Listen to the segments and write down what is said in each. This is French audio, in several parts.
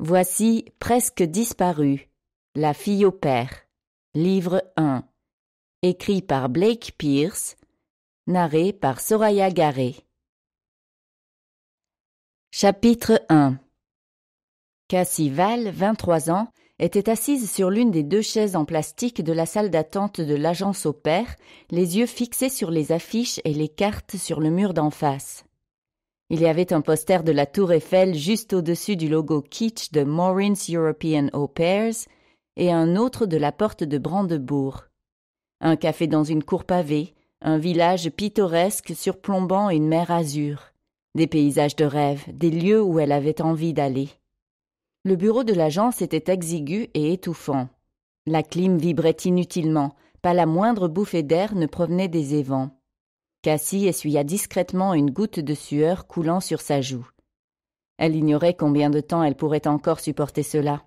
Voici Presque disparu. La fille au père. Livre 1. Écrit par Blake Pierce. Narré par Soraya Garé. Chapitre 1. Cassie Val, 23 ans, était assise sur l'une des deux chaises en plastique de la salle d'attente de l'agence au père, les yeux fixés sur les affiches et les cartes sur le mur d'en face. Il y avait un poster de la Tour Eiffel juste au-dessus du logo kitsch de Maureen's European Au Pairs et un autre de la porte de Brandebourg. Un café dans une cour pavée, un village pittoresque surplombant une mer azur, des paysages de rêve, des lieux où elle avait envie d'aller. Le bureau de l'agence était exigu et étouffant. La clim vibrait inutilement, pas la moindre bouffée d'air ne provenait des évents. Cassie essuya discrètement une goutte de sueur coulant sur sa joue. Elle ignorait combien de temps elle pourrait encore supporter cela.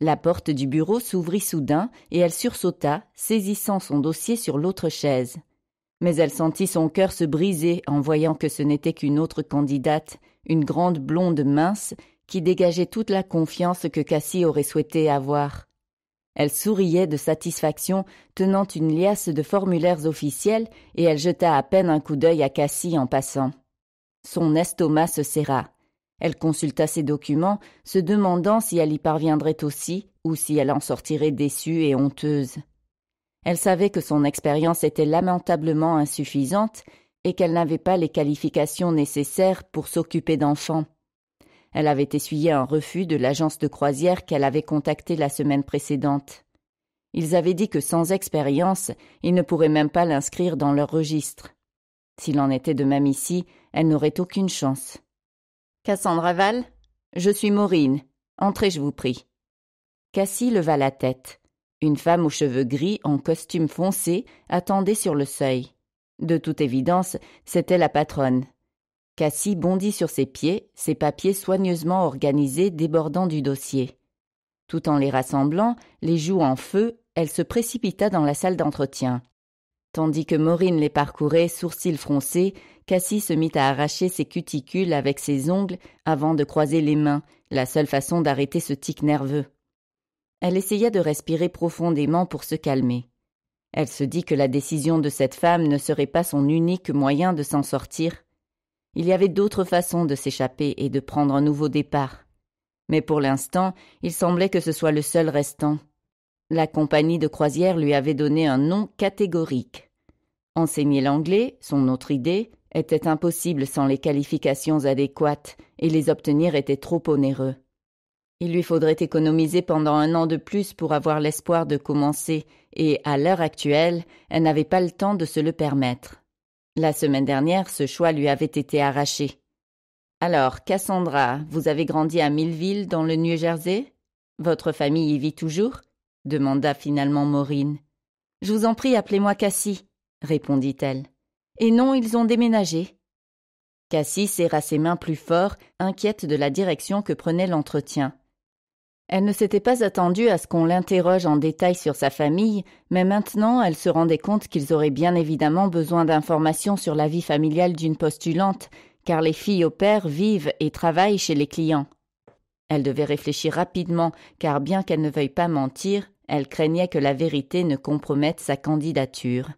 La porte du bureau s'ouvrit soudain et elle sursauta, saisissant son dossier sur l'autre chaise. Mais elle sentit son cœur se briser en voyant que ce n'était qu'une autre candidate, une grande blonde mince, qui dégageait toute la confiance que Cassie aurait souhaité avoir. Elle souriait de satisfaction, tenant une liasse de formulaires officiels, et elle jeta à peine un coup d'œil à Cassie en passant. Son estomac se serra. Elle consulta ses documents, se demandant si elle y parviendrait aussi, ou si elle en sortirait déçue et honteuse. Elle savait que son expérience était lamentablement insuffisante et qu'elle n'avait pas les qualifications nécessaires pour s'occuper d'enfants. Elle avait essuyé un refus de l'agence de croisière qu'elle avait contactée la semaine précédente. Ils avaient dit que sans expérience, ils ne pourraient même pas l'inscrire dans leur registre. S'il en était de même ici, elle n'aurait aucune chance. Cassandra Val Je suis Maureen. Entrez, je vous prie. Cassie leva la tête. Une femme aux cheveux gris, en costume foncé, attendait sur le seuil. De toute évidence, c'était la patronne. Cassie bondit sur ses pieds, ses papiers soigneusement organisés débordant du dossier. Tout en les rassemblant, les joues en feu, elle se précipita dans la salle d'entretien. Tandis que Maureen les parcourait, sourcils froncés, Cassie se mit à arracher ses cuticules avec ses ongles avant de croiser les mains, la seule façon d'arrêter ce tic nerveux. Elle essaya de respirer profondément pour se calmer. Elle se dit que la décision de cette femme ne serait pas son unique moyen de s'en sortir il y avait d'autres façons de s'échapper et de prendre un nouveau départ. Mais pour l'instant, il semblait que ce soit le seul restant. La compagnie de croisière lui avait donné un nom catégorique. Enseigner l'anglais, son autre idée, était impossible sans les qualifications adéquates, et les obtenir était trop onéreux. Il lui faudrait économiser pendant un an de plus pour avoir l'espoir de commencer, et à l'heure actuelle, elle n'avait pas le temps de se le permettre. La semaine dernière, ce choix lui avait été arraché. Alors, Cassandra, vous avez grandi à Millville, dans le New Jersey Votre famille y vit toujours demanda finalement Maureen. Je vous en prie, appelez-moi Cassie, répondit-elle. Et non, ils ont déménagé. Cassie serra ses mains plus fort, inquiète de la direction que prenait l'entretien. Elle ne s'était pas attendue à ce qu'on l'interroge en détail sur sa famille, mais maintenant elle se rendait compte qu'ils auraient bien évidemment besoin d'informations sur la vie familiale d'une postulante, car les filles au père vivent et travaillent chez les clients. Elle devait réfléchir rapidement, car bien qu'elle ne veuille pas mentir, elle craignait que la vérité ne compromette sa candidature.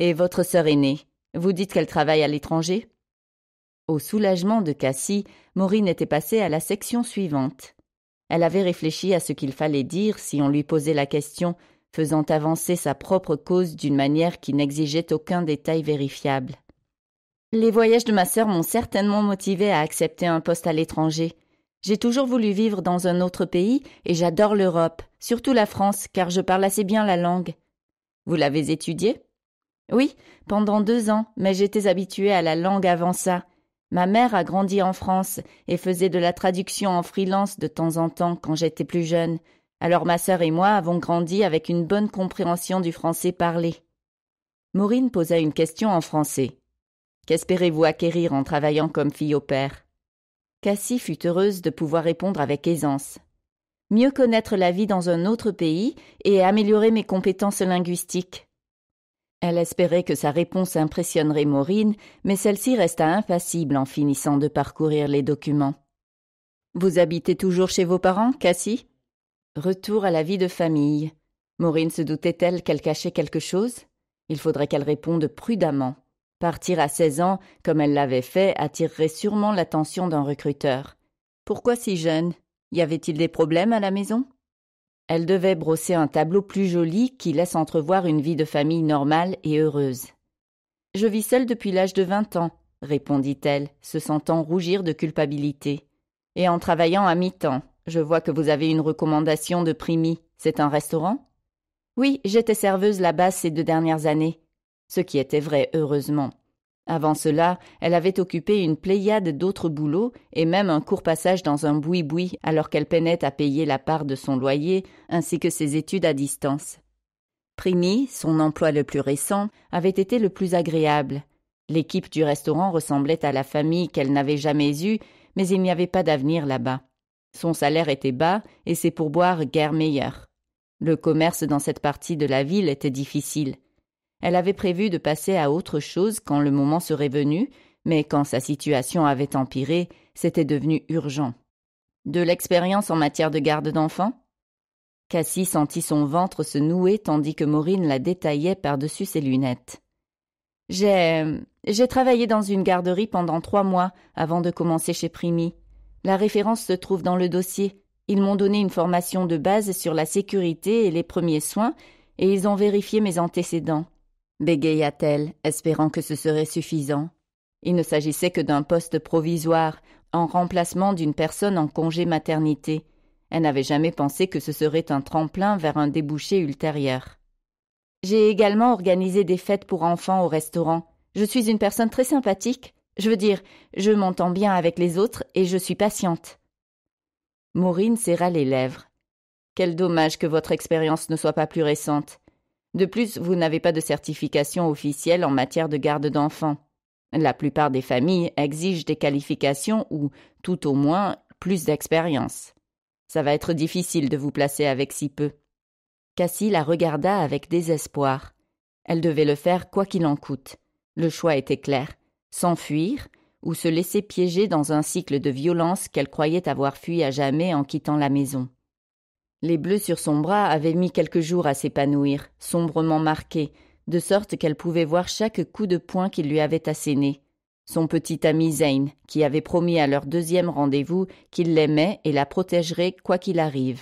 Et votre sœur aînée, vous dites qu'elle travaille à l'étranger Au soulagement de Cassie, Maureen était passée à la section suivante. Elle avait réfléchi à ce qu'il fallait dire si on lui posait la question, faisant avancer sa propre cause d'une manière qui n'exigeait aucun détail vérifiable. Les voyages de ma sœur m'ont certainement motivée à accepter un poste à l'étranger. J'ai toujours voulu vivre dans un autre pays et j'adore l'Europe, surtout la France, car je parle assez bien la langue. Vous l'avez étudiée Oui, pendant deux ans, mais j'étais habituée à la langue avant ça, Ma mère a grandi en France et faisait de la traduction en freelance de temps en temps quand j'étais plus jeune. Alors ma sœur et moi avons grandi avec une bonne compréhension du français parlé. Maureen posa une question en français. Qu'espérez-vous acquérir en travaillant comme fille au père Cassie fut heureuse de pouvoir répondre avec aisance. Mieux connaître la vie dans un autre pays et améliorer mes compétences linguistiques. Elle espérait que sa réponse impressionnerait Maureen, mais celle-ci resta impassible en finissant de parcourir les documents. Vous habitez toujours chez vos parents, Cassie Retour à la vie de famille. Maureen se doutait-elle qu'elle cachait quelque chose Il faudrait qu'elle réponde prudemment. Partir à 16 ans, comme elle l'avait fait, attirerait sûrement l'attention d'un recruteur. Pourquoi si jeune Y avait-il des problèmes à la maison elle devait brosser un tableau plus joli qui laisse entrevoir une vie de famille normale et heureuse. Je vis seule depuis l'âge de vingt ans, répondit-elle, se sentant rougir de culpabilité. Et en travaillant à mi-temps, je vois que vous avez une recommandation de Primi. C'est un restaurant Oui, j'étais serveuse là-bas ces deux dernières années. Ce qui était vrai, heureusement. Avant cela, elle avait occupé une pléiade d'autres boulots et même un court passage dans un boui-boui alors qu'elle peinait à payer la part de son loyer ainsi que ses études à distance. Primi, son emploi le plus récent, avait été le plus agréable. L'équipe du restaurant ressemblait à la famille qu'elle n'avait jamais eue, mais il n'y avait pas d'avenir là-bas. Son salaire était bas et ses pourboires guère meilleurs. Le commerce dans cette partie de la ville était difficile. Elle avait prévu de passer à autre chose quand le moment serait venu, mais quand sa situation avait empiré, c'était devenu urgent. De l'expérience en matière de garde d'enfants Cassie sentit son ventre se nouer tandis que Maureen la détaillait par-dessus ses lunettes. J'ai. J'ai travaillé dans une garderie pendant trois mois avant de commencer chez Primi. La référence se trouve dans le dossier. Ils m'ont donné une formation de base sur la sécurité et les premiers soins, et ils ont vérifié mes antécédents bégaya-t-elle, espérant que ce serait suffisant. Il ne s'agissait que d'un poste provisoire, en remplacement d'une personne en congé maternité. Elle n'avait jamais pensé que ce serait un tremplin vers un débouché ultérieur. J'ai également organisé des fêtes pour enfants au restaurant. Je suis une personne très sympathique. Je veux dire, je m'entends bien avec les autres et je suis patiente. Maureen serra les lèvres. Quel dommage que votre expérience ne soit pas plus récente. De plus, vous n'avez pas de certification officielle en matière de garde d'enfants. La plupart des familles exigent des qualifications ou, tout au moins, plus d'expérience. Ça va être difficile de vous placer avec si peu. Cassie la regarda avec désespoir. Elle devait le faire quoi qu'il en coûte. Le choix était clair s'enfuir ou se laisser piéger dans un cycle de violence qu'elle croyait avoir fui à jamais en quittant la maison. Les bleus sur son bras avaient mis quelques jours à s'épanouir, sombrement marqués, de sorte qu'elle pouvait voir chaque coup de poing qu'il lui avait asséné. Son petit ami Zane, qui avait promis à leur deuxième rendez-vous qu'il l'aimait et la protégerait quoi qu'il arrive.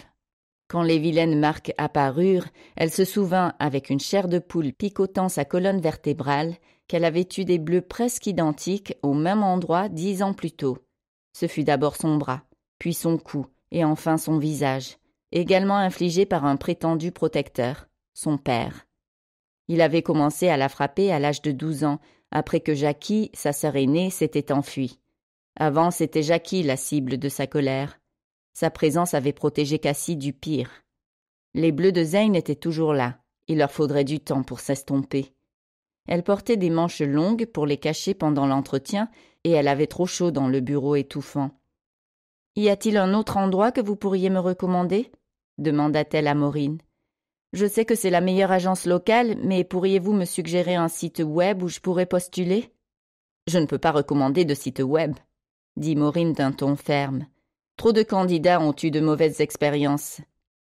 Quand les vilaines marques apparurent, elle se souvint, avec une chair de poule picotant sa colonne vertébrale, qu'elle avait eu des bleus presque identiques au même endroit dix ans plus tôt. Ce fut d'abord son bras, puis son cou, et enfin son visage également infligée par un prétendu protecteur, son père. Il avait commencé à la frapper à l'âge de douze ans, après que Jackie, sa sœur aînée, s'était enfuie. Avant, c'était Jackie la cible de sa colère. Sa présence avait protégé Cassie du pire. Les bleus de Zane étaient toujours là. Il leur faudrait du temps pour s'estomper. Elle portait des manches longues pour les cacher pendant l'entretien, et elle avait trop chaud dans le bureau étouffant. Y a-t-il un autre endroit que vous pourriez me recommander demanda-t-elle à Maureen. Je sais que c'est la meilleure agence locale, mais pourriez-vous me suggérer un site web où je pourrais postuler Je ne peux pas recommander de site web, dit Maureen d'un ton ferme. Trop de candidats ont eu de mauvaises expériences.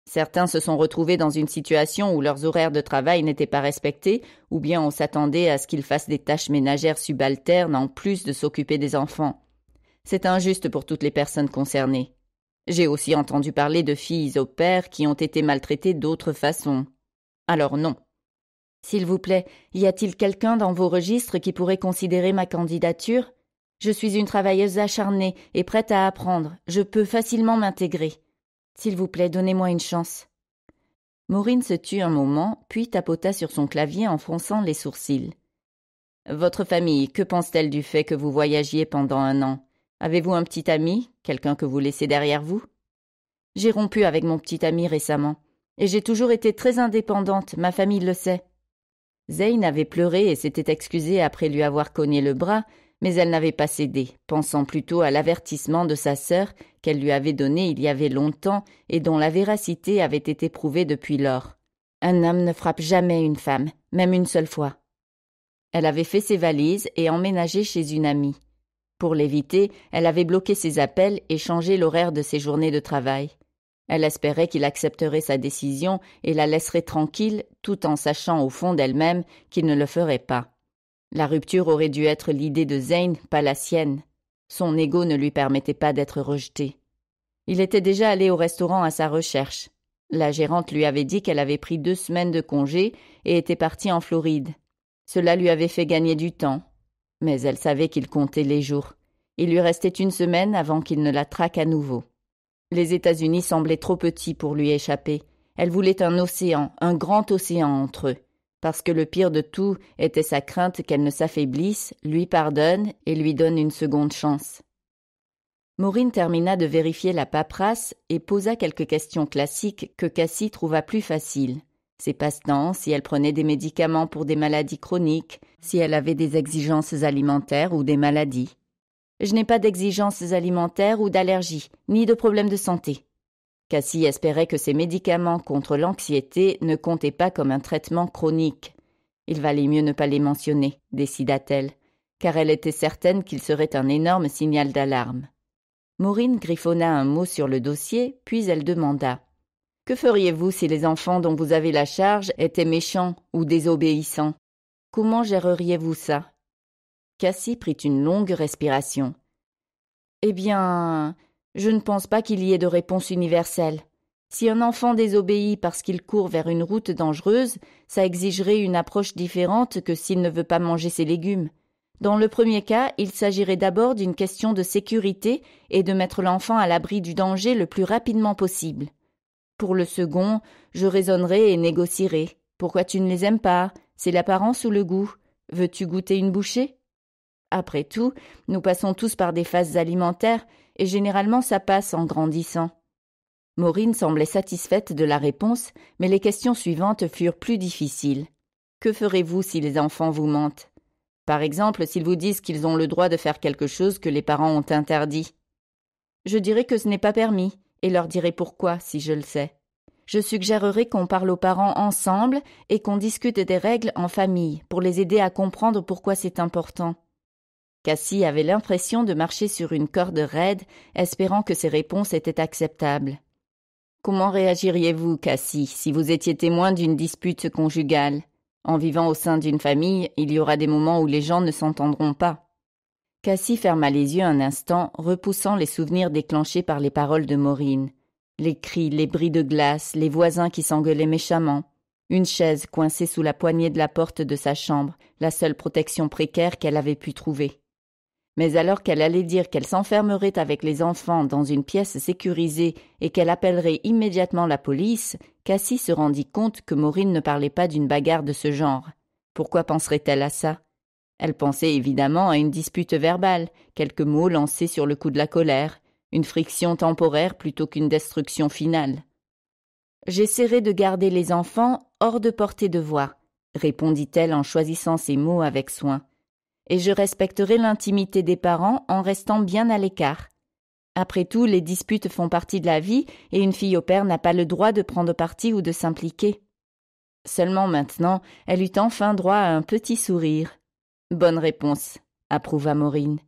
Certains se sont retrouvés dans une situation où leurs horaires de travail n'étaient pas respectés, ou bien on s'attendait à ce qu'ils fassent des tâches ménagères subalternes en plus de s'occuper des enfants. C'est injuste pour toutes les personnes concernées. J'ai aussi entendu parler de filles au père qui ont été maltraitées d'autres façons. Alors non. S'il vous plaît, y a-t-il quelqu'un dans vos registres qui pourrait considérer ma candidature Je suis une travailleuse acharnée et prête à apprendre. Je peux facilement m'intégrer. S'il vous plaît, donnez-moi une chance. Maureen se tut un moment, puis tapota sur son clavier en fronçant les sourcils. Votre famille, que pense-t-elle du fait que vous voyagiez pendant un an Avez-vous un petit ami, quelqu'un que vous laissez derrière vous J'ai rompu avec mon petit ami récemment, et j'ai toujours été très indépendante, ma famille le sait. Zeyn avait pleuré et s'était excusée après lui avoir cogné le bras, mais elle n'avait pas cédé, pensant plutôt à l'avertissement de sa sœur qu'elle lui avait donné il y avait longtemps et dont la véracité avait été prouvée depuis lors. Un homme ne frappe jamais une femme, même une seule fois. Elle avait fait ses valises et emménagé chez une amie. Pour l'éviter, elle avait bloqué ses appels et changé l'horaire de ses journées de travail. Elle espérait qu'il accepterait sa décision et la laisserait tranquille tout en sachant au fond d'elle-même qu'il ne le ferait pas. La rupture aurait dû être l'idée de Zane, pas la sienne. Son ego ne lui permettait pas d'être rejeté. Il était déjà allé au restaurant à sa recherche. La gérante lui avait dit qu'elle avait pris deux semaines de congé et était partie en Floride. Cela lui avait fait gagner du temps. Mais elle savait qu'il comptait les jours. Il lui restait une semaine avant qu'il ne la traque à nouveau. Les États-Unis semblaient trop petits pour lui échapper. Elle voulait un océan, un grand océan entre eux. Parce que le pire de tout était sa crainte qu'elle ne s'affaiblisse, lui pardonne et lui donne une seconde chance. Maureen termina de vérifier la paperasse et posa quelques questions classiques que Cassie trouva plus faciles. Ses passe-temps, si elle prenait des médicaments pour des maladies chroniques, si elle avait des exigences alimentaires ou des maladies. Je n'ai pas d'exigences alimentaires ou d'allergies, ni de problèmes de santé. Cassie espérait que ces médicaments contre l'anxiété ne comptaient pas comme un traitement chronique. Il valait mieux ne pas les mentionner, décida-t-elle, car elle était certaine qu'ils seraient un énorme signal d'alarme. Maureen griffonna un mot sur le dossier, puis elle demanda Que feriez-vous si les enfants dont vous avez la charge étaient méchants ou désobéissants Comment géreriez-vous ça Cassie prit une longue respiration. Eh bien, je ne pense pas qu'il y ait de réponse universelle. Si un enfant désobéit parce qu'il court vers une route dangereuse, ça exigerait une approche différente que s'il ne veut pas manger ses légumes. Dans le premier cas, il s'agirait d'abord d'une question de sécurité et de mettre l'enfant à l'abri du danger le plus rapidement possible. Pour le second, je raisonnerais et négocierai. Pourquoi tu ne les aimes pas c'est l'apparence ou le goût Veux-tu goûter une bouchée Après tout, nous passons tous par des phases alimentaires et généralement ça passe en grandissant. Maureen semblait satisfaite de la réponse, mais les questions suivantes furent plus difficiles. Que ferez-vous si les enfants vous mentent Par exemple, s'ils vous disent qu'ils ont le droit de faire quelque chose que les parents ont interdit. Je dirai que ce n'est pas permis, et leur dirai pourquoi si je le sais je suggérerais qu'on parle aux parents ensemble et qu'on discute des règles en famille pour les aider à comprendre pourquoi c'est important. Cassie avait l'impression de marcher sur une corde raide, espérant que ses réponses étaient acceptables. Comment réagiriez-vous, Cassie, si vous étiez témoin d'une dispute conjugale En vivant au sein d'une famille, il y aura des moments où les gens ne s'entendront pas. Cassie ferma les yeux un instant, repoussant les souvenirs déclenchés par les paroles de Maureen les cris, les bris de glace, les voisins qui s'engueulaient méchamment, une chaise coincée sous la poignée de la porte de sa chambre, la seule protection précaire qu'elle avait pu trouver. Mais alors qu'elle allait dire qu'elle s'enfermerait avec les enfants dans une pièce sécurisée et qu'elle appellerait immédiatement la police, Cassie se rendit compte que Maureen ne parlait pas d'une bagarre de ce genre. Pourquoi penserait-elle à ça Elle pensait évidemment à une dispute verbale, quelques mots lancés sur le coup de la colère, une friction temporaire plutôt qu'une destruction finale. J'essaierai de garder les enfants hors de portée de voix, répondit-elle en choisissant ses mots avec soin, et je respecterai l'intimité des parents en restant bien à l'écart. Après tout, les disputes font partie de la vie et une fille au père n'a pas le droit de prendre parti ou de s'impliquer. Seulement maintenant, elle eut enfin droit à un petit sourire. Bonne réponse, approuva Maureen.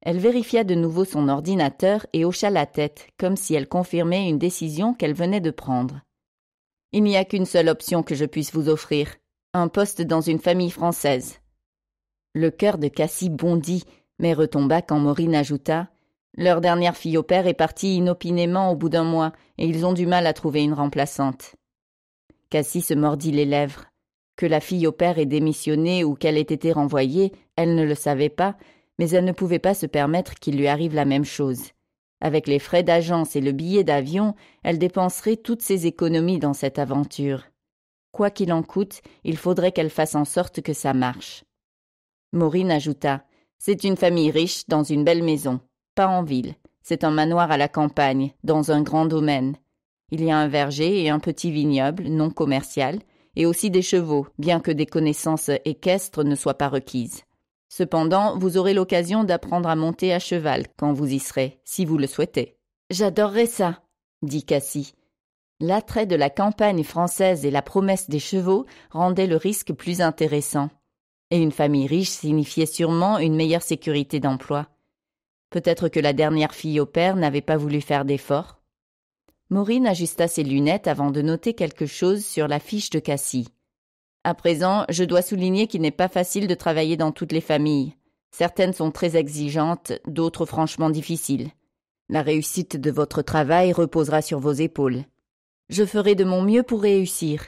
Elle vérifia de nouveau son ordinateur et hocha la tête, comme si elle confirmait une décision qu'elle venait de prendre. Il n'y a qu'une seule option que je puisse vous offrir un poste dans une famille française. Le cœur de Cassie bondit, mais retomba quand Maureen ajouta Leur dernière fille au père est partie inopinément au bout d'un mois, et ils ont du mal à trouver une remplaçante. Cassie se mordit les lèvres. Que la fille au père ait démissionné ou qu'elle ait été renvoyée, elle ne le savait pas, mais elle ne pouvait pas se permettre qu'il lui arrive la même chose. Avec les frais d'agence et le billet d'avion, elle dépenserait toutes ses économies dans cette aventure. Quoi qu'il en coûte, il faudrait qu'elle fasse en sorte que ça marche. Maureen ajouta C'est une famille riche dans une belle maison, pas en ville. C'est un manoir à la campagne, dans un grand domaine. Il y a un verger et un petit vignoble non commercial, et aussi des chevaux, bien que des connaissances équestres ne soient pas requises. Cependant, vous aurez l'occasion d'apprendre à monter à cheval quand vous y serez, si vous le souhaitez. J'adorerais ça, dit Cassie. L'attrait de la campagne française et la promesse des chevaux rendaient le risque plus intéressant. Et une famille riche signifiait sûrement une meilleure sécurité d'emploi. Peut-être que la dernière fille au père n'avait pas voulu faire d'efforts. Maureen ajusta ses lunettes avant de noter quelque chose sur l'affiche de Cassie. À présent, je dois souligner qu'il n'est pas facile de travailler dans toutes les familles. Certaines sont très exigeantes, d'autres franchement difficiles. La réussite de votre travail reposera sur vos épaules. Je ferai de mon mieux pour réussir.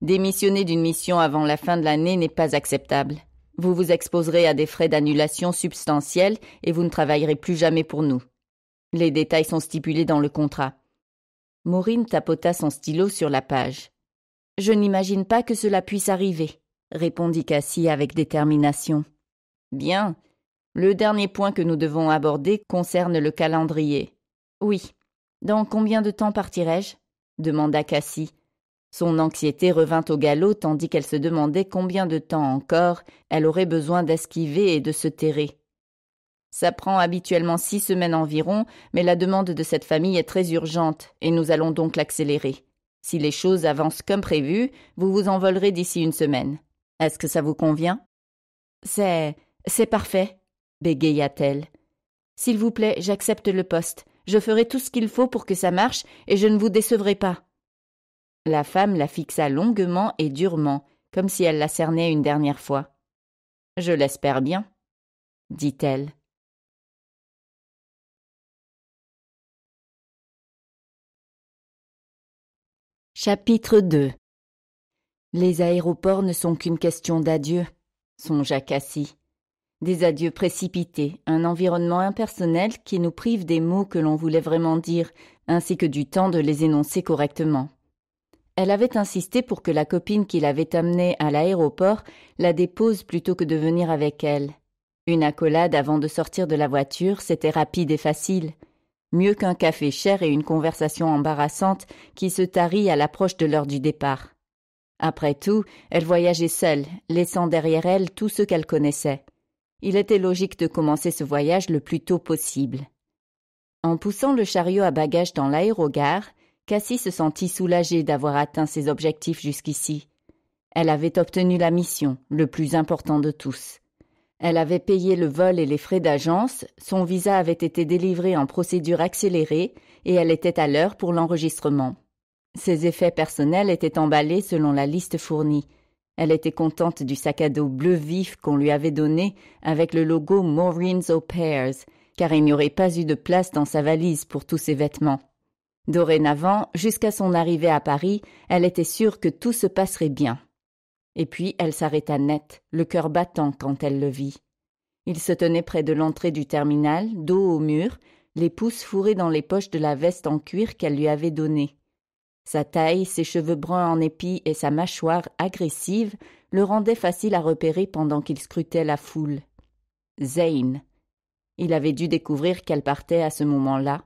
Démissionner d'une mission avant la fin de l'année n'est pas acceptable. Vous vous exposerez à des frais d'annulation substantiels et vous ne travaillerez plus jamais pour nous. Les détails sont stipulés dans le contrat. Maureen tapota son stylo sur la page. Je n'imagine pas que cela puisse arriver, répondit Cassie avec détermination. Bien. Le dernier point que nous devons aborder concerne le calendrier. Oui. Dans combien de temps partirai-je demanda Cassie. Son anxiété revint au galop tandis qu'elle se demandait combien de temps encore elle aurait besoin d'esquiver et de se terrer. Ça prend habituellement six semaines environ, mais la demande de cette famille est très urgente, et nous allons donc l'accélérer. Si les choses avancent comme prévu, vous vous envolerez d'ici une semaine. Est-ce que ça vous convient C'est. c'est parfait, bégaya-t-elle. S'il vous plaît, j'accepte le poste. Je ferai tout ce qu'il faut pour que ça marche et je ne vous décevrai pas. La femme la fixa longuement et durement, comme si elle la cernait une dernière fois. Je l'espère bien, dit-elle. Chapitre 2 Les aéroports ne sont qu'une question d'adieu, songea Cassie. Des adieux précipités, un environnement impersonnel qui nous prive des mots que l'on voulait vraiment dire, ainsi que du temps de les énoncer correctement. Elle avait insisté pour que la copine qui l'avait amenée à l'aéroport la dépose plutôt que de venir avec elle. Une accolade avant de sortir de la voiture, c'était rapide et facile mieux qu'un café cher et une conversation embarrassante qui se tarit à l'approche de l'heure du départ. Après tout, elle voyageait seule, laissant derrière elle tout ce qu'elle connaissait. Il était logique de commencer ce voyage le plus tôt possible. En poussant le chariot à bagages dans l'aérogare, Cassie se sentit soulagée d'avoir atteint ses objectifs jusqu'ici. Elle avait obtenu la mission, le plus important de tous. Elle avait payé le vol et les frais d'agence, son visa avait été délivré en procédure accélérée et elle était à l'heure pour l'enregistrement. Ses effets personnels étaient emballés selon la liste fournie. Elle était contente du sac à dos bleu vif qu'on lui avait donné avec le logo Maureen's Au Pairs, car il n'y aurait pas eu de place dans sa valise pour tous ses vêtements. Dorénavant, jusqu'à son arrivée à Paris, elle était sûre que tout se passerait bien. Et puis elle s'arrêta net, le cœur battant quand elle le vit. Il se tenait près de l'entrée du terminal, dos au mur, les pouces fourrés dans les poches de la veste en cuir qu'elle lui avait donnée. Sa taille, ses cheveux bruns en épis et sa mâchoire agressive le rendaient facile à repérer pendant qu'il scrutait la foule. Zane. Il avait dû découvrir qu'elle partait à ce moment-là.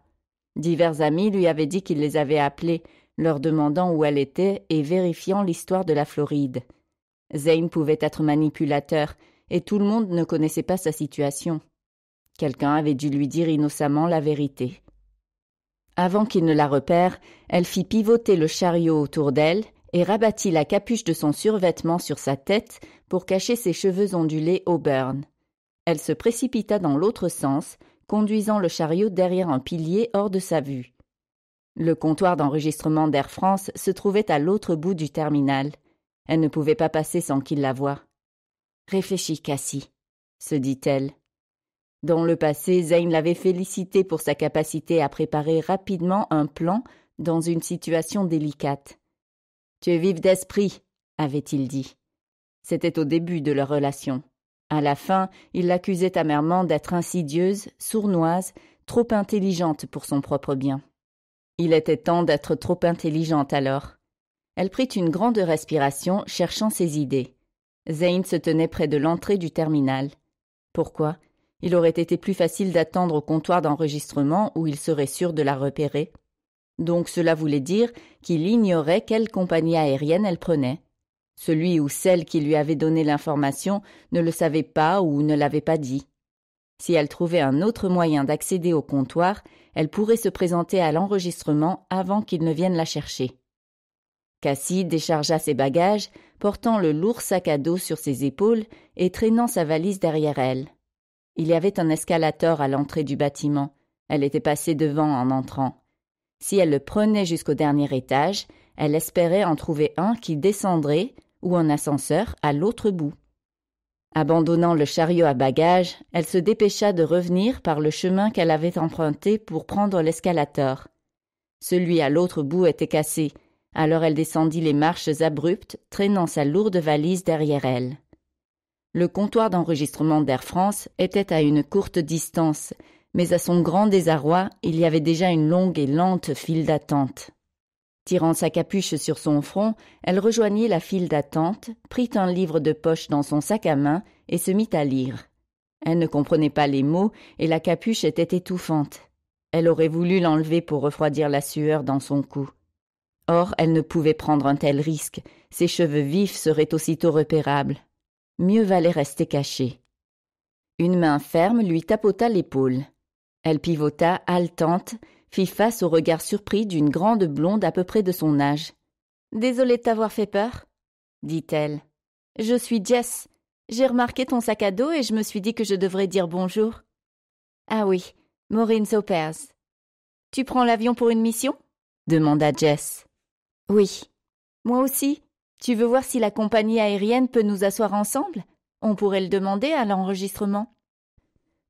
Divers amis lui avaient dit qu'il les avait appelés, leur demandant où elle était et vérifiant l'histoire de la Floride. Zane pouvait être manipulateur, et tout le monde ne connaissait pas sa situation. Quelqu'un avait dû lui dire innocemment la vérité. Avant qu'il ne la repère, elle fit pivoter le chariot autour d'elle et rabattit la capuche de son survêtement sur sa tête pour cacher ses cheveux ondulés au burn. Elle se précipita dans l'autre sens, conduisant le chariot derrière un pilier hors de sa vue. Le comptoir d'enregistrement d'Air France se trouvait à l'autre bout du terminal. Elle ne pouvait pas passer sans qu'il la voie. Réfléchis, Cassie, se dit-elle. Dans le passé, Zayn l'avait félicité pour sa capacité à préparer rapidement un plan dans une situation délicate. Tu es vive d'esprit, avait-il dit. C'était au début de leur relation. À la fin, il l'accusait amèrement d'être insidieuse, sournoise, trop intelligente pour son propre bien. Il était temps d'être trop intelligente alors. Elle prit une grande respiration, cherchant ses idées. Zane se tenait près de l'entrée du terminal. Pourquoi Il aurait été plus facile d'attendre au comptoir d'enregistrement où il serait sûr de la repérer. Donc cela voulait dire qu'il ignorait quelle compagnie aérienne elle prenait. Celui ou celle qui lui avait donné l'information ne le savait pas ou ne l'avait pas dit. Si elle trouvait un autre moyen d'accéder au comptoir, elle pourrait se présenter à l'enregistrement avant qu'il ne vienne la chercher. Cassie déchargea ses bagages, portant le lourd sac à dos sur ses épaules et traînant sa valise derrière elle. Il y avait un escalator à l'entrée du bâtiment. Elle était passée devant en entrant. Si elle le prenait jusqu'au dernier étage, elle espérait en trouver un qui descendrait, ou un ascenseur, à l'autre bout. Abandonnant le chariot à bagages, elle se dépêcha de revenir par le chemin qu'elle avait emprunté pour prendre l'escalator. Celui à l'autre bout était cassé, alors elle descendit les marches abruptes, traînant sa lourde valise derrière elle. Le comptoir d'enregistrement d'Air France était à une courte distance, mais à son grand désarroi, il y avait déjà une longue et lente file d'attente. Tirant sa capuche sur son front, elle rejoignit la file d'attente, prit un livre de poche dans son sac à main et se mit à lire. Elle ne comprenait pas les mots et la capuche était étouffante. Elle aurait voulu l'enlever pour refroidir la sueur dans son cou. Or, elle ne pouvait prendre un tel risque. Ses cheveux vifs seraient aussitôt repérables. Mieux valait rester cachée. Une main ferme lui tapota l'épaule. Elle pivota, haletante, fit face au regard surpris d'une grande blonde à peu près de son âge. Désolée de t'avoir fait peur, dit-elle. Je suis Jess. J'ai remarqué ton sac à dos et je me suis dit que je devrais dire bonjour. Ah oui, Maureen Sopers. Tu prends l'avion pour une mission demanda Jess. Oui. Moi aussi. Tu veux voir si la compagnie aérienne peut nous asseoir ensemble On pourrait le demander à l'enregistrement.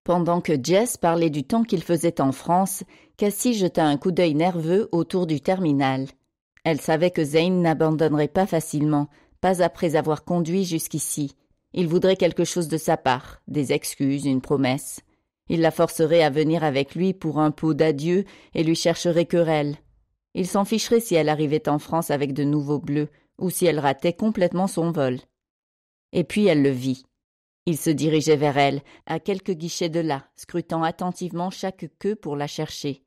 Pendant que Jess parlait du temps qu'il faisait en France, Cassie jeta un coup d'œil nerveux autour du terminal. Elle savait que Zane n'abandonnerait pas facilement, pas après avoir conduit jusqu'ici. Il voudrait quelque chose de sa part, des excuses, une promesse. Il la forcerait à venir avec lui pour un pot d'adieu et lui chercherait querelle. Il s'en ficherait si elle arrivait en France avec de nouveaux bleus ou si elle ratait complètement son vol. Et puis elle le vit. Il se dirigeait vers elle, à quelques guichets de là, scrutant attentivement chaque queue pour la chercher.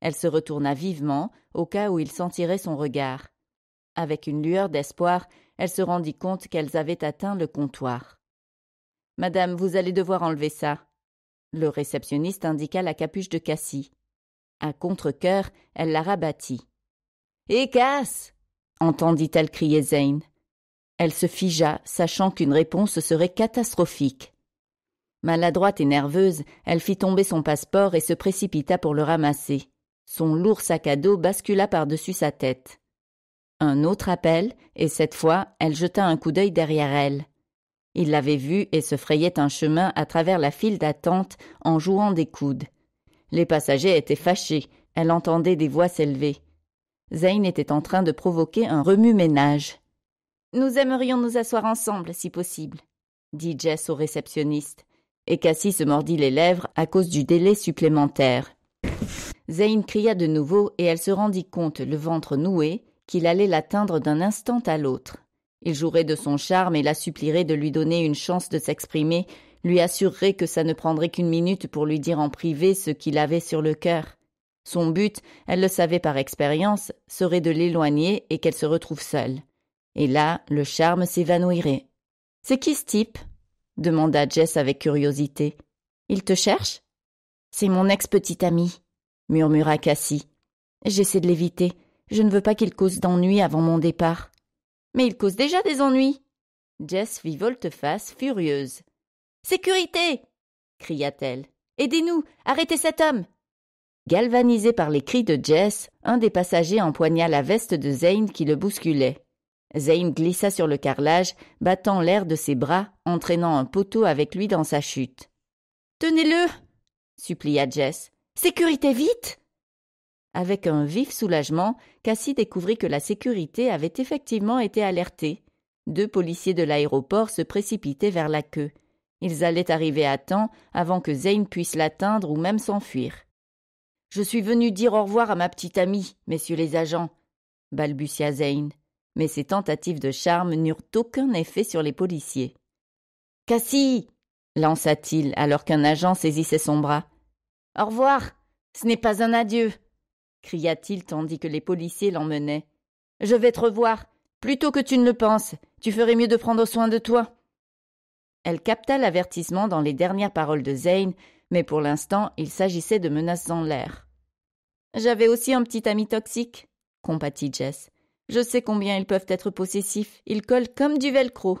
Elle se retourna vivement, au cas où il sentirait son regard. Avec une lueur d'espoir, elle se rendit compte qu'elles avaient atteint le comptoir. Madame, vous allez devoir enlever ça. Le réceptionniste indiqua la capuche de Cassie. À contre-cœur, elle la rabattit. Et eh, casse entendit-elle crier Zane. Elle se figea, sachant qu'une réponse serait catastrophique. Maladroite et nerveuse, elle fit tomber son passeport et se précipita pour le ramasser. Son lourd sac à dos bascula par-dessus sa tête. Un autre appel, et cette fois, elle jeta un coup d'œil derrière elle. Il l'avait vue et se frayait un chemin à travers la file d'attente en jouant des coudes. Les passagers étaient fâchés. Elle entendait des voix s'élever. Zayn était en train de provoquer un remue-ménage. Nous aimerions nous asseoir ensemble, si possible, dit Jess au réceptionniste. Et Cassie se mordit les lèvres à cause du délai supplémentaire. Zayn cria de nouveau et elle se rendit compte, le ventre noué, qu'il allait l'atteindre d'un instant à l'autre. Il jouerait de son charme et la supplierait de lui donner une chance de s'exprimer lui assurerait que ça ne prendrait qu'une minute pour lui dire en privé ce qu'il avait sur le cœur. Son but, elle le savait par expérience, serait de l'éloigner et qu'elle se retrouve seule. Et là, le charme s'évanouirait. C'est qui ce type demanda Jess avec curiosité. Il te cherche C'est mon ex-petite amie, murmura Cassie. J'essaie de l'éviter. Je ne veux pas qu'il cause d'ennuis avant mon départ. Mais il cause déjà des ennuis. Jess fit volte-face furieuse. Sécurité cria-t-elle. Aidez-nous Arrêtez cet homme Galvanisé par les cris de Jess, un des passagers empoigna la veste de Zane qui le bousculait. Zane glissa sur le carrelage, battant l'air de ses bras, entraînant un poteau avec lui dans sa chute. Tenez-le supplia Jess. Sécurité vite Avec un vif soulagement, Cassie découvrit que la sécurité avait effectivement été alertée. Deux policiers de l'aéroport se précipitaient vers la queue. Ils allaient arriver à temps avant que Zayn puisse l'atteindre ou même s'enfuir. Je suis venu dire au revoir à ma petite amie, messieurs les agents, balbutia Zayn, mais ses tentatives de charme n'eurent aucun effet sur les policiers. Cassie lança-t-il alors qu'un agent saisissait son bras. Au revoir Ce n'est pas un adieu cria-t-il tandis que les policiers l'emmenaient. Je vais te revoir, Plutôt que tu ne le penses. Tu ferais mieux de prendre soin de toi. Elle capta l'avertissement dans les dernières paroles de Zane, mais pour l'instant, il s'agissait de menaces en l'air. J'avais aussi un petit ami toxique, compatit Jess. Je sais combien ils peuvent être possessifs, ils collent comme du velcro.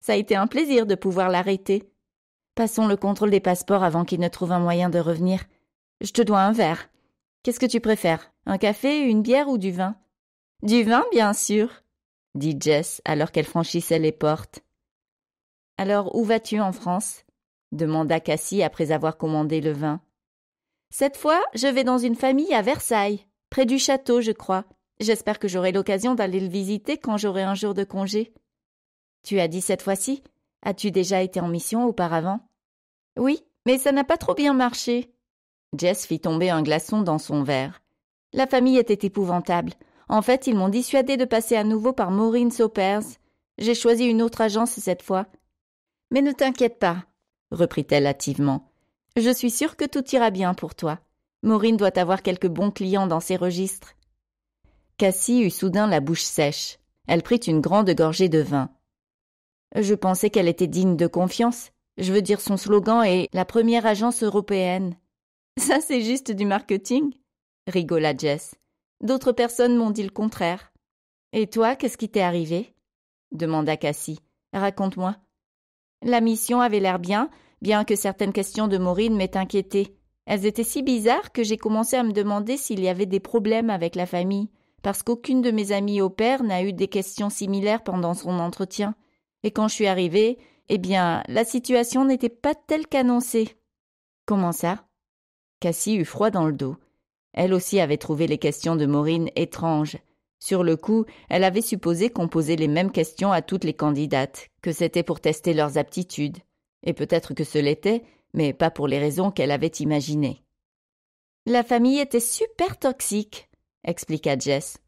Ça a été un plaisir de pouvoir l'arrêter. Passons le contrôle des passeports avant qu'il ne trouve un moyen de revenir. Je te dois un verre. Qu'est-ce que tu préfères Un café, une bière ou du vin Du vin, bien sûr, dit Jess alors qu'elle franchissait les portes. Alors où vas-tu en France demanda Cassie après avoir commandé le vin. Cette fois, je vais dans une famille à Versailles, près du château, je crois. J'espère que j'aurai l'occasion d'aller le visiter quand j'aurai un jour de congé. Tu as dit cette fois-ci As-tu déjà été en mission auparavant Oui, mais ça n'a pas trop bien marché. Jess fit tomber un glaçon dans son verre. La famille était épouvantable. En fait, ils m'ont dissuadé de passer à nouveau par Maureen Saupers. J'ai choisi une autre agence cette fois. Mais ne t'inquiète pas, reprit-elle hâtivement. Je suis sûre que tout ira bien pour toi. Maureen doit avoir quelques bons clients dans ses registres. Cassie eut soudain la bouche sèche. Elle prit une grande gorgée de vin. Je pensais qu'elle était digne de confiance. Je veux dire, son slogan est La première agence européenne. Ça, c'est juste du marketing, rigola Jess. D'autres personnes m'ont dit le contraire. Et toi, qu'est-ce qui t'est arrivé demanda Cassie. Raconte-moi. La mission avait l'air bien, bien que certaines questions de Maureen m'aient inquiétée. Elles étaient si bizarres que j'ai commencé à me demander s'il y avait des problèmes avec la famille, parce qu'aucune de mes amies au père n'a eu des questions similaires pendant son entretien. Et quand je suis arrivée, eh bien, la situation n'était pas telle qu'annoncée. Comment ça Cassie eut froid dans le dos. Elle aussi avait trouvé les questions de Maureen étranges. Sur le coup, elle avait supposé qu'on posait les mêmes questions à toutes les candidates, que c'était pour tester leurs aptitudes. Et peut-être que ce l'était, mais pas pour les raisons qu'elle avait imaginées. La famille était super toxique, expliqua Jess.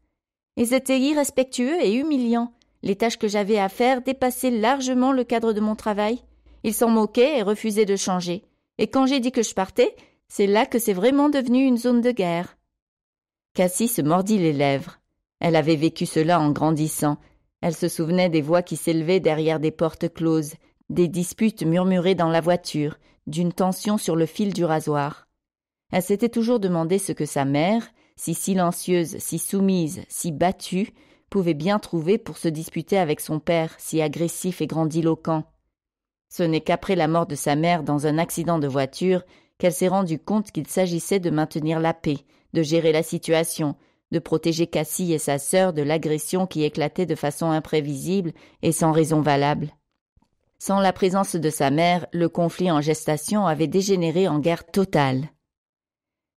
Ils étaient irrespectueux et humiliants. Les tâches que j'avais à faire dépassaient largement le cadre de mon travail. Ils s'en moquaient et refusaient de changer. Et quand j'ai dit que je partais, c'est là que c'est vraiment devenu une zone de guerre. Cassie se mordit les lèvres. Elle avait vécu cela en grandissant. Elle se souvenait des voix qui s'élevaient derrière des portes closes, des disputes murmurées dans la voiture, d'une tension sur le fil du rasoir. Elle s'était toujours demandé ce que sa mère, si silencieuse, si soumise, si battue, pouvait bien trouver pour se disputer avec son père, si agressif et grandiloquent. Ce n'est qu'après la mort de sa mère dans un accident de voiture qu'elle s'est rendue compte qu'il s'agissait de maintenir la paix, de gérer la situation, de protéger Cassie et sa sœur de l'agression qui éclatait de façon imprévisible et sans raison valable. Sans la présence de sa mère, le conflit en gestation avait dégénéré en guerre totale.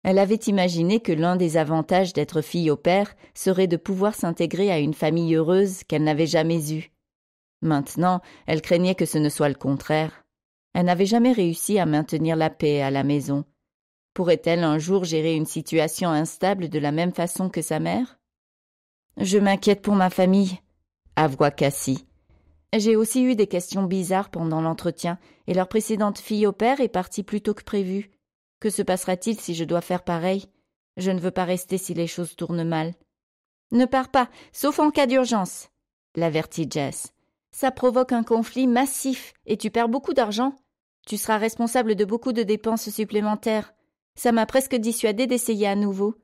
Elle avait imaginé que l'un des avantages d'être fille au père serait de pouvoir s'intégrer à une famille heureuse qu'elle n'avait jamais eue. Maintenant, elle craignait que ce ne soit le contraire. Elle n'avait jamais réussi à maintenir la paix à la maison, Pourrait-elle un jour gérer une situation instable de la même façon que sa mère Je m'inquiète pour ma famille, avoua Cassie. J'ai aussi eu des questions bizarres pendant l'entretien, et leur précédente fille au père est partie plus tôt que prévu. Que se passera-t-il si je dois faire pareil Je ne veux pas rester si les choses tournent mal. Ne pars pas, sauf en cas d'urgence, l'avertit Jess. Ça provoque un conflit massif, et tu perds beaucoup d'argent. Tu seras responsable de beaucoup de dépenses supplémentaires ça m'a presque dissuadée d'essayer à nouveau.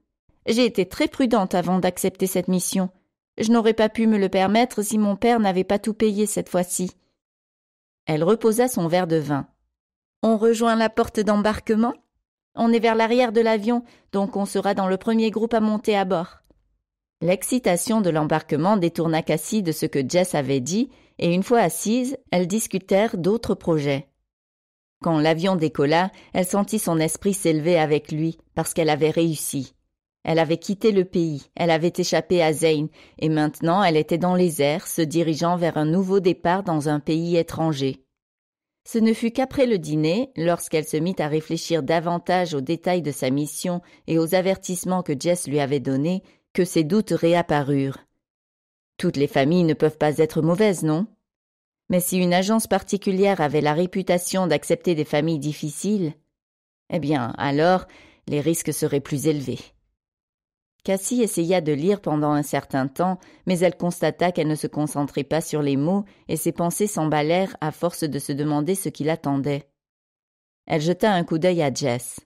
J'ai été très prudente avant d'accepter cette mission. Je n'aurais pas pu me le permettre si mon père n'avait pas tout payé cette fois-ci. Elle reposa son verre de vin. On rejoint la porte d'embarquement On est vers l'arrière de l'avion, donc on sera dans le premier groupe à monter à bord. L'excitation de l'embarquement détourna Cassie de ce que Jess avait dit, et une fois assise, elles discutèrent d'autres projets. Quand l'avion décolla, elle sentit son esprit s'élever avec lui, parce qu'elle avait réussi. Elle avait quitté le pays, elle avait échappé à Zane, et maintenant elle était dans les airs, se dirigeant vers un nouveau départ dans un pays étranger. Ce ne fut qu'après le dîner, lorsqu'elle se mit à réfléchir davantage aux détails de sa mission et aux avertissements que Jess lui avait donnés, que ses doutes réapparurent. Toutes les familles ne peuvent pas être mauvaises, non mais si une agence particulière avait la réputation d'accepter des familles difficiles, eh bien, alors, les risques seraient plus élevés. Cassie essaya de lire pendant un certain temps, mais elle constata qu'elle ne se concentrait pas sur les mots et ses pensées s'emballèrent à force de se demander ce qui l'attendait. Elle jeta un coup d'œil à Jess.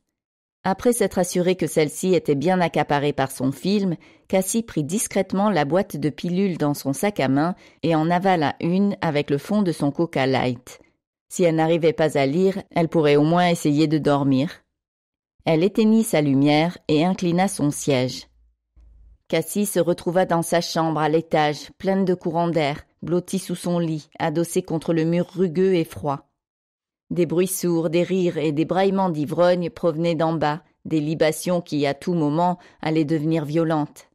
Après s'être assurée que celle-ci était bien accaparée par son film, Cassie prit discrètement la boîte de pilules dans son sac à main et en avala une avec le fond de son coca light. Si elle n'arrivait pas à lire, elle pourrait au moins essayer de dormir. Elle éteignit sa lumière et inclina son siège. Cassie se retrouva dans sa chambre à l'étage, pleine de courants d'air, blottie sous son lit, adossée contre le mur rugueux et froid. Des bruits sourds, des rires et des braillements d'ivrognes provenaient d'en bas, des libations qui, à tout moment, allaient devenir violentes.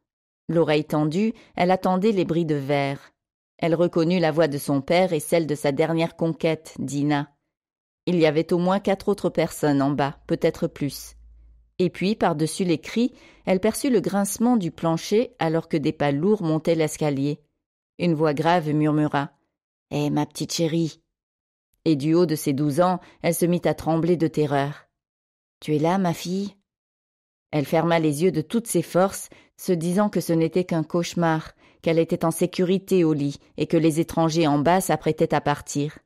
L'oreille tendue, elle attendait les bris de verre. Elle reconnut la voix de son père et celle de sa dernière conquête, Dina. Il y avait au moins quatre autres personnes en bas, peut-être plus. Et puis, par-dessus les cris, elle perçut le grincement du plancher alors que des pas lourds montaient l'escalier. Une voix grave murmura Eh, ma petite chérie, et du haut de ses douze ans, elle se mit à trembler de terreur. Tu es là, ma fille Elle ferma les yeux de toutes ses forces, se disant que ce n'était qu'un cauchemar, qu'elle était en sécurité au lit et que les étrangers en bas s'apprêtaient à partir.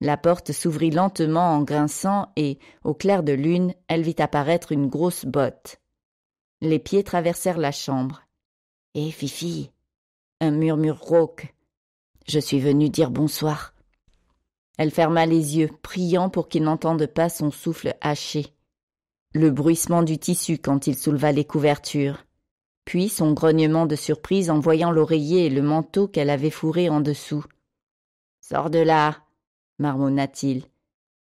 La porte s'ouvrit lentement en grinçant et, au clair de lune, elle vit apparaître une grosse botte. Les pieds traversèrent la chambre. Eh, Fifi Un murmure rauque. Je suis venue dire bonsoir. Elle ferma les yeux, priant pour qu'il n'entende pas son souffle haché. Le bruissement du tissu quand il souleva les couvertures. Puis son grognement de surprise en voyant l'oreiller et le manteau qu'elle avait fourré en dessous. Sors de là marmonna-t-il.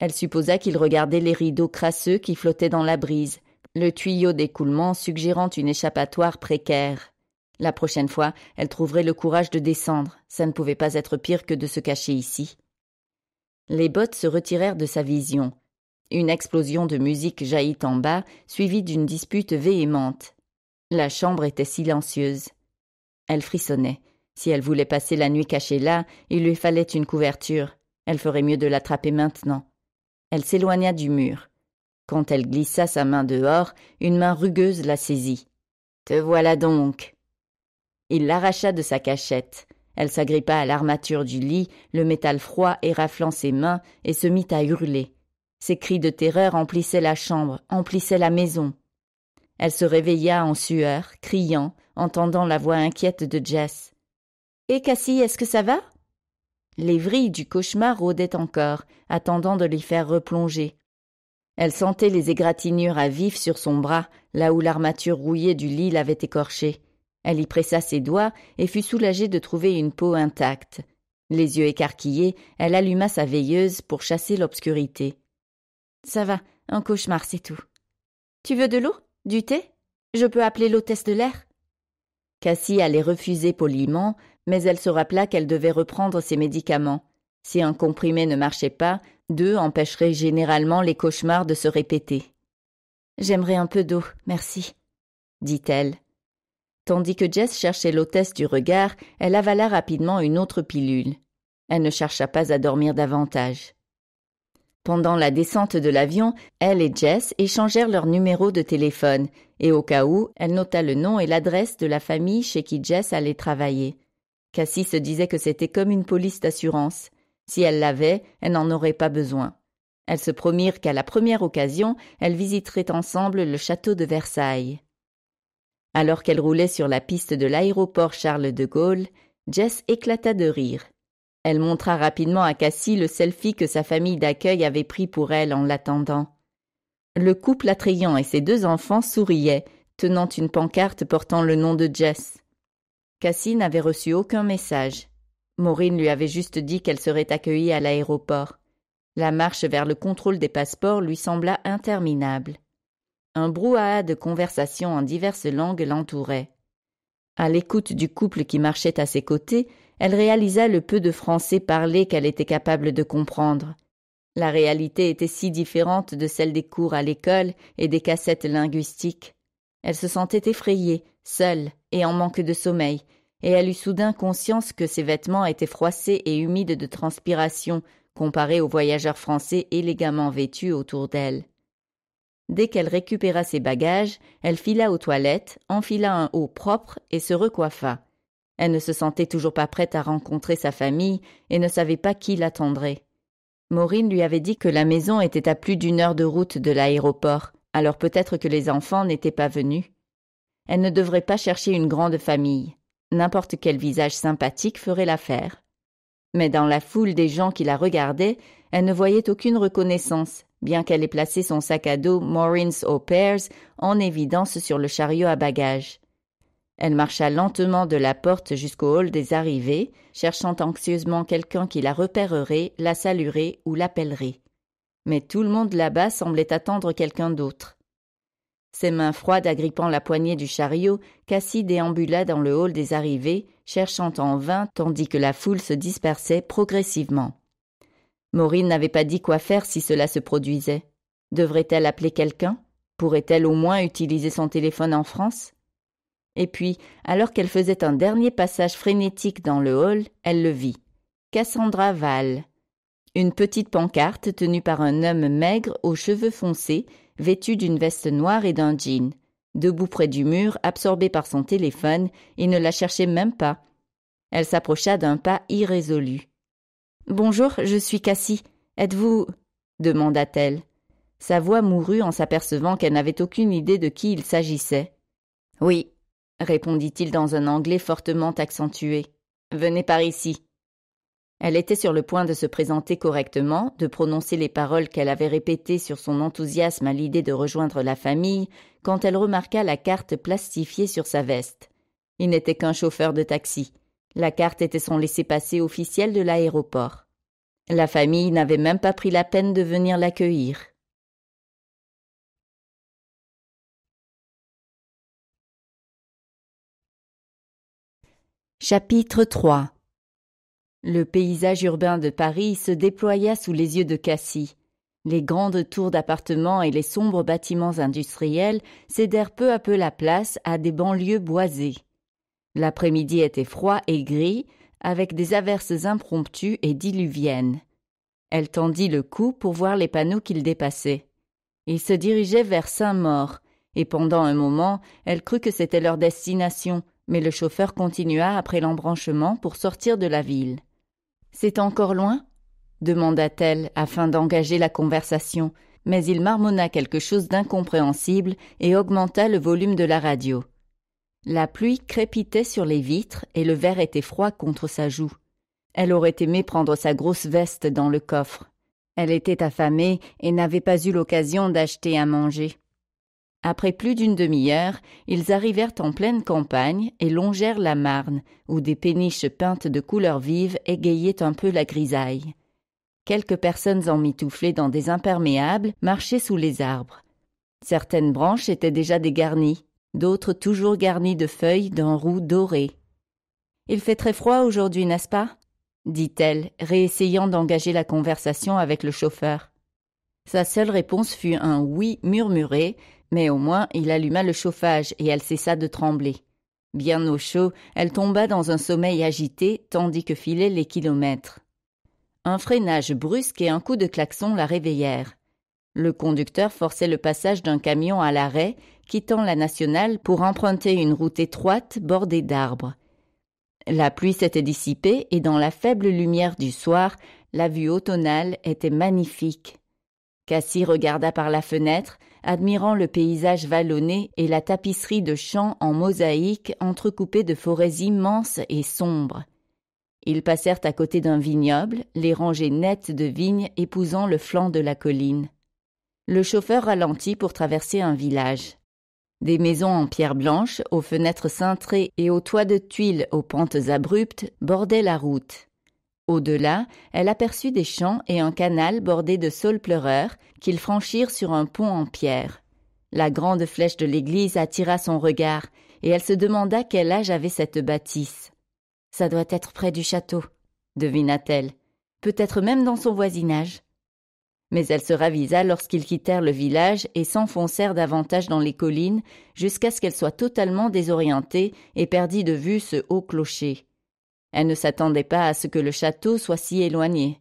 Elle supposa qu'il regardait les rideaux crasseux qui flottaient dans la brise, le tuyau d'écoulement suggérant une échappatoire précaire. La prochaine fois, elle trouverait le courage de descendre. Ça ne pouvait pas être pire que de se cacher ici. Les bottes se retirèrent de sa vision. Une explosion de musique jaillit en bas, suivie d'une dispute véhémente. La chambre était silencieuse. Elle frissonnait. Si elle voulait passer la nuit cachée là, il lui fallait une couverture. Elle ferait mieux de l'attraper maintenant. Elle s'éloigna du mur. Quand elle glissa sa main dehors, une main rugueuse la saisit. Te voilà donc. Il l'arracha de sa cachette. Elle s'agrippa à l'armature du lit, le métal froid éraflant ses mains, et se mit à hurler. Ses cris de terreur emplissaient la chambre, emplissaient la maison. Elle se réveilla en sueur, criant, entendant la voix inquiète de Jess. Et Cassie, est-ce que ça va Les vrilles du cauchemar rôdaient encore, attendant de les faire replonger. Elle sentait les égratignures à vif sur son bras, là où l'armature rouillée du lit l'avait écorchée. Elle y pressa ses doigts et fut soulagée de trouver une peau intacte. Les yeux écarquillés, elle alluma sa veilleuse pour chasser l'obscurité. Ça va, un cauchemar, c'est tout. Tu veux de l'eau Du thé Je peux appeler l'hôtesse de l'air Cassie allait refuser poliment, mais elle se rappela qu'elle devait reprendre ses médicaments. Si un comprimé ne marchait pas, deux empêcheraient généralement les cauchemars de se répéter. J'aimerais un peu d'eau, merci, dit-elle. Tandis que Jess cherchait l'hôtesse du regard, elle avala rapidement une autre pilule. Elle ne chercha pas à dormir davantage. Pendant la descente de l'avion, elle et Jess échangèrent leurs numéros de téléphone, et au cas où, elle nota le nom et l'adresse de la famille chez qui Jess allait travailler. Cassie se disait que c'était comme une police d'assurance. Si elle l'avait, elle n'en aurait pas besoin. Elles se promirent qu'à la première occasion, elles visiteraient ensemble le château de Versailles. Alors qu'elle roulait sur la piste de l'aéroport Charles de Gaulle, Jess éclata de rire. Elle montra rapidement à Cassie le selfie que sa famille d'accueil avait pris pour elle en l'attendant. Le couple attrayant et ses deux enfants souriaient, tenant une pancarte portant le nom de Jess. Cassie n'avait reçu aucun message. Maureen lui avait juste dit qu'elle serait accueillie à l'aéroport. La marche vers le contrôle des passeports lui sembla interminable. Un brouhaha de conversations en diverses langues l'entourait. À l'écoute du couple qui marchait à ses côtés, elle réalisa le peu de français parlé qu'elle était capable de comprendre. La réalité était si différente de celle des cours à l'école et des cassettes linguistiques. Elle se sentait effrayée, seule et en manque de sommeil, et elle eut soudain conscience que ses vêtements étaient froissés et humides de transpiration comparés aux voyageurs français élégamment vêtus autour d'elle. Dès qu'elle récupéra ses bagages, elle fila aux toilettes, enfila un haut propre et se recoiffa. Elle ne se sentait toujours pas prête à rencontrer sa famille et ne savait pas qui l'attendrait. Maureen lui avait dit que la maison était à plus d'une heure de route de l'aéroport, alors peut-être que les enfants n'étaient pas venus. Elle ne devrait pas chercher une grande famille. N'importe quel visage sympathique ferait l'affaire. Mais dans la foule des gens qui la regardaient, elle ne voyait aucune reconnaissance, Bien qu'elle ait placé son sac à dos Maureen's au Pairs en évidence sur le chariot à bagages. Elle marcha lentement de la porte jusqu'au hall des arrivées, cherchant anxieusement quelqu'un qui la repérerait, la saluerait ou l'appellerait. Mais tout le monde là-bas semblait attendre quelqu'un d'autre. Ses mains froides agrippant la poignée du chariot, Cassie déambula dans le hall des arrivées, cherchant en vain, tandis que la foule se dispersait progressivement. Maureen n'avait pas dit quoi faire si cela se produisait. Devrait-elle appeler quelqu'un Pourrait-elle au moins utiliser son téléphone en France Et puis, alors qu'elle faisait un dernier passage frénétique dans le hall, elle le vit. Cassandra Val. Une petite pancarte tenue par un homme maigre aux cheveux foncés, vêtu d'une veste noire et d'un jean. Debout près du mur, absorbé par son téléphone, il ne la cherchait même pas. Elle s'approcha d'un pas irrésolu. Bonjour, je suis Cassie. Êtes-vous demanda-t-elle. Sa voix mourut en s'apercevant qu'elle n'avait aucune idée de qui il s'agissait. Oui, répondit-il dans un anglais fortement accentué. Venez par ici. Elle était sur le point de se présenter correctement, de prononcer les paroles qu'elle avait répétées sur son enthousiasme à l'idée de rejoindre la famille, quand elle remarqua la carte plastifiée sur sa veste. Il n'était qu'un chauffeur de taxi. La carte était son laissez-passer officiel de l'aéroport. La famille n'avait même pas pris la peine de venir l'accueillir. Chapitre 3 Le paysage urbain de Paris se déploya sous les yeux de Cassie. Les grandes tours d'appartements et les sombres bâtiments industriels cédèrent peu à peu la place à des banlieues boisées. L'après-midi était froid et gris, avec des averses impromptues et diluviennes. Elle tendit le cou pour voir les panneaux qu'il dépassait. Ils se dirigeaient vers Saint-Maur, et pendant un moment, elle crut que c'était leur destination, mais le chauffeur continua après l'embranchement pour sortir de la ville. C'est encore loin demanda-t-elle afin d'engager la conversation, mais il marmonna quelque chose d'incompréhensible et augmenta le volume de la radio. La pluie crépitait sur les vitres et le verre était froid contre sa joue. Elle aurait aimé prendre sa grosse veste dans le coffre. Elle était affamée et n'avait pas eu l'occasion d'acheter à manger. Après plus d'une demi-heure, ils arrivèrent en pleine campagne et longèrent la Marne, où des péniches peintes de couleurs vives égayaient un peu la grisaille. Quelques personnes emmitouflées dans des imperméables marchaient sous les arbres. Certaines branches étaient déjà dégarnies, d'autres toujours garnis de feuilles d'un roux doré. Il fait très froid aujourd'hui, n'est-ce pas dit-elle, réessayant d'engager la conversation avec le chauffeur. Sa seule réponse fut un oui murmuré, mais au moins il alluma le chauffage et elle cessa de trembler. Bien au chaud, elle tomba dans un sommeil agité tandis que filaient les kilomètres. Un freinage brusque et un coup de klaxon la réveillèrent. Le conducteur forçait le passage d'un camion à l'arrêt quittant la nationale pour emprunter une route étroite bordée d'arbres. La pluie s'était dissipée et dans la faible lumière du soir, la vue automnale était magnifique. Cassie regarda par la fenêtre, admirant le paysage vallonné et la tapisserie de champs en mosaïque entrecoupée de forêts immenses et sombres. Ils passèrent à côté d'un vignoble, les rangées nettes de vignes épousant le flanc de la colline. Le chauffeur ralentit pour traverser un village. Des maisons en pierre blanche, aux fenêtres cintrées et aux toits de tuiles aux pentes abruptes, bordaient la route. Au-delà, elle aperçut des champs et un canal bordé de saules pleureurs qu'ils franchirent sur un pont en pierre. La grande flèche de l'église attira son regard, et elle se demanda quel âge avait cette bâtisse. Ça doit être près du château, devina-t-elle, peut-être même dans son voisinage. Mais elle se ravisa lorsqu'ils quittèrent le village et s'enfoncèrent davantage dans les collines jusqu'à ce qu'elle soit totalement désorientée et perdit de vue ce haut clocher. Elle ne s'attendait pas à ce que le château soit si éloigné.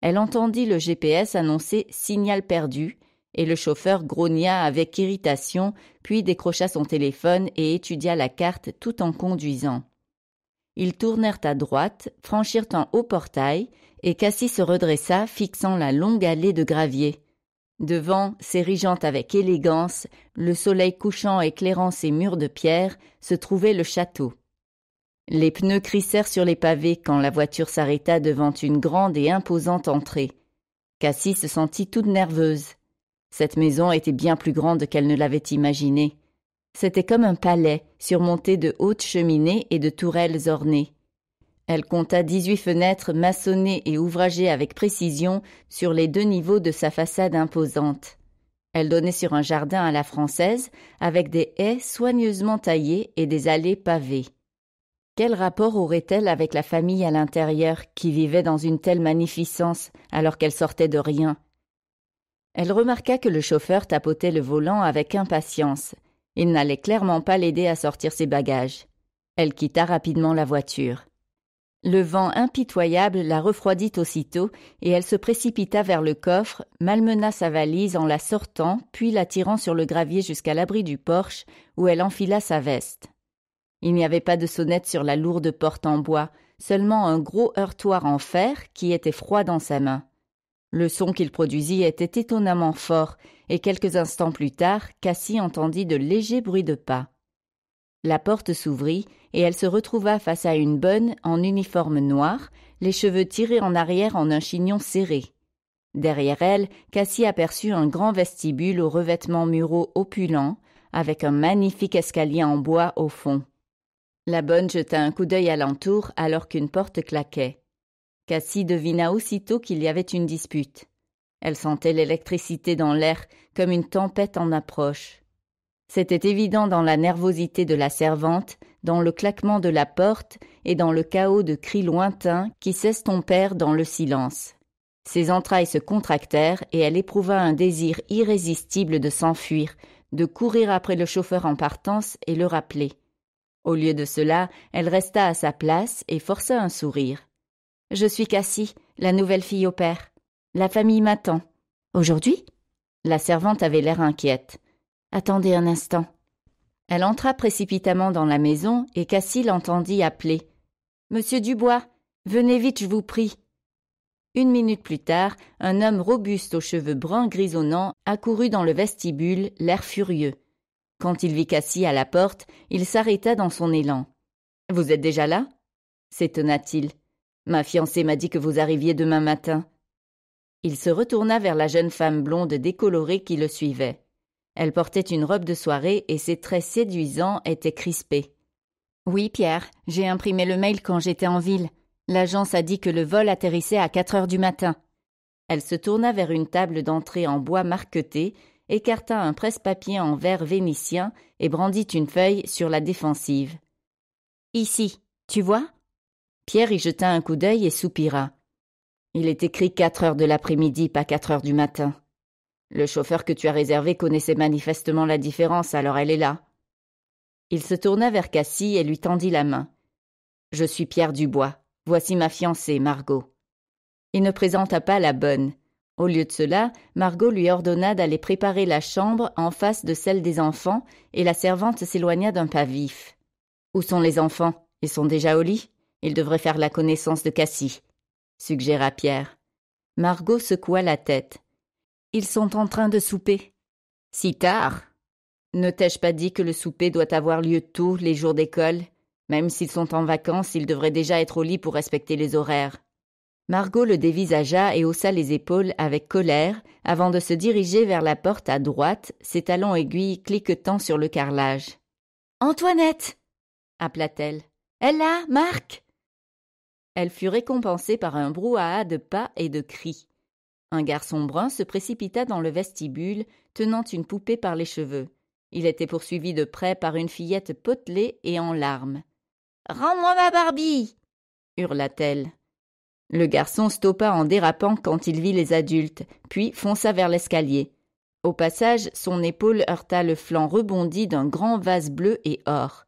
Elle entendit le GPS annoncer signal perdu et le chauffeur grogna avec irritation, puis décrocha son téléphone et étudia la carte tout en conduisant. Ils tournèrent à droite, franchirent un haut portail, et Cassie se redressa, fixant la longue allée de gravier. Devant, s'érigeant avec élégance, le soleil couchant éclairant ses murs de pierre, se trouvait le château. Les pneus crissèrent sur les pavés quand la voiture s'arrêta devant une grande et imposante entrée. Cassie se sentit toute nerveuse. Cette maison était bien plus grande qu'elle ne l'avait imaginée. C'était comme un palais, surmonté de hautes cheminées et de tourelles ornées. Elle compta dix-huit fenêtres maçonnées et ouvragées avec précision sur les deux niveaux de sa façade imposante. Elle donnait sur un jardin à la française, avec des haies soigneusement taillées et des allées pavées. Quel rapport aurait-elle avec la famille à l'intérieur qui vivait dans une telle magnificence alors qu'elle sortait de rien Elle remarqua que le chauffeur tapotait le volant avec impatience. Il n'allait clairement pas l'aider à sortir ses bagages. Elle quitta rapidement la voiture. Le vent impitoyable la refroidit aussitôt, et elle se précipita vers le coffre, malmena sa valise en la sortant, puis la tirant sur le gravier jusqu'à l'abri du porche, où elle enfila sa veste. Il n'y avait pas de sonnette sur la lourde porte en bois, seulement un gros heurtoir en fer qui était froid dans sa main. Le son qu'il produisit était étonnamment fort, et quelques instants plus tard, Cassie entendit de légers bruits de pas. La porte s'ouvrit, et elle se retrouva face à une bonne en uniforme noir, les cheveux tirés en arrière en un chignon serré. Derrière elle, Cassie aperçut un grand vestibule aux revêtements muraux opulents, avec un magnifique escalier en bois au fond. La bonne jeta un coup d'œil alentour alors qu'une porte claquait. Cassie devina aussitôt qu'il y avait une dispute. Elle sentait l'électricité dans l'air comme une tempête en approche. C'était évident dans la nervosité de la servante, dans le claquement de la porte et dans le chaos de cris lointains qui s'estompèrent dans le silence. Ses entrailles se contractèrent et elle éprouva un désir irrésistible de s'enfuir, de courir après le chauffeur en partance et le rappeler. Au lieu de cela, elle resta à sa place et força un sourire. Je suis Cassie, la nouvelle fille au père. La famille m'attend. Aujourd'hui La servante avait l'air inquiète. Attendez un instant. Elle entra précipitamment dans la maison et Cassie l'entendit appeler. Monsieur Dubois, venez vite, je vous prie. Une minute plus tard, un homme robuste aux cheveux bruns grisonnants accourut dans le vestibule, l'air furieux. Quand il vit Cassie à la porte, il s'arrêta dans son élan. Vous êtes déjà là s'étonna-t-il. Ma fiancée m'a dit que vous arriviez demain matin. Il se retourna vers la jeune femme blonde décolorée qui le suivait. Elle portait une robe de soirée et ses traits séduisants étaient crispés. Oui, Pierre, j'ai imprimé le mail quand j'étais en ville. L'agence a dit que le vol atterrissait à quatre heures du matin. Elle se tourna vers une table d'entrée en bois marqueté, écarta un presse-papier en verre vénitien et brandit une feuille sur la défensive. Ici, tu vois Pierre y jeta un coup d'œil et soupira. Il est écrit quatre heures de l'après-midi, pas quatre heures du matin. Le chauffeur que tu as réservé connaissait manifestement la différence, alors elle est là. Il se tourna vers Cassie et lui tendit la main. Je suis Pierre Dubois. Voici ma fiancée, Margot. Il ne présenta pas la bonne. Au lieu de cela, Margot lui ordonna d'aller préparer la chambre en face de celle des enfants, et la servante s'éloigna d'un pas vif. Où sont les enfants Ils sont déjà au lit Ils devraient faire la connaissance de Cassie, suggéra Pierre. Margot secoua la tête. Ils sont en train de souper. Si tard Ne t'ai-je pas dit que le souper doit avoir lieu tôt les jours d'école Même s'ils sont en vacances, ils devraient déjà être au lit pour respecter les horaires. Margot le dévisagea et haussa les épaules avec colère avant de se diriger vers la porte à droite, ses talons aiguilles cliquetant sur le carrelage. Antoinette appela-t-elle. Elle là, Marc Elle fut récompensée par un brouhaha de pas et de cris. Un garçon brun se précipita dans le vestibule, tenant une poupée par les cheveux. Il était poursuivi de près par une fillette potelée et en larmes. Rends-moi ma Barbie hurla-t-elle. Le garçon stoppa en dérapant quand il vit les adultes, puis fonça vers l'escalier. Au passage, son épaule heurta le flanc rebondi d'un grand vase bleu et or.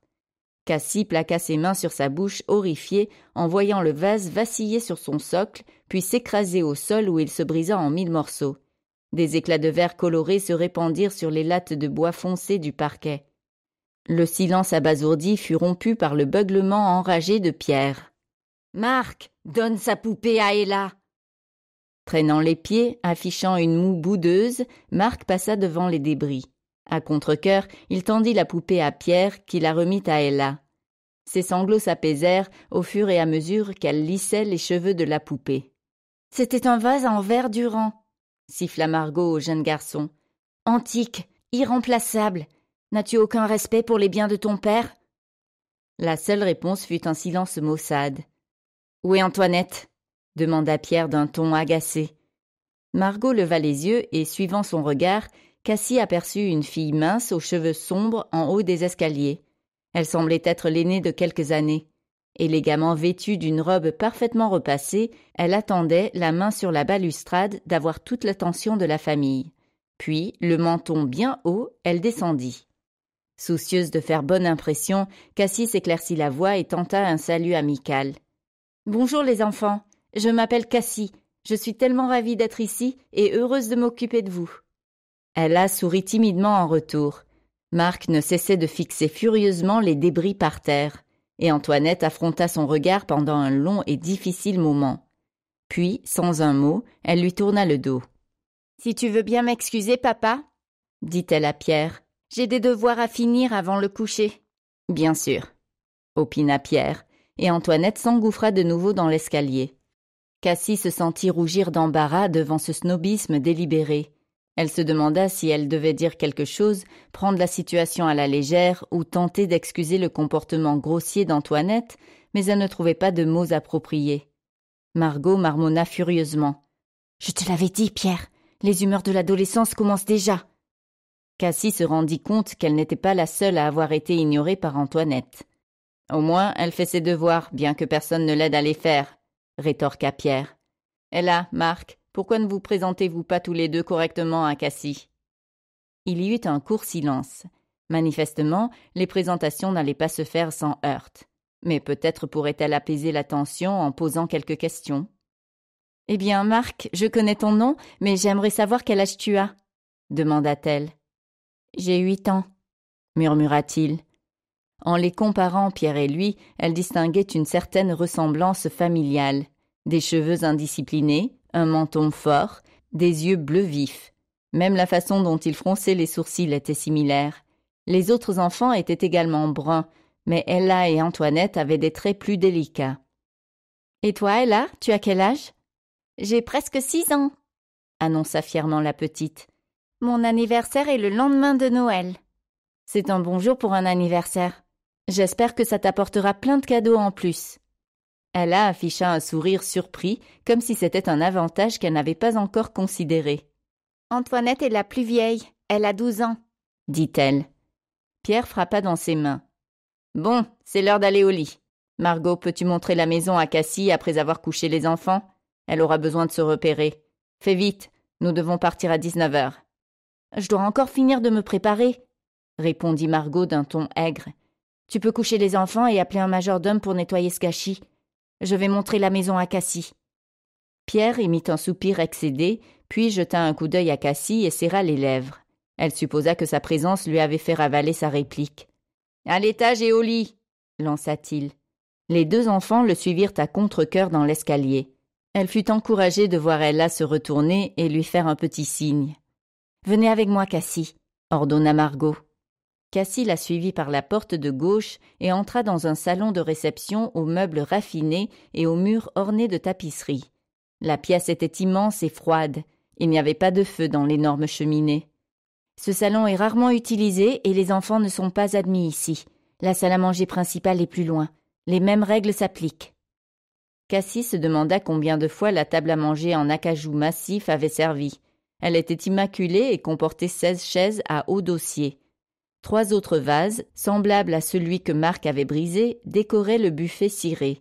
Cassie plaqua ses mains sur sa bouche, horrifiée, en voyant le vase vaciller sur son socle, puis s'écraser au sol où il se brisa en mille morceaux. Des éclats de verre colorés se répandirent sur les lattes de bois foncé du parquet. Le silence abasourdi fut rompu par le beuglement enragé de Pierre. Marc, donne sa poupée à Ella. Traînant les pieds, affichant une moue boudeuse, Marc passa devant les débris. À contre il tendit la poupée à Pierre, qui la remit à Ella. Ses sanglots s'apaisèrent au fur et à mesure qu'elle lissait les cheveux de la poupée. C'était un vase en verre durant, siffla Margot au jeune garçon. Antique, irremplaçable. N'as-tu aucun respect pour les biens de ton père La seule réponse fut un silence maussade. Où est Antoinette demanda Pierre d'un ton agacé. Margot leva les yeux et, suivant son regard, Cassie aperçut une fille mince aux cheveux sombres en haut des escaliers. Elle semblait être l'aînée de quelques années. Élégamment vêtue d'une robe parfaitement repassée, elle attendait, la main sur la balustrade, d'avoir toute l'attention de la famille. Puis, le menton bien haut, elle descendit. Soucieuse de faire bonne impression, Cassie s'éclaircit la voix et tenta un salut amical. Bonjour les enfants, je m'appelle Cassie. Je suis tellement ravie d'être ici et heureuse de m'occuper de vous. Ella sourit timidement en retour. Marc ne cessait de fixer furieusement les débris par terre, et Antoinette affronta son regard pendant un long et difficile moment. Puis, sans un mot, elle lui tourna le dos. Si tu veux bien m'excuser, papa, dit-elle à Pierre, j'ai des devoirs à finir avant le coucher. Bien sûr, opina Pierre, et Antoinette s'engouffra de nouveau dans l'escalier. Cassie se sentit rougir d'embarras devant ce snobisme délibéré, elle se demanda si elle devait dire quelque chose, prendre la situation à la légère ou tenter d'excuser le comportement grossier d'Antoinette, mais elle ne trouvait pas de mots appropriés. Margot marmonna furieusement. Je te l'avais dit, Pierre, les humeurs de l'adolescence commencent déjà. Cassie se rendit compte qu'elle n'était pas la seule à avoir été ignorée par Antoinette. Au moins, elle fait ses devoirs, bien que personne ne l'aide à les faire, rétorqua Pierre. Elle a, Marc, pourquoi ne vous présentez-vous pas tous les deux correctement à Cassie ?» Il y eut un court silence. Manifestement, les présentations n'allaient pas se faire sans heurte. Mais peut-être pourrait-elle apaiser l'attention en posant quelques questions. Eh bien, Marc, je connais ton nom, mais j'aimerais savoir quel âge tu as demanda-t-elle. J'ai huit ans, murmura-t-il. En les comparant, Pierre et lui, elle distinguait une certaine ressemblance familiale. Des cheveux indisciplinés, un menton fort, des yeux bleus vifs. Même la façon dont il fronçait les sourcils était similaire. Les autres enfants étaient également bruns, mais Ella et Antoinette avaient des traits plus délicats. Et toi, Ella, tu as quel âge J'ai presque six ans, annonça fièrement la petite. Mon anniversaire est le lendemain de Noël. C'est un bon jour pour un anniversaire. J'espère que ça t'apportera plein de cadeaux en plus. Ella afficha un sourire surpris, comme si c'était un avantage qu'elle n'avait pas encore considéré. Antoinette est la plus vieille, elle a douze ans, dit-elle. Pierre frappa dans ses mains. Bon, c'est l'heure d'aller au lit. Margot, peux-tu montrer la maison à Cassie après avoir couché les enfants Elle aura besoin de se repérer. Fais vite, nous devons partir à dix-neuf heures. Je dois encore finir de me préparer, répondit Margot d'un ton aigre. Tu peux coucher les enfants et appeler un majordome pour nettoyer ce je vais montrer la maison à Cassie. Pierre émit un soupir excédé, puis jeta un coup d'œil à Cassie et serra les lèvres. Elle supposa que sa présence lui avait fait ravaler sa réplique. À l'étage et au lit lança-t-il. Les deux enfants le suivirent à contre coeur dans l'escalier. Elle fut encouragée de voir Ella se retourner et lui faire un petit signe. Venez avec moi, Cassie, ordonna Margot. Cassie la suivit par la porte de gauche et entra dans un salon de réception aux meubles raffinés et aux murs ornés de tapisseries. La pièce était immense et froide. Il n'y avait pas de feu dans l'énorme cheminée. Ce salon est rarement utilisé et les enfants ne sont pas admis ici. La salle à manger principale est plus loin. Les mêmes règles s'appliquent. Cassie se demanda combien de fois la table à manger en acajou massif avait servi. Elle était immaculée et comportait seize chaises à haut dossier. Trois autres vases, semblables à celui que Marc avait brisé, décoraient le buffet ciré.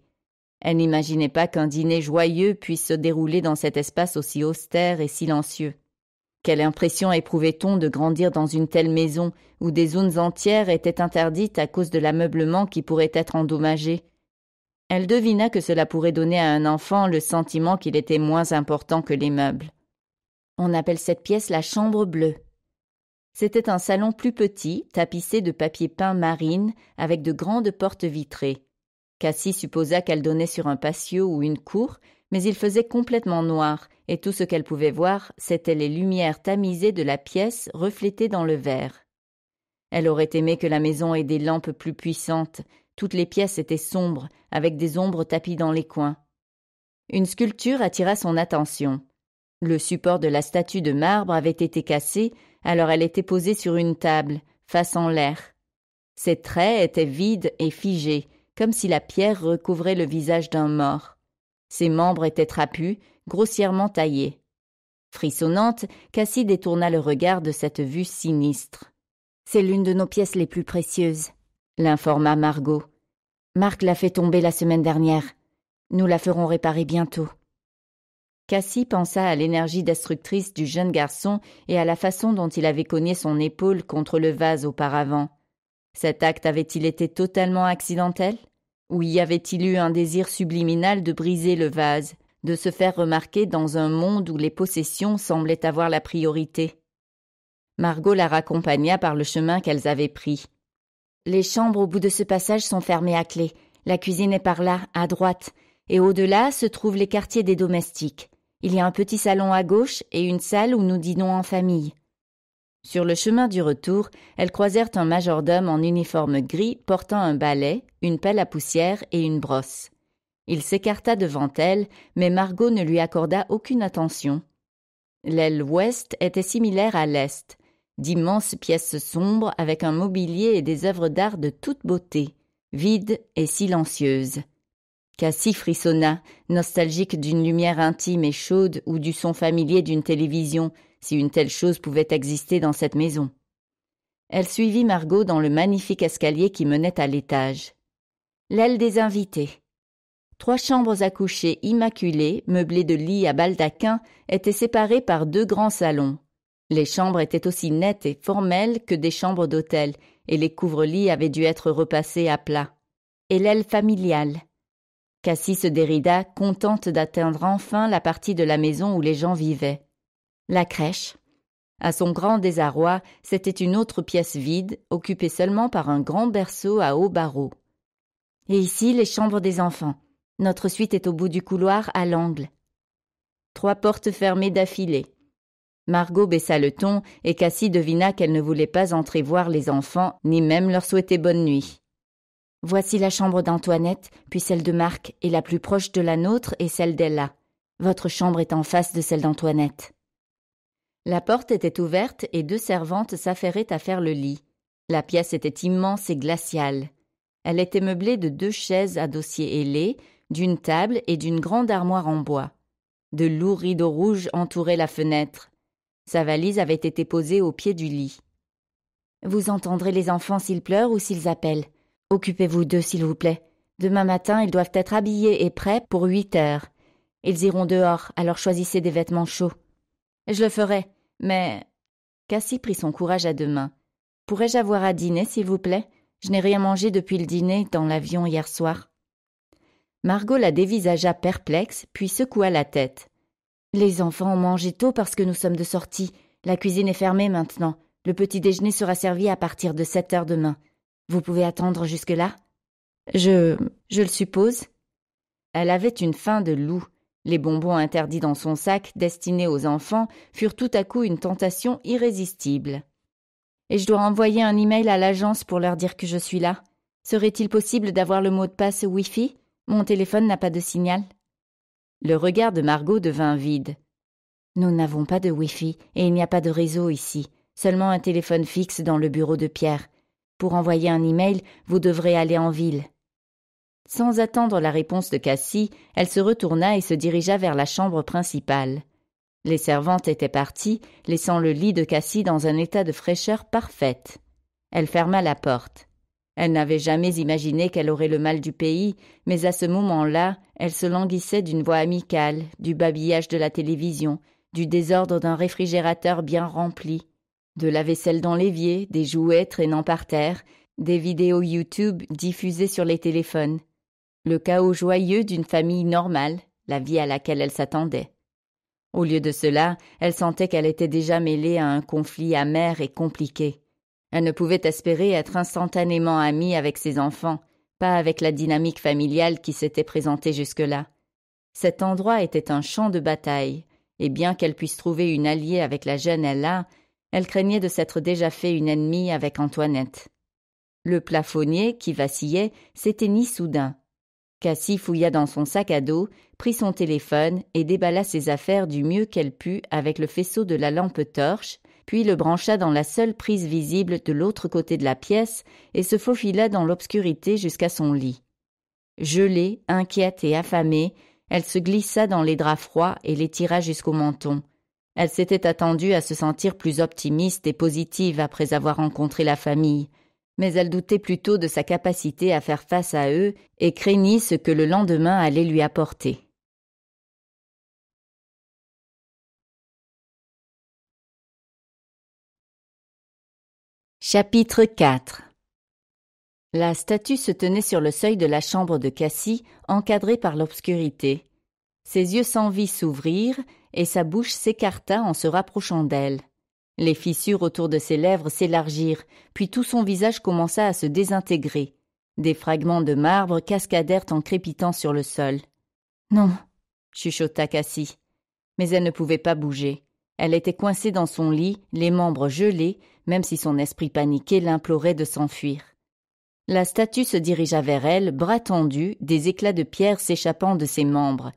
Elle n'imaginait pas qu'un dîner joyeux puisse se dérouler dans cet espace aussi austère et silencieux. Quelle impression éprouvait-on de grandir dans une telle maison où des zones entières étaient interdites à cause de l'ameublement qui pourrait être endommagé Elle devina que cela pourrait donner à un enfant le sentiment qu'il était moins important que les meubles. On appelle cette pièce la chambre bleue, c'était un salon plus petit, tapissé de papier peint marine, avec de grandes portes vitrées. Cassie supposa qu'elle donnait sur un patio ou une cour, mais il faisait complètement noir, et tout ce qu'elle pouvait voir, c'était les lumières tamisées de la pièce reflétées dans le verre. Elle aurait aimé que la maison ait des lampes plus puissantes. Toutes les pièces étaient sombres, avec des ombres tapies dans les coins. Une sculpture attira son attention. Le support de la statue de marbre avait été cassé, alors elle était posée sur une table, face en l'air. Ses traits étaient vides et figés, comme si la pierre recouvrait le visage d'un mort. Ses membres étaient trapus, grossièrement taillés. Frissonnante, Cassie détourna le regard de cette vue sinistre. C'est l'une de nos pièces les plus précieuses, l'informa Margot. Marc l'a fait tomber la semaine dernière. Nous la ferons réparer bientôt. Cassie pensa à l'énergie destructrice du jeune garçon et à la façon dont il avait cogné son épaule contre le vase auparavant. Cet acte avait-il été totalement accidentel Ou y avait-il eu un désir subliminal de briser le vase, de se faire remarquer dans un monde où les possessions semblaient avoir la priorité Margot la raccompagna par le chemin qu'elles avaient pris. Les chambres au bout de ce passage sont fermées à clé. La cuisine est par là, à droite, et au-delà se trouvent les quartiers des domestiques. Il y a un petit salon à gauche et une salle où nous dînons en famille. Sur le chemin du retour, elles croisèrent un majordome en uniforme gris portant un balai, une pelle à poussière et une brosse. Il s'écarta devant elles, mais Margot ne lui accorda aucune attention. L'aile ouest était similaire à l'est, d'immenses pièces sombres avec un mobilier et des œuvres d'art de toute beauté, vides et silencieuses. Cassie frissonna, nostalgique d'une lumière intime et chaude ou du son familier d'une télévision, si une telle chose pouvait exister dans cette maison. Elle suivit Margot dans le magnifique escalier qui menait à l'étage. L'aile des invités. Trois chambres à coucher immaculées, meublées de lits à baldaquin, étaient séparées par deux grands salons. Les chambres étaient aussi nettes et formelles que des chambres d'hôtel, et les couvre-lits avaient dû être repassés à plat. Et l'aile familiale Cassie se dérida, contente d'atteindre enfin la partie de la maison où les gens vivaient. La crèche. À son grand désarroi, c'était une autre pièce vide, occupée seulement par un grand berceau à hauts barreaux. Et ici, les chambres des enfants. Notre suite est au bout du couloir, à l'angle. Trois portes fermées d'affilée. Margot baissa le ton et Cassie devina qu'elle ne voulait pas entrer voir les enfants, ni même leur souhaiter bonne nuit. Voici la chambre d'Antoinette, puis celle de Marc, et la plus proche de la nôtre est celle d'Ella. Votre chambre est en face de celle d'Antoinette. La porte était ouverte et deux servantes s'affairaient à faire le lit. La pièce était immense et glaciale. Elle était meublée de deux chaises à dossier ailé, d'une table et d'une grande armoire en bois. De lourds rideaux rouges entouraient la fenêtre. Sa valise avait été posée au pied du lit. Vous entendrez les enfants s'ils pleurent ou s'ils appellent. Occupez-vous d'eux, s'il vous plaît. Demain matin, ils doivent être habillés et prêts pour huit heures. Ils iront dehors, alors choisissez des vêtements chauds. Je le ferai, mais. Cassie prit son courage à deux mains. Pourrais-je avoir à dîner, s'il vous plaît Je n'ai rien mangé depuis le dîner dans l'avion hier soir. Margot la dévisagea perplexe, puis secoua la tête. Les enfants ont mangé tôt parce que nous sommes de sortie. La cuisine est fermée maintenant. Le petit déjeuner sera servi à partir de sept heures demain. Vous pouvez attendre jusque-là Je. je le suppose. Elle avait une faim de loup. Les bonbons interdits dans son sac, destinés aux enfants, furent tout à coup une tentation irrésistible. Et je dois envoyer un e-mail à l'agence pour leur dire que je suis là. Serait-il possible d'avoir le mot de passe Wi-Fi Mon téléphone n'a pas de signal. Le regard de Margot devint vide. Nous n'avons pas de Wi-Fi et il n'y a pas de réseau ici, seulement un téléphone fixe dans le bureau de Pierre. Pour envoyer un email, vous devrez aller en ville. Sans attendre la réponse de Cassie, elle se retourna et se dirigea vers la chambre principale. Les servantes étaient parties, laissant le lit de Cassie dans un état de fraîcheur parfaite. Elle ferma la porte. Elle n'avait jamais imaginé qu'elle aurait le mal du pays, mais à ce moment-là, elle se languissait d'une voix amicale, du babillage de la télévision, du désordre d'un réfrigérateur bien rempli, de la vaisselle dans l'évier, des jouets traînant par terre, des vidéos YouTube diffusées sur les téléphones, le chaos joyeux d'une famille normale, la vie à laquelle elle s'attendait. Au lieu de cela, elle sentait qu'elle était déjà mêlée à un conflit amer et compliqué. Elle ne pouvait espérer être instantanément amie avec ses enfants, pas avec la dynamique familiale qui s'était présentée jusque-là. Cet endroit était un champ de bataille, et bien qu'elle puisse trouver une alliée avec la jeune Ella, elle craignait de s'être déjà fait une ennemie avec Antoinette. Le plafonnier, qui vacillait, s'éteignit soudain. Cassie fouilla dans son sac à dos, prit son téléphone et déballa ses affaires du mieux qu'elle put avec le faisceau de la lampe torche, puis le brancha dans la seule prise visible de l'autre côté de la pièce et se faufila dans l'obscurité jusqu'à son lit. Gelée, inquiète et affamée, elle se glissa dans les draps froids et les tira jusqu'au menton. Elle s'était attendue à se sentir plus optimiste et positive après avoir rencontré la famille, mais elle doutait plutôt de sa capacité à faire face à eux et craignit ce que le lendemain allait lui apporter. Chapitre 4 La statue se tenait sur le seuil de la chambre de Cassie, encadrée par l'obscurité. Ses yeux sans vie s'ouvrirent et sa bouche s'écarta en se rapprochant d'elle. Les fissures autour de ses lèvres s'élargirent, puis tout son visage commença à se désintégrer. Des fragments de marbre cascadèrent en crépitant sur le sol. Non, chuchota Cassie. Mais elle ne pouvait pas bouger. Elle était coincée dans son lit, les membres gelés, même si son esprit paniqué l'implorait de s'enfuir. La statue se dirigea vers elle, bras tendus, des éclats de pierre s'échappant de ses membres.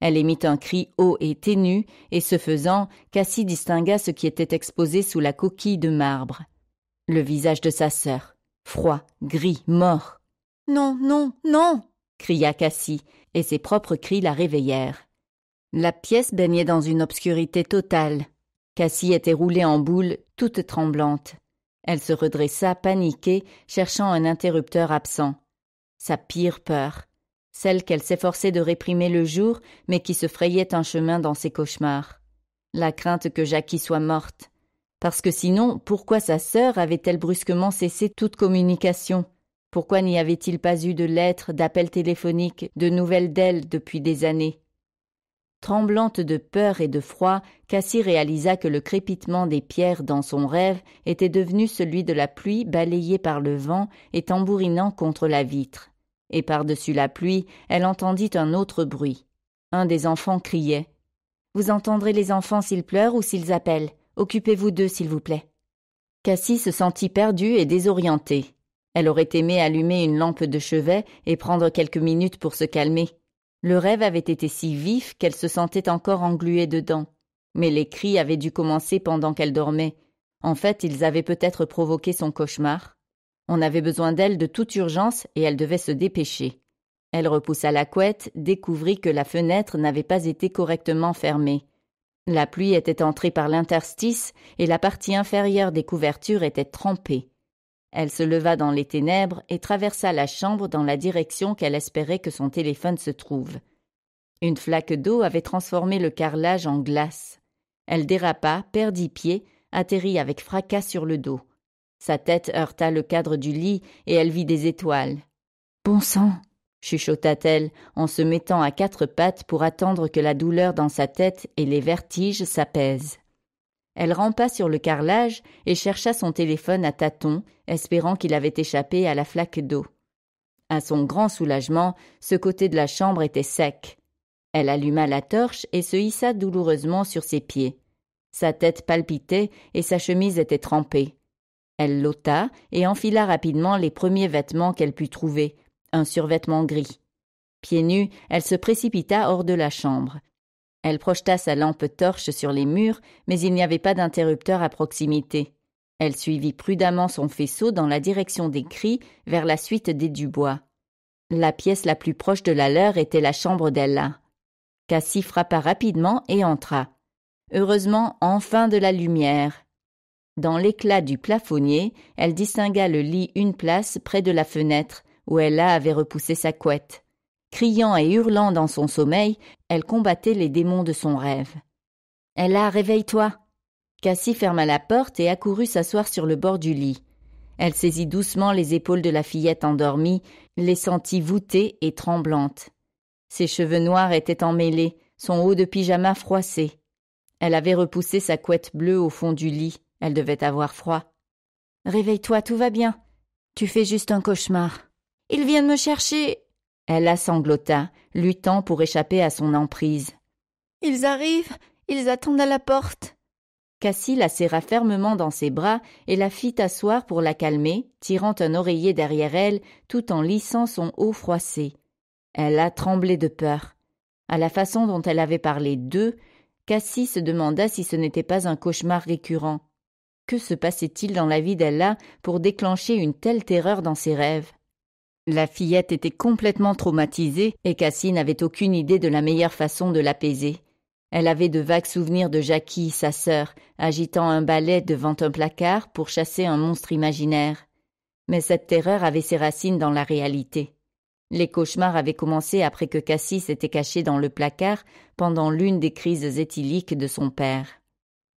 Elle émit un cri haut et ténu, et ce faisant, Cassie distingua ce qui était exposé sous la coquille de marbre. Le visage de sa sœur, froid, gris, mort. Non, non, non cria Cassie, et ses propres cris la réveillèrent. La pièce baignait dans une obscurité totale. Cassie était roulée en boule, toute tremblante. Elle se redressa, paniquée, cherchant un interrupteur absent. Sa pire peur, celle qu'elle s'efforçait de réprimer le jour, mais qui se frayait un chemin dans ses cauchemars. La crainte que Jackie soit morte. Parce que sinon, pourquoi sa sœur avait-elle brusquement cessé toute communication Pourquoi n'y avait-il pas eu de lettres, d'appels téléphoniques, de nouvelles d'elle depuis des années Tremblante de peur et de froid, Cassie réalisa que le crépitement des pierres dans son rêve était devenu celui de la pluie balayée par le vent et tambourinant contre la vitre et par-dessus la pluie, elle entendit un autre bruit. Un des enfants criait Vous entendrez les enfants s'ils pleurent ou s'ils appellent. Occupez-vous d'eux, s'il vous plaît. Cassie se sentit perdue et désorientée. Elle aurait aimé allumer une lampe de chevet et prendre quelques minutes pour se calmer. Le rêve avait été si vif qu'elle se sentait encore engluée dedans. Mais les cris avaient dû commencer pendant qu'elle dormait. En fait, ils avaient peut-être provoqué son cauchemar. On avait besoin d'elle de toute urgence et elle devait se dépêcher. Elle repoussa la couette, découvrit que la fenêtre n'avait pas été correctement fermée. La pluie était entrée par l'interstice et la partie inférieure des couvertures était trempée. Elle se leva dans les ténèbres et traversa la chambre dans la direction qu'elle espérait que son téléphone se trouve. Une flaque d'eau avait transformé le carrelage en glace. Elle dérapa, perdit pied, atterrit avec fracas sur le dos. Sa tête heurta le cadre du lit et elle vit des étoiles. Bon sang chuchota-t-elle en se mettant à quatre pattes pour attendre que la douleur dans sa tête et les vertiges s'apaisent. Elle rampa sur le carrelage et chercha son téléphone à tâtons, espérant qu'il avait échappé à la flaque d'eau. À son grand soulagement, ce côté de la chambre était sec. Elle alluma la torche et se hissa douloureusement sur ses pieds. Sa tête palpitait et sa chemise était trempée. Elle l'ôta et enfila rapidement les premiers vêtements qu'elle put trouver, un survêtement gris. Pieds nus, elle se précipita hors de la chambre. Elle projeta sa lampe torche sur les murs, mais il n'y avait pas d'interrupteur à proximité. Elle suivit prudemment son faisceau dans la direction des cris, vers la suite des Dubois. La pièce la plus proche de la leur était la chambre d'Ella. Cassie frappa rapidement et entra. Heureusement, enfin de la lumière. Dans l'éclat du plafonnier, elle distingua le lit une place près de la fenêtre, où Ella avait repoussé sa couette. Criant et hurlant dans son sommeil, elle combattait les démons de son rêve. Ella, réveille-toi Cassie ferma la porte et accourut s'asseoir sur le bord du lit. Elle saisit doucement les épaules de la fillette endormie, les sentit voûtées et tremblantes. Ses cheveux noirs étaient emmêlés, son haut de pyjama froissé. Elle avait repoussé sa couette bleue au fond du lit. Elle devait avoir froid. Réveille-toi, tout va bien. Tu fais juste un cauchemar. Ils viennent me chercher. Elle la sanglota, luttant pour échapper à son emprise. Ils arrivent, ils attendent à la porte. Cassie la serra fermement dans ses bras et la fit asseoir pour la calmer, tirant un oreiller derrière elle tout en lissant son haut froissé. Elle a tremblé de peur. À la façon dont elle avait parlé d'eux, Cassie se demanda si ce n'était pas un cauchemar récurrent. Que se passait-il dans la vie d'Ella pour déclencher une telle terreur dans ses rêves La fillette était complètement traumatisée et Cassie n'avait aucune idée de la meilleure façon de l'apaiser. Elle avait de vagues souvenirs de Jackie, sa sœur, agitant un balai devant un placard pour chasser un monstre imaginaire. Mais cette terreur avait ses racines dans la réalité. Les cauchemars avaient commencé après que Cassie s'était cachée dans le placard pendant l'une des crises éthyliques de son père.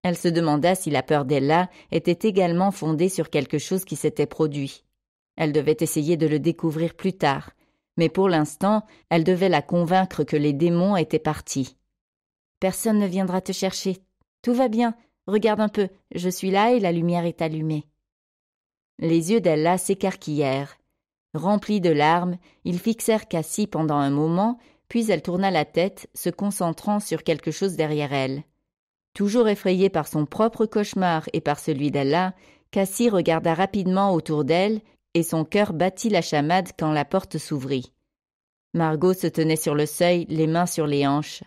Elle se demanda si la peur d'Ella était également fondée sur quelque chose qui s'était produit. Elle devait essayer de le découvrir plus tard, mais pour l'instant, elle devait la convaincre que les démons étaient partis. Personne ne viendra te chercher. Tout va bien. Regarde un peu. Je suis là et la lumière est allumée. Les yeux d'Ella s'écarquillèrent. Remplis de larmes, ils fixèrent Cassie pendant un moment, puis elle tourna la tête, se concentrant sur quelque chose derrière elle. Toujours effrayée par son propre cauchemar et par celui d'Allah, Cassie regarda rapidement autour d'elle, et son cœur battit la chamade quand la porte s'ouvrit. Margot se tenait sur le seuil, les mains sur les hanches.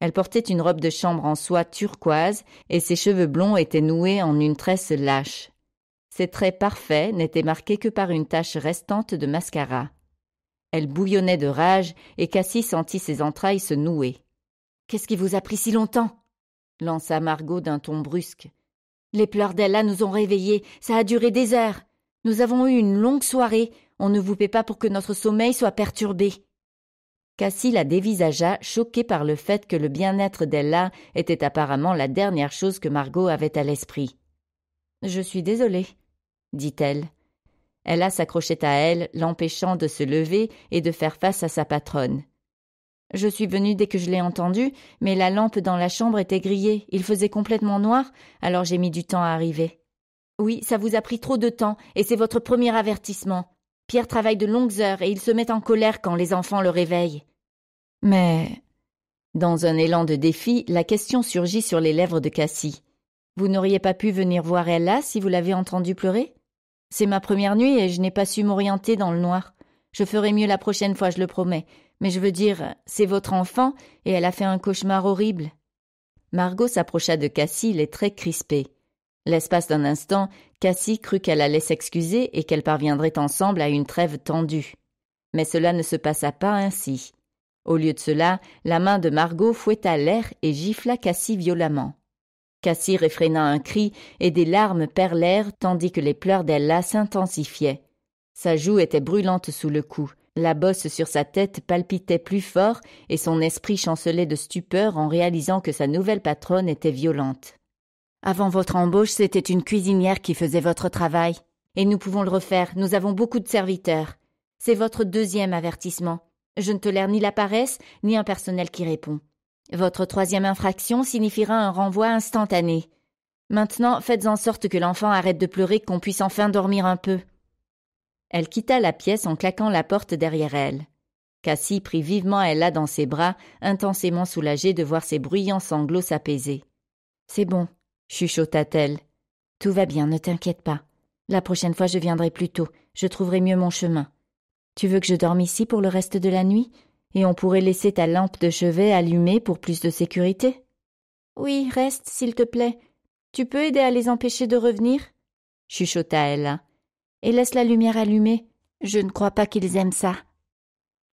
Elle portait une robe de chambre en soie turquoise, et ses cheveux blonds étaient noués en une tresse lâche. Ses traits parfaits n'étaient marqués que par une tache restante de mascara. Elle bouillonnait de rage, et Cassie sentit ses entrailles se nouer. Qu'est-ce qui vous a pris si longtemps lança Margot d'un ton brusque. Les pleurs d'Ella nous ont réveillés. Ça a duré des heures. Nous avons eu une longue soirée. On ne vous paie pas pour que notre sommeil soit perturbé. Cassie la dévisagea, choquée par le fait que le bien-être d'Ella était apparemment la dernière chose que Margot avait à l'esprit. Je suis désolée, dit-elle. Ella s'accrochait à elle, l'empêchant de se lever et de faire face à sa patronne. Je suis venue dès que je l'ai entendu, mais la lampe dans la chambre était grillée, il faisait complètement noir, alors j'ai mis du temps à arriver. Oui, ça vous a pris trop de temps, et c'est votre premier avertissement. Pierre travaille de longues heures et il se met en colère quand les enfants le réveillent. Mais. Dans un élan de défi, la question surgit sur les lèvres de Cassie. Vous n'auriez pas pu venir voir Ella si vous l'avez entendue pleurer? C'est ma première nuit et je n'ai pas su m'orienter dans le noir. Je ferai mieux la prochaine fois, je le promets. Mais je veux dire, c'est votre enfant, et elle a fait un cauchemar horrible. Margot s'approcha de Cassie, les traits crispés. L'espace d'un instant, Cassie crut qu'elle allait s'excuser et qu'elle parviendrait ensemble à une trêve tendue. Mais cela ne se passa pas ainsi. Au lieu de cela, la main de Margot fouetta l'air et gifla Cassie violemment. Cassie réfréna un cri et des larmes perlèrent tandis que les pleurs d'Ella s'intensifiaient. Sa joue était brûlante sous le cou. La bosse sur sa tête palpitait plus fort et son esprit chancelait de stupeur en réalisant que sa nouvelle patronne était violente. Avant votre embauche, c'était une cuisinière qui faisait votre travail. Et nous pouvons le refaire, nous avons beaucoup de serviteurs. C'est votre deuxième avertissement. Je ne tolère ni la paresse, ni un personnel qui répond. Votre troisième infraction signifiera un renvoi instantané. Maintenant, faites en sorte que l'enfant arrête de pleurer, qu'on puisse enfin dormir un peu. Elle quitta la pièce en claquant la porte derrière elle. Cassie prit vivement Ella dans ses bras, intensément soulagée de voir ses bruyants sanglots s'apaiser. C'est bon, chuchota-t-elle. Tout va bien, ne t'inquiète pas. La prochaine fois, je viendrai plus tôt. Je trouverai mieux mon chemin. Tu veux que je dorme ici pour le reste de la nuit Et on pourrait laisser ta lampe de chevet allumée pour plus de sécurité Oui, reste, s'il te plaît. Tu peux aider à les empêcher de revenir chuchota Ella et laisse la lumière allumée. Je ne crois pas qu'ils aiment ça.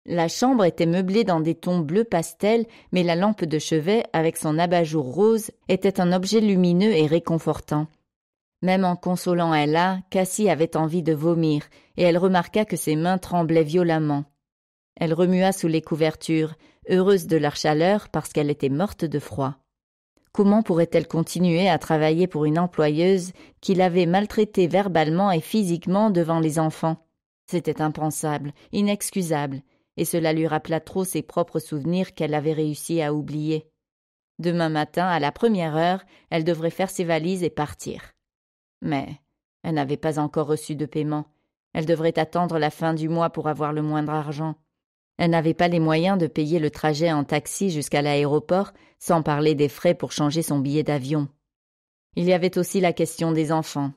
La chambre était meublée dans des tons bleus pastel, mais la lampe de chevet, avec son abat-jour rose, était un objet lumineux et réconfortant. Même en consolant Ella, Cassie avait envie de vomir, et elle remarqua que ses mains tremblaient violemment. Elle remua sous les couvertures, heureuse de leur chaleur parce qu'elle était morte de froid. Comment pourrait-elle continuer à travailler pour une employeuse qui l'avait maltraitée verbalement et physiquement devant les enfants C'était impensable, inexcusable, et cela lui rappela trop ses propres souvenirs qu'elle avait réussi à oublier. Demain matin, à la première heure, elle devrait faire ses valises et partir. Mais elle n'avait pas encore reçu de paiement. Elle devrait attendre la fin du mois pour avoir le moindre argent. Elle n'avait pas les moyens de payer le trajet en taxi jusqu'à l'aéroport, sans parler des frais pour changer son billet d'avion. Il y avait aussi la question des enfants.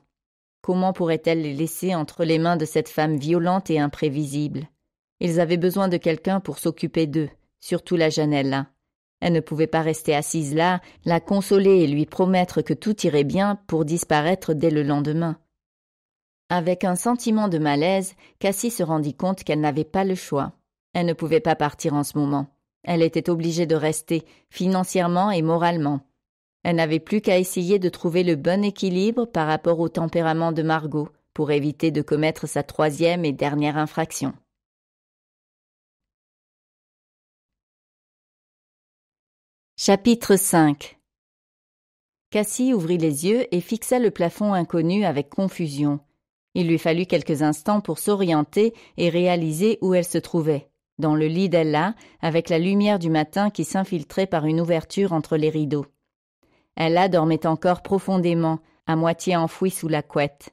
Comment pourrait-elle les laisser entre les mains de cette femme violente et imprévisible Ils avaient besoin de quelqu'un pour s'occuper d'eux, surtout la Janella. Elle ne pouvait pas rester assise là, la consoler et lui promettre que tout irait bien pour disparaître dès le lendemain. Avec un sentiment de malaise, Cassie se rendit compte qu'elle n'avait pas le choix. Elle ne pouvait pas partir en ce moment. Elle était obligée de rester, financièrement et moralement. Elle n'avait plus qu'à essayer de trouver le bon équilibre par rapport au tempérament de Margot pour éviter de commettre sa troisième et dernière infraction. Chapitre 5 Cassie ouvrit les yeux et fixa le plafond inconnu avec confusion. Il lui fallut quelques instants pour s'orienter et réaliser où elle se trouvait dans le lit d'Ella, avec la lumière du matin qui s'infiltrait par une ouverture entre les rideaux. Ella dormait encore profondément, à moitié enfouie sous la couette.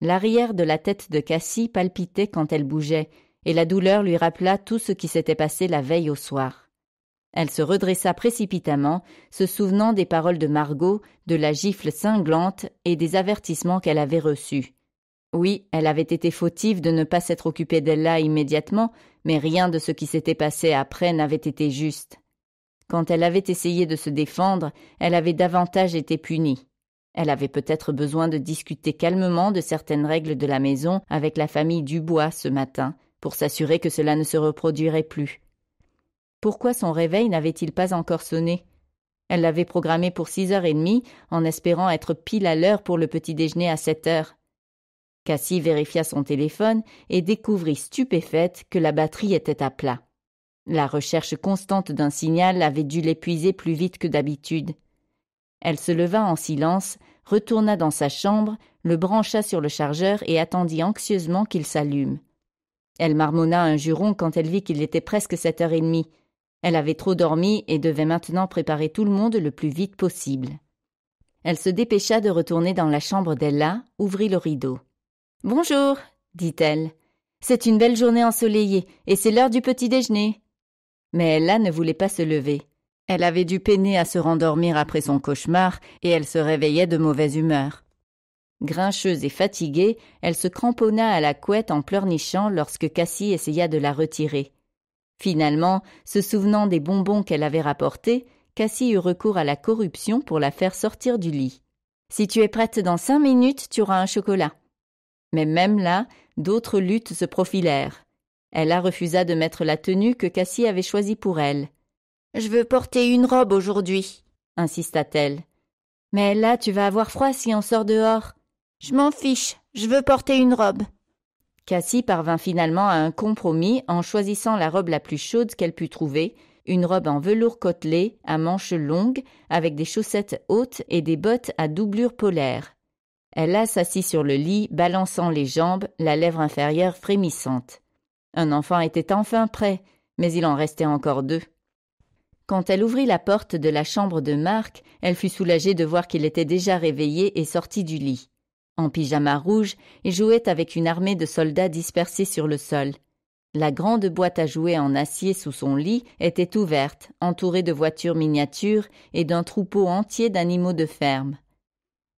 L'arrière de la tête de Cassie palpitait quand elle bougeait, et la douleur lui rappela tout ce qui s'était passé la veille au soir. Elle se redressa précipitamment, se souvenant des paroles de Margot, de la gifle cinglante et des avertissements qu'elle avait reçus. Oui, elle avait été fautive de ne pas s'être occupée d'Ella immédiatement, mais rien de ce qui s'était passé après n'avait été juste. Quand elle avait essayé de se défendre, elle avait davantage été punie. Elle avait peut-être besoin de discuter calmement de certaines règles de la maison avec la famille Dubois ce matin, pour s'assurer que cela ne se reproduirait plus. Pourquoi son réveil n'avait-il pas encore sonné Elle l'avait programmé pour six heures et demie, en espérant être pile à l'heure pour le petit déjeuner à sept heures. Cassie vérifia son téléphone et découvrit stupéfaite que la batterie était à plat. La recherche constante d'un signal avait dû l'épuiser plus vite que d'habitude. Elle se leva en silence, retourna dans sa chambre, le brancha sur le chargeur et attendit anxieusement qu'il s'allume. Elle marmonna un juron quand elle vit qu'il était presque sept heures et demie. Elle avait trop dormi et devait maintenant préparer tout le monde le plus vite possible. Elle se dépêcha de retourner dans la chambre d'Ella, ouvrit le rideau. Bonjour, dit-elle. C'est une belle journée ensoleillée, et c'est l'heure du petit déjeuner. Mais Ella ne voulait pas se lever. Elle avait dû peiner à se rendormir après son cauchemar, et elle se réveillait de mauvaise humeur. Grincheuse et fatiguée, elle se cramponna à la couette en pleurnichant lorsque Cassie essaya de la retirer. Finalement, se souvenant des bonbons qu'elle avait rapportés, Cassie eut recours à la corruption pour la faire sortir du lit. Si tu es prête dans cinq minutes, tu auras un chocolat. Mais même là, d'autres luttes se profilèrent. Ella refusa de mettre la tenue que Cassie avait choisie pour elle. Je veux porter une robe aujourd'hui, insista-t-elle. Mais là, tu vas avoir froid si on sort dehors. Je m'en fiche, je veux porter une robe. Cassie parvint finalement à un compromis en choisissant la robe la plus chaude qu'elle put trouver, une robe en velours côtelé, à manches longues, avec des chaussettes hautes et des bottes à doublure polaire. Ella s'assit sur le lit, balançant les jambes, la lèvre inférieure frémissante. Un enfant était enfin prêt, mais il en restait encore deux. Quand elle ouvrit la porte de la chambre de Marc, elle fut soulagée de voir qu'il était déjà réveillé et sorti du lit. En pyjama rouge, il jouait avec une armée de soldats dispersés sur le sol. La grande boîte à jouets en acier sous son lit était ouverte, entourée de voitures miniatures et d'un troupeau entier d'animaux de ferme.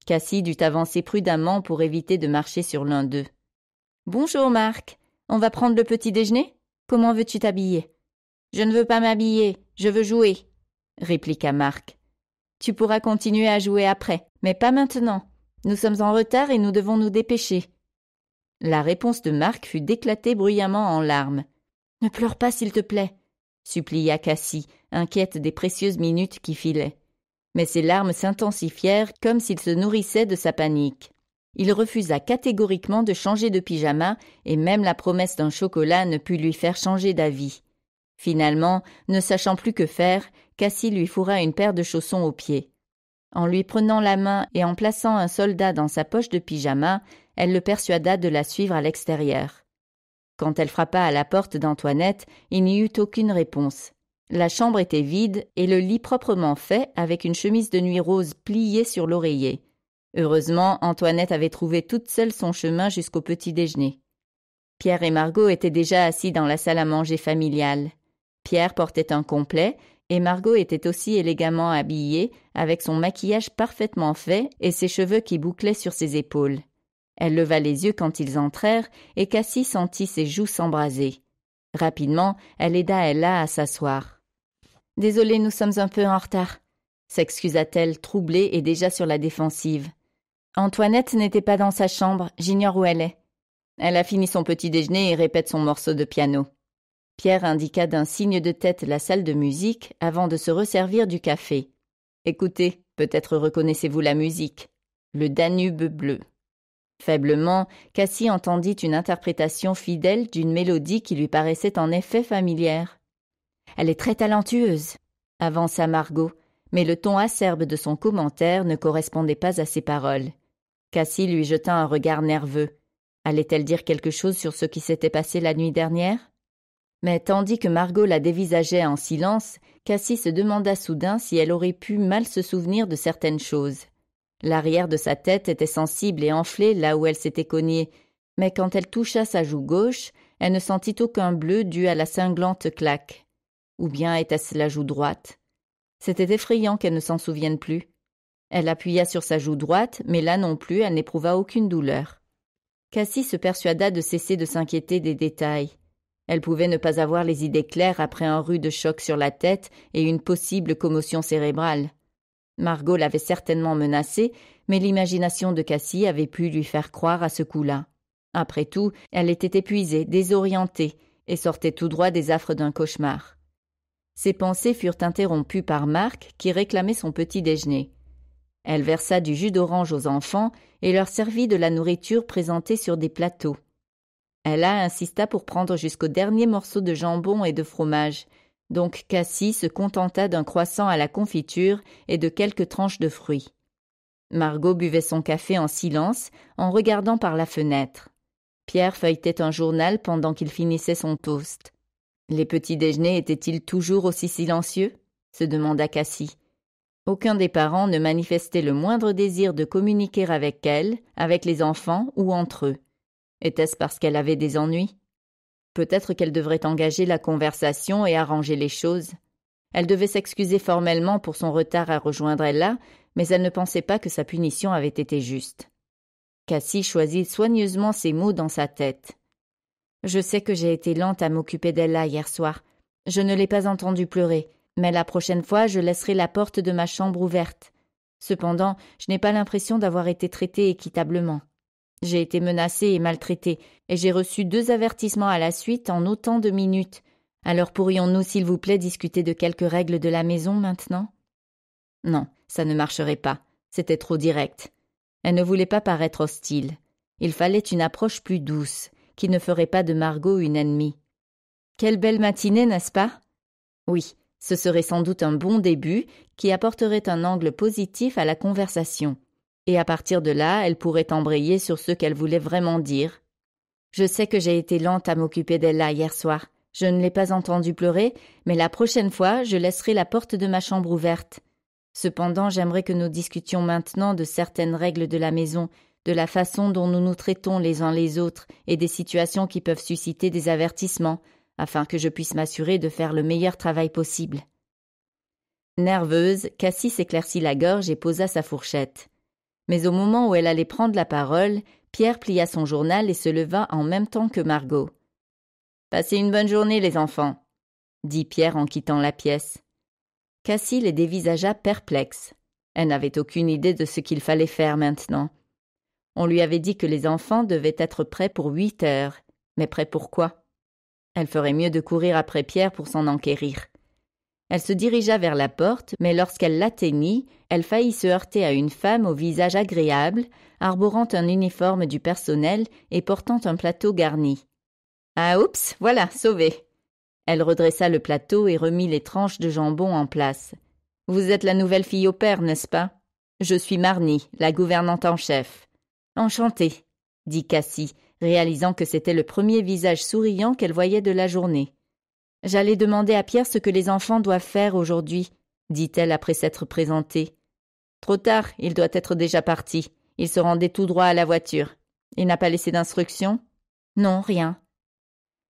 Cassie dut avancer prudemment pour éviter de marcher sur l'un d'eux. Bonjour, Marc. On va prendre le petit déjeuner? Comment veux tu t'habiller? Je ne veux pas m'habiller, je veux jouer, répliqua Marc. Tu pourras continuer à jouer après, mais pas maintenant. Nous sommes en retard et nous devons nous dépêcher. La réponse de Marc fut déclatée bruyamment en larmes. Ne pleure pas, s'il te plaît, supplia Cassie, inquiète des précieuses minutes qui filaient mais ses larmes s'intensifièrent comme s'il se nourrissait de sa panique. Il refusa catégoriquement de changer de pyjama, et même la promesse d'un chocolat ne put lui faire changer d'avis. Finalement, ne sachant plus que faire, Cassie lui fourra une paire de chaussons aux pieds. En lui prenant la main et en plaçant un soldat dans sa poche de pyjama, elle le persuada de la suivre à l'extérieur. Quand elle frappa à la porte d'Antoinette, il n'y eut aucune réponse. La chambre était vide et le lit proprement fait avec une chemise de nuit rose pliée sur l'oreiller. Heureusement, Antoinette avait trouvé toute seule son chemin jusqu'au petit déjeuner. Pierre et Margot étaient déjà assis dans la salle à manger familiale. Pierre portait un complet et Margot était aussi élégamment habillée, avec son maquillage parfaitement fait et ses cheveux qui bouclaient sur ses épaules. Elle leva les yeux quand ils entrèrent et Cassie sentit ses joues s'embraser. Rapidement, elle aida Ella à s'asseoir. Désolée, nous sommes un peu en retard, s'excusa-t-elle, troublée et déjà sur la défensive. Antoinette n'était pas dans sa chambre, j'ignore où elle est. Elle a fini son petit déjeuner et répète son morceau de piano. Pierre indiqua d'un signe de tête la salle de musique avant de se resservir du café. Écoutez, peut-être reconnaissez-vous la musique. Le Danube bleu. Faiblement, Cassie entendit une interprétation fidèle d'une mélodie qui lui paraissait en effet familière. Elle est très talentueuse, avança Margot, mais le ton acerbe de son commentaire ne correspondait pas à ses paroles. Cassie lui jeta un regard nerveux. Allait-elle dire quelque chose sur ce qui s'était passé la nuit dernière Mais tandis que Margot la dévisageait en silence, Cassie se demanda soudain si elle aurait pu mal se souvenir de certaines choses. L'arrière de sa tête était sensible et enflé là où elle s'était cognée, mais quand elle toucha sa joue gauche, elle ne sentit aucun bleu dû à la cinglante claque. Ou bien était-ce la joue droite C'était effrayant qu'elle ne s'en souvienne plus. Elle appuya sur sa joue droite, mais là non plus elle n'éprouva aucune douleur. Cassie se persuada de cesser de s'inquiéter des détails. Elle pouvait ne pas avoir les idées claires après un rude choc sur la tête et une possible commotion cérébrale. Margot l'avait certainement menacée, mais l'imagination de Cassie avait pu lui faire croire à ce coup-là. Après tout, elle était épuisée, désorientée, et sortait tout droit des affres d'un cauchemar. Ses pensées furent interrompues par Marc qui réclamait son petit déjeuner. Elle versa du jus d'orange aux enfants et leur servit de la nourriture présentée sur des plateaux. Ella insista pour prendre jusqu'au dernier morceau de jambon et de fromage, donc Cassie se contenta d'un croissant à la confiture et de quelques tranches de fruits. Margot buvait son café en silence, en regardant par la fenêtre. Pierre feuilletait un journal pendant qu'il finissait son toast. Les petits déjeuners étaient-ils toujours aussi silencieux se demanda Cassie. Aucun des parents ne manifestait le moindre désir de communiquer avec elle, avec les enfants ou entre eux. Était-ce parce qu'elle avait des ennuis Peut-être qu'elle devrait engager la conversation et arranger les choses. Elle devait s'excuser formellement pour son retard à rejoindre Ella, mais elle ne pensait pas que sa punition avait été juste. Cassie choisit soigneusement ses mots dans sa tête. Je sais que j'ai été lente à m'occuper d'Ella hier soir. Je ne l'ai pas entendue pleurer, mais la prochaine fois je laisserai la porte de ma chambre ouverte. Cependant, je n'ai pas l'impression d'avoir été traitée équitablement. J'ai été menacée et maltraitée, et j'ai reçu deux avertissements à la suite en autant de minutes. Alors pourrions-nous, s'il vous plaît, discuter de quelques règles de la maison maintenant Non, ça ne marcherait pas. C'était trop direct. Elle ne voulait pas paraître hostile. Il fallait une approche plus douce qui ne ferait pas de Margot une ennemie. Quelle belle matinée, n'est-ce pas Oui, ce serait sans doute un bon début qui apporterait un angle positif à la conversation. Et à partir de là, elle pourrait embrayer sur ce qu'elle voulait vraiment dire. Je sais que j'ai été lente à m'occuper d'Ella hier soir. Je ne l'ai pas entendue pleurer, mais la prochaine fois, je laisserai la porte de ma chambre ouverte. Cependant, j'aimerais que nous discutions maintenant de certaines règles de la maison, de la façon dont nous nous traitons les uns les autres et des situations qui peuvent susciter des avertissements, afin que je puisse m'assurer de faire le meilleur travail possible. Nerveuse, Cassie s'éclaircit la gorge et posa sa fourchette. Mais au moment où elle allait prendre la parole, Pierre plia son journal et se leva en même temps que Margot. Passez une bonne journée, les enfants, dit Pierre en quittant la pièce. Cassie les dévisagea perplexe. Elle n'avait aucune idée de ce qu'il fallait faire maintenant. On lui avait dit que les enfants devaient être prêts pour huit heures. Mais prêts pour quoi Elle ferait mieux de courir après Pierre pour s'en enquérir. Elle se dirigea vers la porte, mais lorsqu'elle l'atteignit, elle faillit se heurter à une femme au visage agréable, arborant un uniforme du personnel et portant un plateau garni. Ah oups, voilà, sauvée !» Elle redressa le plateau et remit les tranches de jambon en place. Vous êtes la nouvelle fille au père, n'est-ce pas Je suis Marnie, la gouvernante en chef. « Enchantée, » dit Cassie, réalisant que c'était le premier visage souriant qu'elle voyait de la journée. J'allais demander à Pierre ce que les enfants doivent faire aujourd'hui, dit-elle après s'être présentée. Trop tard, il doit être déjà parti. Il se rendait tout droit à la voiture. Il n'a pas laissé d'instructions Non, rien.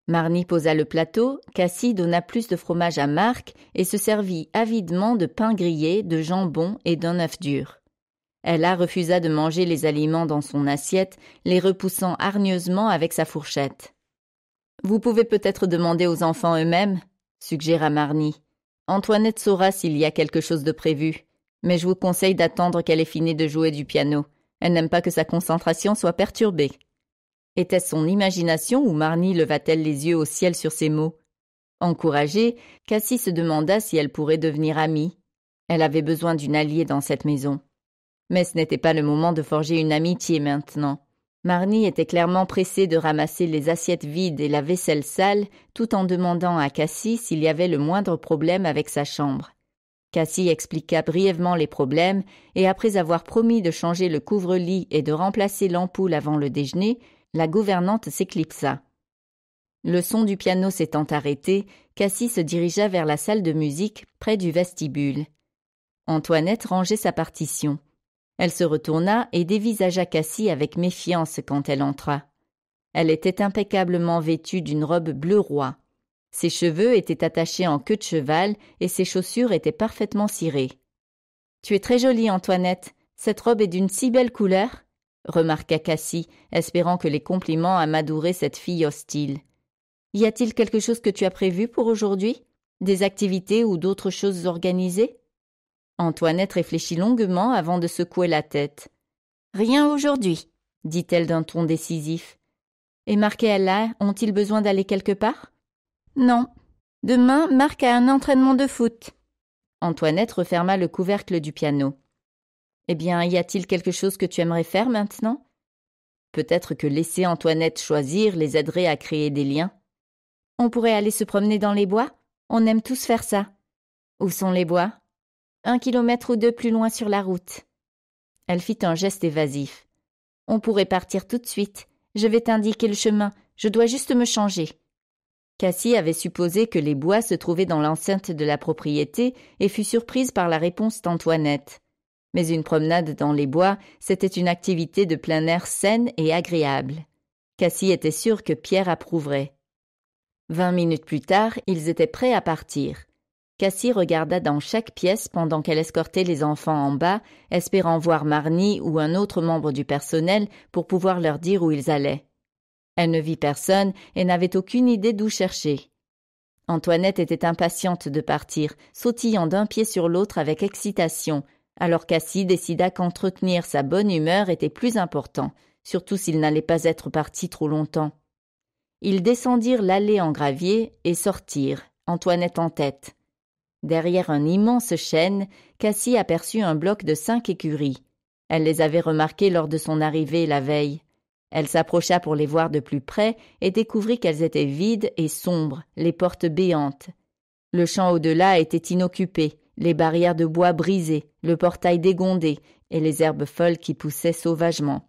Marnie posa le plateau, Cassie donna plus de fromage à Marc et se servit avidement de pain grillé, de jambon et d'un œuf dur. Ella refusa de manger les aliments dans son assiette, les repoussant hargneusement avec sa fourchette. Vous pouvez peut-être demander aux enfants eux-mêmes, suggéra Marny. Antoinette saura s'il y a quelque chose de prévu, mais je vous conseille d'attendre qu'elle ait fini de jouer du piano. Elle n'aime pas que sa concentration soit perturbée. Était-ce son imagination ou Marny leva-t-elle les yeux au ciel sur ces mots Encouragée, Cassie se demanda si elle pourrait devenir amie. Elle avait besoin d'une alliée dans cette maison. Mais ce n'était pas le moment de forger une amitié maintenant. Marny était clairement pressée de ramasser les assiettes vides et la vaisselle sale, tout en demandant à Cassie s'il y avait le moindre problème avec sa chambre. Cassie expliqua brièvement les problèmes, et après avoir promis de changer le couvre-lit et de remplacer l'ampoule avant le déjeuner, la gouvernante s'éclipsa. Le son du piano s'étant arrêté, Cassie se dirigea vers la salle de musique, près du vestibule. Antoinette rangeait sa partition. Elle se retourna et dévisagea Cassie avec méfiance quand elle entra. Elle était impeccablement vêtue d'une robe bleu roi. Ses cheveux étaient attachés en queue de cheval et ses chaussures étaient parfaitement cirées. Tu es très jolie, Antoinette. Cette robe est d'une si belle couleur, remarqua Cassie, espérant que les compliments amadouraient cette fille hostile. Y a-t-il quelque chose que tu as prévu pour aujourd'hui Des activités ou d'autres choses organisées Antoinette réfléchit longuement avant de secouer la tête. Rien aujourd'hui, dit-elle d'un ton décisif. Et Marc et Alain ont-ils besoin d'aller quelque part Non. Demain, Marc a un entraînement de foot. Antoinette referma le couvercle du piano. Eh bien, y a-t-il quelque chose que tu aimerais faire maintenant Peut-être que laisser Antoinette choisir les aiderait à créer des liens. On pourrait aller se promener dans les bois On aime tous faire ça. Où sont les bois un kilomètre ou deux plus loin sur la route. Elle fit un geste évasif. On pourrait partir tout de suite. Je vais t'indiquer le chemin. Je dois juste me changer. Cassie avait supposé que les bois se trouvaient dans l'enceinte de la propriété et fut surprise par la réponse d'Antoinette. Mais une promenade dans les bois, c'était une activité de plein air saine et agréable. Cassie était sûre que Pierre approuverait. Vingt minutes plus tard, ils étaient prêts à partir. Cassie regarda dans chaque pièce pendant qu'elle escortait les enfants en bas, espérant voir Marnie ou un autre membre du personnel pour pouvoir leur dire où ils allaient. Elle ne vit personne et n'avait aucune idée d'où chercher. Antoinette était impatiente de partir, sautillant d'un pied sur l'autre avec excitation, alors Cassie décida qu'entretenir sa bonne humeur était plus important, surtout s'il n'allait pas être parti trop longtemps. Ils descendirent l'allée en gravier et sortirent, Antoinette en tête. Derrière un immense chêne, Cassie aperçut un bloc de cinq écuries. Elle les avait remarquées lors de son arrivée la veille. Elle s'approcha pour les voir de plus près et découvrit qu'elles étaient vides et sombres, les portes béantes. Le champ au-delà était inoccupé, les barrières de bois brisées, le portail dégondé et les herbes folles qui poussaient sauvagement.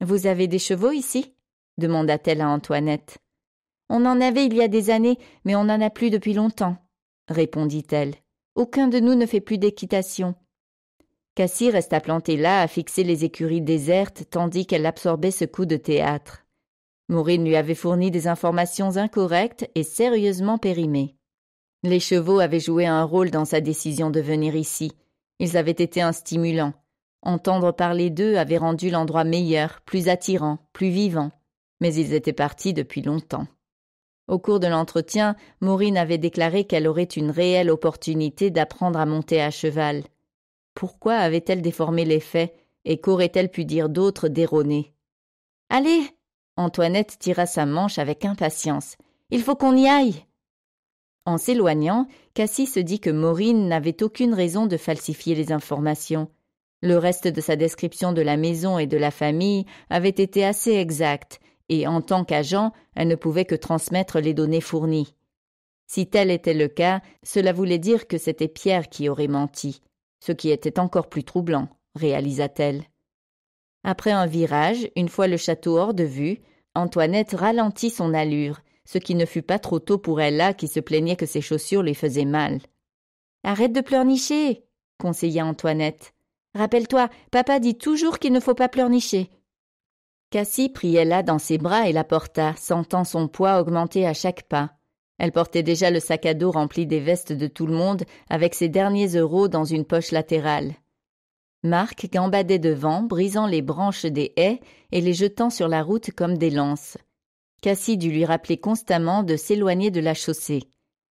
Vous avez des chevaux ici demanda-t-elle à Antoinette. On en avait il y a des années, mais on n'en a plus depuis longtemps, répondit-elle. Aucun de nous ne fait plus d'équitation. Cassie resta plantée là à fixer les écuries désertes tandis qu'elle absorbait ce coup de théâtre. Maureen lui avait fourni des informations incorrectes et sérieusement périmées. Les chevaux avaient joué un rôle dans sa décision de venir ici. Ils avaient été un stimulant. Entendre parler d'eux avait rendu l'endroit meilleur, plus attirant, plus vivant. Mais ils étaient partis depuis longtemps. Au cours de l'entretien, Maureen avait déclaré qu'elle aurait une réelle opportunité d'apprendre à monter à cheval. Pourquoi avait-elle déformé les faits et qu'aurait-elle pu dire d'autre d'erroné Allez Antoinette tira sa manche avec impatience. Il faut qu'on y aille En s'éloignant, Cassie se dit que Maureen n'avait aucune raison de falsifier les informations. Le reste de sa description de la maison et de la famille avait été assez exact, et en tant qu'agent, elle ne pouvait que transmettre les données fournies. Si tel était le cas, cela voulait dire que c'était Pierre qui aurait menti, ce qui était encore plus troublant, réalisa-t-elle. Après un virage, une fois le château hors de vue, Antoinette ralentit son allure, ce qui ne fut pas trop tôt pour Ella qui se plaignait que ses chaussures lui faisaient mal. Arrête de pleurnicher, conseilla Antoinette. Rappelle-toi, papa dit toujours qu'il ne faut pas pleurnicher. Cassie prit Ella dans ses bras et la porta, sentant son poids augmenter à chaque pas. Elle portait déjà le sac à dos rempli des vestes de tout le monde, avec ses derniers euros dans une poche latérale. Marc gambadait devant, brisant les branches des haies et les jetant sur la route comme des lances. Cassie dut lui rappeler constamment de s'éloigner de la chaussée.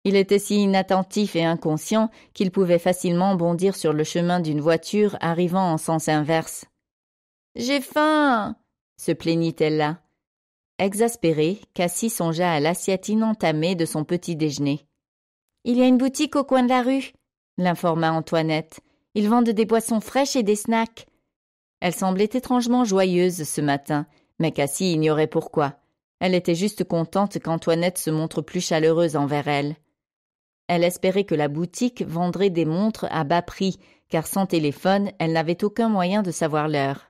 Il était si inattentif et inconscient qu'il pouvait facilement bondir sur le chemin d'une voiture arrivant en sens inverse. J'ai faim se plaignit-elle là. Exaspérée, Cassie songea à l'assiette inentamée de son petit déjeuner. Il y a une boutique au coin de la rue, l'informa Antoinette. Ils vendent des boissons fraîches et des snacks. Elle semblait étrangement joyeuse ce matin, mais Cassie ignorait pourquoi. Elle était juste contente qu'Antoinette se montre plus chaleureuse envers elle. Elle espérait que la boutique vendrait des montres à bas prix, car sans téléphone, elle n'avait aucun moyen de savoir l'heure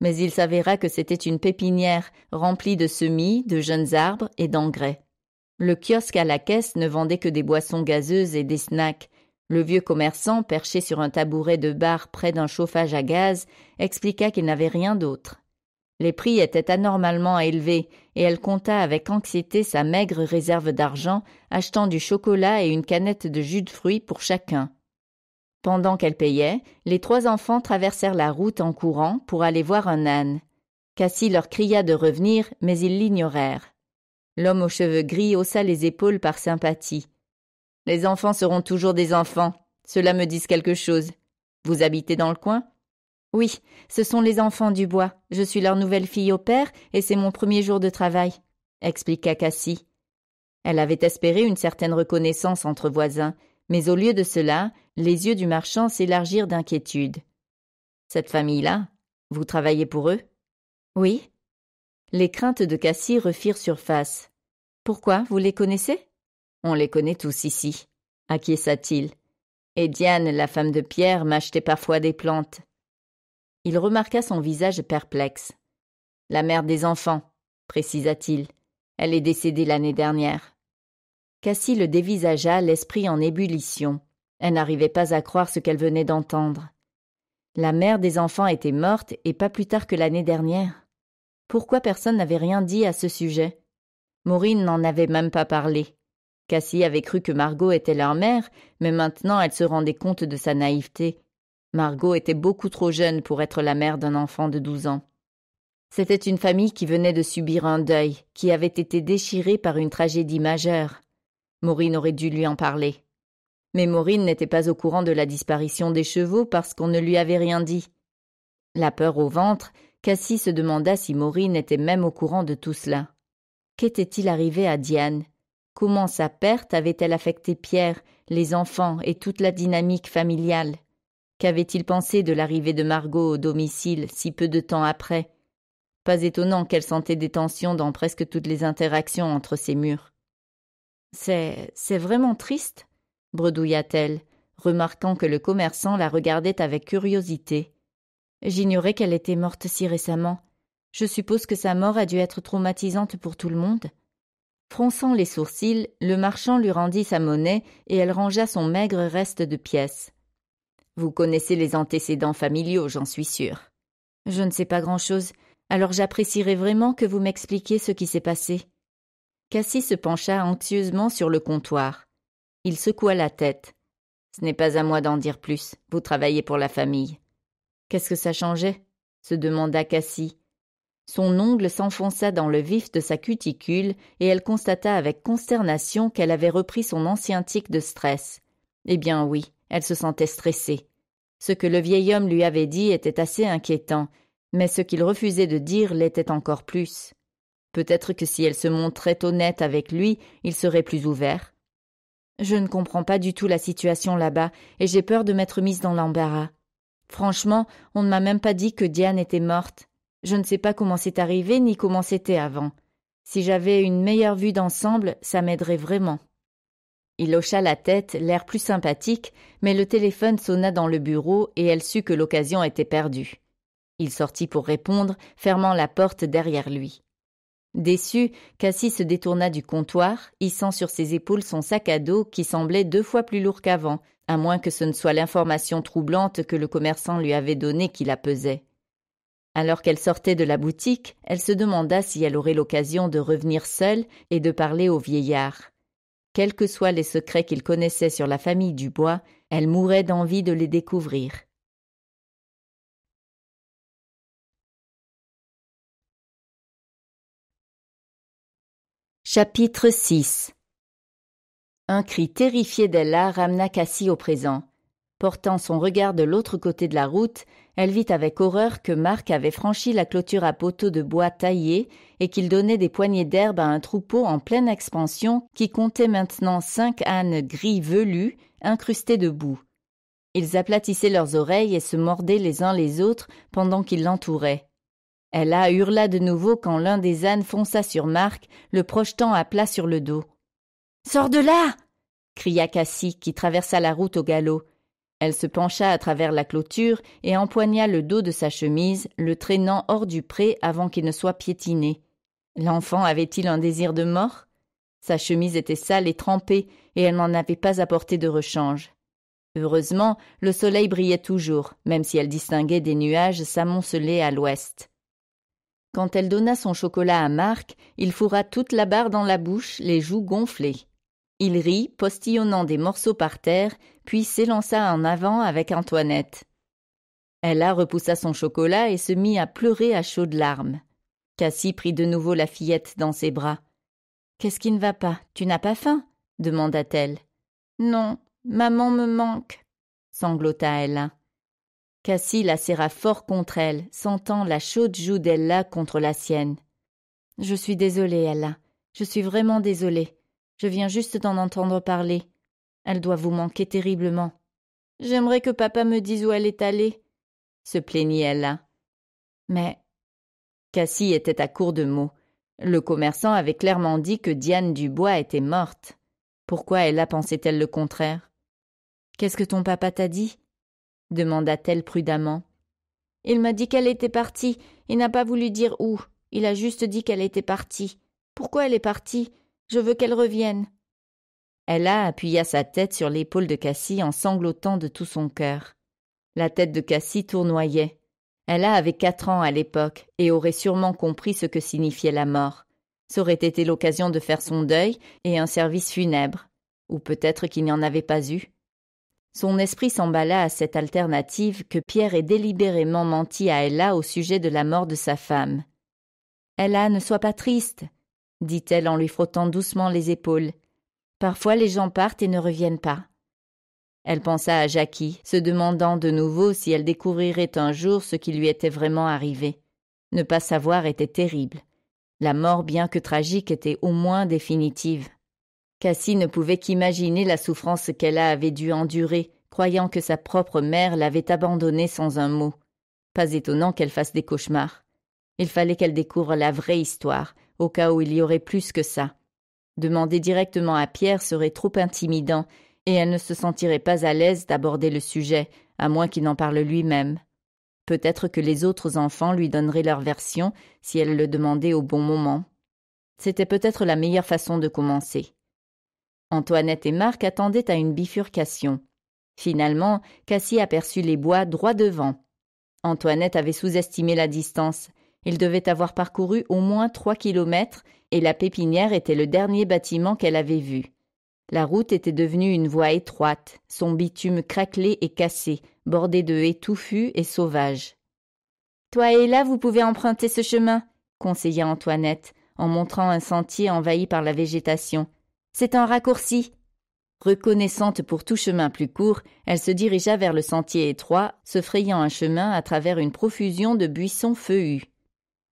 mais il s'avéra que c'était une pépinière remplie de semis, de jeunes arbres et d'engrais. Le kiosque à la caisse ne vendait que des boissons gazeuses et des snacks. Le vieux commerçant, perché sur un tabouret de bar près d'un chauffage à gaz, expliqua qu'il n'avait rien d'autre. Les prix étaient anormalement élevés, et elle compta avec anxiété sa maigre réserve d'argent, achetant du chocolat et une canette de jus de fruits pour chacun. Pendant qu'elle payait, les trois enfants traversèrent la route en courant pour aller voir un âne. Cassie leur cria de revenir, mais ils l'ignorèrent. L'homme aux cheveux gris haussa les épaules par sympathie. Les enfants seront toujours des enfants. Cela me dit quelque chose. Vous habitez dans le coin Oui, ce sont les enfants du bois. Je suis leur nouvelle fille au père et c'est mon premier jour de travail, expliqua Cassie. Elle avait espéré une certaine reconnaissance entre voisins, mais au lieu de cela, les yeux du marchand s'élargirent d'inquiétude. Cette famille-là, vous travaillez pour eux Oui. Les craintes de Cassie refirent surface. Pourquoi Vous les connaissez On les connaît tous ici, acquiesça-t-il. Et eh Diane, la femme de Pierre, m'achetait parfois des plantes. Il remarqua son visage perplexe. La mère des enfants, précisa-t-il. Elle est décédée l'année dernière. Cassie le dévisagea, l'esprit en ébullition. Elle n'arrivait pas à croire ce qu'elle venait d'entendre. La mère des enfants était morte et pas plus tard que l'année dernière. Pourquoi personne n'avait rien dit à ce sujet Maureen n'en avait même pas parlé. Cassie avait cru que Margot était leur mère, mais maintenant elle se rendait compte de sa naïveté. Margot était beaucoup trop jeune pour être la mère d'un enfant de douze ans. C'était une famille qui venait de subir un deuil, qui avait été déchirée par une tragédie majeure. Maureen aurait dû lui en parler. Mais Maureen n'était pas au courant de la disparition des chevaux parce qu'on ne lui avait rien dit. La peur au ventre, Cassie se demanda si Maureen était même au courant de tout cela. Qu'était-il arrivé à Diane Comment sa perte avait-elle affecté Pierre, les enfants et toute la dynamique familiale Qu'avait-il pensé de l'arrivée de Margot au domicile si peu de temps après Pas étonnant qu'elle sentait des tensions dans presque toutes les interactions entre ces murs. C'est. c'est vraiment triste, bredouilla-t-elle, remarquant que le commerçant la regardait avec curiosité. J'ignorais qu'elle était morte si récemment. Je suppose que sa mort a dû être traumatisante pour tout le monde. Fronçant les sourcils, le marchand lui rendit sa monnaie et elle rangea son maigre reste de pièces. Vous connaissez les antécédents familiaux, j'en suis sûre. Je ne sais pas grand-chose, alors j'apprécierais vraiment que vous m'expliquiez ce qui s'est passé. Cassie se pencha anxieusement sur le comptoir. Il secoua la tête. Ce n'est pas à moi d'en dire plus. Vous travaillez pour la famille. Qu'est-ce que ça changeait se demanda Cassie. Son ongle s'enfonça dans le vif de sa cuticule et elle constata avec consternation qu'elle avait repris son ancien tic de stress. Eh bien oui, elle se sentait stressée. Ce que le vieil homme lui avait dit était assez inquiétant, mais ce qu'il refusait de dire l'était encore plus. Peut-être que si elle se montrait honnête avec lui, il serait plus ouvert. Je ne comprends pas du tout la situation là-bas, et j'ai peur de m'être mise dans l'embarras. Franchement, on ne m'a même pas dit que Diane était morte. Je ne sais pas comment c'est arrivé ni comment c'était avant. Si j'avais une meilleure vue d'ensemble, ça m'aiderait vraiment. Il hocha la tête, l'air plus sympathique, mais le téléphone sonna dans le bureau et elle sut que l'occasion était perdue. Il sortit pour répondre, fermant la porte derrière lui. Déçu, Cassie se détourna du comptoir, hissant sur ses épaules son sac à dos qui semblait deux fois plus lourd qu'avant, à moins que ce ne soit l'information troublante que le commerçant lui avait donnée qui la pesait. Alors qu'elle sortait de la boutique, elle se demanda si elle aurait l'occasion de revenir seule et de parler au vieillard. Quels que soient les secrets qu'il connaissait sur la famille Dubois, elle mourait d'envie de les découvrir. Chapitre 6 Un cri terrifié d'Ella ramena Cassie au présent. Portant son regard de l'autre côté de la route, elle vit avec horreur que Marc avait franchi la clôture à poteaux de bois taillés et qu'il donnait des poignées d'herbe à un troupeau en pleine expansion qui comptait maintenant cinq ânes gris velus incrustés de boue. Ils aplatissaient leurs oreilles et se mordaient les uns les autres pendant qu'ils l'entouraient. Ella hurla de nouveau quand l'un des ânes fonça sur Marc, le projetant à plat sur le dos. Sors de là cria Cassie, qui traversa la route au galop. Elle se pencha à travers la clôture et empoigna le dos de sa chemise, le traînant hors du pré avant qu'il ne soit piétiné. L'enfant avait-il un désir de mort Sa chemise était sale et trempée, et elle n'en avait pas apporté de rechange. Heureusement, le soleil brillait toujours, même si elle distinguait des nuages s'amonceler à l'ouest. Quand elle donna son chocolat à Marc, il fourra toute la barre dans la bouche, les joues gonflées. Il rit, postillonnant des morceaux par terre, puis s'élança en avant avec Antoinette. Ella repoussa son chocolat et se mit à pleurer à chaudes larmes. Cassie prit de nouveau la fillette dans ses bras. Qu'est-ce qui ne va pas Tu n'as pas faim demanda-t-elle. Non, maman me manque, sanglota Ella. Cassie la serra fort contre elle, sentant la chaude joue d'Ella contre la sienne. Je suis désolée, Ella. Je suis vraiment désolée. Je viens juste d'en entendre parler. Elle doit vous manquer terriblement. J'aimerais que papa me dise où elle est allée, se plaignit Ella. Mais. Cassie était à court de mots. Le commerçant avait clairement dit que Diane Dubois était morte. Pourquoi Ella pensait-elle le contraire Qu'est-ce que ton papa t'a dit demanda-t-elle prudemment. Il m'a dit qu'elle était partie. Il n'a pas voulu dire où. Il a juste dit qu'elle était partie. Pourquoi elle est partie Je veux qu'elle revienne. Ella appuya sa tête sur l'épaule de Cassie en sanglotant de tout son cœur. La tête de Cassie tournoyait. Ella avait quatre ans à l'époque et aurait sûrement compris ce que signifiait la mort. Ça aurait été l'occasion de faire son deuil et un service funèbre. Ou peut-être qu'il n'y en avait pas eu. Son esprit s'emballa à cette alternative que Pierre ait délibérément menti à Ella au sujet de la mort de sa femme. Ella, ne sois pas triste, dit-elle en lui frottant doucement les épaules. Parfois les gens partent et ne reviennent pas. Elle pensa à Jackie, se demandant de nouveau si elle découvrirait un jour ce qui lui était vraiment arrivé. Ne pas savoir était terrible. La mort, bien que tragique, était au moins définitive. Cassie ne pouvait qu'imaginer la souffrance qu'elle avait dû endurer, croyant que sa propre mère l'avait abandonnée sans un mot. Pas étonnant qu'elle fasse des cauchemars. Il fallait qu'elle découvre la vraie histoire, au cas où il y aurait plus que ça. Demander directement à Pierre serait trop intimidant, et elle ne se sentirait pas à l'aise d'aborder le sujet, à moins qu'il n'en parle lui-même. Peut-être que les autres enfants lui donneraient leur version si elle le demandait au bon moment. C'était peut-être la meilleure façon de commencer. Antoinette et Marc attendaient à une bifurcation. Finalement, Cassie aperçut les bois droit devant. Antoinette avait sous-estimé la distance. Il devait avoir parcouru au moins trois kilomètres, et la pépinière était le dernier bâtiment qu'elle avait vu. La route était devenue une voie étroite, son bitume craquelé et cassé, bordé de haies touffues et sauvages. Toi et là, vous pouvez emprunter ce chemin, conseilla Antoinette, en montrant un sentier envahi par la végétation. C'est un raccourci. Reconnaissante pour tout chemin plus court, elle se dirigea vers le sentier étroit, se frayant un chemin à travers une profusion de buissons feuillus.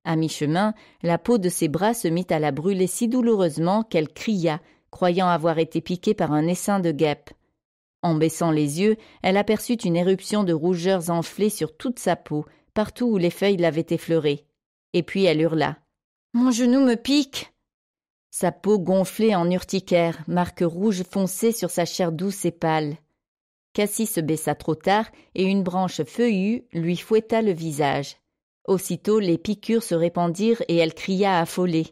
À mi-chemin, la peau de ses bras se mit à la brûler si douloureusement qu'elle cria, croyant avoir été piquée par un essaim de guêpes. En baissant les yeux, elle aperçut une éruption de rougeurs enflées sur toute sa peau, partout où les feuilles l'avaient effleurée. Et puis elle hurla. Mon genou me pique sa peau gonflée en urticaire, marque rouge foncée sur sa chair douce et pâle. Cassie se baissa trop tard et une branche feuillue lui fouetta le visage. Aussitôt les piqûres se répandirent et elle cria affolée.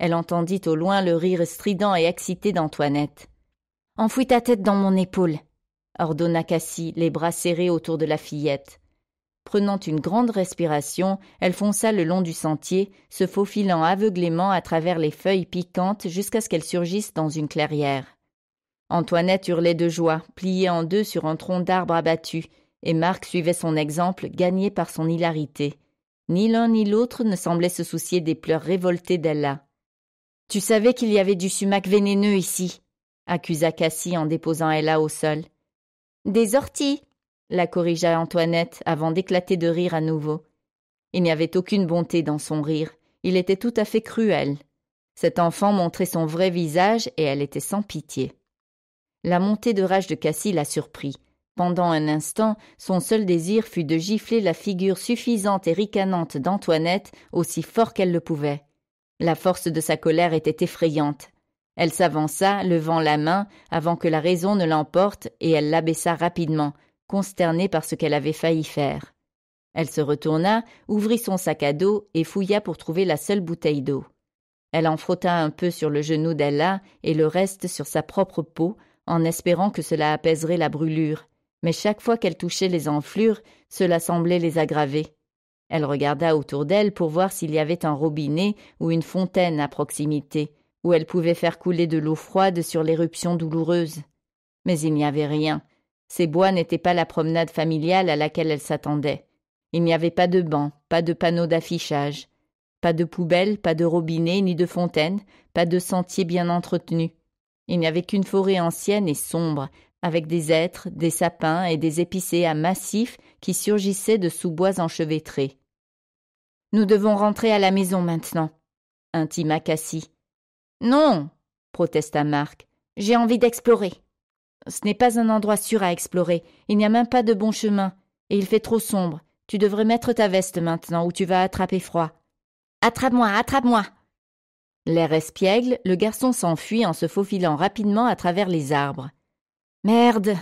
Elle entendit au loin le rire strident et excité d'Antoinette. Enfouis ta tête dans mon épaule, ordonna Cassie, les bras serrés autour de la fillette. Prenant une grande respiration, elle fonça le long du sentier, se faufilant aveuglément à travers les feuilles piquantes jusqu'à ce qu'elles surgissent dans une clairière. Antoinette hurlait de joie, pliée en deux sur un tronc d'arbre abattu, et Marc suivait son exemple, gagné par son hilarité. Ni l'un ni l'autre ne semblait se soucier des pleurs révoltés d'Ella. Tu savais qu'il y avait du sumac vénéneux ici, accusa Cassie en déposant Ella au sol. Des orties, la corrigea Antoinette avant d'éclater de rire à nouveau. Il n'y avait aucune bonté dans son rire, il était tout à fait cruel. Cet enfant montrait son vrai visage et elle était sans pitié. La montée de rage de Cassie la surprit. Pendant un instant, son seul désir fut de gifler la figure suffisante et ricanante d'Antoinette aussi fort qu'elle le pouvait. La force de sa colère était effrayante. Elle s'avança, levant la main, avant que la raison ne l'emporte, et elle l'abaissa rapidement, consternée par ce qu'elle avait failli faire. Elle se retourna, ouvrit son sac à dos et fouilla pour trouver la seule bouteille d'eau. Elle en frotta un peu sur le genou d'Ella et le reste sur sa propre peau, en espérant que cela apaiserait la brûlure. Mais chaque fois qu'elle touchait les enflures, cela semblait les aggraver. Elle regarda autour d'elle pour voir s'il y avait un robinet ou une fontaine à proximité, où elle pouvait faire couler de l'eau froide sur l'éruption douloureuse. Mais il n'y avait rien, ces bois n'étaient pas la promenade familiale à laquelle elle s'attendait. Il n'y avait pas de banc, pas de panneaux d'affichage, pas de poubelle, pas de robinet ni de fontaine, pas de sentier bien entretenu. Il n'y avait qu'une forêt ancienne et sombre, avec des hêtres, des sapins et des épicéas massifs qui surgissaient de sous-bois enchevêtrés. Nous devons rentrer à la maison maintenant, intima Cassie. Non, protesta Marc, j'ai envie d'explorer. Ce n'est pas un endroit sûr à explorer. Il n'y a même pas de bon chemin. Et il fait trop sombre. Tu devrais mettre ta veste maintenant ou tu vas attraper froid. Attrape-moi, attrape-moi L'air espiègle, le garçon s'enfuit en se faufilant rapidement à travers les arbres. Merde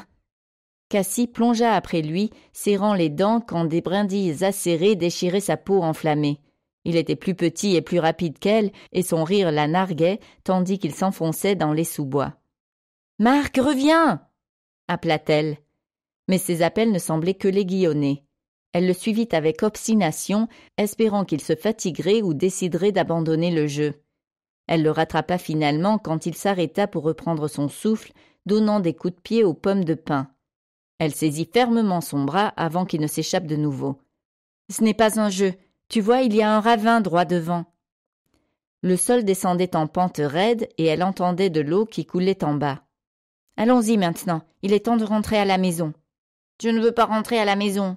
Cassie plongea après lui, serrant les dents quand des brindilles acérées déchiraient sa peau enflammée. Il était plus petit et plus rapide qu'elle, et son rire la narguait, tandis qu'il s'enfonçait dans les sous-bois. Marc, reviens appela-t-elle. Mais ses appels ne semblaient que l'aiguillonner. Elle le suivit avec obstination, espérant qu'il se fatiguerait ou déciderait d'abandonner le jeu. Elle le rattrapa finalement quand il s'arrêta pour reprendre son souffle, donnant des coups de pied aux pommes de pin. Elle saisit fermement son bras avant qu'il ne s'échappe de nouveau. Ce n'est pas un jeu. Tu vois, il y a un ravin droit devant. Le sol descendait en pente raide et elle entendait de l'eau qui coulait en bas. Allons-y maintenant, il est temps de rentrer à la maison. Je ne veux pas rentrer à la maison,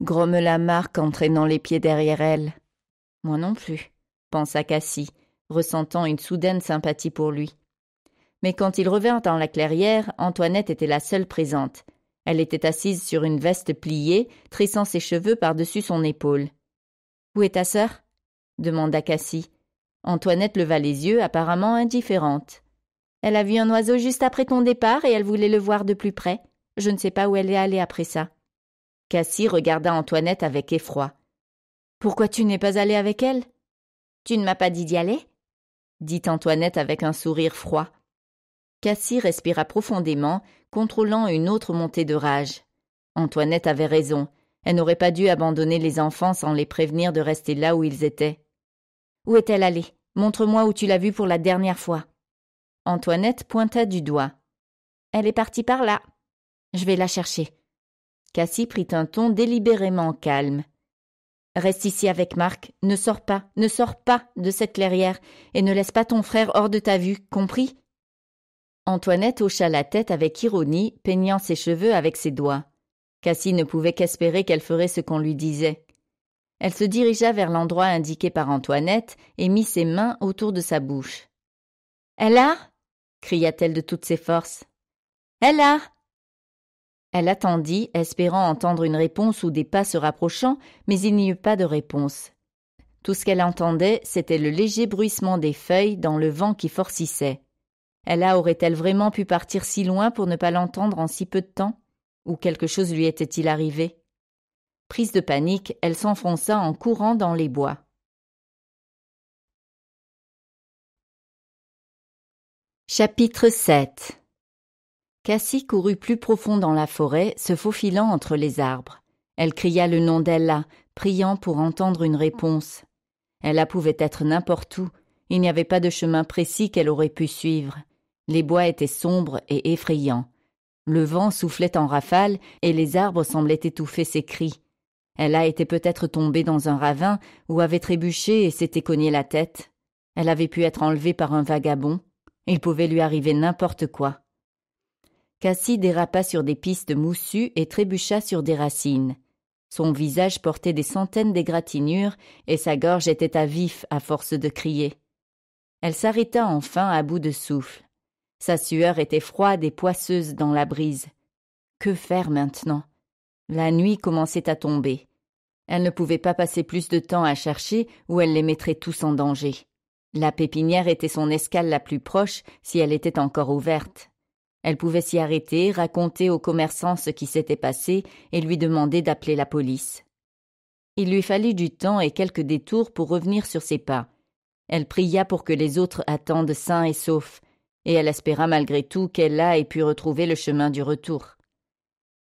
grommela Marc en traînant les pieds derrière elle. Moi non plus, pensa Cassie, ressentant une soudaine sympathie pour lui. Mais quand il revint dans la clairière, Antoinette était la seule présente. Elle était assise sur une veste pliée, tressant ses cheveux par-dessus son épaule. Où est ta sœur demanda Cassie. Antoinette leva les yeux, apparemment indifférente. Elle a vu un oiseau juste après ton départ et elle voulait le voir de plus près. Je ne sais pas où elle est allée après ça. Cassie regarda Antoinette avec effroi. Pourquoi tu n'es pas allée avec elle Tu ne m'as pas dit d'y aller dit Antoinette avec un sourire froid. Cassie respira profondément, contrôlant une autre montée de rage. Antoinette avait raison. Elle n'aurait pas dû abandonner les enfants sans les prévenir de rester là où ils étaient. Où est-elle allée Montre-moi où tu l'as vue pour la dernière fois. Antoinette pointa du doigt. Elle est partie par là. Je vais la chercher. Cassie prit un ton délibérément calme. Reste ici avec Marc, ne sors pas, ne sors pas de cette clairière, et ne laisse pas ton frère hors de ta vue, compris? Antoinette hocha la tête avec ironie, peignant ses cheveux avec ses doigts. Cassie ne pouvait qu'espérer qu'elle ferait ce qu'on lui disait. Elle se dirigea vers l'endroit indiqué par Antoinette et mit ses mains autour de sa bouche. Elle a cria-t-elle de toutes ses forces. Ella Elle attendit, espérant entendre une réponse ou des pas se rapprochant, mais il n'y eut pas de réponse. Tout ce qu'elle entendait, c'était le léger bruissement des feuilles dans le vent qui forcissait. Ella aurait-elle vraiment pu partir si loin pour ne pas l'entendre en si peu de temps Ou quelque chose lui était-il arrivé Prise de panique, elle s'enfonça en courant dans les bois. Chapitre 7 Cassie courut plus profond dans la forêt, se faufilant entre les arbres. Elle cria le nom d'Ella, priant pour entendre une réponse. Ella pouvait être n'importe où. Il n'y avait pas de chemin précis qu'elle aurait pu suivre. Les bois étaient sombres et effrayants. Le vent soufflait en rafale et les arbres semblaient étouffer ses cris. Ella était peut-être tombée dans un ravin ou avait trébuché et s'était cogné la tête. Elle avait pu être enlevée par un vagabond. Il pouvait lui arriver n'importe quoi. Cassie dérapa sur des pistes moussues et trébucha sur des racines. Son visage portait des centaines d'égratignures et sa gorge était à vif à force de crier. Elle s'arrêta enfin à bout de souffle. Sa sueur était froide et poisseuse dans la brise. Que faire maintenant La nuit commençait à tomber. Elle ne pouvait pas passer plus de temps à chercher ou elle les mettrait tous en danger. La pépinière était son escale la plus proche si elle était encore ouverte. Elle pouvait s'y arrêter, raconter au commerçant ce qui s'était passé et lui demander d'appeler la police. Il lui fallut du temps et quelques détours pour revenir sur ses pas. Elle pria pour que les autres attendent sains et saufs, et elle espéra malgré tout qu'elle ait pu retrouver le chemin du retour.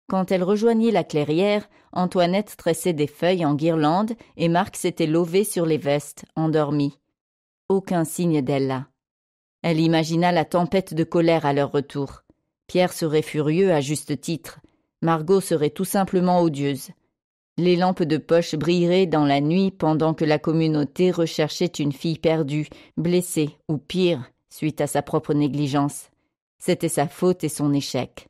Quand elle rejoignit la clairière, Antoinette tressait des feuilles en guirlande et Marc s'était lové sur les vestes, endormi aucun signe d'Ella. Elle imagina la tempête de colère à leur retour. Pierre serait furieux à juste titre. Margot serait tout simplement odieuse. Les lampes de poche brilleraient dans la nuit pendant que la communauté recherchait une fille perdue, blessée ou pire, suite à sa propre négligence. C'était sa faute et son échec.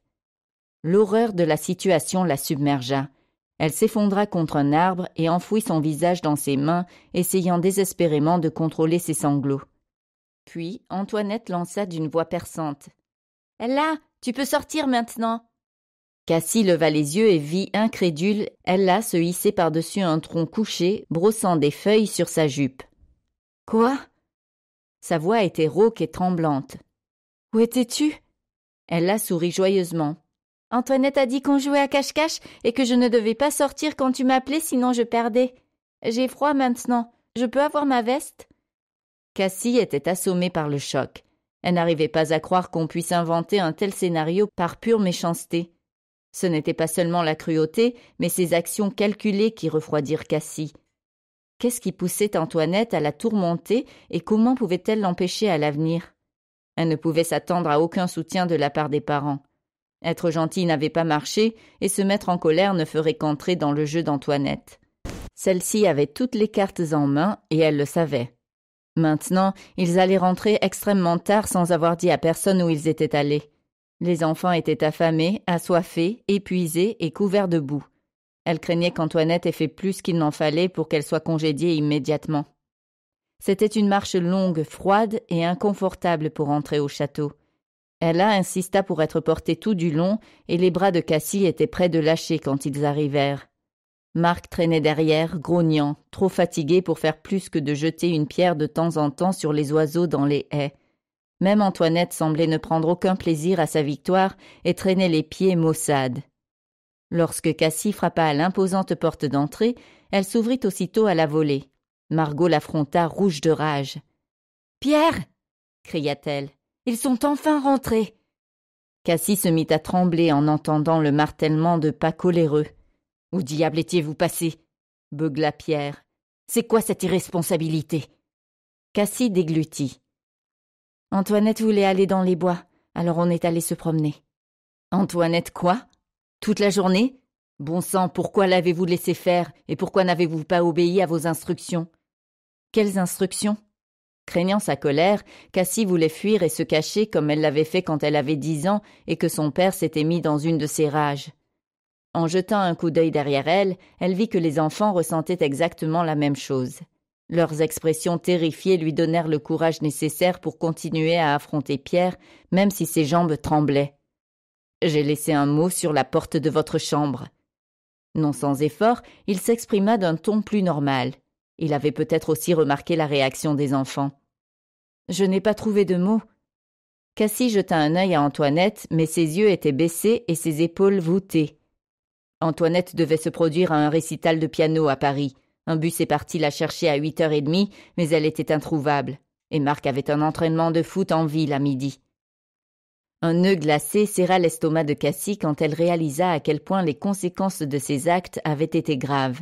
L'horreur de la situation la submergea. Elle s'effondra contre un arbre et enfouit son visage dans ses mains, essayant désespérément de contrôler ses sanglots. Puis Antoinette lança d'une voix perçante. Ella, tu peux sortir maintenant. Cassie leva les yeux et vit, incrédule, Ella se hisser par-dessus un tronc couché, brossant des feuilles sur sa jupe. Quoi Sa voix était rauque et tremblante. Où étais-tu Ella sourit joyeusement. Antoinette a dit qu'on jouait à cache-cache et que je ne devais pas sortir quand tu m'appelais sinon je perdais. J'ai froid maintenant. Je peux avoir ma veste Cassie était assommée par le choc. Elle n'arrivait pas à croire qu'on puisse inventer un tel scénario par pure méchanceté. Ce n'était pas seulement la cruauté, mais ses actions calculées qui refroidirent Cassie. Qu'est-ce qui poussait Antoinette à la tourmenter et comment pouvait-elle l'empêcher à l'avenir Elle ne pouvait s'attendre à aucun soutien de la part des parents. Être gentil n'avait pas marché, et se mettre en colère ne ferait qu'entrer dans le jeu d'Antoinette. Celle-ci avait toutes les cartes en main, et elle le savait. Maintenant, ils allaient rentrer extrêmement tard sans avoir dit à personne où ils étaient allés. Les enfants étaient affamés, assoiffés, épuisés et couverts de boue. Elle craignait qu'Antoinette ait fait plus qu'il n'en fallait pour qu'elle soit congédiée immédiatement. C'était une marche longue, froide et inconfortable pour entrer au château. Ella insista pour être portée tout du long, et les bras de Cassie étaient près de lâcher quand ils arrivèrent. Marc traînait derrière, grognant, trop fatigué pour faire plus que de jeter une pierre de temps en temps sur les oiseaux dans les haies. Même Antoinette semblait ne prendre aucun plaisir à sa victoire et traînait les pieds maussades. Lorsque Cassie frappa à l'imposante porte d'entrée, elle s'ouvrit aussitôt à la volée. Margot l'affronta rouge de rage. Pierre cria-t-elle. Ils sont enfin rentrés. Cassie se mit à trembler en entendant le martèlement de pas coléreux. Où diable étiez-vous passé beugla Pierre. C'est quoi cette irresponsabilité Cassie déglutit. Antoinette voulait aller dans les bois, alors on est allé se promener. Antoinette quoi Toute la journée Bon sang, pourquoi l'avez-vous laissé faire et pourquoi n'avez-vous pas obéi à vos instructions Quelles instructions Craignant sa colère, Cassie voulait fuir et se cacher comme elle l'avait fait quand elle avait dix ans et que son père s'était mis dans une de ses rages. En jetant un coup d'œil derrière elle, elle vit que les enfants ressentaient exactement la même chose. Leurs expressions terrifiées lui donnèrent le courage nécessaire pour continuer à affronter Pierre, même si ses jambes tremblaient. J'ai laissé un mot sur la porte de votre chambre. Non sans effort, il s'exprima d'un ton plus normal. Il avait peut-être aussi remarqué la réaction des enfants. Je n'ai pas trouvé de mots. Cassie jeta un œil à Antoinette, mais ses yeux étaient baissés et ses épaules voûtées. Antoinette devait se produire à un récital de piano à Paris. Un bus est parti la chercher à huit heures et demie, mais elle était introuvable. Et Marc avait un entraînement de foot en ville à midi. Un nœud glacé serra l'estomac de Cassie quand elle réalisa à quel point les conséquences de ses actes avaient été graves.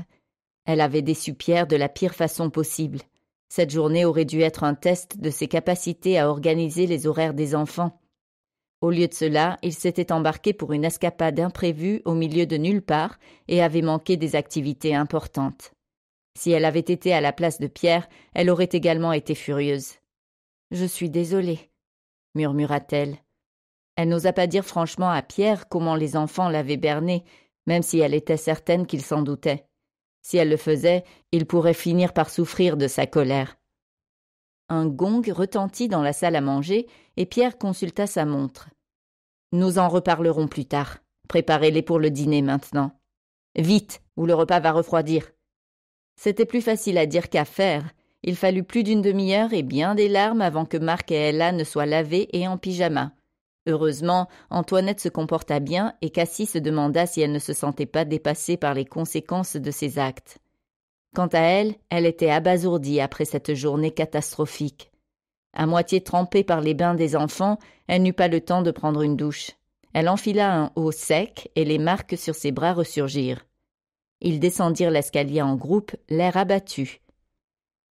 Elle avait déçu Pierre de la pire façon possible. Cette journée aurait dû être un test de ses capacités à organiser les horaires des enfants. Au lieu de cela, il s'était embarqué pour une escapade imprévue au milieu de nulle part et avait manqué des activités importantes. Si elle avait été à la place de Pierre, elle aurait également été furieuse. Je suis désolée, murmura-t-elle. Elle, n'osa pas dire franchement à Pierre comment les enfants l'avaient bernée, même si elle était certaine qu'il s'en doutait. Si elle le faisait, il pourrait finir par souffrir de sa colère. Un gong retentit dans la salle à manger, et Pierre consulta sa montre. Nous en reparlerons plus tard. Préparez-les pour le dîner maintenant. Vite, ou le repas va refroidir. C'était plus facile à dire qu'à faire. Il fallut plus d'une demi-heure et bien des larmes avant que Marc et Ella ne soient lavés et en pyjama. Heureusement, Antoinette se comporta bien et Cassie se demanda si elle ne se sentait pas dépassée par les conséquences de ses actes. Quant à elle, elle était abasourdie après cette journée catastrophique. À moitié trempée par les bains des enfants, elle n'eut pas le temps de prendre une douche. Elle enfila un haut sec et les marques sur ses bras ressurgirent. Ils descendirent l'escalier en groupe, l'air abattu.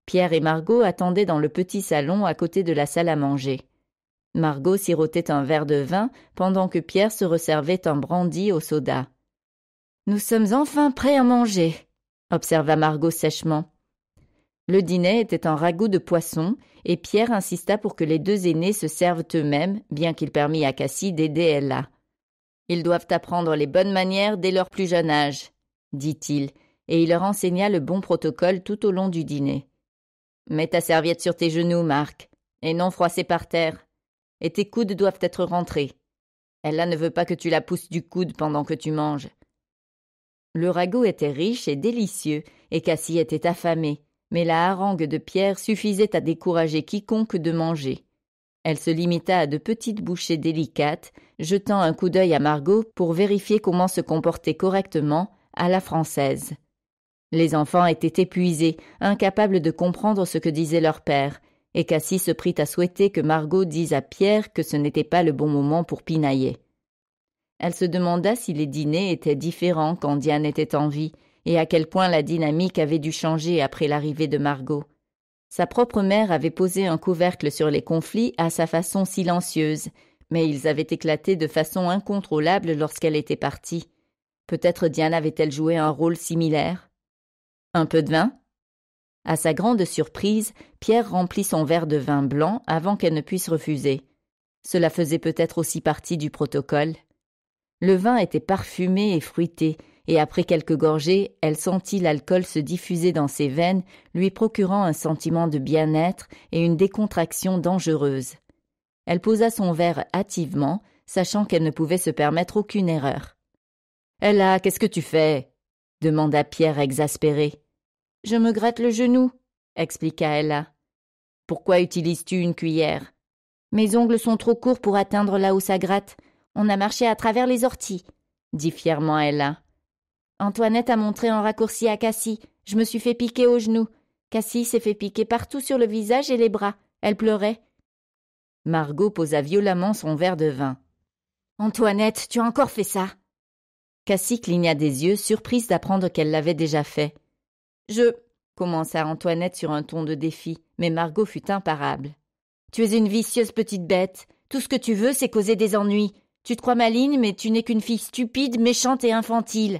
Pierre et Margot attendaient dans le petit salon à côté de la salle à manger. Margot sirotait un verre de vin pendant que Pierre se resservait un brandy au soda. Nous sommes enfin prêts à manger, observa Margot sèchement. Le dîner était un ragoût de poisson, et Pierre insista pour que les deux aînés se servent eux-mêmes, bien qu'il permît à Cassie d'aider Ella. Ils doivent apprendre les bonnes manières dès leur plus jeune âge, dit-il, et il leur enseigna le bon protocole tout au long du dîner. Mets ta serviette sur tes genoux, Marc, et non froissée par terre et tes coudes doivent être rentrés. Ella ne veut pas que tu la pousses du coude pendant que tu manges. Le ragoût était riche et délicieux, et Cassie était affamée, mais la harangue de Pierre suffisait à décourager quiconque de manger. Elle se limita à de petites bouchées délicates, jetant un coup d'œil à Margot pour vérifier comment se comporter correctement à la française. Les enfants étaient épuisés, incapables de comprendre ce que disait leur père, et Cassie se prit à souhaiter que Margot dise à Pierre que ce n'était pas le bon moment pour pinailler. Elle se demanda si les dîners étaient différents quand Diane était en vie, et à quel point la dynamique avait dû changer après l'arrivée de Margot. Sa propre mère avait posé un couvercle sur les conflits à sa façon silencieuse, mais ils avaient éclaté de façon incontrôlable lorsqu'elle était partie. Peut-être Diane avait-elle joué un rôle similaire. Un peu de vin à sa grande surprise, Pierre remplit son verre de vin blanc avant qu'elle ne puisse refuser. Cela faisait peut-être aussi partie du protocole. Le vin était parfumé et fruité, et après quelques gorgées, elle sentit l'alcool se diffuser dans ses veines, lui procurant un sentiment de bien-être et une décontraction dangereuse. Elle posa son verre hâtivement, sachant qu'elle ne pouvait se permettre aucune erreur. Ella, qu'est-ce que tu fais demanda Pierre exaspéré. Je me gratte le genou, expliqua Ella. Pourquoi utilises-tu une cuillère Mes ongles sont trop courts pour atteindre là où ça gratte. On a marché à travers les orties, dit fièrement Ella. Antoinette a montré en raccourci à Cassie. Je me suis fait piquer au genou. Cassie s'est fait piquer partout sur le visage et les bras. Elle pleurait. Margot posa violemment son verre de vin. Antoinette, tu as encore fait ça Cassie cligna des yeux, surprise d'apprendre qu'elle l'avait déjà fait. Je. commença Antoinette sur un ton de défi, mais Margot fut imparable. Tu es une vicieuse petite bête. Tout ce que tu veux, c'est causer des ennuis. Tu te crois maligne, mais tu n'es qu'une fille stupide, méchante et infantile.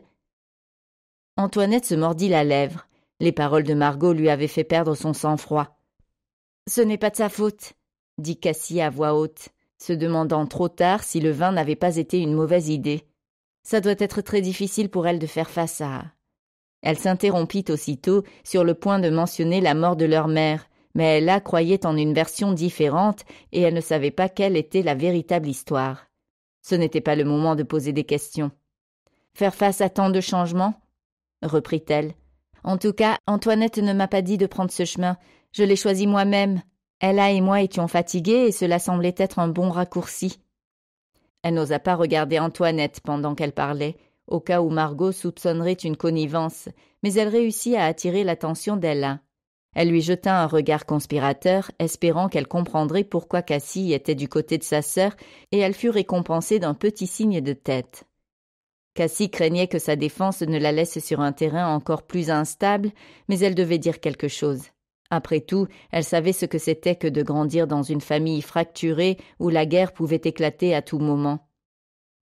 Antoinette se mordit la lèvre. Les paroles de Margot lui avaient fait perdre son sang-froid. Ce n'est pas de sa faute, dit Cassie à voix haute, se demandant trop tard si le vin n'avait pas été une mauvaise idée. Ça doit être très difficile pour elle de faire face à elle s'interrompit aussitôt, sur le point de mentionner la mort de leur mère, mais Ella croyait en une version différente et elle ne savait pas quelle était la véritable histoire. Ce n'était pas le moment de poser des questions. Faire face à tant de changements reprit-elle. En tout cas, Antoinette ne m'a pas dit de prendre ce chemin. Je l'ai choisi moi-même. Ella et moi étions fatigués et cela semblait être un bon raccourci. Elle n'osa pas regarder Antoinette pendant qu'elle parlait, au cas où Margot soupçonnerait une connivence, mais elle réussit à attirer l'attention d'Ella. Elle lui jeta un regard conspirateur, espérant qu'elle comprendrait pourquoi Cassie était du côté de sa sœur, et elle fut récompensée d'un petit signe de tête. Cassie craignait que sa défense ne la laisse sur un terrain encore plus instable, mais elle devait dire quelque chose. Après tout, elle savait ce que c'était que de grandir dans une famille fracturée où la guerre pouvait éclater à tout moment.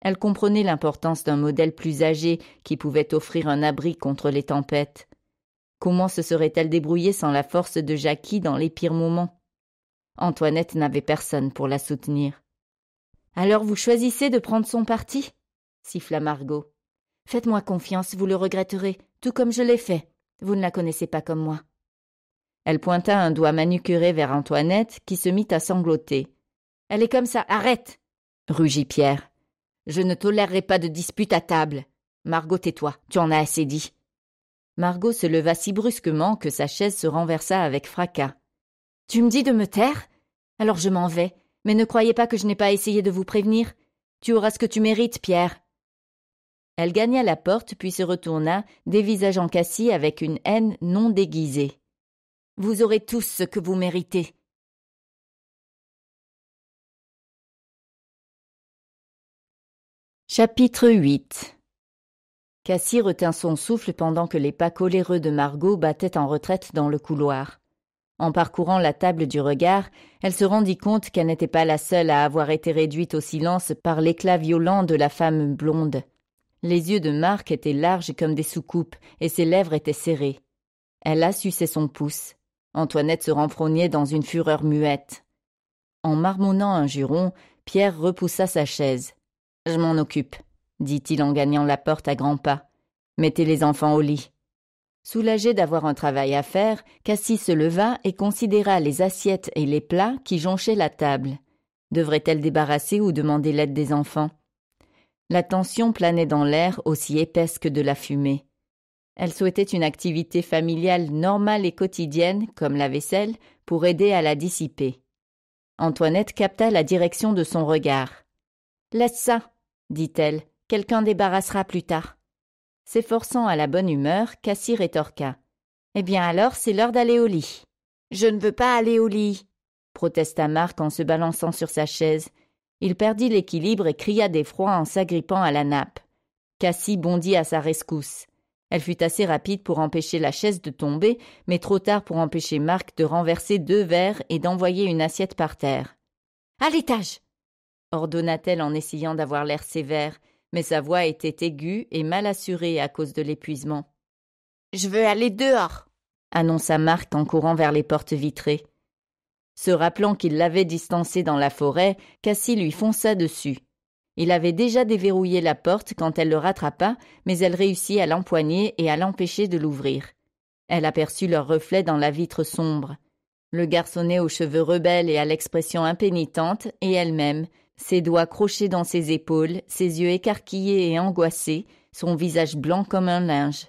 Elle comprenait l'importance d'un modèle plus âgé qui pouvait offrir un abri contre les tempêtes. Comment se serait-elle débrouillée sans la force de Jackie dans les pires moments Antoinette n'avait personne pour la soutenir. Alors vous choisissez de prendre son parti siffla Margot. Faites-moi confiance, vous le regretterez, tout comme je l'ai fait. Vous ne la connaissez pas comme moi. Elle pointa un doigt manucuré vers Antoinette, qui se mit à sangloter. Elle est comme ça, arrête rugit Pierre. Je ne tolérerai pas de dispute à table. Margot, tais-toi, tu en as assez dit. Margot se leva si brusquement que sa chaise se renversa avec fracas. Tu me dis de me taire Alors je m'en vais, mais ne croyez pas que je n'ai pas essayé de vous prévenir. Tu auras ce que tu mérites, Pierre. Elle gagna la porte, puis se retourna, dévisageant Cassie avec une haine non déguisée. Vous aurez tous ce que vous méritez, Chapitre 8 Cassie retint son souffle pendant que les pas coléreux de Margot battaient en retraite dans le couloir. En parcourant la table du regard, elle se rendit compte qu'elle n'était pas la seule à avoir été réduite au silence par l'éclat violent de la femme blonde. Les yeux de Marc étaient larges comme des soucoupes et ses lèvres étaient serrées. Elle a sucé son pouce. Antoinette se renfrognait dans une fureur muette. En marmonnant un juron, Pierre repoussa sa chaise. Je m'en occupe, dit-il en gagnant la porte à grands pas. Mettez les enfants au lit. Soulagé d'avoir un travail à faire, Cassie se leva et considéra les assiettes et les plats qui jonchaient la table. Devrait-elle débarrasser ou demander l'aide des enfants La tension planait dans l'air aussi épaisse que de la fumée. Elle souhaitait une activité familiale normale et quotidienne, comme la vaisselle, pour aider à la dissiper. Antoinette capta la direction de son regard. Laisse ça, dit-elle, quelqu'un débarrassera plus tard. S'efforçant à la bonne humeur, Cassie rétorqua. Eh bien alors, c'est l'heure d'aller au lit. Je ne veux pas aller au lit, protesta Marc en se balançant sur sa chaise. Il perdit l'équilibre et cria d'effroi en s'agrippant à la nappe. Cassie bondit à sa rescousse. Elle fut assez rapide pour empêcher la chaise de tomber, mais trop tard pour empêcher Marc de renverser deux verres et d'envoyer une assiette par terre. À l'étage ordonna-t-elle en essayant d'avoir l'air sévère, mais sa voix était aiguë et mal assurée à cause de l'épuisement. Je veux aller dehors, annonça Marc en courant vers les portes vitrées. Se rappelant qu'il l'avait distancé dans la forêt, Cassie lui fonça dessus. Il avait déjà déverrouillé la porte quand elle le rattrapa, mais elle réussit à l'empoigner et à l'empêcher de l'ouvrir. Elle aperçut leur reflet dans la vitre sombre. Le garçonnet aux cheveux rebelles et à l'expression impénitente, et elle-même, ses doigts crochés dans ses épaules, ses yeux écarquillés et angoissés, son visage blanc comme un linge.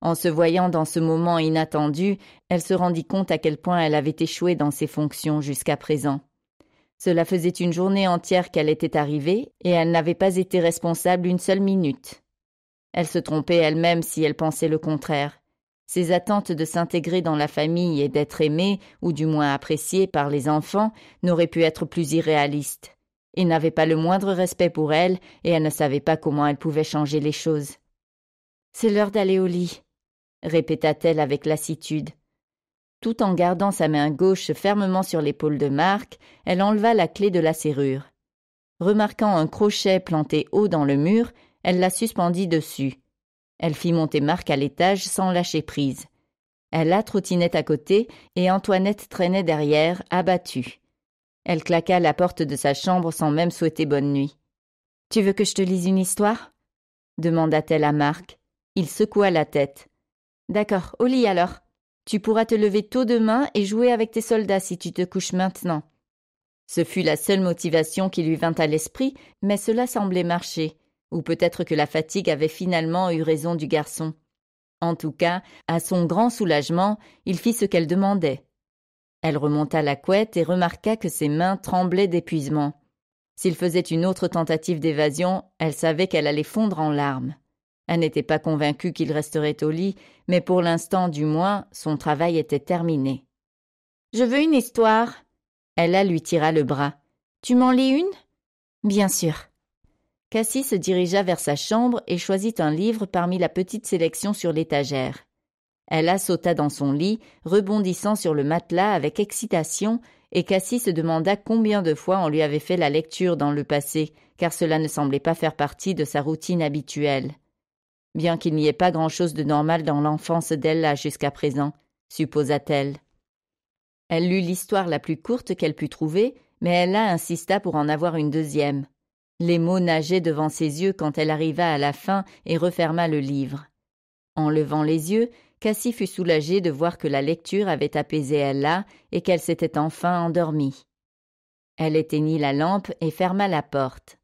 En se voyant dans ce moment inattendu, elle se rendit compte à quel point elle avait échoué dans ses fonctions jusqu'à présent. Cela faisait une journée entière qu'elle était arrivée, et elle n'avait pas été responsable une seule minute. Elle se trompait elle-même si elle pensait le contraire. Ses attentes de s'intégrer dans la famille et d'être aimée, ou du moins appréciée par les enfants, n'auraient pu être plus irréalistes. Il n'avait pas le moindre respect pour elle, et elle ne savait pas comment elle pouvait changer les choses. C'est l'heure d'aller au lit, répéta-t-elle avec lassitude. Tout en gardant sa main gauche fermement sur l'épaule de Marc, elle enleva la clé de la serrure. Remarquant un crochet planté haut dans le mur, elle la suspendit dessus. Elle fit monter Marc à l'étage sans lâcher prise. Elle la trottinait à côté et Antoinette traînait derrière, abattue. Elle claqua la porte de sa chambre sans même souhaiter bonne nuit. Tu veux que je te lise une histoire demanda-t-elle à Marc. Il secoua la tête. D'accord, au lit alors. Tu pourras te lever tôt demain et jouer avec tes soldats si tu te couches maintenant. Ce fut la seule motivation qui lui vint à l'esprit, mais cela semblait marcher, ou peut-être que la fatigue avait finalement eu raison du garçon. En tout cas, à son grand soulagement, il fit ce qu'elle demandait. Elle remonta la couette et remarqua que ses mains tremblaient d'épuisement. S'il faisait une autre tentative d'évasion, elle savait qu'elle allait fondre en larmes. Elle n'était pas convaincue qu'il resterait au lit, mais pour l'instant du moins, son travail était terminé. Je veux une histoire. Ella lui tira le bras. Tu m'en lis une Bien sûr. Cassie se dirigea vers sa chambre et choisit un livre parmi la petite sélection sur l'étagère. Ella sauta dans son lit, rebondissant sur le matelas avec excitation, et Cassie se demanda combien de fois on lui avait fait la lecture dans le passé, car cela ne semblait pas faire partie de sa routine habituelle. Bien qu'il n'y ait pas grand-chose de normal dans l'enfance d'Ella jusqu'à présent, supposa-t-elle. Elle lut l'histoire la plus courte qu'elle put trouver, mais Ella insista pour en avoir une deuxième. Les mots nageaient devant ses yeux quand elle arriva à la fin et referma le livre. En levant les yeux, Cassie fut soulagée de voir que la lecture avait apaisé Ella et qu'elle s'était enfin endormie. Elle éteignit la lampe et ferma la porte.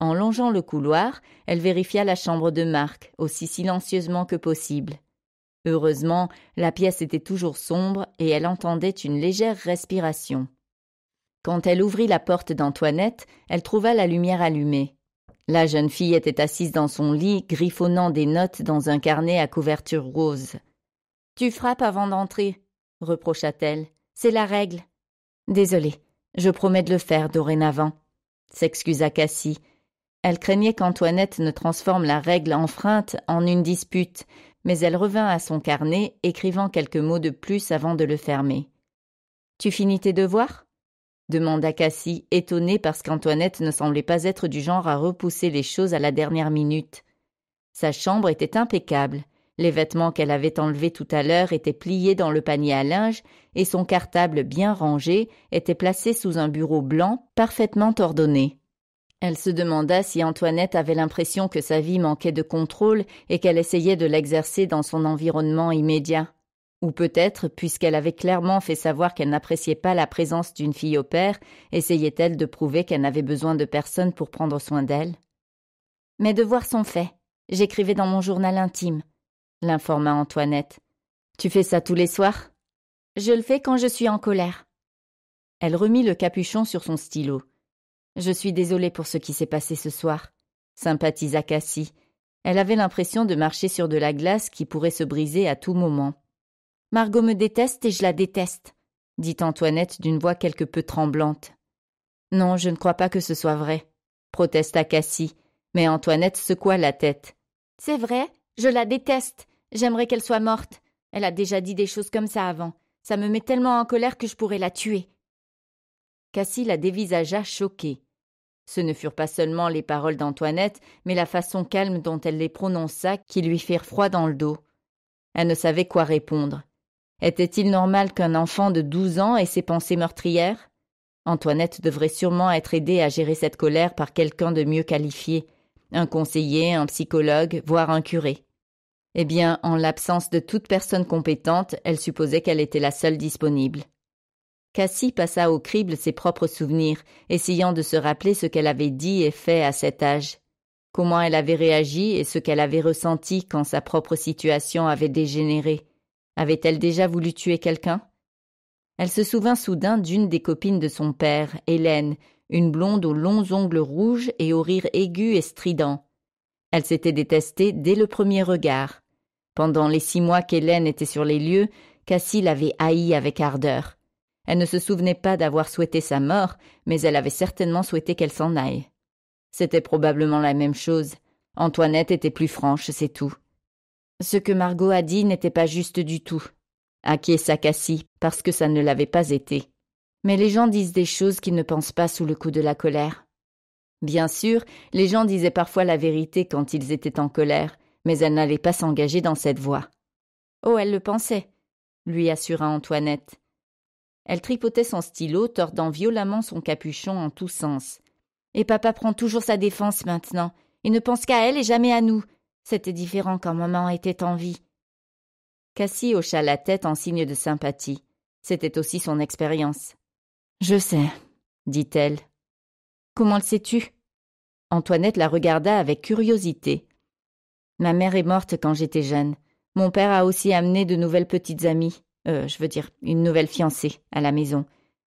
En longeant le couloir, elle vérifia la chambre de Marc, aussi silencieusement que possible. Heureusement, la pièce était toujours sombre et elle entendait une légère respiration. Quand elle ouvrit la porte d'Antoinette, elle trouva la lumière allumée. La jeune fille était assise dans son lit, griffonnant des notes dans un carnet à couverture rose. Tu frappes avant d'entrer, reprocha-t-elle. C'est la règle. Désolée, je promets de le faire dorénavant, s'excusa Cassie. Elle craignait qu'Antoinette ne transforme la règle enfreinte en une dispute, mais elle revint à son carnet, écrivant quelques mots de plus avant de le fermer. Tu finis tes devoirs demanda Cassie, étonnée parce qu'Antoinette ne semblait pas être du genre à repousser les choses à la dernière minute. Sa chambre était impeccable. Les vêtements qu'elle avait enlevés tout à l'heure étaient pliés dans le panier à linge et son cartable bien rangé était placé sous un bureau blanc parfaitement ordonné. Elle se demanda si Antoinette avait l'impression que sa vie manquait de contrôle et qu'elle essayait de l'exercer dans son environnement immédiat. Ou peut-être, puisqu'elle avait clairement fait savoir qu'elle n'appréciait pas la présence d'une fille au père, essayait-elle de prouver qu'elle n'avait besoin de personne pour prendre soin d'elle Mes devoirs sont faits. J'écrivais dans mon journal intime, l'informa Antoinette. Tu fais ça tous les soirs Je le fais quand je suis en colère. Elle remit le capuchon sur son stylo. Je suis désolée pour ce qui s'est passé ce soir, sympathisa Cassie. Elle avait l'impression de marcher sur de la glace qui pourrait se briser à tout moment. Margot me déteste et je la déteste, dit Antoinette d'une voix quelque peu tremblante. Non, je ne crois pas que ce soit vrai, protesta Cassie, mais Antoinette secoua la tête. C'est vrai, je la déteste. J'aimerais qu'elle soit morte. Elle a déjà dit des choses comme ça avant. Ça me met tellement en colère que je pourrais la tuer. Cassie la dévisagea choquée. Ce ne furent pas seulement les paroles d'Antoinette, mais la façon calme dont elle les prononça qui lui firent froid dans le dos. Elle ne savait quoi répondre. Était-il normal qu'un enfant de douze ans ait ses pensées meurtrières Antoinette devrait sûrement être aidée à gérer cette colère par quelqu'un de mieux qualifié, un conseiller, un psychologue, voire un curé. Eh bien, en l'absence de toute personne compétente, elle supposait qu'elle était la seule disponible. Cassie passa au crible ses propres souvenirs, essayant de se rappeler ce qu'elle avait dit et fait à cet âge, comment elle avait réagi et ce qu'elle avait ressenti quand sa propre situation avait dégénéré. Avait-elle déjà voulu tuer quelqu'un Elle se souvint soudain d'une des copines de son père, Hélène, une blonde aux longs ongles rouges et au rire aigu et strident. Elle s'était détestée dès le premier regard. Pendant les six mois qu'Hélène était sur les lieux, Cassie l'avait haïe avec ardeur. Elle ne se souvenait pas d'avoir souhaité sa mort, mais elle avait certainement souhaité qu'elle s'en aille. C'était probablement la même chose. Antoinette était plus franche, c'est tout. Ce que Margot a dit n'était pas juste du tout, sa Cassie, parce que ça ne l'avait pas été. Mais les gens disent des choses qu'ils ne pensent pas sous le coup de la colère. Bien sûr, les gens disaient parfois la vérité quand ils étaient en colère, mais elle n'allait pas s'engager dans cette voie. Oh, elle le pensait, lui assura Antoinette. Elle tripotait son stylo, tordant violemment son capuchon en tous sens. Et papa prend toujours sa défense maintenant. Il ne pense qu'à elle et jamais à nous. C'était différent quand maman était en vie. Cassie hocha la tête en signe de sympathie. C'était aussi son expérience. Je sais, dit-elle. Comment le sais-tu Antoinette la regarda avec curiosité. Ma mère est morte quand j'étais jeune. Mon père a aussi amené de nouvelles petites amies, euh, je veux dire une nouvelle fiancée, à la maison,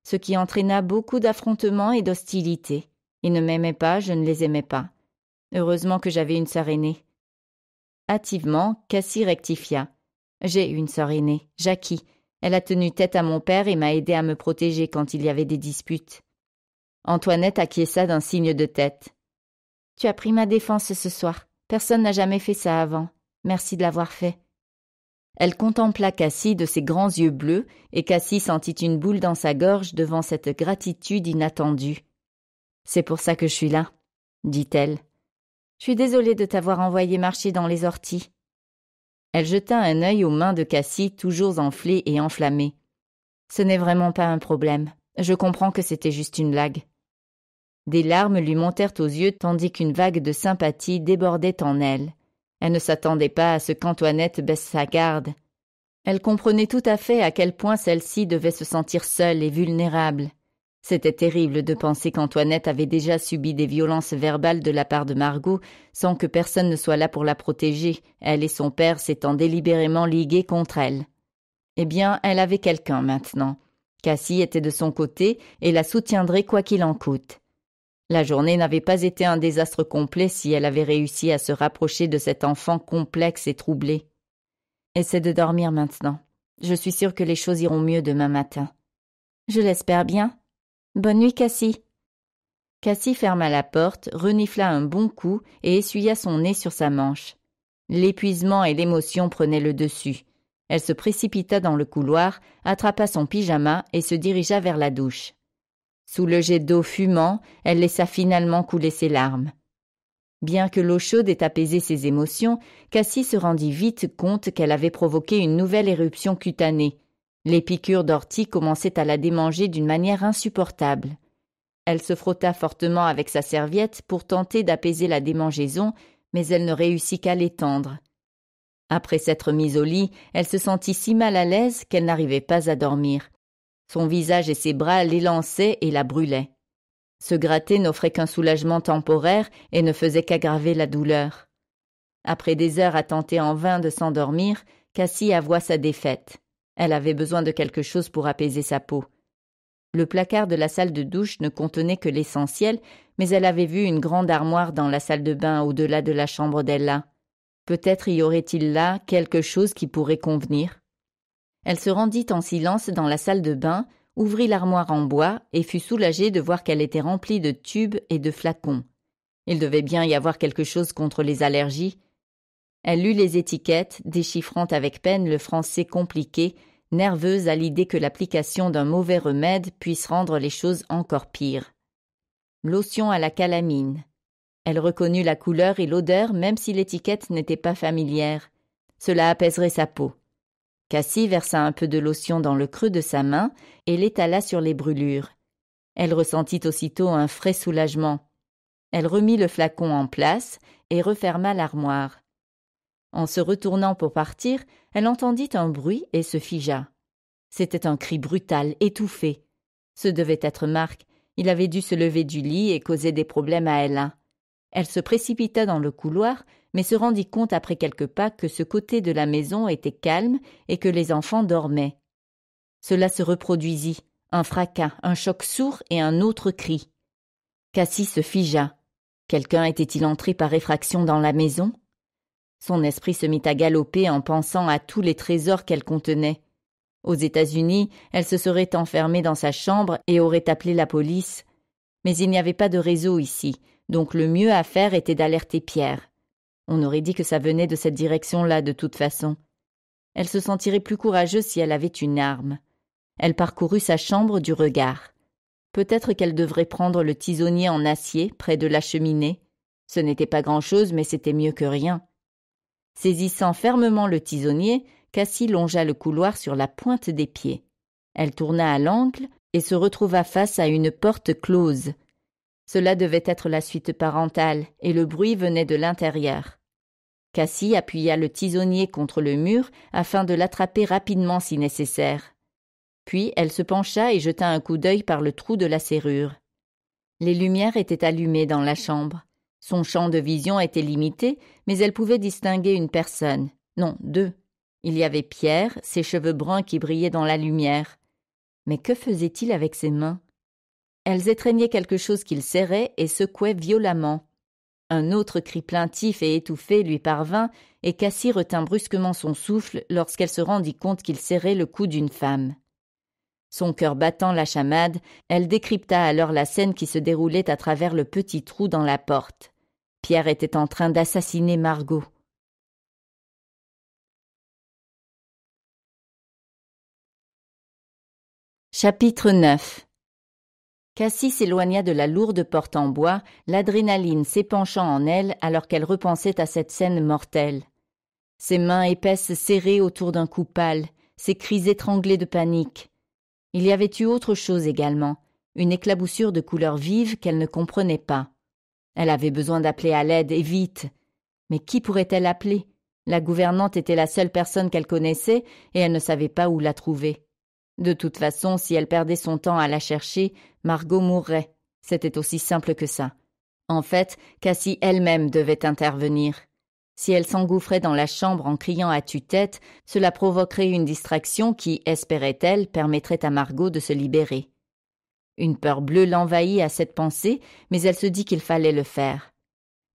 ce qui entraîna beaucoup d'affrontements et d'hostilités. Ils ne m'aimaient pas, je ne les aimais pas. Heureusement que j'avais une sœur aînée. Hâtivement, Cassie rectifia. J'ai une sœur aînée, Jackie. Elle a tenu tête à mon père et m'a aidé à me protéger quand il y avait des disputes. Antoinette acquiesça d'un signe de tête. Tu as pris ma défense ce soir. Personne n'a jamais fait ça avant. Merci de l'avoir fait. Elle contempla Cassie de ses grands yeux bleus, et Cassie sentit une boule dans sa gorge devant cette gratitude inattendue. C'est pour ça que je suis là, dit-elle. Je suis désolée de t'avoir envoyé marcher dans les orties. Elle jeta un œil aux mains de Cassie, toujours enflées et enflammées. Ce n'est vraiment pas un problème. Je comprends que c'était juste une blague. Des larmes lui montèrent aux yeux tandis qu'une vague de sympathie débordait en elle. Elle ne s'attendait pas à ce qu'Antoinette baisse sa garde. Elle comprenait tout à fait à quel point celle-ci devait se sentir seule et vulnérable. C'était terrible de penser qu'Antoinette avait déjà subi des violences verbales de la part de Margot sans que personne ne soit là pour la protéger, elle et son père s'étant délibérément ligués contre elle. Eh bien, elle avait quelqu'un maintenant. Cassie était de son côté et la soutiendrait quoi qu'il en coûte. La journée n'avait pas été un désastre complet si elle avait réussi à se rapprocher de cet enfant complexe et troublé. Essaie de dormir maintenant. Je suis sûre que les choses iront mieux demain matin. Je l'espère bien, Bonne nuit, Cassie. Cassie ferma la porte, renifla un bon coup et essuya son nez sur sa manche. L'épuisement et l'émotion prenaient le dessus. Elle se précipita dans le couloir, attrapa son pyjama et se dirigea vers la douche. Sous le jet d'eau fumant, elle laissa finalement couler ses larmes. Bien que l'eau chaude ait apaisé ses émotions, Cassie se rendit vite compte qu'elle avait provoqué une nouvelle éruption cutanée, les piqûres d'ortie commençaient à la démanger d'une manière insupportable. Elle se frotta fortement avec sa serviette pour tenter d'apaiser la démangeaison, mais elle ne réussit qu'à l'étendre. Après s'être mise au lit, elle se sentit si mal à l'aise qu'elle n'arrivait pas à dormir. Son visage et ses bras l'élançaient et la brûlaient. Se gratter n'offrait qu'un soulagement temporaire et ne faisait qu'aggraver la douleur. Après des heures à tenter en vain de s'endormir, Cassie avoua sa défaite. Elle avait besoin de quelque chose pour apaiser sa peau. Le placard de la salle de douche ne contenait que l'essentiel, mais elle avait vu une grande armoire dans la salle de bain au-delà de la chambre d'Ella. Peut-être y aurait-il là quelque chose qui pourrait convenir. Elle se rendit en silence dans la salle de bain, ouvrit l'armoire en bois et fut soulagée de voir qu'elle était remplie de tubes et de flacons. Il devait bien y avoir quelque chose contre les allergies, elle lut les étiquettes, déchiffrant avec peine le français compliqué, nerveuse à l'idée que l'application d'un mauvais remède puisse rendre les choses encore pires. Lotion à la calamine. Elle reconnut la couleur et l'odeur même si l'étiquette n'était pas familière. Cela apaiserait sa peau. Cassie versa un peu de lotion dans le creux de sa main et l'étala sur les brûlures. Elle ressentit aussitôt un frais soulagement. Elle remit le flacon en place et referma l'armoire. En se retournant pour partir, elle entendit un bruit et se figea. C'était un cri brutal, étouffé. Ce devait être Marc. Il avait dû se lever du lit et causer des problèmes à Ella. Elle se précipita dans le couloir, mais se rendit compte après quelques pas que ce côté de la maison était calme et que les enfants dormaient. Cela se reproduisit, un fracas, un choc sourd et un autre cri. Cassie se figea. Quelqu'un était-il entré par effraction dans la maison son esprit se mit à galoper en pensant à tous les trésors qu'elle contenait. Aux États-Unis, elle se serait enfermée dans sa chambre et aurait appelé la police. Mais il n'y avait pas de réseau ici, donc le mieux à faire était d'alerter Pierre. On aurait dit que ça venait de cette direction-là de toute façon. Elle se sentirait plus courageuse si elle avait une arme. Elle parcourut sa chambre du regard. Peut-être qu'elle devrait prendre le tisonnier en acier près de la cheminée. Ce n'était pas grand-chose, mais c'était mieux que rien. Saisissant fermement le tisonnier, Cassie longea le couloir sur la pointe des pieds. Elle tourna à l'angle et se retrouva face à une porte close. Cela devait être la suite parentale, et le bruit venait de l'intérieur. Cassie appuya le tisonnier contre le mur afin de l'attraper rapidement si nécessaire. Puis elle se pencha et jeta un coup d'œil par le trou de la serrure. Les lumières étaient allumées dans la chambre. Son champ de vision était limité, mais elle pouvait distinguer une personne, non, deux. Il y avait Pierre, ses cheveux bruns qui brillaient dans la lumière. Mais que faisait-il avec ses mains Elles étreignaient quelque chose qu'il serrait et secouait violemment. Un autre cri plaintif et étouffé lui parvint, et Cassie retint brusquement son souffle lorsqu'elle se rendit compte qu'il serrait le cou d'une femme. Son cœur battant la chamade, elle décrypta alors la scène qui se déroulait à travers le petit trou dans la porte. Pierre était en train d'assassiner Margot. Chapitre 9 Cassie s'éloigna de la lourde porte en bois, l'adrénaline s'épanchant en elle alors qu'elle repensait à cette scène mortelle. Ses mains épaisses serrées autour d'un cou pâle, ses cris étranglés de panique. Il y avait eu autre chose également, une éclaboussure de couleurs vives qu'elle ne comprenait pas. Elle avait besoin d'appeler à l'aide, et vite. Mais qui pourrait-elle appeler La gouvernante était la seule personne qu'elle connaissait, et elle ne savait pas où la trouver. De toute façon, si elle perdait son temps à la chercher, Margot mourrait. C'était aussi simple que ça. En fait, Cassie elle-même devait intervenir. Si elle s'engouffrait dans la chambre en criant à tue-tête, cela provoquerait une distraction qui, espérait-elle, permettrait à Margot de se libérer. Une peur bleue l'envahit à cette pensée, mais elle se dit qu'il fallait le faire.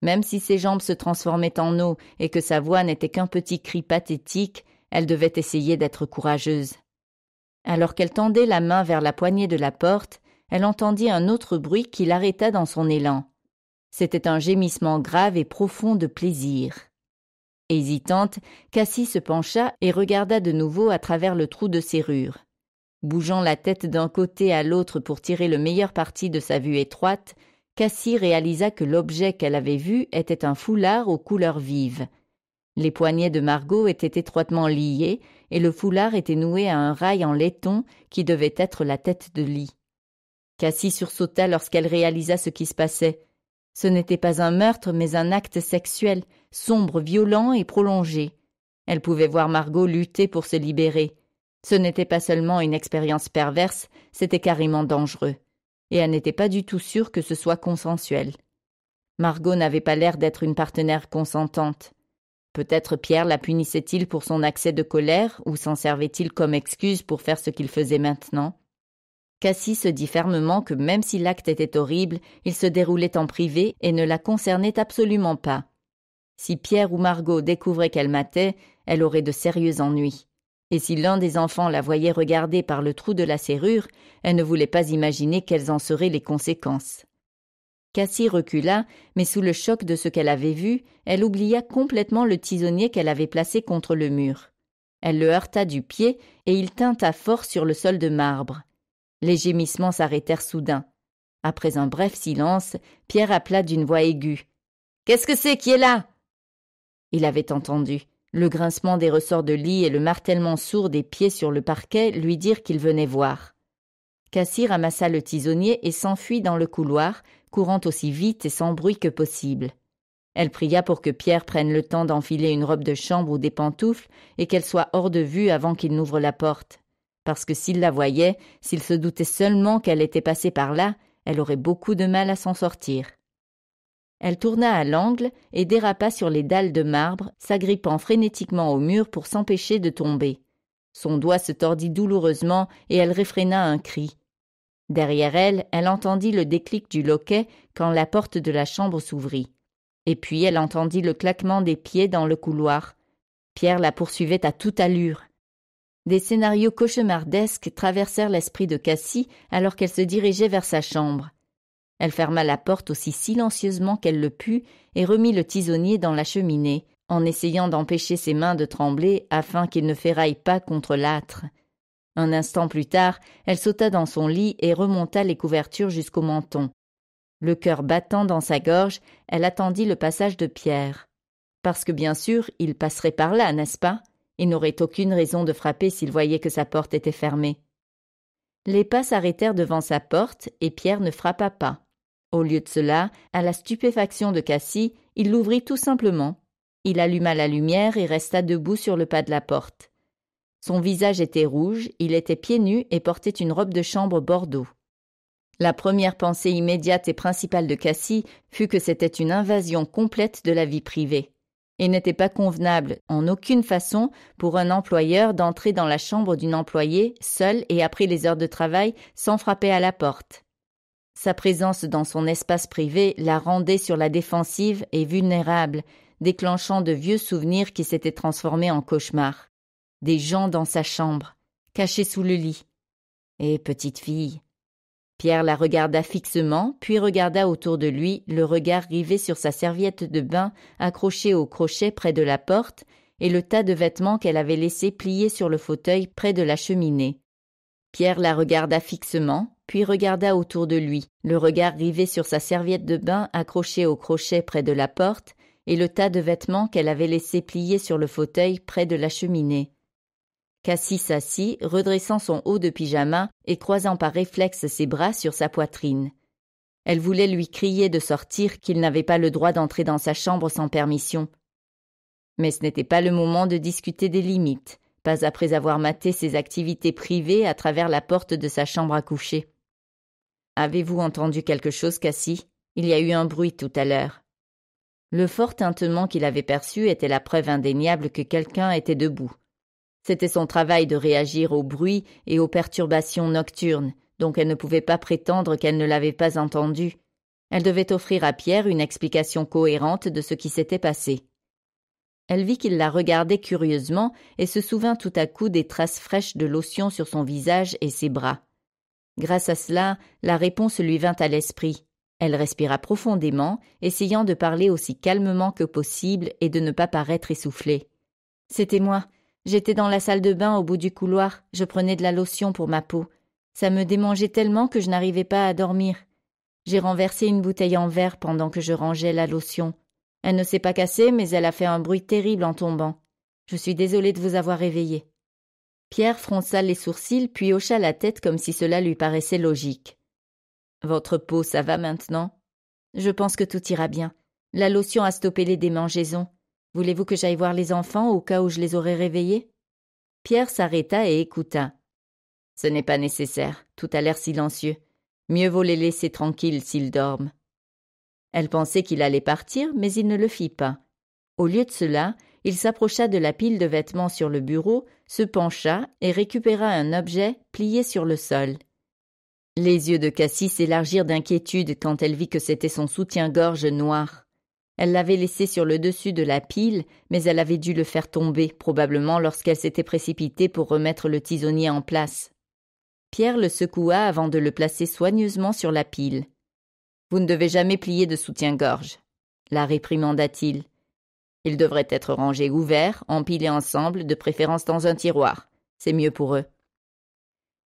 Même si ses jambes se transformaient en eau et que sa voix n'était qu'un petit cri pathétique, elle devait essayer d'être courageuse. Alors qu'elle tendait la main vers la poignée de la porte, elle entendit un autre bruit qui l'arrêta dans son élan. C'était un gémissement grave et profond de plaisir. Hésitante, Cassie se pencha et regarda de nouveau à travers le trou de serrure. Bougeant la tête d'un côté à l'autre pour tirer le meilleur parti de sa vue étroite, Cassie réalisa que l'objet qu'elle avait vu était un foulard aux couleurs vives. Les poignets de Margot étaient étroitement liés et le foulard était noué à un rail en laiton qui devait être la tête de lit. Cassie sursauta lorsqu'elle réalisa ce qui se passait. Ce n'était pas un meurtre, mais un acte sexuel, sombre, violent et prolongé. Elle pouvait voir Margot lutter pour se libérer. Ce n'était pas seulement une expérience perverse, c'était carrément dangereux. Et elle n'était pas du tout sûre que ce soit consensuel. Margot n'avait pas l'air d'être une partenaire consentante. Peut-être Pierre la punissait-il pour son accès de colère ou s'en servait-il comme excuse pour faire ce qu'il faisait maintenant Cassie se dit fermement que même si l'acte était horrible, il se déroulait en privé et ne la concernait absolument pas. Si Pierre ou Margot découvraient qu'elle matait, elle aurait de sérieux ennuis et si l'un des enfants la voyait regarder par le trou de la serrure, elle ne voulait pas imaginer quelles en seraient les conséquences. Cassie recula, mais sous le choc de ce qu'elle avait vu, elle oublia complètement le tisonnier qu'elle avait placé contre le mur. Elle le heurta du pied et il tinta fort sur le sol de marbre. Les gémissements s'arrêtèrent soudain. Après un bref silence, Pierre appela d'une voix aiguë. Qu'est-ce que c'est qui est là Il avait entendu. Le grincement des ressorts de lit et le martèlement sourd des pieds sur le parquet lui dirent qu'il venait voir. Cassie ramassa le tisonnier et s'enfuit dans le couloir, courant aussi vite et sans bruit que possible. Elle pria pour que Pierre prenne le temps d'enfiler une robe de chambre ou des pantoufles et qu'elle soit hors de vue avant qu'il n'ouvre la porte. Parce que s'il la voyait, s'il se doutait seulement qu'elle était passée par là, elle aurait beaucoup de mal à s'en sortir. Elle tourna à l'angle et dérapa sur les dalles de marbre, s'agrippant frénétiquement au mur pour s'empêcher de tomber. Son doigt se tordit douloureusement et elle réfréna un cri. Derrière elle, elle entendit le déclic du loquet quand la porte de la chambre s'ouvrit. Et puis elle entendit le claquement des pieds dans le couloir. Pierre la poursuivait à toute allure. Des scénarios cauchemardesques traversèrent l'esprit de Cassie alors qu'elle se dirigeait vers sa chambre. Elle ferma la porte aussi silencieusement qu'elle le put et remit le tisonnier dans la cheminée, en essayant d'empêcher ses mains de trembler afin qu'il ne ferraille pas contre l'âtre. Un instant plus tard, elle sauta dans son lit et remonta les couvertures jusqu'au menton. Le cœur battant dans sa gorge, elle attendit le passage de Pierre. Parce que bien sûr, il passerait par là, n'est-ce pas Il n'aurait aucune raison de frapper s'il voyait que sa porte était fermée. Les pas s'arrêtèrent devant sa porte et Pierre ne frappa pas. Au lieu de cela, à la stupéfaction de Cassie, il l'ouvrit tout simplement. Il alluma la lumière et resta debout sur le pas de la porte. Son visage était rouge, il était pieds nus et portait une robe de chambre bordeaux. La première pensée immédiate et principale de Cassie fut que c'était une invasion complète de la vie privée, et n'était pas convenable en aucune façon pour un employeur d'entrer dans la chambre d'une employée, seule et après les heures de travail, sans frapper à la porte. Sa présence dans son espace privé la rendait sur la défensive et vulnérable, déclenchant de vieux souvenirs qui s'étaient transformés en cauchemars. Des gens dans sa chambre, cachés sous le lit. Et eh, petite fille. Pierre la regarda fixement, puis regarda autour de lui, le regard rivé sur sa serviette de bain accrochée au crochet près de la porte et le tas de vêtements qu'elle avait laissé plier sur le fauteuil près de la cheminée. Pierre la regarda fixement, puis regarda autour de lui, le regard rivé sur sa serviette de bain accrochée au crochet près de la porte et le tas de vêtements qu'elle avait laissé plier sur le fauteuil près de la cheminée. Cassie s'assit, redressant son haut de pyjama et croisant par réflexe ses bras sur sa poitrine. Elle voulait lui crier de sortir qu'il n'avait pas le droit d'entrer dans sa chambre sans permission. Mais ce n'était pas le moment de discuter des limites, pas après avoir maté ses activités privées à travers la porte de sa chambre à coucher. Avez-vous entendu quelque chose, Cassie Il y a eu un bruit tout à l'heure. Le fort tintement qu'il avait perçu était la preuve indéniable que quelqu'un était debout. C'était son travail de réagir au bruit et aux perturbations nocturnes, donc elle ne pouvait pas prétendre qu'elle ne l'avait pas entendu. Elle devait offrir à Pierre une explication cohérente de ce qui s'était passé. Elle vit qu'il la regardait curieusement et se souvint tout à coup des traces fraîches de lotion sur son visage et ses bras. Grâce à cela, la réponse lui vint à l'esprit. Elle respira profondément, essayant de parler aussi calmement que possible et de ne pas paraître essoufflée. C'était moi. J'étais dans la salle de bain au bout du couloir, je prenais de la lotion pour ma peau. Ça me démangeait tellement que je n'arrivais pas à dormir. J'ai renversé une bouteille en verre pendant que je rangeais la lotion. Elle ne s'est pas cassée, mais elle a fait un bruit terrible en tombant. Je suis désolée de vous avoir réveillée. Pierre fronça les sourcils puis hocha la tête comme si cela lui paraissait logique. Votre peau, ça va maintenant Je pense que tout ira bien. La lotion a stoppé les démangeaisons. Voulez-vous que j'aille voir les enfants au cas où je les aurais réveillés Pierre s'arrêta et écouta. Ce n'est pas nécessaire, tout a l'air silencieux. Mieux vaut les laisser tranquilles s'ils dorment. Elle pensait qu'il allait partir, mais il ne le fit pas. Au lieu de cela, il s'approcha de la pile de vêtements sur le bureau, se pencha et récupéra un objet plié sur le sol. Les yeux de Cassie s'élargirent d'inquiétude quand elle vit que c'était son soutien-gorge noir. Elle l'avait laissé sur le dessus de la pile, mais elle avait dû le faire tomber, probablement lorsqu'elle s'était précipitée pour remettre le tisonnier en place. Pierre le secoua avant de le placer soigneusement sur la pile. Vous ne devez jamais plier de soutien-gorge, la réprimanda-t-il. Ils devraient être rangés ouverts, empilés ensemble, de préférence dans un tiroir. C'est mieux pour eux.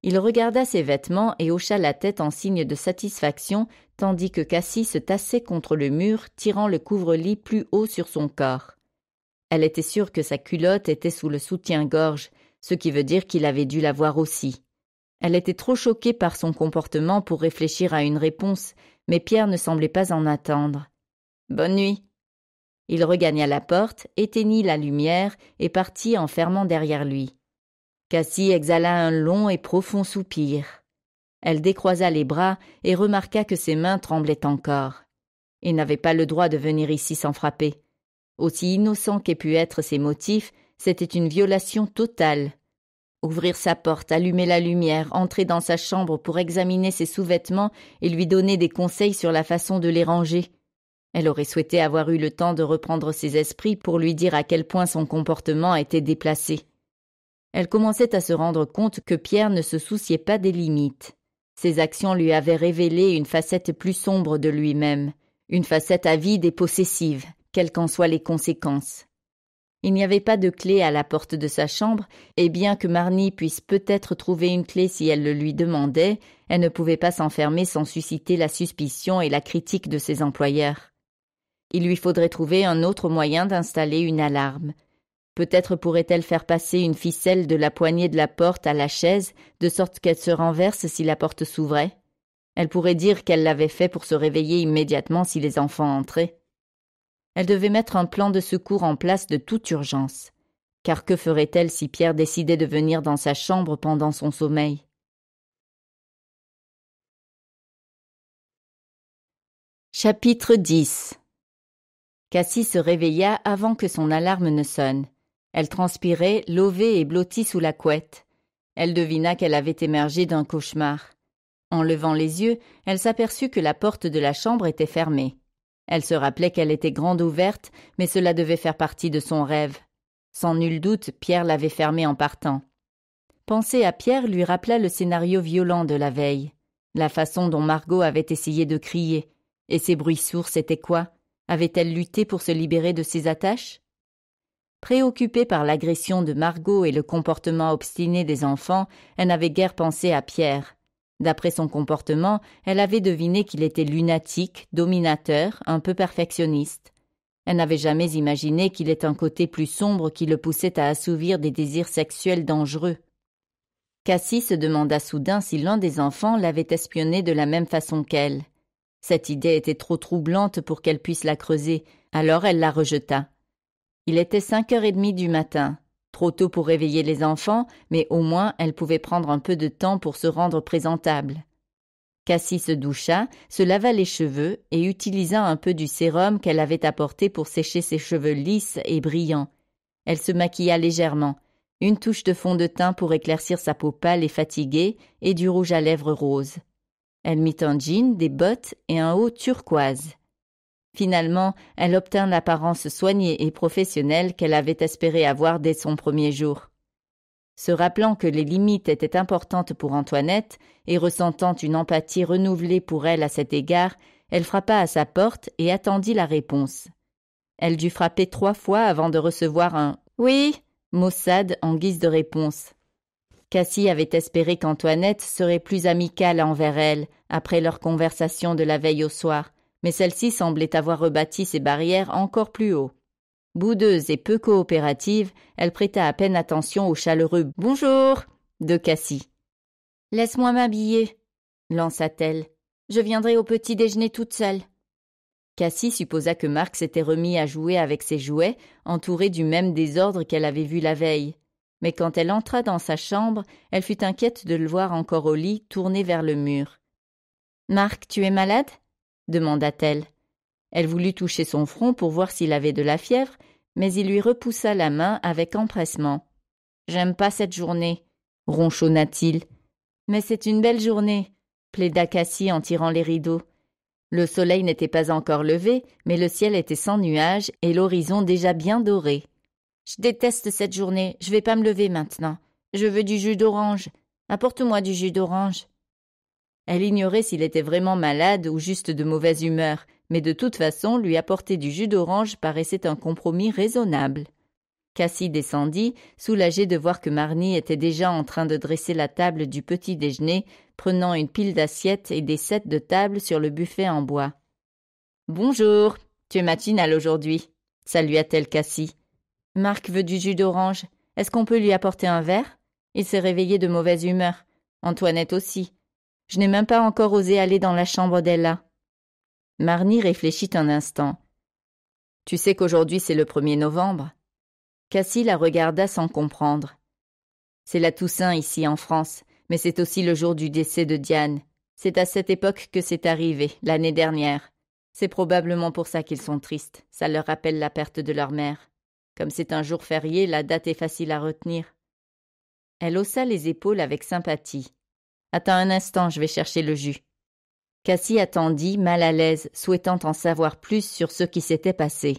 Il regarda ses vêtements et hocha la tête en signe de satisfaction, tandis que Cassie se tassait contre le mur, tirant le couvre-lit plus haut sur son corps. Elle était sûre que sa culotte était sous le soutien-gorge, ce qui veut dire qu'il avait dû la voir aussi. Elle était trop choquée par son comportement pour réfléchir à une réponse, mais Pierre ne semblait pas en attendre. Bonne nuit, il regagna la porte, éteignit la lumière et partit en fermant derrière lui. Cassie exhala un long et profond soupir. Elle décroisa les bras et remarqua que ses mains tremblaient encore. Il n'avait pas le droit de venir ici sans frapper. Aussi innocents qu'aient pu être ses motifs, c'était une violation totale. Ouvrir sa porte, allumer la lumière, entrer dans sa chambre pour examiner ses sous-vêtements et lui donner des conseils sur la façon de les ranger. Elle aurait souhaité avoir eu le temps de reprendre ses esprits pour lui dire à quel point son comportement était déplacé. Elle commençait à se rendre compte que Pierre ne se souciait pas des limites. Ses actions lui avaient révélé une facette plus sombre de lui-même, une facette avide et possessive, quelles qu'en soient les conséquences. Il n'y avait pas de clé à la porte de sa chambre, et bien que Marny puisse peut-être trouver une clé si elle le lui demandait, elle ne pouvait pas s'enfermer sans susciter la suspicion et la critique de ses employeurs. Il lui faudrait trouver un autre moyen d'installer une alarme. Peut-être pourrait-elle faire passer une ficelle de la poignée de la porte à la chaise, de sorte qu'elle se renverse si la porte s'ouvrait. Elle pourrait dire qu'elle l'avait fait pour se réveiller immédiatement si les enfants entraient. Elle devait mettre un plan de secours en place de toute urgence. Car que ferait-elle si Pierre décidait de venir dans sa chambre pendant son sommeil Chapitre 10 Cassie se réveilla avant que son alarme ne sonne. Elle transpirait, lovée et blottie sous la couette. Elle devina qu'elle avait émergé d'un cauchemar. En levant les yeux, elle s'aperçut que la porte de la chambre était fermée. Elle se rappelait qu'elle était grande ouverte, mais cela devait faire partie de son rêve. Sans nul doute, Pierre l'avait fermée en partant. Penser à Pierre lui rappela le scénario violent de la veille, la façon dont Margot avait essayé de crier. Et ces bruits sourds, étaient quoi avait-elle lutté pour se libérer de ses attaches Préoccupée par l'agression de Margot et le comportement obstiné des enfants, elle n'avait guère pensé à Pierre. D'après son comportement, elle avait deviné qu'il était lunatique, dominateur, un peu perfectionniste. Elle n'avait jamais imaginé qu'il ait un côté plus sombre qui le poussait à assouvir des désirs sexuels dangereux. Cassie se demanda soudain si l'un des enfants l'avait espionné de la même façon qu'elle. Cette idée était trop troublante pour qu'elle puisse la creuser, alors elle la rejeta. Il était cinq heures et demie du matin. Trop tôt pour réveiller les enfants, mais au moins elle pouvait prendre un peu de temps pour se rendre présentable. Cassie se doucha, se lava les cheveux et utilisa un peu du sérum qu'elle avait apporté pour sécher ses cheveux lisses et brillants. Elle se maquilla légèrement, une touche de fond de teint pour éclaircir sa peau pâle et fatiguée et du rouge à lèvres rose. Elle mit un jean, des bottes et un haut turquoise. Finalement, elle obtint l'apparence soignée et professionnelle qu'elle avait espéré avoir dès son premier jour. Se rappelant que les limites étaient importantes pour Antoinette et ressentant une empathie renouvelée pour elle à cet égard, elle frappa à sa porte et attendit la réponse. Elle dut frapper trois fois avant de recevoir un Oui, maussade en guise de réponse. Cassie avait espéré qu'Antoinette serait plus amicale envers elle après leur conversation de la veille au soir, mais celle-ci semblait avoir rebâti ses barrières encore plus haut. Boudeuse et peu coopérative, elle prêta à peine attention au chaleureux Bonjour de Cassie. Laisse-moi m'habiller, lança-t-elle. Je viendrai au petit déjeuner toute seule. Cassie supposa que Marc s'était remis à jouer avec ses jouets, entouré du même désordre qu'elle avait vu la veille mais quand elle entra dans sa chambre, elle fut inquiète de le voir encore au lit, tourné vers le mur. Marc, tu es malade demanda-t-elle. Elle voulut toucher son front pour voir s'il avait de la fièvre, mais il lui repoussa la main avec empressement. J'aime pas cette journée, ronchonna-t-il. Mais c'est une belle journée, plaida Cassie en tirant les rideaux. Le soleil n'était pas encore levé, mais le ciel était sans nuages et l'horizon déjà bien doré. Je déteste cette journée, je vais pas me lever maintenant. Je veux du jus d'orange. Apporte-moi du jus d'orange. Elle ignorait s'il était vraiment malade ou juste de mauvaise humeur, mais de toute façon, lui apporter du jus d'orange paraissait un compromis raisonnable. Cassie descendit, soulagée de voir que Marnie était déjà en train de dresser la table du petit déjeuner, prenant une pile d'assiettes et des sets de table sur le buffet en bois. Bonjour, tu es matinale aujourd'hui, salua-t-elle Cassie. Marc veut du jus d'orange. Est-ce qu'on peut lui apporter un verre Il s'est réveillé de mauvaise humeur. Antoinette aussi. Je n'ai même pas encore osé aller dans la chambre d'Ella. Marny réfléchit un instant. Tu sais qu'aujourd'hui c'est le 1er novembre Cassie la regarda sans comprendre. C'est la Toussaint ici en France, mais c'est aussi le jour du décès de Diane. C'est à cette époque que c'est arrivé, l'année dernière. C'est probablement pour ça qu'ils sont tristes, ça leur rappelle la perte de leur mère. Comme c'est un jour férié, la date est facile à retenir. Elle haussa les épaules avec sympathie. Attends un instant, je vais chercher le jus. Cassie attendit, mal à l'aise, souhaitant en savoir plus sur ce qui s'était passé.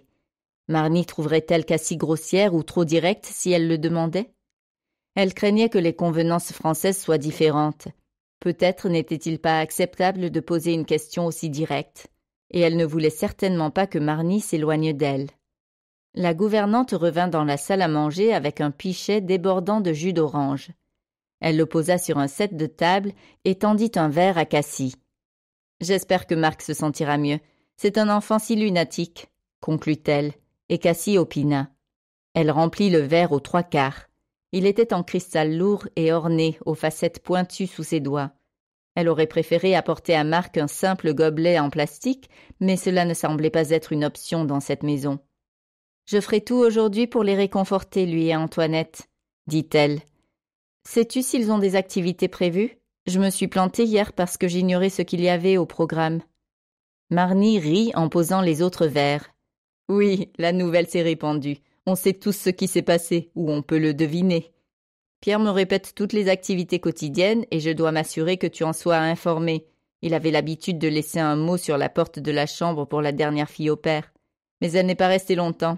Marnie trouverait-elle Cassie grossière ou trop directe si elle le demandait Elle craignait que les convenances françaises soient différentes. Peut-être n'était-il pas acceptable de poser une question aussi directe, et elle ne voulait certainement pas que Marnie s'éloigne d'elle. La gouvernante revint dans la salle à manger avec un pichet débordant de jus d'orange. Elle le posa sur un set de table et tendit un verre à Cassie. J'espère que Marc se sentira mieux. C'est un enfant si lunatique, conclut-elle, et Cassie opina. Elle remplit le verre aux trois quarts. Il était en cristal lourd et orné, aux facettes pointues sous ses doigts. Elle aurait préféré apporter à Marc un simple gobelet en plastique, mais cela ne semblait pas être une option dans cette maison. Je ferai tout aujourd'hui pour les réconforter, lui et Antoinette, dit-elle. Sais-tu s'ils ont des activités prévues Je me suis plantée hier parce que j'ignorais ce qu'il y avait au programme. Marny rit en posant les autres verres. Oui, la nouvelle s'est répandue. On sait tous ce qui s'est passé, ou on peut le deviner. Pierre me répète toutes les activités quotidiennes et je dois m'assurer que tu en sois informé. Il avait l'habitude de laisser un mot sur la porte de la chambre pour la dernière fille au père. Mais elle n'est pas restée longtemps.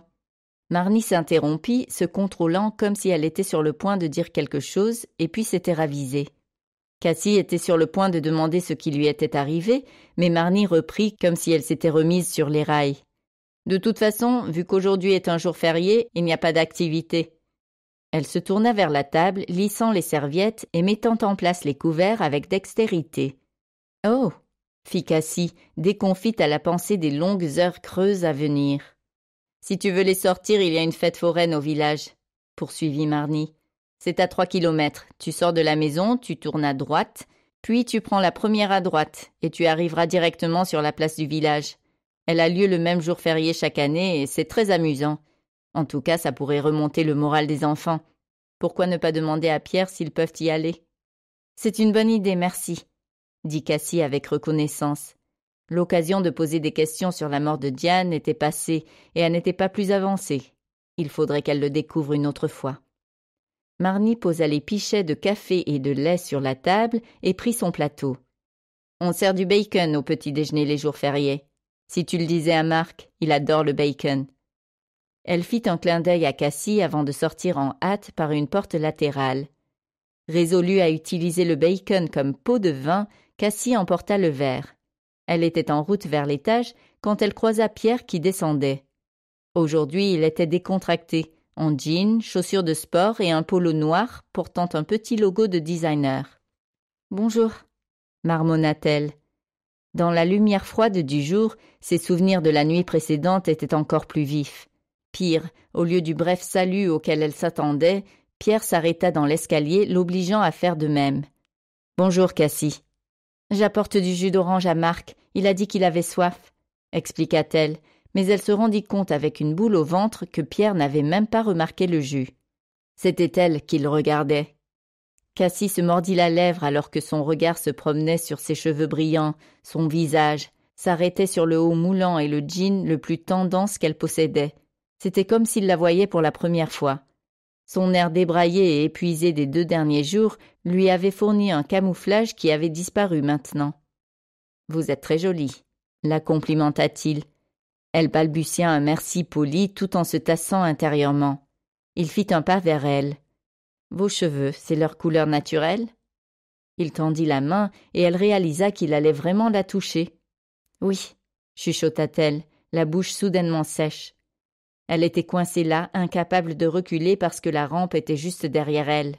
Marnie s'interrompit, se contrôlant comme si elle était sur le point de dire quelque chose, et puis s'était ravisée. Cassie était sur le point de demander ce qui lui était arrivé, mais Marnie reprit comme si elle s'était remise sur les rails. De toute façon, vu qu'aujourd'hui est un jour férié, il n'y a pas d'activité. Elle se tourna vers la table, lissant les serviettes et mettant en place les couverts avec dextérité. Oh fit Cassie, déconfite à la pensée des longues heures creuses à venir. Si tu veux les sortir, il y a une fête foraine au village, poursuivit Marny. C'est à trois kilomètres. Tu sors de la maison, tu tournes à droite, puis tu prends la première à droite, et tu arriveras directement sur la place du village. Elle a lieu le même jour férié chaque année, et c'est très amusant. En tout cas, ça pourrait remonter le moral des enfants. Pourquoi ne pas demander à Pierre s'ils peuvent y aller C'est une bonne idée, merci, dit Cassie avec reconnaissance. L'occasion de poser des questions sur la mort de Diane était passée et elle n'était pas plus avancée. Il faudrait qu'elle le découvre une autre fois. Marny posa les pichets de café et de lait sur la table et prit son plateau. On sert du bacon au petit déjeuner les jours fériés. Si tu le disais à Marc, il adore le bacon. Elle fit un clin d'œil à Cassie avant de sortir en hâte par une porte latérale. Résolue à utiliser le bacon comme pot de vin, Cassie emporta le verre. Elle était en route vers l'étage quand elle croisa Pierre qui descendait. Aujourd'hui, il était décontracté, en jean, chaussures de sport et un polo noir portant un petit logo de designer. Bonjour, marmonna-t-elle. Dans la lumière froide du jour, ses souvenirs de la nuit précédente étaient encore plus vifs. Pire, au lieu du bref salut auquel elle s'attendait, Pierre s'arrêta dans l'escalier, l'obligeant à faire de même. Bonjour, Cassie. J'apporte du jus d'orange à Marc, il a dit qu'il avait soif, expliqua-t-elle, mais elle se rendit compte avec une boule au ventre que Pierre n'avait même pas remarqué le jus. C'était elle qui le regardait. Cassie se mordit la lèvre alors que son regard se promenait sur ses cheveux brillants, son visage, s'arrêtait sur le haut moulant et le jean le plus tendance qu'elle possédait. C'était comme s'il la voyait pour la première fois. Son air débraillé et épuisé des deux derniers jours lui avait fourni un camouflage qui avait disparu maintenant. Vous êtes très jolie, la complimenta-t-il. Elle balbutia un merci poli tout en se tassant intérieurement. Il fit un pas vers elle. Vos cheveux, c'est leur couleur naturelle Il tendit la main et elle réalisa qu'il allait vraiment la toucher. Oui, chuchota-t-elle, la bouche soudainement sèche. Elle était coincée là, incapable de reculer parce que la rampe était juste derrière elle.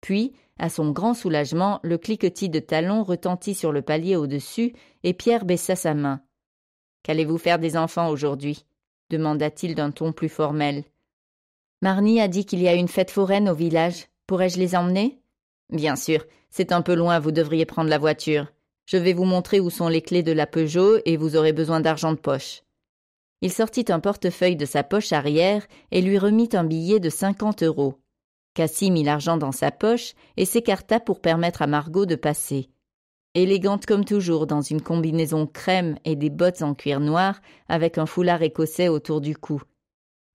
Puis à son grand soulagement, le cliquetis de talons retentit sur le palier au-dessus, et Pierre baissa sa main. Qu'allez-vous faire des enfants aujourd'hui demanda-t-il d'un ton plus formel. Marny a dit qu'il y a une fête foraine au village. Pourrais-je les emmener Bien sûr, c'est un peu loin, vous devriez prendre la voiture. Je vais vous montrer où sont les clés de la Peugeot et vous aurez besoin d'argent de poche. Il sortit un portefeuille de sa poche arrière et lui remit un billet de cinquante euros. Cassie mit l'argent dans sa poche et s'écarta pour permettre à Margot de passer. Élégante comme toujours dans une combinaison crème et des bottes en cuir noir avec un foulard écossais autour du cou.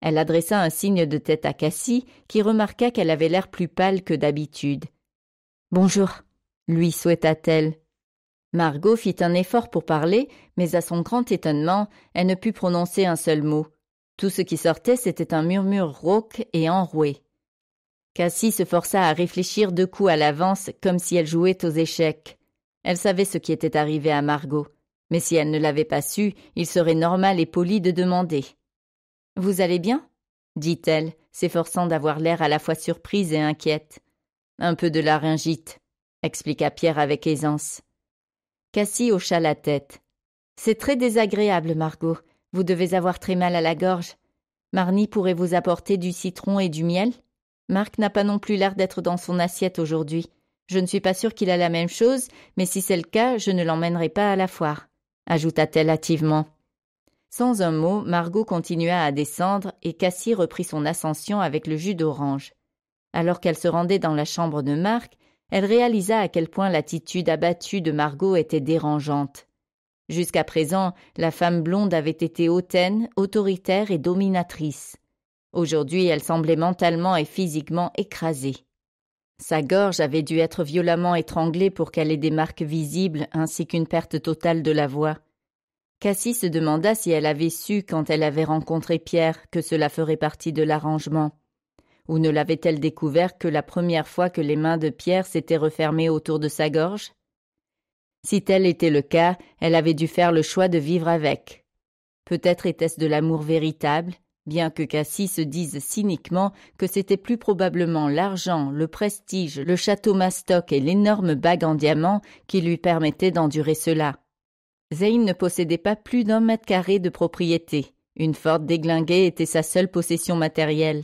Elle adressa un signe de tête à Cassie qui remarqua qu'elle avait l'air plus pâle que d'habitude. Bonjour, lui souhaita-t-elle. Margot fit un effort pour parler, mais à son grand étonnement, elle ne put prononcer un seul mot. Tout ce qui sortait, c'était un murmure rauque et enroué. Cassie se força à réfléchir deux coups à l'avance comme si elle jouait aux échecs. Elle savait ce qui était arrivé à Margot, mais si elle ne l'avait pas su, il serait normal et poli de demander. Vous allez bien dit-elle, s'efforçant d'avoir l'air à la fois surprise et inquiète. Un peu de laryngite, expliqua Pierre avec aisance. Cassie hocha la tête. C'est très désagréable, Margot. Vous devez avoir très mal à la gorge. Marnie pourrait vous apporter du citron et du miel Marc n'a pas non plus l'air d'être dans son assiette aujourd'hui. Je ne suis pas sûre qu'il a la même chose, mais si c'est le cas, je ne l'emmènerai pas à la foire, ajouta-t-elle hâtivement. Sans un mot, Margot continua à descendre et Cassie reprit son ascension avec le jus d'orange. Alors qu'elle se rendait dans la chambre de Marc, elle réalisa à quel point l'attitude abattue de Margot était dérangeante. Jusqu'à présent, la femme blonde avait été hautaine, autoritaire et dominatrice. Aujourd'hui, elle semblait mentalement et physiquement écrasée. Sa gorge avait dû être violemment étranglée pour qu'elle ait des marques visibles ainsi qu'une perte totale de la voix. Cassie se demanda si elle avait su quand elle avait rencontré Pierre que cela ferait partie de l'arrangement. Ou ne l'avait-elle découvert que la première fois que les mains de Pierre s'étaient refermées autour de sa gorge Si tel était le cas, elle avait dû faire le choix de vivre avec. Peut-être était-ce de l'amour véritable, bien que Cassis se dise cyniquement que c'était plus probablement l'argent, le prestige, le château Mastoc et l'énorme bague en diamant qui lui permettaient d'endurer cela. Zeyn ne possédait pas plus d'un mètre carré de propriété. Une forte déglinguée était sa seule possession matérielle.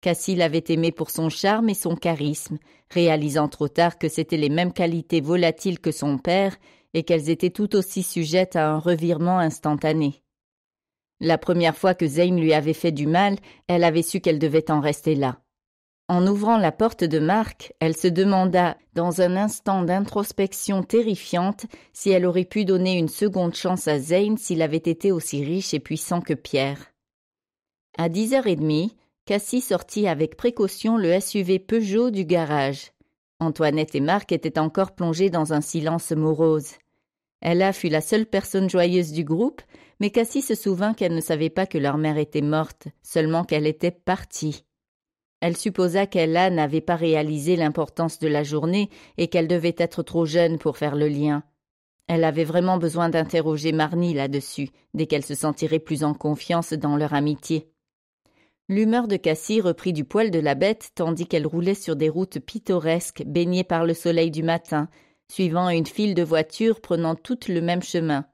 Cassie l'avait aimé pour son charme et son charisme, réalisant trop tard que c'étaient les mêmes qualités volatiles que son père et qu'elles étaient tout aussi sujettes à un revirement instantané. La première fois que Zayn lui avait fait du mal, elle avait su qu'elle devait en rester là. En ouvrant la porte de Marc, elle se demanda, dans un instant d'introspection terrifiante, si elle aurait pu donner une seconde chance à Zayn s'il avait été aussi riche et puissant que Pierre. À dix heures et demie, Cassie sortit avec précaution le SUV Peugeot du garage. Antoinette et Marc étaient encore plongés dans un silence morose. Ella fut la seule personne joyeuse du groupe, mais Cassie se souvint qu'elle ne savait pas que leur mère était morte, seulement qu'elle était partie. Elle supposa qu'Ella n'avait pas réalisé l'importance de la journée et qu'elle devait être trop jeune pour faire le lien. Elle avait vraiment besoin d'interroger Marnie là-dessus, dès qu'elle se sentirait plus en confiance dans leur amitié. L'humeur de Cassie reprit du poil de la bête tandis qu'elle roulait sur des routes pittoresques baignées par le soleil du matin, suivant une file de voitures prenant toutes le même chemin.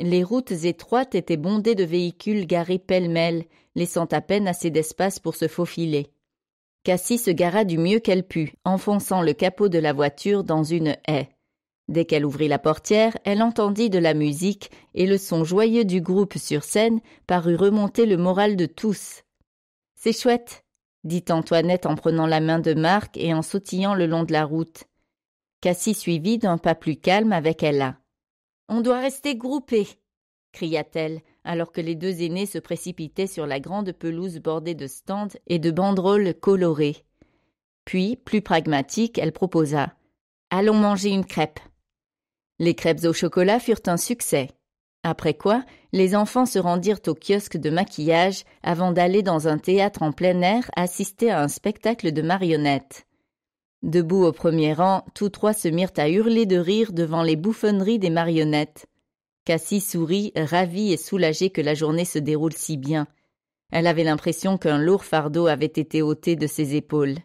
Les routes étroites étaient bondées de véhicules garés pêle-mêle, laissant à peine assez d'espace pour se faufiler. Cassie se gara du mieux qu'elle put, enfonçant le capot de la voiture dans une haie. Dès qu'elle ouvrit la portière, elle entendit de la musique et le son joyeux du groupe sur scène parut remonter le moral de tous. C'est chouette, dit Antoinette en prenant la main de Marc et en sautillant le long de la route. Cassie suivit d'un pas plus calme avec Ella. On doit rester groupés cria-t-elle, alors que les deux aînés se précipitaient sur la grande pelouse bordée de stands et de banderoles colorées. Puis, plus pragmatique, elle proposa Allons manger une crêpe. Les crêpes au chocolat furent un succès. Après quoi, les enfants se rendirent au kiosque de maquillage avant d'aller dans un théâtre en plein air assister à un spectacle de marionnettes. Debout au premier rang, tous trois se mirent à hurler de rire devant les bouffonneries des marionnettes. Cassie sourit, ravie et soulagée que la journée se déroule si bien. Elle avait l'impression qu'un lourd fardeau avait été ôté de ses épaules.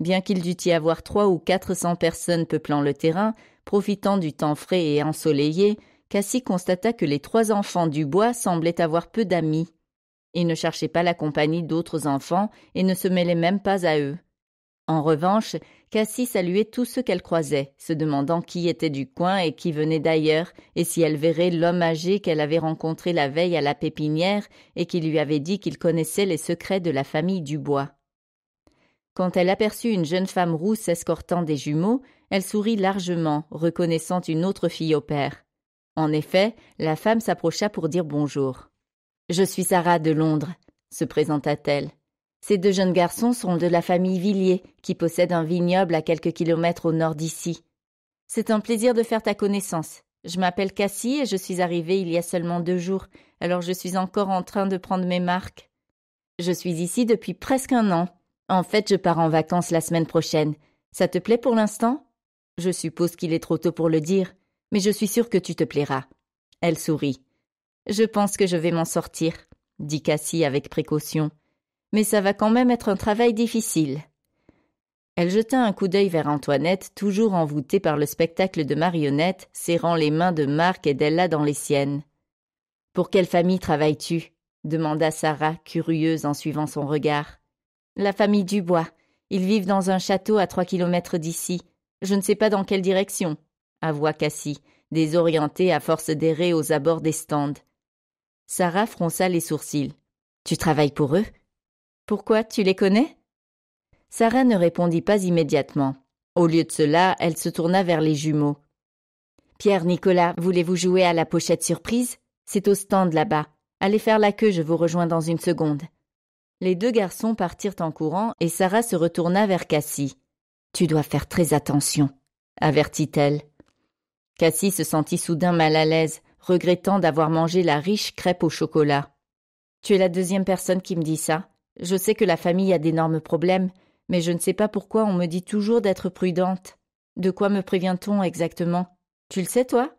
Bien qu'il dût y avoir trois ou quatre cents personnes peuplant le terrain, profitant du temps frais et ensoleillé, Cassie constata que les trois enfants du bois semblaient avoir peu d'amis. Ils ne cherchaient pas la compagnie d'autres enfants et ne se mêlaient même pas à eux. En revanche, Cassie saluait tous ceux qu'elle croisait, se demandant qui était du coin et qui venait d'ailleurs, et si elle verrait l'homme âgé qu'elle avait rencontré la veille à la pépinière et qui lui avait dit qu'il connaissait les secrets de la famille Dubois. Quand elle aperçut une jeune femme rousse escortant des jumeaux, elle sourit largement, reconnaissant une autre fille au père. En effet, la femme s'approcha pour dire bonjour. Je suis Sarah de Londres, se présenta-t-elle. Ces deux jeunes garçons sont de la famille Villiers, qui possède un vignoble à quelques kilomètres au nord d'ici. C'est un plaisir de faire ta connaissance. Je m'appelle Cassie et je suis arrivée il y a seulement deux jours, alors je suis encore en train de prendre mes marques. Je suis ici depuis presque un an. En fait, je pars en vacances la semaine prochaine. Ça te plaît pour l'instant Je suppose qu'il est trop tôt pour le dire, mais je suis sûre que tu te plairas. Elle sourit. Je pense que je vais m'en sortir, dit Cassie avec précaution mais ça va quand même être un travail difficile. Elle jeta un coup d'œil vers Antoinette, toujours envoûtée par le spectacle de marionnettes, serrant les mains de Marc et d'Ella dans les siennes. Pour quelle famille travailles-tu demanda Sarah, curieuse en suivant son regard. La famille Dubois. Ils vivent dans un château à trois kilomètres d'ici. Je ne sais pas dans quelle direction, avoua Cassie, désorientée à force d'errer aux abords des stands. Sarah fronça les sourcils. Tu travailles pour eux pourquoi tu les connais Sarah ne répondit pas immédiatement. Au lieu de cela, elle se tourna vers les jumeaux. Pierre, Nicolas, voulez-vous jouer à la pochette surprise C'est au stand là-bas. Allez faire la queue, je vous rejoins dans une seconde. Les deux garçons partirent en courant et Sarah se retourna vers Cassie. Tu dois faire très attention, avertit-elle. Cassie se sentit soudain mal à l'aise, regrettant d'avoir mangé la riche crêpe au chocolat. Tu es la deuxième personne qui me dit ça. Je sais que la famille a d'énormes problèmes, mais je ne sais pas pourquoi on me dit toujours d'être prudente. De quoi me prévient-on exactement Tu le sais, toi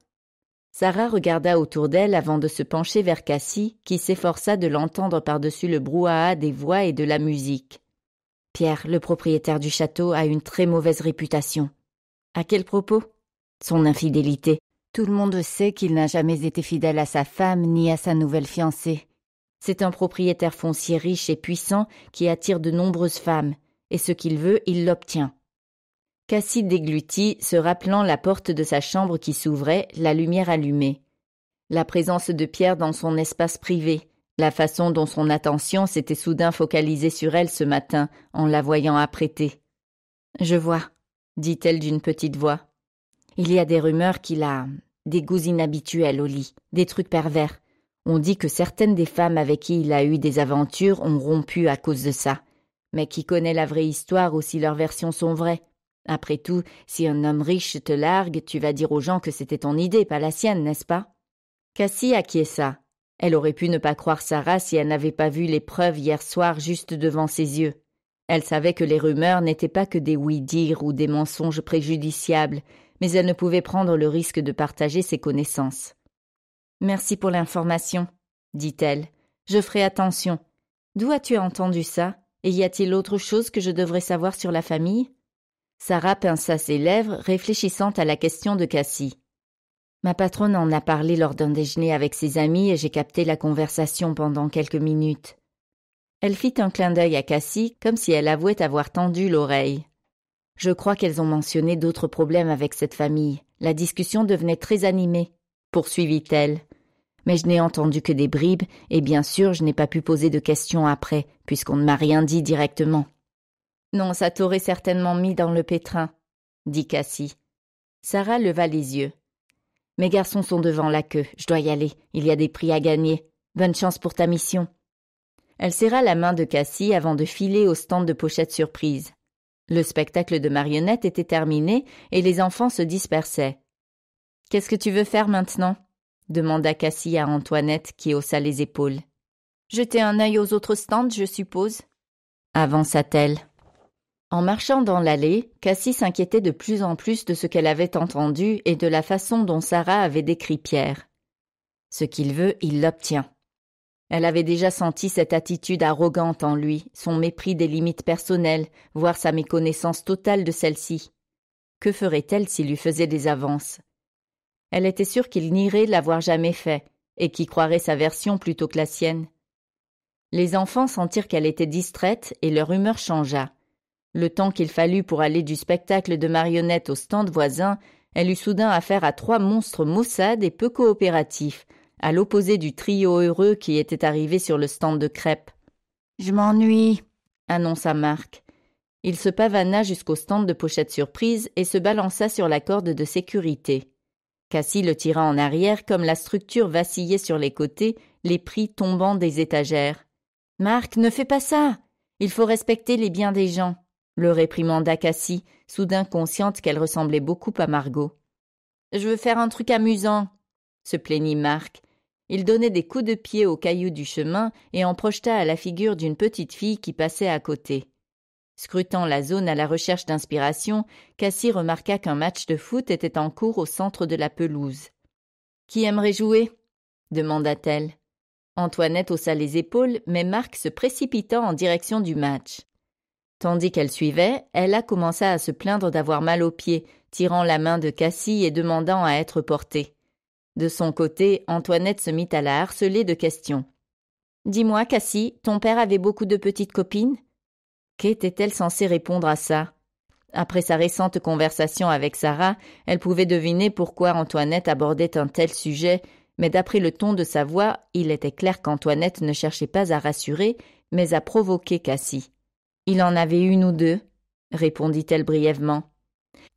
Sarah regarda autour d'elle avant de se pencher vers Cassie, qui s'efforça de l'entendre par-dessus le brouhaha des voix et de la musique. Pierre, le propriétaire du château, a une très mauvaise réputation. À quel propos Son infidélité. Tout le monde sait qu'il n'a jamais été fidèle à sa femme ni à sa nouvelle fiancée. C'est un propriétaire foncier riche et puissant qui attire de nombreuses femmes, et ce qu'il veut, il l'obtient. Cassie déglutit, se rappelant la porte de sa chambre qui s'ouvrait, la lumière allumée. La présence de Pierre dans son espace privé, la façon dont son attention s'était soudain focalisée sur elle ce matin en la voyant apprêtée. Je vois, dit-elle d'une petite voix. Il y a des rumeurs qu'il a des goûts inhabituels au lit, des trucs pervers. On dit que certaines des femmes avec qui il a eu des aventures ont rompu à cause de ça. Mais qui connaît la vraie histoire ou si leurs versions sont vraies Après tout, si un homme riche te largue, tu vas dire aux gens que c'était ton idée, pas la sienne, n'est-ce pas Cassie acquiesça. Elle aurait pu ne pas croire Sarah si elle n'avait pas vu les preuves hier soir juste devant ses yeux. Elle savait que les rumeurs n'étaient pas que des oui-dire ou des mensonges préjudiciables, mais elle ne pouvait prendre le risque de partager ses connaissances. Merci pour l'information, dit-elle. Je ferai attention. D'où as-tu entendu ça Et y a-t-il autre chose que je devrais savoir sur la famille Sarah pinça ses lèvres, réfléchissant à la question de Cassie. Ma patronne en a parlé lors d'un déjeuner avec ses amis et j'ai capté la conversation pendant quelques minutes. Elle fit un clin d'œil à Cassie, comme si elle avouait avoir tendu l'oreille. Je crois qu'elles ont mentionné d'autres problèmes avec cette famille. La discussion devenait très animée poursuivit-elle. Mais je n'ai entendu que des bribes, et bien sûr je n'ai pas pu poser de questions après, puisqu'on ne m'a rien dit directement. Non, ça t'aurait certainement mis dans le pétrin, dit Cassie. Sarah leva les yeux. Mes garçons sont devant la queue, je dois y aller, il y a des prix à gagner. Bonne chance pour ta mission. Elle serra la main de Cassie avant de filer au stand de pochettes surprises. Le spectacle de marionnettes était terminé et les enfants se dispersaient. Qu'est-ce que tu veux faire maintenant demanda Cassie à Antoinette qui haussa les épaules. Jeter un œil aux autres stands, je suppose avança-t-elle. En marchant dans l'allée, Cassie s'inquiétait de plus en plus de ce qu'elle avait entendu et de la façon dont Sarah avait décrit Pierre. Ce qu'il veut, il l'obtient. Elle avait déjà senti cette attitude arrogante en lui, son mépris des limites personnelles, voire sa méconnaissance totale de celle ci Que ferait-elle s'il lui faisait des avances elle était sûre qu'il nierait l'avoir jamais fait, et qu'il croirait sa version plutôt que la sienne. Les enfants sentirent qu'elle était distraite et leur humeur changea. Le temps qu'il fallut pour aller du spectacle de marionnettes au stand voisin, elle eut soudain affaire à trois monstres maussades et peu coopératifs, à l'opposé du trio heureux qui était arrivé sur le stand de crêpes. Je m'ennuie, annonça Marc. Il se pavana jusqu'au stand de pochette surprise et se balança sur la corde de sécurité. Cassie le tira en arrière comme la structure vacillait sur les côtés, les prix tombant des étagères. Marc, ne fais pas ça. Il faut respecter les biens des gens, le réprimanda Cassie, soudain consciente qu'elle ressemblait beaucoup à Margot. Je veux faire un truc amusant, se plaignit Marc. Il donnait des coups de pied aux cailloux du chemin et en projeta à la figure d'une petite fille qui passait à côté. Scrutant la zone à la recherche d'inspiration, Cassie remarqua qu'un match de foot était en cours au centre de la pelouse. Qui aimerait jouer demanda-t-elle. Antoinette haussa les épaules, mais Marc se précipita en direction du match. Tandis qu'elle suivait, Ella commença à se plaindre d'avoir mal aux pieds, tirant la main de Cassie et demandant à être portée. De son côté, Antoinette se mit à la harceler de questions. Dis-moi, Cassie, ton père avait beaucoup de petites copines Qu'était-elle censée répondre à ça Après sa récente conversation avec Sarah, elle pouvait deviner pourquoi Antoinette abordait un tel sujet, mais d'après le ton de sa voix, il était clair qu'Antoinette ne cherchait pas à rassurer, mais à provoquer Cassie. Il en avait une ou deux, répondit-elle brièvement.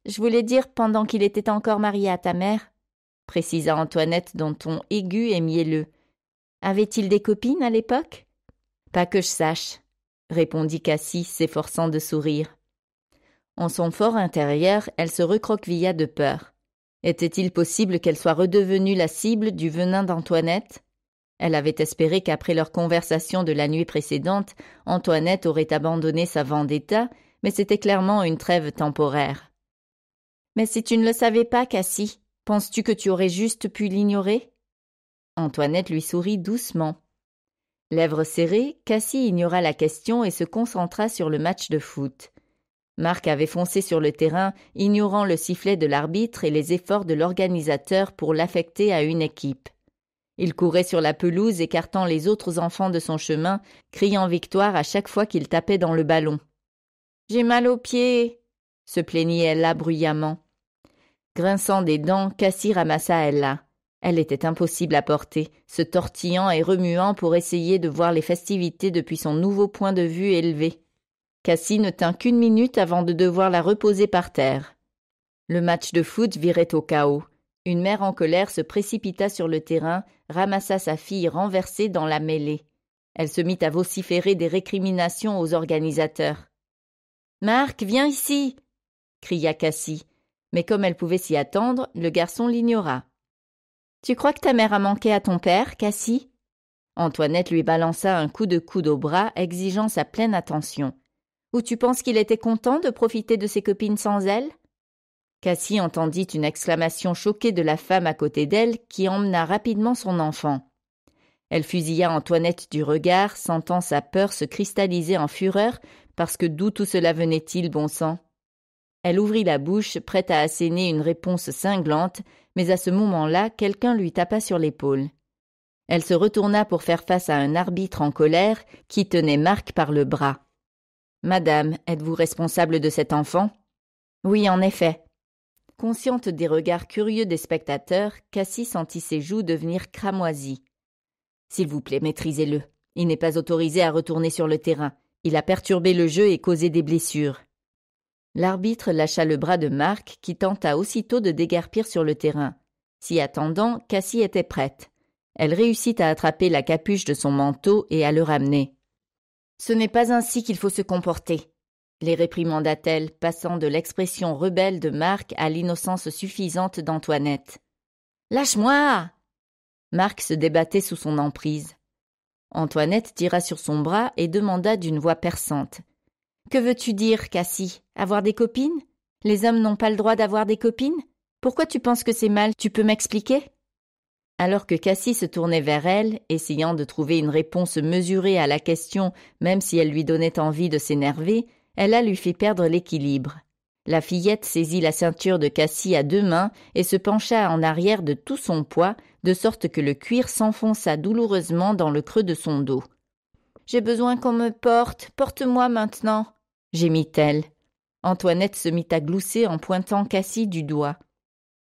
Je voulais dire pendant qu'il était encore marié à ta mère, précisa Antoinette d'un ton aigu et mielleux. Avait-il des copines à l'époque Pas que je sache, répondit Cassie, s'efforçant de sourire. En son fort intérieur, elle se recroquevilla de peur. Était-il possible qu'elle soit redevenue la cible du venin d'Antoinette Elle avait espéré qu'après leur conversation de la nuit précédente, Antoinette aurait abandonné sa vendetta, mais c'était clairement une trêve temporaire. Mais si tu ne le savais pas, Cassie, penses-tu que tu aurais juste pu l'ignorer Antoinette lui sourit doucement. Lèvres serrées, Cassie ignora la question et se concentra sur le match de foot. Marc avait foncé sur le terrain, ignorant le sifflet de l'arbitre et les efforts de l'organisateur pour l'affecter à une équipe. Il courait sur la pelouse, écartant les autres enfants de son chemin, criant victoire à chaque fois qu'il tapait dans le ballon. J'ai mal aux pieds se plaignit Ella bruyamment. Grinçant des dents, Cassie ramassa Ella. Elle était impossible à porter, se tortillant et remuant pour essayer de voir les festivités depuis son nouveau point de vue élevé. Cassie ne tint qu'une minute avant de devoir la reposer par terre. Le match de foot virait au chaos. Une mère en colère se précipita sur le terrain, ramassa sa fille renversée dans la mêlée. Elle se mit à vociférer des récriminations aux organisateurs. Marc, viens ici cria Cassie. Mais comme elle pouvait s'y attendre, le garçon l'ignora. Tu crois que ta mère a manqué à ton père, Cassie Antoinette lui balança un coup de coude au bras, exigeant sa pleine attention. Ou tu penses qu'il était content de profiter de ses copines sans elle Cassie entendit une exclamation choquée de la femme à côté d'elle qui emmena rapidement son enfant. Elle fusilla Antoinette du regard, sentant sa peur se cristalliser en fureur, parce que d'où tout cela venait-il, bon sang Elle ouvrit la bouche, prête à asséner une réponse cinglante, mais à ce moment-là, quelqu'un lui tapa sur l'épaule. Elle se retourna pour faire face à un arbitre en colère qui tenait Marc par le bras. Madame, êtes-vous responsable de cet enfant Oui, en effet. Consciente des regards curieux des spectateurs, Cassie sentit ses joues devenir cramoisies. S'il vous plaît, maîtrisez-le. Il n'est pas autorisé à retourner sur le terrain. Il a perturbé le jeu et causé des blessures. L'arbitre lâcha le bras de Marc qui tenta aussitôt de dégarpir sur le terrain. S'y attendant, Cassie était prête. Elle réussit à attraper la capuche de son manteau et à le ramener. Ce n'est pas ainsi qu'il faut se comporter, les réprimanda-t-elle, passant de l'expression rebelle de Marc à l'innocence suffisante d'Antoinette. Lâche-moi Marc se débattait sous son emprise. Antoinette tira sur son bras et demanda d'une voix perçante que veux-tu dire, Cassie Avoir des copines Les hommes n'ont pas le droit d'avoir des copines Pourquoi tu penses que c'est mal Tu peux m'expliquer alors que Cassie se tournait vers elle, essayant de trouver une réponse mesurée à la question, même si elle lui donnait envie de s'énerver, elle la lui fit perdre l'équilibre. La fillette saisit la ceinture de Cassie à deux mains et se pencha en arrière de tout son poids, de sorte que le cuir s'enfonça douloureusement dans le creux de son dos. J'ai besoin qu'on me porte, porte-moi maintenant gémit-elle. Antoinette se mit à glousser en pointant Cassie du doigt.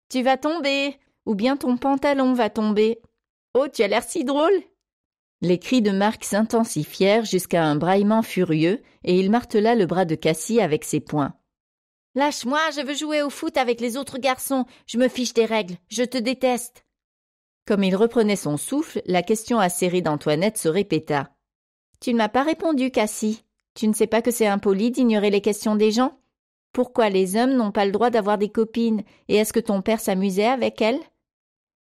Tu vas tomber Ou bien ton pantalon va tomber Oh, tu as l'air si drôle Les cris de Marc s'intensifièrent jusqu'à un braillement furieux et il martela le bras de Cassie avec ses poings. Lâche-moi, je veux jouer au foot avec les autres garçons. Je me fiche des règles. Je te déteste. Comme il reprenait son souffle, la question acérée d'Antoinette se répéta. Tu ne m'as pas répondu, Cassie. Tu ne sais pas que c'est impoli d'ignorer les questions des gens Pourquoi les hommes n'ont pas le droit d'avoir des copines Et est-ce que ton père s'amusait avec elles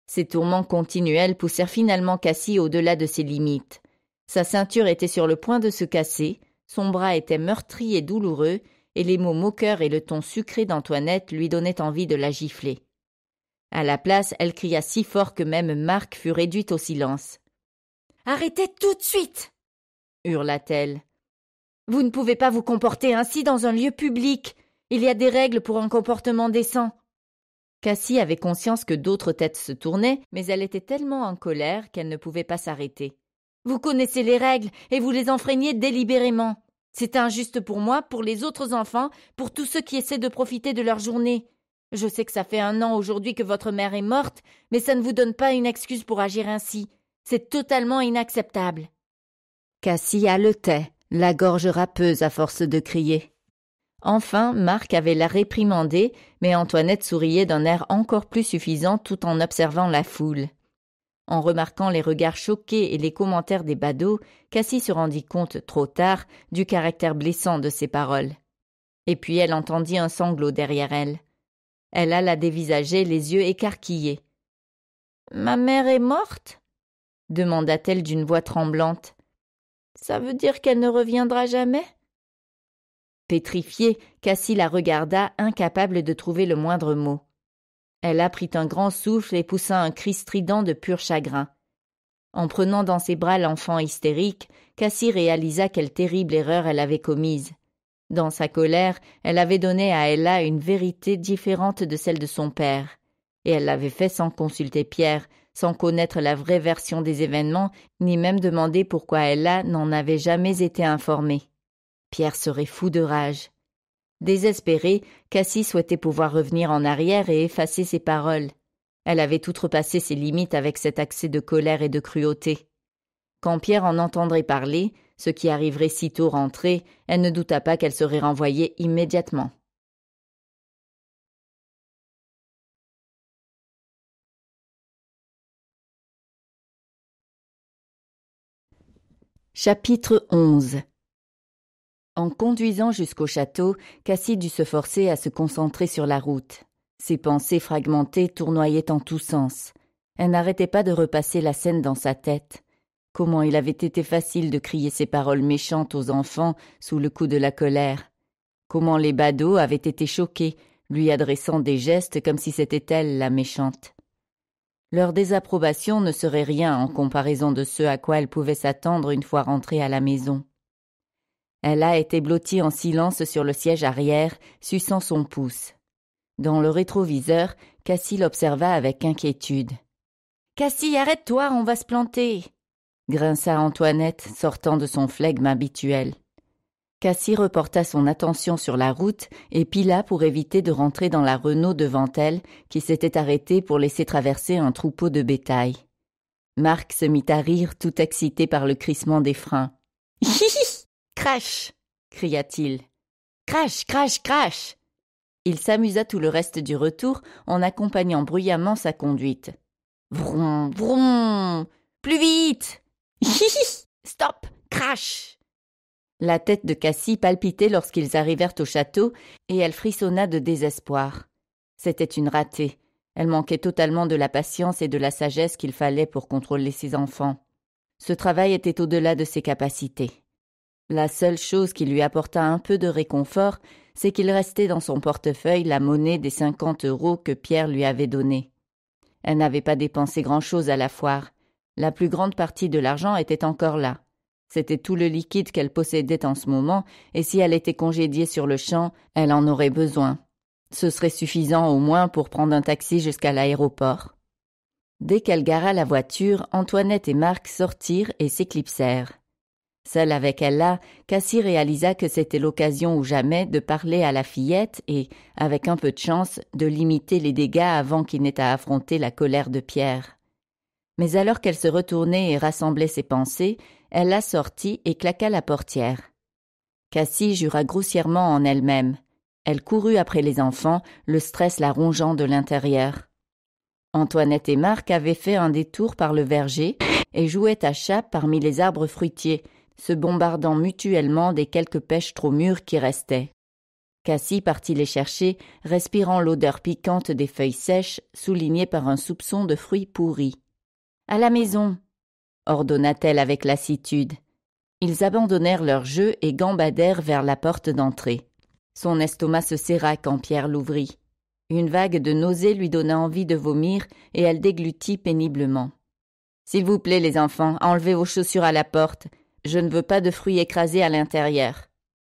Ces tourments continuels poussèrent finalement Cassie au-delà de ses limites. Sa ceinture était sur le point de se casser, son bras était meurtri et douloureux, et les mots moqueurs et le ton sucré d'Antoinette lui donnaient envie de la gifler. À la place, elle cria si fort que même Marc fut réduite au silence. Arrêtez tout de suite hurla-t-elle. Vous ne pouvez pas vous comporter ainsi dans un lieu public. Il y a des règles pour un comportement décent. Cassie avait conscience que d'autres têtes se tournaient, mais elle était tellement en colère qu'elle ne pouvait pas s'arrêter. Vous connaissez les règles et vous les enfreignez délibérément. C'est injuste pour moi, pour les autres enfants, pour tous ceux qui essaient de profiter de leur journée. Je sais que ça fait un an aujourd'hui que votre mère est morte, mais ça ne vous donne pas une excuse pour agir ainsi. C'est totalement inacceptable. Cassie haletait la gorge râpeuse à force de crier. Enfin, Marc avait la réprimandée, mais Antoinette souriait d'un air encore plus suffisant tout en observant la foule. En remarquant les regards choqués et les commentaires des badauds, Cassie se rendit compte trop tard du caractère blessant de ces paroles. Et puis elle entendit un sanglot derrière elle. Elle alla dévisager, les yeux écarquillés. Ma mère est morte demanda-t-elle d'une voix tremblante. Ça veut dire qu'elle ne reviendra jamais Pétrifiée, Cassie la regarda, incapable de trouver le moindre mot. Elle apprit un grand souffle et poussa un cri strident de pur chagrin. En prenant dans ses bras l'enfant hystérique, Cassie réalisa quelle terrible erreur elle avait commise. Dans sa colère, elle avait donné à Ella une vérité différente de celle de son père, et elle l'avait fait sans consulter Pierre, sans connaître la vraie version des événements, ni même demander pourquoi Ella n'en avait jamais été informée. Pierre serait fou de rage. Désespérée, Cassie souhaitait pouvoir revenir en arrière et effacer ses paroles. Elle avait outrepassé ses limites avec cet accès de colère et de cruauté. Quand Pierre en entendrait parler, ce qui arriverait sitôt rentrée, elle ne douta pas qu'elle serait renvoyée immédiatement. Chapitre 11 En conduisant jusqu'au château, Cassie dut se forcer à se concentrer sur la route. Ses pensées fragmentées tournoyaient en tous sens. Elle n'arrêtait pas de repasser la scène dans sa tête. Comment il avait été facile de crier ces paroles méchantes aux enfants sous le coup de la colère. Comment les badauds avaient été choqués, lui adressant des gestes comme si c'était elle la méchante. Leur désapprobation ne serait rien en comparaison de ce à quoi elle pouvait s'attendre une fois rentrée à la maison. Elle a été blottie en silence sur le siège arrière, suçant son pouce. Dans le rétroviseur, Cassie l'observa avec inquiétude. Cassie, arrête-toi, on va se planter grinça Antoinette, sortant de son flegme habituel. Cassie reporta son attention sur la route et pila pour éviter de rentrer dans la Renault devant elle, qui s'était arrêtée pour laisser traverser un troupeau de bétail. Marc se mit à rire, tout excité par le crissement des freins. Hi Crash cria-t-il. Crash, crash, crash Il s'amusa tout le reste du retour en accompagnant bruyamment sa conduite. Vroum Vroum Plus vite Hi Stop Crash la tête de Cassie palpitait lorsqu'ils arrivèrent au château, et elle frissonna de désespoir. C'était une ratée. Elle manquait totalement de la patience et de la sagesse qu'il fallait pour contrôler ses enfants. Ce travail était au-delà de ses capacités. La seule chose qui lui apporta un peu de réconfort, c'est qu'il restait dans son portefeuille la monnaie des cinquante euros que Pierre lui avait donnée. Elle n'avait pas dépensé grand-chose à la foire. La plus grande partie de l'argent était encore là. C'était tout le liquide qu'elle possédait en ce moment, et si elle était congédiée sur le champ, elle en aurait besoin. Ce serait suffisant au moins pour prendre un taxi jusqu'à l'aéroport. Dès qu'elle gara la voiture, Antoinette et Marc sortirent et s'éclipsèrent. Seule avec elle là, Cassie réalisa que c'était l'occasion ou jamais de parler à la fillette et, avec un peu de chance, de limiter les dégâts avant qu'il n'ait à affronter la colère de Pierre mais alors qu'elle se retournait et rassemblait ses pensées, elle la sortit et claqua la portière. Cassie jura grossièrement en elle-même. Elle courut après les enfants, le stress la rongeant de l'intérieur. Antoinette et Marc avaient fait un détour par le verger et jouaient à chat parmi les arbres fruitiers, se bombardant mutuellement des quelques pêches trop mûres qui restaient. Cassie partit les chercher, respirant l'odeur piquante des feuilles sèches, soulignée par un soupçon de fruits pourris. À la maison ordonna-t-elle avec lassitude. Ils abandonnèrent leur jeu et gambadèrent vers la porte d'entrée. Son estomac se serra quand Pierre l'ouvrit. Une vague de nausée lui donna envie de vomir et elle déglutit péniblement. S'il vous plaît, les enfants, enlevez vos chaussures à la porte. Je ne veux pas de fruits écrasés à l'intérieur,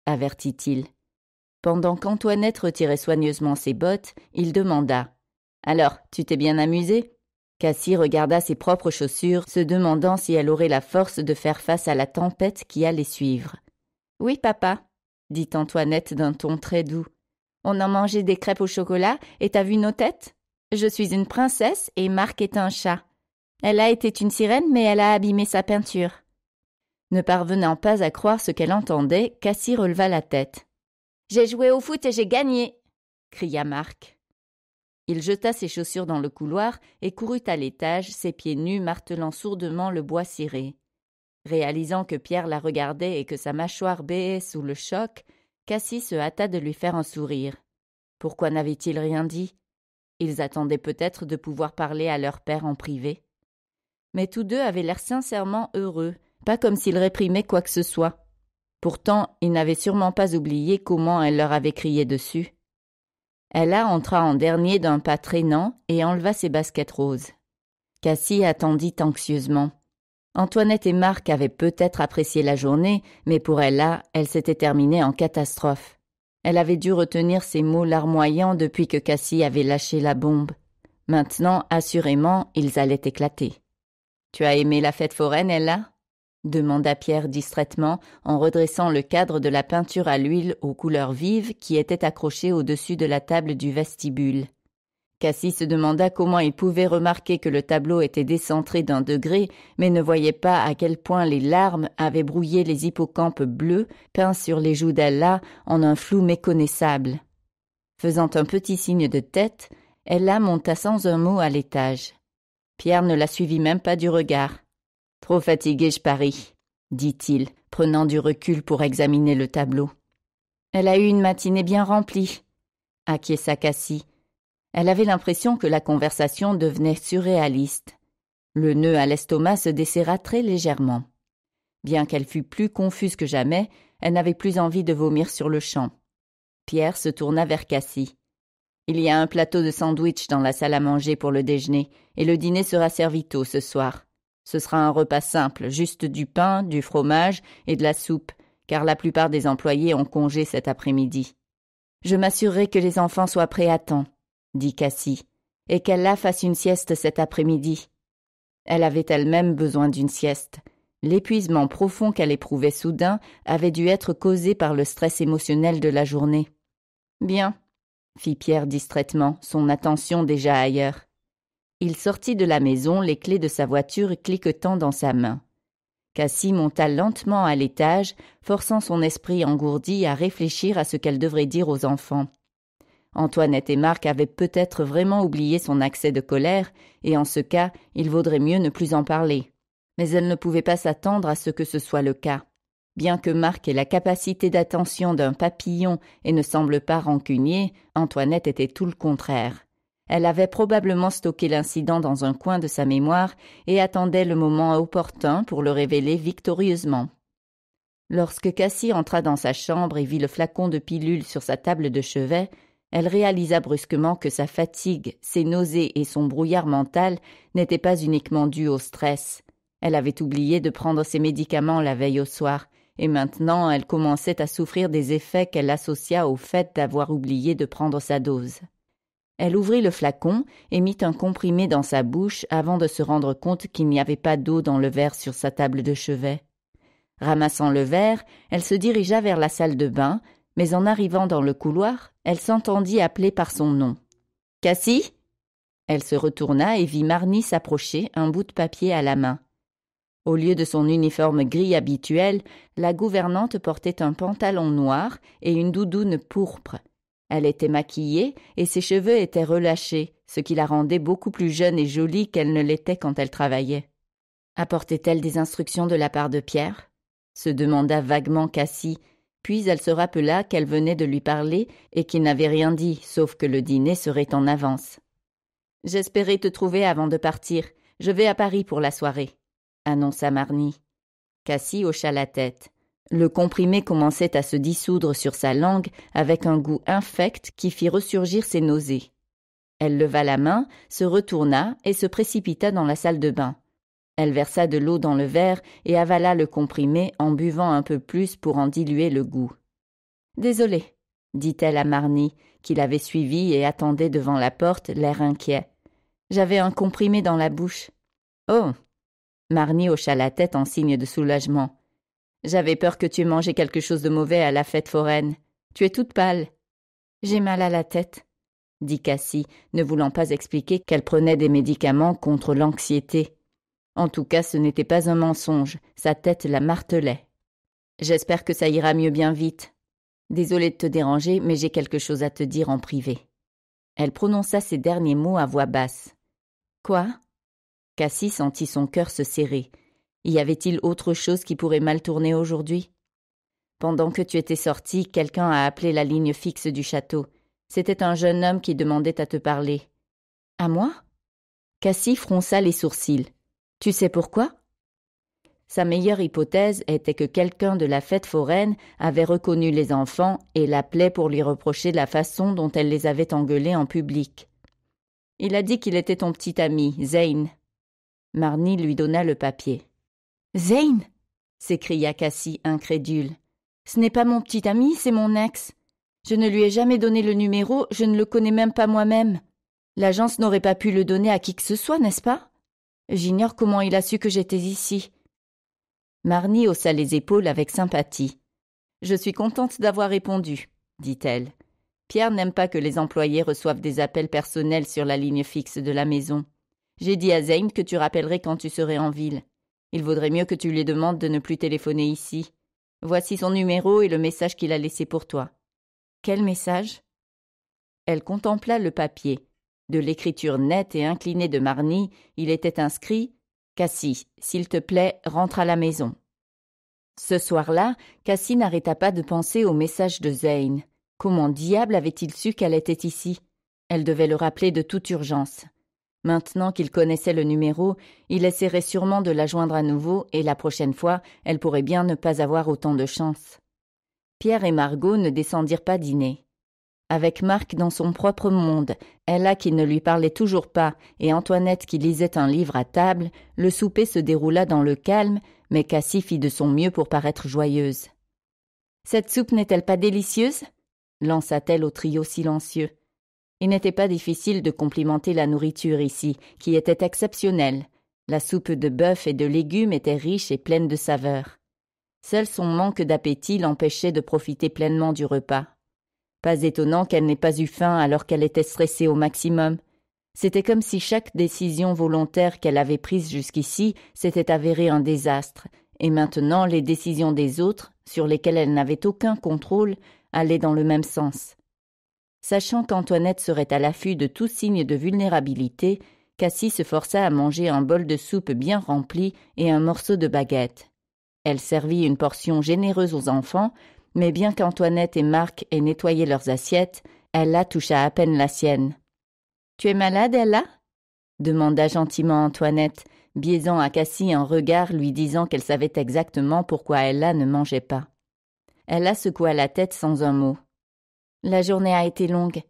avertit-il. Pendant qu'Antoinette retirait soigneusement ses bottes, il demanda Alors, tu t'es bien amusé Cassie regarda ses propres chaussures, se demandant si elle aurait la force de faire face à la tempête qui allait suivre. Oui, papa, dit Antoinette d'un ton très doux. On a mangé des crêpes au chocolat et t'as vu nos têtes Je suis une princesse et Marc est un chat. Elle a été une sirène, mais elle a abîmé sa peinture. Ne parvenant pas à croire ce qu'elle entendait, Cassie releva la tête. J'ai joué au foot et j'ai gagné cria Marc. Il jeta ses chaussures dans le couloir et courut à l'étage, ses pieds nus martelant sourdement le bois ciré. Réalisant que Pierre la regardait et que sa mâchoire béait sous le choc, Cassie se hâta de lui faire un sourire. Pourquoi n'avait-il rien dit Ils attendaient peut-être de pouvoir parler à leur père en privé. Mais tous deux avaient l'air sincèrement heureux, pas comme s'ils réprimaient quoi que ce soit. Pourtant, ils n'avaient sûrement pas oublié comment elle leur avait crié dessus. Ella entra en dernier d'un pas traînant et enleva ses baskets roses. Cassie attendit anxieusement. Antoinette et Marc avaient peut-être apprécié la journée, mais pour Ella, elle s'était terminée en catastrophe. Elle avait dû retenir ces mots larmoyants depuis que Cassie avait lâché la bombe. Maintenant, assurément, ils allaient éclater. Tu as aimé la fête foraine, Ella demanda Pierre distraitement en redressant le cadre de la peinture à l'huile aux couleurs vives qui était accrochée au-dessus de la table du vestibule. Cassis se demanda comment il pouvait remarquer que le tableau était décentré d'un degré, mais ne voyait pas à quel point les larmes avaient brouillé les hippocampes bleus peints sur les joues d'Ella en un flou méconnaissable. Faisant un petit signe de tête, Ella monta sans un mot à l'étage. Pierre ne la suivit même pas du regard. Trop fatiguée, je parie, dit-il, prenant du recul pour examiner le tableau. Elle a eu une matinée bien remplie, acquiesça Cassie. Elle avait l'impression que la conversation devenait surréaliste. Le nœud à l'estomac se desserra très légèrement. Bien qu'elle fût plus confuse que jamais, elle n'avait plus envie de vomir sur le champ. Pierre se tourna vers Cassie. Il y a un plateau de sandwich dans la salle à manger pour le déjeuner, et le dîner sera servi tôt ce soir. Ce sera un repas simple, juste du pain, du fromage et de la soupe, car la plupart des employés ont congé cet après-midi. Je m'assurerai que les enfants soient prêts à temps, dit Cassie, et qu'elle la fasse une sieste cet après-midi. Elle avait elle-même besoin d'une sieste. L'épuisement profond qu'elle éprouvait soudain avait dû être causé par le stress émotionnel de la journée. Bien, fit Pierre distraitement, son attention déjà ailleurs. Il sortit de la maison, les clés de sa voiture cliquetant dans sa main. Cassie monta lentement à l'étage, forçant son esprit engourdi à réfléchir à ce qu'elle devrait dire aux enfants. Antoinette et Marc avaient peut-être vraiment oublié son accès de colère, et en ce cas, il vaudrait mieux ne plus en parler. Mais elle ne pouvait pas s'attendre à ce que ce soit le cas. Bien que Marc ait la capacité d'attention d'un papillon et ne semble pas rancunier, Antoinette était tout le contraire. Elle avait probablement stocké l'incident dans un coin de sa mémoire et attendait le moment opportun pour le révéler victorieusement. Lorsque Cassie entra dans sa chambre et vit le flacon de pilules sur sa table de chevet, elle réalisa brusquement que sa fatigue, ses nausées et son brouillard mental n'étaient pas uniquement dus au stress. Elle avait oublié de prendre ses médicaments la veille au soir, et maintenant elle commençait à souffrir des effets qu'elle associa au fait d'avoir oublié de prendre sa dose. Elle ouvrit le flacon et mit un comprimé dans sa bouche avant de se rendre compte qu'il n'y avait pas d'eau dans le verre sur sa table de chevet. Ramassant le verre, elle se dirigea vers la salle de bain, mais en arrivant dans le couloir, elle s'entendit appeler par son nom. Cassie Elle se retourna et vit Marnie s'approcher, un bout de papier à la main. Au lieu de son uniforme gris habituel, la gouvernante portait un pantalon noir et une doudoune pourpre. Elle était maquillée et ses cheveux étaient relâchés, ce qui la rendait beaucoup plus jeune et jolie qu'elle ne l'était quand elle travaillait. Apportait-elle des instructions de la part de Pierre se demanda vaguement Cassie, puis elle se rappela qu'elle venait de lui parler et qu'il n'avait rien dit, sauf que le dîner serait en avance. J'espérais te trouver avant de partir. Je vais à Paris pour la soirée, annonça Marny. Cassie hocha la tête. Le comprimé commençait à se dissoudre sur sa langue avec un goût infect qui fit ressurgir ses nausées. Elle leva la main, se retourna et se précipita dans la salle de bain. Elle versa de l'eau dans le verre et avala le comprimé en buvant un peu plus pour en diluer le goût. Désolée, dit-elle à Marny, qui l'avait suivie et attendait devant la porte, l'air inquiet. J'avais un comprimé dans la bouche. Oh Marny hocha la tête en signe de soulagement. J'avais peur que tu aies mangé quelque chose de mauvais à la fête foraine. Tu es toute pâle. J'ai mal à la tête, dit Cassie, ne voulant pas expliquer qu'elle prenait des médicaments contre l'anxiété. En tout cas, ce n'était pas un mensonge, sa tête la martelait. J'espère que ça ira mieux bien vite. Désolée de te déranger, mais j'ai quelque chose à te dire en privé. Elle prononça ces derniers mots à voix basse. Quoi Cassie sentit son cœur se serrer. Y avait-il autre chose qui pourrait mal tourner aujourd'hui Pendant que tu étais sorti, quelqu'un a appelé la ligne fixe du château. C'était un jeune homme qui demandait à te parler. À moi Cassie fronça les sourcils. Tu sais pourquoi Sa meilleure hypothèse était que quelqu'un de la fête foraine avait reconnu les enfants et l'appelait pour lui reprocher la façon dont elle les avait engueulés en public. Il a dit qu'il était ton petit ami, Zane. Marnie lui donna le papier. Zayn, s'écria Cassie, incrédule. Ce n'est pas mon petit ami, c'est mon ex. Je ne lui ai jamais donné le numéro, je ne le connais même pas moi-même. L'agence n'aurait pas pu le donner à qui que ce soit, n'est-ce pas J'ignore comment il a su que j'étais ici. Marnie haussa les épaules avec sympathie. Je suis contente d'avoir répondu, dit-elle. Pierre n'aime pas que les employés reçoivent des appels personnels sur la ligne fixe de la maison. J'ai dit à Zane que tu rappellerais quand tu serais en ville. Il vaudrait mieux que tu lui demandes de ne plus téléphoner ici. Voici son numéro et le message qu'il a laissé pour toi. Quel message Elle contempla le papier. De l'écriture nette et inclinée de Marny, il était inscrit Cassie, s'il te plaît, rentre à la maison. Ce soir-là, Cassie n'arrêta pas de penser au message de Zane. Comment diable avait-il su qu'elle était ici Elle devait le rappeler de toute urgence. Maintenant qu'il connaissait le numéro, il essaierait sûrement de la joindre à nouveau et la prochaine fois, elle pourrait bien ne pas avoir autant de chance. Pierre et Margot ne descendirent pas dîner. Avec Marc dans son propre monde, Ella qui ne lui parlait toujours pas et Antoinette qui lisait un livre à table, le souper se déroula dans le calme, mais Cassie fit de son mieux pour paraître joyeuse. Cette soupe n'est-elle pas délicieuse lança-t-elle au trio silencieux. Il n'était pas difficile de complimenter la nourriture ici, qui était exceptionnelle. La soupe de bœuf et de légumes était riche et pleine de saveurs. Seul son manque d'appétit l'empêchait de profiter pleinement du repas. Pas étonnant qu'elle n'ait pas eu faim alors qu'elle était stressée au maximum. C'était comme si chaque décision volontaire qu'elle avait prise jusqu'ici s'était avérée un désastre, et maintenant les décisions des autres, sur lesquelles elle n'avait aucun contrôle, allaient dans le même sens. Sachant qu'Antoinette serait à l'affût de tout signe de vulnérabilité, Cassie se força à manger un bol de soupe bien rempli et un morceau de baguette. Elle servit une portion généreuse aux enfants, mais bien qu'Antoinette et Marc aient nettoyé leurs assiettes, Ella toucha à peine la sienne. Tu es malade, Ella demanda gentiment Antoinette, biaisant à Cassie un regard lui disant qu'elle savait exactement pourquoi Ella ne mangeait pas. Ella secoua la tête sans un mot. La journée a été longue,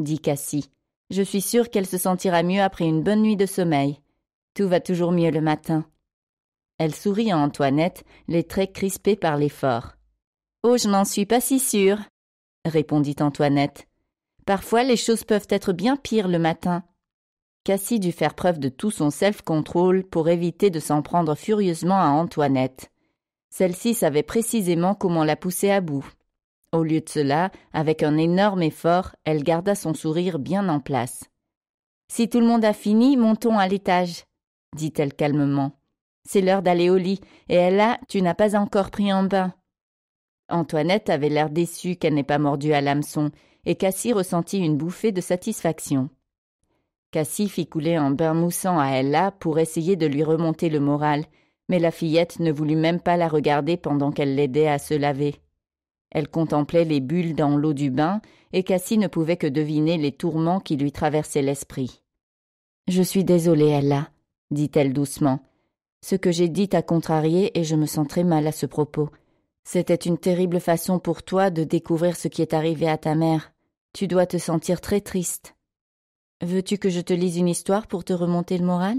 dit Cassie. Je suis sûre qu'elle se sentira mieux après une bonne nuit de sommeil. Tout va toujours mieux le matin. Elle sourit à Antoinette, les traits crispés par l'effort. Oh, je n'en suis pas si sûre, répondit Antoinette. Parfois les choses peuvent être bien pires le matin. Cassie dut faire preuve de tout son self-control pour éviter de s'en prendre furieusement à Antoinette. Celle-ci savait précisément comment la pousser à bout. Au lieu de cela, avec un énorme effort, elle garda son sourire bien en place. Si tout le monde a fini, montons à l'étage, dit-elle calmement. C'est l'heure d'aller au lit, et Ella, tu n'as pas encore pris un bain. Antoinette avait l'air déçue qu'elle n'ait pas mordu à l'hameçon, et Cassie ressentit une bouffée de satisfaction. Cassie fit couler un bain moussant à Ella pour essayer de lui remonter le moral, mais la fillette ne voulut même pas la regarder pendant qu'elle l'aidait à se laver. Elle contemplait les bulles dans l'eau du bain, et Cassie ne pouvait que deviner les tourments qui lui traversaient l'esprit. Je suis désolée, Ella, dit-elle doucement. Ce que j'ai dit t'a contrarié et je me sens très mal à ce propos. C'était une terrible façon pour toi de découvrir ce qui est arrivé à ta mère. Tu dois te sentir très triste. Veux-tu que je te lise une histoire pour te remonter le moral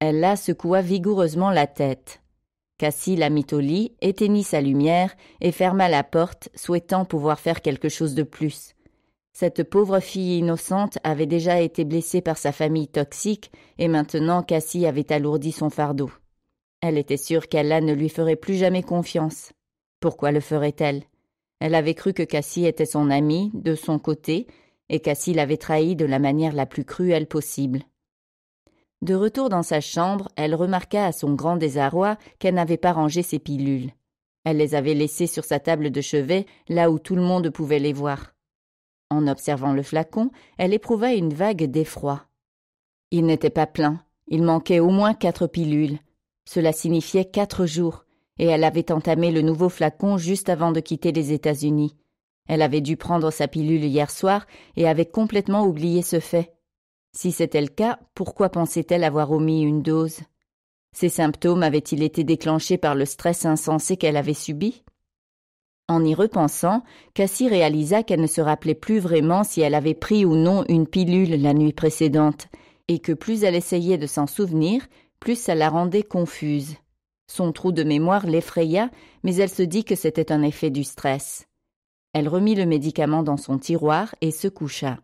Ella secoua vigoureusement la tête. Cassie la mit au lit, éteignit sa lumière et ferma la porte, souhaitant pouvoir faire quelque chose de plus. Cette pauvre fille innocente avait déjà été blessée par sa famille toxique et maintenant Cassie avait alourdi son fardeau. Elle était sûre qu'Ella ne lui ferait plus jamais confiance. Pourquoi le ferait-elle Elle avait cru que Cassie était son amie, de son côté, et Cassie l'avait trahi de la manière la plus cruelle possible. De retour dans sa chambre, elle remarqua à son grand désarroi qu'elle n'avait pas rangé ses pilules. Elle les avait laissées sur sa table de chevet, là où tout le monde pouvait les voir. En observant le flacon, elle éprouva une vague d'effroi. Il n'était pas plein, il manquait au moins quatre pilules. Cela signifiait quatre jours, et elle avait entamé le nouveau flacon juste avant de quitter les États-Unis. Elle avait dû prendre sa pilule hier soir et avait complètement oublié ce fait. Si c'était le cas, pourquoi pensait-elle avoir omis une dose Ces symptômes avaient-ils été déclenchés par le stress insensé qu'elle avait subi En y repensant, Cassie réalisa qu'elle ne se rappelait plus vraiment si elle avait pris ou non une pilule la nuit précédente, et que plus elle essayait de s'en souvenir, plus ça la rendait confuse. Son trou de mémoire l'effraya, mais elle se dit que c'était un effet du stress. Elle remit le médicament dans son tiroir et se coucha.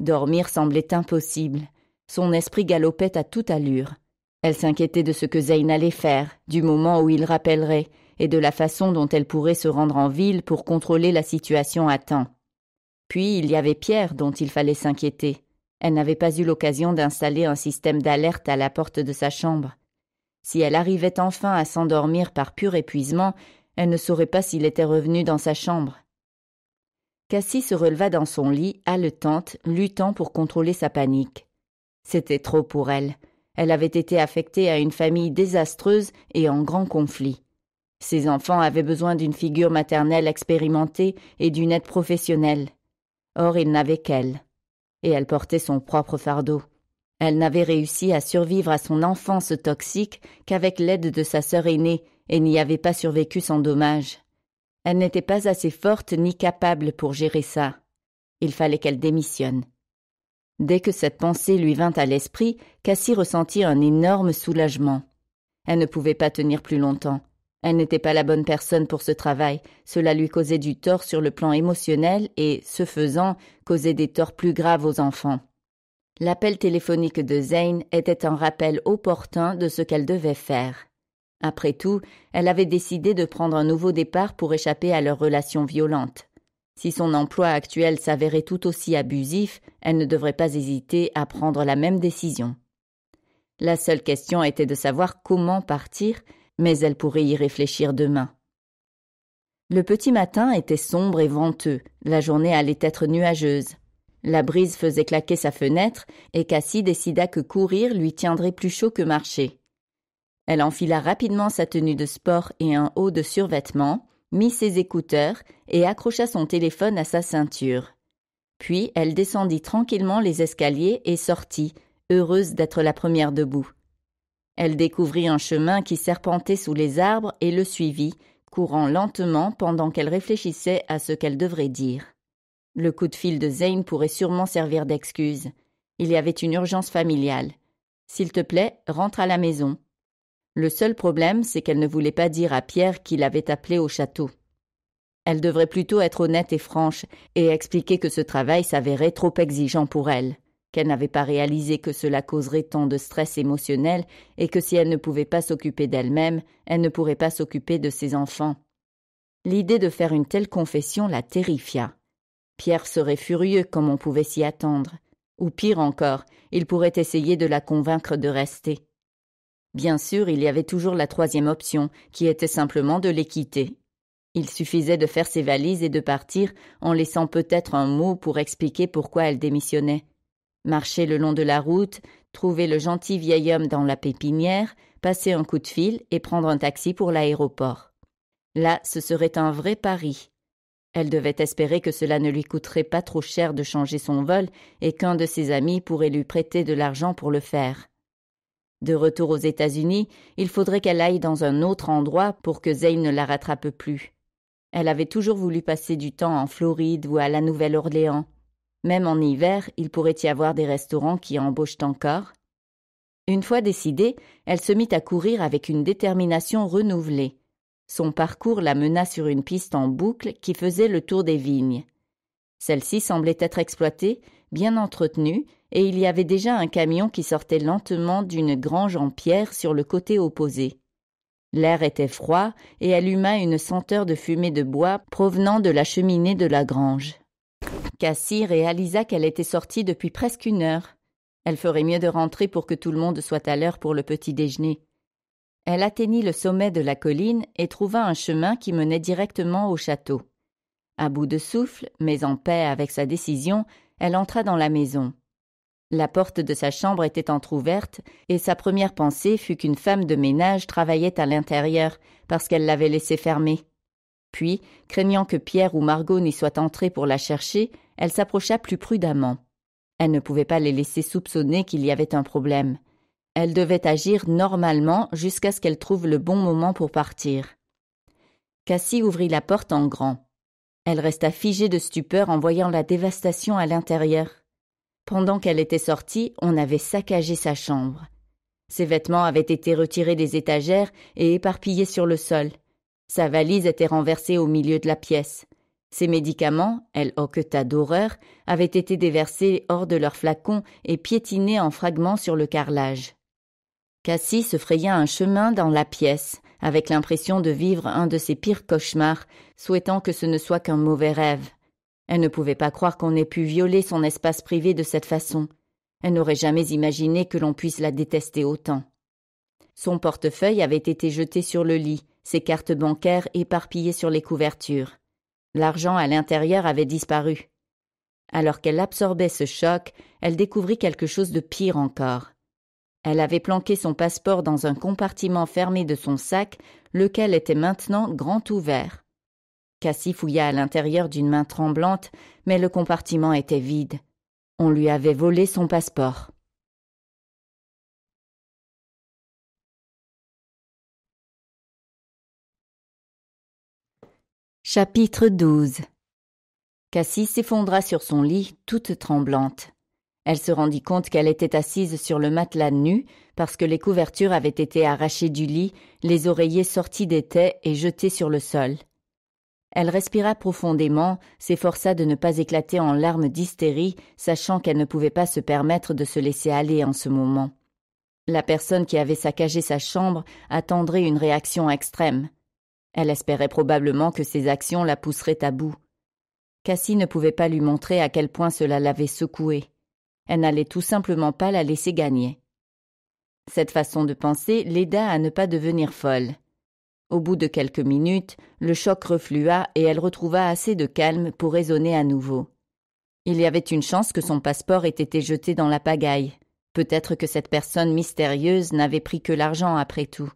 Dormir semblait impossible. Son esprit galopait à toute allure. Elle s'inquiétait de ce que Zeyn allait faire, du moment où il rappellerait, et de la façon dont elle pourrait se rendre en ville pour contrôler la situation à temps. Puis il y avait Pierre dont il fallait s'inquiéter. Elle n'avait pas eu l'occasion d'installer un système d'alerte à la porte de sa chambre. Si elle arrivait enfin à s'endormir par pur épuisement, elle ne saurait pas s'il était revenu dans sa chambre. Cassie se releva dans son lit, haletante, luttant pour contrôler sa panique. C'était trop pour elle. Elle avait été affectée à une famille désastreuse et en grand conflit. Ses enfants avaient besoin d'une figure maternelle expérimentée et d'une aide professionnelle. Or, ils n'avait qu'elle. Et elle portait son propre fardeau. Elle n'avait réussi à survivre à son enfance toxique qu'avec l'aide de sa sœur aînée et n'y avait pas survécu sans dommage. Elle n'était pas assez forte ni capable pour gérer ça. Il fallait qu'elle démissionne. Dès que cette pensée lui vint à l'esprit, Cassie ressentit un énorme soulagement. Elle ne pouvait pas tenir plus longtemps. Elle n'était pas la bonne personne pour ce travail, cela lui causait du tort sur le plan émotionnel et, ce faisant, causait des torts plus graves aux enfants. L'appel téléphonique de Zane était un rappel opportun de ce qu'elle devait faire. Après tout, elle avait décidé de prendre un nouveau départ pour échapper à leur relation violente. Si son emploi actuel s'avérait tout aussi abusif, elle ne devrait pas hésiter à prendre la même décision. La seule question était de savoir comment partir, mais elle pourrait y réfléchir demain. Le petit matin était sombre et venteux, la journée allait être nuageuse. La brise faisait claquer sa fenêtre, et Cassie décida que courir lui tiendrait plus chaud que marcher. Elle enfila rapidement sa tenue de sport et un haut de survêtement, mit ses écouteurs et accrocha son téléphone à sa ceinture. Puis elle descendit tranquillement les escaliers et sortit, heureuse d'être la première debout. Elle découvrit un chemin qui serpentait sous les arbres et le suivit, courant lentement pendant qu'elle réfléchissait à ce qu'elle devrait dire. Le coup de fil de Zane pourrait sûrement servir d'excuse. Il y avait une urgence familiale. S'il te plaît, rentre à la maison. Le seul problème, c'est qu'elle ne voulait pas dire à Pierre qu'il avait appelé au château. Elle devrait plutôt être honnête et franche, et expliquer que ce travail s'avérait trop exigeant pour elle, qu'elle n'avait pas réalisé que cela causerait tant de stress émotionnel, et que si elle ne pouvait pas s'occuper d'elle-même, elle ne pourrait pas s'occuper de ses enfants. L'idée de faire une telle confession la terrifia. Pierre serait furieux comme on pouvait s'y attendre. Ou pire encore, il pourrait essayer de la convaincre de rester. Bien sûr, il y avait toujours la troisième option, qui était simplement de les quitter. Il suffisait de faire ses valises et de partir, en laissant peut-être un mot pour expliquer pourquoi elle démissionnait. Marcher le long de la route, trouver le gentil vieil homme dans la pépinière, passer un coup de fil et prendre un taxi pour l'aéroport. Là, ce serait un vrai pari. Elle devait espérer que cela ne lui coûterait pas trop cher de changer son vol et qu'un de ses amis pourrait lui prêter de l'argent pour le faire. De retour aux États-Unis, il faudrait qu'elle aille dans un autre endroit pour que Zay ne la rattrape plus. Elle avait toujours voulu passer du temps en Floride ou à la Nouvelle-Orléans. Même en hiver, il pourrait y avoir des restaurants qui embauchent encore. Une fois décidée, elle se mit à courir avec une détermination renouvelée. Son parcours la mena sur une piste en boucle qui faisait le tour des vignes. Celle-ci semblait être exploitée, bien entretenu, et il y avait déjà un camion qui sortait lentement d'une grange en pierre sur le côté opposé. L'air était froid et alluma une senteur de fumée de bois provenant de la cheminée de la grange. Cassie réalisa qu'elle était sortie depuis presque une heure. Elle ferait mieux de rentrer pour que tout le monde soit à l'heure pour le petit déjeuner. Elle atteignit le sommet de la colline et trouva un chemin qui menait directement au château. À bout de souffle, mais en paix avec sa décision, elle entra dans la maison. La porte de sa chambre était entr'ouverte, et sa première pensée fut qu'une femme de ménage travaillait à l'intérieur, parce qu'elle l'avait laissée fermer. Puis, craignant que Pierre ou Margot n'y soient entrés pour la chercher, elle s'approcha plus prudemment. Elle ne pouvait pas les laisser soupçonner qu'il y avait un problème. Elle devait agir normalement jusqu'à ce qu'elle trouve le bon moment pour partir. Cassie ouvrit la porte en grand. Elle resta figée de stupeur en voyant la dévastation à l'intérieur. Pendant qu'elle était sortie, on avait saccagé sa chambre. Ses vêtements avaient été retirés des étagères et éparpillés sur le sol. Sa valise était renversée au milieu de la pièce. Ses médicaments, elle hoqueta d'horreur, avaient été déversés hors de leurs flacons et piétinés en fragments sur le carrelage. Cassie se fraya un chemin dans la pièce, avec l'impression de vivre un de ses pires cauchemars, souhaitant que ce ne soit qu'un mauvais rêve. Elle ne pouvait pas croire qu'on ait pu violer son espace privé de cette façon. Elle n'aurait jamais imaginé que l'on puisse la détester autant. Son portefeuille avait été jeté sur le lit, ses cartes bancaires éparpillées sur les couvertures. L'argent à l'intérieur avait disparu. Alors qu'elle absorbait ce choc, elle découvrit quelque chose de pire encore. Elle avait planqué son passeport dans un compartiment fermé de son sac, lequel était maintenant grand ouvert. Cassie fouilla à l'intérieur d'une main tremblante, mais le compartiment était vide. On lui avait volé son passeport. Chapitre 12 Cassie s'effondra sur son lit, toute tremblante. Elle se rendit compte qu'elle était assise sur le matelas nu, parce que les couvertures avaient été arrachées du lit, les oreillers sortis des tais et jetés sur le sol. Elle respira profondément, s'efforça de ne pas éclater en larmes d'hystérie, sachant qu'elle ne pouvait pas se permettre de se laisser aller en ce moment. La personne qui avait saccagé sa chambre attendrait une réaction extrême. Elle espérait probablement que ses actions la pousseraient à bout. Cassie ne pouvait pas lui montrer à quel point cela l'avait secouée. Elle n'allait tout simplement pas la laisser gagner. Cette façon de penser l'aida à ne pas devenir folle. Au bout de quelques minutes, le choc reflua et elle retrouva assez de calme pour raisonner à nouveau. Il y avait une chance que son passeport ait été jeté dans la pagaille. Peut-être que cette personne mystérieuse n'avait pris que l'argent après tout.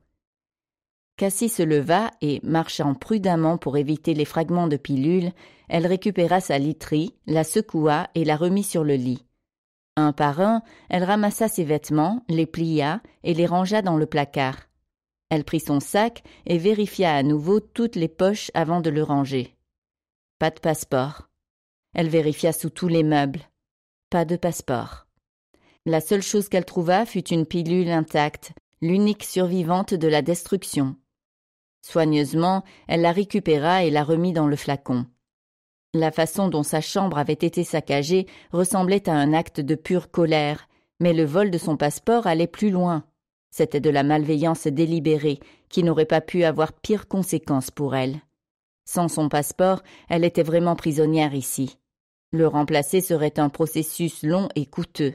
Cassie se leva et, marchant prudemment pour éviter les fragments de pilule, elle récupéra sa literie, la secoua et la remit sur le lit. Un par un, elle ramassa ses vêtements, les plia et les rangea dans le placard. Elle prit son sac et vérifia à nouveau toutes les poches avant de le ranger. Pas de passeport. Elle vérifia sous tous les meubles. Pas de passeport. La seule chose qu'elle trouva fut une pilule intacte, l'unique survivante de la destruction. Soigneusement, elle la récupéra et la remit dans le flacon. La façon dont sa chambre avait été saccagée ressemblait à un acte de pure colère, mais le vol de son passeport allait plus loin. C'était de la malveillance délibérée qui n'aurait pas pu avoir pire conséquence pour elle. Sans son passeport, elle était vraiment prisonnière ici. Le remplacer serait un processus long et coûteux.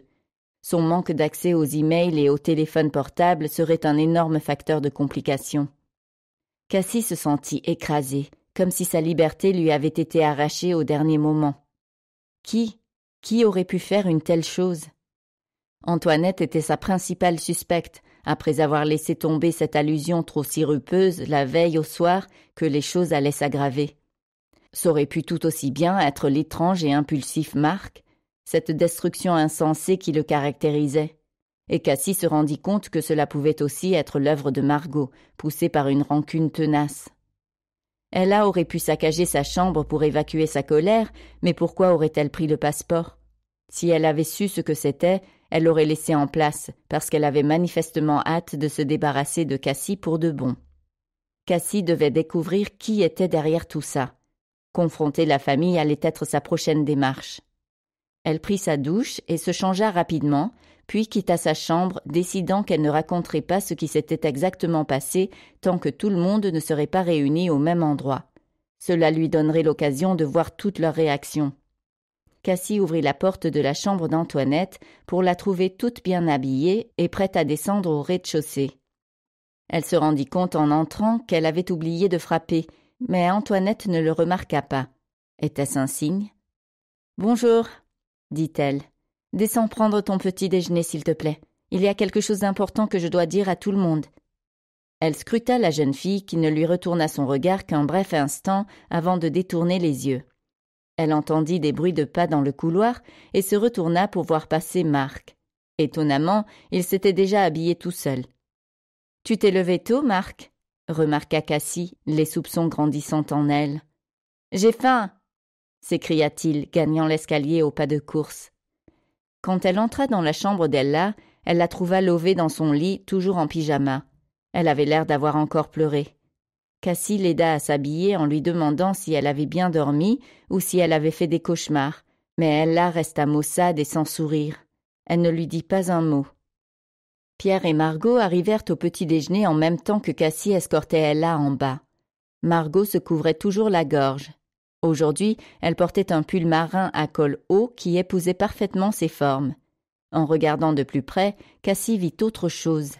Son manque d'accès aux emails et aux téléphones portables serait un énorme facteur de complications. Cassie se sentit écrasée, comme si sa liberté lui avait été arrachée au dernier moment. Qui Qui aurait pu faire une telle chose Antoinette était sa principale suspecte, après avoir laissé tomber cette allusion trop sirupeuse la veille au soir que les choses allaient s'aggraver. S'aurait pu tout aussi bien être l'étrange et impulsif Marc, cette destruction insensée qui le caractérisait. Et Cassie se rendit compte que cela pouvait aussi être l'œuvre de Margot, poussée par une rancune tenace. Ella aurait pu saccager sa chambre pour évacuer sa colère, mais pourquoi aurait-elle pris le passeport Si elle avait su ce que c'était, elle l'aurait laissé en place, parce qu'elle avait manifestement hâte de se débarrasser de Cassie pour de bon. Cassie devait découvrir qui était derrière tout ça. Confronter la famille allait être sa prochaine démarche. Elle prit sa douche et se changea rapidement, puis quitta sa chambre, décidant qu'elle ne raconterait pas ce qui s'était exactement passé tant que tout le monde ne serait pas réuni au même endroit. Cela lui donnerait l'occasion de voir toutes leurs réactions. Cassie ouvrit la porte de la chambre d'Antoinette pour la trouver toute bien habillée et prête à descendre au rez-de-chaussée. Elle se rendit compte en entrant qu'elle avait oublié de frapper, mais Antoinette ne le remarqua pas. Était-ce un signe Bonjour, dit-elle. Descends prendre ton petit déjeuner, s'il te plaît. Il y a quelque chose d'important que je dois dire à tout le monde. Elle scruta la jeune fille qui ne lui retourna son regard qu'un bref instant avant de détourner les yeux. Elle entendit des bruits de pas dans le couloir et se retourna pour voir passer Marc. Étonnamment, il s'était déjà habillé tout seul. Tu t'es levé tôt, Marc remarqua Cassie, les soupçons grandissant en elle. J'ai faim s'écria-t-il, gagnant l'escalier au pas de course. Quand elle entra dans la chambre d'Ella, elle la trouva levée dans son lit, toujours en pyjama. Elle avait l'air d'avoir encore pleuré. Cassie l'aida à s'habiller en lui demandant si elle avait bien dormi ou si elle avait fait des cauchemars, mais Ella resta maussade et sans sourire. Elle ne lui dit pas un mot. Pierre et Margot arrivèrent au petit déjeuner en même temps que Cassie escortait Ella en bas. Margot se couvrait toujours la gorge. Aujourd'hui, elle portait un pull marin à col haut qui épousait parfaitement ses formes. En regardant de plus près, Cassie vit autre chose.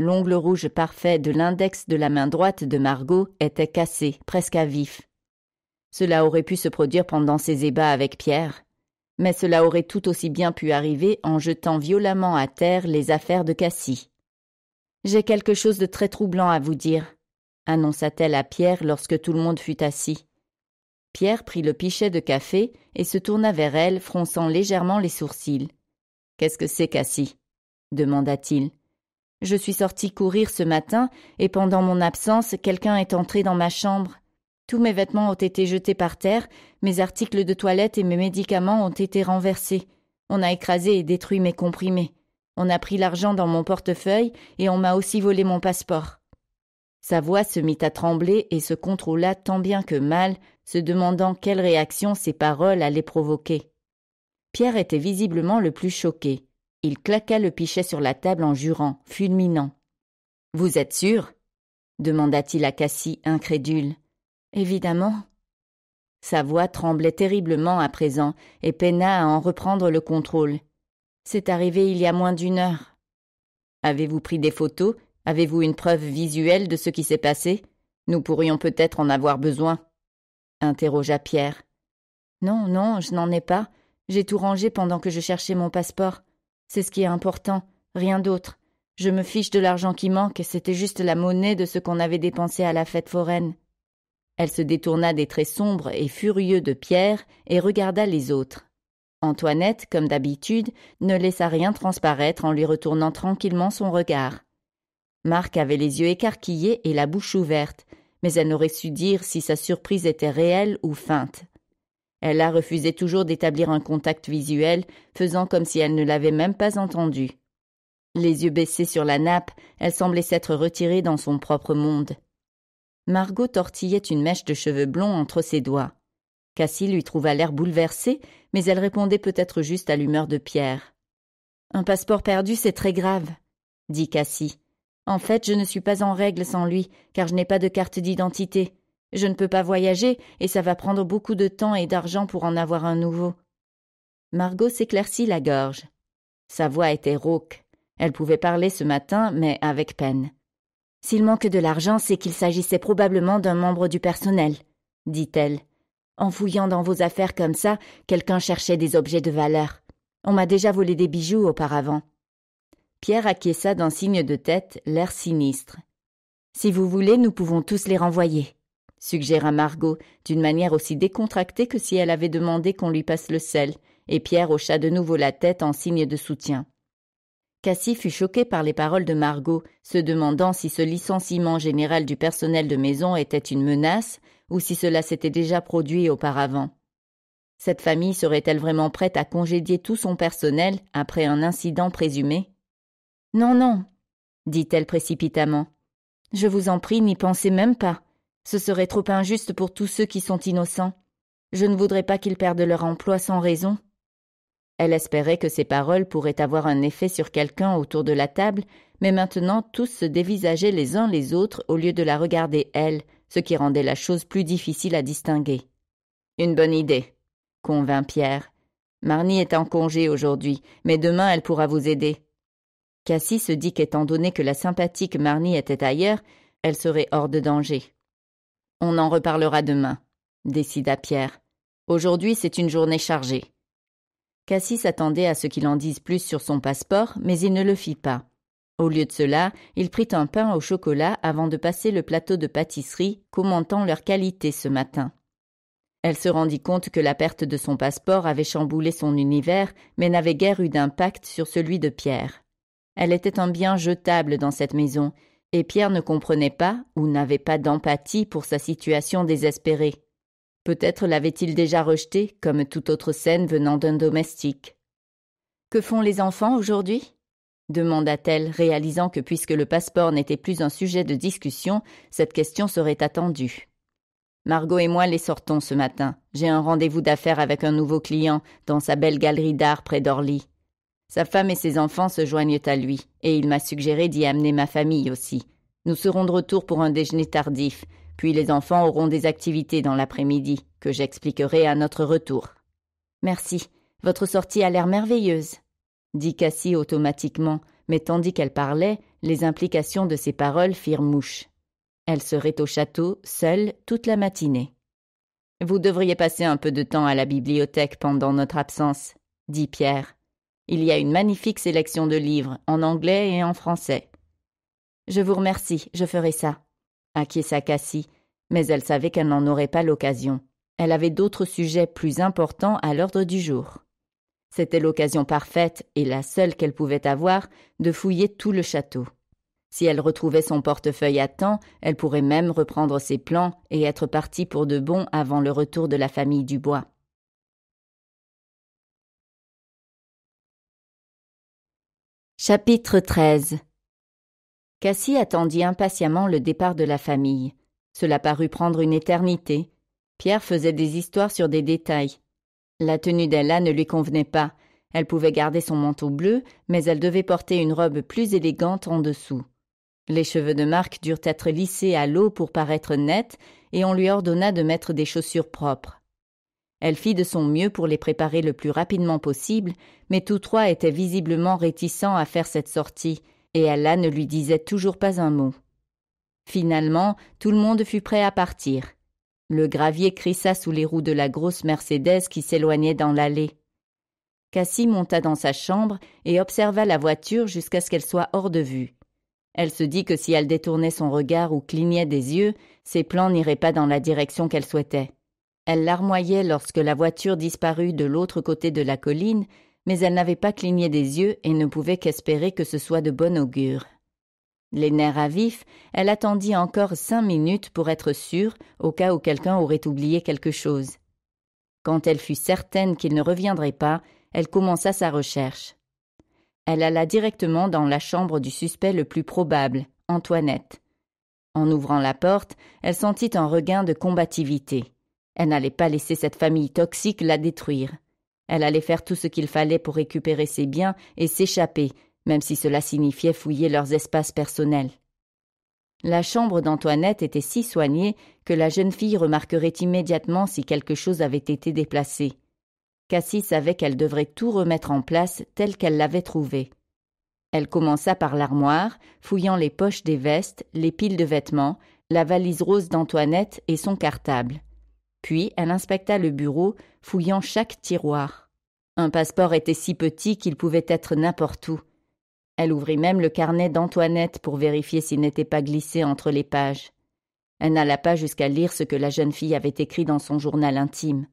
L'ongle rouge parfait de l'index de la main droite de Margot était cassé, presque à vif. Cela aurait pu se produire pendant ses ébats avec Pierre, mais cela aurait tout aussi bien pu arriver en jetant violemment à terre les affaires de Cassie. J'ai quelque chose de très troublant à vous dire, annonça-t-elle à Pierre lorsque tout le monde fut assis. Pierre prit le pichet de café et se tourna vers elle, fronçant légèrement les sourcils. Qu'est-ce que c'est, Cassie demanda-t-il. Je suis sorti courir ce matin, et pendant mon absence, quelqu'un est entré dans ma chambre. Tous mes vêtements ont été jetés par terre, mes articles de toilette et mes médicaments ont été renversés. On a écrasé et détruit mes comprimés. On a pris l'argent dans mon portefeuille et on m'a aussi volé mon passeport. Sa voix se mit à trembler et se contrôla tant bien que mal se demandant quelle réaction ses paroles allaient provoquer. Pierre était visiblement le plus choqué. Il claqua le pichet sur la table en jurant, fulminant. Vous êtes sûr demanda-t-il à Cassie, incrédule. Évidemment. Sa voix tremblait terriblement à présent et peina à en reprendre le contrôle. C'est arrivé il y a moins d'une heure. Avez-vous pris des photos Avez-vous une preuve visuelle de ce qui s'est passé Nous pourrions peut-être en avoir besoin interrogea Pierre. Non, non, je n'en ai pas. J'ai tout rangé pendant que je cherchais mon passeport. C'est ce qui est important, rien d'autre. Je me fiche de l'argent qui manque, c'était juste la monnaie de ce qu'on avait dépensé à la fête foraine. Elle se détourna des traits sombres et furieux de Pierre et regarda les autres. Antoinette, comme d'habitude, ne laissa rien transparaître en lui retournant tranquillement son regard. Marc avait les yeux écarquillés et la bouche ouverte, mais elle n'aurait su dire si sa surprise était réelle ou feinte. Elle refusait toujours d'établir un contact visuel, faisant comme si elle ne l'avait même pas entendu. Les yeux baissés sur la nappe, elle semblait s'être retirée dans son propre monde. Margot tortillait une mèche de cheveux blonds entre ses doigts. Cassie lui trouva l'air bouleversé, mais elle répondait peut-être juste à l'humeur de Pierre. Un passeport perdu, c'est très grave, dit Cassie. En fait, je ne suis pas en règle sans lui, car je n'ai pas de carte d'identité. Je ne peux pas voyager, et ça va prendre beaucoup de temps et d'argent pour en avoir un nouveau. Margot s'éclaircit la gorge. Sa voix était rauque. Elle pouvait parler ce matin, mais avec peine. S'il manque de l'argent, c'est qu'il s'agissait probablement d'un membre du personnel, dit-elle. En fouillant dans vos affaires comme ça, quelqu'un cherchait des objets de valeur. On m'a déjà volé des bijoux auparavant. Pierre acquiesça d'un signe de tête, l'air sinistre. Si vous voulez, nous pouvons tous les renvoyer, suggéra Margot, d'une manière aussi décontractée que si elle avait demandé qu'on lui passe le sel, et Pierre hocha de nouveau la tête en signe de soutien. Cassie fut choquée par les paroles de Margot, se demandant si ce licenciement général du personnel de maison était une menace ou si cela s'était déjà produit auparavant. Cette famille serait-elle vraiment prête à congédier tout son personnel après un incident présumé non, non, dit-elle précipitamment. Je vous en prie, n'y pensez même pas. Ce serait trop injuste pour tous ceux qui sont innocents. Je ne voudrais pas qu'ils perdent leur emploi sans raison. Elle espérait que ces paroles pourraient avoir un effet sur quelqu'un autour de la table, mais maintenant tous se dévisageaient les uns les autres au lieu de la regarder elle, ce qui rendait la chose plus difficile à distinguer. Une bonne idée, convint Pierre. Marnie est en congé aujourd'hui, mais demain elle pourra vous aider. Cassie se dit qu'étant donné que la sympathique Marnie était ailleurs, elle serait hors de danger. On en reparlera demain, décida Pierre. Aujourd'hui, c'est une journée chargée. Cassie s'attendait à ce qu'il en dise plus sur son passeport, mais il ne le fit pas. Au lieu de cela, il prit un pain au chocolat avant de passer le plateau de pâtisserie, commentant leur qualité ce matin. Elle se rendit compte que la perte de son passeport avait chamboulé son univers, mais n'avait guère eu d'impact sur celui de Pierre. Elle était un bien jetable dans cette maison, et Pierre ne comprenait pas ou n'avait pas d'empathie pour sa situation désespérée. Peut-être l'avait-il déjà rejetée, comme toute autre scène venant d'un domestique. Que font les enfants aujourd'hui demanda-t-elle, réalisant que puisque le passeport n'était plus un sujet de discussion, cette question serait attendue. Margot et moi les sortons ce matin. J'ai un rendez-vous d'affaires avec un nouveau client dans sa belle galerie d'art près d'Orly. Sa femme et ses enfants se joignent à lui, et il m'a suggéré d'y amener ma famille aussi. Nous serons de retour pour un déjeuner tardif, puis les enfants auront des activités dans l'après-midi, que j'expliquerai à notre retour. Merci, votre sortie a l'air merveilleuse, dit Cassie automatiquement, mais tandis qu'elle parlait, les implications de ses paroles firent mouche. Elle serait au château, seule, toute la matinée. Vous devriez passer un peu de temps à la bibliothèque pendant notre absence, dit Pierre. Il y a une magnifique sélection de livres en anglais et en français. Je vous remercie, je ferai ça, acquiesça Cassie, mais elle savait qu'elle n'en aurait pas l'occasion. Elle avait d'autres sujets plus importants à l'ordre du jour. C'était l'occasion parfaite, et la seule qu'elle pouvait avoir, de fouiller tout le château. Si elle retrouvait son portefeuille à temps, elle pourrait même reprendre ses plans et être partie pour de bon avant le retour de la famille Dubois. Chapitre 13 Cassie attendit impatiemment le départ de la famille. Cela parut prendre une éternité. Pierre faisait des histoires sur des détails. La tenue d'Ella ne lui convenait pas. Elle pouvait garder son manteau bleu, mais elle devait porter une robe plus élégante en dessous. Les cheveux de Marc durent être lissés à l'eau pour paraître nets, et on lui ordonna de mettre des chaussures propres. Elle fit de son mieux pour les préparer le plus rapidement possible, mais tous trois étaient visiblement réticents à faire cette sortie, et Allah ne lui disait toujours pas un mot. Finalement, tout le monde fut prêt à partir. Le gravier crissa sous les roues de la grosse Mercedes qui s'éloignait dans l'allée. Cassie monta dans sa chambre et observa la voiture jusqu'à ce qu'elle soit hors de vue. Elle se dit que si elle détournait son regard ou clignait des yeux, ses plans n'iraient pas dans la direction qu'elle souhaitait. Elle larmoyait lorsque la voiture disparut de l'autre côté de la colline, mais elle n'avait pas cligné des yeux et ne pouvait qu'espérer que ce soit de bon augure. Les nerfs à vif, elle attendit encore cinq minutes pour être sûre, au cas où quelqu'un aurait oublié quelque chose. Quand elle fut certaine qu'il ne reviendrait pas, elle commença sa recherche. Elle alla directement dans la chambre du suspect le plus probable, Antoinette. En ouvrant la porte, elle sentit un regain de combativité. Elle n'allait pas laisser cette famille toxique la détruire. Elle allait faire tout ce qu'il fallait pour récupérer ses biens et s'échapper, même si cela signifiait fouiller leurs espaces personnels. La chambre d'Antoinette était si soignée que la jeune fille remarquerait immédiatement si quelque chose avait été déplacé. Cassie savait qu'elle devrait tout remettre en place tel qu'elle l'avait trouvé. Elle commença par l'armoire, fouillant les poches des vestes, les piles de vêtements, la valise rose d'Antoinette et son cartable. Puis elle inspecta le bureau, fouillant chaque tiroir. Un passeport était si petit qu'il pouvait être n'importe où. Elle ouvrit même le carnet d'Antoinette pour vérifier s'il n'était pas glissé entre les pages. Elle n'alla pas jusqu'à lire ce que la jeune fille avait écrit dans son journal intime.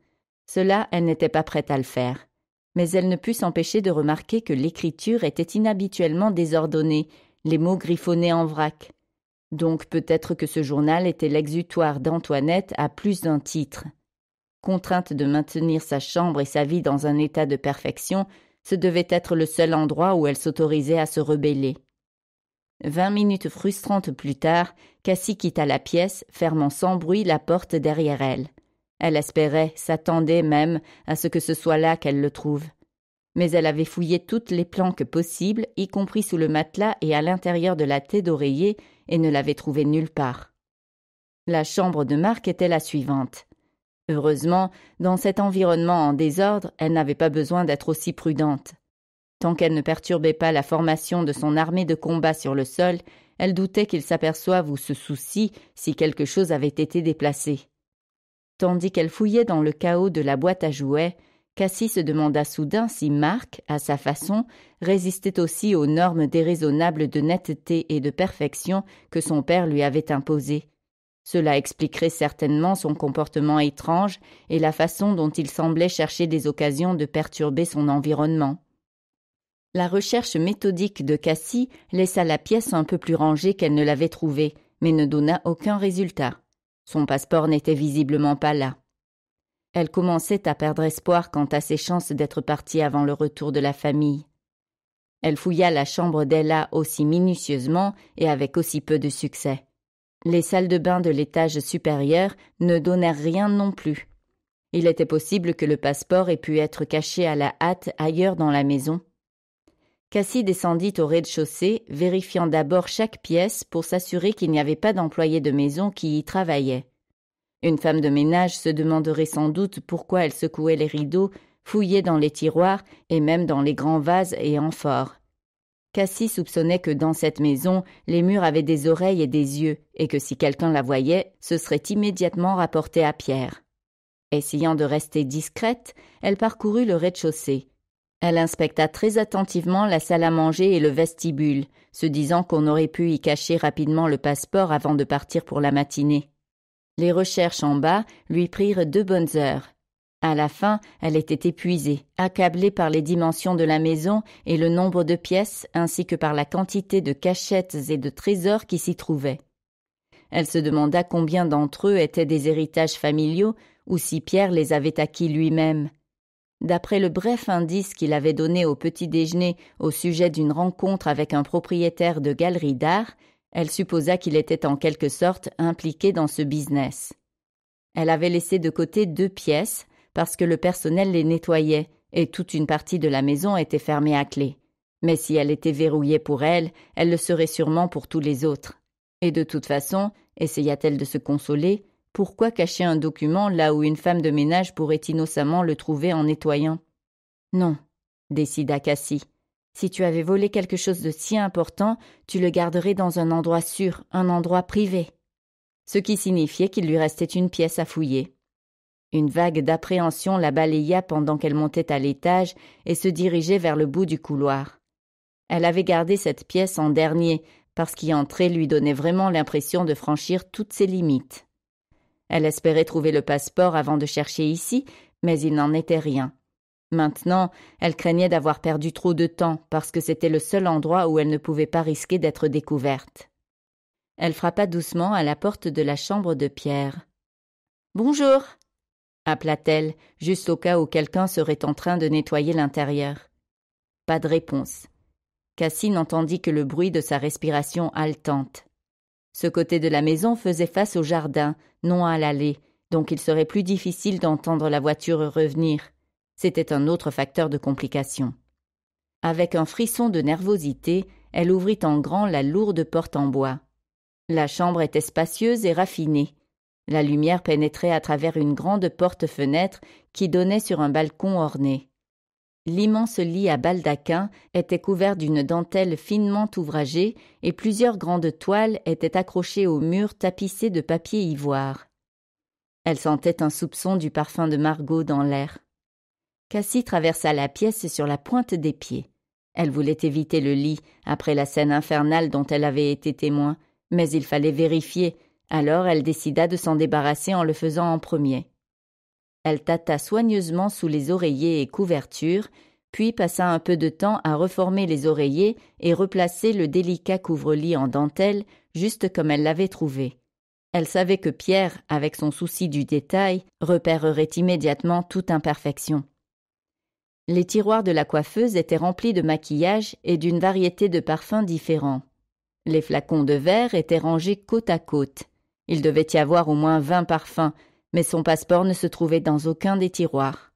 Cela, elle n'était pas prête à le faire. Mais elle ne put s'empêcher de remarquer que l'écriture était inhabituellement désordonnée, les mots griffonnés en vrac. Donc peut-être que ce journal était l'exutoire d'Antoinette à plus d'un titre. Contrainte de maintenir sa chambre et sa vie dans un état de perfection, ce devait être le seul endroit où elle s'autorisait à se rebeller. Vingt minutes frustrantes plus tard, Cassie quitta la pièce, fermant sans bruit la porte derrière elle. Elle espérait, s'attendait même à ce que ce soit là qu'elle le trouve. Mais elle avait fouillé toutes les planques possibles, y compris sous le matelas et à l'intérieur de la tête d'oreiller, et ne l'avait trouvée nulle part. La chambre de Marc était la suivante. Heureusement, dans cet environnement en désordre, elle n'avait pas besoin d'être aussi prudente. Tant qu'elle ne perturbait pas la formation de son armée de combat sur le sol, elle doutait qu'il s'aperçoive ou se soucie si quelque chose avait été déplacé. Tandis qu'elle fouillait dans le chaos de la boîte à jouets, Cassie se demanda soudain si Marc, à sa façon, résistait aussi aux normes déraisonnables de netteté et de perfection que son père lui avait imposées. Cela expliquerait certainement son comportement étrange et la façon dont il semblait chercher des occasions de perturber son environnement. La recherche méthodique de Cassie laissa la pièce un peu plus rangée qu'elle ne l'avait trouvée, mais ne donna aucun résultat. Son passeport n'était visiblement pas là. Elle commençait à perdre espoir quant à ses chances d'être partie avant le retour de la famille. Elle fouilla la chambre d'Ella aussi minutieusement et avec aussi peu de succès. Les salles de bain de l'étage supérieur ne donnèrent rien non plus. Il était possible que le passeport ait pu être caché à la hâte ailleurs dans la maison. Cassie descendit au rez-de-chaussée, vérifiant d'abord chaque pièce pour s'assurer qu'il n'y avait pas d'employés de maison qui y travaillait. Une femme de ménage se demanderait sans doute pourquoi elle secouait les rideaux, fouillait dans les tiroirs et même dans les grands vases et amphores. Cassie soupçonnait que dans cette maison, les murs avaient des oreilles et des yeux, et que si quelqu'un la voyait, ce serait immédiatement rapporté à Pierre. Essayant de rester discrète, elle parcourut le rez-de-chaussée. Elle inspecta très attentivement la salle à manger et le vestibule, se disant qu'on aurait pu y cacher rapidement le passeport avant de partir pour la matinée. Les recherches en bas lui prirent deux bonnes heures. À la fin, elle était épuisée, accablée par les dimensions de la maison et le nombre de pièces, ainsi que par la quantité de cachettes et de trésors qui s'y trouvaient. Elle se demanda combien d'entre eux étaient des héritages familiaux ou si Pierre les avait acquis lui-même. D'après le bref indice qu'il avait donné au petit déjeuner au sujet d'une rencontre avec un propriétaire de galerie d'art, elle supposa qu'il était en quelque sorte impliqué dans ce business. Elle avait laissé de côté deux pièces parce que le personnel les nettoyait et toute une partie de la maison était fermée à clé. Mais si elle était verrouillée pour elle, elle le serait sûrement pour tous les autres. Et de toute façon, essaya-t-elle de se consoler, pourquoi cacher un document là où une femme de ménage pourrait innocemment le trouver en nettoyant Non, décida Cassie. Si tu avais volé quelque chose de si important, tu le garderais dans un endroit sûr, un endroit privé. Ce qui signifiait qu'il lui restait une pièce à fouiller. Une vague d'appréhension la balaya pendant qu'elle montait à l'étage et se dirigeait vers le bout du couloir. Elle avait gardé cette pièce en dernier, parce qu'y entrer lui donnait vraiment l'impression de franchir toutes ses limites. Elle espérait trouver le passeport avant de chercher ici, mais il n'en était rien. Maintenant, elle craignait d'avoir perdu trop de temps parce que c'était le seul endroit où elle ne pouvait pas risquer d'être découverte. Elle frappa doucement à la porte de la chambre de Pierre. Bonjour appela-t-elle, juste au cas où quelqu'un serait en train de nettoyer l'intérieur. Pas de réponse. Cassie n'entendit que le bruit de sa respiration haletante. Ce côté de la maison faisait face au jardin, non à l'allée, donc il serait plus difficile d'entendre la voiture revenir. C'était un autre facteur de complication. Avec un frisson de nervosité, elle ouvrit en grand la lourde porte en bois. La chambre était spacieuse et raffinée. La lumière pénétrait à travers une grande porte-fenêtre qui donnait sur un balcon orné. L'immense lit à baldaquin était couvert d'une dentelle finement ouvragée et plusieurs grandes toiles étaient accrochées au mur tapissé de papier ivoire. Elle sentait un soupçon du parfum de Margot dans l'air. Cassie traversa la pièce sur la pointe des pieds. Elle voulait éviter le lit après la scène infernale dont elle avait été témoin, mais il fallait vérifier, alors elle décida de s'en débarrasser en le faisant en premier. Elle tâta soigneusement sous les oreillers et couvertures, puis passa un peu de temps à reformer les oreillers et replacer le délicat couvre-lit en dentelle, juste comme elle l'avait trouvé. Elle savait que Pierre, avec son souci du détail, repérerait immédiatement toute imperfection. Les tiroirs de la coiffeuse étaient remplis de maquillage et d'une variété de parfums différents. Les flacons de verre étaient rangés côte à côte. Il devait y avoir au moins vingt parfums, mais son passeport ne se trouvait dans aucun des tiroirs.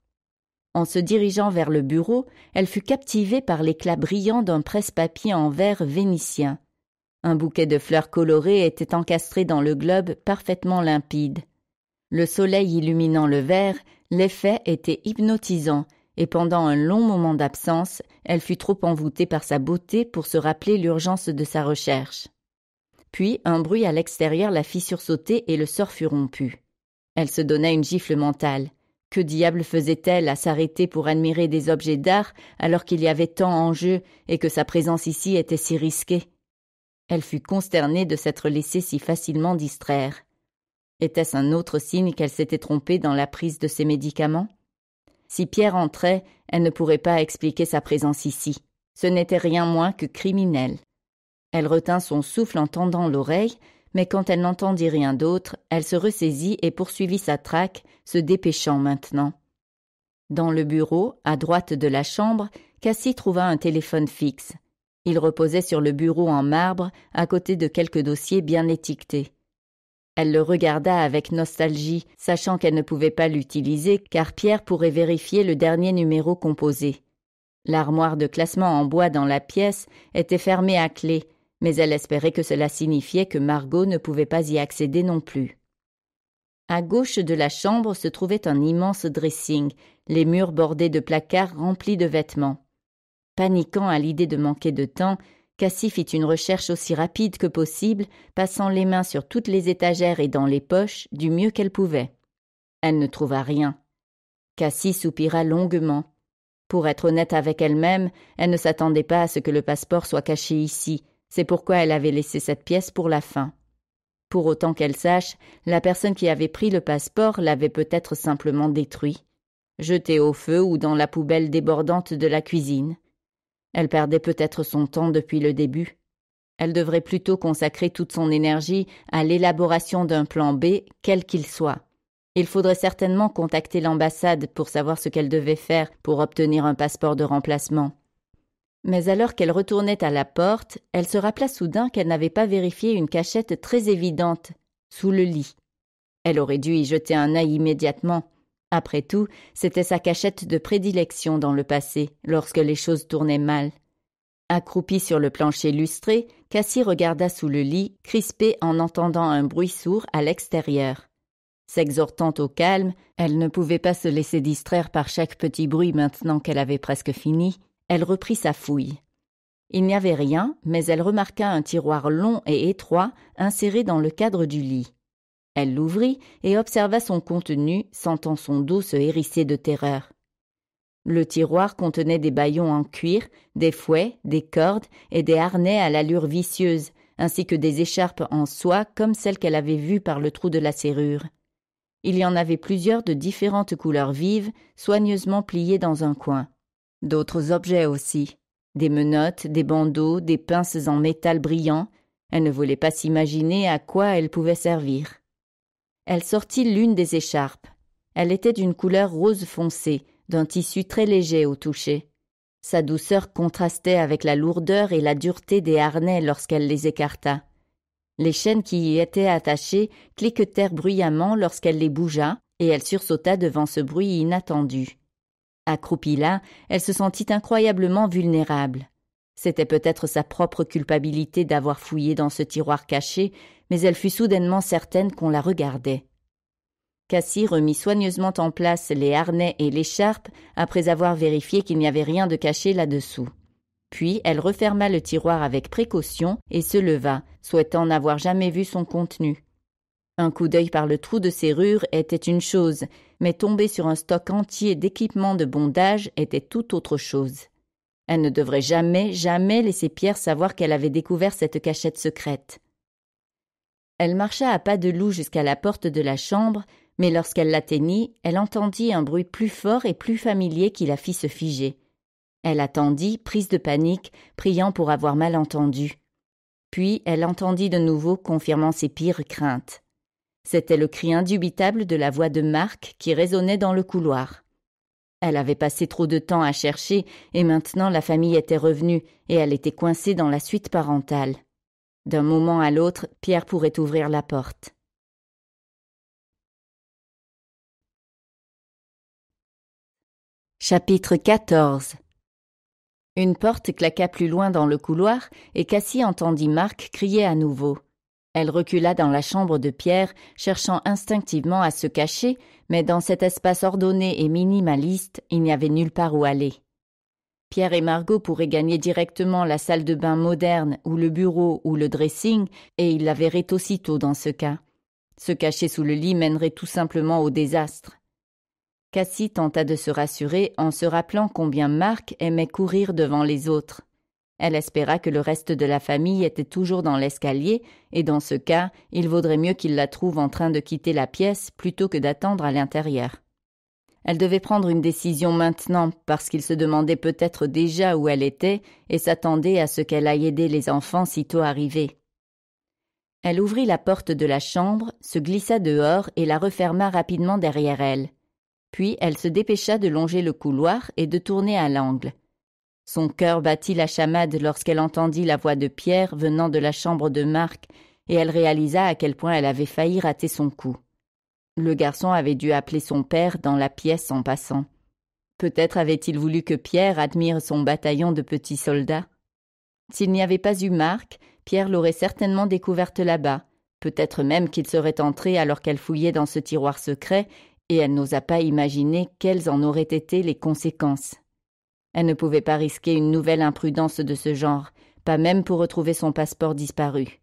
En se dirigeant vers le bureau, elle fut captivée par l'éclat brillant d'un presse-papier en verre vénitien. Un bouquet de fleurs colorées était encastré dans le globe parfaitement limpide. Le soleil illuminant le verre, l'effet était hypnotisant et pendant un long moment d'absence, elle fut trop envoûtée par sa beauté pour se rappeler l'urgence de sa recherche. Puis un bruit à l'extérieur la fit sursauter et le sort fut rompu. Elle se donna une gifle mentale. Que diable faisait-elle à s'arrêter pour admirer des objets d'art alors qu'il y avait tant en jeu et que sa présence ici était si risquée Elle fut consternée de s'être laissée si facilement distraire. Était-ce un autre signe qu'elle s'était trompée dans la prise de ses médicaments si Pierre entrait, elle ne pourrait pas expliquer sa présence ici. Ce n'était rien moins que criminel. Elle retint son souffle en tendant l'oreille, mais quand elle n'entendit rien d'autre, elle se ressaisit et poursuivit sa traque, se dépêchant maintenant. Dans le bureau, à droite de la chambre, Cassie trouva un téléphone fixe. Il reposait sur le bureau en marbre, à côté de quelques dossiers bien étiquetés. Elle le regarda avec nostalgie, sachant qu'elle ne pouvait pas l'utiliser car Pierre pourrait vérifier le dernier numéro composé. L'armoire de classement en bois dans la pièce était fermée à clé, mais elle espérait que cela signifiait que Margot ne pouvait pas y accéder non plus. À gauche de la chambre se trouvait un immense dressing, les murs bordés de placards remplis de vêtements. Paniquant à l'idée de manquer de temps, Cassie fit une recherche aussi rapide que possible, passant les mains sur toutes les étagères et dans les poches du mieux qu'elle pouvait. Elle ne trouva rien. Cassie soupira longuement. Pour être honnête avec elle-même, elle ne s'attendait pas à ce que le passeport soit caché ici. C'est pourquoi elle avait laissé cette pièce pour la fin. Pour autant qu'elle sache, la personne qui avait pris le passeport l'avait peut-être simplement détruit, jeté au feu ou dans la poubelle débordante de la cuisine. Elle perdait peut-être son temps depuis le début. Elle devrait plutôt consacrer toute son énergie à l'élaboration d'un plan B, quel qu'il soit. Il faudrait certainement contacter l'ambassade pour savoir ce qu'elle devait faire pour obtenir un passeport de remplacement. Mais alors qu'elle retournait à la porte, elle se rappela soudain qu'elle n'avait pas vérifié une cachette très évidente, sous le lit. Elle aurait dû y jeter un œil immédiatement. Après tout, c'était sa cachette de prédilection dans le passé, lorsque les choses tournaient mal. Accroupie sur le plancher lustré, Cassie regarda sous le lit, crispée en entendant un bruit sourd à l'extérieur. S'exhortant au calme, elle ne pouvait pas se laisser distraire par chaque petit bruit maintenant qu'elle avait presque fini, elle reprit sa fouille. Il n'y avait rien, mais elle remarqua un tiroir long et étroit inséré dans le cadre du lit. Elle l'ouvrit et observa son contenu, sentant son dos se hérisser de terreur. Le tiroir contenait des baillons en cuir, des fouets, des cordes et des harnais à l'allure vicieuse, ainsi que des écharpes en soie comme celles qu'elle avait vues par le trou de la serrure. Il y en avait plusieurs de différentes couleurs vives, soigneusement pliées dans un coin. D'autres objets aussi. Des menottes, des bandeaux, des pinces en métal brillant. Elle ne voulait pas s'imaginer à quoi elles pouvaient servir. Elle sortit l'une des écharpes. Elle était d'une couleur rose foncée, d'un tissu très léger au toucher. Sa douceur contrastait avec la lourdeur et la dureté des harnais lorsqu'elle les écarta. Les chaînes qui y étaient attachées cliquetèrent bruyamment lorsqu'elle les bougea, et elle sursauta devant ce bruit inattendu. Accroupie là, elle se sentit incroyablement vulnérable. C'était peut-être sa propre culpabilité d'avoir fouillé dans ce tiroir caché, mais elle fut soudainement certaine qu'on la regardait. Cassie remit soigneusement en place les harnais et l'écharpe après avoir vérifié qu'il n'y avait rien de caché là-dessous. Puis elle referma le tiroir avec précaution et se leva, souhaitant n'avoir jamais vu son contenu. Un coup d'œil par le trou de serrure était une chose, mais tomber sur un stock entier d'équipements de bondage était tout autre chose. Elle ne devrait jamais, jamais laisser Pierre savoir qu'elle avait découvert cette cachette secrète. Elle marcha à pas de loup jusqu'à la porte de la chambre, mais lorsqu'elle l'atteignit, elle entendit un bruit plus fort et plus familier qui la fit se figer. Elle attendit, prise de panique, priant pour avoir mal entendu. Puis elle entendit de nouveau, confirmant ses pires craintes. C'était le cri indubitable de la voix de Marc qui résonnait dans le couloir. Elle avait passé trop de temps à chercher, et maintenant la famille était revenue, et elle était coincée dans la suite parentale. D'un moment à l'autre, Pierre pourrait ouvrir la porte. Chapitre 14 Une porte claqua plus loin dans le couloir, et Cassie entendit Marc crier à nouveau. Elle recula dans la chambre de Pierre, cherchant instinctivement à se cacher, mais dans cet espace ordonné et minimaliste, il n'y avait nulle part où aller. Pierre et Margot pourraient gagner directement la salle de bain moderne ou le bureau ou le dressing, et ils la verraient aussitôt dans ce cas. Se cacher sous le lit mènerait tout simplement au désastre. Cassie tenta de se rassurer en se rappelant combien Marc aimait courir devant les autres. Elle espéra que le reste de la famille était toujours dans l'escalier, et dans ce cas, il vaudrait mieux qu'il la trouve en train de quitter la pièce plutôt que d'attendre à l'intérieur. Elle devait prendre une décision maintenant, parce qu'il se demandait peut-être déjà où elle était et s'attendait à ce qu'elle aille aider les enfants sitôt arrivés. Elle ouvrit la porte de la chambre, se glissa dehors et la referma rapidement derrière elle. Puis elle se dépêcha de longer le couloir et de tourner à l'angle. Son cœur battit la chamade lorsqu'elle entendit la voix de Pierre venant de la chambre de Marc, et elle réalisa à quel point elle avait failli rater son coup. Le garçon avait dû appeler son père dans la pièce en passant. Peut-être avait-il voulu que Pierre admire son bataillon de petits soldats. S'il n'y avait pas eu Marc, Pierre l'aurait certainement découverte là-bas, peut-être même qu'il serait entré alors qu'elle fouillait dans ce tiroir secret, et elle n'osa pas imaginer quelles en auraient été les conséquences. Elle ne pouvait pas risquer une nouvelle imprudence de ce genre, pas même pour retrouver son passeport disparu.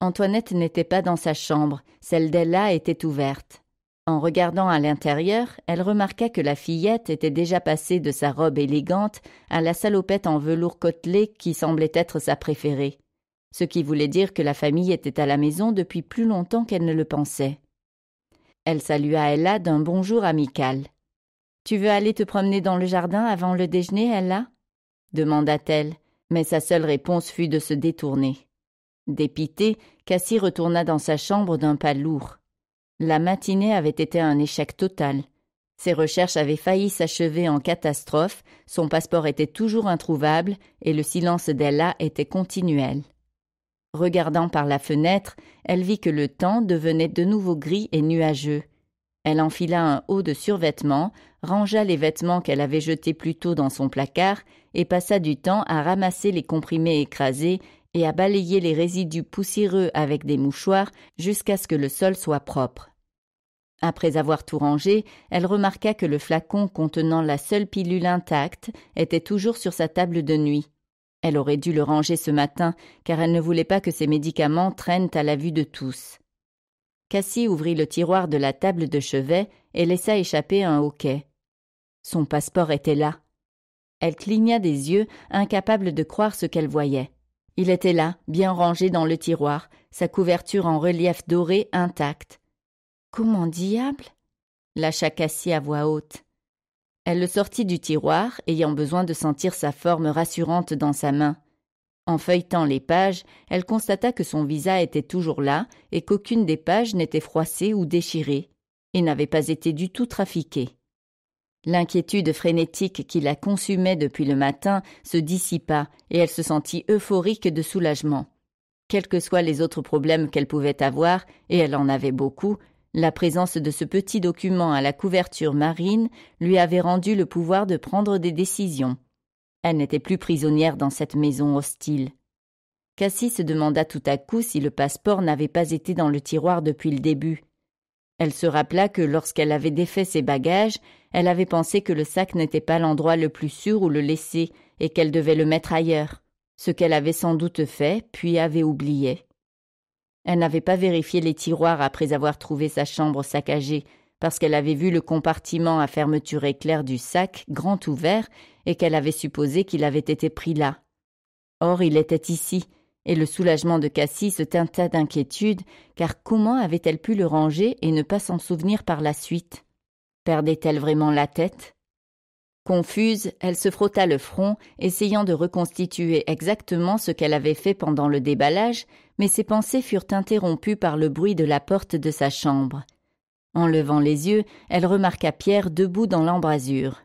Antoinette n'était pas dans sa chambre, celle d'Ella était ouverte. En regardant à l'intérieur, elle remarqua que la fillette était déjà passée de sa robe élégante à la salopette en velours côtelé qui semblait être sa préférée. Ce qui voulait dire que la famille était à la maison depuis plus longtemps qu'elle ne le pensait. Elle salua Ella d'un bonjour amical. Tu veux aller te promener dans le jardin avant le déjeuner, Ella demanda-t-elle, mais sa seule réponse fut de se détourner. Dépitée, Cassie retourna dans sa chambre d'un pas lourd. La matinée avait été un échec total. Ses recherches avaient failli s'achever en catastrophe, son passeport était toujours introuvable et le silence d'Ella était continuel. Regardant par la fenêtre, elle vit que le temps devenait de nouveau gris et nuageux, elle enfila un haut de survêtement, rangea les vêtements qu'elle avait jetés plus tôt dans son placard et passa du temps à ramasser les comprimés écrasés et à balayer les résidus poussiéreux avec des mouchoirs jusqu'à ce que le sol soit propre. Après avoir tout rangé, elle remarqua que le flacon contenant la seule pilule intacte était toujours sur sa table de nuit. Elle aurait dû le ranger ce matin, car elle ne voulait pas que ses médicaments traînent à la vue de tous. Cassie ouvrit le tiroir de la table de chevet et laissa échapper un hoquet. Son passeport était là. Elle cligna des yeux, incapable de croire ce qu'elle voyait. Il était là, bien rangé dans le tiroir, sa couverture en relief doré intacte. Comment diable lâcha Cassie à voix haute. Elle le sortit du tiroir, ayant besoin de sentir sa forme rassurante dans sa main. En feuilletant les pages, elle constata que son visa était toujours là et qu'aucune des pages n'était froissée ou déchirée, et n'avait pas été du tout trafiquée. L'inquiétude frénétique qui la consumait depuis le matin se dissipa et elle se sentit euphorique de soulagement. Quels que soient les autres problèmes qu'elle pouvait avoir, et elle en avait beaucoup, la présence de ce petit document à la couverture marine lui avait rendu le pouvoir de prendre des décisions. Elle n'était plus prisonnière dans cette maison hostile. Cassie se demanda tout à coup si le passeport n'avait pas été dans le tiroir depuis le début. Elle se rappela que lorsqu'elle avait défait ses bagages, elle avait pensé que le sac n'était pas l'endroit le plus sûr où le laisser et qu'elle devait le mettre ailleurs, ce qu'elle avait sans doute fait puis avait oublié. Elle n'avait pas vérifié les tiroirs après avoir trouvé sa chambre saccagée, parce qu'elle avait vu le compartiment à fermeture éclair du sac grand ouvert et qu'elle avait supposé qu'il avait été pris là. Or, il était ici, et le soulagement de Cassie se tinta d'inquiétude, car comment avait-elle pu le ranger et ne pas s'en souvenir par la suite Perdait-elle vraiment la tête Confuse, elle se frotta le front, essayant de reconstituer exactement ce qu'elle avait fait pendant le déballage, mais ses pensées furent interrompues par le bruit de la porte de sa chambre. En levant les yeux, elle remarqua Pierre debout dans l'embrasure.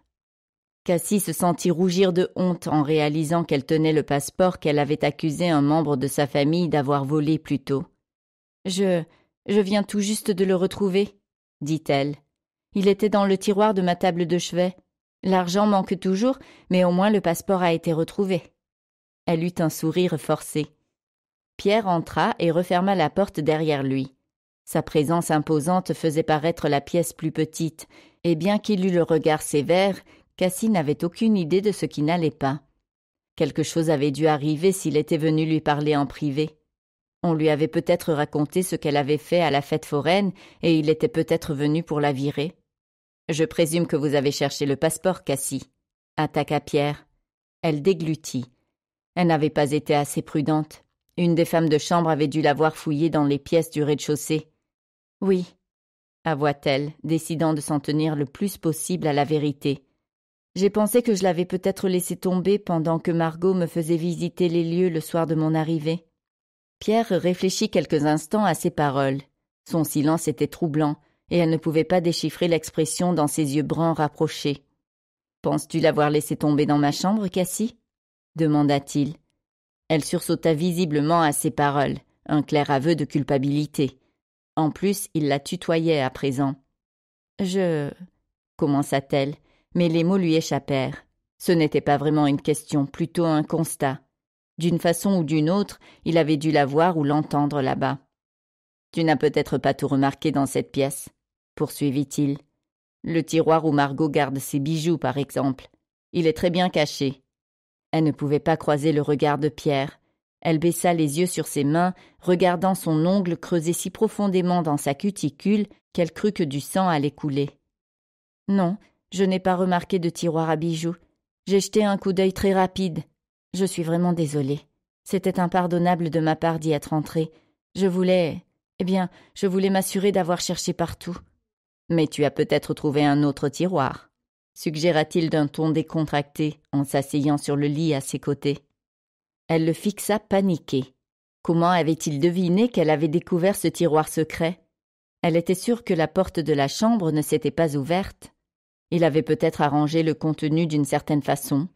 Cassie se sentit rougir de honte en réalisant qu'elle tenait le passeport qu'elle avait accusé un membre de sa famille d'avoir volé plus tôt. Je. je viens tout juste de le retrouver, dit-elle. Il était dans le tiroir de ma table de chevet. L'argent manque toujours, mais au moins le passeport a été retrouvé. Elle eut un sourire forcé. Pierre entra et referma la porte derrière lui. Sa présence imposante faisait paraître la pièce plus petite, et bien qu'il eût le regard sévère, Cassie n'avait aucune idée de ce qui n'allait pas. Quelque chose avait dû arriver s'il était venu lui parler en privé. On lui avait peut-être raconté ce qu'elle avait fait à la fête foraine, et il était peut-être venu pour la virer. Je présume que vous avez cherché le passeport, Cassie. Attaque à Pierre. Elle déglutit. Elle n'avait pas été assez prudente. Une des femmes de chambre avait dû l'avoir fouiller dans les pièces du rez-de-chaussée. Oui, avoua-t-elle, décidant de s'en tenir le plus possible à la vérité. J'ai pensé que je l'avais peut-être laissé tomber pendant que Margot me faisait visiter les lieux le soir de mon arrivée. Pierre réfléchit quelques instants à ces paroles. Son silence était troublant, et elle ne pouvait pas déchiffrer l'expression dans ses yeux bruns rapprochés. Penses-tu l'avoir laissé tomber dans ma chambre, Cassie demanda-t-il. Elle sursauta visiblement à ces paroles, un clair aveu de culpabilité. En plus, il la tutoyait à présent. Je. commença-t-elle, mais les mots lui échappèrent. Ce n'était pas vraiment une question, plutôt un constat. D'une façon ou d'une autre, il avait dû la voir ou l'entendre là-bas. Tu n'as peut-être pas tout remarqué dans cette pièce, poursuivit-il. Le tiroir où Margot garde ses bijoux, par exemple. Il est très bien caché. Elle ne pouvait pas croiser le regard de Pierre. Elle baissa les yeux sur ses mains, regardant son ongle creusé si profondément dans sa cuticule qu'elle crut que du sang allait couler. Non, je n'ai pas remarqué de tiroir à bijoux. J'ai jeté un coup d'œil très rapide. Je suis vraiment désolée. C'était impardonnable de ma part d'y être entrée. Je voulais. Eh bien, je voulais m'assurer d'avoir cherché partout. Mais tu as peut-être trouvé un autre tiroir, suggéra-t-il d'un ton décontracté en s'asseyant sur le lit à ses côtés. Elle le fixa paniquée. Comment avait-il deviné qu'elle avait découvert ce tiroir secret Elle était sûre que la porte de la chambre ne s'était pas ouverte. Il avait peut-être arrangé le contenu d'une certaine façon.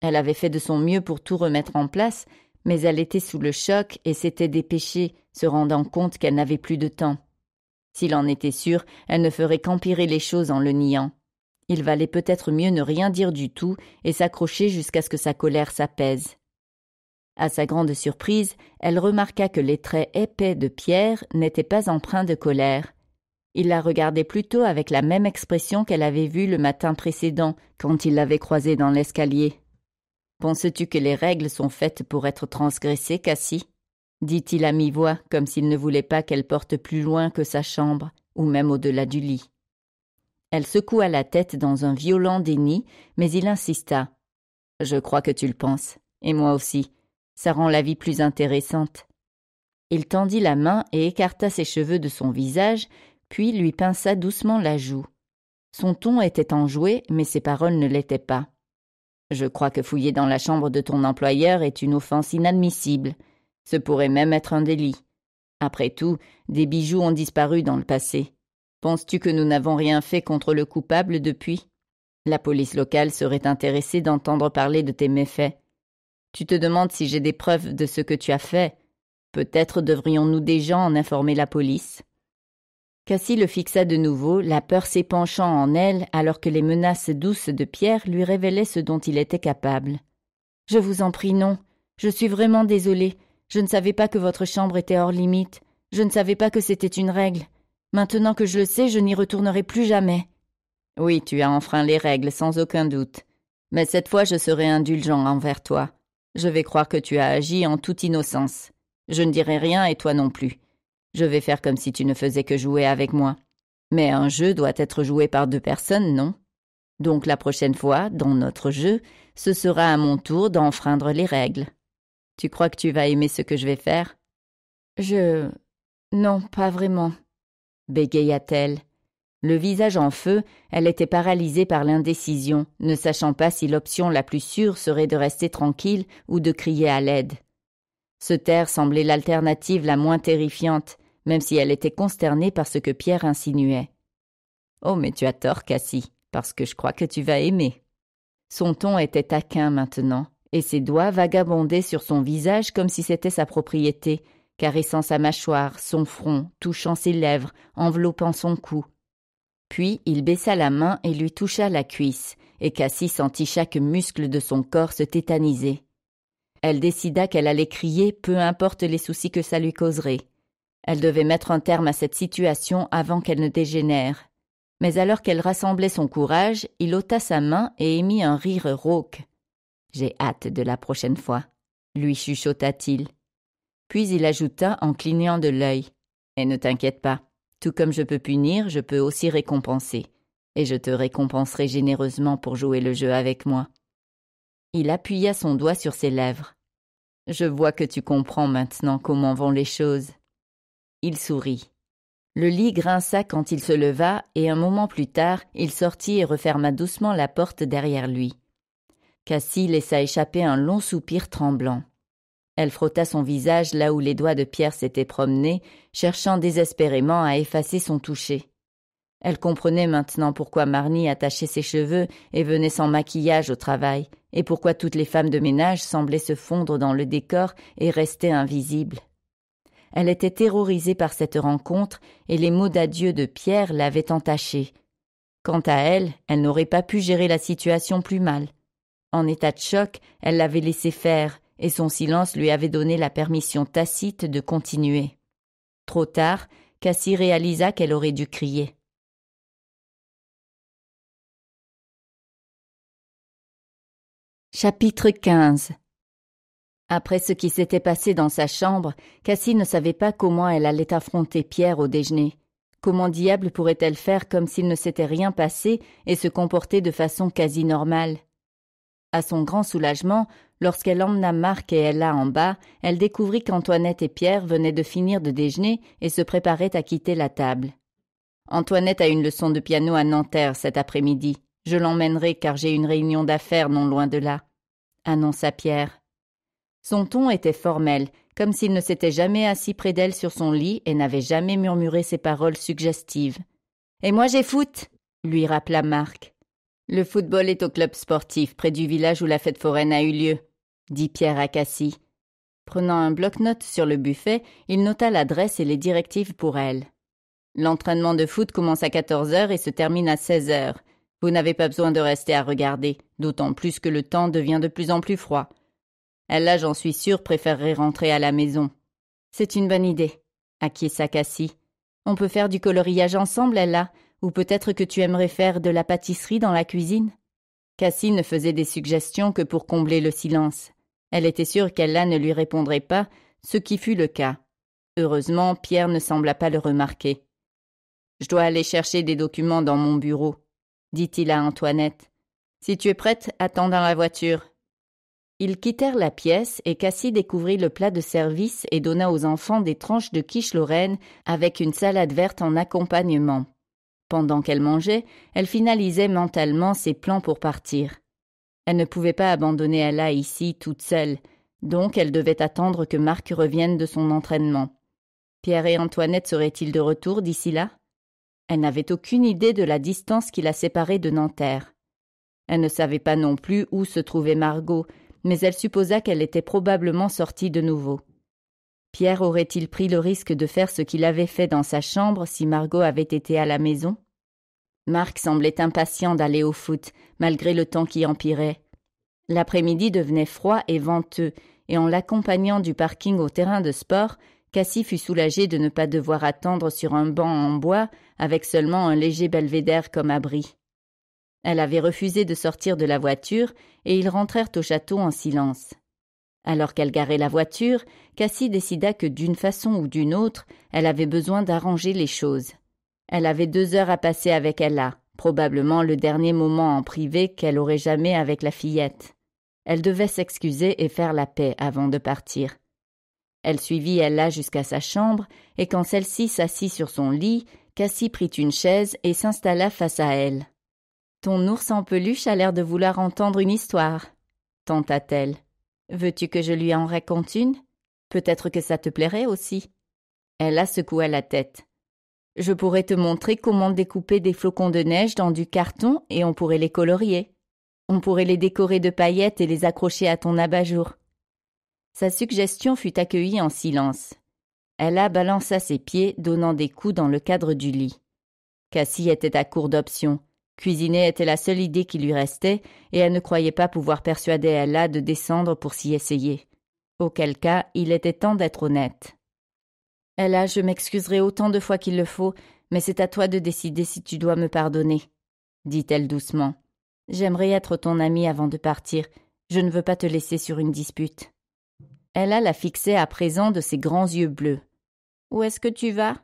Elle avait fait de son mieux pour tout remettre en place, mais elle était sous le choc et s'était dépêchée, se rendant compte qu'elle n'avait plus de temps. S'il en était sûr, elle ne ferait qu'empirer les choses en le niant. Il valait peut-être mieux ne rien dire du tout et s'accrocher jusqu'à ce que sa colère s'apaise. À sa grande surprise, elle remarqua que les traits épais de Pierre n'étaient pas empreints de colère. Il la regardait plutôt avec la même expression qu'elle avait vue le matin précédent quand il l'avait croisée dans l'escalier. Penses-tu que les règles sont faites pour être transgressées, Cassie dit-il à mi-voix, comme s'il ne voulait pas qu'elle porte plus loin que sa chambre, ou même au-delà du lit. Elle secoua la tête dans un violent déni, mais il insista. Je crois que tu le penses, et moi aussi ça rend la vie plus intéressante. Il tendit la main et écarta ses cheveux de son visage, puis lui pinça doucement la joue. Son ton était enjoué, mais ses paroles ne l'étaient pas. Je crois que fouiller dans la chambre de ton employeur est une offense inadmissible. Ce pourrait même être un délit. Après tout, des bijoux ont disparu dans le passé. Penses-tu que nous n'avons rien fait contre le coupable depuis La police locale serait intéressée d'entendre parler de tes méfaits. Tu te demandes si j'ai des preuves de ce que tu as fait. Peut-être devrions-nous déjà en informer la police. Cassie le fixa de nouveau, la peur s'épanchant en elle alors que les menaces douces de Pierre lui révélaient ce dont il était capable. Je vous en prie, non. Je suis vraiment désolée. Je ne savais pas que votre chambre était hors limite. Je ne savais pas que c'était une règle. Maintenant que je le sais, je n'y retournerai plus jamais. Oui, tu as enfreint les règles, sans aucun doute. Mais cette fois, je serai indulgent envers toi. Je vais croire que tu as agi en toute innocence. Je ne dirai rien et toi non plus. Je vais faire comme si tu ne faisais que jouer avec moi. Mais un jeu doit être joué par deux personnes, non Donc la prochaine fois, dans notre jeu, ce sera à mon tour d'enfreindre les règles. Tu crois que tu vas aimer ce que je vais faire Je... Non, pas vraiment, bégaya-t-elle. Le visage en feu, elle était paralysée par l'indécision, ne sachant pas si l'option la plus sûre serait de rester tranquille ou de crier à l'aide. Se taire semblait l'alternative la moins terrifiante, même si elle était consternée par ce que Pierre insinuait. Oh, mais tu as tort, Cassie, parce que je crois que tu vas aimer. Son ton était taquin maintenant, et ses doigts vagabondaient sur son visage comme si c'était sa propriété, caressant sa mâchoire, son front, touchant ses lèvres, enveloppant son cou, puis il baissa la main et lui toucha la cuisse, et Cassie sentit chaque muscle de son corps se tétaniser. Elle décida qu'elle allait crier, peu importe les soucis que ça lui causerait. Elle devait mettre un terme à cette situation avant qu'elle ne dégénère. Mais alors qu'elle rassemblait son courage, il ôta sa main et émit un rire rauque. J'ai hâte de la prochaine fois, lui chuchota-t-il. Puis il ajouta en clignant de l'œil. Et ne t'inquiète pas, tout comme je peux punir, je peux aussi récompenser, et je te récompenserai généreusement pour jouer le jeu avec moi. Il appuya son doigt sur ses lèvres. Je vois que tu comprends maintenant comment vont les choses. Il sourit. Le lit grinça quand il se leva, et un moment plus tard, il sortit et referma doucement la porte derrière lui. Cassie laissa échapper un long soupir tremblant. Elle frotta son visage là où les doigts de Pierre s'étaient promenés, cherchant désespérément à effacer son toucher. Elle comprenait maintenant pourquoi Marny attachait ses cheveux et venait sans maquillage au travail, et pourquoi toutes les femmes de ménage semblaient se fondre dans le décor et rester invisibles. Elle était terrorisée par cette rencontre, et les mots d'adieu de Pierre l'avaient entachée. Quant à elle, elle n'aurait pas pu gérer la situation plus mal. En état de choc, elle l'avait laissé faire, et son silence lui avait donné la permission tacite de continuer. Trop tard, Cassie réalisa qu'elle aurait dû crier. Chapitre 15 Après ce qui s'était passé dans sa chambre, Cassie ne savait pas comment elle allait affronter Pierre au déjeuner. Comment diable pourrait-elle faire comme s'il ne s'était rien passé et se comporter de façon quasi normale À son grand soulagement, Lorsqu'elle emmena Marc et Ella en bas, elle découvrit qu'Antoinette et Pierre venaient de finir de déjeuner et se préparaient à quitter la table. Antoinette a une leçon de piano à Nanterre cet après-midi. Je l'emmènerai car j'ai une réunion d'affaires non loin de là, annonça Pierre. Son ton était formel, comme s'il ne s'était jamais assis près d'elle sur son lit et n'avait jamais murmuré ces paroles suggestives. Et moi j'ai foot, lui rappela Marc. Le football est au club sportif près du village où la fête foraine a eu lieu dit Pierre à Cassie. Prenant un bloc-notes sur le buffet, il nota l'adresse et les directives pour elle. L'entraînement de foot commence à 14 heures et se termine à 16 heures. Vous n'avez pas besoin de rester à regarder, d'autant plus que le temps devient de plus en plus froid. Ella, j'en suis sûre, préférerait rentrer à la maison. C'est une bonne idée, acquiesça Cassie. On peut faire du coloriage ensemble, Ella, là, ou peut-être que tu aimerais faire de la pâtisserie dans la cuisine. Cassie ne faisait des suggestions que pour combler le silence. Elle était sûre qu'elle-là ne lui répondrait pas, ce qui fut le cas. Heureusement, Pierre ne sembla pas le remarquer. Je dois aller chercher des documents dans mon bureau, dit-il à Antoinette. Si tu es prête, attends dans la voiture. Ils quittèrent la pièce et Cassie découvrit le plat de service et donna aux enfants des tranches de quiche lorraine avec une salade verte en accompagnement. Pendant qu'elle mangeait, elle finalisait mentalement ses plans pour partir. Elle ne pouvait pas abandonner Ella ici toute seule, donc elle devait attendre que Marc revienne de son entraînement. Pierre et Antoinette seraient-ils de retour d'ici là Elle n'avait aucune idée de la distance qui la séparait de Nanterre. Elle ne savait pas non plus où se trouvait Margot, mais elle supposa qu'elle était probablement sortie de nouveau. Pierre aurait-il pris le risque de faire ce qu'il avait fait dans sa chambre si Margot avait été à la maison Marc semblait impatient d'aller au foot, malgré le temps qui empirait. L'après-midi devenait froid et venteux, et en l'accompagnant du parking au terrain de sport, Cassie fut soulagée de ne pas devoir attendre sur un banc en bois avec seulement un léger belvédère comme abri. Elle avait refusé de sortir de la voiture et ils rentrèrent au château en silence. Alors qu'elle garait la voiture, Cassie décida que d'une façon ou d'une autre, elle avait besoin d'arranger les choses. Elle avait deux heures à passer avec Ella, probablement le dernier moment en privé qu'elle aurait jamais avec la fillette. Elle devait s'excuser et faire la paix avant de partir. Elle suivit Ella jusqu'à sa chambre, et quand celle-ci s'assit sur son lit, Cassie prit une chaise et s'installa face à elle. Ton ours en peluche a l'air de vouloir entendre une histoire, tenta-t-elle. Veux-tu que je lui en raconte une Peut-être que ça te plairait aussi. Ella secoua la tête. Je pourrais te montrer comment découper des flocons de neige dans du carton et on pourrait les colorier. On pourrait les décorer de paillettes et les accrocher à ton abat-jour. Sa suggestion fut accueillie en silence. Ella balança ses pieds, donnant des coups dans le cadre du lit. Cassie était à court d'options. Cuisiner était la seule idée qui lui restait, et elle ne croyait pas pouvoir persuader Ella de descendre pour s'y essayer. Auquel cas, il était temps d'être honnête. Ella, eh je m'excuserai autant de fois qu'il le faut, mais c'est à toi de décider si tu dois me pardonner, dit-elle doucement. J'aimerais être ton amie avant de partir. Je ne veux pas te laisser sur une dispute. Ella la fixait à présent de ses grands yeux bleus. Où est-ce que tu vas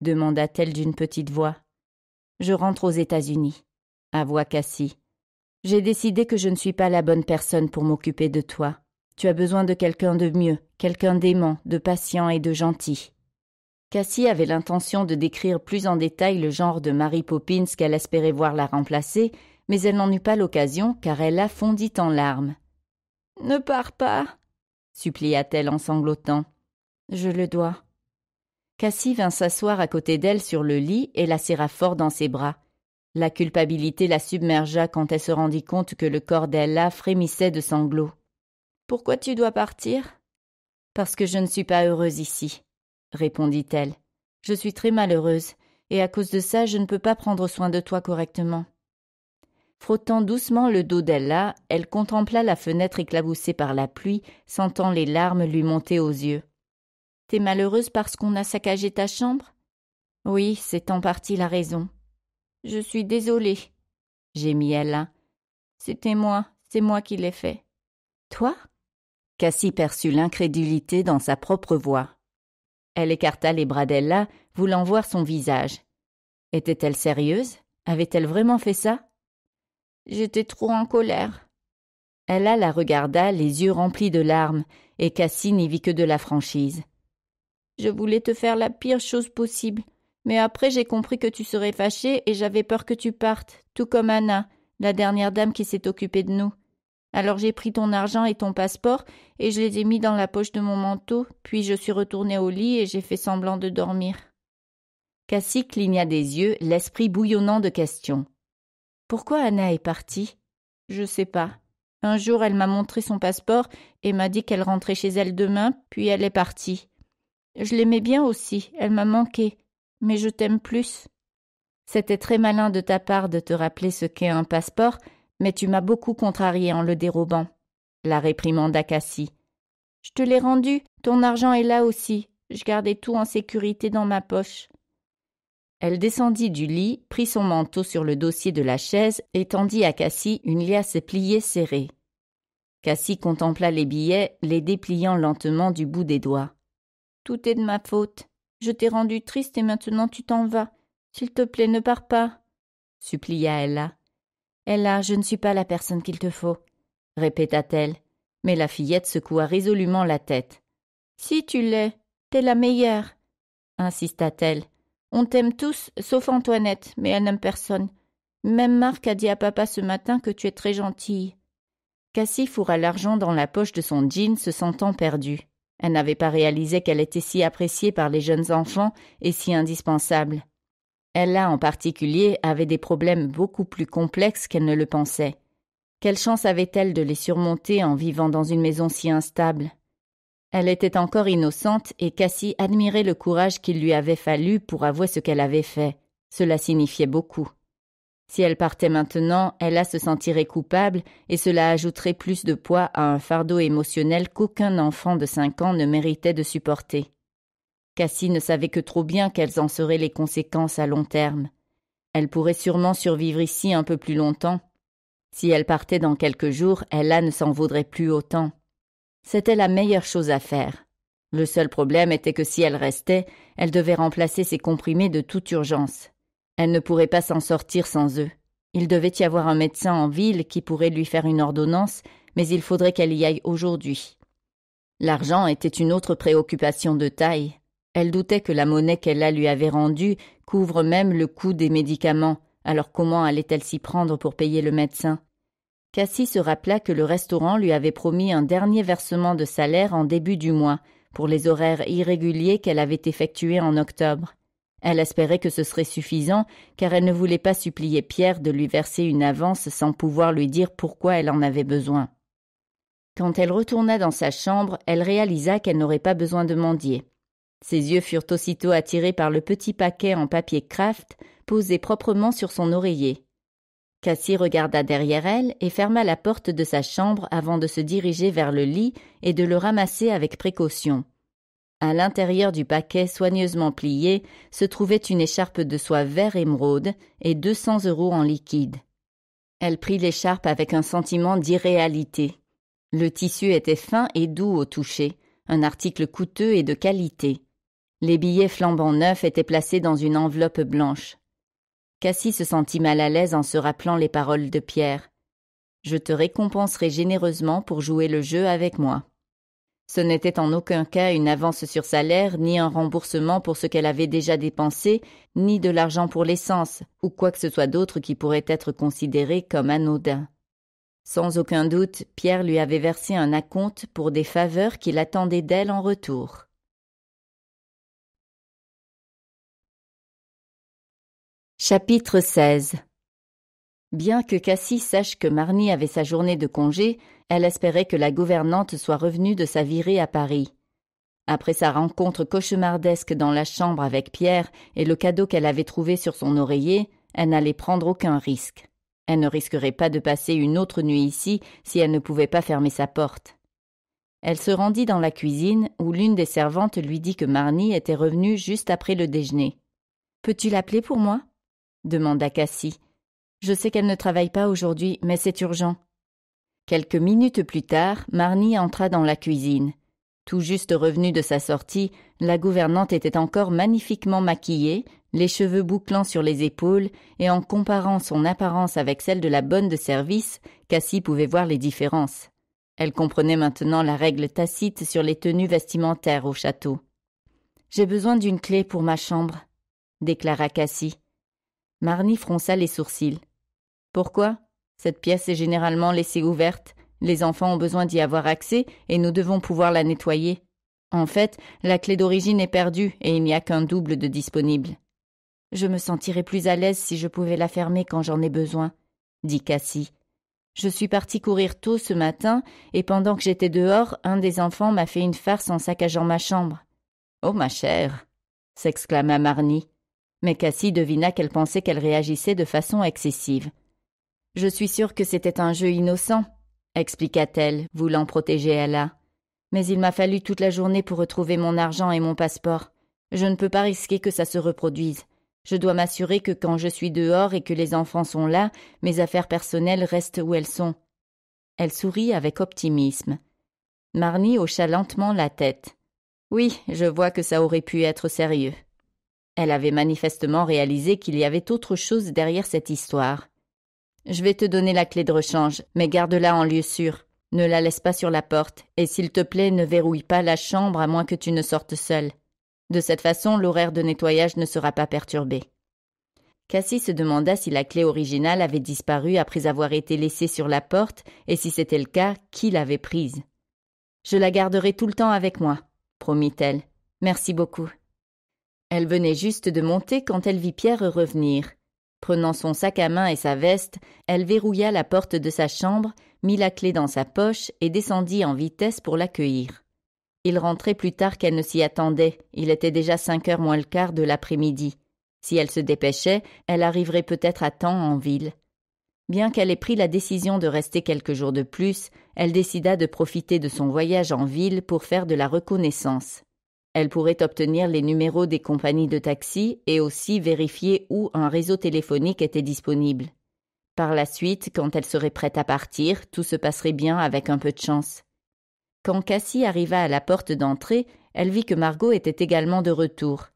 demanda-t-elle d'une petite voix. Je rentre aux États-Unis, avoua Cassie. J'ai décidé que je ne suis pas la bonne personne pour m'occuper de toi. Tu as besoin de quelqu'un de mieux, quelqu'un d'aimant, de patient et de gentil. Cassie avait l'intention de décrire plus en détail le genre de Mary Poppins qu'elle espérait voir la remplacer, mais elle n'en eut pas l'occasion car elle fondit en larmes. Ne pars pas, supplia-t-elle en sanglotant. Je le dois. Cassie vint s'asseoir à côté d'elle sur le lit et la serra fort dans ses bras. La culpabilité la submergea quand elle se rendit compte que le corps d'Ella frémissait de sanglots. Pourquoi tu dois partir Parce que je ne suis pas heureuse ici répondit-elle. Je suis très malheureuse, et à cause de ça, je ne peux pas prendre soin de toi correctement. Frottant doucement le dos d'Ella, elle contempla la fenêtre éclaboussée par la pluie, sentant les larmes lui monter aux yeux. T'es malheureuse parce qu'on a saccagé ta chambre Oui, c'est en partie la raison. Je suis désolée, gémit Ella. C'était moi, c'est moi qui l'ai fait. Toi Cassie perçut l'incrédulité dans sa propre voix. Elle écarta les bras d'Ella, voulant voir son visage. Était-elle sérieuse Avait-elle vraiment fait ça J'étais trop en colère. Ella la regarda, les yeux remplis de larmes, et Cassie n'y vit que de la franchise. Je voulais te faire la pire chose possible, mais après j'ai compris que tu serais fâchée et j'avais peur que tu partes, tout comme Anna, la dernière dame qui s'est occupée de nous. Alors j'ai pris ton argent et ton passeport, et je les ai mis dans la poche de mon manteau, puis je suis retournée au lit et j'ai fait semblant de dormir. Cassie cligna des yeux, l'esprit bouillonnant de questions. Pourquoi Anna est partie Je sais pas. Un jour, elle m'a montré son passeport et m'a dit qu'elle rentrait chez elle demain, puis elle est partie. Je l'aimais bien aussi, elle m'a manqué, mais je t'aime plus. C'était très malin de ta part de te rappeler ce qu'est un passeport, mais tu m'as beaucoup contrarié en le dérobant. La réprimanda Cassie. Je te l'ai rendu, ton argent est là aussi. Je gardais tout en sécurité dans ma poche. Elle descendit du lit, prit son manteau sur le dossier de la chaise et tendit à Cassie une liasse pliée serrée. Cassie contempla les billets, les dépliant lentement du bout des doigts. Tout est de ma faute. Je t'ai rendu triste et maintenant tu t'en vas. S'il te plaît, ne pars pas, supplia Ella. Ella, je ne suis pas la personne qu'il te faut, répéta-t-elle, mais la fillette secoua résolument la tête. Si tu l'es, t'es la meilleure, insista-t-elle. On t'aime tous, sauf Antoinette, mais elle n'aime personne. Même Marc a dit à papa ce matin que tu es très gentille. Cassie fourra l'argent dans la poche de son jean, se sentant perdue. Elle n'avait pas réalisé qu'elle était si appréciée par les jeunes enfants et si indispensable. Ella en particulier avait des problèmes beaucoup plus complexes qu'elle ne le pensait. Quelle chance avait-elle de les surmonter en vivant dans une maison si instable Elle était encore innocente et Cassie admirait le courage qu'il lui avait fallu pour avouer ce qu'elle avait fait. Cela signifiait beaucoup. Si elle partait maintenant, Ella se sentirait coupable et cela ajouterait plus de poids à un fardeau émotionnel qu'aucun enfant de cinq ans ne méritait de supporter. Cassie ne savait que trop bien quelles en seraient les conséquences à long terme. Elle pourrait sûrement survivre ici un peu plus longtemps. Si elle partait dans quelques jours, elle-là ne s'en vaudrait plus autant. C'était la meilleure chose à faire. Le seul problème était que si elle restait, elle devait remplacer ses comprimés de toute urgence. Elle ne pourrait pas s'en sortir sans eux. Il devait y avoir un médecin en ville qui pourrait lui faire une ordonnance, mais il faudrait qu'elle y aille aujourd'hui. L'argent était une autre préoccupation de taille. Elle doutait que la monnaie qu'Ella lui avait rendue couvre même le coût des médicaments, alors comment allait-elle s'y prendre pour payer le médecin Cassie se rappela que le restaurant lui avait promis un dernier versement de salaire en début du mois, pour les horaires irréguliers qu'elle avait effectués en octobre. Elle espérait que ce serait suffisant, car elle ne voulait pas supplier Pierre de lui verser une avance sans pouvoir lui dire pourquoi elle en avait besoin. Quand elle retourna dans sa chambre, elle réalisa qu'elle n'aurait pas besoin de mendier. Ses yeux furent aussitôt attirés par le petit paquet en papier kraft posé proprement sur son oreiller. Cassie regarda derrière elle et ferma la porte de sa chambre avant de se diriger vers le lit et de le ramasser avec précaution. À l'intérieur du paquet soigneusement plié se trouvait une écharpe de soie vert émeraude et deux cents euros en liquide. Elle prit l'écharpe avec un sentiment d'irréalité. Le tissu était fin et doux au toucher, un article coûteux et de qualité. Les billets flambant neufs étaient placés dans une enveloppe blanche. Cassie se sentit mal à l'aise en se rappelant les paroles de Pierre. Je te récompenserai généreusement pour jouer le jeu avec moi. Ce n'était en aucun cas une avance sur salaire, ni un remboursement pour ce qu'elle avait déjà dépensé, ni de l'argent pour l'essence, ou quoi que ce soit d'autre qui pourrait être considéré comme anodin. Sans aucun doute, Pierre lui avait versé un acompte pour des faveurs qu'il attendait d'elle en retour. Chapitre 16 Bien que Cassie sache que Marnie avait sa journée de congé, elle espérait que la gouvernante soit revenue de sa virée à Paris. Après sa rencontre cauchemardesque dans la chambre avec Pierre et le cadeau qu'elle avait trouvé sur son oreiller, elle n'allait prendre aucun risque. Elle ne risquerait pas de passer une autre nuit ici si elle ne pouvait pas fermer sa porte. Elle se rendit dans la cuisine où l'une des servantes lui dit que Marnie était revenue juste après le déjeuner. Peux-tu l'appeler pour moi demanda Cassie. Je sais qu'elle ne travaille pas aujourd'hui, mais c'est urgent. Quelques minutes plus tard, Marnie entra dans la cuisine. Tout juste revenue de sa sortie, la gouvernante était encore magnifiquement maquillée, les cheveux bouclant sur les épaules, et en comparant son apparence avec celle de la bonne de service, Cassie pouvait voir les différences. Elle comprenait maintenant la règle tacite sur les tenues vestimentaires au château. J'ai besoin d'une clé pour ma chambre, déclara Cassie. Marnie fronça les sourcils. Pourquoi Cette pièce est généralement laissée ouverte. Les enfants ont besoin d'y avoir accès et nous devons pouvoir la nettoyer. En fait, la clé d'origine est perdue et il n'y a qu'un double de disponible. Je me sentirais plus à l'aise si je pouvais la fermer quand j'en ai besoin, dit Cassie. Je suis partie courir tôt ce matin et pendant que j'étais dehors, un des enfants m'a fait une farce en saccageant ma chambre. Oh ma chère s'exclama Marnie mais Cassie devina qu'elle pensait qu'elle réagissait de façon excessive. Je suis sûre que c'était un jeu innocent, expliqua-t-elle, voulant protéger Ella. Mais il m'a fallu toute la journée pour retrouver mon argent et mon passeport. Je ne peux pas risquer que ça se reproduise. Je dois m'assurer que quand je suis dehors et que les enfants sont là, mes affaires personnelles restent où elles sont. Elle sourit avec optimisme. Marnie hocha lentement la tête. Oui, je vois que ça aurait pu être sérieux. Elle avait manifestement réalisé qu'il y avait autre chose derrière cette histoire. Je vais te donner la clé de rechange, mais garde-la en lieu sûr. Ne la laisse pas sur la porte, et s'il te plaît, ne verrouille pas la chambre à moins que tu ne sortes seule. De cette façon, l'horaire de nettoyage ne sera pas perturbé. Cassie se demanda si la clé originale avait disparu après avoir été laissée sur la porte, et si c'était le cas, qui l'avait prise. Je la garderai tout le temps avec moi, promit-elle. Merci beaucoup. Elle venait juste de monter quand elle vit Pierre revenir. Prenant son sac à main et sa veste, elle verrouilla la porte de sa chambre, mit la clé dans sa poche et descendit en vitesse pour l'accueillir. Il rentrait plus tard qu'elle ne s'y attendait, il était déjà cinq heures moins le quart de l'après-midi. Si elle se dépêchait, elle arriverait peut-être à temps en ville. Bien qu'elle ait pris la décision de rester quelques jours de plus, elle décida de profiter de son voyage en ville pour faire de la reconnaissance. Elle pourrait obtenir les numéros des compagnies de taxi et aussi vérifier où un réseau téléphonique était disponible. Par la suite, quand elle serait prête à partir, tout se passerait bien avec un peu de chance. Quand Cassie arriva à la porte d'entrée, elle vit que Margot était également de retour.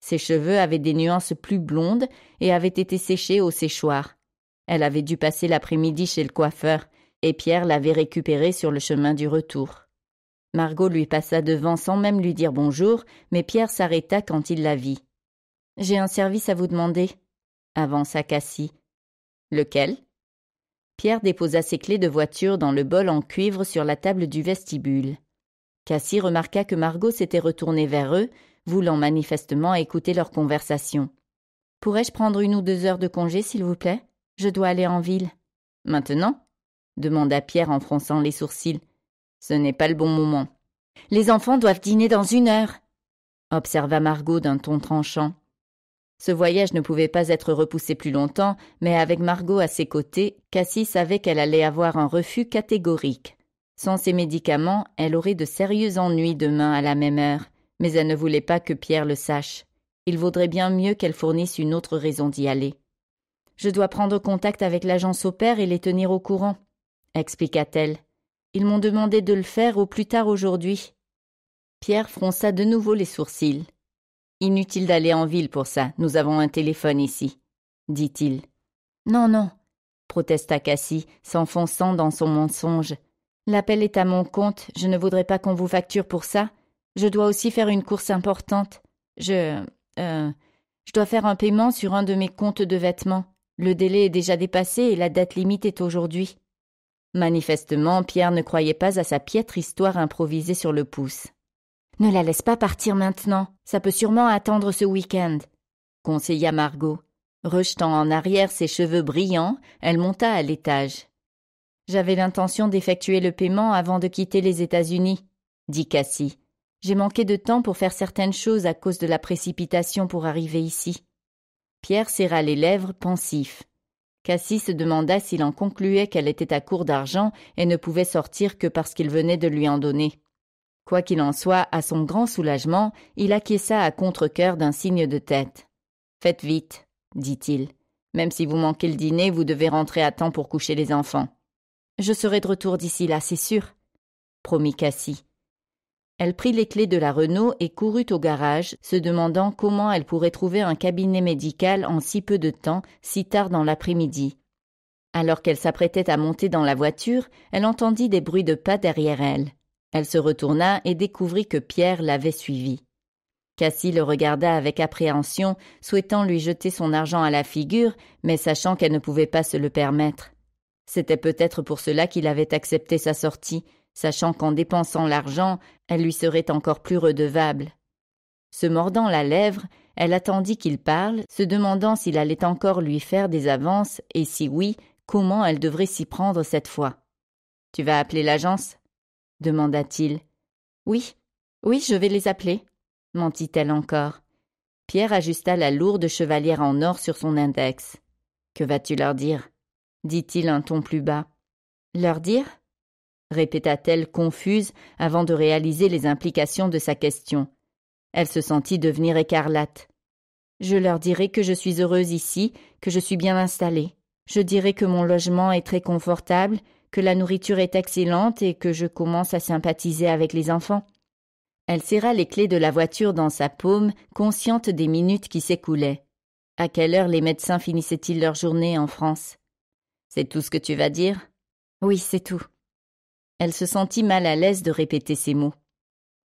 Ses cheveux avaient des nuances plus blondes et avaient été séchés au séchoir. Elle avait dû passer l'après-midi chez le coiffeur, et Pierre l'avait récupérée sur le chemin du retour. Margot lui passa devant sans même lui dire bonjour, mais Pierre s'arrêta quand il la vit. J'ai un service à vous demander, avança Cassie. Lequel Pierre déposa ses clés de voiture dans le bol en cuivre sur la table du vestibule. Cassie remarqua que Margot s'était retournée vers eux, voulant manifestement écouter leur conversation. Pourrais-je prendre une ou deux heures de congé, s'il vous plaît Je dois aller en ville. Maintenant demanda Pierre en fronçant les sourcils. Ce n'est pas le bon moment. Les enfants doivent dîner dans une heure, observa Margot d'un ton tranchant. Ce voyage ne pouvait pas être repoussé plus longtemps, mais avec Margot à ses côtés, Cassie savait qu'elle allait avoir un refus catégorique. Sans ses médicaments, elle aurait de sérieux ennuis demain à la même heure, mais elle ne voulait pas que Pierre le sache. Il vaudrait bien mieux qu'elle fournisse une autre raison d'y aller. Je dois prendre contact avec l'agence au père et les tenir au courant, expliqua-t-elle. Ils m'ont demandé de le faire au plus tard aujourd'hui. Pierre fronça de nouveau les sourcils. Inutile d'aller en ville pour ça, nous avons un téléphone ici, dit-il. Non, non, protesta Cassie, s'enfonçant dans son mensonge. L'appel est à mon compte, je ne voudrais pas qu'on vous facture pour ça. Je dois aussi faire une course importante. Je. Euh, je dois faire un paiement sur un de mes comptes de vêtements. Le délai est déjà dépassé et la date limite est aujourd'hui. Manifestement, Pierre ne croyait pas à sa piètre histoire improvisée sur le pouce. Ne la laisse pas partir maintenant, ça peut sûrement attendre ce week-end, conseilla Margot. Rejetant en arrière ses cheveux brillants, elle monta à l'étage. J'avais l'intention d'effectuer le paiement avant de quitter les États-Unis, dit Cassie. J'ai manqué de temps pour faire certaines choses à cause de la précipitation pour arriver ici. Pierre serra les lèvres, pensif. Cassie se demanda s'il en concluait qu'elle était à court d'argent et ne pouvait sortir que parce qu'il venait de lui en donner. Quoi qu'il en soit, à son grand soulagement, il acquiesça à contre-cœur d'un signe de tête. Faites vite, dit-il. Même si vous manquez le dîner, vous devez rentrer à temps pour coucher les enfants. Je serai de retour d'ici là, c'est sûr, promit Cassie. Elle prit les clés de la Renault et courut au garage, se demandant comment elle pourrait trouver un cabinet médical en si peu de temps, si tard dans l'après-midi. Alors qu'elle s'apprêtait à monter dans la voiture, elle entendit des bruits de pas derrière elle. Elle se retourna et découvrit que Pierre l'avait suivie. Cassie le regarda avec appréhension, souhaitant lui jeter son argent à la figure, mais sachant qu'elle ne pouvait pas se le permettre. C'était peut-être pour cela qu'il avait accepté sa sortie, sachant qu'en dépensant l'argent, elle lui serait encore plus redevable. Se mordant la lèvre, elle attendit qu'il parle, se demandant s'il allait encore lui faire des avances et si oui, comment elle devrait s'y prendre cette fois. Tu vas appeler l'agence demanda-t-il. Oui, oui, je vais les appeler, mentit-elle encore. Pierre ajusta la lourde chevalière en or sur son index. Que vas-tu leur dire dit-il un ton plus bas. Leur dire répéta-t-elle confuse avant de réaliser les implications de sa question. Elle se sentit devenir écarlate. Je leur dirai que je suis heureuse ici, que je suis bien installée. Je dirai que mon logement est très confortable, que la nourriture est excellente et que je commence à sympathiser avec les enfants. Elle serra les clés de la voiture dans sa paume, consciente des minutes qui s'écoulaient. À quelle heure les médecins finissaient-ils leur journée en France C'est tout ce que tu vas dire Oui, c'est tout. Elle se sentit mal à l'aise de répéter ces mots.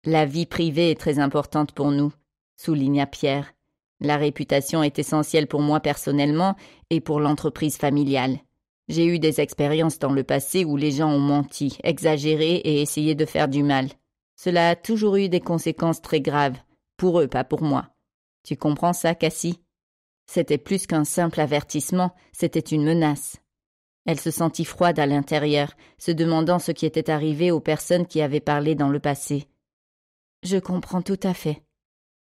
La vie privée est très importante pour nous, souligna Pierre. La réputation est essentielle pour moi personnellement et pour l'entreprise familiale. J'ai eu des expériences dans le passé où les gens ont menti, exagéré et essayé de faire du mal. Cela a toujours eu des conséquences très graves, pour eux, pas pour moi. Tu comprends ça, Cassie C'était plus qu'un simple avertissement, c'était une menace. Elle se sentit froide à l'intérieur, se demandant ce qui était arrivé aux personnes qui avaient parlé dans le passé. Je comprends tout à fait,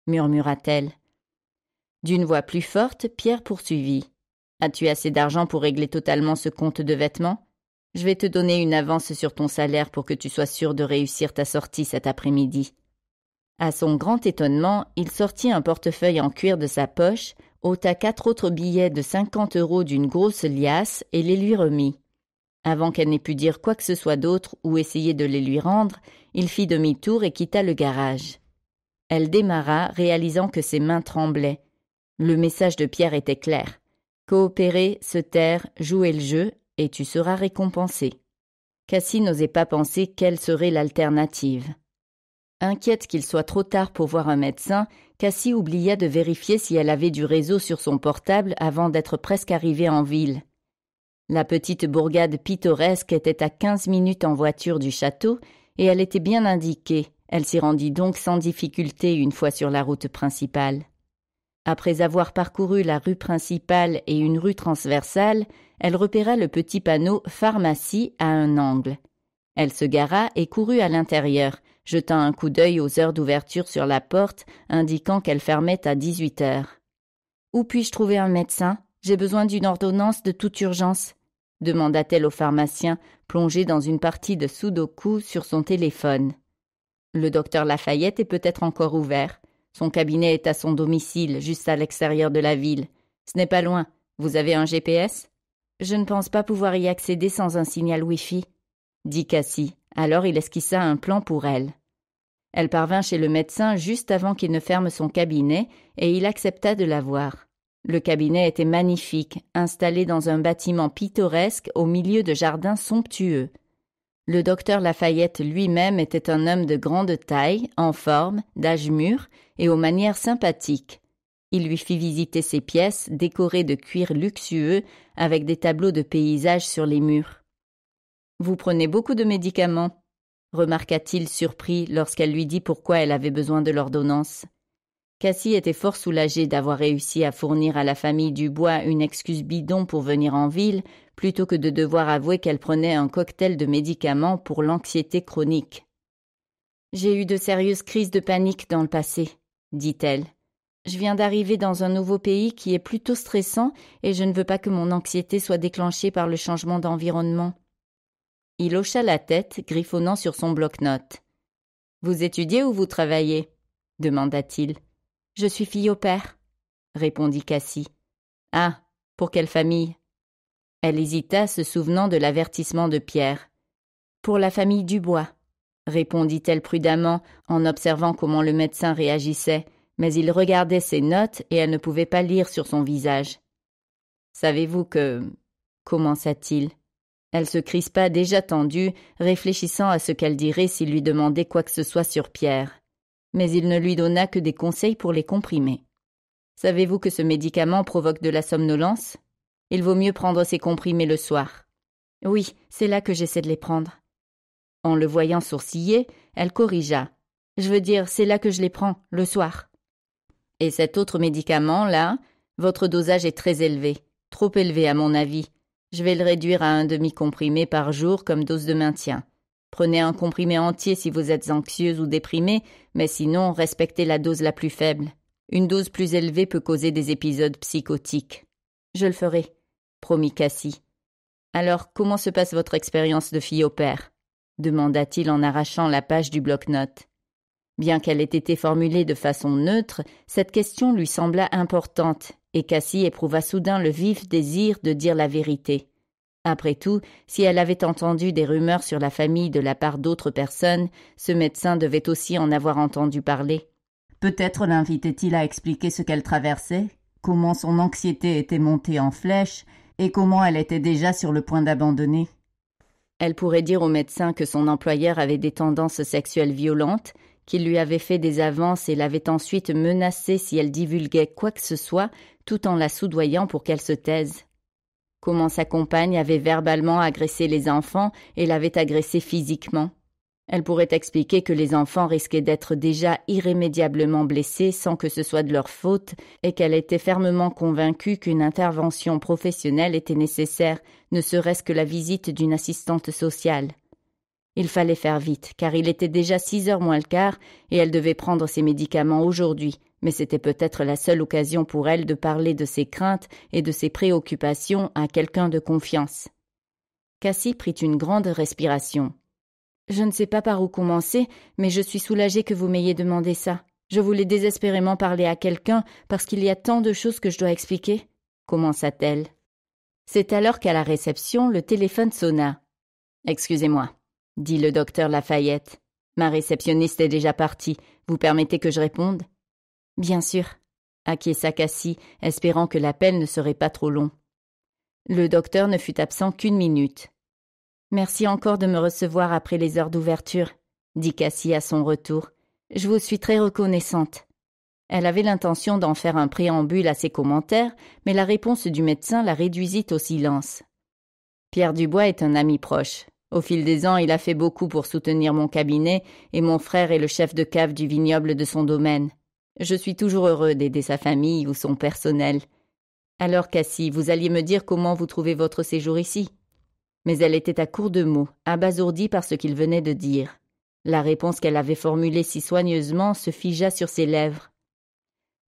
murmura-t-elle. D'une voix plus forte, Pierre poursuivit. As-tu assez d'argent pour régler totalement ce compte de vêtements Je vais te donner une avance sur ton salaire pour que tu sois sûr de réussir ta sortie cet après-midi. À son grand étonnement, il sortit un portefeuille en cuir de sa poche, ôta quatre autres billets de cinquante euros d'une grosse liasse et les lui remit. Avant qu'elle n'ait pu dire quoi que ce soit d'autre ou essayer de les lui rendre, il fit demi-tour et quitta le garage. Elle démarra, réalisant que ses mains tremblaient. Le message de Pierre était clair. Coopérer, se taire, jouer le jeu, et tu seras récompensé. Cassie n'osait pas penser quelle serait l'alternative. Inquiète qu'il soit trop tard pour voir un médecin, Cassie oublia de vérifier si elle avait du réseau sur son portable avant d'être presque arrivée en ville. La petite bourgade pittoresque était à quinze minutes en voiture du château, et elle était bien indiquée. Elle s'y rendit donc sans difficulté une fois sur la route principale. Après avoir parcouru la rue principale et une rue transversale, elle repéra le petit panneau pharmacie à un angle. Elle se gara et courut à l'intérieur, jeta un coup d'œil aux heures d'ouverture sur la porte, indiquant qu'elle fermait à dix-huit heures. Où puis-je trouver un médecin J'ai besoin d'une ordonnance de toute urgence, demanda-t-elle au pharmacien, plongé dans une partie de sudoku sur son téléphone. Le docteur Lafayette est peut-être encore ouvert. Son cabinet est à son domicile, juste à l'extérieur de la ville. Ce n'est pas loin. Vous avez un GPS Je ne pense pas pouvoir y accéder sans un signal Wi-Fi, dit Cassie. Alors il esquissa un plan pour elle. Elle parvint chez le médecin juste avant qu'il ne ferme son cabinet, et il accepta de la voir. Le cabinet était magnifique, installé dans un bâtiment pittoresque au milieu de jardins somptueux. Le docteur Lafayette lui-même était un homme de grande taille, en forme, d'âge mûr et aux manières sympathiques. Il lui fit visiter ses pièces décorées de cuir luxueux avec des tableaux de paysages sur les murs. Vous prenez beaucoup de médicaments, remarqua-t-il surpris lorsqu'elle lui dit pourquoi elle avait besoin de l'ordonnance. Cassie était fort soulagée d'avoir réussi à fournir à la famille Dubois une excuse bidon pour venir en ville, plutôt que de devoir avouer qu'elle prenait un cocktail de médicaments pour l'anxiété chronique. J'ai eu de sérieuses crises de panique dans le passé, dit-elle. Je viens d'arriver dans un nouveau pays qui est plutôt stressant et je ne veux pas que mon anxiété soit déclenchée par le changement d'environnement. Il hocha la tête, griffonnant sur son bloc-notes. Vous étudiez ou vous travaillez demanda-t-il. Je suis fille au père, répondit Cassie. Ah, pour quelle famille Elle hésita, se souvenant de l'avertissement de Pierre. Pour la famille Dubois, répondit-elle prudemment, en observant comment le médecin réagissait, mais il regardait ses notes et elle ne pouvait pas lire sur son visage. Savez-vous que. commença-t-il. Elle se crispa déjà tendue, réfléchissant à ce qu'elle dirait s'il lui demandait quoi que ce soit sur Pierre. Mais il ne lui donna que des conseils pour les comprimer. Savez-vous que ce médicament provoque de la somnolence Il vaut mieux prendre ses comprimés le soir. Oui, c'est là que j'essaie de les prendre. En le voyant sourciller, elle corrigea. Je veux dire, c'est là que je les prends, le soir. Et cet autre médicament, là, votre dosage est très élevé, trop élevé à mon avis. Je vais le réduire à un demi-comprimé par jour comme dose de maintien. Prenez un comprimé entier si vous êtes anxieuse ou déprimée, mais sinon respectez la dose la plus faible. Une dose plus élevée peut causer des épisodes psychotiques. Je le ferai, promit Cassie. Alors, comment se passe votre expérience de fille au père demanda-t-il en arrachant la page du bloc-notes. Bien qu'elle ait été formulée de façon neutre, cette question lui sembla importante et Cassie éprouva soudain le vif désir de dire la vérité. Après tout, si elle avait entendu des rumeurs sur la famille de la part d'autres personnes, ce médecin devait aussi en avoir entendu parler. Peut-être l'invitait-il à expliquer ce qu'elle traversait, comment son anxiété était montée en flèche, et comment elle était déjà sur le point d'abandonner. Elle pourrait dire au médecin que son employeur avait des tendances sexuelles violentes, qu'il lui avait fait des avances et l'avait ensuite menacée si elle divulguait quoi que ce soit tout en la soudoyant pour qu'elle se taise. Comment sa compagne avait verbalement agressé les enfants et l'avait agressée physiquement. Elle pourrait expliquer que les enfants risquaient d'être déjà irrémédiablement blessés sans que ce soit de leur faute et qu'elle était fermement convaincue qu'une intervention professionnelle était nécessaire, ne serait-ce que la visite d'une assistante sociale. Il fallait faire vite, car il était déjà six heures moins le quart et elle devait prendre ses médicaments aujourd'hui, mais c'était peut-être la seule occasion pour elle de parler de ses craintes et de ses préoccupations à quelqu'un de confiance. Cassie prit une grande respiration. Je ne sais pas par où commencer, mais je suis soulagée que vous m'ayez demandé ça. Je voulais désespérément parler à quelqu'un parce qu'il y a tant de choses que je dois expliquer, commença-t-elle. C'est alors qu'à la réception, le téléphone sonna. Excusez-moi, dit le docteur Lafayette. Ma réceptionniste est déjà partie. Vous permettez que je réponde Bien sûr, acquiesça Cassie, espérant que l'appel ne serait pas trop long. Le docteur ne fut absent qu'une minute. Merci encore de me recevoir après les heures d'ouverture, dit Cassie à son retour. Je vous suis très reconnaissante. Elle avait l'intention d'en faire un préambule à ses commentaires, mais la réponse du médecin la réduisit au silence. Pierre Dubois est un ami proche. Au fil des ans, il a fait beaucoup pour soutenir mon cabinet, et mon frère est le chef de cave du vignoble de son domaine. Je suis toujours heureux d'aider sa famille ou son personnel. Alors, Cassie, vous alliez me dire comment vous trouvez votre séjour ici. Mais elle était à court de mots, abasourdie par ce qu'il venait de dire. La réponse qu'elle avait formulée si soigneusement se figea sur ses lèvres.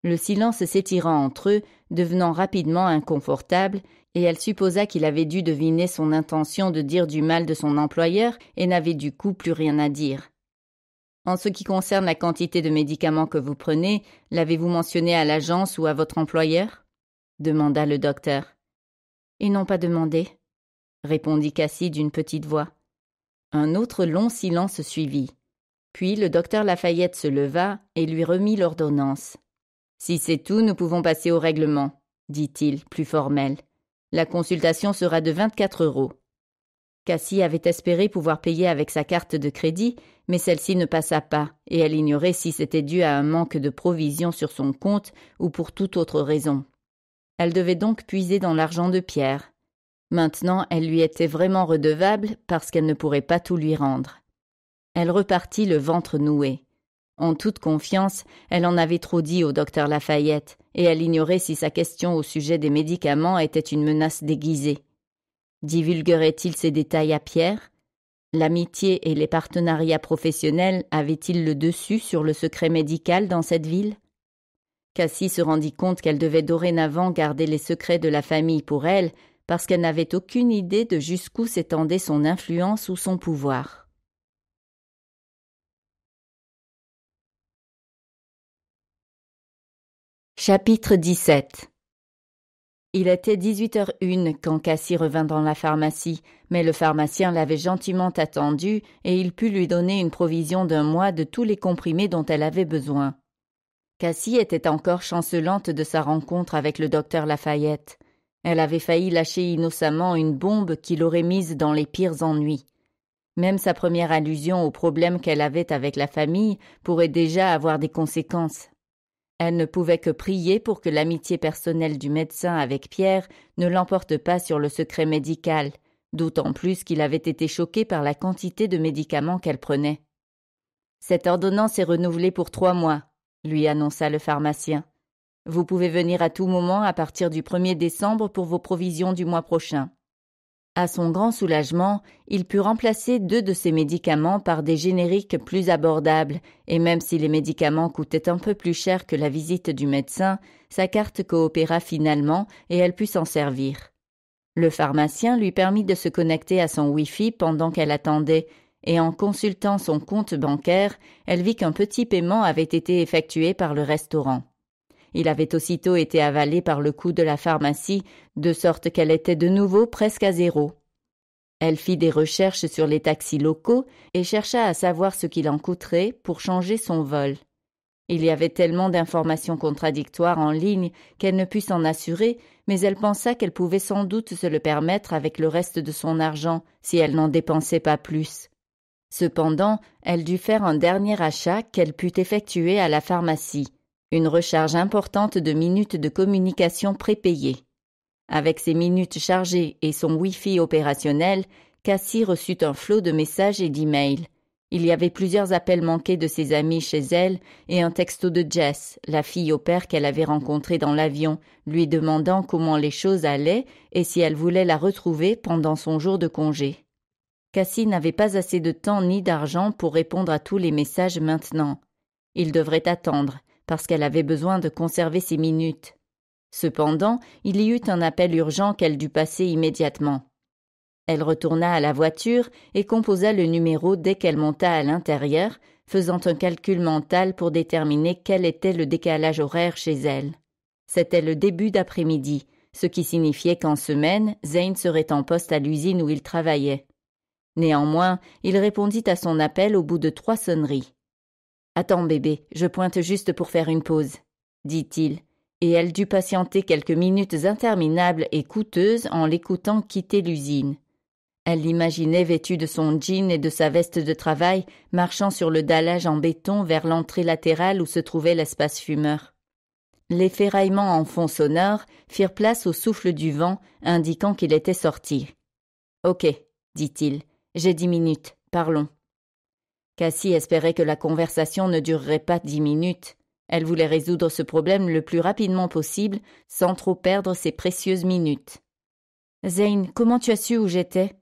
Le silence s'étira entre eux, devenant rapidement inconfortable, et elle supposa qu'il avait dû deviner son intention de dire du mal de son employeur et n'avait du coup plus rien à dire. En ce qui concerne la quantité de médicaments que vous prenez, l'avez-vous mentionné à l'agence ou à votre employeur demanda le docteur. Et n'ont pas demandé, répondit Cassie d'une petite voix. Un autre long silence suivit. Puis le docteur Lafayette se leva et lui remit l'ordonnance. Si c'est tout, nous pouvons passer au règlement, dit-il, plus formel. La consultation sera de vingt-quatre euros. Cassie avait espéré pouvoir payer avec sa carte de crédit, mais celle-ci ne passa pas, et elle ignorait si c'était dû à un manque de provisions sur son compte ou pour toute autre raison. Elle devait donc puiser dans l'argent de Pierre. Maintenant, elle lui était vraiment redevable parce qu'elle ne pourrait pas tout lui rendre. Elle repartit le ventre noué. En toute confiance, elle en avait trop dit au docteur Lafayette, et elle ignorait si sa question au sujet des médicaments était une menace déguisée. Divulguerait-il ces détails à Pierre L'amitié et les partenariats professionnels avaient-ils le dessus sur le secret médical dans cette ville Cassie se rendit compte qu'elle devait dorénavant garder les secrets de la famille pour elle, parce qu'elle n'avait aucune idée de jusqu'où s'étendait son influence ou son pouvoir. Chapitre 17 il était 18 heures 01 quand Cassie revint dans la pharmacie, mais le pharmacien l'avait gentiment attendue et il put lui donner une provision d'un mois de tous les comprimés dont elle avait besoin. Cassie était encore chancelante de sa rencontre avec le docteur Lafayette. Elle avait failli lâcher innocemment une bombe qui l'aurait mise dans les pires ennuis. Même sa première allusion au problème qu'elle avait avec la famille pourrait déjà avoir des conséquences. Elle ne pouvait que prier pour que l'amitié personnelle du médecin avec Pierre ne l'emporte pas sur le secret médical, d'autant plus qu'il avait été choqué par la quantité de médicaments qu'elle prenait. Cette ordonnance est renouvelée pour trois mois, lui annonça le pharmacien. Vous pouvez venir à tout moment à partir du 1er décembre pour vos provisions du mois prochain. À son grand soulagement, il put remplacer deux de ses médicaments par des génériques plus abordables, et même si les médicaments coûtaient un peu plus cher que la visite du médecin, sa carte coopéra finalement et elle put s'en servir. Le pharmacien lui permit de se connecter à son Wi-Fi pendant qu'elle attendait, et en consultant son compte bancaire, elle vit qu'un petit paiement avait été effectué par le restaurant. Il avait aussitôt été avalé par le coup de la pharmacie, de sorte qu'elle était de nouveau presque à zéro. Elle fit des recherches sur les taxis locaux et chercha à savoir ce qu'il en coûterait pour changer son vol. Il y avait tellement d'informations contradictoires en ligne qu'elle ne put s'en assurer, mais elle pensa qu'elle pouvait sans doute se le permettre avec le reste de son argent si elle n'en dépensait pas plus. Cependant, elle dut faire un dernier achat qu'elle put effectuer à la pharmacie. Une recharge importante de minutes de communication prépayées. Avec ses minutes chargées et son Wi-Fi opérationnel, Cassie reçut un flot de messages et d'emails. Il y avait plusieurs appels manqués de ses amis chez elle et un texto de Jess, la fille au père qu'elle avait rencontrée dans l'avion, lui demandant comment les choses allaient et si elle voulait la retrouver pendant son jour de congé. Cassie n'avait pas assez de temps ni d'argent pour répondre à tous les messages maintenant. Il devrait attendre, parce qu'elle avait besoin de conserver ses minutes. Cependant, il y eut un appel urgent qu'elle dut passer immédiatement. Elle retourna à la voiture et composa le numéro dès qu'elle monta à l'intérieur, faisant un calcul mental pour déterminer quel était le décalage horaire chez elle. C'était le début d'après-midi, ce qui signifiait qu'en semaine, Zane serait en poste à l'usine où il travaillait. Néanmoins, il répondit à son appel au bout de trois sonneries. Attends, bébé, je pointe juste pour faire une pause, dit-il, et elle dut patienter quelques minutes interminables et coûteuses en l'écoutant quitter l'usine. Elle l'imaginait vêtue de son jean et de sa veste de travail, marchant sur le dallage en béton vers l'entrée latérale où se trouvait l'espace fumeur. Les ferraillements en fond sonore firent place au souffle du vent, indiquant qu'il était sorti. Ok, dit-il, j'ai dix minutes, parlons. Cassie espérait que la conversation ne durerait pas dix minutes. Elle voulait résoudre ce problème le plus rapidement possible, sans trop perdre ses précieuses minutes. Zane, comment tu as su où j'étais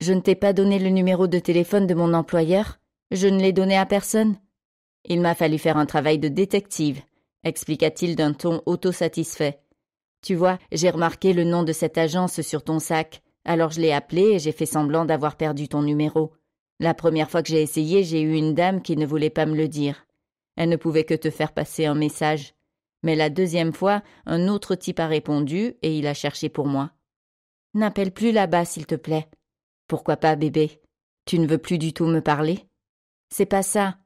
Je ne t'ai pas donné le numéro de téléphone de mon employeur. Je ne l'ai donné à personne. Il m'a fallu faire un travail de détective, expliqua-t-il d'un ton autosatisfait. Tu vois, j'ai remarqué le nom de cette agence sur ton sac, alors je l'ai appelé et j'ai fait semblant d'avoir perdu ton numéro. La première fois que j'ai essayé, j'ai eu une dame qui ne voulait pas me le dire. Elle ne pouvait que te faire passer un message. Mais la deuxième fois, un autre type a répondu et il a cherché pour moi. N'appelle plus là-bas, s'il te plaît. Pourquoi pas, bébé Tu ne veux plus du tout me parler C'est pas ça.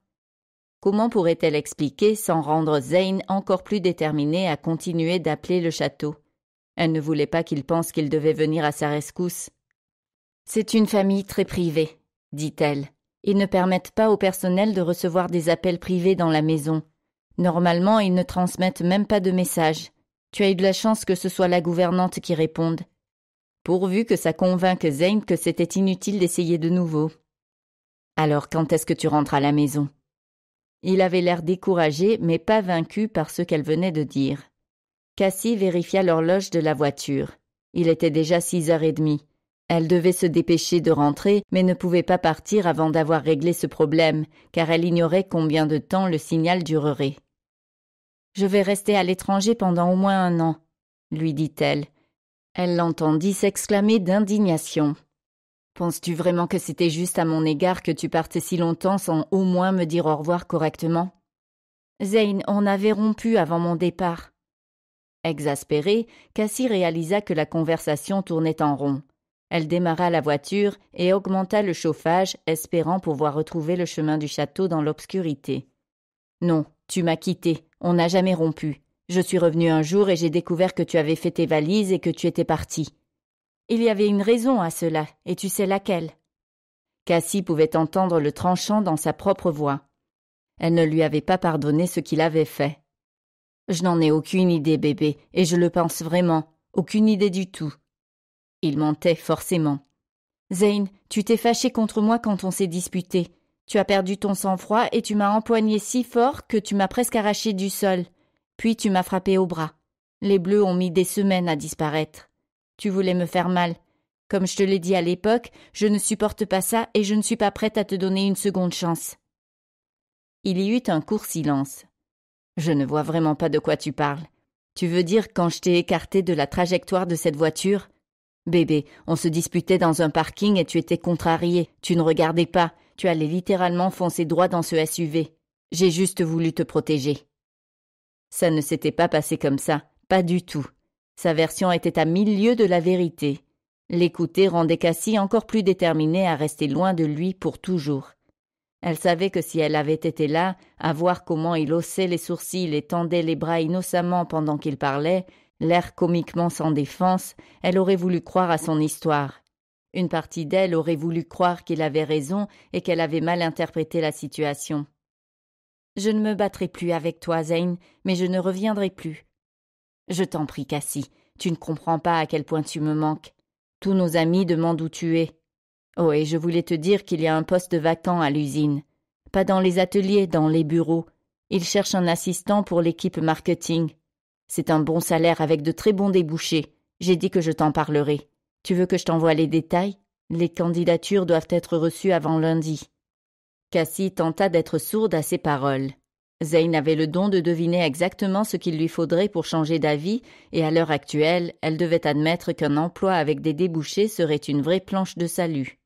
Comment pourrait-elle expliquer sans rendre Zane encore plus déterminée à continuer d'appeler le château Elle ne voulait pas qu'il pense qu'il devait venir à sa rescousse. C'est une famille très privée, dit-elle, Ils ne permettent pas au personnel de recevoir des appels privés dans la maison. Normalement, ils ne transmettent même pas de messages. Tu as eu de la chance que ce soit la gouvernante qui réponde. Pourvu que ça convainque Zane que c'était inutile d'essayer de nouveau. Alors quand est-ce que tu rentres à la maison Il avait l'air découragé, mais pas vaincu par ce qu'elle venait de dire. Cassie vérifia l'horloge de la voiture. Il était déjà six heures et demie. Elle devait se dépêcher de rentrer, mais ne pouvait pas partir avant d'avoir réglé ce problème, car elle ignorait combien de temps le signal durerait. Je vais rester à l'étranger pendant au moins un an, lui dit-elle. Elle l'entendit s'exclamer d'indignation. Penses-tu vraiment que c'était juste à mon égard que tu partais si longtemps sans au moins me dire au revoir correctement Zayn, on avait rompu avant mon départ. Exaspérée, Cassie réalisa que la conversation tournait en rond. Elle démarra la voiture et augmenta le chauffage, espérant pouvoir retrouver le chemin du château dans l'obscurité. Non, tu m'as quitté, on n'a jamais rompu. Je suis revenu un jour et j'ai découvert que tu avais fait tes valises et que tu étais parti. Il y avait une raison à cela, et tu sais laquelle. Cassie pouvait entendre le tranchant dans sa propre voix. Elle ne lui avait pas pardonné ce qu'il avait fait. Je n'en ai aucune idée, bébé, et je le pense vraiment, aucune idée du tout. Il mentait forcément. Zane, tu t'es fâché contre moi quand on s'est disputé. Tu as perdu ton sang-froid et tu m'as empoigné si fort que tu m'as presque arraché du sol. Puis tu m'as frappé au bras. Les bleus ont mis des semaines à disparaître. Tu voulais me faire mal. Comme je te l'ai dit à l'époque, je ne supporte pas ça et je ne suis pas prête à te donner une seconde chance. Il y eut un court silence. Je ne vois vraiment pas de quoi tu parles. Tu veux dire quand je t'ai écarté de la trajectoire de cette voiture, Bébé, on se disputait dans un parking et tu étais contrarié. Tu ne regardais pas. Tu allais littéralement foncer droit dans ce SUV. J'ai juste voulu te protéger. Ça ne s'était pas passé comme ça. Pas du tout. Sa version était à mille lieues de la vérité. L'écouter rendait Cassie encore plus déterminée à rester loin de lui pour toujours. Elle savait que si elle avait été là, à voir comment il haussait les sourcils et tendait les bras innocemment pendant qu'il parlait, L'air comiquement sans défense, elle aurait voulu croire à son histoire. Une partie d'elle aurait voulu croire qu'il avait raison et qu'elle avait mal interprété la situation. Je ne me battrai plus avec toi, Zane, mais je ne reviendrai plus. Je t'en prie, Cassie, tu ne comprends pas à quel point tu me manques. Tous nos amis demandent où tu es. Oh, et je voulais te dire qu'il y a un poste vacant à l'usine. Pas dans les ateliers, dans les bureaux. Ils cherchent un assistant pour l'équipe marketing. C'est un bon salaire avec de très bons débouchés. J'ai dit que je t'en parlerai. Tu veux que je t'envoie les détails Les candidatures doivent être reçues avant lundi. Cassie tenta d'être sourde à ces paroles. Zayn avait le don de deviner exactement ce qu'il lui faudrait pour changer d'avis, et à l'heure actuelle, elle devait admettre qu'un emploi avec des débouchés serait une vraie planche de salut.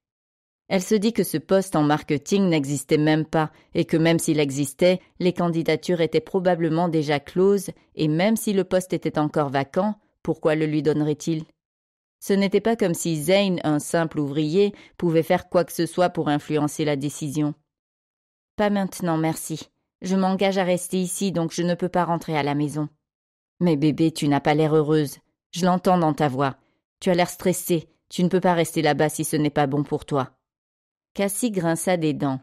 Elle se dit que ce poste en marketing n'existait même pas et que même s'il existait, les candidatures étaient probablement déjà closes et même si le poste était encore vacant, pourquoi le lui donnerait-il Ce n'était pas comme si Zane, un simple ouvrier, pouvait faire quoi que ce soit pour influencer la décision. Pas maintenant, merci. Je m'engage à rester ici, donc je ne peux pas rentrer à la maison. Mais bébé, tu n'as pas l'air heureuse. Je l'entends dans ta voix. Tu as l'air stressée. Tu ne peux pas rester là-bas si ce n'est pas bon pour toi. Cassie grinça des dents.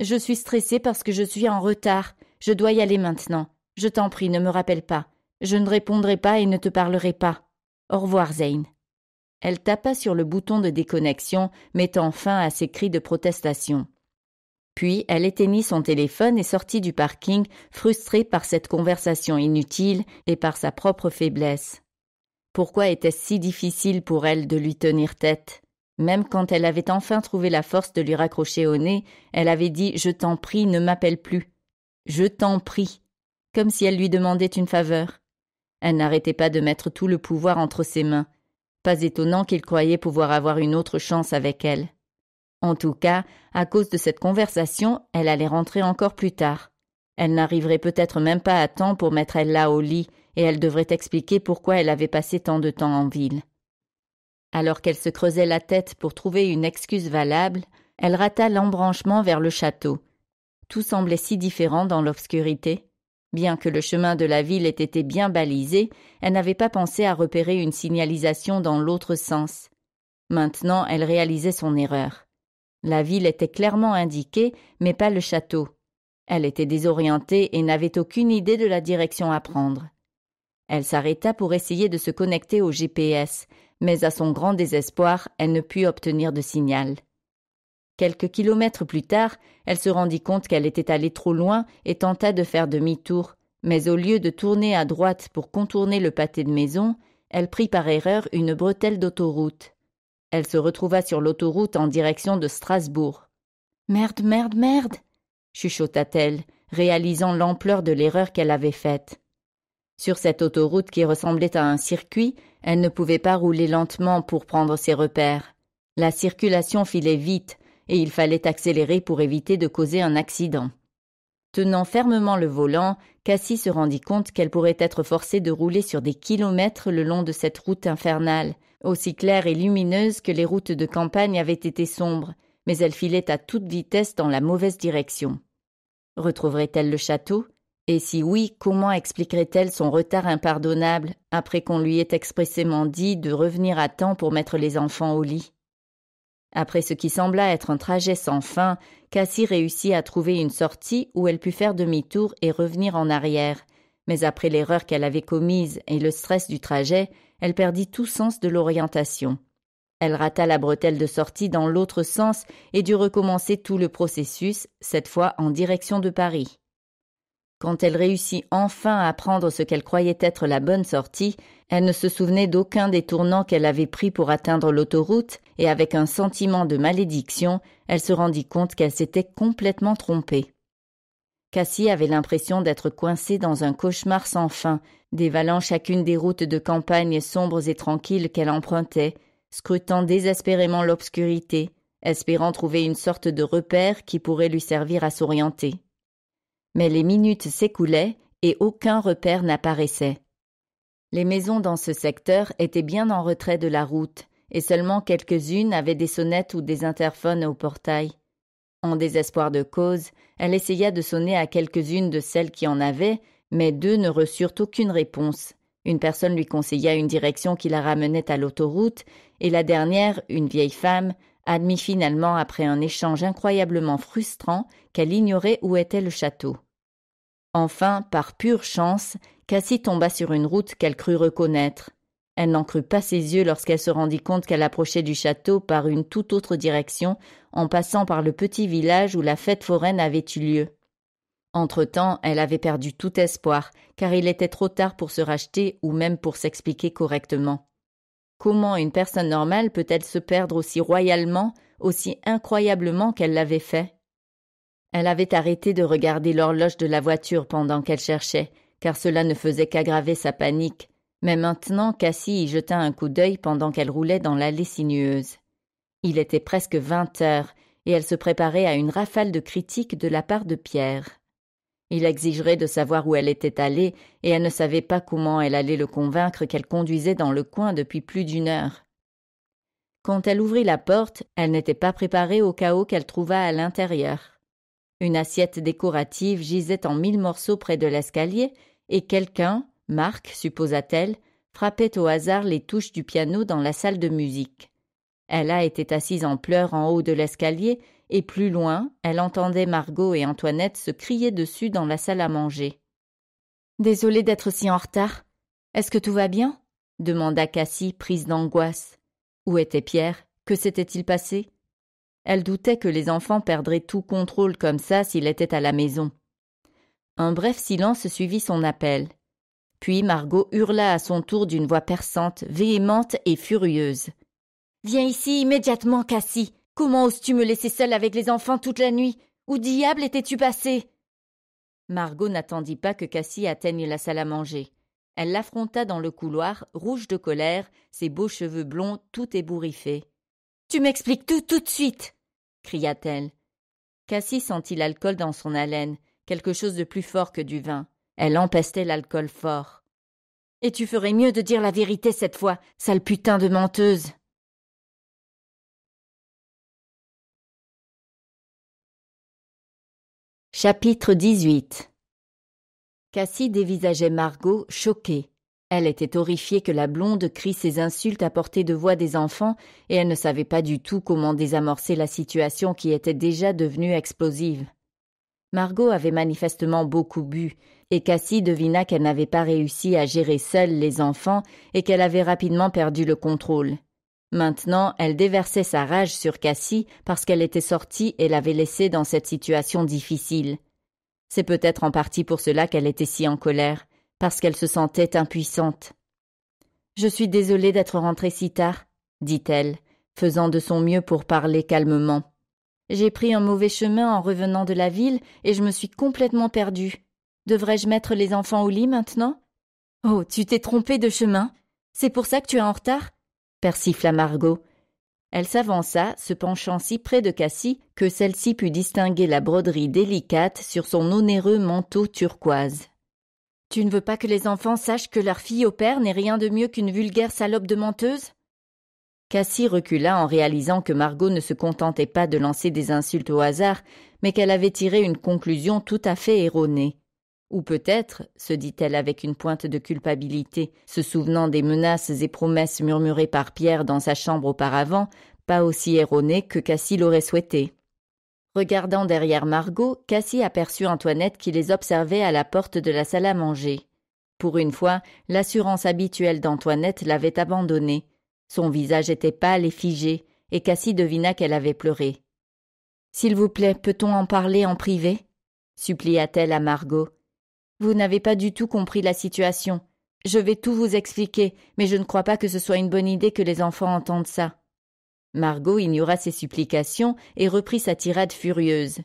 Je suis stressée parce que je suis en retard. Je dois y aller maintenant. Je t'en prie, ne me rappelle pas. Je ne répondrai pas et ne te parlerai pas. Au revoir, Zane. Elle tapa sur le bouton de déconnexion, mettant fin à ses cris de protestation. Puis elle éteignit son téléphone et sortit du parking, frustrée par cette conversation inutile et par sa propre faiblesse. Pourquoi était-ce si difficile pour elle de lui tenir tête même quand elle avait enfin trouvé la force de lui raccrocher au nez, elle avait dit Je t'en prie, ne m'appelle plus. Je t'en prie, comme si elle lui demandait une faveur. Elle n'arrêtait pas de mettre tout le pouvoir entre ses mains. Pas étonnant qu'il croyait pouvoir avoir une autre chance avec elle. En tout cas, à cause de cette conversation, elle allait rentrer encore plus tard. Elle n'arriverait peut-être même pas à temps pour mettre Ella au lit, et elle devrait expliquer pourquoi elle avait passé tant de temps en ville. Alors qu'elle se creusait la tête pour trouver une excuse valable, elle rata l'embranchement vers le château. Tout semblait si différent dans l'obscurité. Bien que le chemin de la ville ait été bien balisé, elle n'avait pas pensé à repérer une signalisation dans l'autre sens. Maintenant, elle réalisait son erreur. La ville était clairement indiquée, mais pas le château. Elle était désorientée et n'avait aucune idée de la direction à prendre. Elle s'arrêta pour essayer de se connecter au GPS, mais à son grand désespoir, elle ne put obtenir de signal. Quelques kilomètres plus tard, elle se rendit compte qu'elle était allée trop loin et tenta de faire demi-tour, mais au lieu de tourner à droite pour contourner le pâté de maison, elle prit par erreur une bretelle d'autoroute. Elle se retrouva sur l'autoroute en direction de Strasbourg. Merde, merde, merde chuchota-t-elle, réalisant l'ampleur de l'erreur qu'elle avait faite. Sur cette autoroute qui ressemblait à un circuit, elle ne pouvait pas rouler lentement pour prendre ses repères. La circulation filait vite, et il fallait accélérer pour éviter de causer un accident. Tenant fermement le volant, Cassie se rendit compte qu'elle pourrait être forcée de rouler sur des kilomètres le long de cette route infernale, aussi claire et lumineuse que les routes de campagne avaient été sombres, mais elle filait à toute vitesse dans la mauvaise direction. Retrouverait-elle le château et si oui, comment expliquerait-elle son retard impardonnable après qu'on lui ait expressément dit de revenir à temps pour mettre les enfants au lit Après ce qui sembla être un trajet sans fin, Cassie réussit à trouver une sortie où elle put faire demi-tour et revenir en arrière. Mais après l'erreur qu'elle avait commise et le stress du trajet, elle perdit tout sens de l'orientation. Elle rata la bretelle de sortie dans l'autre sens et dut recommencer tout le processus, cette fois en direction de Paris. Quand elle réussit enfin à prendre ce qu'elle croyait être la bonne sortie, elle ne se souvenait d'aucun des tournants qu'elle avait pris pour atteindre l'autoroute, et avec un sentiment de malédiction, elle se rendit compte qu'elle s'était complètement trompée. Cassie avait l'impression d'être coincée dans un cauchemar sans fin, dévalant chacune des routes de campagne sombres et tranquilles qu'elle empruntait, scrutant désespérément l'obscurité, espérant trouver une sorte de repère qui pourrait lui servir à s'orienter mais les minutes s'écoulaient et aucun repère n'apparaissait. Les maisons dans ce secteur étaient bien en retrait de la route, et seulement quelques-unes avaient des sonnettes ou des interphones au portail. En désespoir de cause, elle essaya de sonner à quelques-unes de celles qui en avaient, mais deux ne reçurent aucune réponse. Une personne lui conseilla une direction qui la ramenait à l'autoroute, et la dernière, une vieille femme, admit finalement après un échange incroyablement frustrant qu'elle ignorait où était le château. Enfin, par pure chance, Cassie tomba sur une route qu'elle crut reconnaître. Elle n'en crut pas ses yeux lorsqu'elle se rendit compte qu'elle approchait du château par une toute autre direction, en passant par le petit village où la fête foraine avait eu lieu. Entre-temps, elle avait perdu tout espoir, car il était trop tard pour se racheter ou même pour s'expliquer correctement. Comment une personne normale peut-elle se perdre aussi royalement, aussi incroyablement qu'elle l'avait fait Elle avait arrêté de regarder l'horloge de la voiture pendant qu'elle cherchait, car cela ne faisait qu'aggraver sa panique, mais maintenant Cassie y jeta un coup d'œil pendant qu'elle roulait dans l'allée sinueuse. Il était presque vingt heures, et elle se préparait à une rafale de critiques de la part de Pierre. Il exigerait de savoir où elle était allée, et elle ne savait pas comment elle allait le convaincre qu'elle conduisait dans le coin depuis plus d'une heure. Quand elle ouvrit la porte, elle n'était pas préparée au chaos qu'elle trouva à l'intérieur. Une assiette décorative gisait en mille morceaux près de l'escalier, et quelqu'un, Marc, supposa-t-elle, frappait au hasard les touches du piano dans la salle de musique. Ella était assise en pleurs en haut de l'escalier et plus loin, elle entendait Margot et Antoinette se crier dessus dans la salle à manger. Désolée d'être si en retard. Est-ce que tout va bien demanda Cassie, prise d'angoisse. Où était Pierre Que s'était-il passé Elle doutait que les enfants perdraient tout contrôle comme ça s'il était à la maison. Un bref silence suivit son appel. Puis Margot hurla à son tour d'une voix perçante, véhémente et furieuse. Viens ici immédiatement, Cassie. Comment oses-tu me laisser seule avec les enfants toute la nuit Où diable étais-tu passé Margot n'attendit pas que Cassie atteigne la salle à manger. Elle l'affronta dans le couloir, rouge de colère, ses beaux cheveux blonds tout ébouriffés. Tu m'expliques tout tout de suite cria-t-elle. Cassie sentit l'alcool dans son haleine, quelque chose de plus fort que du vin. Elle empestait l'alcool fort. Et tu ferais mieux de dire la vérité cette fois, sale putain de menteuse Chapitre 18 Cassie dévisageait Margot, choquée. Elle était horrifiée que la blonde crie ses insultes à portée de voix des enfants et elle ne savait pas du tout comment désamorcer la situation qui était déjà devenue explosive. Margot avait manifestement beaucoup bu et Cassie devina qu'elle n'avait pas réussi à gérer seule les enfants et qu'elle avait rapidement perdu le contrôle. Maintenant, elle déversait sa rage sur Cassie parce qu'elle était sortie et l'avait laissée dans cette situation difficile. C'est peut-être en partie pour cela qu'elle était si en colère, parce qu'elle se sentait impuissante. Je suis désolée d'être rentrée si tard, dit-elle, faisant de son mieux pour parler calmement. J'ai pris un mauvais chemin en revenant de la ville et je me suis complètement perdue. Devrais-je mettre les enfants au lit maintenant Oh, tu t'es trompée de chemin C'est pour ça que tu es en retard persifla Margot. Elle s'avança, se penchant si près de Cassie que celle-ci put distinguer la broderie délicate sur son onéreux manteau turquoise. Tu ne veux pas que les enfants sachent que leur fille au père n'est rien de mieux qu'une vulgaire salope de menteuse Cassie recula en réalisant que Margot ne se contentait pas de lancer des insultes au hasard, mais qu'elle avait tiré une conclusion tout à fait erronée. Ou peut-être, se dit-elle avec une pointe de culpabilité, se souvenant des menaces et promesses murmurées par Pierre dans sa chambre auparavant, pas aussi erronées que Cassie l'aurait souhaité. Regardant derrière Margot, Cassie aperçut Antoinette qui les observait à la porte de la salle à manger. Pour une fois, l'assurance habituelle d'Antoinette l'avait abandonnée. Son visage était pâle et figé, et Cassie devina qu'elle avait pleuré. S'il vous plaît, peut-on en parler en privé supplia-t-elle à Margot. Vous n'avez pas du tout compris la situation. Je vais tout vous expliquer, mais je ne crois pas que ce soit une bonne idée que les enfants entendent ça. Margot ignora ses supplications et reprit sa tirade furieuse.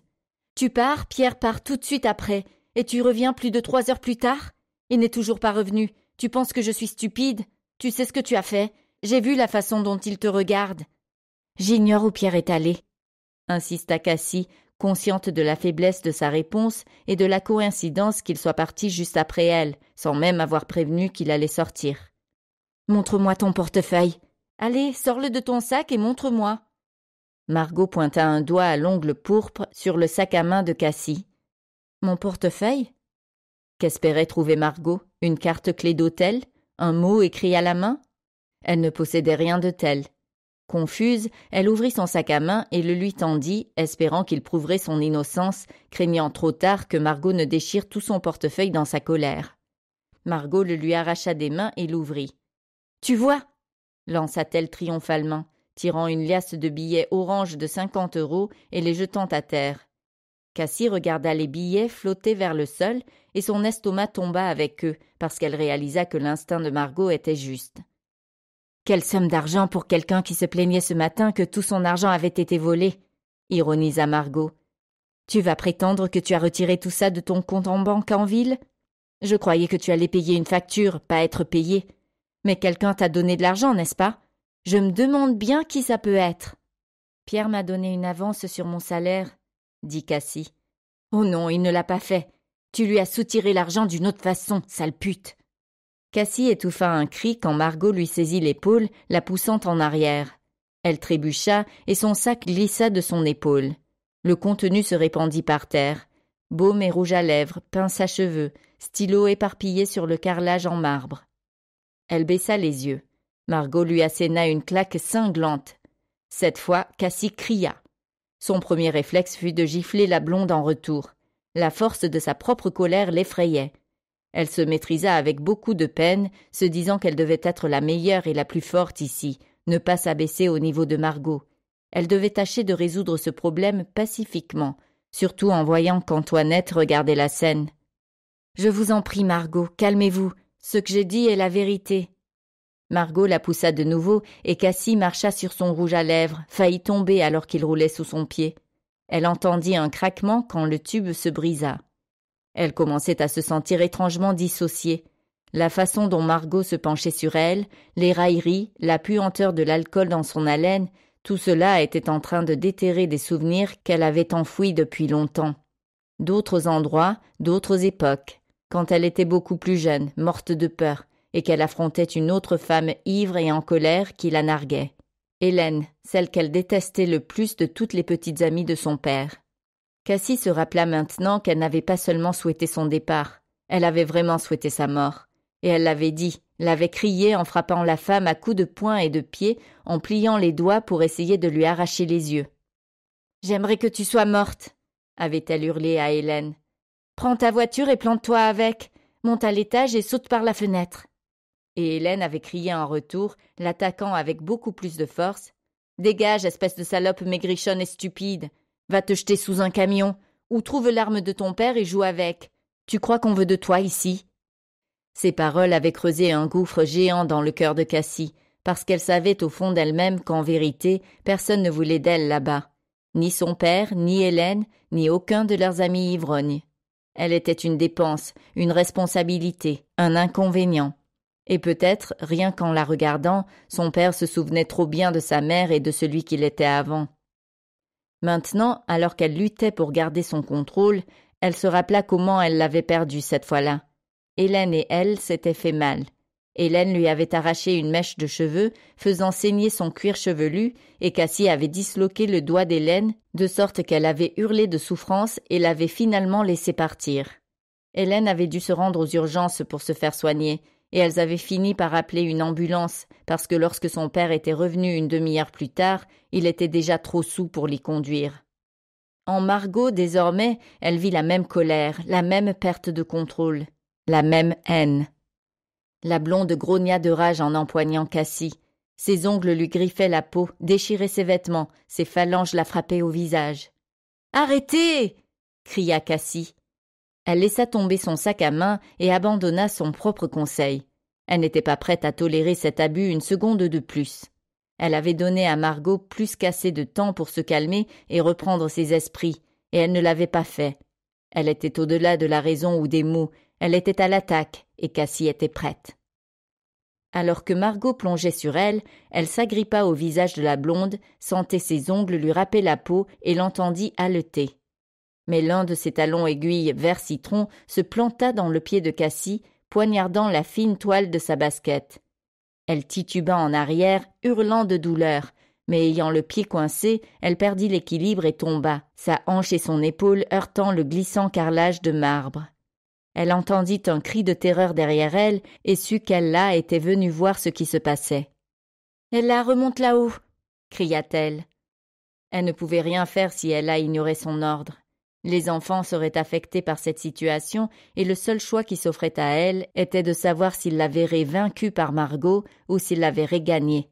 Tu pars, Pierre part tout de suite après, et tu reviens plus de trois heures plus tard? Il n'est toujours pas revenu. Tu penses que je suis stupide? Tu sais ce que tu as fait? J'ai vu la façon dont il te regarde. J'ignore où Pierre est allé, insista Cassie, consciente de la faiblesse de sa réponse et de la coïncidence qu'il soit parti juste après elle, sans même avoir prévenu qu'il allait sortir. Montre-moi ton portefeuille. Allez, sors-le de ton sac et montre-moi. Margot pointa un doigt à l'ongle pourpre sur le sac à main de Cassie. Mon portefeuille Qu'espérait trouver Margot Une carte clé d'hôtel Un mot écrit à la main Elle ne possédait rien de tel. Confuse, elle ouvrit son sac à main et le lui tendit, espérant qu'il prouverait son innocence, craignant trop tard que Margot ne déchire tout son portefeuille dans sa colère. Margot le lui arracha des mains et l'ouvrit. Tu vois lança-t-elle triomphalement, tirant une liasse de billets orange de cinquante euros et les jetant à terre. Cassie regarda les billets flotter vers le sol et son estomac tomba avec eux parce qu'elle réalisa que l'instinct de Margot était juste. Quelle somme d'argent pour quelqu'un qui se plaignait ce matin que tout son argent avait été volé ironisa Margot. Tu vas prétendre que tu as retiré tout ça de ton compte en banque en ville Je croyais que tu allais payer une facture, pas être payé. Mais quelqu'un t'a donné de l'argent, n'est-ce pas Je me demande bien qui ça peut être. Pierre m'a donné une avance sur mon salaire, dit Cassie. Oh non, il ne l'a pas fait. Tu lui as soutiré l'argent d'une autre façon, sale pute. Cassie étouffa un cri quand Margot lui saisit l'épaule, la poussant en arrière. Elle trébucha et son sac glissa de son épaule. Le contenu se répandit par terre. Baume et rouge à lèvres, pince à cheveux, stylo éparpillé sur le carrelage en marbre. Elle baissa les yeux. Margot lui asséna une claque cinglante. Cette fois, Cassie cria. Son premier réflexe fut de gifler la blonde en retour. La force de sa propre colère l'effrayait. Elle se maîtrisa avec beaucoup de peine, se disant qu'elle devait être la meilleure et la plus forte ici, ne pas s'abaisser au niveau de Margot. Elle devait tâcher de résoudre ce problème pacifiquement, surtout en voyant qu'Antoinette regardait la scène. Je vous en prie, Margot, calmez-vous. Ce que j'ai dit est la vérité. Margot la poussa de nouveau et Cassie marcha sur son rouge à lèvres, faillit tomber alors qu'il roulait sous son pied. Elle entendit un craquement quand le tube se brisa. Elle commençait à se sentir étrangement dissociée. La façon dont Margot se penchait sur elle, les railleries, la puanteur de l'alcool dans son haleine, tout cela était en train de déterrer des souvenirs qu'elle avait enfouis depuis longtemps. D'autres endroits, d'autres époques, quand elle était beaucoup plus jeune, morte de peur, et qu'elle affrontait une autre femme ivre et en colère qui la narguait. Hélène, celle qu'elle détestait le plus de toutes les petites amies de son père. Cassie se rappela maintenant qu'elle n'avait pas seulement souhaité son départ, elle avait vraiment souhaité sa mort. Et elle l'avait dit, l'avait crié en frappant la femme à coups de poing et de pied, en pliant les doigts pour essayer de lui arracher les yeux. J'aimerais que tu sois morte, avait-elle hurlé à Hélène. Prends ta voiture et plante-toi avec. Monte à l'étage et saute par la fenêtre. Et Hélène avait crié en retour, l'attaquant avec beaucoup plus de force. Dégage, espèce de salope maigrichonne et stupide. Va te jeter sous un camion, ou trouve l'arme de ton père et joue avec. Tu crois qu'on veut de toi ici Ces paroles avaient creusé un gouffre géant dans le cœur de Cassie, parce qu'elle savait au fond d'elle-même qu'en vérité, personne ne voulait d'elle là-bas. Ni son père, ni Hélène, ni aucun de leurs amis ivrognes. Elle était une dépense, une responsabilité, un inconvénient. Et peut-être, rien qu'en la regardant, son père se souvenait trop bien de sa mère et de celui qu'il était avant. Maintenant, alors qu'elle luttait pour garder son contrôle, elle se rappela comment elle l'avait perdue cette fois-là. Hélène et elle s'étaient fait mal. Hélène lui avait arraché une mèche de cheveux, faisant saigner son cuir chevelu, et Cassie avait disloqué le doigt d'Hélène, de sorte qu'elle avait hurlé de souffrance et l'avait finalement laissé partir. Hélène avait dû se rendre aux urgences pour se faire soigner, et elles avaient fini par appeler une ambulance parce que lorsque son père était revenu une demi-heure plus tard, il était déjà trop saoul pour l'y conduire. En Margot, désormais, elle vit la même colère, la même perte de contrôle, la même haine. La blonde grogna de rage en empoignant Cassie. Ses ongles lui griffaient la peau, déchiraient ses vêtements, ses phalanges la frappaient au visage. Arrêtez cria Cassie. Elle laissa tomber son sac à main et abandonna son propre conseil. Elle n'était pas prête à tolérer cet abus une seconde de plus. Elle avait donné à Margot plus qu'assez de temps pour se calmer et reprendre ses esprits, et elle ne l'avait pas fait. Elle était au-delà de la raison ou des mots, elle était à l'attaque, et Cassie était prête. Alors que Margot plongeait sur elle, elle s'agrippa au visage de la blonde, sentait ses ongles lui râper la peau et l'entendit haleter mais l'un de ses talons aiguilles vert citron se planta dans le pied de Cassie, poignardant la fine toile de sa basket. Elle tituba en arrière, hurlant de douleur, mais ayant le pied coincé, elle perdit l'équilibre et tomba, sa hanche et son épaule heurtant le glissant carrelage de marbre. Elle entendit un cri de terreur derrière elle et sut qu'Ella était venue voir ce qui se passait. Ella remonte là-haut cria-t-elle. Elle ne pouvait rien faire si Ella ignorait son ordre. Les enfants seraient affectés par cette situation et le seul choix qui s'offrait à elle était de savoir s'il la verrait vaincue par Margot ou s'il la verrait gagnée.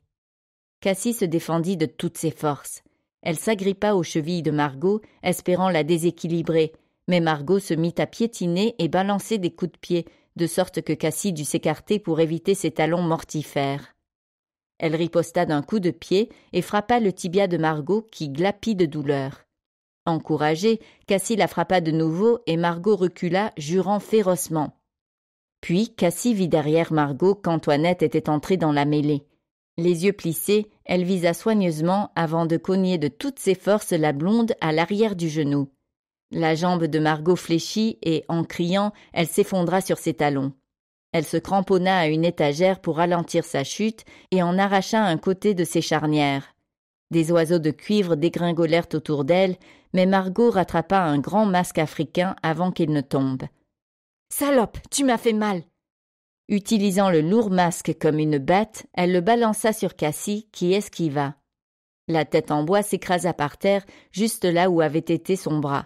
Cassie se défendit de toutes ses forces. Elle s'agrippa aux chevilles de Margot, espérant la déséquilibrer, mais Margot se mit à piétiner et balancer des coups de pied, de sorte que Cassie dut s'écarter pour éviter ses talons mortifères. Elle riposta d'un coup de pied et frappa le tibia de Margot qui glapit de douleur. Encouragée, Cassie la frappa de nouveau et Margot recula, jurant férocement. Puis Cassie vit derrière Margot qu'Antoinette était entrée dans la mêlée. Les yeux plissés, elle visa soigneusement avant de cogner de toutes ses forces la blonde à l'arrière du genou. La jambe de Margot fléchit et, en criant, elle s'effondra sur ses talons. Elle se cramponna à une étagère pour ralentir sa chute et en arracha un côté de ses charnières. Des oiseaux de cuivre dégringolèrent autour d'elle, mais Margot rattrapa un grand masque africain avant qu'il ne tombe. Salope, tu m'as fait mal. Utilisant le lourd masque comme une bête, elle le balança sur Cassie, qui esquiva. La tête en bois s'écrasa par terre, juste là où avait été son bras.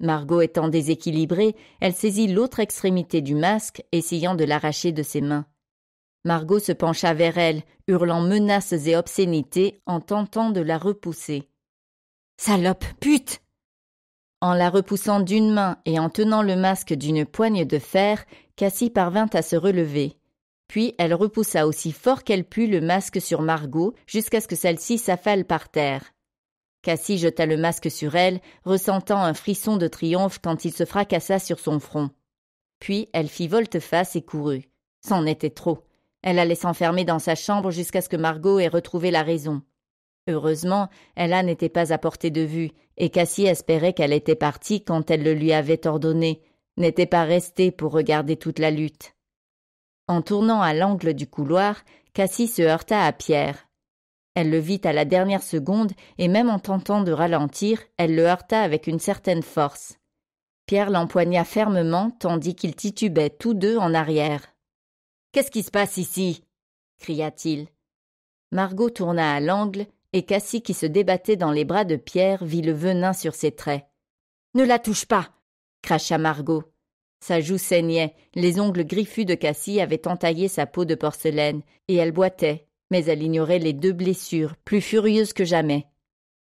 Margot étant déséquilibrée, elle saisit l'autre extrémité du masque, essayant de l'arracher de ses mains. Margot se pencha vers elle, hurlant menaces et obscénités en tentant de la repousser. Salope, pute En la repoussant d'une main et en tenant le masque d'une poigne de fer, Cassie parvint à se relever. Puis elle repoussa aussi fort qu'elle put le masque sur Margot jusqu'à ce que celle-ci s'affale par terre. Cassie jeta le masque sur elle, ressentant un frisson de triomphe quand il se fracassa sur son front. Puis elle fit volte-face et courut. C'en était trop. Elle allait s'enfermer dans sa chambre jusqu'à ce que Margot ait retrouvé la raison. Heureusement, Ella n'était pas à portée de vue, et Cassie espérait qu'elle était partie quand elle le lui avait ordonné, n'était pas restée pour regarder toute la lutte. En tournant à l'angle du couloir, Cassie se heurta à Pierre. Elle le vit à la dernière seconde, et même en tentant de ralentir, elle le heurta avec une certaine force. Pierre l'empoigna fermement, tandis qu'ils titubaient tous deux en arrière. Qu'est-ce qui se passe ici cria-t-il. Margot tourna à l'angle et Cassie qui se débattait dans les bras de Pierre vit le venin sur ses traits. Ne la touche pas cracha Margot. Sa joue saignait, les ongles griffus de Cassie avaient entaillé sa peau de porcelaine, et elle boitait, mais elle ignorait les deux blessures, plus furieuses que jamais.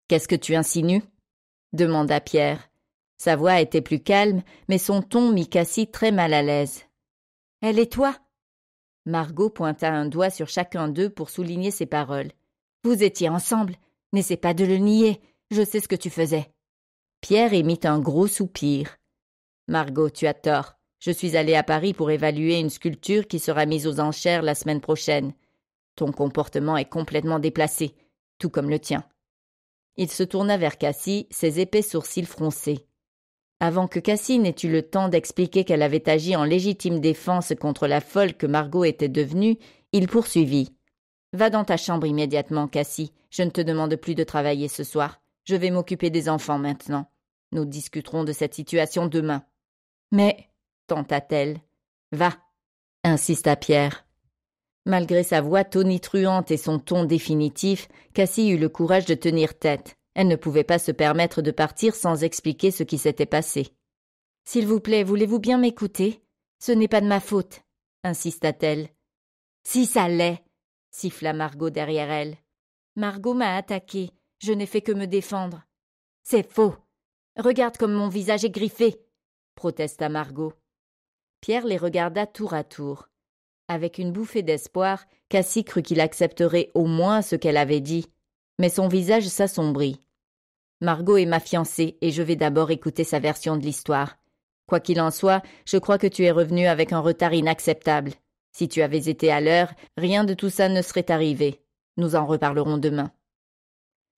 Qu'est-ce que tu insinues demanda Pierre. Sa voix était plus calme, mais son ton mit Cassie très mal à l'aise. Elle et toi Margot pointa un doigt sur chacun d'eux pour souligner ses paroles. Vous étiez ensemble. N'essaie pas de le nier. Je sais ce que tu faisais. Pierre émit un gros soupir. Margot, tu as tort. Je suis allé à Paris pour évaluer une sculpture qui sera mise aux enchères la semaine prochaine. Ton comportement est complètement déplacé, tout comme le tien. Il se tourna vers Cassie, ses épais sourcils froncés. Avant que Cassie n'ait eu le temps d'expliquer qu'elle avait agi en légitime défense contre la folle que Margot était devenue, il poursuivit. Va dans ta chambre immédiatement, Cassie. Je ne te demande plus de travailler ce soir. Je vais m'occuper des enfants maintenant. Nous discuterons de cette situation demain. Mais, tenta-t-elle, va, insista Pierre. Malgré sa voix tonitruante et son ton définitif, Cassie eut le courage de tenir tête. Elle ne pouvait pas se permettre de partir sans expliquer ce qui s'était passé. S'il vous plaît, voulez-vous bien m'écouter Ce n'est pas de ma faute, insista-t-elle. Si ça l'est, siffla Margot derrière elle. Margot m'a attaqué. Je n'ai fait que me défendre. C'est faux. Regarde comme mon visage est griffé. protesta Margot. Pierre les regarda tour à tour. Avec une bouffée d'espoir, Cassie crut qu'il accepterait au moins ce qu'elle avait dit, mais son visage s'assombrit. Margot est ma fiancée et je vais d'abord écouter sa version de l'histoire. Quoi qu'il en soit, je crois que tu es revenu avec un retard inacceptable. Si tu avais été à l'heure, rien de tout ça ne serait arrivé. Nous en reparlerons demain.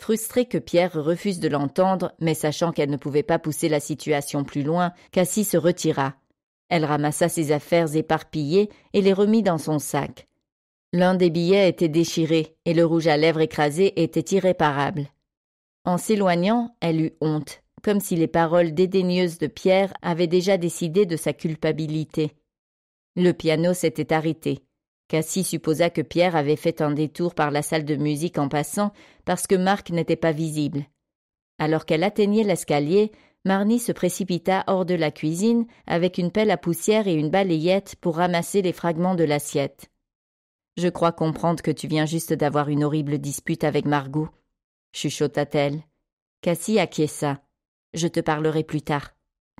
Frustrée que Pierre refuse de l'entendre, mais sachant qu'elle ne pouvait pas pousser la situation plus loin, Cassie se retira. Elle ramassa ses affaires éparpillées et les remit dans son sac. L'un des billets était déchiré et le rouge à lèvres écrasé était irréparable. En s'éloignant, elle eut honte, comme si les paroles dédaigneuses de Pierre avaient déjà décidé de sa culpabilité. Le piano s'était arrêté. Cassie supposa que Pierre avait fait un détour par la salle de musique en passant parce que Marc n'était pas visible. Alors qu'elle atteignait l'escalier, Marnie se précipita hors de la cuisine avec une pelle à poussière et une balayette pour ramasser les fragments de l'assiette. Je crois comprendre que tu viens juste d'avoir une horrible dispute avec Margot, chuchota-t-elle. Cassie acquiesça. Je te parlerai plus tard,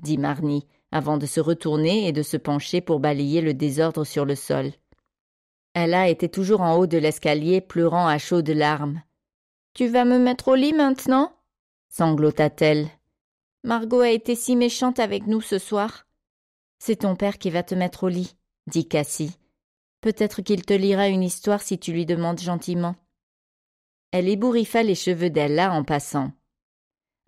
dit Marnie, avant de se retourner et de se pencher pour balayer le désordre sur le sol. Ella était toujours en haut de l'escalier, pleurant à chaudes larmes. Tu vas me mettre au lit maintenant sanglota-t-elle. Margot a été si méchante avec nous ce soir. C'est ton père qui va te mettre au lit, dit Cassie. Peut-être qu'il te lira une histoire si tu lui demandes gentiment. Elle ébouriffa les cheveux d'Ella en passant.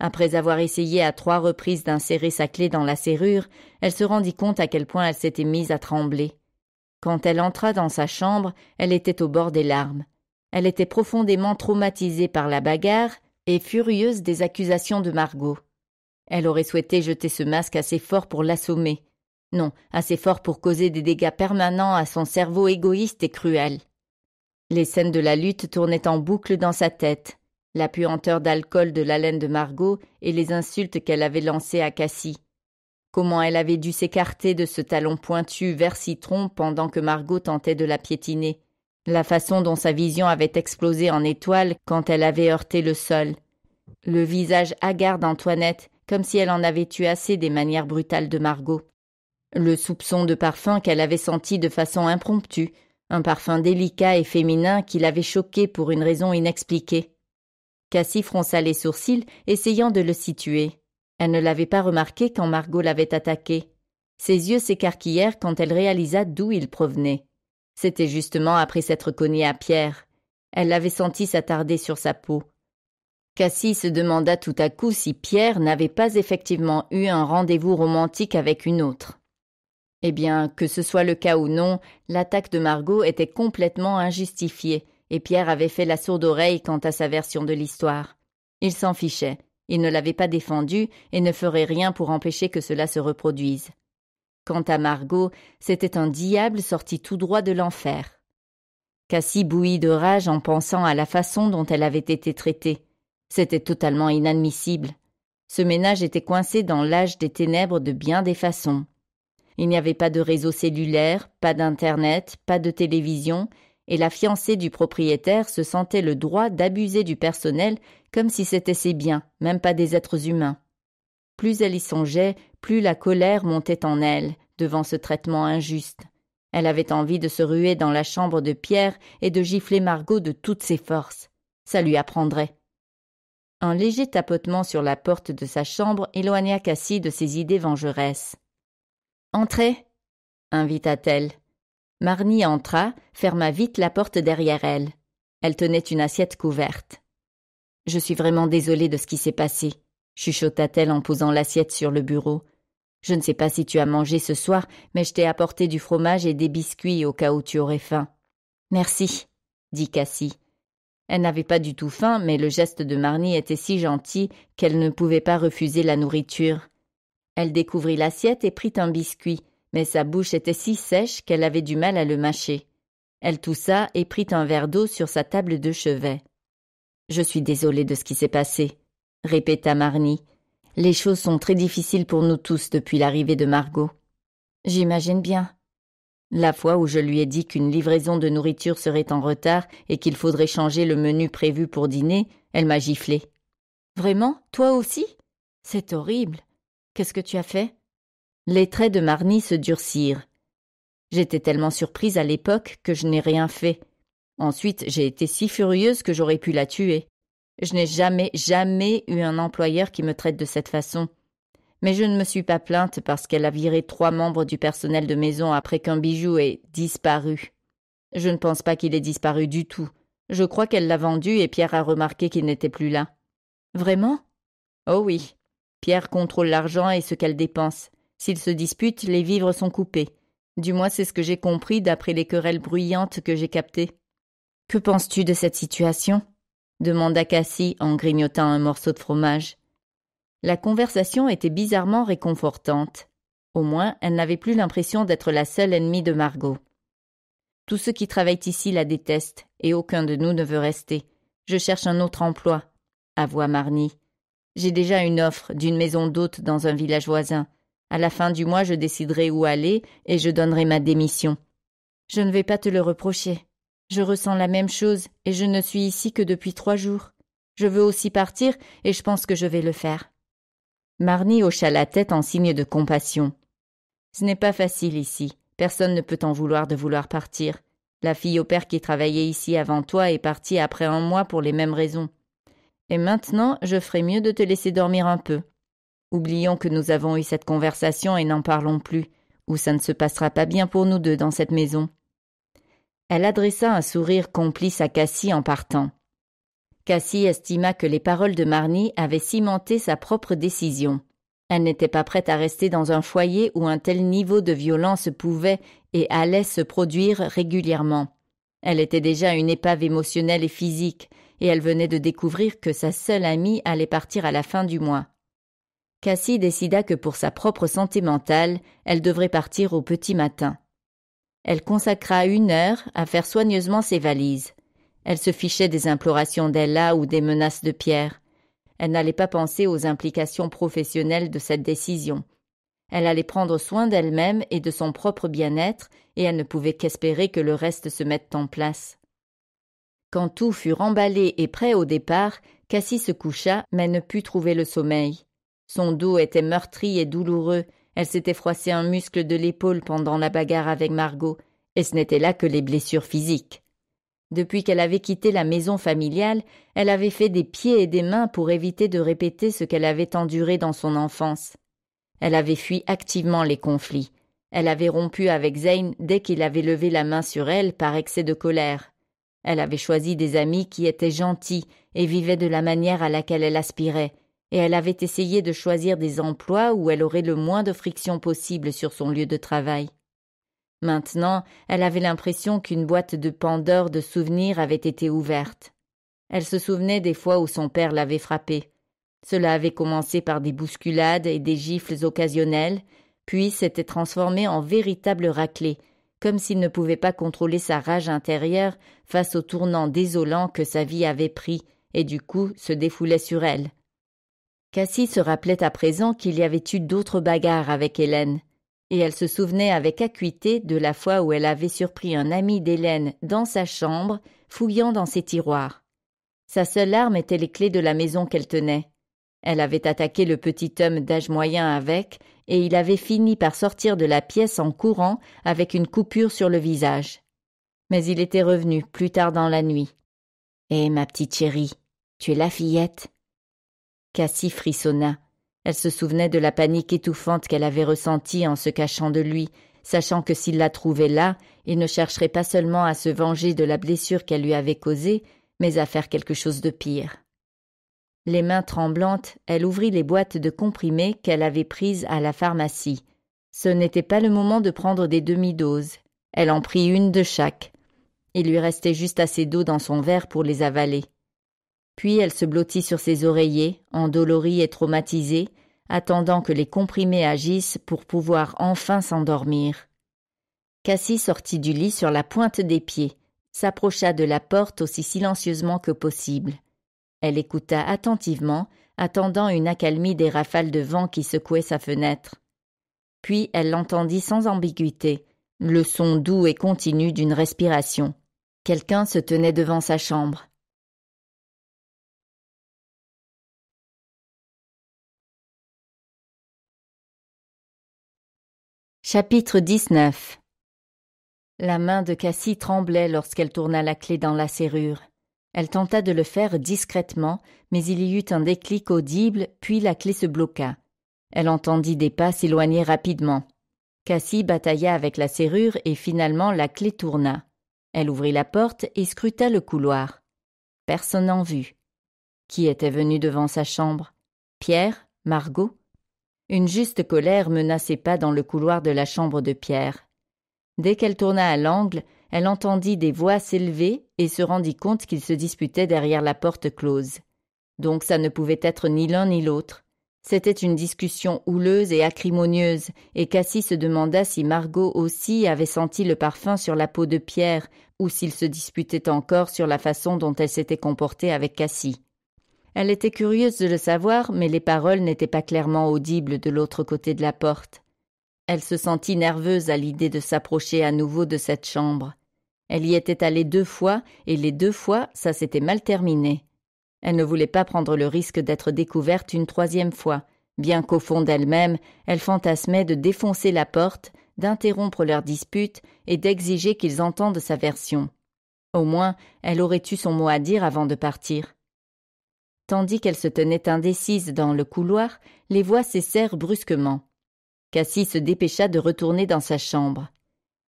Après avoir essayé à trois reprises d'insérer sa clé dans la serrure, elle se rendit compte à quel point elle s'était mise à trembler. Quand elle entra dans sa chambre, elle était au bord des larmes. Elle était profondément traumatisée par la bagarre et furieuse des accusations de Margot. Elle aurait souhaité jeter ce masque assez fort pour l'assommer. Non, assez fort pour causer des dégâts permanents à son cerveau égoïste et cruel. Les scènes de la lutte tournaient en boucle dans sa tête la puanteur d'alcool de l'haleine de Margot et les insultes qu'elle avait lancées à Cassie. Comment elle avait dû s'écarter de ce talon pointu vers citron pendant que Margot tentait de la piétiner. La façon dont sa vision avait explosé en étoile quand elle avait heurté le sol. Le visage hagard d'Antoinette, comme si elle en avait eu assez des manières brutales de Margot. Le soupçon de parfum qu'elle avait senti de façon impromptue, un parfum délicat et féminin qui l'avait choquée pour une raison inexpliquée. Cassie fronça les sourcils, essayant de le situer. Elle ne l'avait pas remarqué quand Margot l'avait attaqué. Ses yeux s'écarquillèrent quand elle réalisa d'où il provenait. C'était justement après s'être cogné à Pierre. Elle l'avait senti s'attarder sur sa peau. Cassie se demanda tout à coup si Pierre n'avait pas effectivement eu un rendez-vous romantique avec une autre. Eh bien, que ce soit le cas ou non, l'attaque de Margot était complètement injustifiée, et Pierre avait fait la sourde oreille quant à sa version de l'histoire. Il s'en fichait, il ne l'avait pas défendue et ne ferait rien pour empêcher que cela se reproduise. Quant à Margot, c'était un diable sorti tout droit de l'enfer. Cassie bouillit de rage en pensant à la façon dont elle avait été traitée. C'était totalement inadmissible. Ce ménage était coincé dans l'âge des ténèbres de bien des façons. Il n'y avait pas de réseau cellulaire, pas d'internet, pas de télévision, et la fiancée du propriétaire se sentait le droit d'abuser du personnel comme si c'était ses biens, même pas des êtres humains. Plus elle y songeait, plus la colère montait en elle devant ce traitement injuste. Elle avait envie de se ruer dans la chambre de Pierre et de gifler Margot de toutes ses forces. Ça lui apprendrait. Un léger tapotement sur la porte de sa chambre éloigna Cassie de ses idées vengeresses. Entrez, invita-t-elle. Marnie entra, ferma vite la porte derrière elle. Elle tenait une assiette couverte. Je suis vraiment désolée de ce qui s'est passé, chuchota-t-elle en posant l'assiette sur le bureau. Je ne sais pas si tu as mangé ce soir, mais je t'ai apporté du fromage et des biscuits au cas où tu aurais faim. Merci, dit Cassie. Elle n'avait pas du tout faim, mais le geste de Marnie était si gentil qu'elle ne pouvait pas refuser la nourriture. Elle découvrit l'assiette et prit un biscuit, mais sa bouche était si sèche qu'elle avait du mal à le mâcher. Elle toussa et prit un verre d'eau sur sa table de chevet. Je suis désolée de ce qui s'est passé, répéta Marny. Les choses sont très difficiles pour nous tous depuis l'arrivée de Margot. J'imagine bien. La fois où je lui ai dit qu'une livraison de nourriture serait en retard et qu'il faudrait changer le menu prévu pour dîner, elle m'a giflé. Vraiment, toi aussi? C'est horrible. Qu'est-ce que tu as fait? Les traits de Marnie se durcirent. J'étais tellement surprise à l'époque que je n'ai rien fait. Ensuite, j'ai été si furieuse que j'aurais pu la tuer. Je n'ai jamais, jamais eu un employeur qui me traite de cette façon. Mais je ne me suis pas plainte parce qu'elle a viré trois membres du personnel de maison après qu'un bijou ait disparu. Je ne pense pas qu'il ait disparu du tout. Je crois qu'elle l'a vendu et Pierre a remarqué qu'il n'était plus là. Vraiment Oh oui. Pierre contrôle l'argent et ce qu'elle dépense. S'ils se disputent, les vivres sont coupés. Du moins, c'est ce que j'ai compris d'après les querelles bruyantes que j'ai captées. Que penses-tu de cette situation demanda Cassie en grignotant un morceau de fromage. La conversation était bizarrement réconfortante. Au moins, elle n'avait plus l'impression d'être la seule ennemie de Margot. Tous ceux qui travaillent ici la détestent, et aucun de nous ne veut rester. Je cherche un autre emploi, avoua Marny. J'ai déjà une offre d'une maison d'hôte dans un village voisin. À la fin du mois, je déciderai où aller et je donnerai ma démission. Je ne vais pas te le reprocher. Je ressens la même chose et je ne suis ici que depuis trois jours. Je veux aussi partir et je pense que je vais le faire. Marny hocha la tête en signe de compassion. Ce n'est pas facile ici. Personne ne peut t'en vouloir de vouloir partir. La fille au père qui travaillait ici avant toi est partie après un mois pour les mêmes raisons. Et maintenant, je ferai mieux de te laisser dormir un peu. Oublions que nous avons eu cette conversation et n'en parlons plus, ou ça ne se passera pas bien pour nous deux dans cette maison. Elle adressa un sourire complice à Cassie en partant. Cassie estima que les paroles de Marnie avaient cimenté sa propre décision. Elle n'était pas prête à rester dans un foyer où un tel niveau de violence pouvait et allait se produire régulièrement. Elle était déjà une épave émotionnelle et physique, et elle venait de découvrir que sa seule amie allait partir à la fin du mois. Cassie décida que pour sa propre santé mentale, elle devrait partir au petit matin. Elle consacra une heure à faire soigneusement ses valises. Elle se fichait des implorations d'Ella ou des menaces de Pierre. Elle n'allait pas penser aux implications professionnelles de cette décision. Elle allait prendre soin d'elle-même et de son propre bien-être, et elle ne pouvait qu'espérer que le reste se mette en place. Quand tout fut remballé et prêt au départ, Cassie se coucha, mais ne put trouver le sommeil. Son dos était meurtri et douloureux, elle s'était froissé un muscle de l'épaule pendant la bagarre avec Margot, et ce n'était là que les blessures physiques. Depuis qu'elle avait quitté la maison familiale, elle avait fait des pieds et des mains pour éviter de répéter ce qu'elle avait enduré dans son enfance. Elle avait fui activement les conflits. Elle avait rompu avec Zane dès qu'il avait levé la main sur elle par excès de colère. Elle avait choisi des amis qui étaient gentils et vivaient de la manière à laquelle elle aspirait, et elle avait essayé de choisir des emplois où elle aurait le moins de friction possible sur son lieu de travail. Maintenant, elle avait l'impression qu'une boîte de Pandore de souvenirs avait été ouverte. Elle se souvenait des fois où son père l'avait frappée. Cela avait commencé par des bousculades et des gifles occasionnelles, puis s'était transformé en véritable raclée, comme s'il ne pouvait pas contrôler sa rage intérieure face au tournant désolant que sa vie avait pris, et du coup se défoulait sur elle Cassie se rappelait à présent qu'il y avait eu d'autres bagarres avec Hélène, et elle se souvenait avec acuité de la fois où elle avait surpris un ami d'Hélène dans sa chambre, fouillant dans ses tiroirs. Sa seule arme était les clés de la maison qu'elle tenait. Elle avait attaqué le petit homme d'âge moyen avec, et il avait fini par sortir de la pièce en courant avec une coupure sur le visage. Mais il était revenu plus tard dans la nuit. Eh, ma petite chérie, tu es la fillette Cassie frissonna. Elle se souvenait de la panique étouffante qu'elle avait ressentie en se cachant de lui, sachant que s'il la trouvait là, il ne chercherait pas seulement à se venger de la blessure qu'elle lui avait causée, mais à faire quelque chose de pire. Les mains tremblantes, elle ouvrit les boîtes de comprimés qu'elle avait prises à la pharmacie. Ce n'était pas le moment de prendre des demi-doses. Elle en prit une de chaque. Il lui restait juste assez d'eau dans son verre pour les avaler. Puis elle se blottit sur ses oreillers, endolorie et traumatisée, attendant que les comprimés agissent pour pouvoir enfin s'endormir. Cassie sortit du lit sur la pointe des pieds, s'approcha de la porte aussi silencieusement que possible. Elle écouta attentivement, attendant une accalmie des rafales de vent qui secouaient sa fenêtre. Puis elle l'entendit sans ambiguïté, le son doux et continu d'une respiration. Quelqu'un se tenait devant sa chambre. Chapitre 19 La main de Cassie tremblait lorsqu'elle tourna la clé dans la serrure. Elle tenta de le faire discrètement, mais il y eut un déclic audible, puis la clé se bloqua. Elle entendit des pas s'éloigner rapidement. Cassie batailla avec la serrure et finalement la clé tourna. Elle ouvrit la porte et scruta le couloir. Personne en vue. Qui était venu devant sa chambre Pierre Margot une juste colère menaçait pas dans le couloir de la chambre de Pierre. Dès qu'elle tourna à l'angle, elle entendit des voix s'élever et se rendit compte qu'ils se disputaient derrière la porte close. Donc ça ne pouvait être ni l'un ni l'autre. C'était une discussion houleuse et acrimonieuse, et Cassie se demanda si Margot aussi avait senti le parfum sur la peau de Pierre, ou s'ils se disputaient encore sur la façon dont elle s'était comportée avec Cassie. Elle était curieuse de le savoir, mais les paroles n'étaient pas clairement audibles de l'autre côté de la porte. Elle se sentit nerveuse à l'idée de s'approcher à nouveau de cette chambre. Elle y était allée deux fois, et les deux fois ça s'était mal terminé. Elle ne voulait pas prendre le risque d'être découverte une troisième fois, bien qu'au fond d'elle-même, elle fantasmait de défoncer la porte, d'interrompre leur dispute et d'exiger qu'ils entendent sa version. Au moins, elle aurait eu son mot à dire avant de partir. Tandis qu'elle se tenait indécise dans le couloir, les voix cessèrent brusquement. Cassie se dépêcha de retourner dans sa chambre.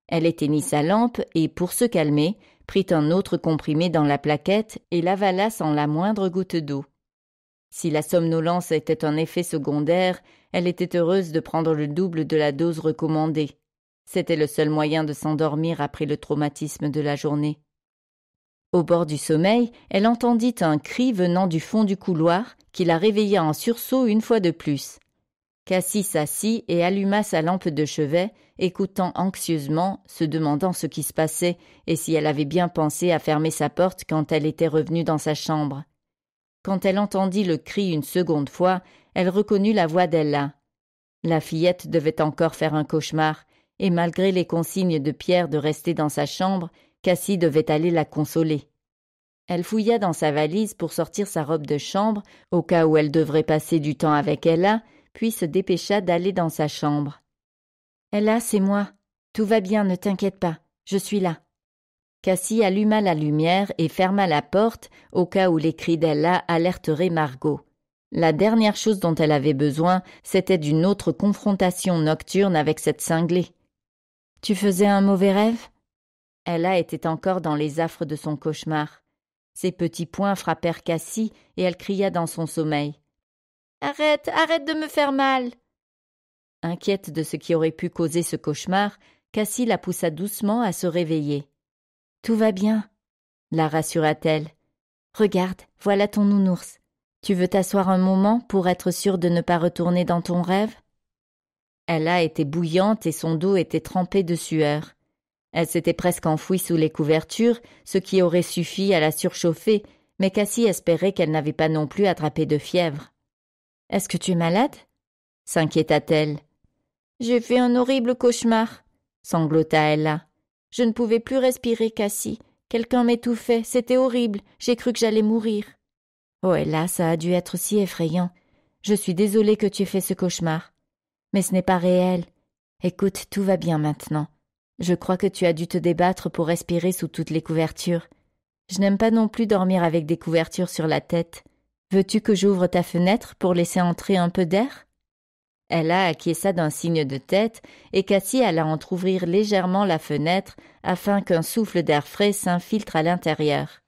Elle éteignit sa lampe et, pour se calmer, prit un autre comprimé dans la plaquette et l'avala sans la moindre goutte d'eau. Si la somnolence était un effet secondaire, elle était heureuse de prendre le double de la dose recommandée. C'était le seul moyen de s'endormir après le traumatisme de la journée. Au bord du sommeil, elle entendit un cri venant du fond du couloir qui la réveilla en sursaut une fois de plus. Cassie s'assit et alluma sa lampe de chevet, écoutant anxieusement, se demandant ce qui se passait et si elle avait bien pensé à fermer sa porte quand elle était revenue dans sa chambre. Quand elle entendit le cri une seconde fois, elle reconnut la voix d'Ella. La fillette devait encore faire un cauchemar, et malgré les consignes de Pierre de rester dans sa chambre, Cassie devait aller la consoler. Elle fouilla dans sa valise pour sortir sa robe de chambre, au cas où elle devrait passer du temps avec Ella, puis se dépêcha d'aller dans sa chambre. Ella, c'est moi. Tout va bien, ne t'inquiète pas. Je suis là. Cassie alluma la lumière et ferma la porte, au cas où les cris d'Ella alerteraient Margot. La dernière chose dont elle avait besoin, c'était d'une autre confrontation nocturne avec cette cinglée. Tu faisais un mauvais rêve Ella était encore dans les affres de son cauchemar. Ses petits poings frappèrent Cassie et elle cria dans son sommeil. Arrête, arrête de me faire mal. Inquiète de ce qui aurait pu causer ce cauchemar, Cassie la poussa doucement à se réveiller. Tout va bien, la rassura-t-elle. Regarde, voilà ton nounours. Tu veux t'asseoir un moment pour être sûre de ne pas retourner dans ton rêve Ella était bouillante et son dos était trempé de sueur. Elle s'était presque enfouie sous les couvertures, ce qui aurait suffi à la surchauffer, mais Cassie espérait qu'elle n'avait pas non plus attrapé de fièvre. Est-ce que tu es malade s'inquiéta-t-elle. J'ai fait un horrible cauchemar, sanglota Ella. Je ne pouvais plus respirer, Cassie. Quelqu'un m'étouffait, c'était horrible, j'ai cru que j'allais mourir. Oh, Ella, ça a dû être si effrayant. Je suis désolée que tu aies fait ce cauchemar. Mais ce n'est pas réel. Écoute, tout va bien maintenant. Je crois que tu as dû te débattre pour respirer sous toutes les couvertures. Je n'aime pas non plus dormir avec des couvertures sur la tête. Veux-tu que j'ouvre ta fenêtre pour laisser entrer un peu d'air Ella acquiesça d'un signe de tête, et Cassie alla entr'ouvrir légèrement la fenêtre afin qu'un souffle d'air frais s'infiltre à l'intérieur.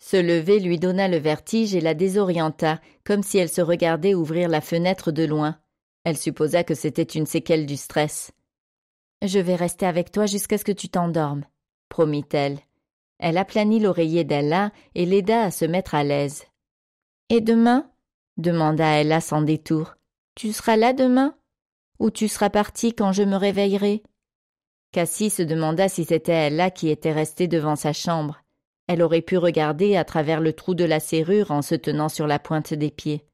Se lever lui donna le vertige et la désorienta, comme si elle se regardait ouvrir la fenêtre de loin. Elle supposa que c'était une séquelle du stress. Je vais rester avec toi jusqu'à ce que tu t'endormes, promit-elle. Elle aplanit l'oreiller d'Ella et l'aida à se mettre à l'aise. Et demain demanda Ella sans détour. Tu seras là demain Ou tu seras partie quand je me réveillerai Cassie se demanda si c'était Ella qui était restée devant sa chambre. Elle aurait pu regarder à travers le trou de la serrure en se tenant sur la pointe des pieds.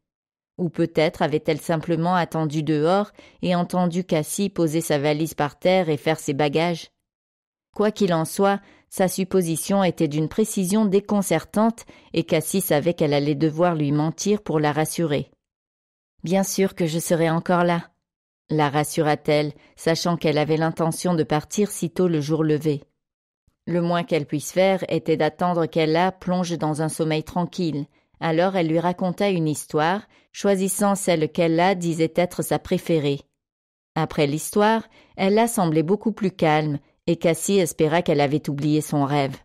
Ou peut-être avait-elle simplement attendu dehors et entendu Cassie poser sa valise par terre et faire ses bagages. Quoi qu'il en soit, sa supposition était d'une précision déconcertante et Cassie savait qu'elle allait devoir lui mentir pour la rassurer. Bien sûr que je serai encore là, la rassura-t-elle, sachant qu'elle avait l'intention de partir sitôt le jour levé. Le moins qu'elle puisse faire était d'attendre qu'elle plonge dans un sommeil tranquille, alors elle lui raconta une histoire, choisissant celle qu'Ella disait être sa préférée. Après l'histoire, Ella semblait beaucoup plus calme, et Cassie espéra qu'elle avait oublié son rêve.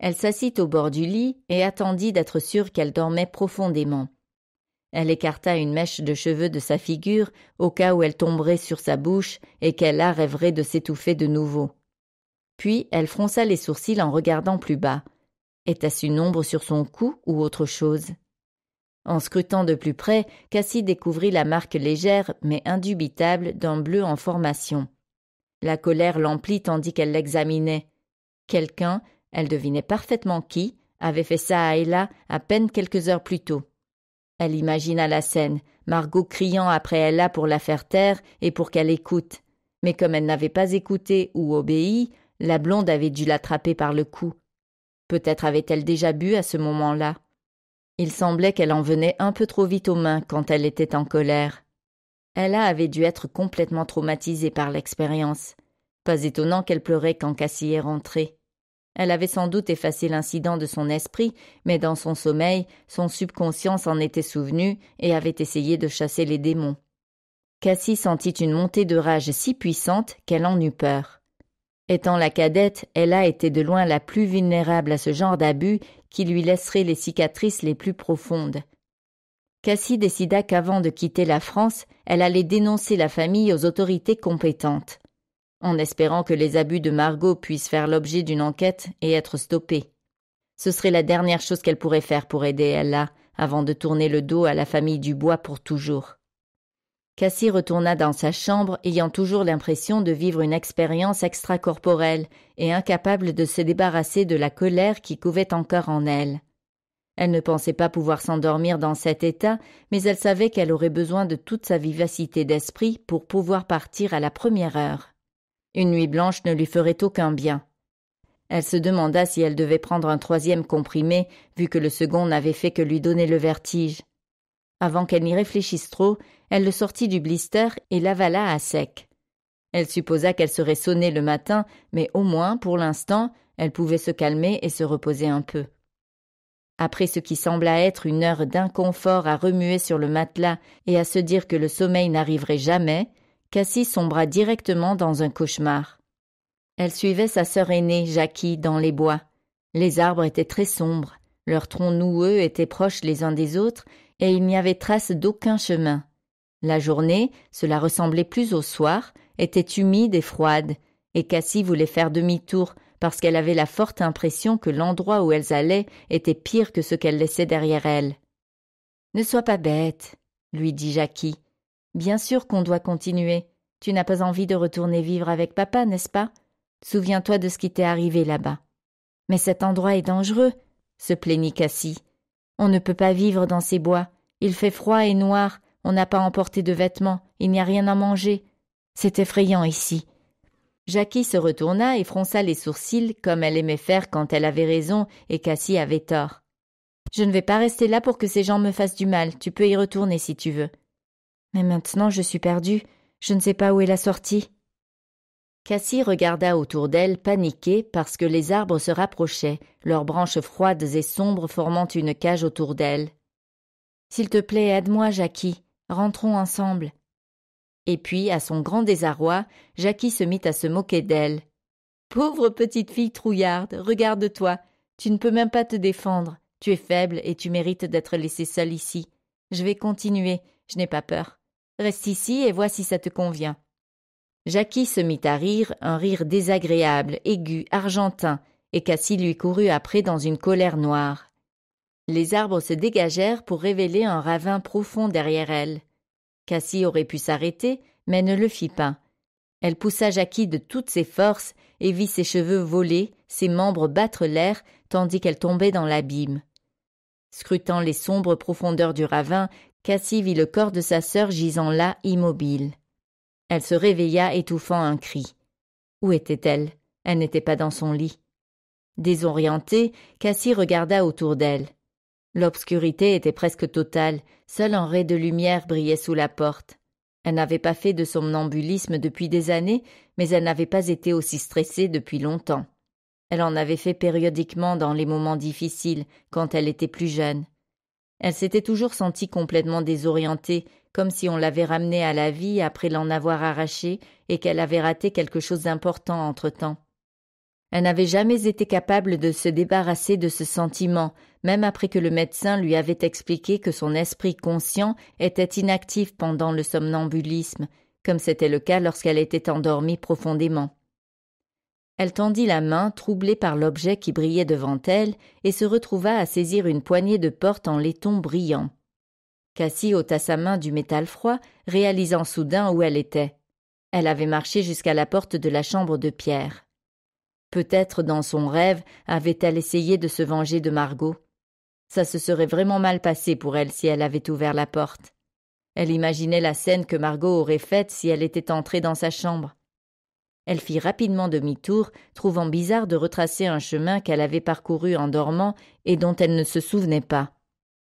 Elle s'assit au bord du lit et attendit d'être sûre qu'elle dormait profondément. Elle écarta une mèche de cheveux de sa figure au cas où elle tomberait sur sa bouche et qu'Ella rêverait de s'étouffer de nouveau. Puis elle fronça les sourcils en regardant plus bas. Était-ce une ombre sur son cou ou autre chose En scrutant de plus près, Cassie découvrit la marque légère mais indubitable d'un bleu en formation. La colère l'emplit tandis qu'elle l'examinait. Quelqu'un, elle devinait parfaitement qui, avait fait ça à Ella à peine quelques heures plus tôt. Elle imagina la scène, Margot criant après Ella pour la faire taire et pour qu'elle écoute. Mais comme elle n'avait pas écouté ou obéi, la blonde avait dû l'attraper par le cou. Peut-être avait-elle déjà bu à ce moment-là. Il semblait qu'elle en venait un peu trop vite aux mains quand elle était en colère. Ella avait dû être complètement traumatisée par l'expérience. Pas étonnant qu'elle pleurait quand Cassie est rentrée. Elle avait sans doute effacé l'incident de son esprit, mais dans son sommeil, son subconscient en était souvenu et avait essayé de chasser les démons. Cassie sentit une montée de rage si puissante qu'elle en eut peur. Étant la cadette, Ella était de loin la plus vulnérable à ce genre d'abus qui lui laisserait les cicatrices les plus profondes. Cassie décida qu'avant de quitter la France, elle allait dénoncer la famille aux autorités compétentes, en espérant que les abus de Margot puissent faire l'objet d'une enquête et être stoppés. Ce serait la dernière chose qu'elle pourrait faire pour aider Ella avant de tourner le dos à la famille Dubois pour toujours. Cassie retourna dans sa chambre, ayant toujours l'impression de vivre une expérience extracorporelle et incapable de se débarrasser de la colère qui couvait encore en elle. Elle ne pensait pas pouvoir s'endormir dans cet état, mais elle savait qu'elle aurait besoin de toute sa vivacité d'esprit pour pouvoir partir à la première heure. Une nuit blanche ne lui ferait aucun bien. Elle se demanda si elle devait prendre un troisième comprimé, vu que le second n'avait fait que lui donner le vertige. Avant qu'elle n'y réfléchisse trop, elle le sortit du blister et l'avala à sec. Elle supposa qu'elle serait sonnée le matin, mais au moins, pour l'instant, elle pouvait se calmer et se reposer un peu. Après ce qui sembla être une heure d'inconfort à remuer sur le matelas et à se dire que le sommeil n'arriverait jamais, Cassie sombra directement dans un cauchemar. Elle suivait sa sœur aînée, Jackie, dans les bois. Les arbres étaient très sombres, leurs troncs noueux étaient proches les uns des autres, et il n'y avait trace d'aucun chemin. La journée, cela ressemblait plus au soir, était humide et froide, et Cassie voulait faire demi-tour parce qu'elle avait la forte impression que l'endroit où elles allaient était pire que ce qu'elle laissait derrière elle. Ne sois pas bête, lui dit Jackie. Bien sûr qu'on doit continuer. Tu n'as pas envie de retourner vivre avec papa, n'est-ce pas Souviens-toi de ce qui t'est arrivé là-bas. Mais cet endroit est dangereux, se plaignit Cassie. On ne peut pas vivre dans ces bois. Il fait froid et noir, on n'a pas emporté de vêtements, il n'y a rien à manger. C'est effrayant ici. Jackie se retourna et fronça les sourcils comme elle aimait faire quand elle avait raison et Cassie avait tort. Je ne vais pas rester là pour que ces gens me fassent du mal, tu peux y retourner si tu veux. Mais maintenant je suis perdue, je ne sais pas où est la sortie. Cassie regarda autour d'elle, paniquée, parce que les arbres se rapprochaient, leurs branches froides et sombres formant une cage autour d'elle. S'il te plaît, aide-moi, Jackie. Rentrons ensemble. Et puis, à son grand désarroi, Jackie se mit à se moquer d'elle. Pauvre petite fille trouillarde, regarde-toi. Tu ne peux même pas te défendre. Tu es faible et tu mérites d'être laissée seule ici. Je vais continuer. Je n'ai pas peur. Reste ici et vois si ça te convient. Jackie se mit à rire, un rire désagréable, aigu, argentin, et Cassie lui courut après dans une colère noire. Les arbres se dégagèrent pour révéler un ravin profond derrière elle. Cassie aurait pu s'arrêter, mais ne le fit pas. Elle poussa Jackie de toutes ses forces et vit ses cheveux voler, ses membres battre l'air, tandis qu'elle tombait dans l'abîme. Scrutant les sombres profondeurs du ravin, Cassie vit le corps de sa sœur gisant là, immobile. Elle se réveilla, étouffant un cri. Où était-elle Elle, n'était pas dans son lit. Désorientée, Cassie regarda autour d'elle. L'obscurité était presque totale, seul un ray de lumière brillait sous la porte. Elle n'avait pas fait de somnambulisme depuis des années, mais elle n'avait pas été aussi stressée depuis longtemps. Elle en avait fait périodiquement dans les moments difficiles, quand elle était plus jeune. Elle s'était toujours sentie complètement désorientée, comme si on l'avait ramenée à la vie après l'en avoir arrachée et qu'elle avait raté quelque chose d'important entre-temps. Elle n'avait jamais été capable de se débarrasser de ce sentiment, même après que le médecin lui avait expliqué que son esprit conscient était inactif pendant le somnambulisme, comme c'était le cas lorsqu'elle était endormie profondément. Elle tendit la main, troublée par l'objet qui brillait devant elle, et se retrouva à saisir une poignée de porte en laiton brillant. Cassie ôta sa main du métal froid, réalisant soudain où elle était. Elle avait marché jusqu'à la porte de la chambre de Pierre. Peut-être dans son rêve avait-elle essayé de se venger de Margot. Ça se serait vraiment mal passé pour elle si elle avait ouvert la porte. Elle imaginait la scène que Margot aurait faite si elle était entrée dans sa chambre. Elle fit rapidement demi-tour, trouvant bizarre de retracer un chemin qu'elle avait parcouru en dormant et dont elle ne se souvenait pas.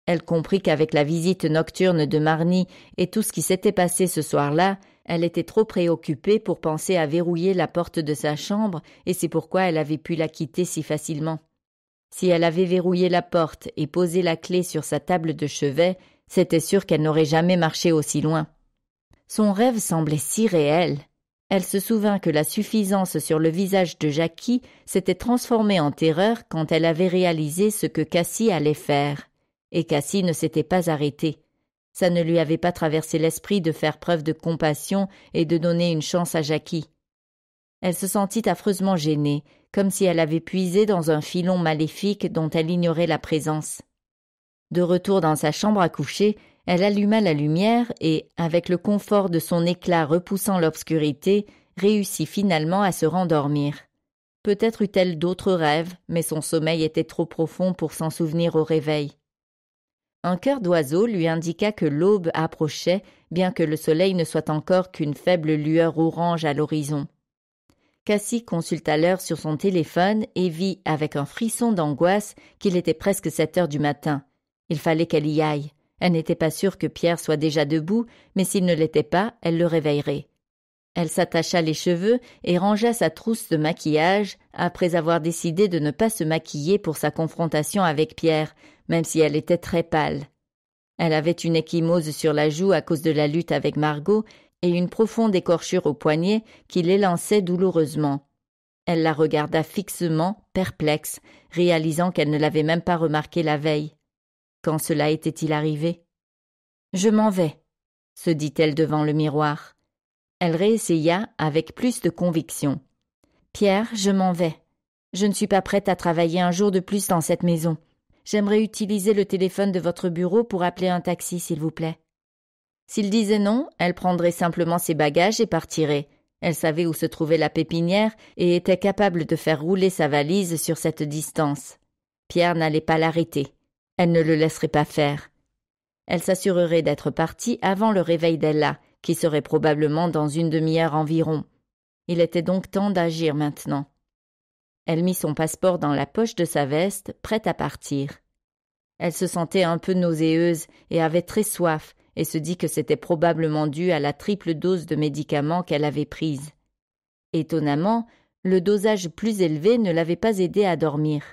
Elle comprit qu'avec la visite nocturne de Marny et tout ce qui s'était passé ce soir-là, elle était trop préoccupée pour penser à verrouiller la porte de sa chambre, et c'est pourquoi elle avait pu la quitter si facilement. Si elle avait verrouillé la porte et posé la clé sur sa table de chevet, c'était sûr qu'elle n'aurait jamais marché aussi loin. Son rêve semblait si réel. Elle se souvint que la suffisance sur le visage de Jackie s'était transformée en terreur quand elle avait réalisé ce que Cassie allait faire. Et Cassie ne s'était pas arrêtée. Ça ne lui avait pas traversé l'esprit de faire preuve de compassion et de donner une chance à Jackie. Elle se sentit affreusement gênée, comme si elle avait puisé dans un filon maléfique dont elle ignorait la présence. De retour dans sa chambre à coucher, elle alluma la lumière et, avec le confort de son éclat repoussant l'obscurité, réussit finalement à se rendormir. Peut-être eut-elle d'autres rêves, mais son sommeil était trop profond pour s'en souvenir au réveil. Un cœur d'oiseau lui indiqua que l'aube approchait, bien que le soleil ne soit encore qu'une faible lueur orange à l'horizon. Cassie consulta l'heure sur son téléphone et vit, avec un frisson d'angoisse, qu'il était presque sept heures du matin. Il fallait qu'elle y aille. Elle n'était pas sûre que Pierre soit déjà debout, mais s'il ne l'était pas, elle le réveillerait. Elle s'attacha les cheveux et rangea sa trousse de maquillage, après avoir décidé de ne pas se maquiller pour sa confrontation avec Pierre, même si elle était très pâle. Elle avait une échymose sur la joue à cause de la lutte avec Margot et une profonde écorchure au poignet qui l'élançait douloureusement. Elle la regarda fixement, perplexe, réalisant qu'elle ne l'avait même pas remarqué la veille. Quand cela était-il arrivé Je m'en vais, se dit-elle devant le miroir. Elle réessaya avec plus de conviction. Pierre, je m'en vais. Je ne suis pas prête à travailler un jour de plus dans cette maison. J'aimerais utiliser le téléphone de votre bureau pour appeler un taxi, s'il vous plaît. S'il disait non, elle prendrait simplement ses bagages et partirait. Elle savait où se trouvait la pépinière et était capable de faire rouler sa valise sur cette distance. Pierre n'allait pas l'arrêter. Elle ne le laisserait pas faire. Elle s'assurerait d'être partie avant le réveil d'Ella, qui serait probablement dans une demi-heure environ. Il était donc temps d'agir maintenant. Elle mit son passeport dans la poche de sa veste, prête à partir. Elle se sentait un peu nauséeuse et avait très soif, et se dit que c'était probablement dû à la triple dose de médicaments qu'elle avait prise. Étonnamment, le dosage plus élevé ne l'avait pas aidée à dormir.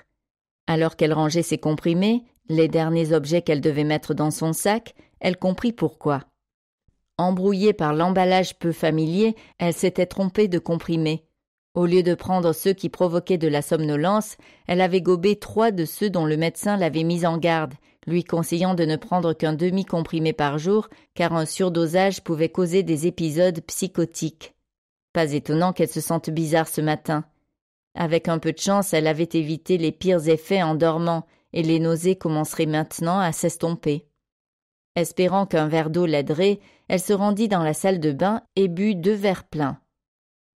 Alors qu'elle rangeait ses comprimés, les derniers objets qu'elle devait mettre dans son sac, elle comprit pourquoi. Embrouillée par l'emballage peu familier, elle s'était trompée de comprimés. Au lieu de prendre ceux qui provoquaient de la somnolence, elle avait gobé trois de ceux dont le médecin l'avait mise en garde, lui conseillant de ne prendre qu'un demi-comprimé par jour, car un surdosage pouvait causer des épisodes psychotiques. Pas étonnant qu'elle se sente bizarre ce matin. Avec un peu de chance, elle avait évité les pires effets en dormant, et les nausées commenceraient maintenant à s'estomper. Espérant qu'un verre d'eau l'aiderait, elle se rendit dans la salle de bain et but deux verres pleins.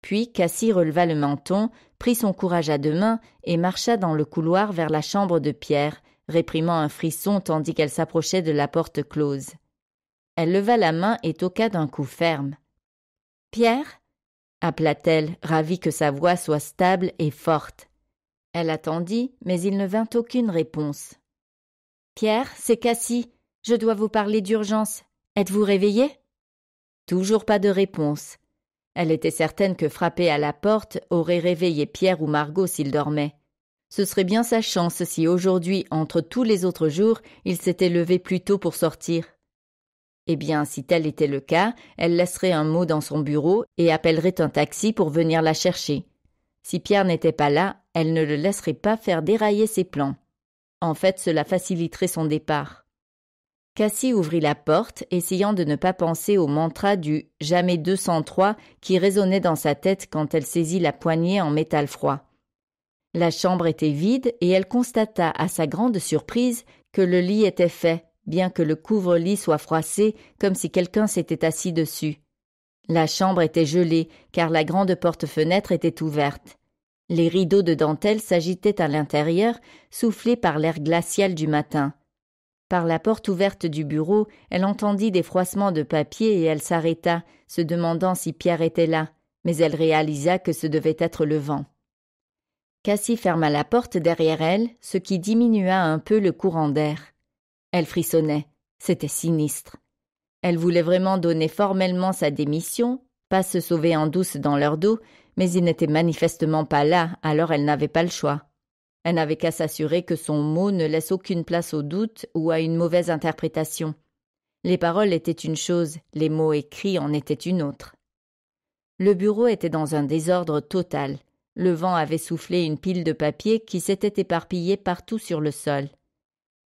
Puis Cassie releva le menton, prit son courage à deux mains et marcha dans le couloir vers la chambre de Pierre, réprimant un frisson tandis qu'elle s'approchait de la porte close. Elle leva la main et toqua d'un coup ferme. Pierre appela-t-elle, ravie que sa voix soit stable et forte. Elle attendit, mais il ne vint aucune réponse. Pierre, c'est Cassie. Je dois vous parler d'urgence. Êtes-vous réveillé Toujours pas de réponse. Elle était certaine que frapper à la porte aurait réveillé Pierre ou Margot s'ils dormaient. Ce serait bien sa chance si aujourd'hui, entre tous les autres jours, il s'était levé plus tôt pour sortir. Eh bien, si tel était le cas, elle laisserait un mot dans son bureau et appellerait un taxi pour venir la chercher. Si Pierre n'était pas là, elle ne le laisserait pas faire dérailler ses plans. En fait, cela faciliterait son départ. Cassie ouvrit la porte, essayant de ne pas penser au mantra du jamais trois » qui résonnait dans sa tête quand elle saisit la poignée en métal froid. La chambre était vide et elle constata à sa grande surprise que le lit était fait, bien que le couvre-lit soit froissé comme si quelqu'un s'était assis dessus. La chambre était gelée car la grande porte-fenêtre était ouverte. Les rideaux de dentelle s'agitaient à l'intérieur, soufflés par l'air glacial du matin. Par la porte ouverte du bureau, elle entendit des froissements de papier et elle s'arrêta, se demandant si Pierre était là, mais elle réalisa que ce devait être le vent. Cassie ferma la porte derrière elle, ce qui diminua un peu le courant d'air. Elle frissonnait. C'était sinistre. Elle voulait vraiment donner formellement sa démission, pas se sauver en douce dans leur dos, mais il n'était manifestement pas là, alors elle n'avait pas le choix. Elle n'avait qu'à s'assurer que son mot ne laisse aucune place au doute ou à une mauvaise interprétation. Les paroles étaient une chose, les mots écrits en étaient une autre. Le bureau était dans un désordre total. Le vent avait soufflé une pile de papier qui s'était éparpillée partout sur le sol.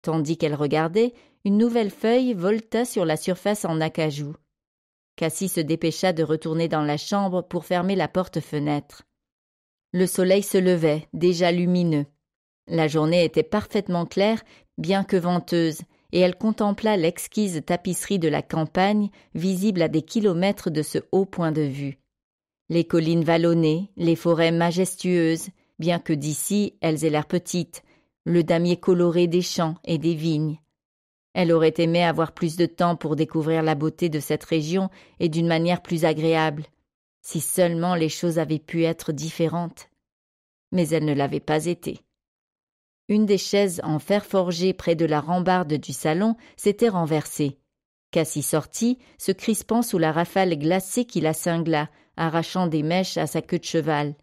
Tandis qu'elle regardait, une nouvelle feuille volta sur la surface en acajou. Cassie se dépêcha de retourner dans la chambre pour fermer la porte-fenêtre. Le soleil se levait, déjà lumineux. La journée était parfaitement claire, bien que venteuse, et elle contempla l'exquise tapisserie de la campagne, visible à des kilomètres de ce haut point de vue. Les collines vallonnées, les forêts majestueuses, bien que d'ici elles aient l'air petites, le damier coloré des champs et des vignes. Elle aurait aimé avoir plus de temps pour découvrir la beauté de cette région et d'une manière plus agréable. Si seulement les choses avaient pu être différentes. Mais elles ne l'avaient pas été. Une des chaises en fer forgé près de la rambarde du salon s'était renversée. Cassie sortit, se crispant sous la rafale glacée qui la cingla, arrachant des mèches à sa queue de cheval.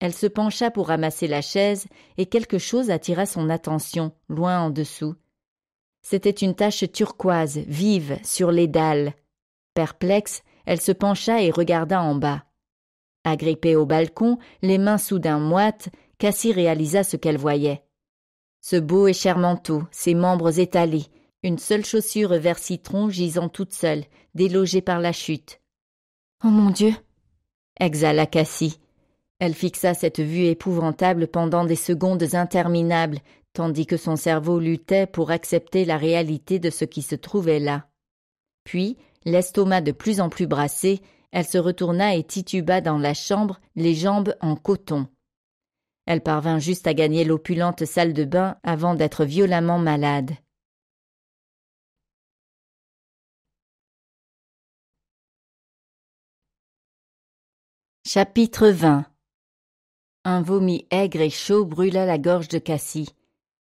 Elle se pencha pour ramasser la chaise, et quelque chose attira son attention, loin en dessous. C'était une tache turquoise, vive, sur les dalles. Perplexe, elle se pencha et regarda en bas. Agrippée au balcon, les mains soudain moites, Cassie réalisa ce qu'elle voyait. Ce beau et cher manteau, ses membres étalés, une seule chaussure vert citron gisant toute seule, délogée par la chute. Oh mon Dieu exhala Cassie. Elle fixa cette vue épouvantable pendant des secondes interminables, tandis que son cerveau luttait pour accepter la réalité de ce qui se trouvait là. Puis, l'estomac de plus en plus brassé, elle se retourna et tituba dans la chambre, les jambes en coton. Elle parvint juste à gagner l'opulente salle de bain avant d'être violemment malade. Chapitre 20 Un vomi aigre et chaud brûla la gorge de Cassie.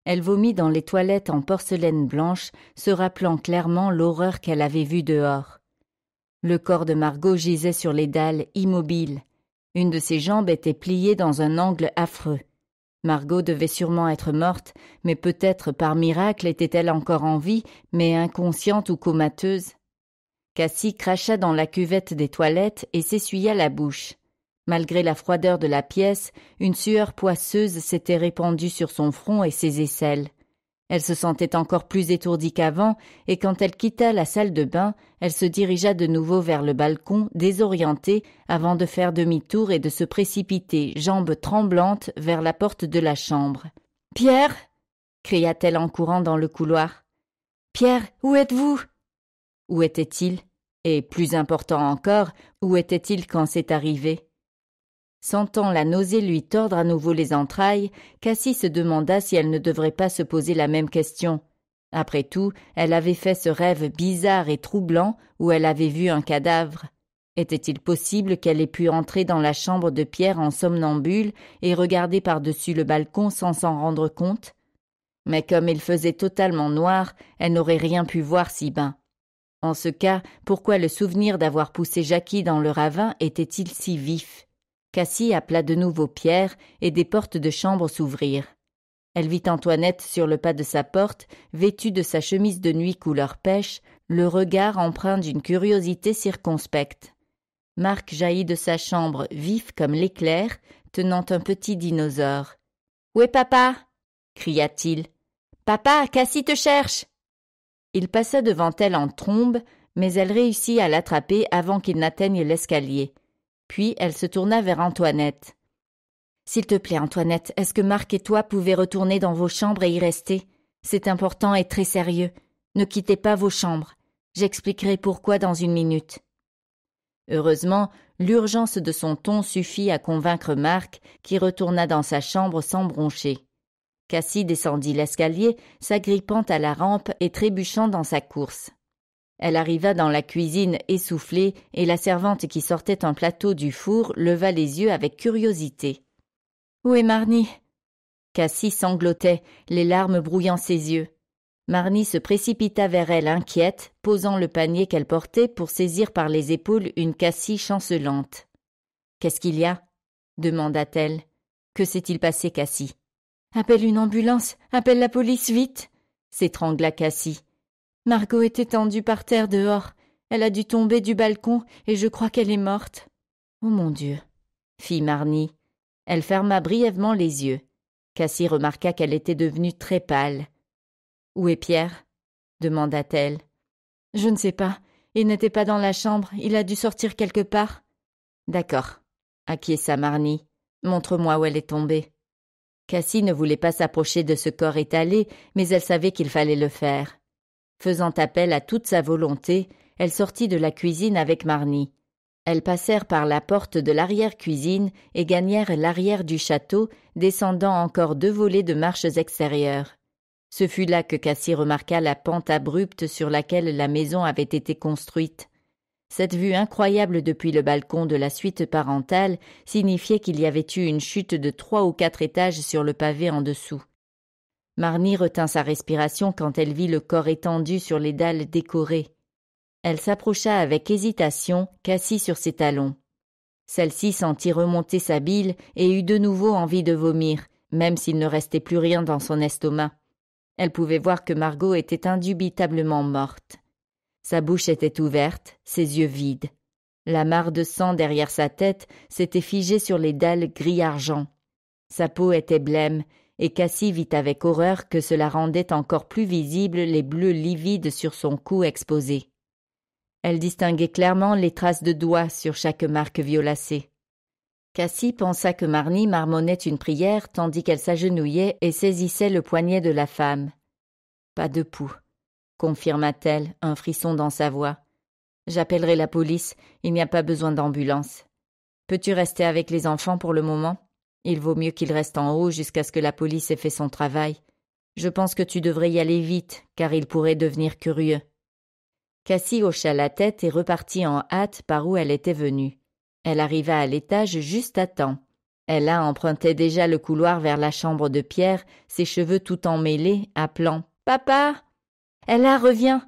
Elle vomit dans les toilettes en porcelaine blanche, se rappelant clairement l'horreur qu'elle avait vue dehors. Le corps de Margot gisait sur les dalles, immobile. Une de ses jambes était pliée dans un angle affreux. Margot devait sûrement être morte, mais peut-être par miracle était-elle encore en vie, mais inconsciente ou comateuse. Cassie cracha dans la cuvette des toilettes et s'essuya la bouche. Malgré la froideur de la pièce, une sueur poisseuse s'était répandue sur son front et ses aisselles. Elle se sentait encore plus étourdie qu'avant, et quand elle quitta la salle de bain, elle se dirigea de nouveau vers le balcon, désorientée, avant de faire demi-tour et de se précipiter, jambes tremblantes, vers la porte de la chambre. Pierre cria-t-elle en courant dans le couloir. Pierre, où êtes-vous Où était-il Et plus important encore, où était-il quand c'est arrivé Sentant la nausée lui tordre à nouveau les entrailles, Cassie se demanda si elle ne devrait pas se poser la même question. Après tout, elle avait fait ce rêve bizarre et troublant où elle avait vu un cadavre. Était-il possible qu'elle ait pu entrer dans la chambre de Pierre en somnambule et regarder par-dessus le balcon sans s'en rendre compte Mais comme il faisait totalement noir, elle n'aurait rien pu voir si bien. En ce cas, pourquoi le souvenir d'avoir poussé Jackie dans le ravin était-il si vif Cassie appela de nouveau Pierre, et des portes de chambre s'ouvrirent. Elle vit Antoinette sur le pas de sa porte, vêtue de sa chemise de nuit couleur pêche, le regard empreint d'une curiosité circonspecte. Marc jaillit de sa chambre, vif comme l'éclair, tenant un petit dinosaure. Où est papa cria-t-il. Papa, Cassie te cherche Il passa devant elle en trombe, mais elle réussit à l'attraper avant qu'il n'atteigne l'escalier. Puis elle se tourna vers Antoinette. S'il te plaît, Antoinette, est-ce que Marc et toi pouvez retourner dans vos chambres et y rester C'est important et très sérieux. Ne quittez pas vos chambres. J'expliquerai pourquoi dans une minute. Heureusement, l'urgence de son ton suffit à convaincre Marc, qui retourna dans sa chambre sans broncher. Cassie descendit l'escalier, s'agrippant à la rampe et trébuchant dans sa course. Elle arriva dans la cuisine essoufflée, et la servante qui sortait un plateau du four leva les yeux avec curiosité. Où est Marny Cassie sanglotait, les larmes brouillant ses yeux. Marnie se précipita vers elle inquiète, posant le panier qu'elle portait pour saisir par les épaules une Cassie chancelante. Qu'est-ce qu'il y a demanda-t-elle. Que s'est-il passé, Cassie Appelle une ambulance, appelle la police vite s'étrangla Cassie. Margot est étendue par terre dehors. Elle a dû tomber du balcon et je crois qu'elle est morte. Oh mon Dieu fit Marny. Elle ferma brièvement les yeux. Cassie remarqua qu'elle était devenue très pâle. Où est Pierre demanda-t-elle. Je ne sais pas. Il n'était pas dans la chambre. Il a dû sortir quelque part. D'accord, acquiesça Marny. Montre-moi où elle est tombée. Cassie ne voulait pas s'approcher de ce corps étalé, mais elle savait qu'il fallait le faire. Faisant appel à toute sa volonté, elle sortit de la cuisine avec Marny. Elles passèrent par la porte de l'arrière-cuisine et gagnèrent l'arrière du château, descendant encore deux volées de marches extérieures. Ce fut là que Cassie remarqua la pente abrupte sur laquelle la maison avait été construite. Cette vue incroyable depuis le balcon de la suite parentale signifiait qu'il y avait eu une chute de trois ou quatre étages sur le pavé en dessous. Marnie retint sa respiration quand elle vit le corps étendu sur les dalles décorées. Elle s'approcha avec hésitation, cassie sur ses talons. Celle-ci sentit remonter sa bile et eut de nouveau envie de vomir, même s'il ne restait plus rien dans son estomac. Elle pouvait voir que Margot était indubitablement morte. Sa bouche était ouverte, ses yeux vides. La mare de sang derrière sa tête s'était figée sur les dalles gris-argent. Sa peau était blême et Cassie vit avec horreur que cela rendait encore plus visibles les bleus livides sur son cou exposé. Elle distinguait clairement les traces de doigts sur chaque marque violacée. Cassie pensa que Marnie marmonnait une prière tandis qu'elle s'agenouillait et saisissait le poignet de la femme. Pas de poux confirma-t-elle, un frisson dans sa voix. J'appellerai la police, il n'y a pas besoin d'ambulance. Peux-tu rester avec les enfants pour le moment il vaut mieux qu'il reste en haut jusqu'à ce que la police ait fait son travail. Je pense que tu devrais y aller vite, car il pourrait devenir curieux. Cassie hocha la tête et repartit en hâte par où elle était venue. Elle arriva à l'étage juste à temps. Ella empruntait déjà le couloir vers la chambre de Pierre, ses cheveux tout emmêlés, appelant Papa Ella, reviens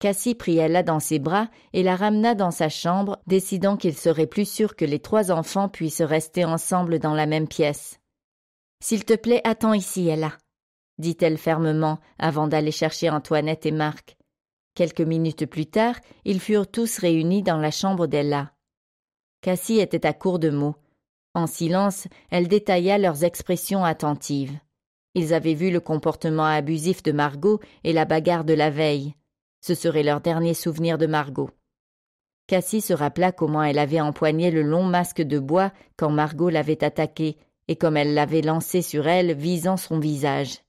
Cassie prit Ella dans ses bras et la ramena dans sa chambre, décidant qu'il serait plus sûr que les trois enfants puissent rester ensemble dans la même pièce. S'il te plaît, attends ici, Ella, dit-elle fermement avant d'aller chercher Antoinette et Marc. Quelques minutes plus tard, ils furent tous réunis dans la chambre d'Ella. Cassie était à court de mots. En silence, elle détailla leurs expressions attentives. Ils avaient vu le comportement abusif de Margot et la bagarre de la veille. Ce serait leur dernier souvenir de Margot. Cassie se rappela comment elle avait empoigné le long masque de bois quand Margot l'avait attaquée et comme elle l'avait lancé sur elle, visant son visage.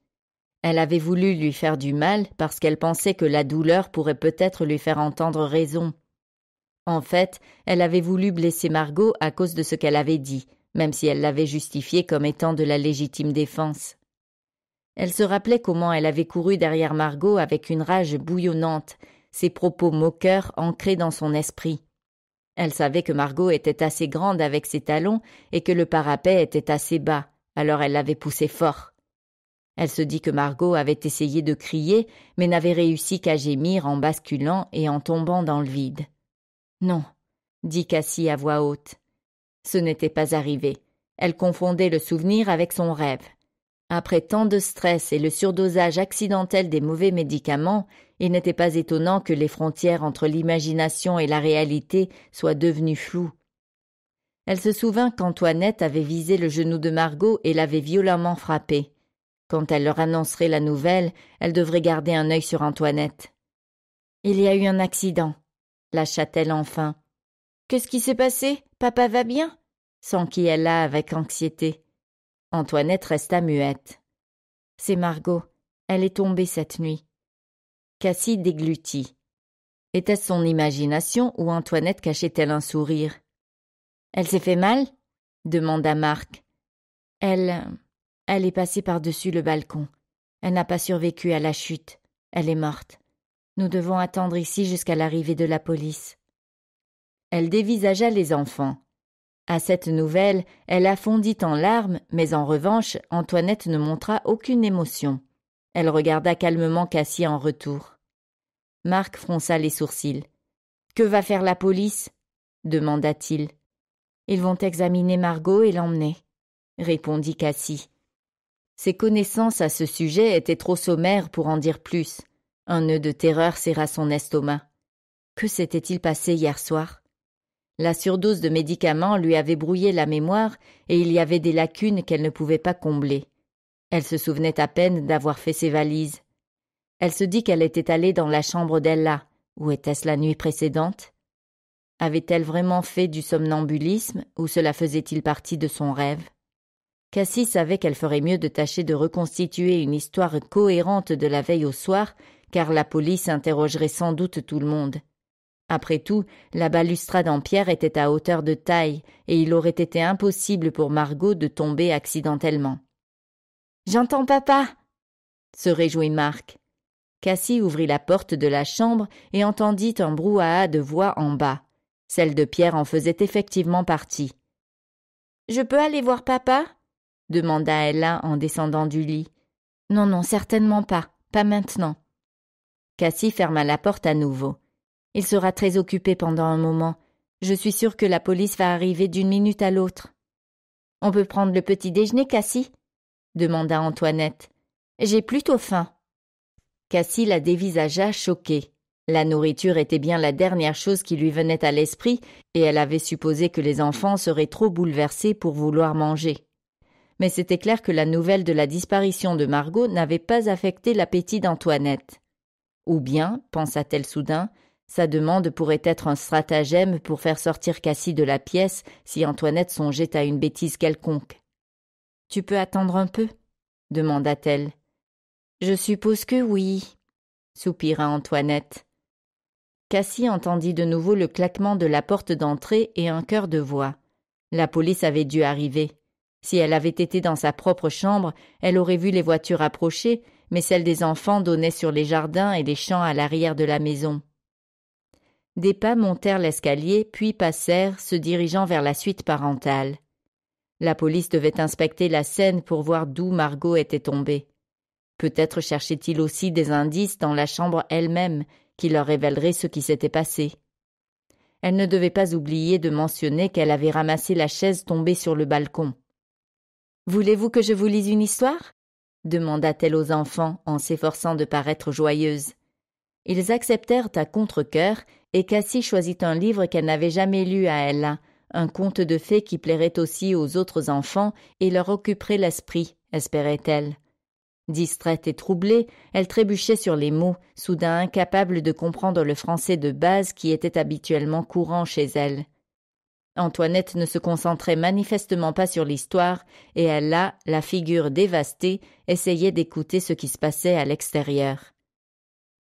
Elle avait voulu lui faire du mal parce qu'elle pensait que la douleur pourrait peut-être lui faire entendre raison. En fait, elle avait voulu blesser Margot à cause de ce qu'elle avait dit, même si elle l'avait justifié comme étant de la légitime défense. Elle se rappelait comment elle avait couru derrière Margot avec une rage bouillonnante, ses propos moqueurs ancrés dans son esprit. Elle savait que Margot était assez grande avec ses talons et que le parapet était assez bas, alors elle l'avait poussé fort. Elle se dit que Margot avait essayé de crier, mais n'avait réussi qu'à gémir en basculant et en tombant dans le vide. Non, dit Cassie à voix haute. Ce n'était pas arrivé. Elle confondait le souvenir avec son rêve. Après tant de stress et le surdosage accidentel des mauvais médicaments, il n'était pas étonnant que les frontières entre l'imagination et la réalité soient devenues floues. Elle se souvint qu'Antoinette avait visé le genou de Margot et l'avait violemment frappée. Quand elle leur annoncerait la nouvelle, elle devrait garder un œil sur Antoinette. Il y a eu un accident, lâcha-t-elle enfin. Qu'est-ce qui s'est passé Papa va bien là avec anxiété. Antoinette resta muette. C'est Margot. Elle est tombée cette nuit. Cassie déglutit. Était-ce son imagination ou Antoinette cachait-elle un sourire Elle s'est fait mal demanda Marc. Elle. Elle est passée par-dessus le balcon. Elle n'a pas survécu à la chute. Elle est morte. Nous devons attendre ici jusqu'à l'arrivée de la police. Elle dévisagea les enfants. À cette nouvelle, elle affondit en larmes, mais en revanche, Antoinette ne montra aucune émotion. Elle regarda calmement Cassie en retour. Marc fronça les sourcils. Que va faire la police demanda-t-il. Ils vont examiner Margot et l'emmener, répondit Cassie. Ses connaissances à ce sujet étaient trop sommaires pour en dire plus. Un nœud de terreur serra son estomac. Que s'était-il passé hier soir la surdose de médicaments lui avait brouillé la mémoire et il y avait des lacunes qu'elle ne pouvait pas combler. Elle se souvenait à peine d'avoir fait ses valises. Elle se dit qu'elle était allée dans la chambre d'Ella, Où était-ce la nuit précédente Avait-elle vraiment fait du somnambulisme ou cela faisait-il partie de son rêve Cassie savait qu'elle ferait mieux de tâcher de reconstituer une histoire cohérente de la veille au soir, car la police interrogerait sans doute tout le monde. Après tout, la balustrade en pierre était à hauteur de taille, et il aurait été impossible pour Margot de tomber accidentellement. J'entends papa. se réjouit Marc. Cassie ouvrit la porte de la chambre et entendit un brouhaha de voix en bas. Celle de Pierre en faisait effectivement partie. Je peux aller voir papa? demanda Ella en descendant du lit. Non, non, certainement pas, pas maintenant. Cassie ferma la porte à nouveau. Il sera très occupé pendant un moment. Je suis sûre que la police va arriver d'une minute à l'autre. On peut prendre le petit déjeuner, Cassie demanda Antoinette. J'ai plutôt faim. Cassie la dévisagea choquée. La nourriture était bien la dernière chose qui lui venait à l'esprit, et elle avait supposé que les enfants seraient trop bouleversés pour vouloir manger. Mais c'était clair que la nouvelle de la disparition de Margot n'avait pas affecté l'appétit d'Antoinette. Ou bien, pensa-t-elle soudain, sa demande pourrait être un stratagème pour faire sortir Cassie de la pièce si Antoinette songeait à une bêtise quelconque. Tu peux attendre un peu demanda-t-elle. Je suppose que oui, soupira Antoinette. Cassie entendit de nouveau le claquement de la porte d'entrée et un cœur de voix. La police avait dû arriver. Si elle avait été dans sa propre chambre, elle aurait vu les voitures approcher, mais celles des enfants donnaient sur les jardins et les champs à l'arrière de la maison. Des pas montèrent l'escalier, puis passèrent, se dirigeant vers la suite parentale. La police devait inspecter la scène pour voir d'où Margot était tombée. Peut-être cherchait-il aussi des indices dans la chambre elle-même qui leur révéleraient ce qui s'était passé. Elle ne devait pas oublier de mentionner qu'elle avait ramassé la chaise tombée sur le balcon. Voulez-vous que je vous lise une histoire demanda-t-elle aux enfants en s'efforçant de paraître joyeuse. Ils acceptèrent à contre-cœur et Cassie choisit un livre qu'elle n'avait jamais lu à elle, un conte de fées qui plairait aussi aux autres enfants et leur occuperait l'esprit, espérait-elle. Distraite et troublée, elle trébuchait sur les mots, soudain incapable de comprendre le français de base qui était habituellement courant chez elle. Antoinette ne se concentrait manifestement pas sur l'histoire, et elle là, la figure dévastée, essayait d'écouter ce qui se passait à l'extérieur.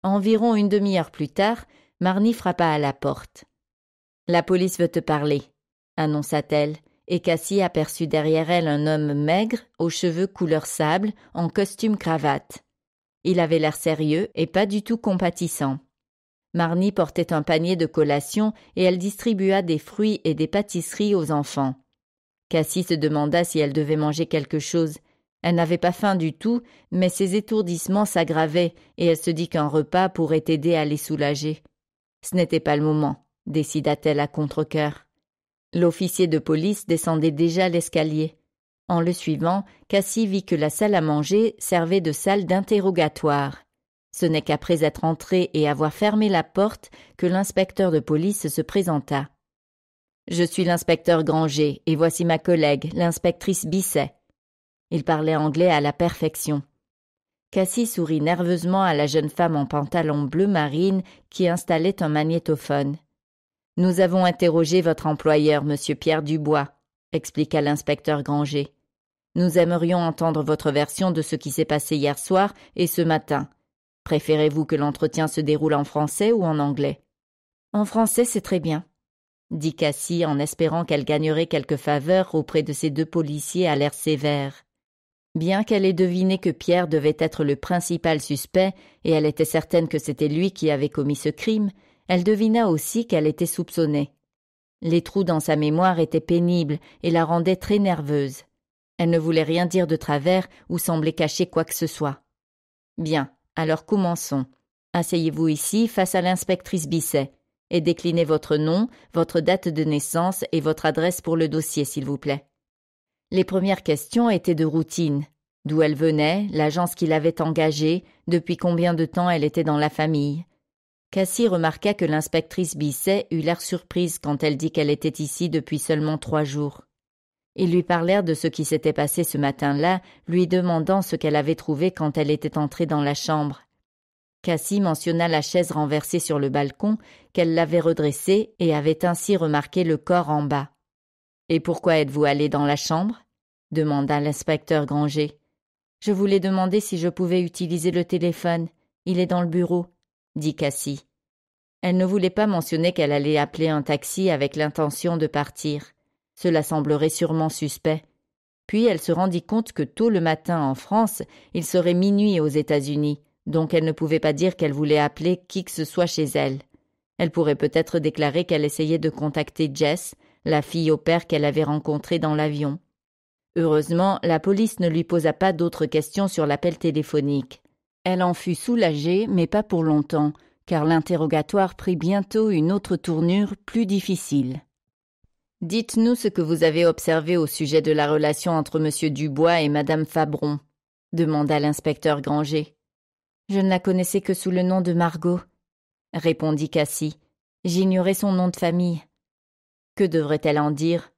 Environ une demi-heure plus tard, Marnie frappa à la porte. La police veut te parler, annonça-t-elle, et Cassie aperçut derrière elle un homme maigre, aux cheveux couleur sable, en costume cravate. Il avait l'air sérieux et pas du tout compatissant. Marnie portait un panier de collation et elle distribua des fruits et des pâtisseries aux enfants. Cassie se demanda si elle devait manger quelque chose. Elle n'avait pas faim du tout, mais ses étourdissements s'aggravaient et elle se dit qu'un repas pourrait aider à les soulager. Ce n'était pas le moment, décida-t-elle à contre-cœur. L'officier de police descendait déjà l'escalier. En le suivant, Cassie vit que la salle à manger servait de salle d'interrogatoire. Ce n'est qu'après être entré et avoir fermé la porte que l'inspecteur de police se présenta. Je suis l'inspecteur Granger et voici ma collègue, l'inspectrice Bisset. Il parlait anglais à la perfection. Cassie sourit nerveusement à la jeune femme en pantalon bleu marine qui installait un magnétophone. Nous avons interrogé votre employeur, monsieur Pierre Dubois, expliqua l'inspecteur Granger. Nous aimerions entendre votre version de ce qui s'est passé hier soir et ce matin. Préférez-vous que l'entretien se déroule en français ou en anglais En français, c'est très bien, dit Cassie en espérant qu'elle gagnerait quelque faveur auprès de ces deux policiers à l'air sévère. Bien qu'elle ait deviné que Pierre devait être le principal suspect, et elle était certaine que c'était lui qui avait commis ce crime, elle devina aussi qu'elle était soupçonnée. Les trous dans sa mémoire étaient pénibles et la rendaient très nerveuse. Elle ne voulait rien dire de travers ou semblait cacher quoi que ce soit. Bien, alors commençons. Asseyez-vous ici face à l'inspectrice Bisset et déclinez votre nom, votre date de naissance et votre adresse pour le dossier, s'il vous plaît. Les premières questions étaient de routine. D'où elle venait, l'agence qui l'avait engagée, depuis combien de temps elle était dans la famille. Cassie remarqua que l'inspectrice Bisset eut l'air surprise quand elle dit qu'elle était ici depuis seulement trois jours. Ils lui parlèrent de ce qui s'était passé ce matin-là, lui demandant ce qu'elle avait trouvé quand elle était entrée dans la chambre. Cassie mentionna la chaise renversée sur le balcon, qu'elle l'avait redressée et avait ainsi remarqué le corps en bas. Et pourquoi êtes-vous allé dans la chambre demanda l'inspecteur Granger. Je voulais demander si je pouvais utiliser le téléphone. Il est dans le bureau, dit Cassie. Elle ne voulait pas mentionner qu'elle allait appeler un taxi avec l'intention de partir. Cela semblerait sûrement suspect. Puis elle se rendit compte que tôt le matin en France, il serait minuit aux États-Unis, donc elle ne pouvait pas dire qu'elle voulait appeler qui que ce soit chez elle. Elle pourrait peut-être déclarer qu'elle essayait de contacter Jess, la fille au père qu'elle avait rencontrée dans l'avion. Heureusement, la police ne lui posa pas d'autres questions sur l'appel téléphonique. Elle en fut soulagée, mais pas pour longtemps, car l'interrogatoire prit bientôt une autre tournure plus difficile. Dites-nous ce que vous avez observé au sujet de la relation entre M. Dubois et Madame Fabron, demanda l'inspecteur Granger. Je ne la connaissais que sous le nom de Margot, répondit Cassie. J'ignorais son nom de famille. Que devrait-elle en dire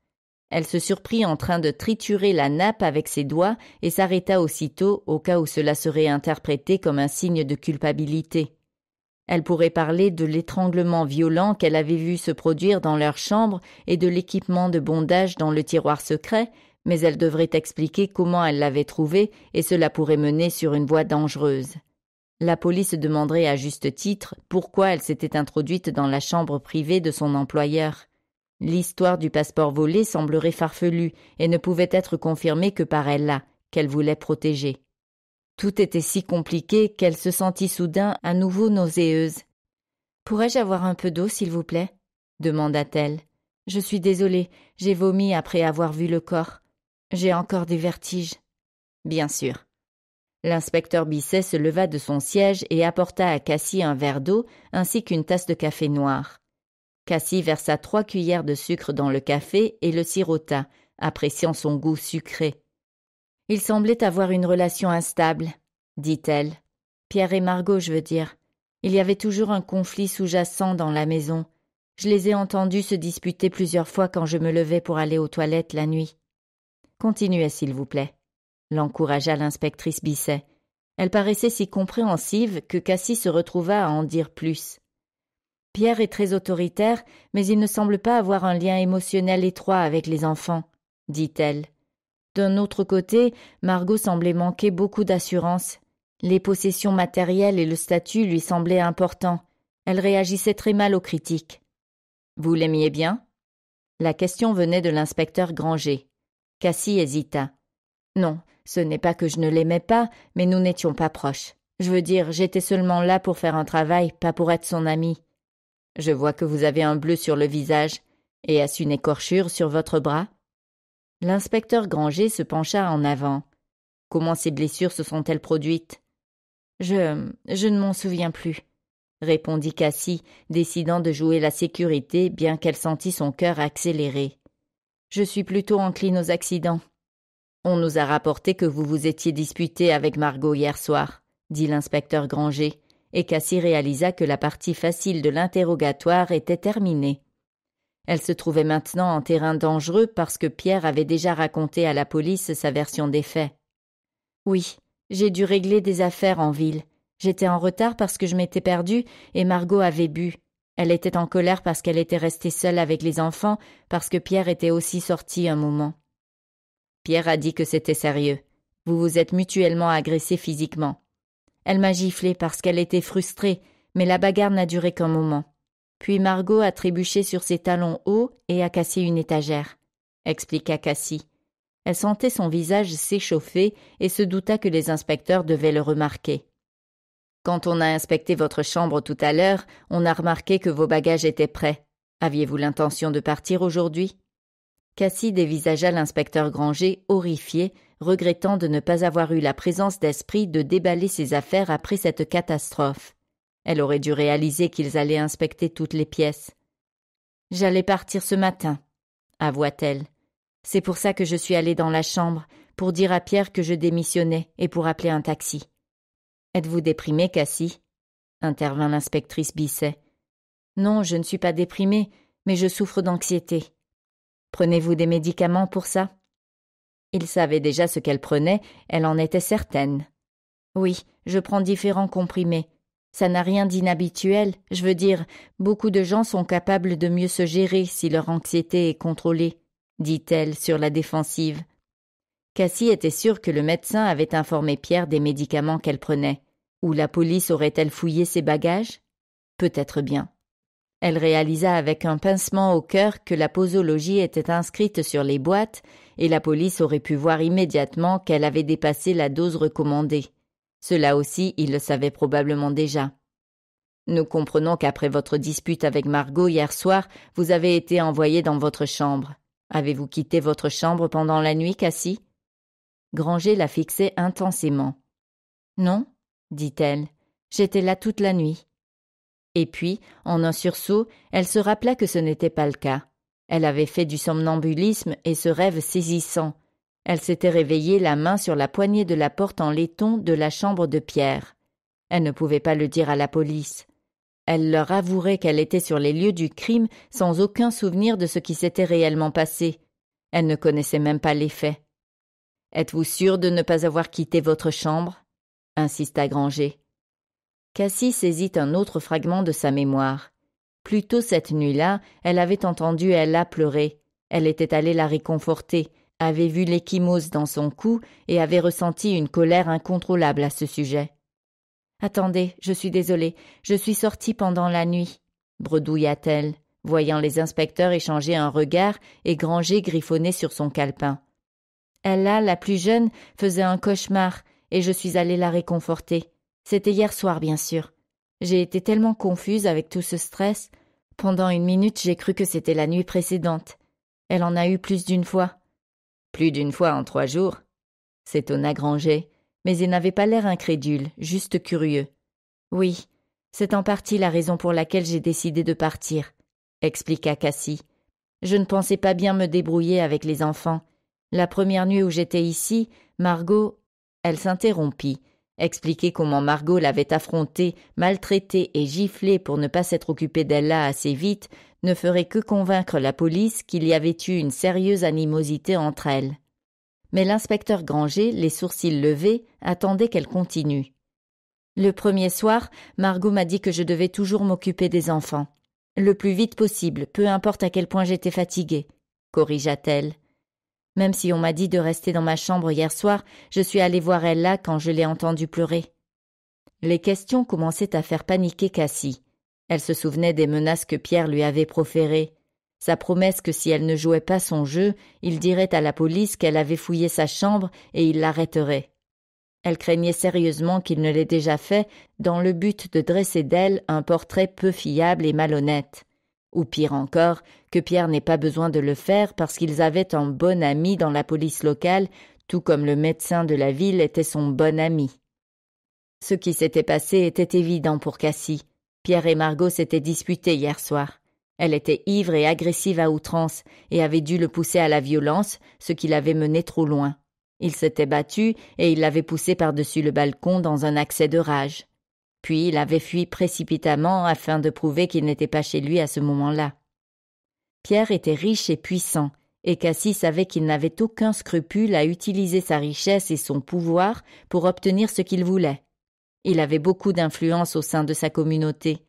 Elle se surprit en train de triturer la nappe avec ses doigts et s'arrêta aussitôt au cas où cela serait interprété comme un signe de culpabilité. Elle pourrait parler de l'étranglement violent qu'elle avait vu se produire dans leur chambre et de l'équipement de bondage dans le tiroir secret, mais elle devrait expliquer comment elle l'avait trouvé et cela pourrait mener sur une voie dangereuse. La police demanderait à juste titre pourquoi elle s'était introduite dans la chambre privée de son employeur. L'histoire du passeport volé semblerait farfelue et ne pouvait être confirmée que par elle-là qu'elle voulait protéger. Tout était si compliqué qu'elle se sentit soudain à nouveau nauséeuse. Pourrais-je avoir un peu d'eau, s'il vous plaît demanda-t-elle. Je suis désolée, j'ai vomi après avoir vu le corps. J'ai encore des vertiges. Bien sûr. L'inspecteur Bisset se leva de son siège et apporta à Cassie un verre d'eau ainsi qu'une tasse de café noir. Cassie versa trois cuillères de sucre dans le café et le sirota, appréciant son goût sucré. Il semblait avoir une relation instable, dit-elle. Pierre et Margot, je veux dire. Il y avait toujours un conflit sous-jacent dans la maison. Je les ai entendus se disputer plusieurs fois quand je me levais pour aller aux toilettes la nuit. Continuez, s'il vous plaît, l'encouragea l'inspectrice Bisset. Elle paraissait si compréhensive que Cassie se retrouva à en dire plus. Pierre est très autoritaire, mais il ne semble pas avoir un lien émotionnel étroit avec les enfants, dit-elle. D'un autre côté, Margot semblait manquer beaucoup d'assurance. Les possessions matérielles et le statut lui semblaient importants. Elle réagissait très mal aux critiques. Vous l'aimiez bien La question venait de l'inspecteur Granger. Cassie hésita. Non, ce n'est pas que je ne l'aimais pas, mais nous n'étions pas proches. Je veux dire, j'étais seulement là pour faire un travail, pas pour être son amie. Je vois que vous avez un bleu sur le visage. Et as ce une écorchure sur votre bras L'inspecteur Granger se pencha en avant. Comment ces blessures se sont-elles produites Je. je ne m'en souviens plus, répondit Cassie, décidant de jouer la sécurité bien qu'elle sentît son cœur accélérer. Je suis plutôt encline aux accidents. On nous a rapporté que vous vous étiez disputé avec Margot hier soir, dit l'inspecteur Granger, et Cassie réalisa que la partie facile de l'interrogatoire était terminée. Elle se trouvait maintenant en terrain dangereux parce que Pierre avait déjà raconté à la police sa version des faits. Oui, j'ai dû régler des affaires en ville. J'étais en retard parce que je m'étais perdue et Margot avait bu. Elle était en colère parce qu'elle était restée seule avec les enfants, parce que Pierre était aussi sorti un moment. Pierre a dit que c'était sérieux. Vous vous êtes mutuellement agressés physiquement. Elle m'a giflé parce qu'elle était frustrée, mais la bagarre n'a duré qu'un moment. Puis Margot a trébuché sur ses talons hauts et a cassé une étagère, expliqua Cassie. Elle sentait son visage s'échauffer et se douta que les inspecteurs devaient le remarquer. Quand on a inspecté votre chambre tout à l'heure, on a remarqué que vos bagages étaient prêts. Aviez-vous l'intention de partir aujourd'hui Cassie dévisagea l'inspecteur Granger, horrifié, regrettant de ne pas avoir eu la présence d'esprit de déballer ses affaires après cette catastrophe. Elle aurait dû réaliser qu'ils allaient inspecter toutes les pièces. J'allais partir ce matin, avoua-t-elle. C'est pour ça que je suis allée dans la chambre, pour dire à Pierre que je démissionnais et pour appeler un taxi. Êtes-vous déprimée, Cassie intervint l'inspectrice Bisset. Non, je ne suis pas déprimée, mais je souffre d'anxiété. Prenez-vous des médicaments pour ça il savait déjà ce qu'elle prenait, elle en était certaine. Oui, je prends différents comprimés. Ça n'a rien d'inhabituel, je veux dire, beaucoup de gens sont capables de mieux se gérer si leur anxiété est contrôlée, dit-elle sur la défensive. Cassie était sûre que le médecin avait informé Pierre des médicaments qu'elle prenait. Ou la police aurait-elle fouillé ses bagages Peut-être bien. Elle réalisa avec un pincement au cœur que la posologie était inscrite sur les boîtes et la police aurait pu voir immédiatement qu'elle avait dépassé la dose recommandée. Cela aussi, il le savait probablement déjà. Nous comprenons qu'après votre dispute avec Margot hier soir, vous avez été envoyée dans votre chambre. Avez-vous quitté votre chambre pendant la nuit, Cassie Granger la fixait intensément. Non, dit-elle. J'étais là toute la nuit. Et puis, en un sursaut, elle se rappela que ce n'était pas le cas. Elle avait fait du somnambulisme et ce rêve saisissant. Elle s'était réveillée la main sur la poignée de la porte en laiton de la chambre de Pierre. Elle ne pouvait pas le dire à la police. Elle leur avouerait qu'elle était sur les lieux du crime sans aucun souvenir de ce qui s'était réellement passé. Elle ne connaissait même pas les faits. Êtes-vous sûre de ne pas avoir quitté votre chambre insista Granger. Cassie saisit un autre fragment de sa mémoire. Plus tôt cette nuit-là, elle avait entendu Ella pleurer. Elle était allée la réconforter, avait vu l'échymose dans son cou et avait ressenti une colère incontrôlable à ce sujet. Attendez, je suis désolée, je suis sortie pendant la nuit, bredouilla-t-elle, voyant les inspecteurs échanger un regard et Granger griffonner sur son calepin. Ella, la plus jeune, faisait un cauchemar et je suis allée la réconforter. C'était hier soir, bien sûr. J'ai été tellement confuse avec tout ce stress. Pendant une minute, j'ai cru que c'était la nuit précédente. Elle en a eu plus d'une fois. Plus d'une fois en trois jours s'étonna Granger, mais il n'avait pas l'air incrédule, juste curieux. Oui, c'est en partie la raison pour laquelle j'ai décidé de partir, expliqua Cassie. Je ne pensais pas bien me débrouiller avec les enfants. La première nuit où j'étais ici, Margot. Elle s'interrompit, Expliquer comment Margot l'avait affrontée, maltraitée et giflée pour ne pas s'être occupée d'elle-là assez vite ne ferait que convaincre la police qu'il y avait eu une sérieuse animosité entre elles. Mais l'inspecteur Granger, les sourcils levés, attendait qu'elle continue. Le premier soir, Margot m'a dit que je devais toujours m'occuper des enfants. Le plus vite possible, peu importe à quel point j'étais fatiguée, corrigea-t-elle. Même si on m'a dit de rester dans ma chambre hier soir, je suis allée voir elle là quand je l'ai entendue pleurer. Les questions commençaient à faire paniquer Cassie. Elle se souvenait des menaces que Pierre lui avait proférées. Sa promesse que si elle ne jouait pas son jeu, il dirait à la police qu'elle avait fouillé sa chambre et il l'arrêterait. Elle craignait sérieusement qu'il ne l'ait déjà fait, dans le but de dresser d'elle un portrait peu fiable et malhonnête. Ou pire encore, que Pierre n'ait pas besoin de le faire parce qu'ils avaient un bon ami dans la police locale, tout comme le médecin de la ville était son bon ami. Ce qui s'était passé était évident pour Cassie. Pierre et Margot s'étaient disputés hier soir. Elle était ivre et agressive à outrance, et avait dû le pousser à la violence, ce qui l'avait mené trop loin. Il s'était battu, et il l'avait poussé par-dessus le balcon dans un accès de rage. Puis il avait fui précipitamment afin de prouver qu'il n'était pas chez lui à ce moment-là. Pierre était riche et puissant, et Cassis savait qu'il n'avait aucun scrupule à utiliser sa richesse et son pouvoir pour obtenir ce qu'il voulait. Il avait beaucoup d'influence au sein de sa communauté.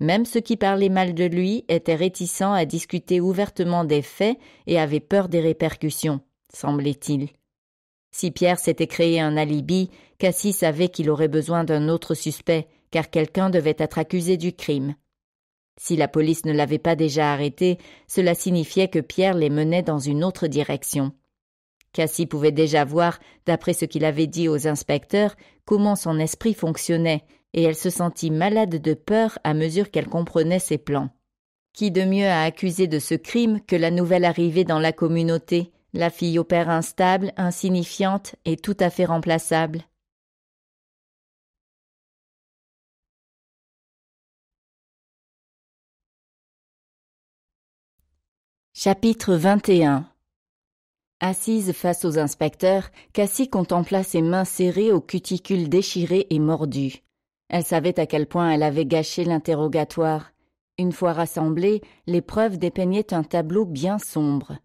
Même ceux qui parlaient mal de lui étaient réticents à discuter ouvertement des faits et avaient peur des répercussions, semblait-il. Si Pierre s'était créé un alibi, Cassis savait qu'il aurait besoin d'un autre suspect, car quelqu'un devait être accusé du crime. Si la police ne l'avait pas déjà arrêté, cela signifiait que Pierre les menait dans une autre direction. Cassie pouvait déjà voir, d'après ce qu'il avait dit aux inspecteurs, comment son esprit fonctionnait, et elle se sentit malade de peur à mesure qu'elle comprenait ses plans. Qui de mieux à accuser de ce crime que la nouvelle arrivée dans la communauté, la fille au père instable, insignifiante et tout à fait remplaçable Chapitre 21 Assise face aux inspecteurs, Cassie contempla ses mains serrées aux cuticules déchirées et mordues. Elle savait à quel point elle avait gâché l'interrogatoire. Une fois rassemblée, les preuves dépeignaient un tableau bien sombre.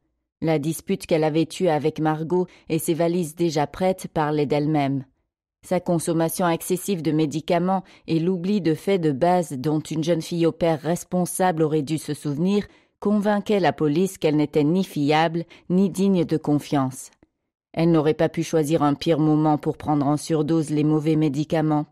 La dispute qu'elle avait eue avec Margot et ses valises déjà prêtes parlaient d'elle-même. Sa consommation excessive de médicaments et l'oubli de faits de base dont une jeune fille au père responsable aurait dû se souvenir convainquait la police qu'elle n'était ni fiable ni digne de confiance. Elle n'aurait pas pu choisir un pire moment pour prendre en surdose les mauvais médicaments.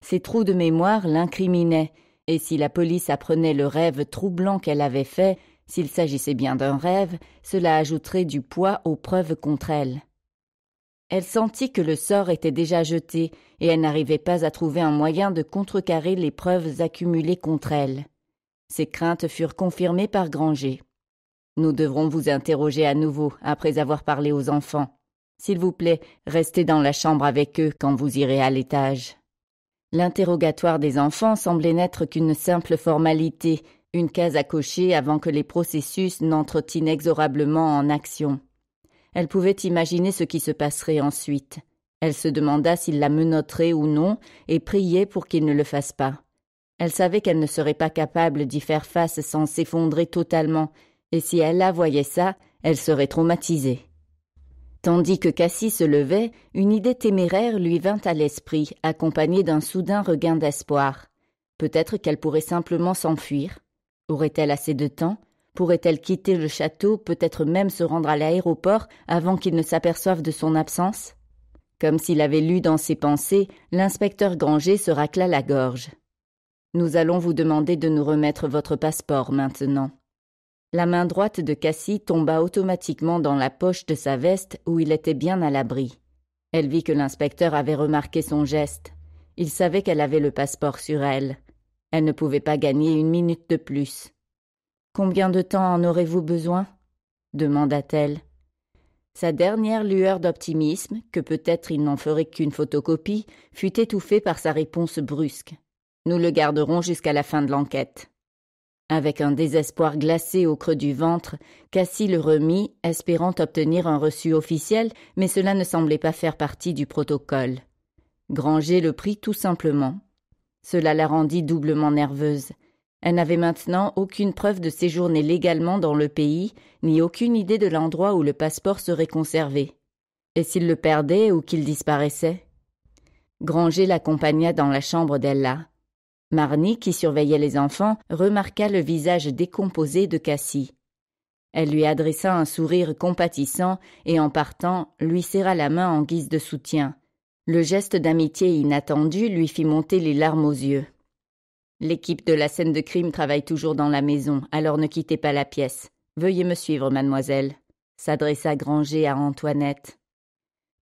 Ses trous de mémoire l'incriminaient, et si la police apprenait le rêve troublant qu'elle avait fait, s'il s'agissait bien d'un rêve, cela ajouterait du poids aux preuves contre elle. Elle sentit que le sort était déjà jeté, et elle n'arrivait pas à trouver un moyen de contrecarrer les preuves accumulées contre elle. Ces craintes furent confirmées par Granger. Nous devrons vous interroger à nouveau après avoir parlé aux enfants. S'il vous plaît, restez dans la chambre avec eux quand vous irez à l'étage. L'interrogatoire des enfants semblait n'être qu'une simple formalité, une case à cocher avant que les processus n'entrent inexorablement en action. Elle pouvait imaginer ce qui se passerait ensuite. Elle se demanda s'il la menotterait ou non et priait pour qu'il ne le fasse pas. Elle savait qu'elle ne serait pas capable d'y faire face sans s'effondrer totalement, et si elle la voyait ça, elle serait traumatisée. Tandis que Cassie se levait, une idée téméraire lui vint à l'esprit, accompagnée d'un soudain regain d'espoir. Peut-être qu'elle pourrait simplement s'enfuir. Aurait-elle assez de temps Pourrait-elle quitter le château, peut-être même se rendre à l'aéroport avant qu'il ne s'aperçoive de son absence Comme s'il avait lu dans ses pensées, l'inspecteur Granger se racla la gorge. Nous allons vous demander de nous remettre votre passeport maintenant. La main droite de Cassie tomba automatiquement dans la poche de sa veste où il était bien à l'abri. Elle vit que l'inspecteur avait remarqué son geste. Il savait qu'elle avait le passeport sur elle. Elle ne pouvait pas gagner une minute de plus. Combien de temps en aurez-vous besoin demanda-t-elle. Sa dernière lueur d'optimisme, que peut-être il n'en ferait qu'une photocopie, fut étouffée par sa réponse brusque. Nous le garderons jusqu'à la fin de l'enquête. Avec un désespoir glacé au creux du ventre, Cassie le remit, espérant obtenir un reçu officiel, mais cela ne semblait pas faire partie du protocole. Granger le prit tout simplement. Cela la rendit doublement nerveuse. Elle n'avait maintenant aucune preuve de séjourner légalement dans le pays, ni aucune idée de l'endroit où le passeport serait conservé. Et s'il le perdait ou qu'il disparaissait Granger l'accompagna dans la chambre d'Ella. Marnie, qui surveillait les enfants, remarqua le visage décomposé de Cassie. Elle lui adressa un sourire compatissant et en partant, lui serra la main en guise de soutien. Le geste d'amitié inattendu lui fit monter les larmes aux yeux. L'équipe de la scène de crime travaille toujours dans la maison, alors ne quittez pas la pièce. Veuillez me suivre, mademoiselle, s'adressa Granger à Antoinette.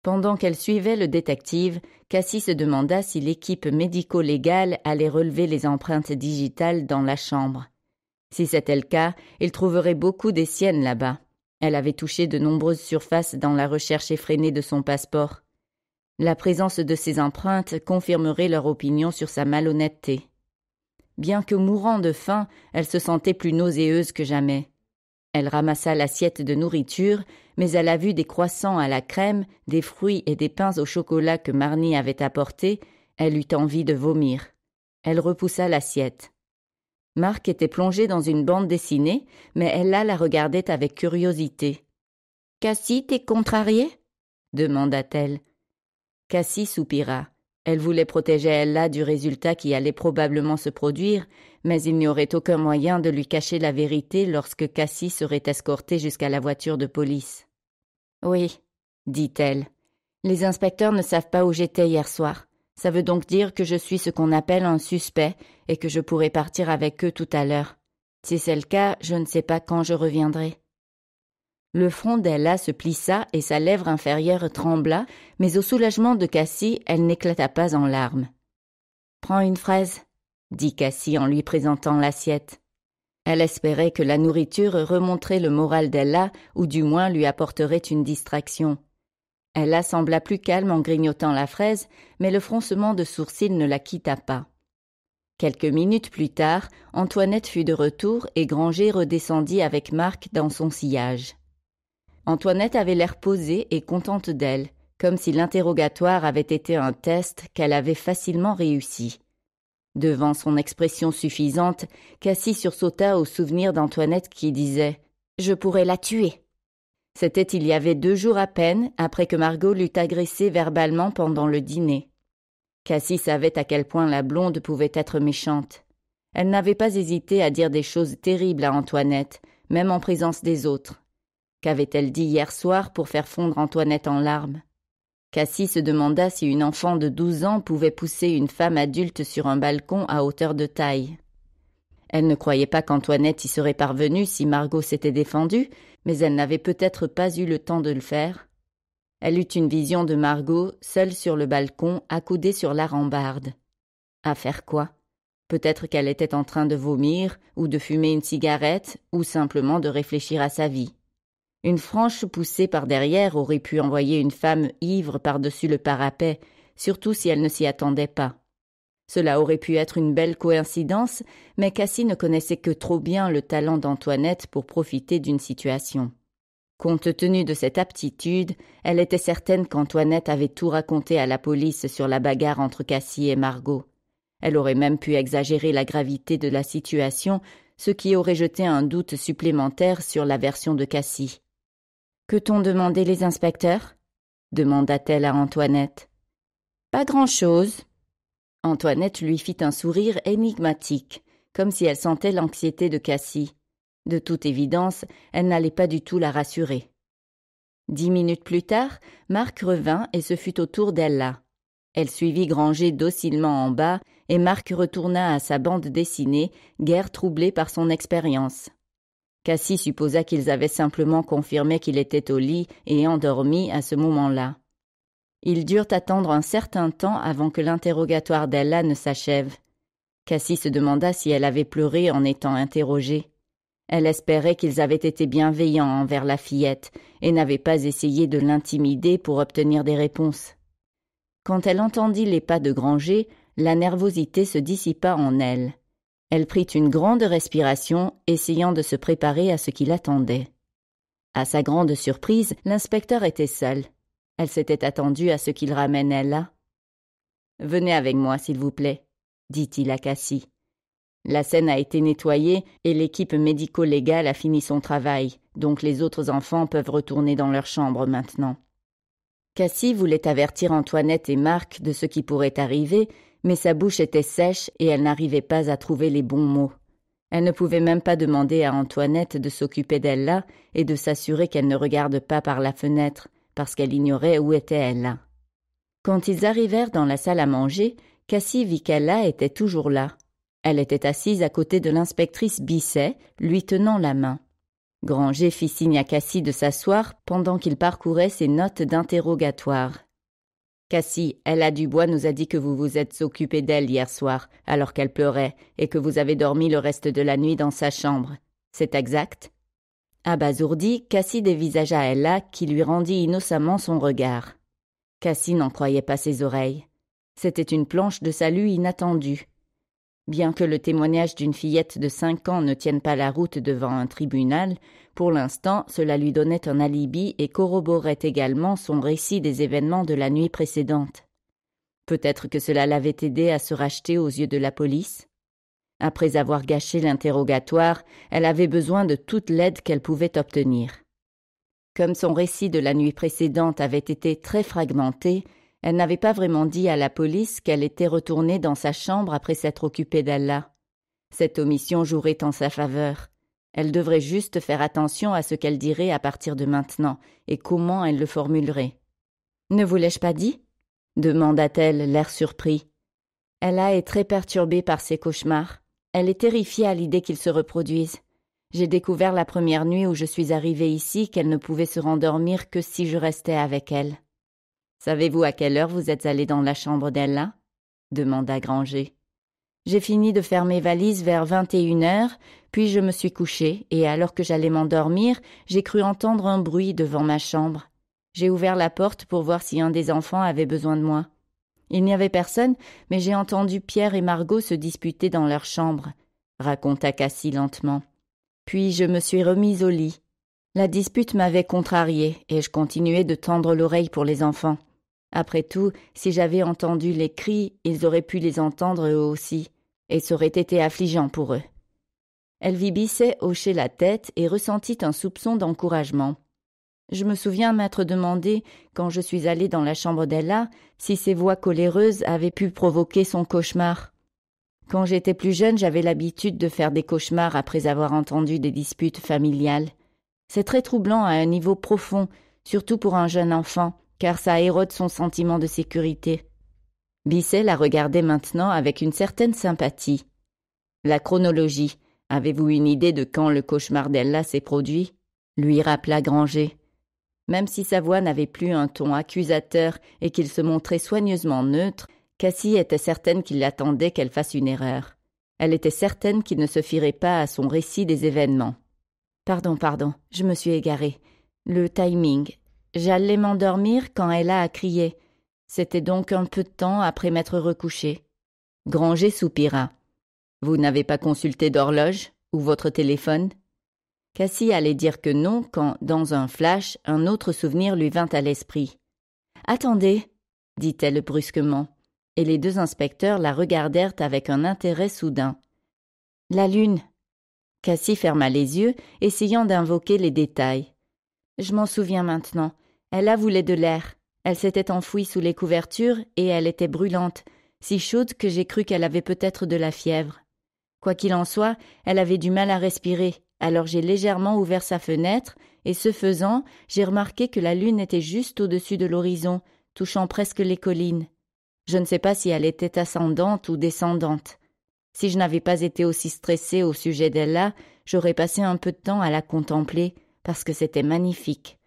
Pendant qu'elle suivait le détective, Cassie se demanda si l'équipe médico-légale allait relever les empreintes digitales dans la chambre. Si c'était le cas, il trouverait beaucoup des siennes là-bas. Elle avait touché de nombreuses surfaces dans la recherche effrénée de son passeport. La présence de ces empreintes confirmerait leur opinion sur sa malhonnêteté. Bien que mourant de faim, elle se sentait plus nauséeuse que jamais. Elle ramassa l'assiette de nourriture mais à la vue des croissants à la crème, des fruits et des pains au chocolat que Marnie avait apportés, elle eut envie de vomir. Elle repoussa l'assiette. Marc était plongé dans une bande dessinée, mais Ella la regardait avec curiosité. Cassie, t'es contrariée demanda-t-elle. Cassie soupira. Elle voulait protéger Ella du résultat qui allait probablement se produire, mais il n'y aurait aucun moyen de lui cacher la vérité lorsque Cassie serait escortée jusqu'à la voiture de police. Oui, dit-elle. Les inspecteurs ne savent pas où j'étais hier soir. Ça veut donc dire que je suis ce qu'on appelle un suspect et que je pourrai partir avec eux tout à l'heure. Si c'est le cas, je ne sais pas quand je reviendrai. Le front d'Ella se plissa et sa lèvre inférieure trembla, mais au soulagement de Cassie, elle n'éclata pas en larmes. Prends une fraise, dit Cassie en lui présentant l'assiette. Elle espérait que la nourriture remonterait le moral d'Ella ou du moins lui apporterait une distraction. Ella sembla plus calme en grignotant la fraise, mais le froncement de sourcils ne la quitta pas. Quelques minutes plus tard, Antoinette fut de retour et Granger redescendit avec Marc dans son sillage. Antoinette avait l'air posée et contente d'elle, comme si l'interrogatoire avait été un test qu'elle avait facilement réussi. Devant son expression suffisante, Cassie sursauta au souvenir d'Antoinette qui disait Je pourrais la tuer. C'était il y avait deux jours à peine après que Margot l'eût agressée verbalement pendant le dîner. Cassie savait à quel point la blonde pouvait être méchante. Elle n'avait pas hésité à dire des choses terribles à Antoinette, même en présence des autres. Qu'avait-elle dit hier soir pour faire fondre Antoinette en larmes Cassie se demanda si une enfant de douze ans pouvait pousser une femme adulte sur un balcon à hauteur de taille. Elle ne croyait pas qu'Antoinette y serait parvenue si Margot s'était défendue, mais elle n'avait peut-être pas eu le temps de le faire. Elle eut une vision de Margot, seule sur le balcon, accoudée sur la rambarde. À faire quoi Peut-être qu'elle était en train de vomir, ou de fumer une cigarette, ou simplement de réfléchir à sa vie. Une franche poussée par derrière aurait pu envoyer une femme ivre par-dessus le parapet, surtout si elle ne s'y attendait pas. Cela aurait pu être une belle coïncidence, mais Cassie ne connaissait que trop bien le talent d'Antoinette pour profiter d'une situation. Compte tenu de cette aptitude, elle était certaine qu'Antoinette avait tout raconté à la police sur la bagarre entre Cassie et Margot. Elle aurait même pu exagérer la gravité de la situation, ce qui aurait jeté un doute supplémentaire sur la version de Cassie. Que t'ont demandé les inspecteurs demanda-t-elle à Antoinette. Pas grand-chose. Antoinette lui fit un sourire énigmatique, comme si elle sentait l'anxiété de Cassie. De toute évidence, elle n'allait pas du tout la rassurer. Dix minutes plus tard, Marc revint et ce fut autour delle d'Ella. Elle suivit Granger docilement en bas et Marc retourna à sa bande dessinée, guère troublée par son expérience. Cassie supposa qu'ils avaient simplement confirmé qu'il était au lit et endormi à ce moment-là. Ils durent attendre un certain temps avant que l'interrogatoire d'Ella ne s'achève. Cassie se demanda si elle avait pleuré en étant interrogée. Elle espérait qu'ils avaient été bienveillants envers la fillette et n'avaient pas essayé de l'intimider pour obtenir des réponses. Quand elle entendit les pas de Granger, la nervosité se dissipa en elle. Elle prit une grande respiration, essayant de se préparer à ce qui l'attendait. À sa grande surprise, l'inspecteur était seul. Elle s'était attendue à ce qu'il ramène là. Venez avec moi, s'il vous plaît, dit-il à Cassie. La scène a été nettoyée et l'équipe médico-légale a fini son travail, donc les autres enfants peuvent retourner dans leur chambre maintenant. Cassie voulait avertir Antoinette et Marc de ce qui pourrait arriver, mais sa bouche était sèche et elle n'arrivait pas à trouver les bons mots. Elle ne pouvait même pas demander à Antoinette de s'occuper d'elle là et de s'assurer qu'elle ne regarde pas par la fenêtre, parce qu'elle ignorait où était elle Quand ils arrivèrent dans la salle à manger, Cassie vit qu'Ella était toujours là. Elle était assise à côté de l'inspectrice Bisset, lui tenant la main. Granger fit signe à Cassie de s'asseoir pendant qu'il parcourait ses notes d'interrogatoire. Cassie, Ella Dubois nous a dit que vous vous êtes occupé d'elle hier soir, alors qu'elle pleurait, et que vous avez dormi le reste de la nuit dans sa chambre. C'est exact Abasourdi, Cassie dévisagea Ella, qui lui rendit innocemment son regard. Cassie n'en croyait pas ses oreilles. C'était une planche de salut inattendue. Bien que le témoignage d'une fillette de cinq ans ne tienne pas la route devant un tribunal, pour l'instant cela lui donnait un alibi et corroborait également son récit des événements de la nuit précédente. Peut-être que cela l'avait aidée à se racheter aux yeux de la police. Après avoir gâché l'interrogatoire, elle avait besoin de toute l'aide qu'elle pouvait obtenir. Comme son récit de la nuit précédente avait été très fragmenté, elle n'avait pas vraiment dit à la police qu'elle était retournée dans sa chambre après s'être occupée d'Allah. Cette omission jouerait en sa faveur. Elle devrait juste faire attention à ce qu'elle dirait à partir de maintenant et comment elle le formulerait. Ne vous l'ai-je pas dit demanda-t-elle, l'air surpris. Ella est très perturbée par ses cauchemars. Elle est terrifiée à l'idée qu'ils se reproduisent. J'ai découvert la première nuit où je suis arrivée ici qu'elle ne pouvait se rendormir que si je restais avec elle. Savez-vous à quelle heure vous êtes allé dans la chambre d'Ella demanda Granger. J'ai fini de faire mes valises vers vingt et une heures, puis je me suis couché, et alors que j'allais m'endormir, j'ai cru entendre un bruit devant ma chambre. J'ai ouvert la porte pour voir si un des enfants avait besoin de moi. Il n'y avait personne, mais j'ai entendu Pierre et Margot se disputer dans leur chambre, raconta Cassie lentement. Puis je me suis remise au lit. La dispute m'avait contrariée, et je continuais de tendre l'oreille pour les enfants. Après tout, si j'avais entendu les cris, ils auraient pu les entendre eux aussi, et ça aurait été affligeant pour eux. Elle vibissait hochait la tête et ressentit un soupçon d'encouragement. Je me souviens m'être demandé, quand je suis allée dans la chambre d'Ella, si ces voix coléreuses avaient pu provoquer son cauchemar. Quand j'étais plus jeune, j'avais l'habitude de faire des cauchemars après avoir entendu des disputes familiales. C'est très troublant à un niveau profond, surtout pour un jeune enfant car ça érode son sentiment de sécurité. Bisset la regardait maintenant avec une certaine sympathie. La chronologie, avez-vous une idée de quand le cauchemar d'Ella s'est produit lui rappela Granger. Même si sa voix n'avait plus un ton accusateur et qu'il se montrait soigneusement neutre, Cassie était certaine qu'il attendait qu'elle fasse une erreur. Elle était certaine qu'il ne se fierait pas à son récit des événements. Pardon, pardon, je me suis égarée. Le timing, J'allais m'endormir quand Ella a crié. C'était donc un peu de temps après m'être recouché. Granger soupira. Vous n'avez pas consulté d'horloge ou votre téléphone Cassie allait dire que non quand, dans un flash, un autre souvenir lui vint à l'esprit. Attendez, dit-elle brusquement, et les deux inspecteurs la regardèrent avec un intérêt soudain. La lune. Cassie ferma les yeux, essayant d'invoquer les détails. Je m'en souviens maintenant. Ella voulait de l'air. Elle s'était enfouie sous les couvertures et elle était brûlante, si chaude que j'ai cru qu'elle avait peut-être de la fièvre. Quoi qu'il en soit, elle avait du mal à respirer, alors j'ai légèrement ouvert sa fenêtre, et ce faisant, j'ai remarqué que la lune était juste au-dessus de l'horizon, touchant presque les collines. Je ne sais pas si elle était ascendante ou descendante. Si je n'avais pas été aussi stressée au sujet d'Ella, j'aurais passé un peu de temps à la contempler, parce que c'était magnifique.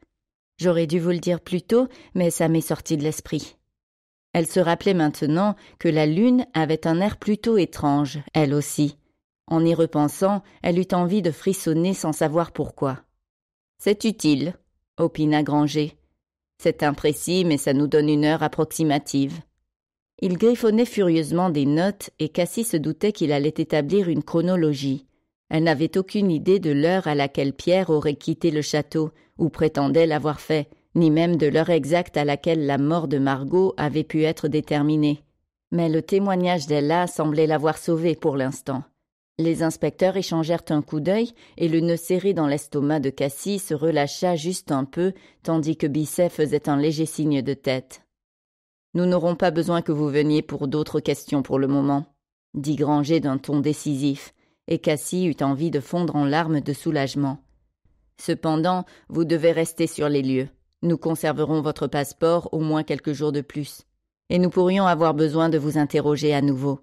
J'aurais dû vous le dire plus tôt, mais ça m'est sorti de l'esprit. Elle se rappelait maintenant que la lune avait un air plutôt étrange, elle aussi. En y repensant, elle eut envie de frissonner sans savoir pourquoi. C'est utile, opina Granger. C'est imprécis, mais ça nous donne une heure approximative. Il griffonnait furieusement des notes et Cassie se doutait qu'il allait établir une chronologie. Elle n'avait aucune idée de l'heure à laquelle Pierre aurait quitté le château, ou prétendait l'avoir fait, ni même de l'heure exacte à laquelle la mort de Margot avait pu être déterminée. Mais le témoignage d'Ella semblait l'avoir sauvée pour l'instant. Les inspecteurs échangèrent un coup d'œil et le nœud serré dans l'estomac de Cassie se relâcha juste un peu, tandis que Bisset faisait un léger signe de tête. Nous n'aurons pas besoin que vous veniez pour d'autres questions pour le moment, dit Granger d'un ton décisif, et Cassie eut envie de fondre en larmes de soulagement. Cependant, vous devez rester sur les lieux. Nous conserverons votre passeport au moins quelques jours de plus. Et nous pourrions avoir besoin de vous interroger à nouveau.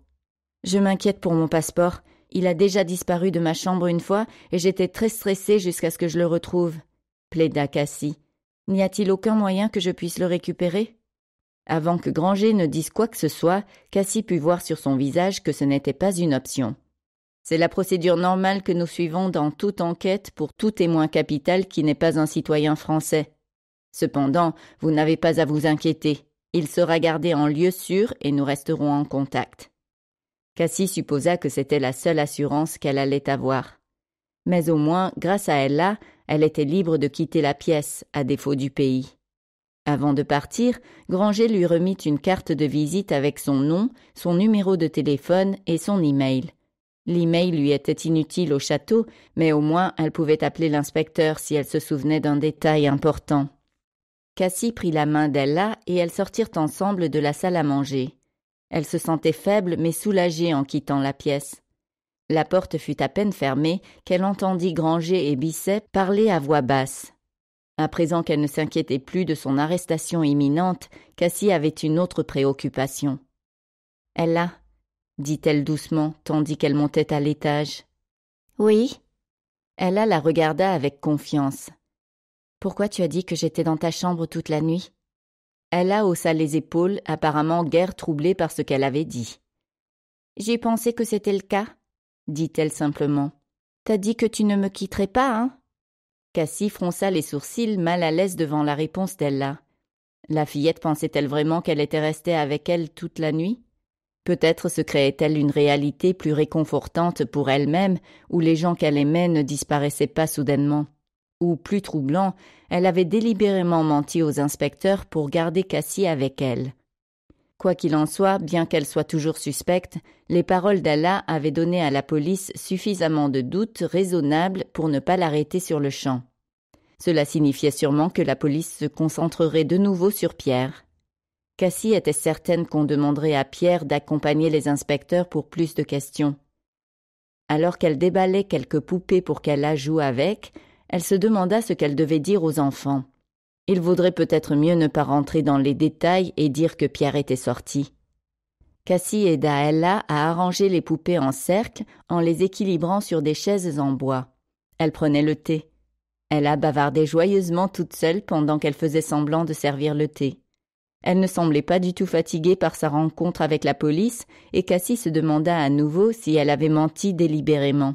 Je m'inquiète pour mon passeport. Il a déjà disparu de ma chambre une fois et j'étais très stressée jusqu'à ce que je le retrouve. Plaida Cassie. N'y a-t-il aucun moyen que je puisse le récupérer Avant que Granger ne dise quoi que ce soit, Cassie put voir sur son visage que ce n'était pas une option. C'est la procédure normale que nous suivons dans toute enquête pour tout témoin capital qui n'est pas un citoyen français. Cependant, vous n'avez pas à vous inquiéter. Il sera gardé en lieu sûr et nous resterons en contact. Cassie supposa que c'était la seule assurance qu'elle allait avoir. Mais au moins, grâce à elle-là, elle était libre de quitter la pièce, à défaut du pays. Avant de partir, Granger lui remit une carte de visite avec son nom, son numéro de téléphone et son email. L'email lui était inutile au château, mais au moins elle pouvait appeler l'inspecteur si elle se souvenait d'un détail important. Cassie prit la main d'Ella et elles sortirent ensemble de la salle à manger. Elle se sentait faible mais soulagée en quittant la pièce. La porte fut à peine fermée qu'elle entendit Granger et Bisset parler à voix basse. À présent qu'elle ne s'inquiétait plus de son arrestation imminente, Cassie avait une autre préoccupation. Ella, dit-elle doucement tandis qu'elle montait à l'étage. Oui. Ella la regarda avec confiance. Pourquoi tu as dit que j'étais dans ta chambre toute la nuit Ella haussa les épaules, apparemment guère troublée par ce qu'elle avait dit. J'ai pensé que c'était le cas, dit-elle simplement. T'as dit que tu ne me quitterais pas, hein Cassie fronça les sourcils, mal à l'aise devant la réponse d'Ella. La fillette pensait-elle vraiment qu'elle était restée avec elle toute la nuit Peut-être se créait-elle une réalité plus réconfortante pour elle-même, où les gens qu'elle aimait ne disparaissaient pas soudainement. Ou plus troublant, elle avait délibérément menti aux inspecteurs pour garder Cassie avec elle. Quoi qu'il en soit, bien qu'elle soit toujours suspecte, les paroles d'Allah avaient donné à la police suffisamment de doutes raisonnables pour ne pas l'arrêter sur le champ. Cela signifiait sûrement que la police se concentrerait de nouveau sur Pierre. Cassie était certaine qu'on demanderait à Pierre d'accompagner les inspecteurs pour plus de questions. Alors qu'elle déballait quelques poupées pour qu'elle la joue avec, elle se demanda ce qu'elle devait dire aux enfants. Il vaudrait peut-être mieux ne pas rentrer dans les détails et dire que Pierre était sorti. Cassie aida Ella à arranger les poupées en cercle en les équilibrant sur des chaises en bois. Elle prenait le thé. Ella bavardait joyeusement toute seule pendant qu'elle faisait semblant de servir le thé. Elle ne semblait pas du tout fatiguée par sa rencontre avec la police, et Cassie se demanda à nouveau si elle avait menti délibérément.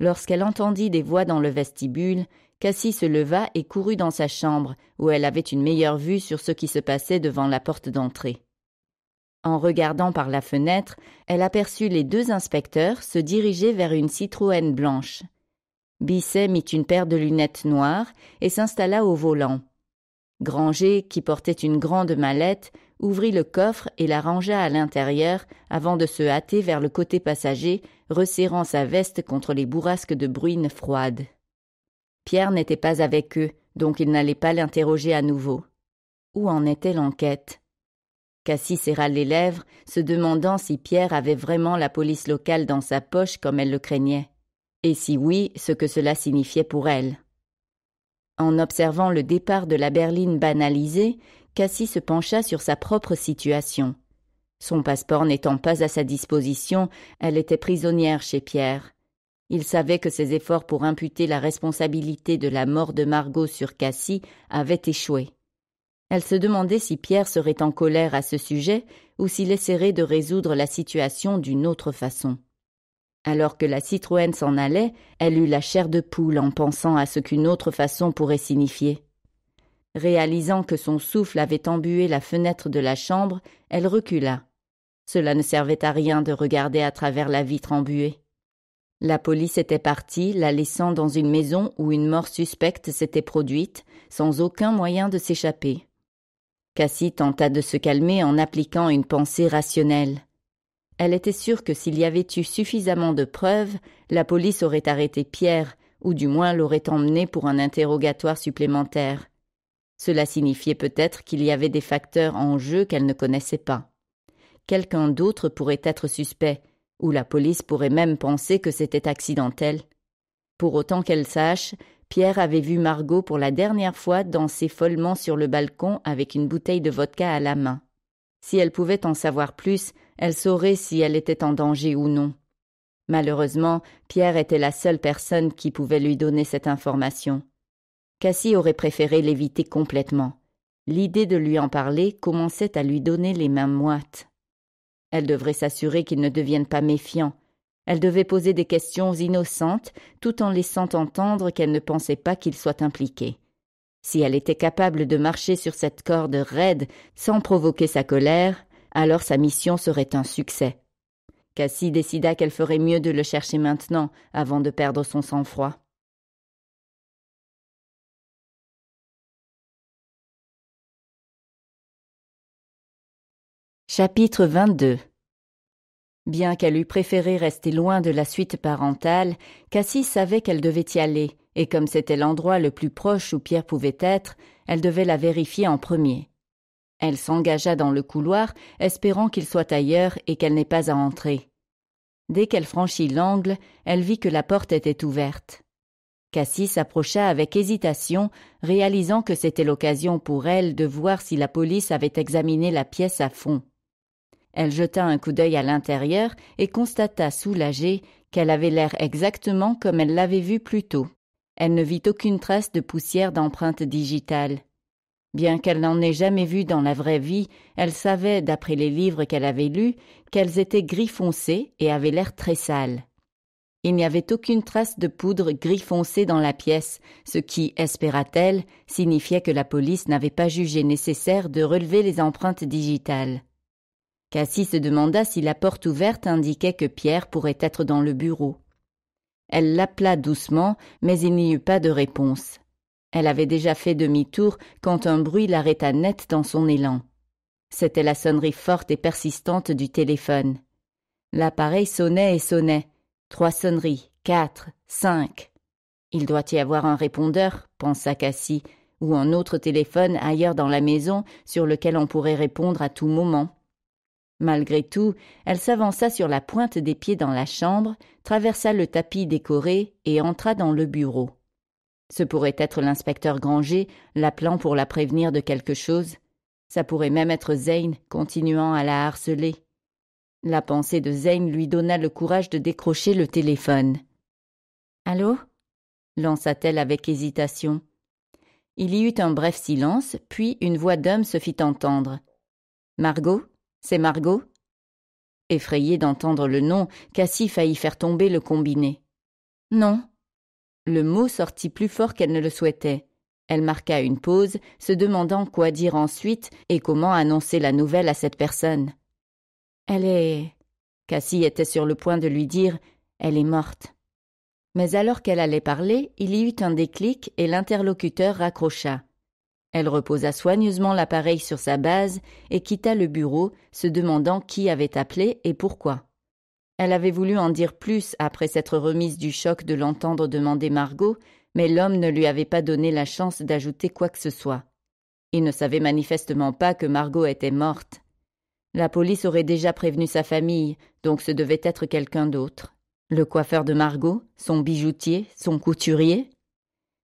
Lorsqu'elle entendit des voix dans le vestibule, Cassie se leva et courut dans sa chambre, où elle avait une meilleure vue sur ce qui se passait devant la porte d'entrée. En regardant par la fenêtre, elle aperçut les deux inspecteurs se diriger vers une Citroën blanche. Bisset mit une paire de lunettes noires et s'installa au volant. Granger, qui portait une grande mallette, ouvrit le coffre et la rangea à l'intérieur avant de se hâter vers le côté passager, resserrant sa veste contre les bourrasques de bruine froide. Pierre n'était pas avec eux, donc il n'allait pas l'interroger à nouveau. Où en était l'enquête Cassie serra les lèvres, se demandant si Pierre avait vraiment la police locale dans sa poche comme elle le craignait, et si oui, ce que cela signifiait pour elle. En observant le départ de la berline banalisée, Cassie se pencha sur sa propre situation. Son passeport n'étant pas à sa disposition, elle était prisonnière chez Pierre. Il savait que ses efforts pour imputer la responsabilité de la mort de Margot sur Cassie avaient échoué. Elle se demandait si Pierre serait en colère à ce sujet ou s'il essaierait de résoudre la situation d'une autre façon. Alors que la Citroën s'en allait, elle eut la chair de poule en pensant à ce qu'une autre façon pourrait signifier. Réalisant que son souffle avait embué la fenêtre de la chambre, elle recula. Cela ne servait à rien de regarder à travers la vitre embuée. La police était partie, la laissant dans une maison où une mort suspecte s'était produite, sans aucun moyen de s'échapper. Cassie tenta de se calmer en appliquant une pensée rationnelle. Elle était sûre que s'il y avait eu suffisamment de preuves, la police aurait arrêté Pierre, ou du moins l'aurait emmené pour un interrogatoire supplémentaire. Cela signifiait peut-être qu'il y avait des facteurs en jeu qu'elle ne connaissait pas. Quelqu'un d'autre pourrait être suspect, ou la police pourrait même penser que c'était accidentel. Pour autant qu'elle sache, Pierre avait vu Margot pour la dernière fois danser follement sur le balcon avec une bouteille de vodka à la main. Si elle pouvait en savoir plus, elle saurait si elle était en danger ou non. Malheureusement, Pierre était la seule personne qui pouvait lui donner cette information. Cassie aurait préféré l'éviter complètement. L'idée de lui en parler commençait à lui donner les mains moites. Elle devrait s'assurer qu'il ne devienne pas méfiant. Elle devait poser des questions innocentes tout en laissant entendre qu'elle ne pensait pas qu'il soit impliqué. Si elle était capable de marcher sur cette corde raide sans provoquer sa colère, alors sa mission serait un succès. Cassie décida qu'elle ferait mieux de le chercher maintenant, avant de perdre son sang-froid. Chapitre 22 Bien qu'elle eût préféré rester loin de la suite parentale, Cassie savait qu'elle devait y aller, et comme c'était l'endroit le plus proche où Pierre pouvait être, elle devait la vérifier en premier. Elle s'engagea dans le couloir, espérant qu'il soit ailleurs et qu'elle n'ait pas à entrer. Dès qu'elle franchit l'angle, elle vit que la porte était ouverte. Cassie s'approcha avec hésitation, réalisant que c'était l'occasion pour elle de voir si la police avait examiné la pièce à fond. Elle jeta un coup d'œil à l'intérieur et constata soulagée qu'elle avait l'air exactement comme elle l'avait vue plus tôt. Elle ne vit aucune trace de poussière d'empreinte digitale. Bien qu'elle n'en ait jamais vu dans la vraie vie, elle savait, d'après les livres qu'elle avait lus, qu'elles étaient gris foncé et avaient l'air très sales. Il n'y avait aucune trace de poudre gris foncé dans la pièce, ce qui, espéra-t-elle, signifiait que la police n'avait pas jugé nécessaire de relever les empreintes digitales. Cassie se demanda si la porte ouverte indiquait que Pierre pourrait être dans le bureau. Elle l'appela doucement, mais il n'y eut pas de réponse. Elle avait déjà fait demi-tour quand un bruit l'arrêta net dans son élan. C'était la sonnerie forte et persistante du téléphone. L'appareil sonnait et sonnait. Trois sonneries, quatre, cinq. Il doit y avoir un répondeur, pensa Cassie, ou un autre téléphone ailleurs dans la maison sur lequel on pourrait répondre à tout moment. Malgré tout, elle s'avança sur la pointe des pieds dans la chambre, traversa le tapis décoré et entra dans le bureau. Ce pourrait être l'inspecteur Granger l'appelant pour la prévenir de quelque chose. Ça pourrait même être Zane continuant à la harceler. La pensée de Zane lui donna le courage de décrocher le téléphone. Allô lança-t-elle avec hésitation. Il y eut un bref silence, puis une voix d'homme se fit entendre. Margot C'est Margot Effrayée d'entendre le nom, Cassie faillit faire tomber le combiné. Non, le mot sortit plus fort qu'elle ne le souhaitait. Elle marqua une pause, se demandant quoi dire ensuite et comment annoncer la nouvelle à cette personne. Elle est. Cassie était sur le point de lui dire Elle est morte. Mais alors qu'elle allait parler, il y eut un déclic et l'interlocuteur raccrocha. Elle reposa soigneusement l'appareil sur sa base et quitta le bureau, se demandant qui avait appelé et pourquoi. Elle avait voulu en dire plus après s'être remise du choc de l'entendre demander Margot, mais l'homme ne lui avait pas donné la chance d'ajouter quoi que ce soit. Il ne savait manifestement pas que Margot était morte. La police aurait déjà prévenu sa famille, donc ce devait être quelqu'un d'autre. Le coiffeur de Margot, son bijoutier, son couturier.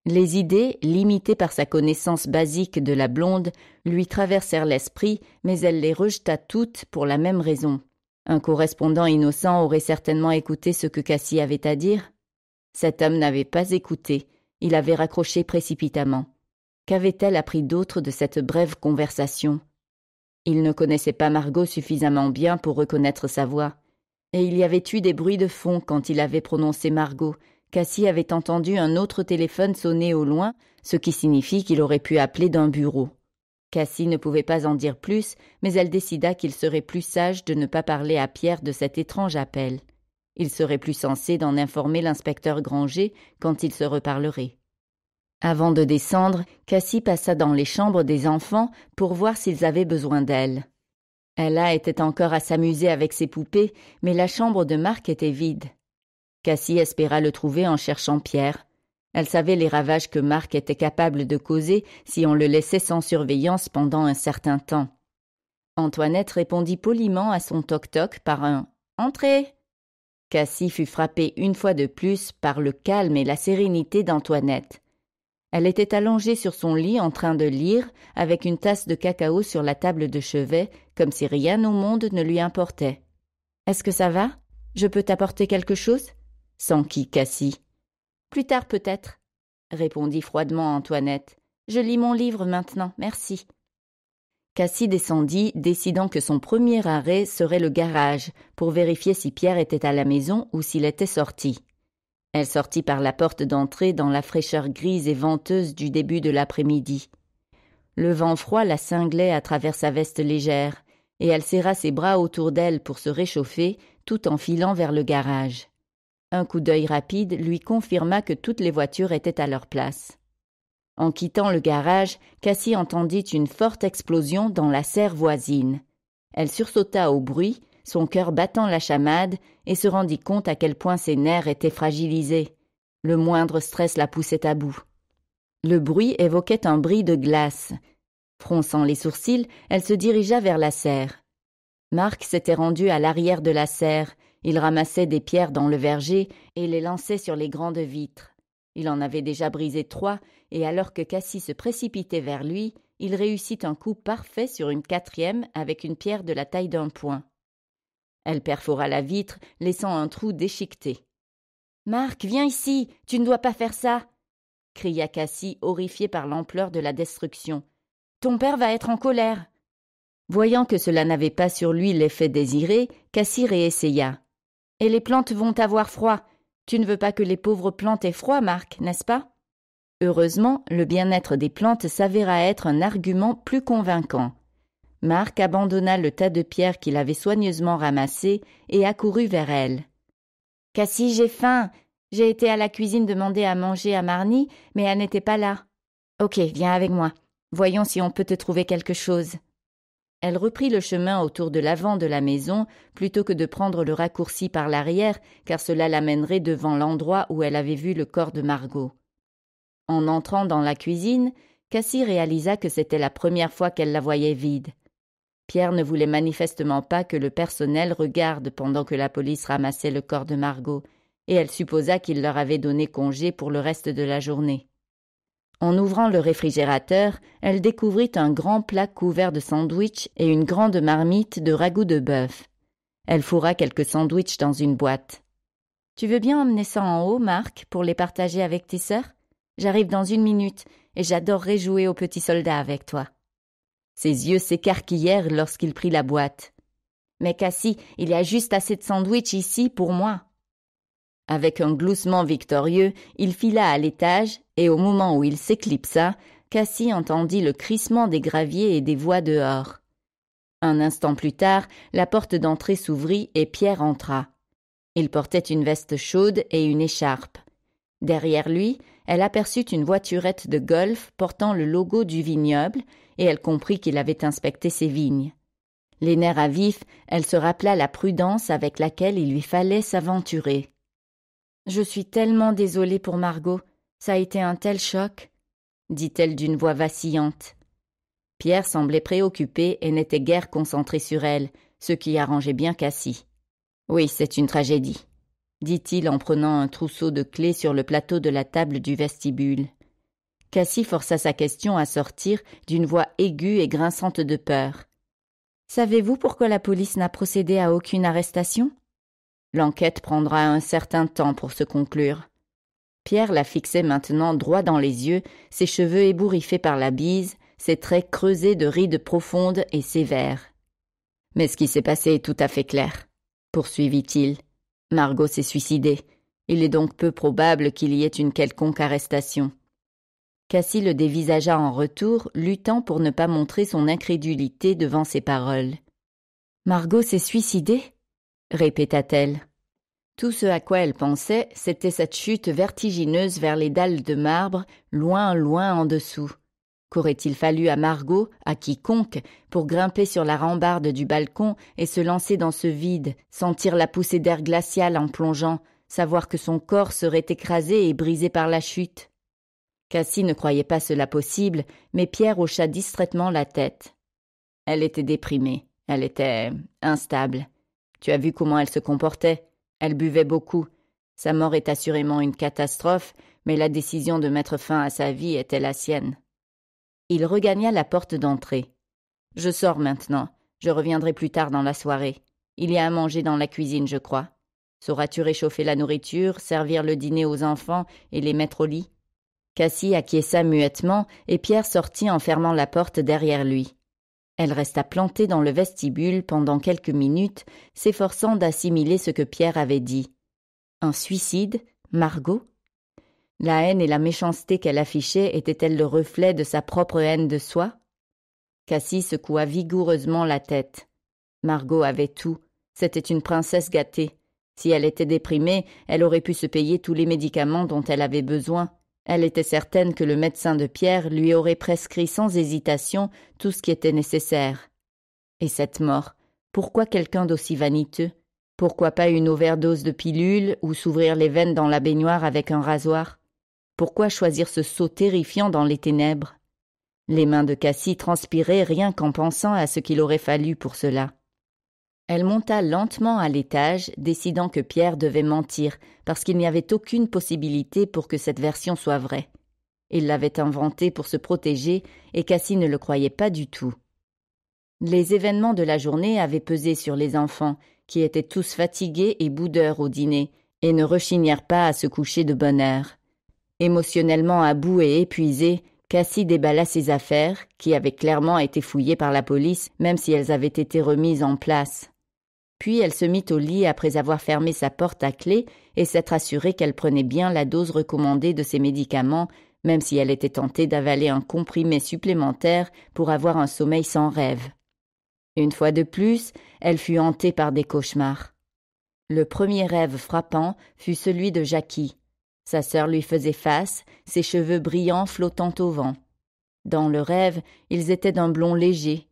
Les idées, limitées par sa connaissance basique de la blonde, lui traversèrent l'esprit, mais elle les rejeta toutes pour la même raison. Un correspondant innocent aurait certainement écouté ce que Cassie avait à dire. Cet homme n'avait pas écouté, il avait raccroché précipitamment. Qu'avait-elle appris d'autre de cette brève conversation Il ne connaissait pas Margot suffisamment bien pour reconnaître sa voix. Et il y avait eu des bruits de fond quand il avait prononcé Margot. Cassie avait entendu un autre téléphone sonner au loin, ce qui signifie qu'il aurait pu appeler d'un bureau. Cassie ne pouvait pas en dire plus, mais elle décida qu'il serait plus sage de ne pas parler à Pierre de cet étrange appel. Il serait plus censé d'en informer l'inspecteur Granger quand il se reparlerait. Avant de descendre, Cassie passa dans les chambres des enfants pour voir s'ils avaient besoin d'elle. Ella était encore à s'amuser avec ses poupées, mais la chambre de Marc était vide. Cassie espéra le trouver en cherchant Pierre. Elle savait les ravages que Marc était capable de causer si on le laissait sans surveillance pendant un certain temps. Antoinette répondit poliment à son toc-toc par un Entrez Cassie fut frappée une fois de plus par le calme et la sérénité d'Antoinette. Elle était allongée sur son lit en train de lire, avec une tasse de cacao sur la table de chevet, comme si rien au monde ne lui importait. Est-ce que ça va Je peux t'apporter quelque chose Sans qui, Cassie plus tard peut-être, répondit froidement Antoinette. Je lis mon livre maintenant, merci. Cassie descendit, décidant que son premier arrêt serait le garage, pour vérifier si Pierre était à la maison ou s'il était sorti. Elle sortit par la porte d'entrée dans la fraîcheur grise et venteuse du début de l'après-midi. Le vent froid la cinglait à travers sa veste légère, et elle serra ses bras autour d'elle pour se réchauffer, tout en filant vers le garage. Un coup d'œil rapide lui confirma que toutes les voitures étaient à leur place. En quittant le garage, Cassie entendit une forte explosion dans la serre voisine. Elle sursauta au bruit, son cœur battant la chamade, et se rendit compte à quel point ses nerfs étaient fragilisés. Le moindre stress la poussait à bout. Le bruit évoquait un bris de glace. Fronçant les sourcils, elle se dirigea vers la serre. Marc s'était rendu à l'arrière de la serre, il ramassait des pierres dans le verger et les lançait sur les grandes vitres. Il en avait déjà brisé trois, et alors que Cassie se précipitait vers lui, il réussit un coup parfait sur une quatrième avec une pierre de la taille d'un poing. Elle perfora la vitre, laissant un trou déchiqueté. Marc, viens ici, tu ne dois pas faire ça cria Cassie, horrifiée par l'ampleur de la destruction. Ton père va être en colère. Voyant que cela n'avait pas sur lui l'effet désiré, Cassie réessaya. Et les plantes vont avoir froid. Tu ne veux pas que les pauvres plantes aient froid, Marc, n'est-ce pas Heureusement, le bien-être des plantes s'avéra être un argument plus convaincant. Marc abandonna le tas de pierres qu'il avait soigneusement ramassé et accourut vers elle. Cassie, j'ai faim. J'ai été à la cuisine demander à manger à Marnie, mais elle n'était pas là. Ok, viens avec moi. Voyons si on peut te trouver quelque chose elle reprit le chemin autour de l'avant de la maison plutôt que de prendre le raccourci par l'arrière, car cela l'amènerait devant l'endroit où elle avait vu le corps de Margot. En entrant dans la cuisine, Cassie réalisa que c'était la première fois qu'elle la voyait vide. Pierre ne voulait manifestement pas que le personnel regarde pendant que la police ramassait le corps de Margot, et elle supposa qu'il leur avait donné congé pour le reste de la journée. En ouvrant le réfrigérateur, elle découvrit un grand plat couvert de sandwichs et une grande marmite de ragoût de bœuf. Elle fourra quelques sandwichs dans une boîte. Tu veux bien emmener ça en haut, Marc, pour les partager avec tes sœurs J'arrive dans une minute et j'adorerais jouer au petit soldats avec toi. Ses yeux s'écarquillèrent lorsqu'il prit la boîte. Mais Cassie, il y a juste assez de sandwichs ici pour moi. Avec un gloussement victorieux, il fila à l'étage, et au moment où il s'éclipsa, Cassie entendit le crissement des graviers et des voix dehors. Un instant plus tard, la porte d'entrée s'ouvrit et Pierre entra. Il portait une veste chaude et une écharpe. Derrière lui, elle aperçut une voiturette de golf portant le logo du vignoble, et elle comprit qu'il avait inspecté ses vignes. Les nerfs à vif, elle se rappela la prudence avec laquelle il lui fallait s'aventurer. Je suis tellement désolée pour Margot, ça a été un tel choc, dit-elle d'une voix vacillante. Pierre semblait préoccupé et n'était guère concentré sur elle, ce qui arrangeait bien Cassie. Oui, c'est une tragédie, dit-il en prenant un trousseau de clés sur le plateau de la table du vestibule. Cassie força sa question à sortir d'une voix aiguë et grinçante de peur. Savez-vous pourquoi la police n'a procédé à aucune arrestation L'enquête prendra un certain temps pour se conclure. Pierre la fixait maintenant droit dans les yeux, ses cheveux ébouriffés par la bise, ses traits creusés de rides profondes et sévères. Mais ce qui s'est passé est tout à fait clair, poursuivit-il. Margot s'est suicidée. Il est donc peu probable qu'il y ait une quelconque arrestation. Cassie le dévisagea en retour, luttant pour ne pas montrer son incrédulité devant ses paroles. Margot s'est suicidée répéta-t-elle. Tout ce à quoi elle pensait, c'était cette chute vertigineuse vers les dalles de marbre, loin, loin en dessous. Qu'aurait-il fallu à Margot, à quiconque, pour grimper sur la rambarde du balcon et se lancer dans ce vide, sentir la poussée d'air glacial en plongeant, savoir que son corps serait écrasé et brisé par la chute Cassie ne croyait pas cela possible, mais Pierre hocha distraitement la tête. Elle était déprimée, elle était instable. Tu as vu comment elle se comportait. Elle buvait beaucoup. Sa mort est assurément une catastrophe, mais la décision de mettre fin à sa vie était la sienne. Il regagna la porte d'entrée. Je sors maintenant. Je reviendrai plus tard dans la soirée. Il y a à manger dans la cuisine, je crois. Sauras-tu réchauffer la nourriture, servir le dîner aux enfants et les mettre au lit Cassie acquiesça muettement et Pierre sortit en fermant la porte derrière lui. Elle resta plantée dans le vestibule pendant quelques minutes, s'efforçant d'assimiler ce que Pierre avait dit. Un suicide Margot La haine et la méchanceté qu'elle affichait étaient-elles le reflet de sa propre haine de soi Cassie secoua vigoureusement la tête. Margot avait tout. C'était une princesse gâtée. Si elle était déprimée, elle aurait pu se payer tous les médicaments dont elle avait besoin. Elle était certaine que le médecin de Pierre lui aurait prescrit sans hésitation tout ce qui était nécessaire. Et cette mort, pourquoi quelqu'un d'aussi vaniteux Pourquoi pas une overdose de pilules ou s'ouvrir les veines dans la baignoire avec un rasoir Pourquoi choisir ce saut terrifiant dans les ténèbres Les mains de Cassie transpiraient rien qu'en pensant à ce qu'il aurait fallu pour cela. Elle monta lentement à l'étage, décidant que Pierre devait mentir, parce qu'il n'y avait aucune possibilité pour que cette version soit vraie. Il l'avait inventée pour se protéger, et Cassie ne le croyait pas du tout. Les événements de la journée avaient pesé sur les enfants, qui étaient tous fatigués et boudeurs au dîner, et ne rechignèrent pas à se coucher de bonne heure. Émotionnellement à bout et épuisé, Cassie déballa ses affaires, qui avaient clairement été fouillées par la police, même si elles avaient été remises en place. Puis elle se mit au lit après avoir fermé sa porte à clé et s'être assurée qu'elle prenait bien la dose recommandée de ses médicaments, même si elle était tentée d'avaler un comprimé supplémentaire pour avoir un sommeil sans rêve. Une fois de plus, elle fut hantée par des cauchemars. Le premier rêve frappant fut celui de Jackie. Sa sœur lui faisait face, ses cheveux brillants flottant au vent. Dans le rêve, ils étaient d'un blond léger.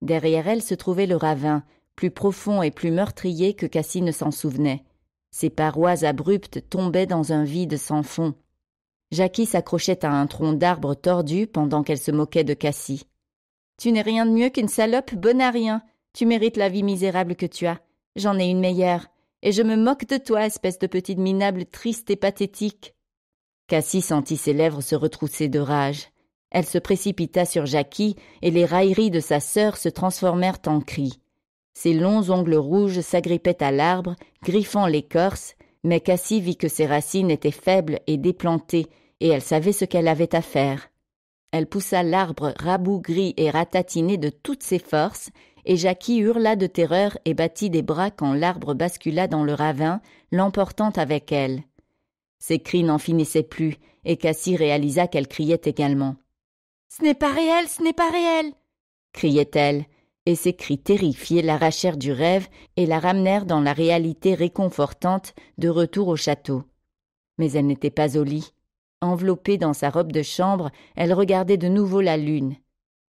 Derrière elle se trouvait le ravin, plus profond et plus meurtrier que Cassie ne s'en souvenait. Ses parois abruptes tombaient dans un vide sans fond. Jackie s'accrochait à un tronc d'arbre tordu pendant qu'elle se moquait de Cassie. Tu n'es rien de mieux qu'une salope bonne à rien. Tu mérites la vie misérable que tu as. J'en ai une meilleure. Et je me moque de toi, espèce de petite minable triste et pathétique. Cassie sentit ses lèvres se retrousser de rage. Elle se précipita sur Jackie, et les railleries de sa sœur se transformèrent en cris. Ses longs ongles rouges s'agrippaient à l'arbre, griffant l'écorce, mais Cassie vit que ses racines étaient faibles et déplantées, et elle savait ce qu'elle avait à faire. Elle poussa l'arbre rabougri et ratatiné de toutes ses forces, et Jackie hurla de terreur et battit des bras quand l'arbre bascula dans le ravin, l'emportant avec elle. Ses cris n'en finissaient plus, et Cassie réalisa qu'elle criait également. Ce n'est pas réel, ce n'est pas réel criait-elle, et ses cris terrifiés l'arrachèrent du rêve et la ramenèrent dans la réalité réconfortante de retour au château. Mais elle n'était pas au lit. Enveloppée dans sa robe de chambre, elle regardait de nouveau la lune.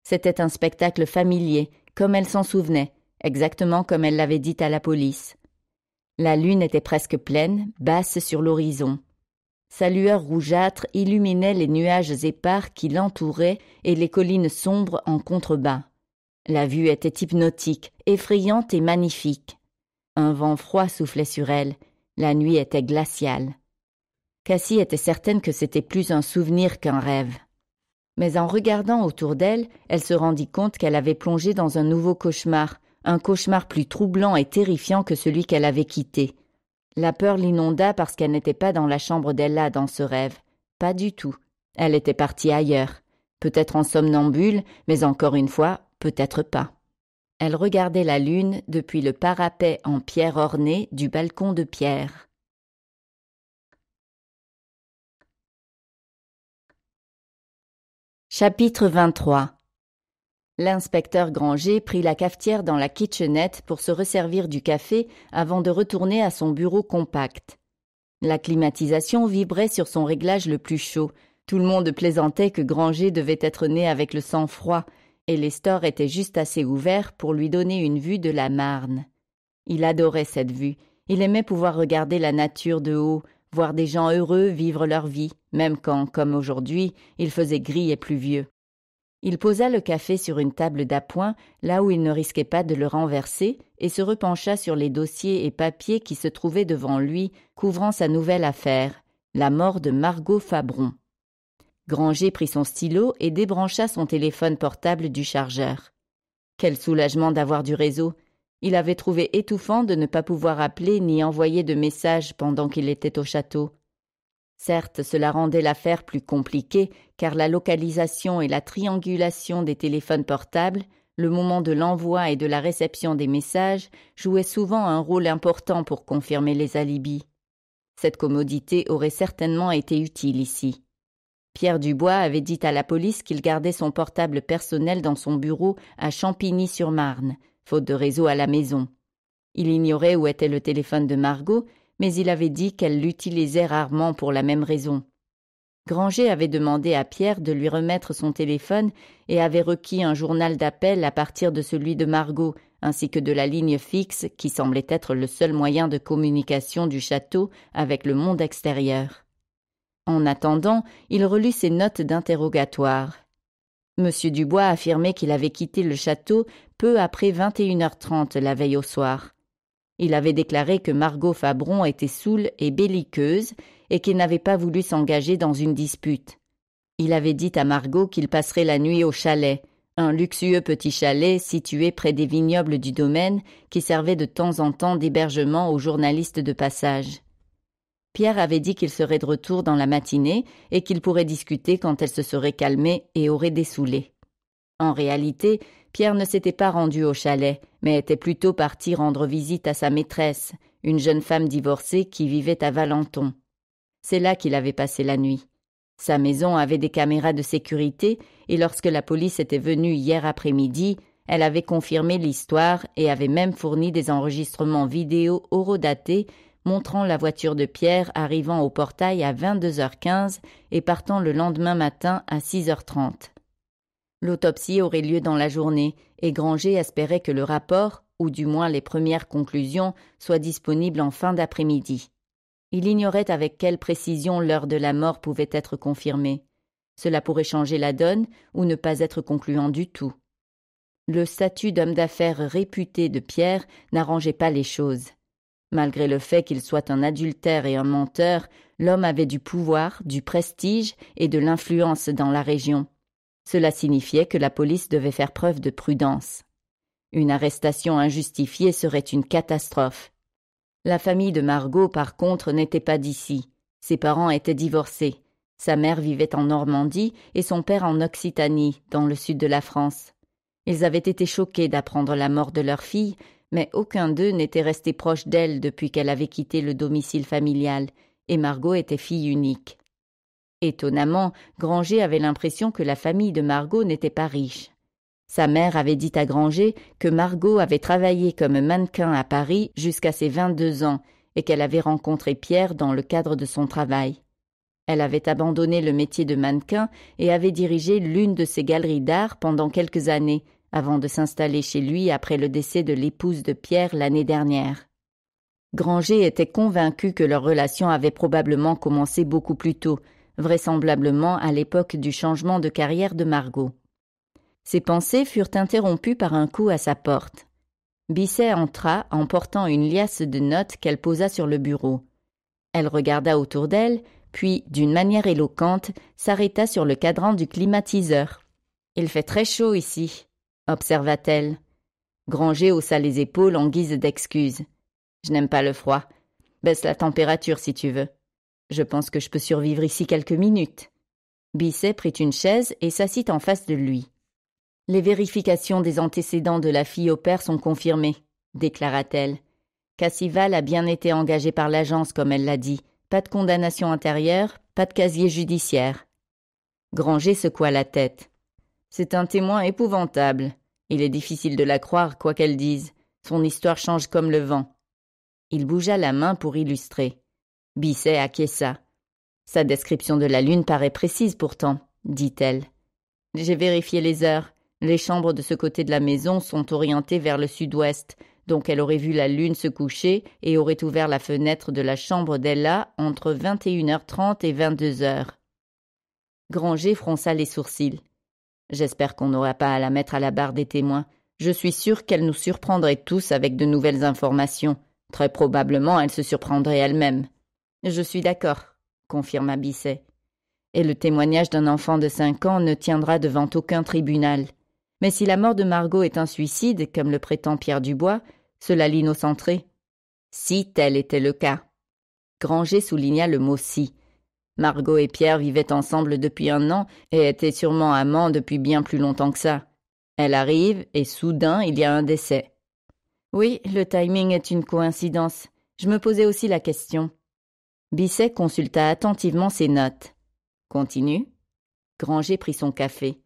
C'était un spectacle familier, comme elle s'en souvenait, exactement comme elle l'avait dit à la police. La lune était presque pleine, basse sur l'horizon. Sa lueur rougeâtre illuminait les nuages épars qui l'entouraient et les collines sombres en contrebas. La vue était hypnotique, effrayante et magnifique. Un vent froid soufflait sur elle, la nuit était glaciale. Cassie était certaine que c'était plus un souvenir qu'un rêve. Mais en regardant autour d'elle, elle se rendit compte qu'elle avait plongé dans un nouveau cauchemar, un cauchemar plus troublant et terrifiant que celui qu'elle avait quitté. La peur l'inonda parce qu'elle n'était pas dans la chambre d'Ella dans ce rêve. Pas du tout. Elle était partie ailleurs. Peut-être en somnambule, mais encore une fois, peut-être pas. Elle regardait la lune depuis le parapet en pierre ornée du balcon de pierre. Chapitre 23 L'inspecteur Granger prit la cafetière dans la kitchenette pour se resservir du café avant de retourner à son bureau compact. La climatisation vibrait sur son réglage le plus chaud. Tout le monde plaisantait que Granger devait être né avec le sang froid, et les stores étaient juste assez ouverts pour lui donner une vue de la Marne. Il adorait cette vue, il aimait pouvoir regarder la nature de haut, voir des gens heureux vivre leur vie, même quand, comme aujourd'hui, il faisait gris et pluvieux. Il posa le café sur une table d'appoint, là où il ne risquait pas de le renverser, et se repencha sur les dossiers et papiers qui se trouvaient devant lui, couvrant sa nouvelle affaire, la mort de Margot Fabron. Granger prit son stylo et débrancha son téléphone portable du chargeur. Quel soulagement d'avoir du réseau. Il avait trouvé étouffant de ne pas pouvoir appeler ni envoyer de messages pendant qu'il était au château. Certes, cela rendait l'affaire plus compliquée, car la localisation et la triangulation des téléphones portables, le moment de l'envoi et de la réception des messages, jouaient souvent un rôle important pour confirmer les alibis. Cette commodité aurait certainement été utile ici. Pierre Dubois avait dit à la police qu'il gardait son portable personnel dans son bureau à Champigny-sur-Marne, faute de réseau à la maison. Il ignorait où était le téléphone de Margot, mais il avait dit qu'elle l'utilisait rarement pour la même raison. Granger avait demandé à Pierre de lui remettre son téléphone et avait requis un journal d'appel à partir de celui de Margot, ainsi que de la ligne fixe qui semblait être le seul moyen de communication du château avec le monde extérieur. En attendant, il relut ses notes d'interrogatoire. M. Dubois affirmait qu'il avait quitté le château peu après 21h30 la veille au soir. Il avait déclaré que Margot Fabron était saoule et belliqueuse et qu'il n'avait pas voulu s'engager dans une dispute. Il avait dit à Margot qu'il passerait la nuit au chalet, un luxueux petit chalet situé près des vignobles du domaine qui servait de temps en temps d'hébergement aux journalistes de passage. Pierre avait dit qu'il serait de retour dans la matinée et qu'il pourrait discuter quand elle se serait calmée et aurait dessoulé. En réalité, Pierre ne s'était pas rendu au chalet, mais était plutôt parti rendre visite à sa maîtresse, une jeune femme divorcée qui vivait à Valenton. C'est là qu'il avait passé la nuit. Sa maison avait des caméras de sécurité, et lorsque la police était venue hier après-midi, elle avait confirmé l'histoire et avait même fourni des enregistrements vidéo horodatés montrant la voiture de Pierre arrivant au portail à 22h15 et partant le lendemain matin à 6h30. L'autopsie aurait lieu dans la journée et Granger espérait que le rapport, ou du moins les premières conclusions, soient disponibles en fin d'après-midi. Il ignorait avec quelle précision l'heure de la mort pouvait être confirmée. Cela pourrait changer la donne ou ne pas être concluant du tout. Le statut d'homme d'affaires réputé de Pierre n'arrangeait pas les choses. Malgré le fait qu'il soit un adultère et un menteur, l'homme avait du pouvoir, du prestige et de l'influence dans la région. Cela signifiait que la police devait faire preuve de prudence. Une arrestation injustifiée serait une catastrophe. La famille de Margot, par contre, n'était pas d'ici. Ses parents étaient divorcés. Sa mère vivait en Normandie et son père en Occitanie, dans le sud de la France. Ils avaient été choqués d'apprendre la mort de leur fille, mais aucun d'eux n'était resté proche d'elle depuis qu'elle avait quitté le domicile familial, et Margot était fille unique. Étonnamment, Granger avait l'impression que la famille de Margot n'était pas riche. Sa mère avait dit à Granger que Margot avait travaillé comme mannequin à Paris jusqu'à ses vingt-deux ans et qu'elle avait rencontré Pierre dans le cadre de son travail. Elle avait abandonné le métier de mannequin et avait dirigé l'une de ses galeries d'art pendant quelques années, avant de s'installer chez lui après le décès de l'épouse de Pierre l'année dernière. Granger était convaincu que leur relation avait probablement commencé beaucoup plus tôt, vraisemblablement à l'époque du changement de carrière de Margot. Ses pensées furent interrompues par un coup à sa porte. Bisset entra en portant une liasse de notes qu'elle posa sur le bureau. Elle regarda autour d'elle, puis, d'une manière éloquente, s'arrêta sur le cadran du climatiseur. Il fait très chaud ici, observa-t-elle. Granger haussa les épaules en guise d'excuse. Je n'aime pas le froid. Baisse la température si tu veux. Je pense que je peux survivre ici quelques minutes. Bisset prit une chaise et s'assit en face de lui. Les vérifications des antécédents de la fille au père sont confirmées, déclara-t-elle. Cassival a bien été engagé par l'agence, comme elle l'a dit. Pas de condamnation intérieure, pas de casier judiciaire. Granger secoua la tête. C'est un témoin épouvantable. Il est difficile de la croire, quoi qu'elle dise. Son histoire change comme le vent. Il bougea la main pour illustrer. Bisset acquiesça. Sa description de la lune paraît précise pourtant, dit-elle. J'ai vérifié les heures. Les chambres de ce côté de la maison sont orientées vers le sud-ouest, donc elle aurait vu la lune se coucher et aurait ouvert la fenêtre de la chambre d'Ella entre 21h30 et 22h. Granger fronça les sourcils. J'espère qu'on n'aura pas à la mettre à la barre des témoins. Je suis sûre qu'elle nous surprendrait tous avec de nouvelles informations. Très probablement, elle se surprendrait elle-même. Je suis d'accord, confirma Bisset. Et le témoignage d'un enfant de cinq ans ne tiendra devant aucun tribunal. Mais si la mort de Margot est un suicide, comme le prétend Pierre Dubois, cela l'innocenterait. Si tel était le cas. Granger souligna le mot si, Margot et Pierre vivaient ensemble depuis un an et étaient sûrement amants depuis bien plus longtemps que ça. Elle arrive et soudain il y a un décès. Oui, le timing est une coïncidence. Je me posais aussi la question. Bisset consulta attentivement ses notes. Continue. Granger prit son café.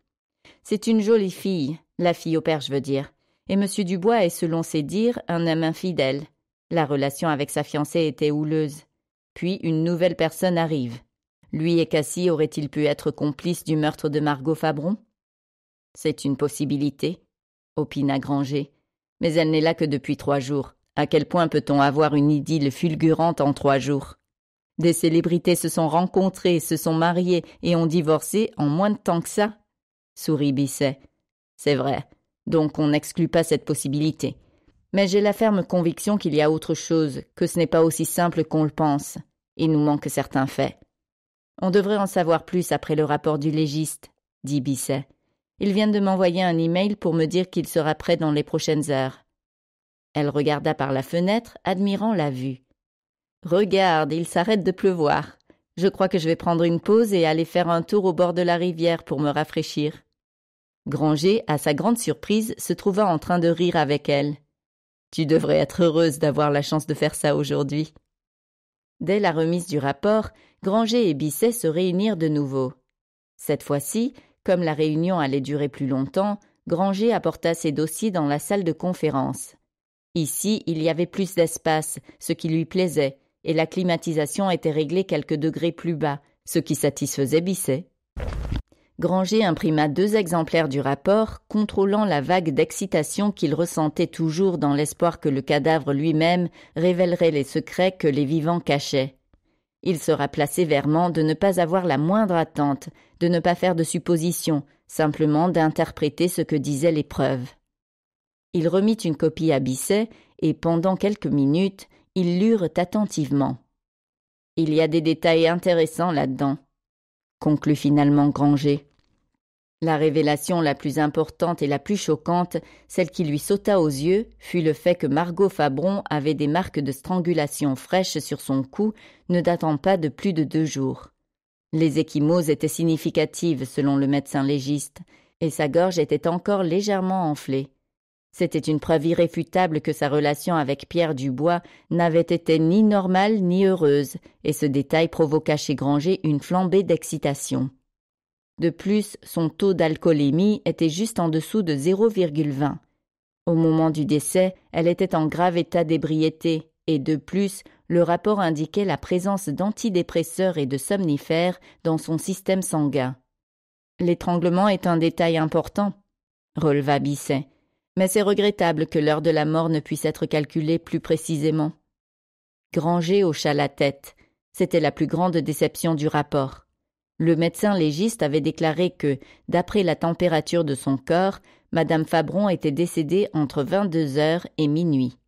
C'est une jolie fille, la fille au père, je veux dire. Et M. Dubois est, selon ses dires, un homme infidèle. La relation avec sa fiancée était houleuse. Puis une nouvelle personne arrive. Lui et Cassie auraient-ils pu être complices du meurtre de Margot Fabron C'est une possibilité, opina Granger. Mais elle n'est là que depuis trois jours. À quel point peut-on avoir une idylle fulgurante en trois jours Des célébrités se sont rencontrées, se sont mariées et ont divorcé en moins de temps que ça sourit Bisset. C'est vrai. Donc on n'exclut pas cette possibilité. Mais j'ai la ferme conviction qu'il y a autre chose, que ce n'est pas aussi simple qu'on le pense. Il nous manque certains faits. On devrait en savoir plus après le rapport du légiste, dit Bisset. Il vient de m'envoyer un e-mail pour me dire qu'il sera prêt dans les prochaines heures. Elle regarda par la fenêtre, admirant la vue. Regarde, il s'arrête de pleuvoir. Je crois que je vais prendre une pause et aller faire un tour au bord de la rivière pour me rafraîchir. Granger, à sa grande surprise, se trouva en train de rire avec elle. Tu devrais être heureuse d'avoir la chance de faire ça aujourd'hui, Dès la remise du rapport, Granger et Bisset se réunirent de nouveau. Cette fois-ci, comme la réunion allait durer plus longtemps, Granger apporta ses dossiers dans la salle de conférence. Ici, il y avait plus d'espace, ce qui lui plaisait, et la climatisation était réglée quelques degrés plus bas, ce qui satisfaisait Bisset. Granger imprima deux exemplaires du rapport, contrôlant la vague d'excitation qu'il ressentait toujours dans l'espoir que le cadavre lui-même révélerait les secrets que les vivants cachaient. Il se rappela sévèrement de ne pas avoir la moindre attente, de ne pas faire de suppositions, simplement d'interpréter ce que disait preuves. Il remit une copie à Bisset, et pendant quelques minutes, ils lurent attentivement. Il y a des détails intéressants là-dedans, conclut finalement Granger. La révélation la plus importante et la plus choquante, celle qui lui sauta aux yeux, fut le fait que Margot Fabron avait des marques de strangulation fraîches sur son cou, ne datant pas de plus de deux jours. Les échymoses étaient significatives selon le médecin légiste, et sa gorge était encore légèrement enflée. C'était une preuve irréfutable que sa relation avec Pierre Dubois n'avait été ni normale ni heureuse, et ce détail provoqua chez Granger une flambée d'excitation. De plus, son taux d'alcoolémie était juste en dessous de 0,20. Au moment du décès, elle était en grave état d'ébriété et de plus, le rapport indiquait la présence d'antidépresseurs et de somnifères dans son système sanguin. L'étranglement est un détail important, releva Bisset, mais c'est regrettable que l'heure de la mort ne puisse être calculée plus précisément. Granger hocha la tête. C'était la plus grande déception du rapport. Le médecin légiste avait déclaré que, d'après la température de son corps, Madame Fabron était décédée entre 22 heures et minuit.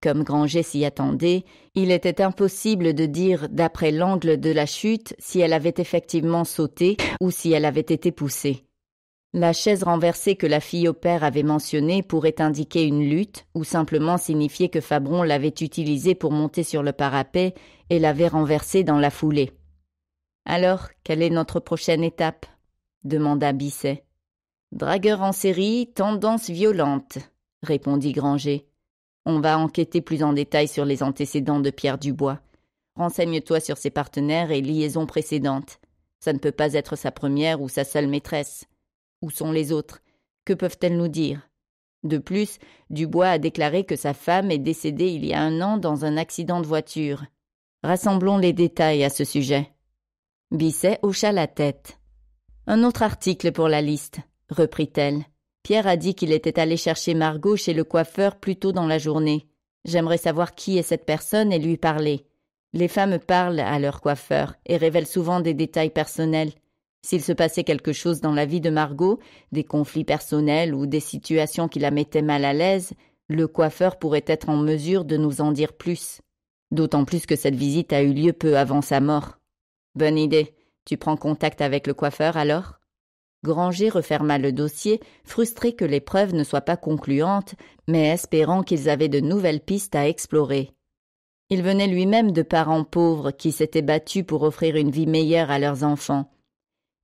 Comme Granger s'y attendait, il était impossible de dire, d'après l'angle de la chute, si elle avait effectivement sauté ou si elle avait été poussée. La chaise renversée que la fille au père avait mentionnée pourrait indiquer une lutte ou simplement signifier que Fabron l'avait utilisée pour monter sur le parapet et l'avait renversée dans la foulée. Alors, quelle est notre prochaine étape demanda Bisset. Dragueur en série, tendance violente, répondit Granger. On va enquêter plus en détail sur les antécédents de Pierre Dubois. Renseigne-toi sur ses partenaires et liaisons précédentes. Ça ne peut pas être sa première ou sa seule maîtresse. Où sont les autres Que peuvent-elles nous dire De plus, Dubois a déclaré que sa femme est décédée il y a un an dans un accident de voiture. Rassemblons les détails à ce sujet. Bisset hocha la tête. Un autre article pour la liste, reprit-elle. Pierre a dit qu'il était allé chercher Margot chez le coiffeur plus tôt dans la journée. J'aimerais savoir qui est cette personne et lui parler. Les femmes parlent à leur coiffeur et révèlent souvent des détails personnels. S'il se passait quelque chose dans la vie de Margot, des conflits personnels ou des situations qui la mettaient mal à l'aise, le coiffeur pourrait être en mesure de nous en dire plus. D'autant plus que cette visite a eu lieu peu avant sa mort. Bonne idée. Tu prends contact avec le coiffeur alors Granger referma le dossier, frustré que les preuves ne soient pas concluantes, mais espérant qu'ils avaient de nouvelles pistes à explorer. Il venait lui-même de parents pauvres qui s'étaient battus pour offrir une vie meilleure à leurs enfants.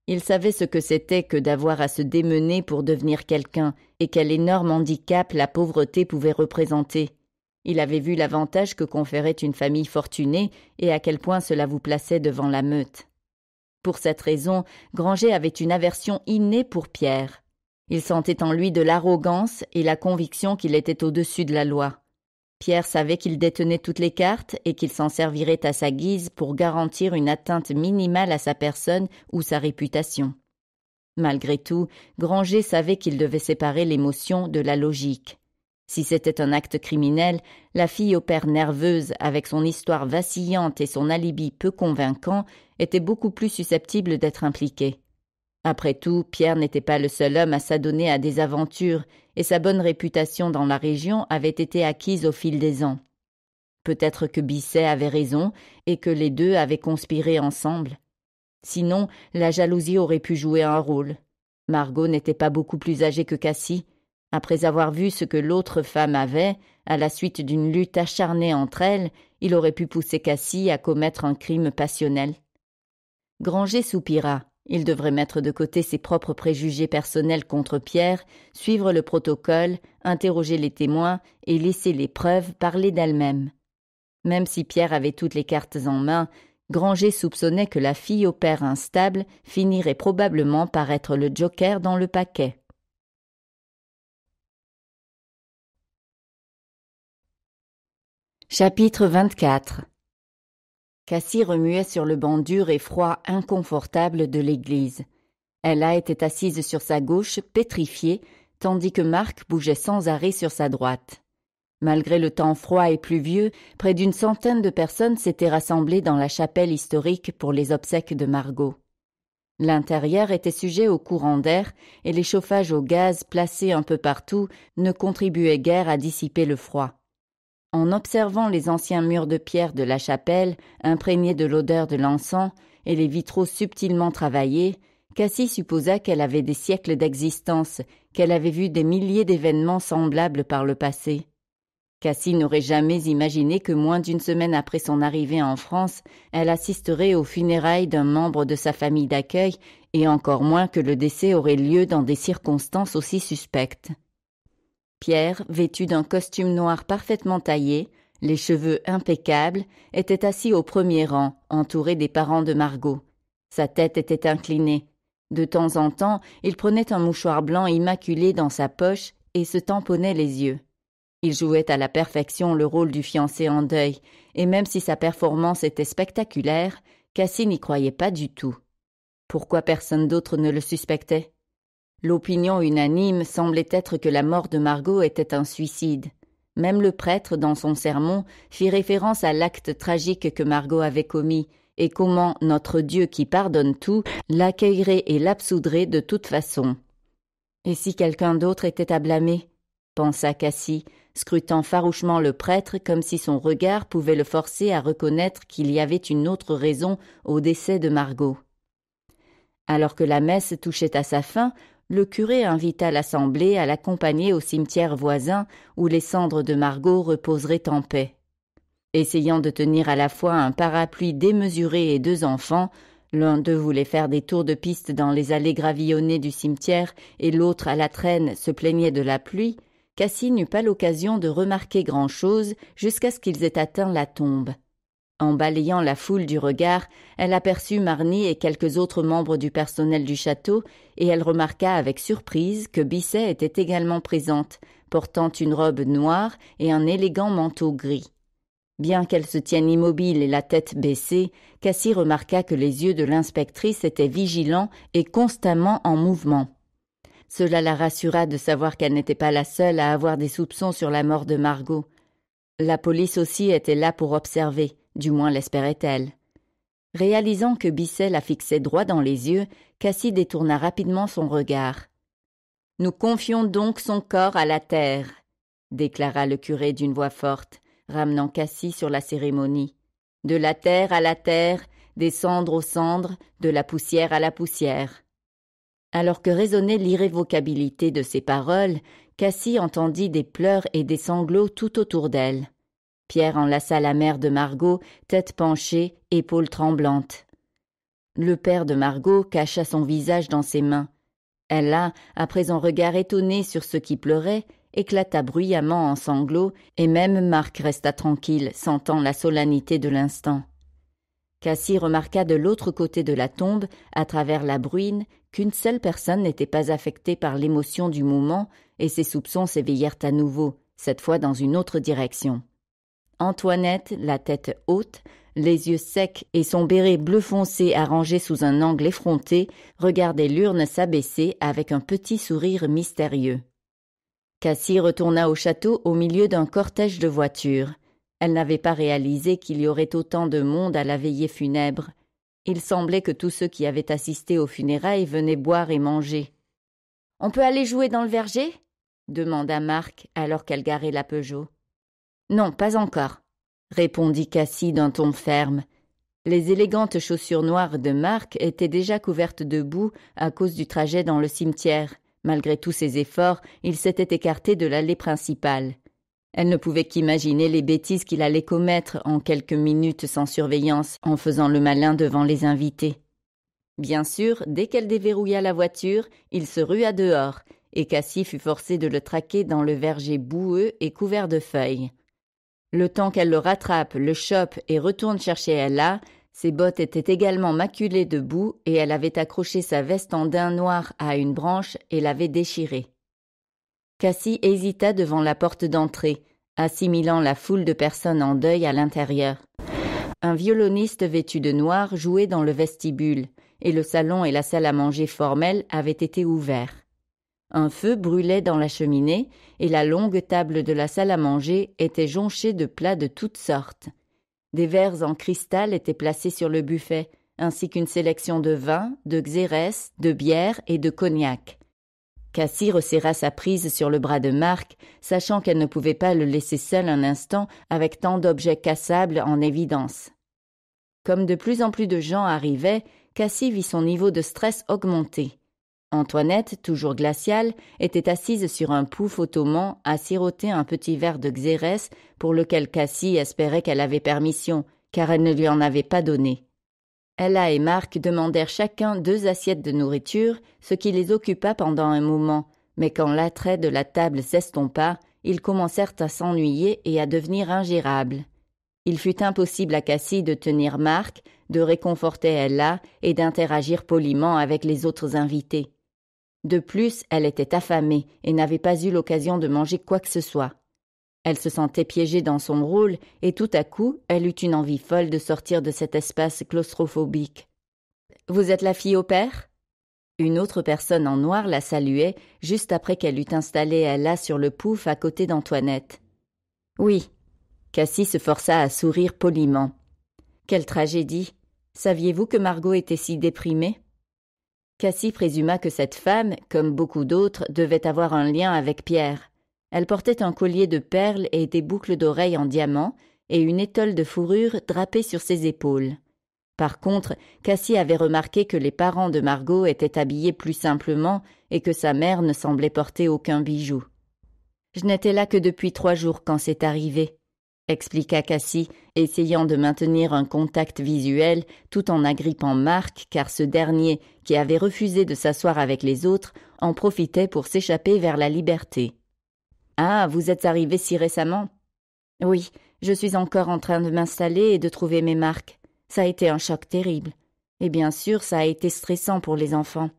Il savait ce que c'était que d'avoir à se démener pour devenir quelqu'un et quel énorme handicap la pauvreté pouvait représenter. Il avait vu l'avantage que conférait une famille fortunée et à quel point cela vous plaçait devant la meute. Pour cette raison, Granger avait une aversion innée pour Pierre. Il sentait en lui de l'arrogance et la conviction qu'il était au-dessus de la loi. Pierre savait qu'il détenait toutes les cartes et qu'il s'en servirait à sa guise pour garantir une atteinte minimale à sa personne ou sa réputation. Malgré tout, Granger savait qu'il devait séparer l'émotion de la logique. Si c'était un acte criminel, la fille au père nerveuse, avec son histoire vacillante et son alibi peu convaincant, était beaucoup plus susceptible d'être impliquée. Après tout, Pierre n'était pas le seul homme à s'adonner à des aventures, et sa bonne réputation dans la région avait été acquise au fil des ans. Peut-être que Bisset avait raison et que les deux avaient conspiré ensemble. Sinon, la jalousie aurait pu jouer un rôle. Margot n'était pas beaucoup plus âgée que Cassie, après avoir vu ce que l'autre femme avait, à la suite d'une lutte acharnée entre elles, il aurait pu pousser Cassie à commettre un crime passionnel. Granger soupira. Il devrait mettre de côté ses propres préjugés personnels contre Pierre, suivre le protocole, interroger les témoins et laisser les preuves parler d'elles-mêmes. Même si Pierre avait toutes les cartes en main, Granger soupçonnait que la fille au père instable finirait probablement par être le joker dans le paquet. Chapitre 24 Cassie remuait sur le banc dur et froid inconfortable de l'église. Ella était assise sur sa gauche, pétrifiée, tandis que Marc bougeait sans arrêt sur sa droite. Malgré le temps froid et pluvieux, près d'une centaine de personnes s'étaient rassemblées dans la chapelle historique pour les obsèques de Margot. L'intérieur était sujet aux courants d'air et les chauffages au gaz placés un peu partout ne contribuaient guère à dissiper le froid. En observant les anciens murs de pierre de la chapelle, imprégnés de l'odeur de l'encens, et les vitraux subtilement travaillés, Cassie supposa qu'elle avait des siècles d'existence, qu'elle avait vu des milliers d'événements semblables par le passé. Cassie n'aurait jamais imaginé que moins d'une semaine après son arrivée en France, elle assisterait aux funérailles d'un membre de sa famille d'accueil, et encore moins que le décès aurait lieu dans des circonstances aussi suspectes. Pierre, vêtu d'un costume noir parfaitement taillé, les cheveux impeccables, était assis au premier rang, entouré des parents de Margot. Sa tête était inclinée. De temps en temps, il prenait un mouchoir blanc immaculé dans sa poche et se tamponnait les yeux. Il jouait à la perfection le rôle du fiancé en deuil, et même si sa performance était spectaculaire, Cassie n'y croyait pas du tout. Pourquoi personne d'autre ne le suspectait L'opinion unanime semblait être que la mort de Margot était un suicide. Même le prêtre, dans son sermon, fit référence à l'acte tragique que Margot avait commis, et comment notre Dieu qui pardonne tout l'accueillerait et l'absoudrait de toute façon. Et si quelqu'un d'autre était à blâmer pensa Cassie, scrutant farouchement le prêtre comme si son regard pouvait le forcer à reconnaître qu'il y avait une autre raison au décès de Margot. Alors que la messe touchait à sa fin, le curé invita l'assemblée à l'accompagner au cimetière voisin où les cendres de Margot reposeraient en paix. Essayant de tenir à la fois un parapluie démesuré et deux enfants, l'un d'eux voulait faire des tours de piste dans les allées gravillonnées du cimetière et l'autre à la traîne se plaignait de la pluie, Cassie n'eut pas l'occasion de remarquer grand-chose jusqu'à ce qu'ils aient atteint la tombe. En balayant la foule du regard, elle aperçut Marny et quelques autres membres du personnel du château, et elle remarqua avec surprise que Bisset était également présente, portant une robe noire et un élégant manteau gris. Bien qu'elle se tienne immobile et la tête baissée, Cassie remarqua que les yeux de l'inspectrice étaient vigilants et constamment en mouvement. Cela la rassura de savoir qu'elle n'était pas la seule à avoir des soupçons sur la mort de Margot. La police aussi était là pour observer du moins l'espérait-elle. Réalisant que Bisset la fixait droit dans les yeux, Cassie détourna rapidement son regard. Nous confions donc son corps à la terre, déclara le curé d'une voix forte, ramenant Cassie sur la cérémonie. De la terre à la terre, des cendres aux cendres, de la poussière à la poussière. Alors que résonnait l'irrévocabilité de ces paroles, Cassie entendit des pleurs et des sanglots tout autour d'elle. Pierre enlaça la mère de Margot, tête penchée, épaules tremblantes. Le père de Margot cacha son visage dans ses mains. Ella, après un regard étonné sur ceux qui pleuraient, éclata bruyamment en sanglots, et même Marc resta tranquille, sentant la solennité de l'instant. Cassie remarqua de l'autre côté de la tombe, à travers la bruine, qu'une seule personne n'était pas affectée par l'émotion du moment, et ses soupçons s'éveillèrent à nouveau, cette fois dans une autre direction. Antoinette, la tête haute, les yeux secs et son béret bleu foncé arrangé sous un angle effronté, regardait l'urne s'abaisser avec un petit sourire mystérieux. Cassie retourna au château au milieu d'un cortège de voitures. Elle n'avait pas réalisé qu'il y aurait autant de monde à la veillée funèbre. Il semblait que tous ceux qui avaient assisté aux funérailles venaient boire et manger. On peut aller jouer dans le verger demanda Marc alors qu'elle garait la Peugeot. Non, pas encore, répondit Cassie d'un ton ferme. Les élégantes chaussures noires de Marc étaient déjà couvertes de boue à cause du trajet dans le cimetière. Malgré tous ses efforts, il s'était écarté de l'allée principale. Elle ne pouvait qu'imaginer les bêtises qu'il allait commettre en quelques minutes sans surveillance, en faisant le malin devant les invités. Bien sûr, dès qu'elle déverrouilla la voiture, il se rua dehors, et Cassie fut forcée de le traquer dans le verger boueux et couvert de feuilles. Le temps qu'elle le rattrape, le chope et retourne chercher Ella, ses bottes étaient également maculées de boue et elle avait accroché sa veste en daim noir à une branche et l'avait déchirée. Cassie hésita devant la porte d'entrée, assimilant la foule de personnes en deuil à l'intérieur. Un violoniste vêtu de noir jouait dans le vestibule, et le salon et la salle à manger formelle avaient été ouverts. Un feu brûlait dans la cheminée, et la longue table de la salle à manger était jonchée de plats de toutes sortes. Des verres en cristal étaient placés sur le buffet, ainsi qu'une sélection de vins, de xérès, de bière et de cognac. Cassie resserra sa prise sur le bras de Marc, sachant qu'elle ne pouvait pas le laisser seul un instant avec tant d'objets cassables en évidence. Comme de plus en plus de gens arrivaient, Cassie vit son niveau de stress augmenter. Antoinette, toujours glaciale, était assise sur un pouf ottoman à siroter un petit verre de xérès pour lequel Cassie espérait qu'elle avait permission, car elle ne lui en avait pas donné. Ella et Marc demandèrent chacun deux assiettes de nourriture, ce qui les occupa pendant un moment, mais quand l'attrait de la table s'estompa, ils commencèrent à s'ennuyer et à devenir ingérables. Il fut impossible à Cassie de tenir Marc, de réconforter Ella et d'interagir poliment avec les autres invités. De plus, elle était affamée et n'avait pas eu l'occasion de manger quoi que ce soit. Elle se sentait piégée dans son rôle, et tout à coup, elle eut une envie folle de sortir de cet espace claustrophobique. Vous êtes la fille au père Une autre personne en noir la saluait, juste après qu'elle eut installé Ella sur le pouf à côté d'Antoinette. Oui. Cassie se força à sourire poliment. Quelle tragédie Saviez-vous que Margot était si déprimée Cassie présuma que cette femme, comme beaucoup d'autres, devait avoir un lien avec Pierre. Elle portait un collier de perles et des boucles d'oreilles en diamant, et une étole de fourrure drapée sur ses épaules. Par contre, Cassie avait remarqué que les parents de Margot étaient habillés plus simplement et que sa mère ne semblait porter aucun bijou. Je n'étais là que depuis trois jours quand c'est arrivé, expliqua Cassie, essayant de maintenir un contact visuel tout en agrippant Marc car ce dernier, qui avait refusé de s'asseoir avec les autres, en profitait pour s'échapper vers la liberté. Ah, vous êtes arrivé si récemment Oui, je suis encore en train de m'installer et de trouver mes marques. Ça a été un choc terrible. Et bien sûr, ça a été stressant pour les enfants.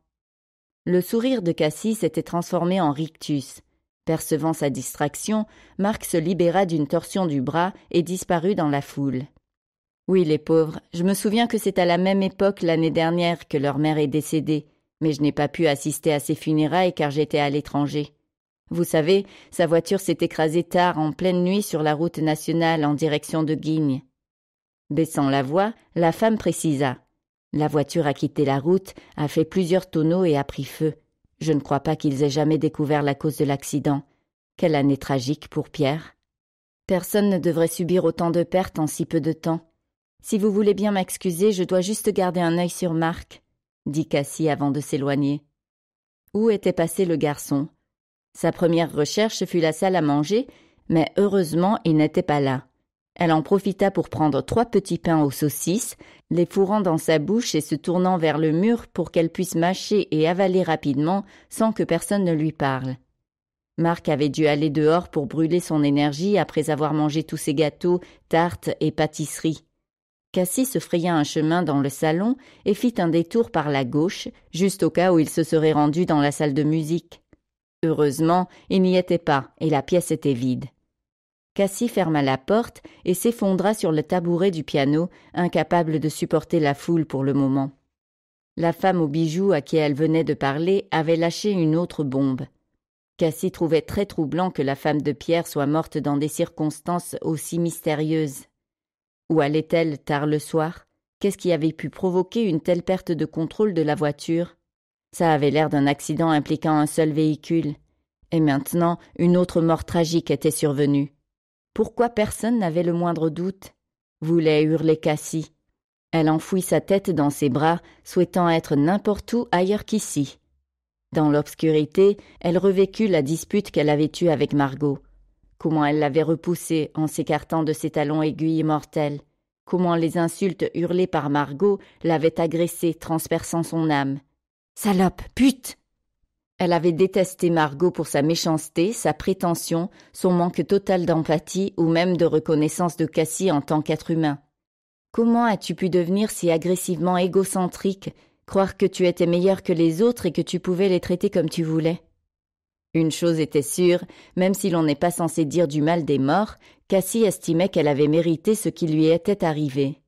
Le sourire de Cassie s'était transformé en rictus. Percevant sa distraction, Marc se libéra d'une torsion du bras et disparut dans la foule. Oui, les pauvres, je me souviens que c'est à la même époque l'année dernière que leur mère est décédée, mais je n'ai pas pu assister à ses funérailles car j'étais à l'étranger. Vous savez, sa voiture s'est écrasée tard en pleine nuit sur la route nationale en direction de Guignes. Baissant la voix, la femme précisa. La voiture a quitté la route, a fait plusieurs tonneaux et a pris feu. Je ne crois pas qu'ils aient jamais découvert la cause de l'accident. Quelle année tragique pour Pierre. Personne ne devrait subir autant de pertes en si peu de temps. Si vous voulez bien m'excuser, je dois juste garder un œil sur Marc, dit Cassie avant de s'éloigner. Où était passé le garçon Sa première recherche fut la salle à manger, mais heureusement il n'était pas là. Elle en profita pour prendre trois petits pains aux saucisses, les fourrant dans sa bouche et se tournant vers le mur pour qu'elle puisse mâcher et avaler rapidement sans que personne ne lui parle. Marc avait dû aller dehors pour brûler son énergie après avoir mangé tous ses gâteaux, tartes et pâtisseries. Cassie se fraya un chemin dans le salon et fit un détour par la gauche, juste au cas où il se serait rendu dans la salle de musique. Heureusement, il n'y était pas et la pièce était vide. Cassie ferma la porte et s'effondra sur le tabouret du piano, incapable de supporter la foule pour le moment. La femme aux bijoux à qui elle venait de parler avait lâché une autre bombe. Cassie trouvait très troublant que la femme de Pierre soit morte dans des circonstances aussi mystérieuses. Où allait-elle tard le soir Qu'est-ce qui avait pu provoquer une telle perte de contrôle de la voiture Ça avait l'air d'un accident impliquant un seul véhicule. Et maintenant, une autre mort tragique était survenue. Pourquoi personne n'avait le moindre doute voulait hurler Cassie. Elle enfouit sa tête dans ses bras, souhaitant être n'importe où ailleurs qu'ici. Dans l'obscurité, elle revécut la dispute qu'elle avait eue avec Margot. Comment elle l'avait repoussée en s'écartant de ses talons aiguilles mortels. Comment les insultes hurlées par Margot l'avaient agressée, transperçant son âme. Salope, pute elle avait détesté Margot pour sa méchanceté, sa prétention, son manque total d'empathie ou même de reconnaissance de Cassie en tant qu'être humain. Comment as-tu pu devenir si agressivement égocentrique, croire que tu étais meilleur que les autres et que tu pouvais les traiter comme tu voulais Une chose était sûre, même si l'on n'est pas censé dire du mal des morts, Cassie estimait qu'elle avait mérité ce qui lui était arrivé.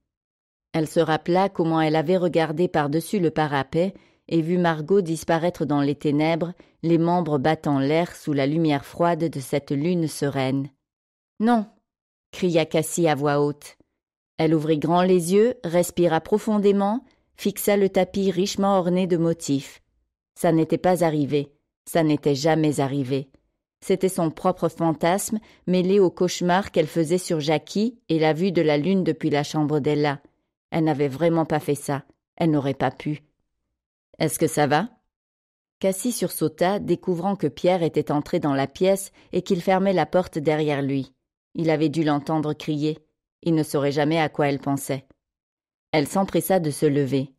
Elle se rappela comment elle avait regardé par-dessus le parapet et vu Margot disparaître dans les ténèbres, les membres battant l'air sous la lumière froide de cette lune sereine. Non cria Cassie à voix haute. Elle ouvrit grand les yeux, respira profondément, fixa le tapis richement orné de motifs. Ça n'était pas arrivé, ça n'était jamais arrivé. C'était son propre fantasme mêlé au cauchemar qu'elle faisait sur Jackie et la vue de la lune depuis la chambre d'Ella. Elle n'avait vraiment pas fait ça. Elle n'aurait pas pu. Est-ce que ça va Cassie sursauta, découvrant que Pierre était entré dans la pièce et qu'il fermait la porte derrière lui. Il avait dû l'entendre crier. Il ne saurait jamais à quoi elle pensait. Elle s'empressa de se lever.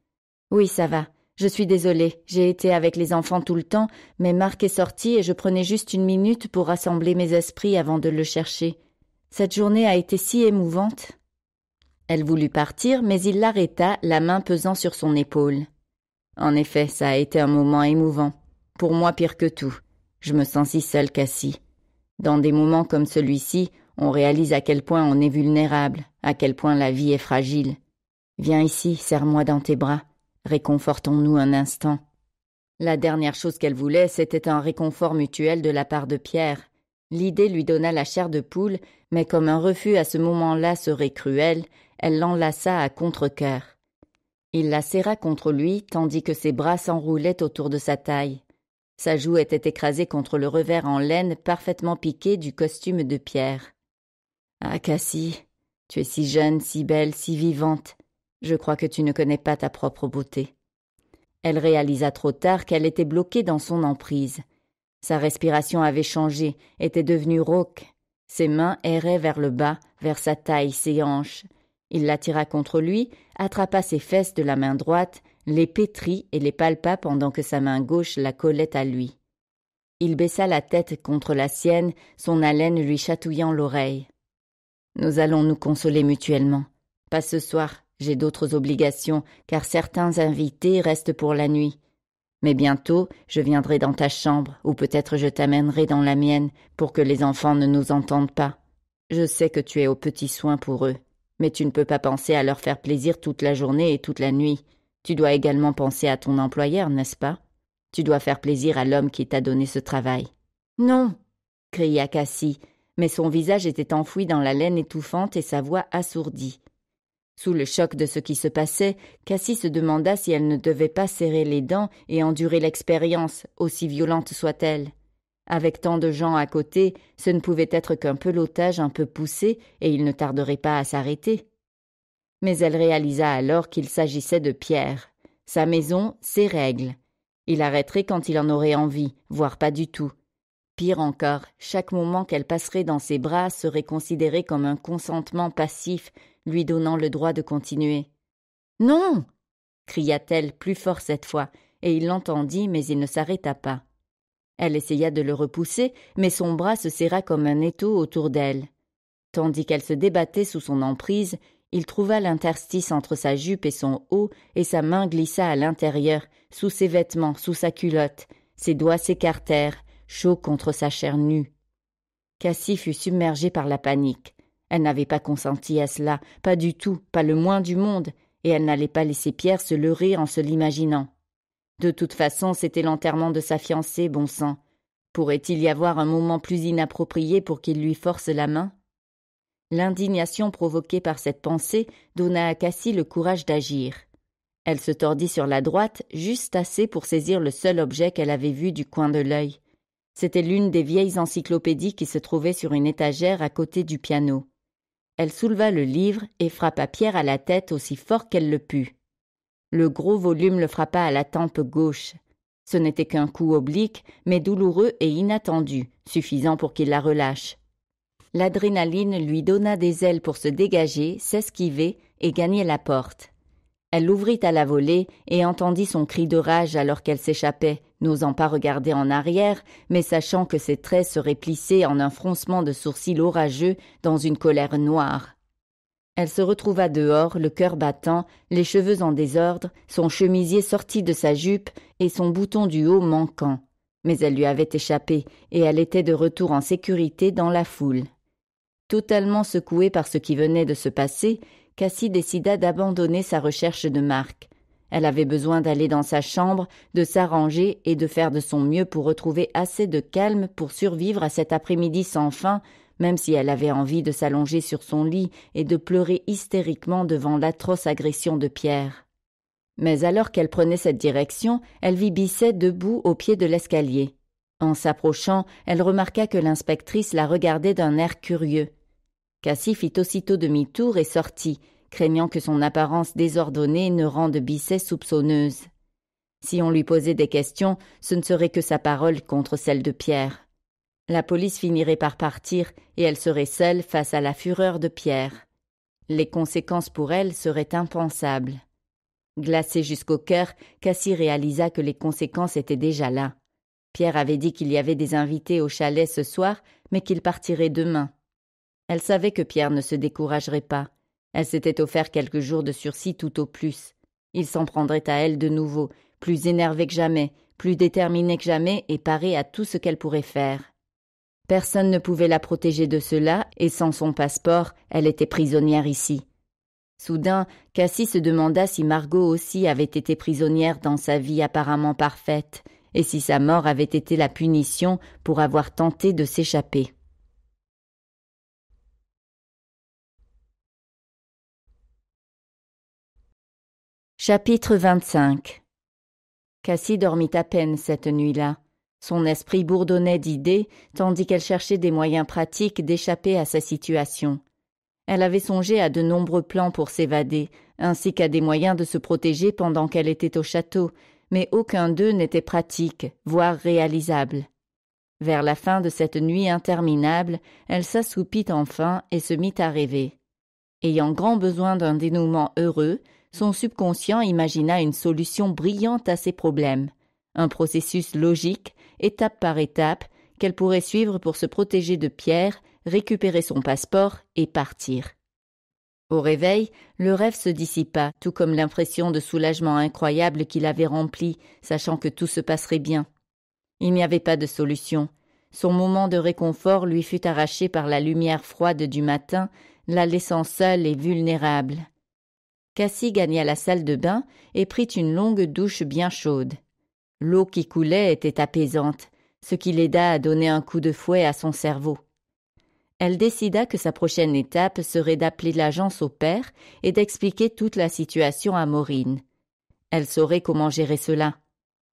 Oui, ça va. Je suis désolée. J'ai été avec les enfants tout le temps, mais Marc est sorti et je prenais juste une minute pour rassembler mes esprits avant de le chercher. Cette journée a été si émouvante. Elle voulut partir, mais il l'arrêta, la main pesant sur son épaule. En effet, ça a été un moment émouvant. Pour moi, pire que tout. Je me sens si seule qu'assis. Dans des moments comme celui-ci, on réalise à quel point on est vulnérable, à quel point la vie est fragile. Viens ici, serre-moi dans tes bras. Réconfortons-nous un instant. La dernière chose qu'elle voulait, c'était un réconfort mutuel de la part de Pierre. L'idée lui donna la chair de poule, mais comme un refus à ce moment-là serait cruel, elle l'enlaça à contre-cœur. Il la serra contre lui tandis que ses bras s'enroulaient autour de sa taille. Sa joue était écrasée contre le revers en laine parfaitement piqué du costume de pierre. Ah, Cassie, tu es si jeune, si belle, si vivante. Je crois que tu ne connais pas ta propre beauté. Elle réalisa trop tard qu'elle était bloquée dans son emprise. Sa respiration avait changé, était devenue rauque. Ses mains erraient vers le bas, vers sa taille, ses hanches, il l'attira contre lui, attrapa ses fesses de la main droite, les pétrit et les palpa pendant que sa main gauche la collait à lui. Il baissa la tête contre la sienne, son haleine lui chatouillant l'oreille. Nous allons nous consoler mutuellement. Pas ce soir, j'ai d'autres obligations, car certains invités restent pour la nuit. Mais bientôt, je viendrai dans ta chambre, ou peut-être je t'amènerai dans la mienne, pour que les enfants ne nous entendent pas. Je sais que tu es aux petits soins pour eux. Mais tu ne peux pas penser à leur faire plaisir toute la journée et toute la nuit. Tu dois également penser à ton employeur, n'est-ce pas Tu dois faire plaisir à l'homme qui t'a donné ce travail. Non cria Cassie, mais son visage était enfoui dans la laine étouffante et sa voix assourdie. Sous le choc de ce qui se passait, Cassie se demanda si elle ne devait pas serrer les dents et endurer l'expérience, aussi violente soit-elle. Avec tant de gens à côté, ce ne pouvait être qu'un pelotage un peu poussé, et il ne tarderait pas à s'arrêter. Mais elle réalisa alors qu'il s'agissait de Pierre. Sa maison, ses règles. Il arrêterait quand il en aurait envie, voire pas du tout. Pire encore, chaque moment qu'elle passerait dans ses bras serait considéré comme un consentement passif, lui donnant le droit de continuer. Non cria-t-elle plus fort cette fois, et il l'entendit, mais il ne s'arrêta pas. Elle essaya de le repousser, mais son bras se serra comme un étau autour d'elle. Tandis qu'elle se débattait sous son emprise, il trouva l'interstice entre sa jupe et son haut, et sa main glissa à l'intérieur, sous ses vêtements, sous sa culotte. Ses doigts s'écartèrent, chauds contre sa chair nue. Cassie fut submergée par la panique. Elle n'avait pas consenti à cela, pas du tout, pas le moins du monde, et elle n'allait pas laisser Pierre se leurrer en se l'imaginant. De toute façon, c'était l'enterrement de sa fiancée, bon sang. Pourrait-il y avoir un moment plus inapproprié pour qu'il lui force la main L'indignation provoquée par cette pensée donna à Cassie le courage d'agir. Elle se tordit sur la droite, juste assez pour saisir le seul objet qu'elle avait vu du coin de l'œil. C'était l'une des vieilles encyclopédies qui se trouvait sur une étagère à côté du piano. Elle souleva le livre et frappa Pierre à la tête aussi fort qu'elle le put. Le gros volume le frappa à la tempe gauche. Ce n'était qu'un coup oblique, mais douloureux et inattendu, suffisant pour qu'il la relâche. L'adrénaline lui donna des ailes pour se dégager, s'esquiver et gagner la porte. Elle l'ouvrit à la volée et entendit son cri de rage alors qu'elle s'échappait, n'osant pas regarder en arrière, mais sachant que ses traits seraient plissés en un froncement de sourcils orageux dans une colère noire. Elle se retrouva dehors, le cœur battant, les cheveux en désordre, son chemisier sorti de sa jupe et son bouton du haut manquant. Mais elle lui avait échappé, et elle était de retour en sécurité dans la foule. Totalement secouée par ce qui venait de se passer, Cassie décida d'abandonner sa recherche de Marc. Elle avait besoin d'aller dans sa chambre, de s'arranger et de faire de son mieux pour retrouver assez de calme pour survivre à cet après-midi sans fin même si elle avait envie de s'allonger sur son lit et de pleurer hystériquement devant l'atroce agression de Pierre. Mais alors qu'elle prenait cette direction, elle vit Bisset debout au pied de l'escalier. En s'approchant, elle remarqua que l'inspectrice la regardait d'un air curieux. Cassie fit aussitôt demi-tour et sortit, craignant que son apparence désordonnée ne rende Bisset soupçonneuse. Si on lui posait des questions, ce ne serait que sa parole contre celle de Pierre. La police finirait par partir et elle serait seule face à la fureur de Pierre. Les conséquences pour elle seraient impensables. Glacée jusqu'au cœur, Cassie réalisa que les conséquences étaient déjà là. Pierre avait dit qu'il y avait des invités au chalet ce soir, mais qu'il partirait demain. Elle savait que Pierre ne se découragerait pas. Elle s'était offert quelques jours de sursis tout au plus. Il s'en prendrait à elle de nouveau, plus énervé que jamais, plus déterminé que jamais et paré à tout ce qu'elle pourrait faire. Personne ne pouvait la protéger de cela, et sans son passeport, elle était prisonnière ici. Soudain, Cassie se demanda si Margot aussi avait été prisonnière dans sa vie apparemment parfaite, et si sa mort avait été la punition pour avoir tenté de s'échapper. Chapitre 25 Cassie dormit à peine cette nuit-là. Son esprit bourdonnait d'idées, tandis qu'elle cherchait des moyens pratiques d'échapper à sa situation. Elle avait songé à de nombreux plans pour s'évader, ainsi qu'à des moyens de se protéger pendant qu'elle était au château, mais aucun d'eux n'était pratique, voire réalisable. Vers la fin de cette nuit interminable, elle s'assoupit enfin et se mit à rêver. Ayant grand besoin d'un dénouement heureux, son subconscient imagina une solution brillante à ses problèmes, un processus logique étape par étape, qu'elle pourrait suivre pour se protéger de Pierre, récupérer son passeport et partir. Au réveil, le rêve se dissipa, tout comme l'impression de soulagement incroyable qu'il avait rempli, sachant que tout se passerait bien. Il n'y avait pas de solution. Son moment de réconfort lui fut arraché par la lumière froide du matin, la laissant seule et vulnérable. Cassie gagna la salle de bain et prit une longue douche bien chaude. L'eau qui coulait était apaisante, ce qui l'aida à donner un coup de fouet à son cerveau. Elle décida que sa prochaine étape serait d'appeler l'agence au père et d'expliquer toute la situation à Maureen. Elle saurait comment gérer cela.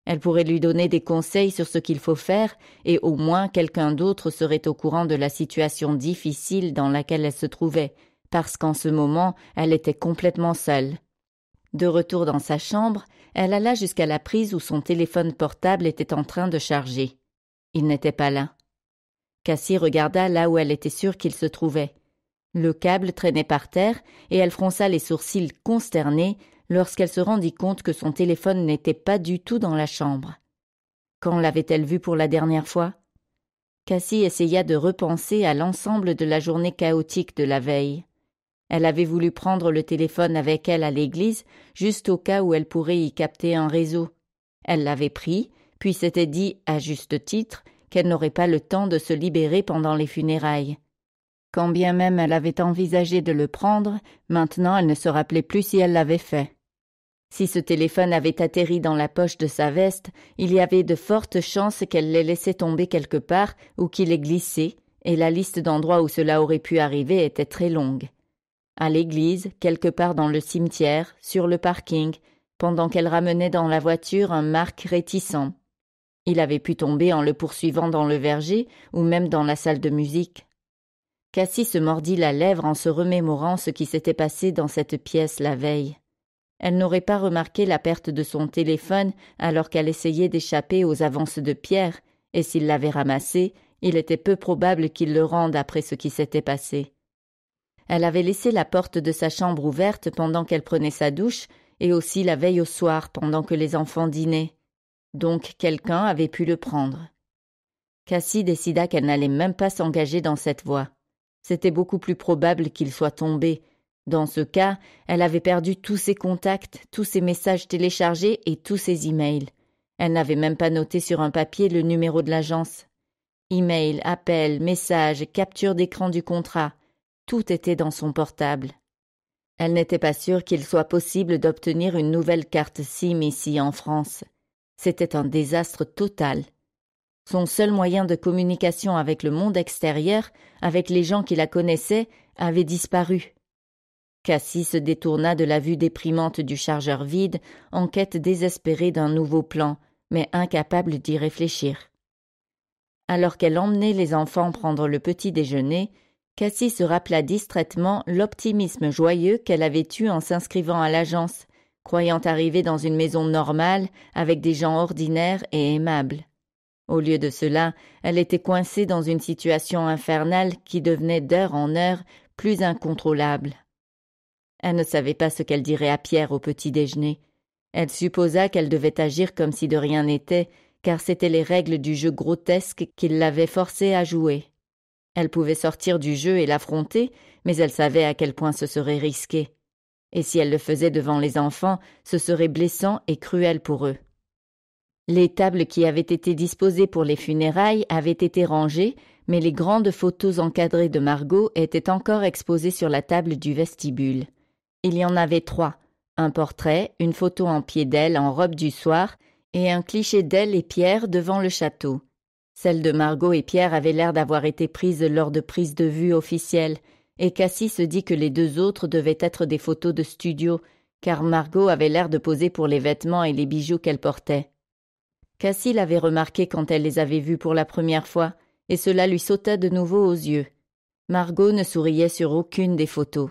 Elle pourrait lui donner des conseils sur ce qu'il faut faire, et au moins quelqu'un d'autre serait au courant de la situation difficile dans laquelle elle se trouvait, parce qu'en ce moment elle était complètement seule. De retour dans sa chambre, elle alla jusqu'à la prise où son téléphone portable était en train de charger. Il n'était pas là. Cassie regarda là où elle était sûre qu'il se trouvait. Le câble traînait par terre et elle fronça les sourcils consternés lorsqu'elle se rendit compte que son téléphone n'était pas du tout dans la chambre. Quand l'avait-elle vue pour la dernière fois Cassie essaya de repenser à l'ensemble de la journée chaotique de la veille. Elle avait voulu prendre le téléphone avec elle à l'église, juste au cas où elle pourrait y capter un réseau. Elle l'avait pris, puis s'était dit, à juste titre, qu'elle n'aurait pas le temps de se libérer pendant les funérailles. Quand bien même elle avait envisagé de le prendre, maintenant elle ne se rappelait plus si elle l'avait fait. Si ce téléphone avait atterri dans la poche de sa veste, il y avait de fortes chances qu'elle l'ait laissé tomber quelque part ou qu'il ait glissé, et la liste d'endroits où cela aurait pu arriver était très longue à l'église, quelque part dans le cimetière, sur le parking, pendant qu'elle ramenait dans la voiture un Marc réticent. Il avait pu tomber en le poursuivant dans le verger ou même dans la salle de musique. Cassie se mordit la lèvre en se remémorant ce qui s'était passé dans cette pièce la veille. Elle n'aurait pas remarqué la perte de son téléphone alors qu'elle essayait d'échapper aux avances de Pierre, et s'il l'avait ramassé, il était peu probable qu'il le rende après ce qui s'était passé. Elle avait laissé la porte de sa chambre ouverte pendant qu'elle prenait sa douche, et aussi la veille au soir pendant que les enfants dînaient. Donc quelqu'un avait pu le prendre. Cassie décida qu'elle n'allait même pas s'engager dans cette voie. C'était beaucoup plus probable qu'il soit tombé. Dans ce cas, elle avait perdu tous ses contacts, tous ses messages téléchargés et tous ses emails. Elle n'avait même pas noté sur un papier le numéro de l'agence. Email, appel, message, capture d'écran du contrat. Tout était dans son portable. Elle n'était pas sûre qu'il soit possible d'obtenir une nouvelle carte SIM ici en France. C'était un désastre total. Son seul moyen de communication avec le monde extérieur, avec les gens qui la connaissaient, avait disparu. Cassie se détourna de la vue déprimante du chargeur vide, en quête désespérée d'un nouveau plan, mais incapable d'y réfléchir. Alors qu'elle emmenait les enfants prendre le petit déjeuner, Cassie se rappela distraitement l'optimisme joyeux qu'elle avait eu en s'inscrivant à l'agence, croyant arriver dans une maison normale avec des gens ordinaires et aimables. Au lieu de cela, elle était coincée dans une situation infernale qui devenait d'heure en heure plus incontrôlable. Elle ne savait pas ce qu'elle dirait à Pierre au petit déjeuner. Elle supposa qu'elle devait agir comme si de rien n'était, car c'étaient les règles du jeu grotesque qui l'avaient forcée à jouer. Elle pouvait sortir du jeu et l'affronter, mais elle savait à quel point ce serait risqué. Et si elle le faisait devant les enfants, ce serait blessant et cruel pour eux. Les tables qui avaient été disposées pour les funérailles avaient été rangées, mais les grandes photos encadrées de Margot étaient encore exposées sur la table du vestibule. Il y en avait trois un portrait, une photo en pied d'elle en robe du soir, et un cliché d'elle et Pierre devant le château. Celle de Margot et Pierre avaient l'air d'avoir été prises lors de prises de vue officielles, et Cassie se dit que les deux autres devaient être des photos de studio, car Margot avait l'air de poser pour les vêtements et les bijoux qu'elle portait. Cassie l'avait remarqué quand elle les avait vus pour la première fois, et cela lui sauta de nouveau aux yeux. Margot ne souriait sur aucune des photos.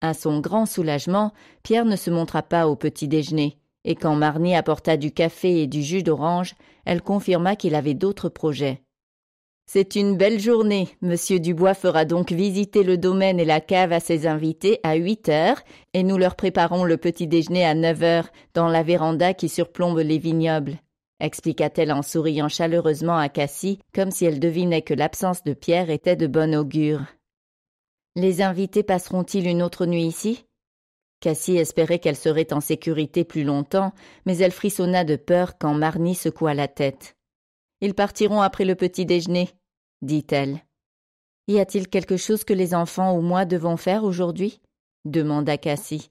À son grand soulagement, Pierre ne se montra pas au petit déjeuner, et quand Marnie apporta du café et du jus d'orange, elle confirma qu'il avait d'autres projets. C'est une belle journée. Monsieur Dubois fera donc visiter le domaine et la cave à ses invités à huit heures, et nous leur préparons le petit déjeuner à neuf heures dans la véranda qui surplombe les vignobles, expliqua-t-elle en souriant chaleureusement à Cassie, comme si elle devinait que l'absence de Pierre était de bon augure. Les invités passeront-ils une autre nuit ici Cassie espérait qu'elle serait en sécurité plus longtemps, mais elle frissonna de peur quand Marnie secoua la tête. Ils partiront après le petit déjeuner, dit-elle. Y a-t-il quelque chose que les enfants ou moi devons faire aujourd'hui demanda Cassie.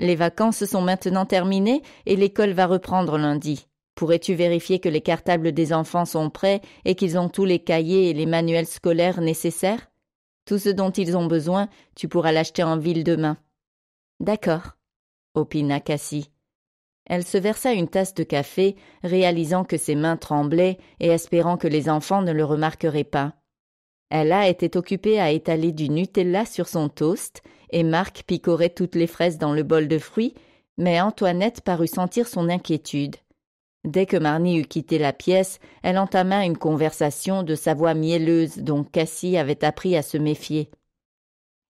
Les vacances sont maintenant terminées et l'école va reprendre lundi. Pourrais-tu vérifier que les cartables des enfants sont prêts et qu'ils ont tous les cahiers et les manuels scolaires nécessaires Tout ce dont ils ont besoin, tu pourras l'acheter en ville demain. D'accord, opina Cassie. Elle se versa une tasse de café, réalisant que ses mains tremblaient et espérant que les enfants ne le remarqueraient pas. Ella était occupée à étaler du Nutella sur son toast et Marc picorait toutes les fraises dans le bol de fruits, mais Antoinette parut sentir son inquiétude. Dès que Marnie eut quitté la pièce, elle entama une conversation de sa voix mielleuse dont Cassie avait appris à se méfier.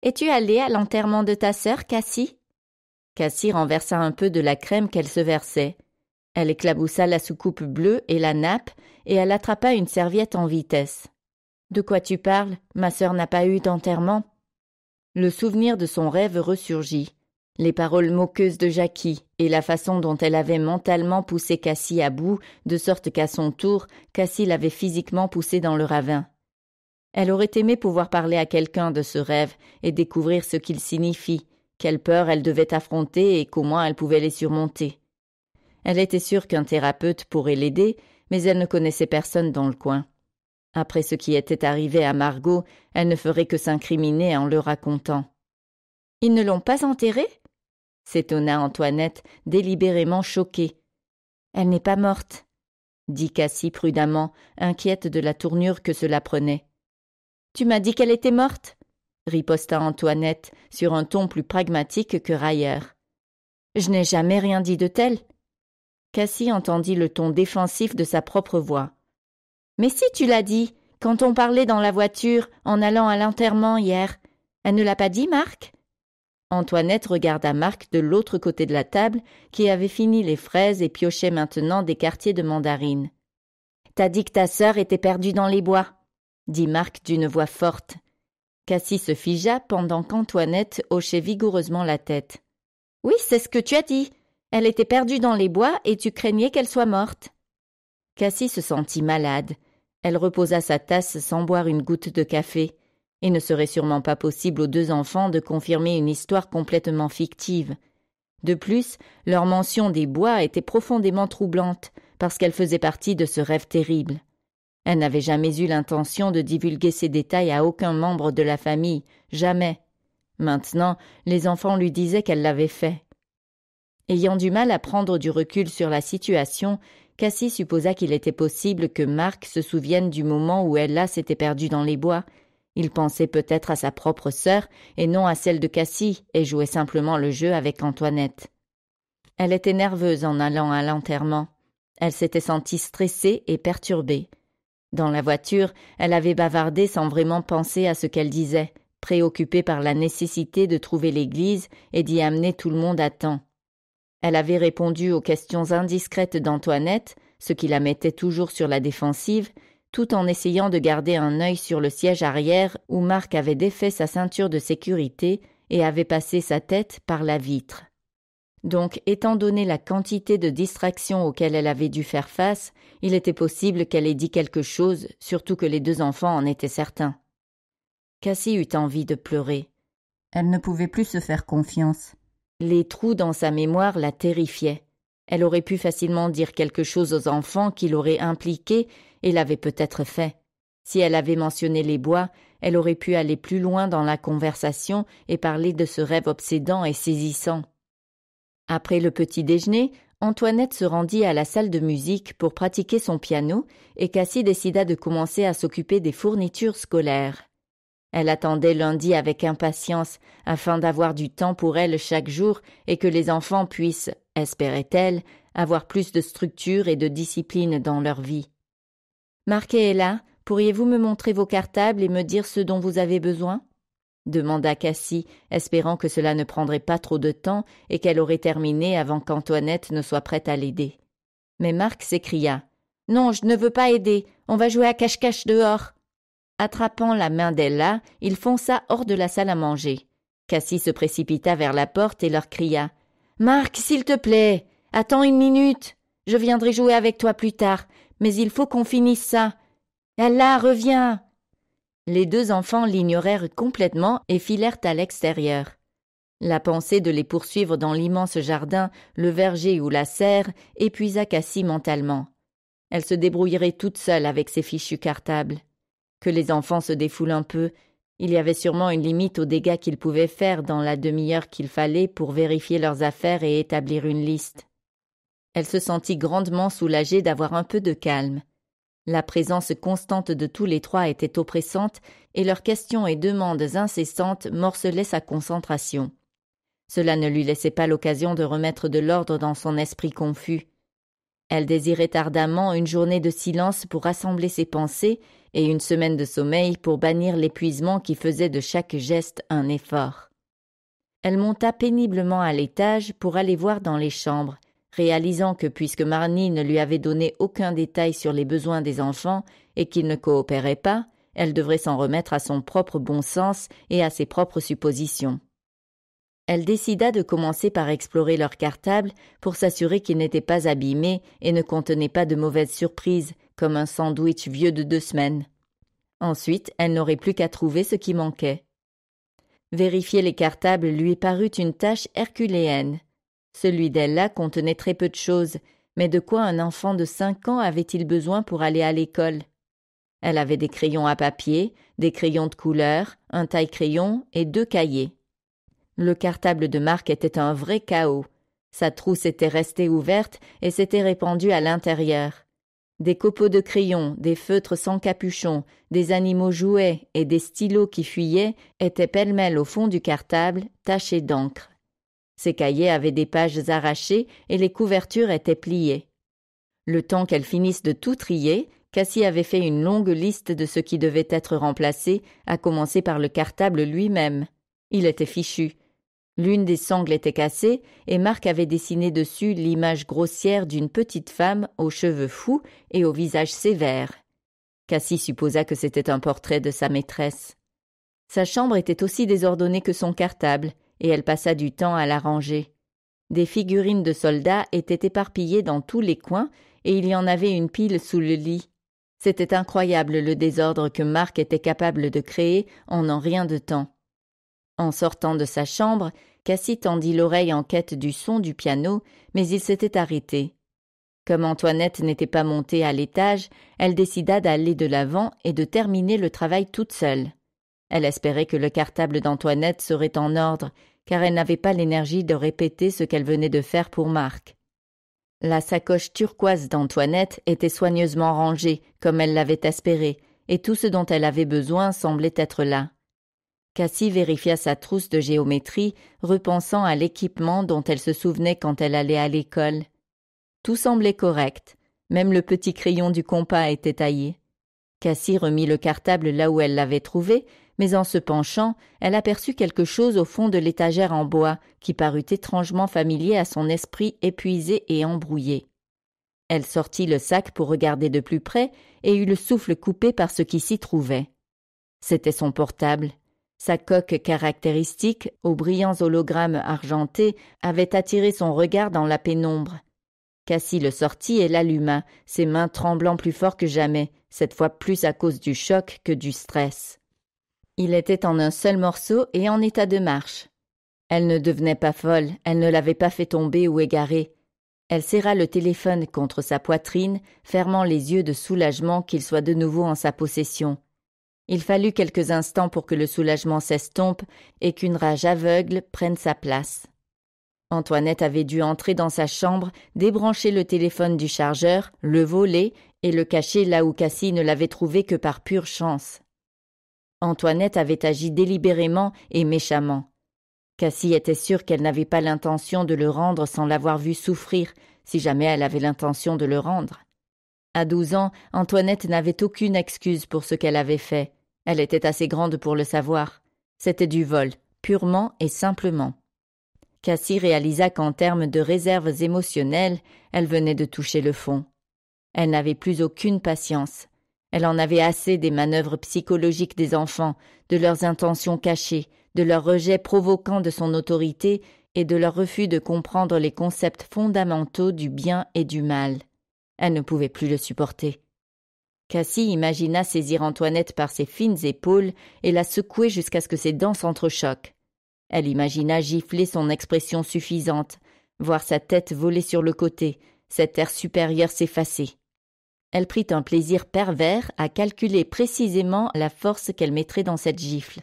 Es-tu allée à l'enterrement de ta sœur, Cassie Cassie renversa un peu de la crème qu'elle se versait. Elle éclaboussa la soucoupe bleue et la nappe, et elle attrapa une serviette en vitesse. De quoi tu parles Ma sœur n'a pas eu d'enterrement Le souvenir de son rêve ressurgit. Les paroles moqueuses de Jackie et la façon dont elle avait mentalement poussé Cassie à bout, de sorte qu'à son tour, Cassie l'avait physiquement poussée dans le ravin. Elle aurait aimé pouvoir parler à quelqu'un de ce rêve et découvrir ce qu'il signifie, quelle peur elle devait affronter et qu'au moins elle pouvait les surmonter. Elle était sûre qu'un thérapeute pourrait l'aider, mais elle ne connaissait personne dans le coin. Après ce qui était arrivé à Margot, elle ne ferait que s'incriminer en le racontant. Ils ne l'ont pas enterrée s'étonna Antoinette, délibérément choquée. Elle n'est pas morte, dit Cassie prudemment, inquiète de la tournure que cela prenait. Tu m'as dit qu'elle était morte riposta Antoinette sur un ton plus pragmatique que railleur. Je n'ai jamais rien dit de tel. Cassie entendit le ton défensif de sa propre voix. Mais si tu l'as dit, quand on parlait dans la voiture en allant à l'enterrement hier, elle ne l'a pas dit, Marc Antoinette regarda Marc de l'autre côté de la table, qui avait fini les fraises et piochait maintenant des quartiers de mandarine. T'as dit que ta sœur était perdue dans les bois, dit Marc d'une voix forte, Cassie se figea pendant qu'Antoinette hochait vigoureusement la tête. Oui, c'est ce que tu as dit. Elle était perdue dans les bois et tu craignais qu'elle soit morte. Cassie se sentit malade. Elle reposa sa tasse sans boire une goutte de café. Il ne serait sûrement pas possible aux deux enfants de confirmer une histoire complètement fictive. De plus, leur mention des bois était profondément troublante, parce qu'elle faisait partie de ce rêve terrible. Elle n'avait jamais eu l'intention de divulguer ces détails à aucun membre de la famille, jamais. Maintenant, les enfants lui disaient qu'elle l'avait fait. Ayant du mal à prendre du recul sur la situation, Cassie supposa qu'il était possible que Marc se souvienne du moment où Ella s'était perdue dans les bois. Il pensait peut-être à sa propre sœur et non à celle de Cassie et jouait simplement le jeu avec Antoinette. Elle était nerveuse en allant à l'enterrement. Elle s'était sentie stressée et perturbée. Dans la voiture, elle avait bavardé sans vraiment penser à ce qu'elle disait, préoccupée par la nécessité de trouver l'église et d'y amener tout le monde à temps. Elle avait répondu aux questions indiscrètes d'Antoinette, ce qui la mettait toujours sur la défensive, tout en essayant de garder un œil sur le siège arrière où Marc avait défait sa ceinture de sécurité et avait passé sa tête par la vitre. Donc, étant donné la quantité de distractions auxquelles elle avait dû faire face, il était possible qu'elle ait dit quelque chose, surtout que les deux enfants en étaient certains. Cassie eut envie de pleurer. Elle ne pouvait plus se faire confiance. Les trous dans sa mémoire la terrifiaient. Elle aurait pu facilement dire quelque chose aux enfants qui l'auraient impliquée et l'avait peut-être fait. Si elle avait mentionné les bois, elle aurait pu aller plus loin dans la conversation et parler de ce rêve obsédant et saisissant. Après le petit déjeuner, Antoinette se rendit à la salle de musique pour pratiquer son piano et Cassie décida de commencer à s'occuper des fournitures scolaires. Elle attendait lundi avec impatience afin d'avoir du temps pour elle chaque jour et que les enfants puissent, espérait-elle, avoir plus de structure et de discipline dans leur vie. Marquez là, pourriez-vous me montrer vos cartables et me dire ce dont vous avez besoin demanda Cassie, espérant que cela ne prendrait pas trop de temps et qu'elle aurait terminé avant qu'Antoinette ne soit prête à l'aider. Mais Marc s'écria. Non, je ne veux pas aider. On va jouer à cache-cache dehors. Attrapant la main d'Ella, il fonça hors de la salle à manger. Cassie se précipita vers la porte et leur cria. Marc, s'il te plaît, attends une minute. Je viendrai jouer avec toi plus tard, mais il faut qu'on finisse ça. Ella, reviens. Les deux enfants l'ignorèrent complètement et filèrent à l'extérieur. La pensée de les poursuivre dans l'immense jardin, le verger ou la serre épuisa Cassie mentalement. Elle se débrouillerait toute seule avec ses fichus cartables. Que les enfants se défoulent un peu, il y avait sûrement une limite aux dégâts qu'ils pouvaient faire dans la demi-heure qu'il fallait pour vérifier leurs affaires et établir une liste. Elle se sentit grandement soulagée d'avoir un peu de calme. La présence constante de tous les trois était oppressante, et leurs questions et demandes incessantes morcelaient sa concentration. Cela ne lui laissait pas l'occasion de remettre de l'ordre dans son esprit confus. Elle désirait ardemment une journée de silence pour rassembler ses pensées et une semaine de sommeil pour bannir l'épuisement qui faisait de chaque geste un effort. Elle monta péniblement à l'étage pour aller voir dans les chambres, réalisant que puisque Marnie ne lui avait donné aucun détail sur les besoins des enfants et qu'il ne coopérait pas, elle devrait s'en remettre à son propre bon sens et à ses propres suppositions. Elle décida de commencer par explorer leur cartable pour s'assurer qu'ils n'était pas abîmé et ne contenait pas de mauvaises surprises, comme un sandwich vieux de deux semaines. Ensuite, elle n'aurait plus qu'à trouver ce qui manquait. Vérifier les cartables lui parut une tâche herculéenne. Celui d'elle-là contenait très peu de choses, mais de quoi un enfant de cinq ans avait-il besoin pour aller à l'école Elle avait des crayons à papier, des crayons de couleur, un taille-crayon et deux cahiers. Le cartable de Marc était un vrai chaos. Sa trousse était restée ouverte et s'était répandue à l'intérieur. Des copeaux de crayons, des feutres sans capuchon, des animaux jouets et des stylos qui fuyaient étaient pêle-mêle au fond du cartable, tachés d'encre. Ses cahiers avaient des pages arrachées et les couvertures étaient pliées. Le temps qu'elles finissent de tout trier, Cassie avait fait une longue liste de ce qui devait être remplacé, à commencer par le cartable lui-même. Il était fichu. L'une des sangles était cassée et Marc avait dessiné dessus l'image grossière d'une petite femme aux cheveux fous et au visage sévère. Cassie supposa que c'était un portrait de sa maîtresse. Sa chambre était aussi désordonnée que son cartable, et elle passa du temps à la ranger. Des figurines de soldats étaient éparpillées dans tous les coins, et il y en avait une pile sous le lit. C'était incroyable le désordre que Marc était capable de créer en en rien de temps. En sortant de sa chambre, Cassie tendit l'oreille en quête du son du piano, mais il s'était arrêté. Comme Antoinette n'était pas montée à l'étage, elle décida d'aller de l'avant et de terminer le travail toute seule. Elle espérait que le cartable d'Antoinette serait en ordre, car elle n'avait pas l'énergie de répéter ce qu'elle venait de faire pour Marc. La sacoche turquoise d'Antoinette était soigneusement rangée, comme elle l'avait espéré, et tout ce dont elle avait besoin semblait être là. Cassie vérifia sa trousse de géométrie, repensant à l'équipement dont elle se souvenait quand elle allait à l'école. Tout semblait correct, même le petit crayon du compas était taillé. Cassie remit le cartable là où elle l'avait trouvé, mais en se penchant, elle aperçut quelque chose au fond de l'étagère en bois qui parut étrangement familier à son esprit épuisé et embrouillé. Elle sortit le sac pour regarder de plus près et eut le souffle coupé par ce qui s'y trouvait. C'était son portable. Sa coque caractéristique, aux brillants hologrammes argentés, avait attiré son regard dans la pénombre. Cassie le sortit et l'alluma, ses mains tremblant plus fort que jamais, cette fois plus à cause du choc que du stress. Il était en un seul morceau et en état de marche. Elle ne devenait pas folle, elle ne l'avait pas fait tomber ou égarer. Elle serra le téléphone contre sa poitrine, fermant les yeux de soulagement qu'il soit de nouveau en sa possession. Il fallut quelques instants pour que le soulagement s'estompe et qu'une rage aveugle prenne sa place. Antoinette avait dû entrer dans sa chambre, débrancher le téléphone du chargeur, le voler et le cacher là où Cassie ne l'avait trouvé que par pure chance. Antoinette avait agi délibérément et méchamment. Cassie était sûre qu'elle n'avait pas l'intention de le rendre sans l'avoir vu souffrir, si jamais elle avait l'intention de le rendre. À douze ans, Antoinette n'avait aucune excuse pour ce qu'elle avait fait. Elle était assez grande pour le savoir. C'était du vol, purement et simplement. Cassie réalisa qu'en termes de réserves émotionnelles, elle venait de toucher le fond. Elle n'avait plus aucune patience. Elle en avait assez des manœuvres psychologiques des enfants, de leurs intentions cachées, de leur rejet provoquants de son autorité et de leur refus de comprendre les concepts fondamentaux du bien et du mal. Elle ne pouvait plus le supporter. Cassie imagina saisir Antoinette par ses fines épaules et la secouer jusqu'à ce que ses dents s'entrechoquent. Elle imagina gifler son expression suffisante, voir sa tête voler sur le côté, cet air supérieur s'effacer. Elle prit un plaisir pervers à calculer précisément la force qu'elle mettrait dans cette gifle.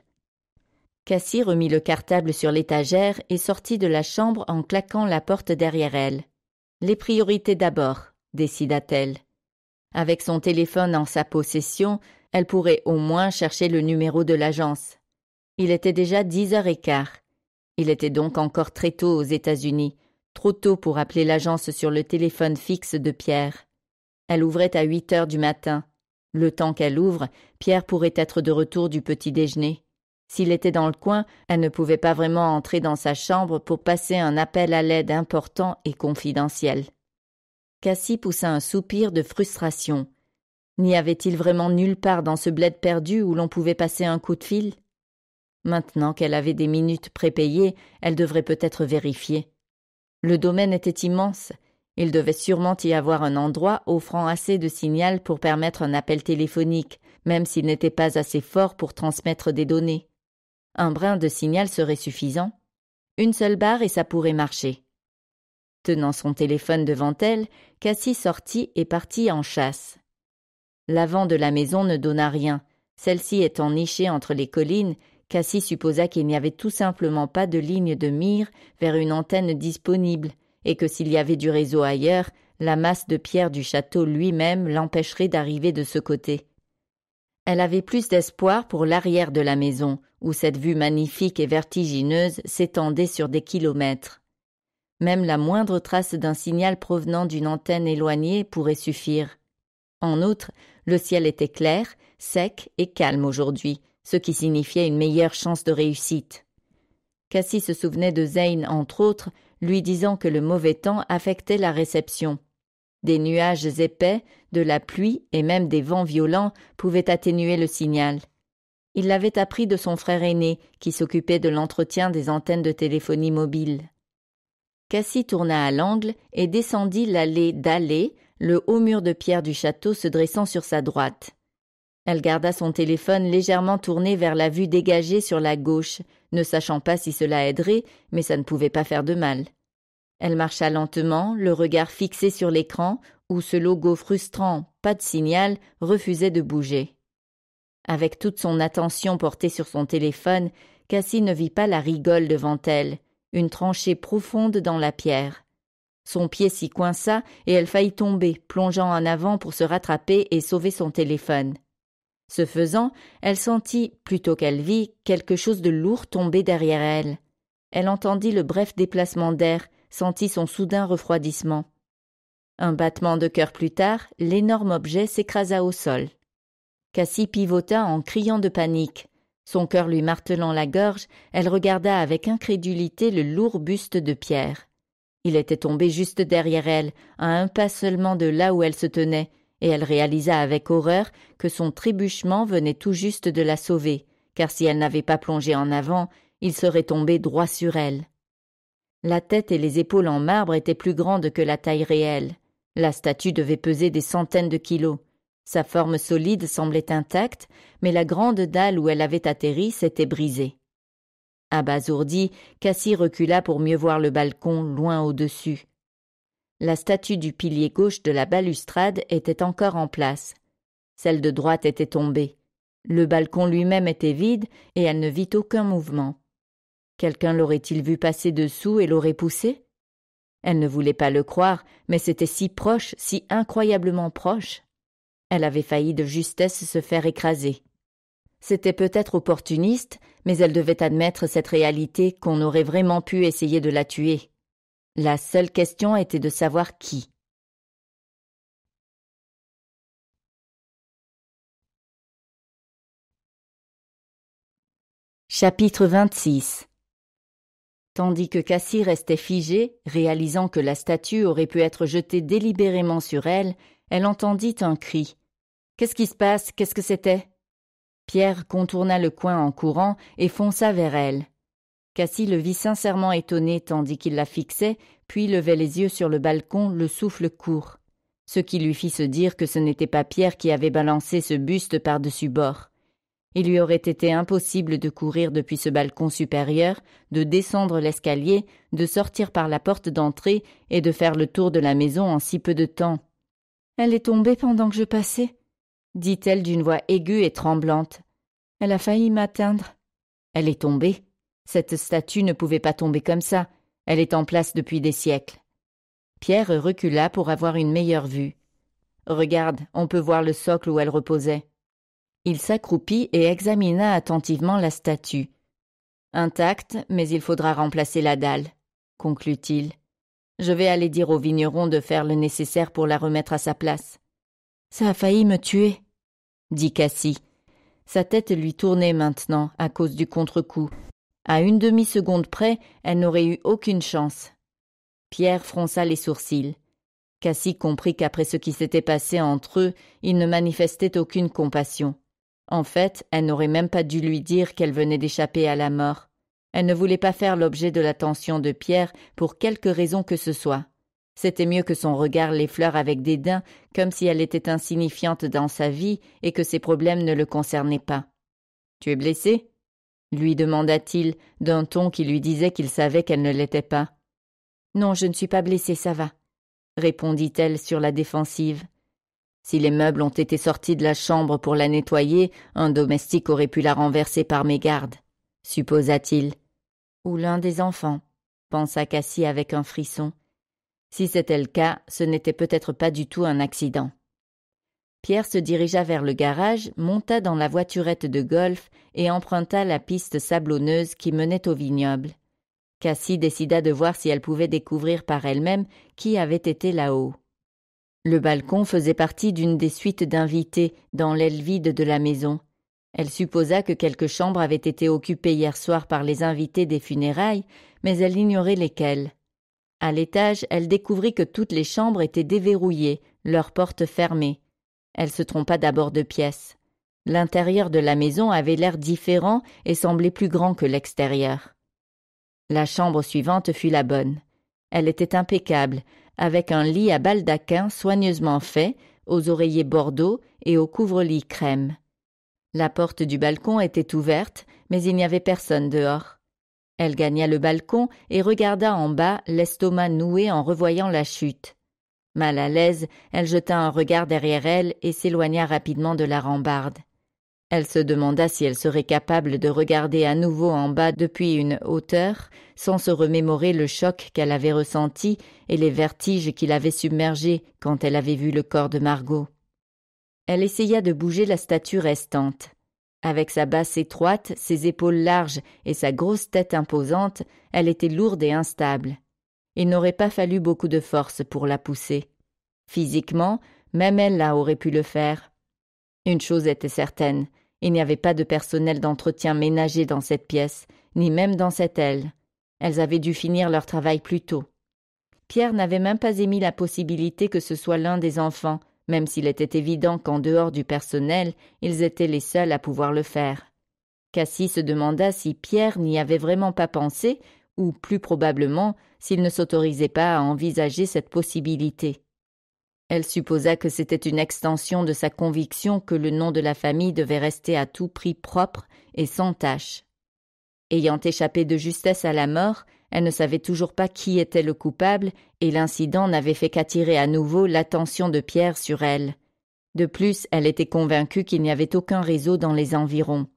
Cassie remit le cartable sur l'étagère et sortit de la chambre en claquant la porte derrière elle. Les priorités d'abord, décida-t-elle. Avec son téléphone en sa possession, elle pourrait au moins chercher le numéro de l'agence. Il était déjà dix heures et quart. Il était donc encore très tôt aux États-Unis, trop tôt pour appeler l'agence sur le téléphone fixe de Pierre. Elle ouvrait à huit heures du matin. Le temps qu'elle ouvre, Pierre pourrait être de retour du petit déjeuner. S'il était dans le coin, elle ne pouvait pas vraiment entrer dans sa chambre pour passer un appel à l'aide important et confidentiel. Cassie poussa un soupir de frustration. N'y avait-il vraiment nulle part dans ce bled perdu où l'on pouvait passer un coup de fil Maintenant qu'elle avait des minutes prépayées, elle devrait peut-être vérifier. Le domaine était immense, il devait sûrement y avoir un endroit offrant assez de signal pour permettre un appel téléphonique, même s'il n'était pas assez fort pour transmettre des données. Un brin de signal serait suffisant. Une seule barre et ça pourrait marcher. Tenant son téléphone devant elle, Cassie sortit et partit en chasse. L'avant de la maison ne donna rien. Celle-ci étant nichée entre les collines, Cassie supposa qu'il n'y avait tout simplement pas de ligne de mire vers une antenne disponible, et que s'il y avait du réseau ailleurs, la masse de pierre du château lui-même l'empêcherait d'arriver de ce côté. Elle avait plus d'espoir pour l'arrière de la maison, où cette vue magnifique et vertigineuse s'étendait sur des kilomètres. Même la moindre trace d'un signal provenant d'une antenne éloignée pourrait suffire. En outre, le ciel était clair, sec et calme aujourd'hui, ce qui signifiait une meilleure chance de réussite. Cassie se souvenait de Zane, entre autres, lui disant que le mauvais temps affectait la réception. Des nuages épais, de la pluie et même des vents violents pouvaient atténuer le signal. Il l'avait appris de son frère aîné, qui s'occupait de l'entretien des antennes de téléphonie mobile. Cassie tourna à l'angle et descendit l'allée d'Allée, le haut mur de pierre du château se dressant sur sa droite. Elle garda son téléphone légèrement tourné vers la vue dégagée sur la gauche, ne sachant pas si cela aiderait, mais ça ne pouvait pas faire de mal. Elle marcha lentement, le regard fixé sur l'écran, où ce logo frustrant, pas de signal, refusait de bouger. Avec toute son attention portée sur son téléphone, Cassie ne vit pas la rigole devant elle, une tranchée profonde dans la pierre. Son pied s'y coinça et elle faillit tomber, plongeant en avant pour se rattraper et sauver son téléphone. Ce faisant, elle sentit, plutôt qu'elle vit, quelque chose de lourd tomber derrière elle. Elle entendit le bref déplacement d'air sentit son soudain refroidissement. Un battement de cœur plus tard, l'énorme objet s'écrasa au sol. Cassie pivota en criant de panique. Son cœur lui martelant la gorge, elle regarda avec incrédulité le lourd buste de pierre. Il était tombé juste derrière elle, à un pas seulement de là où elle se tenait, et elle réalisa avec horreur que son trébuchement venait tout juste de la sauver, car si elle n'avait pas plongé en avant, il serait tombé droit sur elle. La tête et les épaules en marbre étaient plus grandes que la taille réelle. La statue devait peser des centaines de kilos. Sa forme solide semblait intacte, mais la grande dalle où elle avait atterri s'était brisée. Abasourdie, Cassie recula pour mieux voir le balcon loin au-dessus. La statue du pilier gauche de la balustrade était encore en place. Celle de droite était tombée. Le balcon lui-même était vide et elle ne vit aucun mouvement. Quelqu'un l'aurait-il vu passer dessous et l'aurait poussé Elle ne voulait pas le croire, mais c'était si proche, si incroyablement proche. Elle avait failli de justesse se faire écraser. C'était peut-être opportuniste, mais elle devait admettre cette réalité qu'on aurait vraiment pu essayer de la tuer. La seule question était de savoir qui. Chapitre 26 tandis que Cassie restait figée, réalisant que la statue aurait pu être jetée délibérément sur elle, elle entendit un cri. Qu'est-ce qui se passe Qu'est-ce que c'était Pierre contourna le coin en courant et fonça vers elle. Cassie le vit sincèrement étonné tandis qu'il la fixait, puis levait les yeux sur le balcon, le souffle court. Ce qui lui fit se dire que ce n'était pas Pierre qui avait balancé ce buste par-dessus bord. Il lui aurait été impossible de courir depuis ce balcon supérieur, de descendre l'escalier, de sortir par la porte d'entrée et de faire le tour de la maison en si peu de temps. Elle est tombée pendant que je passais, dit-elle d'une voix aiguë et tremblante. Elle a failli m'atteindre. Elle est tombée. Cette statue ne pouvait pas tomber comme ça. Elle est en place depuis des siècles. Pierre recula pour avoir une meilleure vue. Regarde, on peut voir le socle où elle reposait. Il s'accroupit et examina attentivement la statue. Intacte, mais il faudra remplacer la dalle, conclut-il. Je vais aller dire au vigneron de faire le nécessaire pour la remettre à sa place. Ça a failli me tuer, dit Cassie. Sa tête lui tournait maintenant à cause du contre-coup. À une demi-seconde près, elle n'aurait eu aucune chance. Pierre fronça les sourcils. Cassie comprit qu'après ce qui s'était passé entre eux, il ne manifestait aucune compassion. En fait, elle n'aurait même pas dû lui dire qu'elle venait d'échapper à la mort. Elle ne voulait pas faire l'objet de l'attention de Pierre pour quelque raison que ce soit. C'était mieux que son regard l'effleure avec dédain, comme si elle était insignifiante dans sa vie et que ses problèmes ne le concernaient pas. Tu es blessée lui demanda-t-il, d'un ton qui lui disait qu'il savait qu'elle ne l'était pas. Non, je ne suis pas blessée, ça va, répondit-elle sur la défensive. Si les meubles ont été sortis de la chambre pour la nettoyer, un domestique aurait pu la renverser par mégarde, supposa-t-il. Ou l'un des enfants, pensa Cassie avec un frisson. Si c'était le cas, ce n'était peut-être pas du tout un accident. Pierre se dirigea vers le garage, monta dans la voiturette de golf et emprunta la piste sablonneuse qui menait au vignoble. Cassie décida de voir si elle pouvait découvrir par elle-même qui avait été là-haut. Le balcon faisait partie d'une des suites d'invités dans l'aile vide de la maison. Elle supposa que quelques chambres avaient été occupées hier soir par les invités des funérailles, mais elle ignorait lesquelles. À l'étage, elle découvrit que toutes les chambres étaient déverrouillées, leurs portes fermées. Elle se trompa d'abord de pièce. L'intérieur de la maison avait l'air différent et semblait plus grand que l'extérieur. La chambre suivante fut la bonne. Elle était impeccable, avec un lit à baldaquin soigneusement fait, aux oreillers bordeaux et au couvre-lit crème. La porte du balcon était ouverte, mais il n'y avait personne dehors. Elle gagna le balcon et regarda en bas, l'estomac noué en revoyant la chute. Mal à l'aise, elle jeta un regard derrière elle et s'éloigna rapidement de la rambarde. Elle se demanda si elle serait capable de regarder à nouveau en bas depuis une hauteur, sans se remémorer le choc qu'elle avait ressenti et les vertiges qui l'avaient submergée quand elle avait vu le corps de Margot. Elle essaya de bouger la statue restante. Avec sa basse étroite, ses épaules larges et sa grosse tête imposante, elle était lourde et instable. Il n'aurait pas fallu beaucoup de force pour la pousser. Physiquement, même elle l'aurait aurait pu le faire, une chose était certaine, il n'y avait pas de personnel d'entretien ménagé dans cette pièce, ni même dans cette aile. Elles avaient dû finir leur travail plus tôt. Pierre n'avait même pas émis la possibilité que ce soit l'un des enfants, même s'il était évident qu'en dehors du personnel, ils étaient les seuls à pouvoir le faire. Cassie se demanda si Pierre n'y avait vraiment pas pensé, ou plus probablement s'il ne s'autorisait pas à envisager cette possibilité. Elle supposa que c'était une extension de sa conviction que le nom de la famille devait rester à tout prix propre et sans tache. Ayant échappé de justesse à la mort, elle ne savait toujours pas qui était le coupable, et l'incident n'avait fait qu'attirer à nouveau l'attention de Pierre sur elle. De plus, elle était convaincue qu'il n'y avait aucun réseau dans les environs.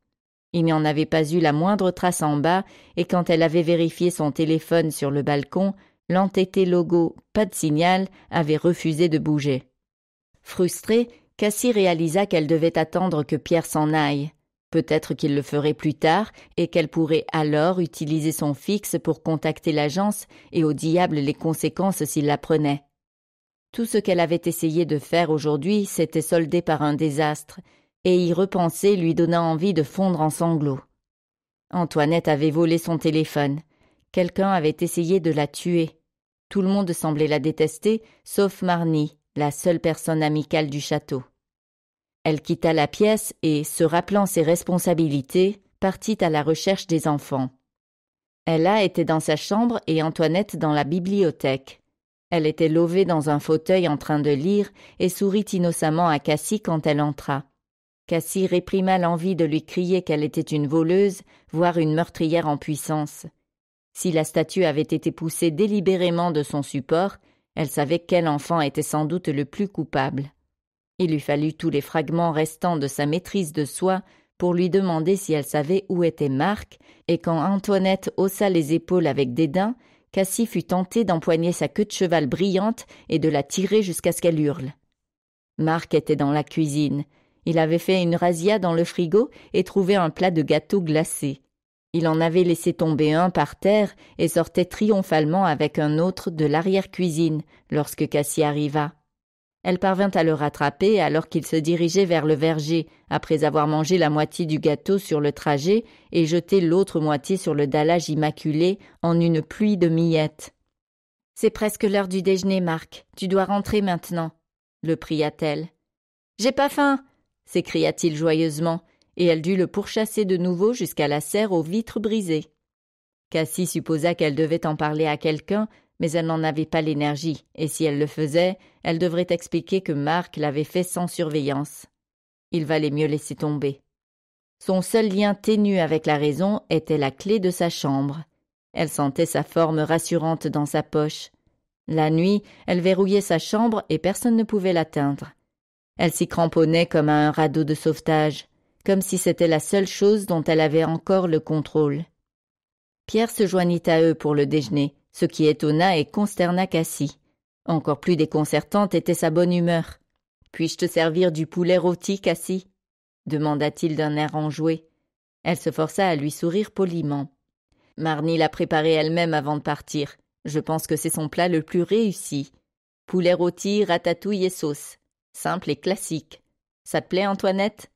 Il n'y en avait pas eu la moindre trace en bas, et quand elle avait vérifié son téléphone sur le balcon, l'entêté logo Pas de signal avait refusé de bouger. Frustrée, Cassie réalisa qu'elle devait attendre que Pierre s'en aille. Peut-être qu'il le ferait plus tard et qu'elle pourrait alors utiliser son fixe pour contacter l'agence et au diable les conséquences s'il l'apprenait. Tout ce qu'elle avait essayé de faire aujourd'hui s'était soldé par un désastre, et y repenser lui donna envie de fondre en sanglots. Antoinette avait volé son téléphone. Quelqu'un avait essayé de la tuer. Tout le monde semblait la détester, sauf Marny, la seule personne amicale du château. Elle quitta la pièce et, se rappelant ses responsabilités, partit à la recherche des enfants. Ella était dans sa chambre et Antoinette dans la bibliothèque. Elle était levée dans un fauteuil en train de lire et sourit innocemment à Cassie quand elle entra. Cassie réprima l'envie de lui crier qu'elle était une voleuse, voire une meurtrière en puissance. Si la statue avait été poussée délibérément de son support, elle savait quel enfant était sans doute le plus coupable. Il lui fallut tous les fragments restants de sa maîtrise de soi pour lui demander si elle savait où était Marc, et quand Antoinette haussa les épaules avec dédain, Cassie fut tentée d'empoigner sa queue de cheval brillante et de la tirer jusqu'à ce qu'elle hurle. Marc était dans la cuisine. Il avait fait une razzia dans le frigo et trouvé un plat de gâteau glacé. Il en avait laissé tomber un par terre et sortait triomphalement avec un autre de l'arrière-cuisine lorsque Cassie arriva. Elle parvint à le rattraper alors qu'il se dirigeait vers le verger, après avoir mangé la moitié du gâteau sur le trajet et jeté l'autre moitié sur le dallage immaculé en une pluie de miettes. « C'est presque l'heure du déjeuner, Marc. Tu dois rentrer maintenant, le pria-t-elle. J'ai pas faim s'écria-t-il joyeusement, et elle dut le pourchasser de nouveau jusqu'à la serre aux vitres brisées. Cassie supposa qu'elle devait en parler à quelqu'un, mais elle n'en avait pas l'énergie, et si elle le faisait, elle devrait expliquer que Marc l'avait fait sans surveillance. Il valait mieux laisser tomber. Son seul lien ténu avec la raison était la clé de sa chambre. Elle sentait sa forme rassurante dans sa poche. La nuit, elle verrouillait sa chambre et personne ne pouvait l'atteindre. Elle s'y cramponnait comme à un radeau de sauvetage comme si c'était la seule chose dont elle avait encore le contrôle. Pierre se joignit à eux pour le déjeuner, ce qui étonna et consterna Cassie. Encore plus déconcertante était sa bonne humeur. Puis-je te servir du poulet rôti, Cassie demanda-t-il d'un air enjoué. Elle se força à lui sourire poliment. Marnie l'a préparé elle-même avant de partir. Je pense que c'est son plat le plus réussi. Poulet rôti, ratatouille et sauce. Simple et classique. Ça te plaît, Antoinette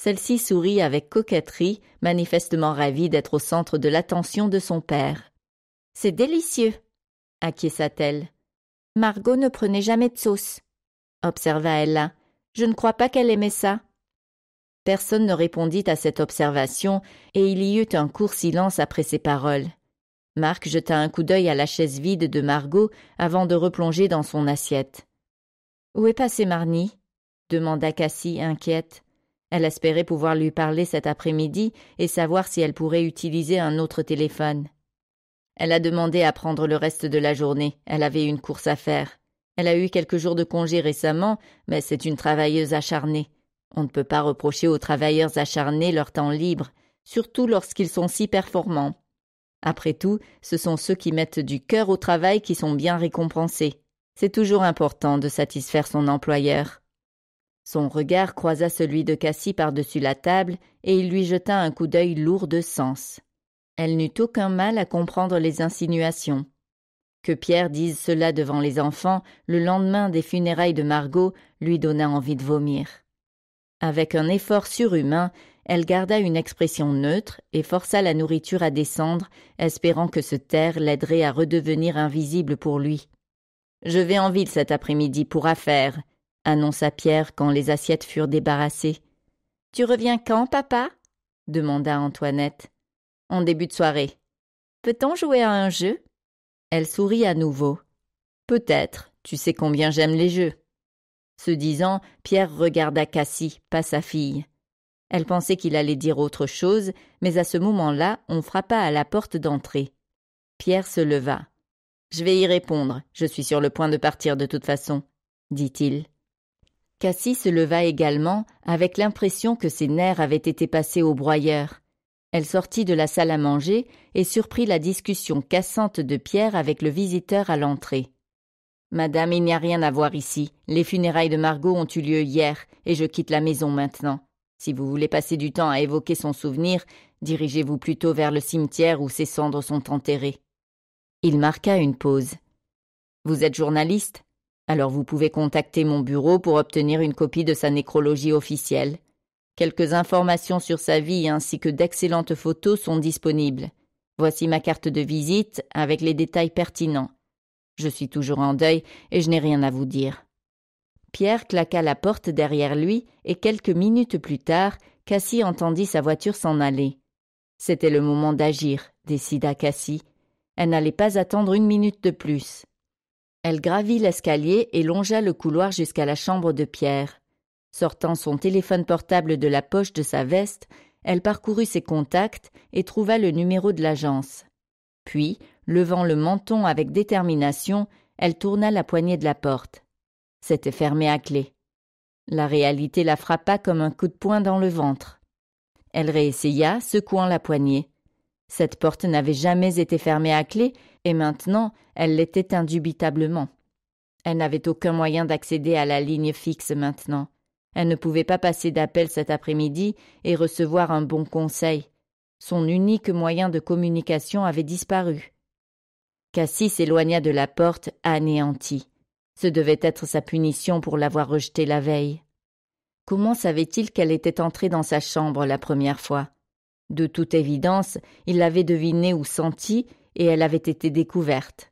celle-ci sourit avec coquetterie, manifestement ravie d'être au centre de l'attention de son père. C'est délicieux, acquiesça-t-elle. Margot ne prenait jamais de sauce, observa Ella. Je ne crois pas qu'elle aimait ça. Personne ne répondit à cette observation, et il y eut un court silence après ces paroles. Marc jeta un coup d'œil à la chaise vide de Margot avant de replonger dans son assiette. Où est passé Marnie demanda Cassie, inquiète. Elle espérait pouvoir lui parler cet après-midi et savoir si elle pourrait utiliser un autre téléphone. Elle a demandé à prendre le reste de la journée, elle avait une course à faire. Elle a eu quelques jours de congé récemment, mais c'est une travailleuse acharnée. On ne peut pas reprocher aux travailleurs acharnés leur temps libre, surtout lorsqu'ils sont si performants. Après tout, ce sont ceux qui mettent du cœur au travail qui sont bien récompensés. C'est toujours important de satisfaire son employeur. Son regard croisa celui de Cassie par-dessus la table et il lui jeta un coup d'œil lourd de sens. Elle n'eut aucun mal à comprendre les insinuations. Que Pierre dise cela devant les enfants, le lendemain des funérailles de Margot, lui donna envie de vomir. Avec un effort surhumain, elle garda une expression neutre et força la nourriture à descendre, espérant que ce terre l'aiderait à redevenir invisible pour lui. Je vais en ville cet après-midi pour affaires, annonça Pierre quand les assiettes furent débarrassées. Tu reviens quand, papa demanda Antoinette. En début de soirée. Peut-on jouer à un jeu Elle sourit à nouveau. Peut-être, tu sais combien j'aime les jeux. Se disant, Pierre regarda Cassie, pas sa fille. Elle pensait qu'il allait dire autre chose, mais à ce moment-là, on frappa à la porte d'entrée. Pierre se leva. Je vais y répondre, je suis sur le point de partir de toute façon, dit-il. Cassie se leva également, avec l'impression que ses nerfs avaient été passés au broyeur. Elle sortit de la salle à manger et surprit la discussion cassante de Pierre avec le visiteur à l'entrée. Madame, il n'y a rien à voir ici. Les funérailles de Margot ont eu lieu hier, et je quitte la maison maintenant. Si vous voulez passer du temps à évoquer son souvenir, dirigez-vous plutôt vers le cimetière où ses cendres sont enterrées. Il marqua une pause. Vous êtes journaliste alors vous pouvez contacter mon bureau pour obtenir une copie de sa nécrologie officielle. Quelques informations sur sa vie ainsi que d'excellentes photos sont disponibles. Voici ma carte de visite avec les détails pertinents. Je suis toujours en deuil et je n'ai rien à vous dire. Pierre claqua la porte derrière lui et quelques minutes plus tard, Cassie entendit sa voiture s'en aller. C'était le moment d'agir, décida Cassie. Elle n'allait pas attendre une minute de plus. Elle gravit l'escalier et longea le couloir jusqu'à la chambre de Pierre. Sortant son téléphone portable de la poche de sa veste, elle parcourut ses contacts et trouva le numéro de l'agence. Puis, levant le menton avec détermination, elle tourna la poignée de la porte. C'était fermé à clé. La réalité la frappa comme un coup de poing dans le ventre. Elle réessaya, secouant la poignée. Cette porte n'avait jamais été fermée à clé, et maintenant elle l'était indubitablement. Elle n'avait aucun moyen d'accéder à la ligne fixe maintenant. Elle ne pouvait pas passer d'appel cet après-midi et recevoir un bon conseil. Son unique moyen de communication avait disparu. Cassie s'éloigna de la porte, anéantie. Ce devait être sa punition pour l'avoir rejetée la veille. Comment savait-il qu'elle était entrée dans sa chambre la première fois de toute évidence, il l'avait devinée ou sentie, et elle avait été découverte.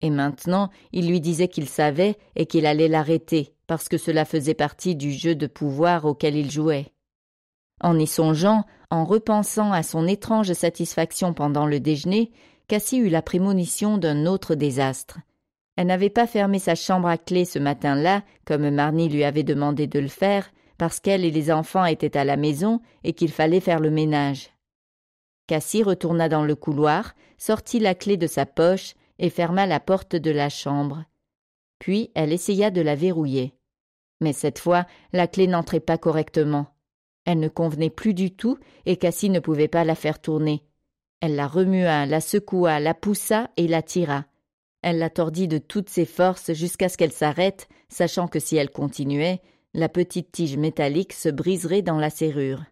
Et maintenant, il lui disait qu'il savait et qu'il allait l'arrêter, parce que cela faisait partie du jeu de pouvoir auquel il jouait. En y songeant, en repensant à son étrange satisfaction pendant le déjeuner, Cassie eut la prémonition d'un autre désastre. Elle n'avait pas fermé sa chambre à clé ce matin-là, comme Marny lui avait demandé de le faire, parce qu'elle et les enfants étaient à la maison et qu'il fallait faire le ménage. Cassie retourna dans le couloir, sortit la clé de sa poche et ferma la porte de la chambre. Puis elle essaya de la verrouiller. Mais cette fois, la clé n'entrait pas correctement. Elle ne convenait plus du tout et Cassie ne pouvait pas la faire tourner. Elle la remua, la secoua, la poussa et la tira. Elle la tordit de toutes ses forces jusqu'à ce qu'elle s'arrête, sachant que si elle continuait, la petite tige métallique se briserait dans la serrure.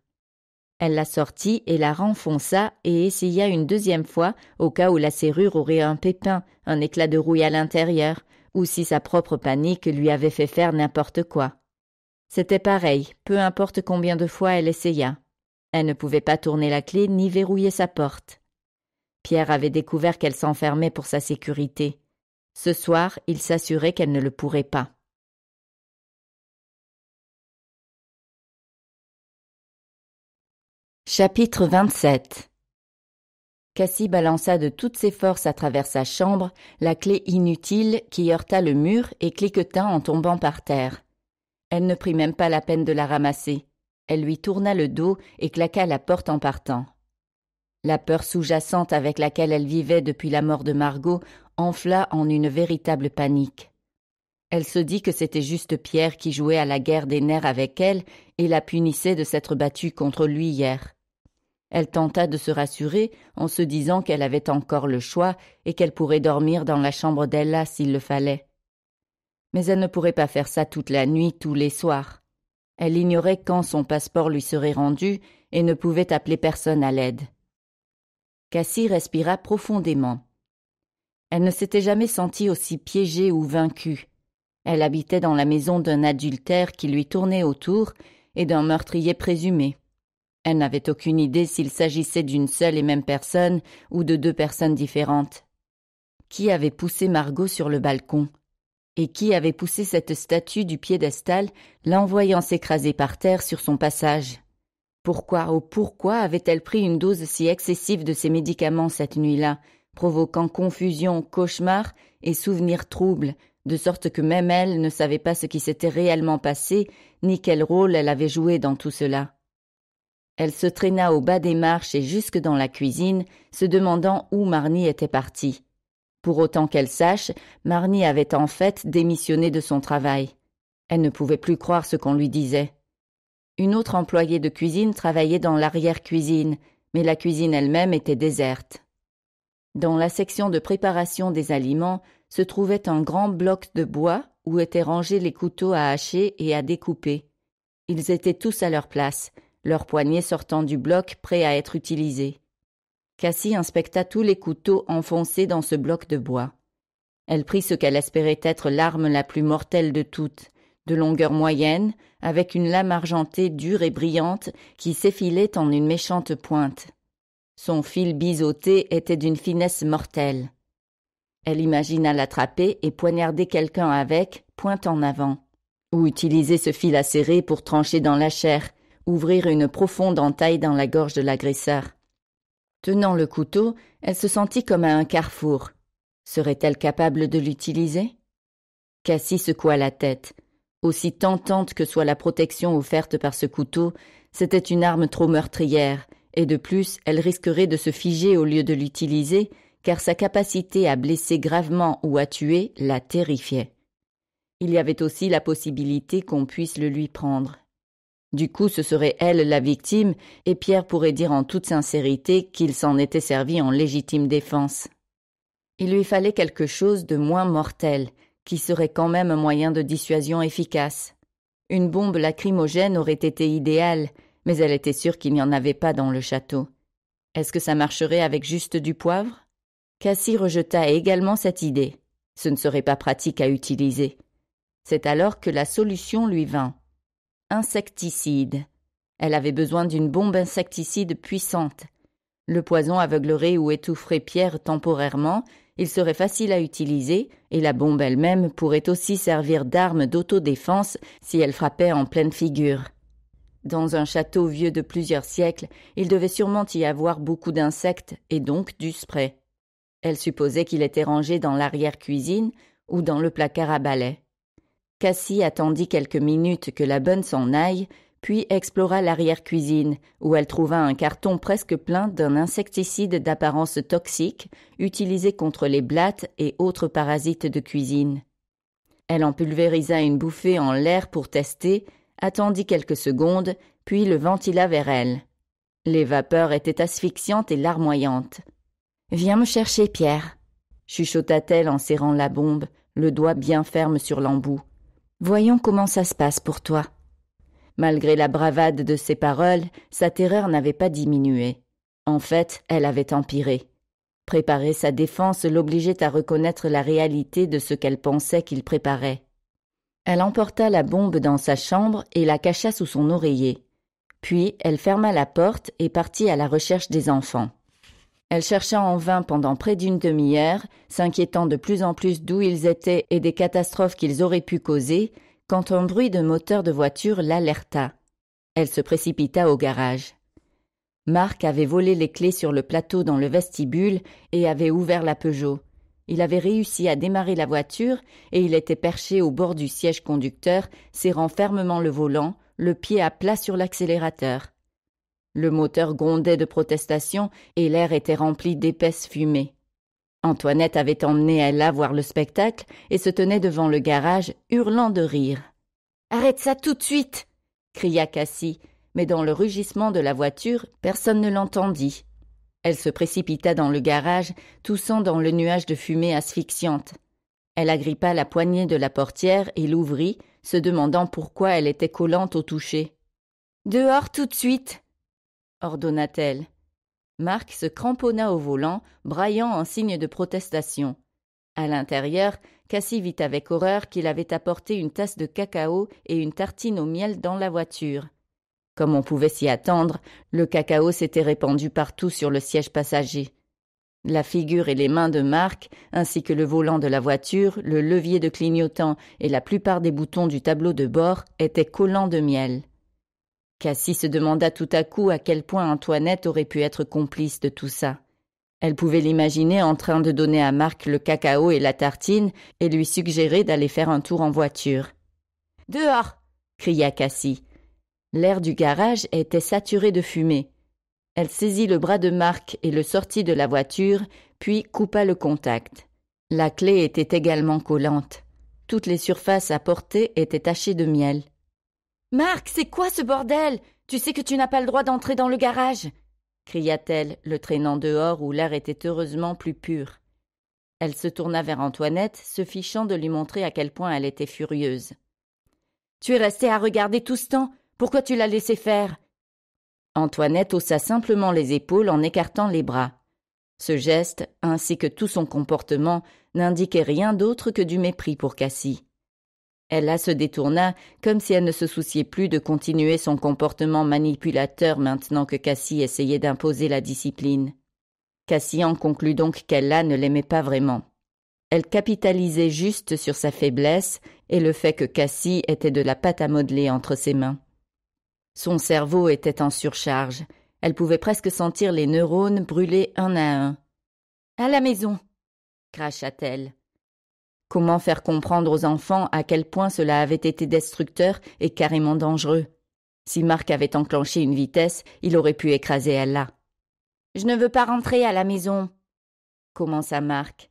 Elle la sortit et la renfonça et essaya une deuxième fois au cas où la serrure aurait un pépin, un éclat de rouille à l'intérieur, ou si sa propre panique lui avait fait faire n'importe quoi. C'était pareil, peu importe combien de fois elle essaya. Elle ne pouvait pas tourner la clé ni verrouiller sa porte. Pierre avait découvert qu'elle s'enfermait pour sa sécurité. Ce soir, il s'assurait qu'elle ne le pourrait pas. Chapitre 27 Cassie balança de toutes ses forces à travers sa chambre la clé inutile qui heurta le mur et cliqueta en tombant par terre. Elle ne prit même pas la peine de la ramasser. Elle lui tourna le dos et claqua la porte en partant. La peur sous-jacente avec laquelle elle vivait depuis la mort de Margot enfla en une véritable panique. Elle se dit que c'était juste Pierre qui jouait à la guerre des nerfs avec elle et la punissait de s'être battue contre lui hier. Elle tenta de se rassurer en se disant qu'elle avait encore le choix et qu'elle pourrait dormir dans la chambre d'Ella s'il le fallait. Mais elle ne pourrait pas faire ça toute la nuit, tous les soirs. Elle ignorait quand son passeport lui serait rendu et ne pouvait appeler personne à l'aide. Cassie respira profondément. Elle ne s'était jamais sentie aussi piégée ou vaincue. Elle habitait dans la maison d'un adultère qui lui tournait autour et d'un meurtrier présumé. Elle n'avait aucune idée s'il s'agissait d'une seule et même personne ou de deux personnes différentes. Qui avait poussé Margot sur le balcon Et qui avait poussé cette statue du piédestal, l'envoyant s'écraser par terre sur son passage Pourquoi, ou oh, pourquoi avait-elle pris une dose si excessive de ces médicaments cette nuit-là, provoquant confusion, cauchemar et souvenirs troubles, de sorte que même elle ne savait pas ce qui s'était réellement passé, ni quel rôle elle avait joué dans tout cela elle se traîna au bas des marches et jusque dans la cuisine, se demandant où Marnie était partie. Pour autant qu'elle sache, Marnie avait en fait démissionné de son travail. Elle ne pouvait plus croire ce qu'on lui disait. Une autre employée de cuisine travaillait dans l'arrière-cuisine, mais la cuisine elle-même était déserte. Dans la section de préparation des aliments se trouvait un grand bloc de bois où étaient rangés les couteaux à hacher et à découper. Ils étaient tous à leur place, leurs poignets sortant du bloc prêts à être utilisés. Cassie inspecta tous les couteaux enfoncés dans ce bloc de bois. Elle prit ce qu'elle espérait être l'arme la plus mortelle de toutes, de longueur moyenne, avec une lame argentée dure et brillante qui s'effilait en une méchante pointe. Son fil biseauté était d'une finesse mortelle. Elle imagina l'attraper et poignarder quelqu'un avec, pointe en avant, ou utiliser ce fil acéré pour trancher dans la chair, ouvrir une profonde entaille dans la gorge de l'agresseur. Tenant le couteau, elle se sentit comme à un carrefour. Serait-elle capable de l'utiliser Cassie secoua la tête. Aussi tentante que soit la protection offerte par ce couteau, c'était une arme trop meurtrière, et de plus, elle risquerait de se figer au lieu de l'utiliser, car sa capacité à blesser gravement ou à tuer la terrifiait. Il y avait aussi la possibilité qu'on puisse le lui prendre. Du coup, ce serait elle la victime, et Pierre pourrait dire en toute sincérité qu'il s'en était servi en légitime défense. Il lui fallait quelque chose de moins mortel, qui serait quand même un moyen de dissuasion efficace. Une bombe lacrymogène aurait été idéale, mais elle était sûre qu'il n'y en avait pas dans le château. Est-ce que ça marcherait avec juste du poivre Cassie rejeta également cette idée. Ce ne serait pas pratique à utiliser. C'est alors que la solution lui vint insecticide. Elle avait besoin d'une bombe insecticide puissante. Le poison aveuglerait ou étoufferait Pierre temporairement, il serait facile à utiliser, et la bombe elle-même pourrait aussi servir d'arme d'autodéfense si elle frappait en pleine figure. Dans un château vieux de plusieurs siècles, il devait sûrement y avoir beaucoup d'insectes et donc du spray. Elle supposait qu'il était rangé dans l'arrière-cuisine ou dans le placard à balai. Cassie attendit quelques minutes que la bonne s'en aille, puis explora l'arrière-cuisine, où elle trouva un carton presque plein d'un insecticide d'apparence toxique, utilisé contre les blattes et autres parasites de cuisine. Elle en pulvérisa une bouffée en l'air pour tester, attendit quelques secondes, puis le ventila vers elle. Les vapeurs étaient asphyxiantes et larmoyantes. Viens me chercher, Pierre, chuchota-t-elle en serrant la bombe, le doigt bien ferme sur l'embout. Voyons comment ça se passe pour toi. Malgré la bravade de ses paroles, sa terreur n'avait pas diminué. En fait, elle avait empiré. Préparer sa défense l'obligeait à reconnaître la réalité de ce qu'elle pensait qu'il préparait. Elle emporta la bombe dans sa chambre et la cacha sous son oreiller. Puis elle ferma la porte et partit à la recherche des enfants. Elle chercha en vain pendant près d'une demi-heure, s'inquiétant de plus en plus d'où ils étaient et des catastrophes qu'ils auraient pu causer, quand un bruit de moteur de voiture l'alerta. Elle se précipita au garage. Marc avait volé les clés sur le plateau dans le vestibule et avait ouvert la Peugeot. Il avait réussi à démarrer la voiture et il était perché au bord du siège conducteur, serrant fermement le volant, le pied à plat sur l'accélérateur. Le moteur grondait de protestation et l'air était rempli d'épaisses fumées. Antoinette avait emmené Ella voir le spectacle et se tenait devant le garage, hurlant de rire. Arrête ça tout de suite cria Cassie, mais dans le rugissement de la voiture, personne ne l'entendit. Elle se précipita dans le garage, toussant dans le nuage de fumée asphyxiante. Elle agrippa la poignée de la portière et l'ouvrit, se demandant pourquoi elle était collante au toucher. Dehors tout de suite ordonna-t-elle. Marc se cramponna au volant, braillant en signe de protestation. À l'intérieur, Cassie vit avec horreur qu'il avait apporté une tasse de cacao et une tartine au miel dans la voiture. Comme on pouvait s'y attendre, le cacao s'était répandu partout sur le siège passager. La figure et les mains de Marc, ainsi que le volant de la voiture, le levier de clignotant et la plupart des boutons du tableau de bord étaient collants de miel. Cassie se demanda tout à coup à quel point Antoinette aurait pu être complice de tout ça. Elle pouvait l'imaginer en train de donner à Marc le cacao et la tartine et lui suggérer d'aller faire un tour en voiture. Dehors cria Cassie. L'air du garage était saturé de fumée. Elle saisit le bras de Marc et le sortit de la voiture, puis coupa le contact. La clé était également collante. Toutes les surfaces à portée étaient tachées de miel. Marc, c'est quoi ce bordel Tu sais que tu n'as pas le droit d'entrer dans le garage cria-t-elle, le traînant dehors où l'air était heureusement plus pur. Elle se tourna vers Antoinette, se fichant de lui montrer à quel point elle était furieuse. Tu es restée à regarder tout ce temps Pourquoi tu l'as laissé faire Antoinette haussa simplement les épaules en écartant les bras. Ce geste, ainsi que tout son comportement, n'indiquait rien d'autre que du mépris pour Cassie. Ella se détourna, comme si elle ne se souciait plus de continuer son comportement manipulateur maintenant que Cassie essayait d'imposer la discipline. Cassie en conclut donc qu'Ella ne l'aimait pas vraiment. Elle capitalisait juste sur sa faiblesse et le fait que Cassie était de la pâte à modeler entre ses mains. Son cerveau était en surcharge. Elle pouvait presque sentir les neurones brûler un à un. À la maison, cracha-t-elle. Comment faire comprendre aux enfants à quel point cela avait été destructeur et carrément dangereux Si Marc avait enclenché une vitesse, il aurait pu écraser Ella. Je ne veux pas rentrer à la maison, commença Marc.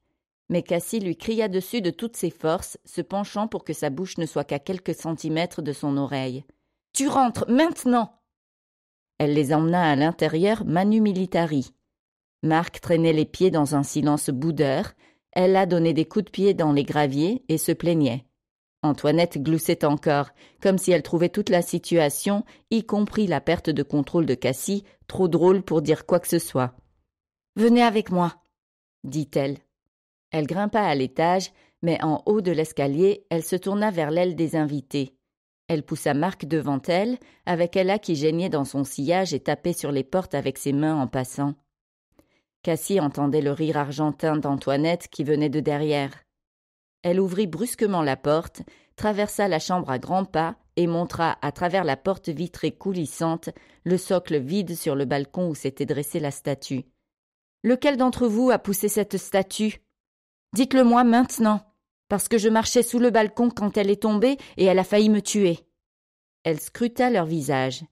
Mais Cassie lui cria dessus de toutes ses forces, se penchant pour que sa bouche ne soit qu'à quelques centimètres de son oreille. Tu rentres maintenant Elle les emmena à l'intérieur manu militari. Marc traînait les pieds dans un silence boudeur, elle a donné des coups de pied dans les graviers et se plaignait. Antoinette gloussait encore, comme si elle trouvait toute la situation, y compris la perte de contrôle de Cassie, trop drôle pour dire quoi que ce soit. Venez avec moi, dit-elle. Elle grimpa à l'étage, mais en haut de l'escalier, elle se tourna vers l'aile des invités. Elle poussa Marc devant elle, avec Ella qui geignait dans son sillage et tapait sur les portes avec ses mains en passant. Cassie entendait le rire argentin d'Antoinette qui venait de derrière. Elle ouvrit brusquement la porte, traversa la chambre à grands pas et montra à travers la porte vitrée coulissante le socle vide sur le balcon où s'était dressée la statue. Lequel d'entre vous a poussé cette statue Dites-le moi maintenant, parce que je marchais sous le balcon quand elle est tombée et elle a failli me tuer. Elle scruta leur visage.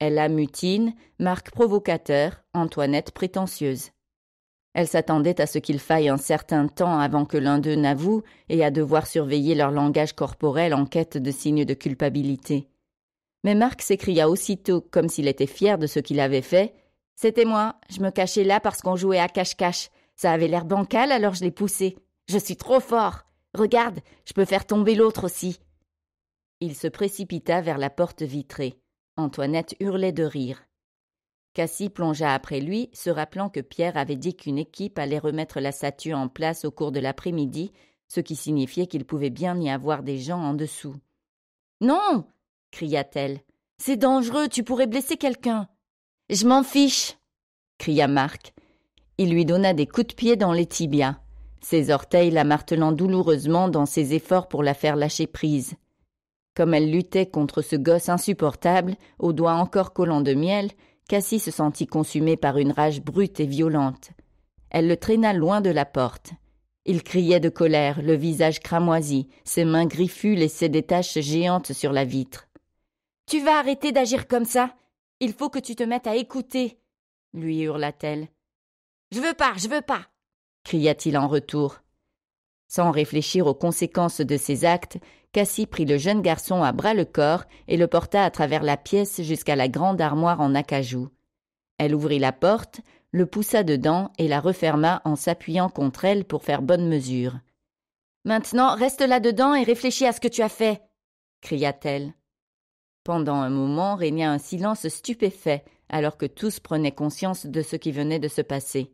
Elle mutine, Marc provocateur, Antoinette prétentieuse. Elle s'attendait à ce qu'il faille un certain temps avant que l'un d'eux n'avoue et à devoir surveiller leur langage corporel en quête de signes de culpabilité. Mais Marc s'écria aussitôt, comme s'il était fier de ce qu'il avait fait. C'était moi, je me cachais là parce qu'on jouait à cache-cache. Ça avait l'air bancal, alors je l'ai poussé. Je suis trop fort. Regarde, je peux faire tomber l'autre aussi. Il se précipita vers la porte vitrée. Antoinette hurlait de rire. Cassie plongea après lui, se rappelant que Pierre avait dit qu'une équipe allait remettre la statue en place au cours de l'après-midi, ce qui signifiait qu'il pouvait bien y avoir des gens en dessous. Non cria-t-elle. C'est dangereux, tu pourrais blesser quelqu'un. Je m'en fiche cria Marc. Il lui donna des coups de pied dans les tibias, ses orteils la martelant douloureusement dans ses efforts pour la faire lâcher prise. Comme elle luttait contre ce gosse insupportable, aux doigts encore collants de miel, Cassie se sentit consumée par une rage brute et violente. Elle le traîna loin de la porte. Il criait de colère, le visage cramoisi, ses mains griffues laissaient des taches géantes sur la vitre. Tu vas arrêter d'agir comme ça Il faut que tu te mettes à écouter lui hurla-t-elle. Je veux pas, je veux pas cria-t-il en retour. Sans réfléchir aux conséquences de ses actes, Cassie prit le jeune garçon à bras le corps et le porta à travers la pièce jusqu'à la grande armoire en acajou. Elle ouvrit la porte, le poussa dedans et la referma en s'appuyant contre elle pour faire bonne mesure. Maintenant, reste là-dedans et réfléchis à ce que tu as fait cria-t-elle. Pendant un moment régna un silence stupéfait, alors que tous prenaient conscience de ce qui venait de se passer.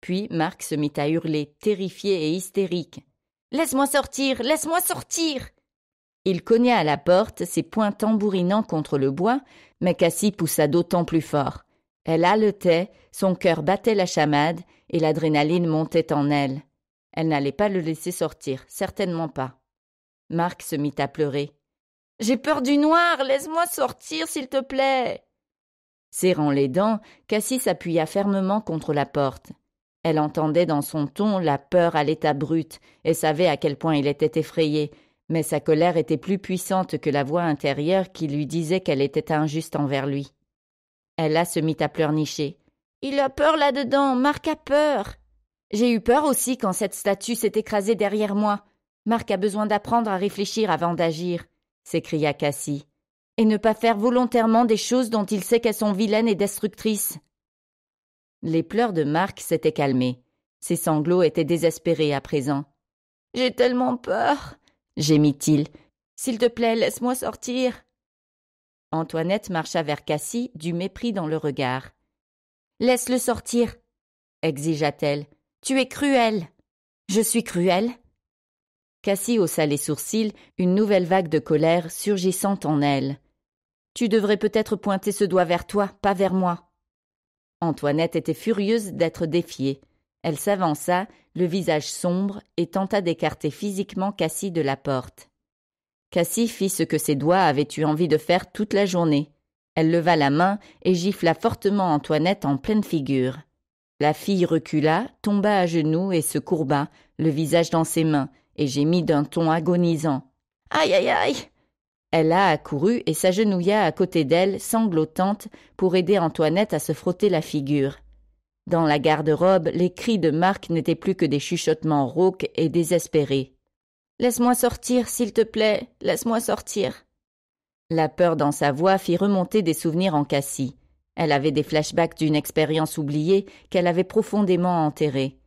Puis Marc se mit à hurler, terrifié et hystérique. Laisse-moi sortir, laisse-moi sortir. Il cogna à la porte, ses poings tambourinant contre le bois, mais Cassie poussa d'autant plus fort. Elle haletait, son cœur battait la chamade, et l'adrénaline montait en elle. Elle n'allait pas le laisser sortir, certainement pas. Marc se mit à pleurer. J'ai peur du noir, laisse-moi sortir, s'il te plaît. Serrant les dents, Cassie s'appuya fermement contre la porte. Elle entendait dans son ton la peur à l'état brut et savait à quel point il était effrayé, mais sa colère était plus puissante que la voix intérieure qui lui disait qu'elle était injuste envers lui. Ella se mit à pleurnicher. Il a peur là-dedans, Marc a peur. J'ai eu peur aussi quand cette statue s'est écrasée derrière moi. Marc a besoin d'apprendre à réfléchir avant d'agir, s'écria Cassie. Et ne pas faire volontairement des choses dont il sait qu'elles sont vilaines et destructrices. Les pleurs de Marc s'étaient calmés. Ses sanglots étaient désespérés à présent. J'ai tellement peur, gémit-il. S'il te plaît, laisse-moi sortir. Antoinette marcha vers Cassie, du mépris dans le regard. Laisse-le sortir, exigea-t-elle. Tu es cruelle !»« Je suis cruelle ?» Cassie haussa les sourcils, une nouvelle vague de colère surgissant en elle. Tu devrais peut-être pointer ce doigt vers toi, pas vers moi. Antoinette était furieuse d'être défiée. Elle s'avança, le visage sombre, et tenta d'écarter physiquement Cassie de la porte. Cassie fit ce que ses doigts avaient eu envie de faire toute la journée. Elle leva la main et gifla fortement Antoinette en pleine figure. La fille recula, tomba à genoux et se courba, le visage dans ses mains, et gémit d'un ton agonisant. Aïe aïe aïe. Elle a accouru et s'agenouilla à côté d'elle, sanglotante, pour aider Antoinette à se frotter la figure. Dans la garde-robe, les cris de Marc n'étaient plus que des chuchotements rauques et désespérés. Laisse-moi sortir, s'il te plaît, laisse-moi sortir. La peur dans sa voix fit remonter des souvenirs en cassis. Elle avait des flashbacks d'une expérience oubliée qu'elle avait profondément enterrée.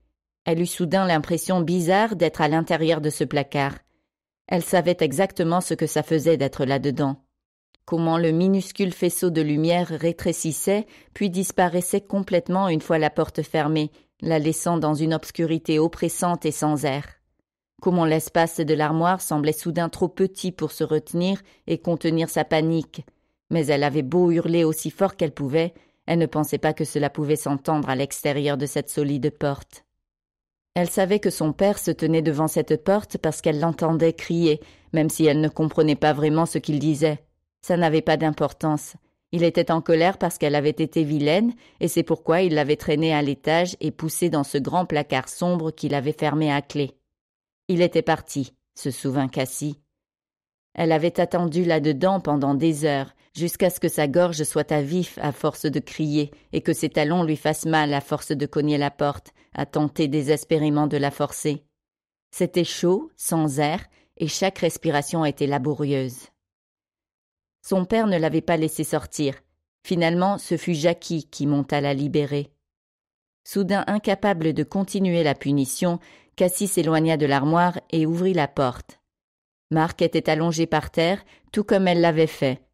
Elle eut soudain l'impression bizarre d'être à l'intérieur de ce placard. Elle savait exactement ce que ça faisait d'être là-dedans. Comment le minuscule faisceau de lumière rétrécissait, puis disparaissait complètement une fois la porte fermée, la laissant dans une obscurité oppressante et sans air. Comment l'espace de l'armoire semblait soudain trop petit pour se retenir et contenir sa panique. Mais elle avait beau hurler aussi fort qu'elle pouvait, elle ne pensait pas que cela pouvait s'entendre à l'extérieur de cette solide porte. Elle savait que son père se tenait devant cette porte parce qu'elle l'entendait crier, même si elle ne comprenait pas vraiment ce qu'il disait. Ça n'avait pas d'importance. Il était en colère parce qu'elle avait été vilaine, et c'est pourquoi il l'avait traînée à l'étage et poussée dans ce grand placard sombre qu'il avait fermé à clé. Il était parti, se souvint Cassie. Elle avait attendu là-dedans pendant des heures, jusqu'à ce que sa gorge soit à vif à force de crier, et que ses talons lui fassent mal à force de cogner la porte, à tenter désespérément de la forcer. C'était chaud, sans air, et chaque respiration était laborieuse. Son père ne l'avait pas laissé sortir. Finalement, ce fut Jackie qui monta la libérer. Soudain incapable de continuer la punition, Cassie s'éloigna de l'armoire et ouvrit la porte. Marc était allongé par terre, tout comme elle l'avait fait,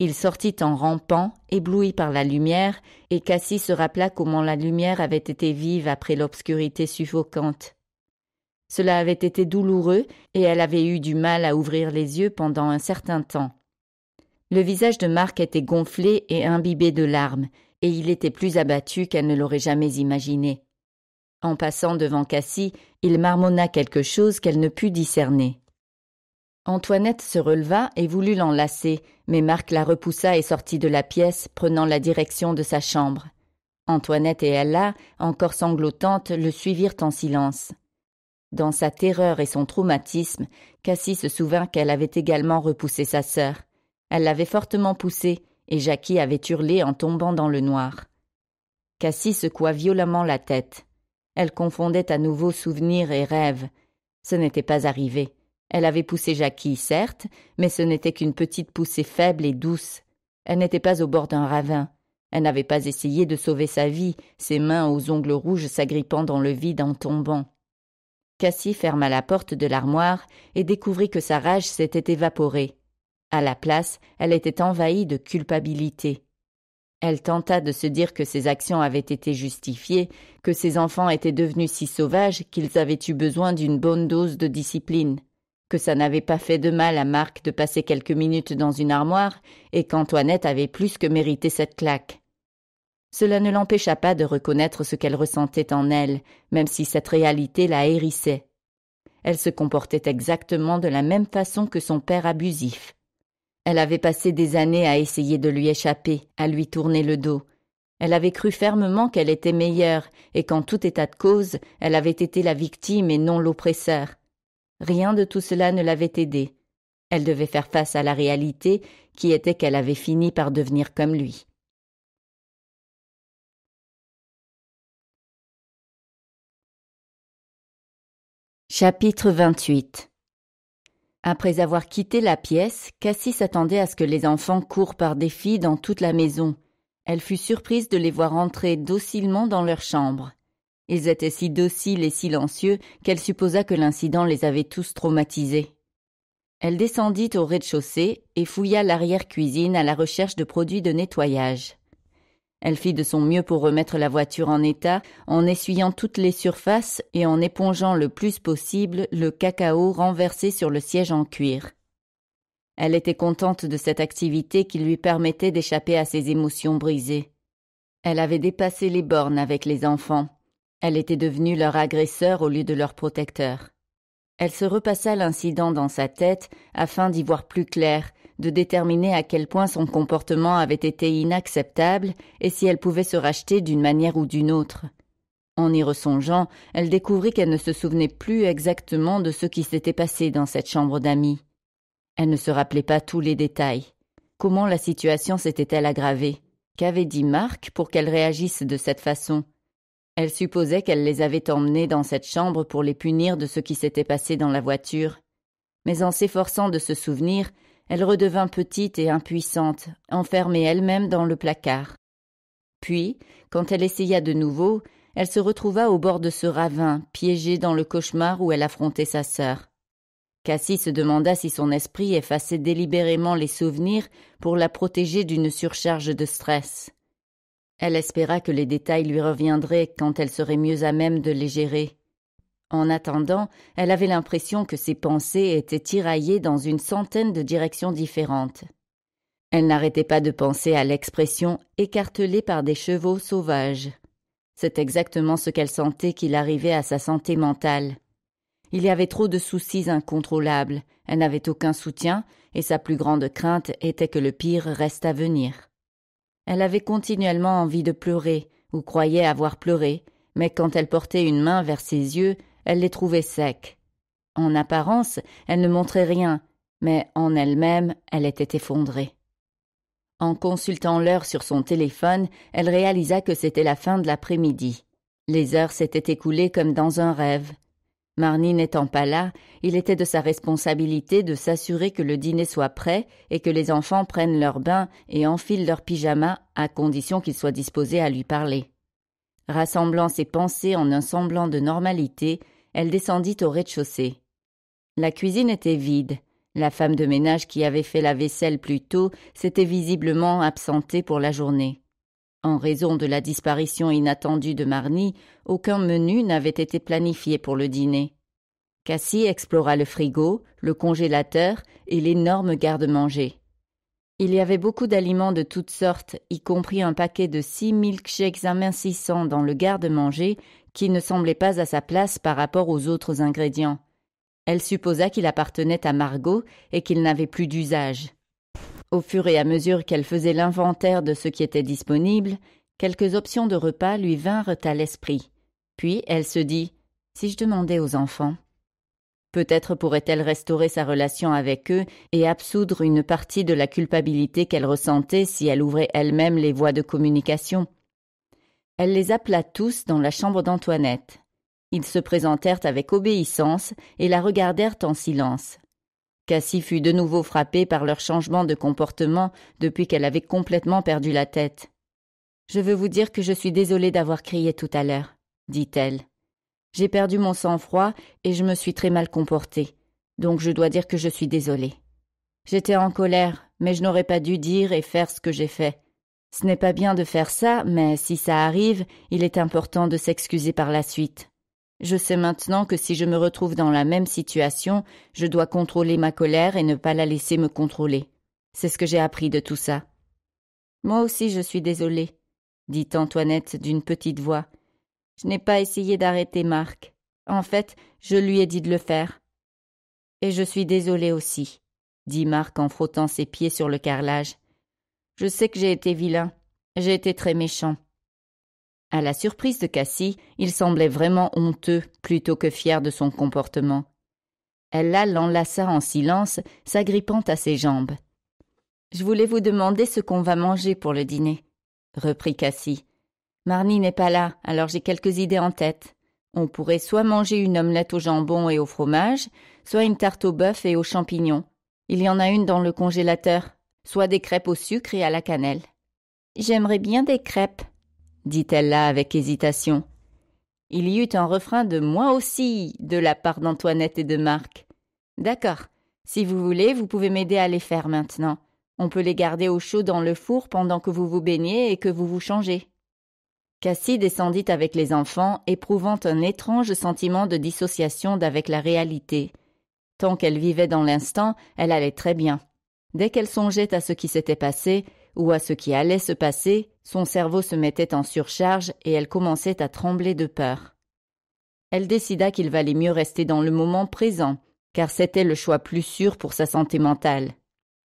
il sortit en rampant, ébloui par la lumière, et Cassie se rappela comment la lumière avait été vive après l'obscurité suffocante. Cela avait été douloureux, et elle avait eu du mal à ouvrir les yeux pendant un certain temps. Le visage de Marc était gonflé et imbibé de larmes, et il était plus abattu qu'elle ne l'aurait jamais imaginé. En passant devant Cassie, il marmonna quelque chose qu'elle ne put discerner. Antoinette se releva et voulut l'enlacer, mais Marc la repoussa et sortit de la pièce, prenant la direction de sa chambre. Antoinette et Ella, encore sanglotantes, le suivirent en silence. Dans sa terreur et son traumatisme, Cassie se souvint qu'elle avait également repoussé sa sœur. Elle l'avait fortement poussée, et Jackie avait hurlé en tombant dans le noir. Cassie secoua violemment la tête. Elle confondait à nouveau souvenirs et rêves. Ce n'était pas arrivé. Elle avait poussé Jackie, certes, mais ce n'était qu'une petite poussée faible et douce. Elle n'était pas au bord d'un ravin. Elle n'avait pas essayé de sauver sa vie, ses mains aux ongles rouges s'agrippant dans le vide en tombant. Cassie ferma la porte de l'armoire et découvrit que sa rage s'était évaporée. À la place, elle était envahie de culpabilité. Elle tenta de se dire que ses actions avaient été justifiées, que ses enfants étaient devenus si sauvages qu'ils avaient eu besoin d'une bonne dose de discipline que ça n'avait pas fait de mal à Marc de passer quelques minutes dans une armoire et qu'Antoinette avait plus que mérité cette claque. Cela ne l'empêcha pas de reconnaître ce qu'elle ressentait en elle, même si cette réalité la hérissait. Elle se comportait exactement de la même façon que son père abusif. Elle avait passé des années à essayer de lui échapper, à lui tourner le dos. Elle avait cru fermement qu'elle était meilleure, et qu'en tout état de cause, elle avait été la victime et non l'oppresseur. Rien de tout cela ne l'avait aidée. Elle devait faire face à la réalité qui était qu'elle avait fini par devenir comme lui. Chapitre 28 Après avoir quitté la pièce, Cassis s'attendait à ce que les enfants courent par défi dans toute la maison. Elle fut surprise de les voir entrer docilement dans leur chambre. Ils étaient si dociles et silencieux qu'elle supposa que l'incident les avait tous traumatisés. Elle descendit au rez-de-chaussée et fouilla l'arrière-cuisine à la recherche de produits de nettoyage. Elle fit de son mieux pour remettre la voiture en état en essuyant toutes les surfaces et en épongeant le plus possible le cacao renversé sur le siège en cuir. Elle était contente de cette activité qui lui permettait d'échapper à ses émotions brisées. Elle avait dépassé les bornes avec les enfants. Elle était devenue leur agresseur au lieu de leur protecteur. Elle se repassa l'incident dans sa tête afin d'y voir plus clair, de déterminer à quel point son comportement avait été inacceptable et si elle pouvait se racheter d'une manière ou d'une autre. En y ressongeant, elle découvrit qu'elle ne se souvenait plus exactement de ce qui s'était passé dans cette chambre d'amis. Elle ne se rappelait pas tous les détails. Comment la situation s'était-elle aggravée Qu'avait dit Marc pour qu'elle réagisse de cette façon elle supposait qu'elle les avait emmenés dans cette chambre pour les punir de ce qui s'était passé dans la voiture. Mais en s'efforçant de se souvenir, elle redevint petite et impuissante, enfermée elle-même dans le placard. Puis, quand elle essaya de nouveau, elle se retrouva au bord de ce ravin, piégée dans le cauchemar où elle affrontait sa sœur. Cassie se demanda si son esprit effaçait délibérément les souvenirs pour la protéger d'une surcharge de stress. Elle espéra que les détails lui reviendraient quand elle serait mieux à même de les gérer. En attendant, elle avait l'impression que ses pensées étaient tiraillées dans une centaine de directions différentes. Elle n'arrêtait pas de penser à l'expression écartelée par des chevaux sauvages. C'est exactement ce qu'elle sentait qu'il arrivait à sa santé mentale. Il y avait trop de soucis incontrôlables, elle n'avait aucun soutien, et sa plus grande crainte était que le pire reste à venir. Elle avait continuellement envie de pleurer, ou croyait avoir pleuré, mais quand elle portait une main vers ses yeux, elle les trouvait secs. En apparence, elle ne montrait rien, mais en elle-même, elle était effondrée. En consultant l'heure sur son téléphone, elle réalisa que c'était la fin de l'après-midi. Les heures s'étaient écoulées comme dans un rêve. Marnie n'étant pas là, il était de sa responsabilité de s'assurer que le dîner soit prêt et que les enfants prennent leur bain et enfilent leur pyjama à condition qu'ils soient disposés à lui parler. Rassemblant ses pensées en un semblant de normalité, elle descendit au rez-de-chaussée. La cuisine était vide. La femme de ménage qui avait fait la vaisselle plus tôt s'était visiblement absentée pour la journée. En raison de la disparition inattendue de Marny, aucun menu n'avait été planifié pour le dîner. Cassie explora le frigo, le congélateur et l'énorme garde-manger. Il y avait beaucoup d'aliments de toutes sortes, y compris un paquet de six milkshakes amincissants dans le garde-manger qui ne semblait pas à sa place par rapport aux autres ingrédients. Elle supposa qu'il appartenait à Margot et qu'il n'avait plus d'usage. Au fur et à mesure qu'elle faisait l'inventaire de ce qui était disponible, quelques options de repas lui vinrent à l'esprit. Puis elle se dit Si je demandais aux enfants Peut-être pourrait-elle restaurer sa relation avec eux et absoudre une partie de la culpabilité qu'elle ressentait si elle ouvrait elle-même les voies de communication. Elle les appela tous dans la chambre d'Antoinette. Ils se présentèrent avec obéissance et la regardèrent en silence. Cassie fut de nouveau frappée par leur changement de comportement depuis qu'elle avait complètement perdu la tête. Je veux vous dire que je suis désolée d'avoir crié tout à l'heure, dit-elle. J'ai perdu mon sang-froid et je me suis très mal comportée, donc je dois dire que je suis désolée. J'étais en colère, mais je n'aurais pas dû dire et faire ce que j'ai fait. Ce n'est pas bien de faire ça, mais si ça arrive, il est important de s'excuser par la suite. Je sais maintenant que si je me retrouve dans la même situation, je dois contrôler ma colère et ne pas la laisser me contrôler. C'est ce que j'ai appris de tout ça. Moi aussi je suis désolée, dit Antoinette d'une petite voix. Je n'ai pas essayé d'arrêter Marc. En fait, je lui ai dit de le faire. Et je suis désolée aussi, dit Marc en frottant ses pieds sur le carrelage. Je sais que j'ai été vilain, j'ai été très méchant. À la surprise de Cassie, il semblait vraiment honteux plutôt que fier de son comportement. Ella l'enlaça en silence, s'agrippant à ses jambes. Je voulais vous demander ce qu'on va manger pour le dîner, reprit Cassie. Marnie n'est pas là, alors j'ai quelques idées en tête. On pourrait soit manger une omelette au jambon et au fromage, soit une tarte au bœuf et aux champignons. Il y en a une dans le congélateur, soit des crêpes au sucre et à la cannelle. J'aimerais bien des crêpes, dit-elle là avec hésitation. Il y eut un refrain de moi aussi de la part d'Antoinette et de Marc. D'accord. Si vous voulez, vous pouvez m'aider à les faire maintenant. On peut les garder au chaud dans le four pendant que vous vous baignez et que vous vous changez. Cassie descendit avec les enfants, éprouvant un étrange sentiment de dissociation d'avec la réalité. Tant qu'elle vivait dans l'instant, elle allait très bien. Dès qu'elle songeait à ce qui s'était passé, ou à ce qui allait se passer, son cerveau se mettait en surcharge et elle commençait à trembler de peur. Elle décida qu'il valait mieux rester dans le moment présent, car c'était le choix plus sûr pour sa santé mentale.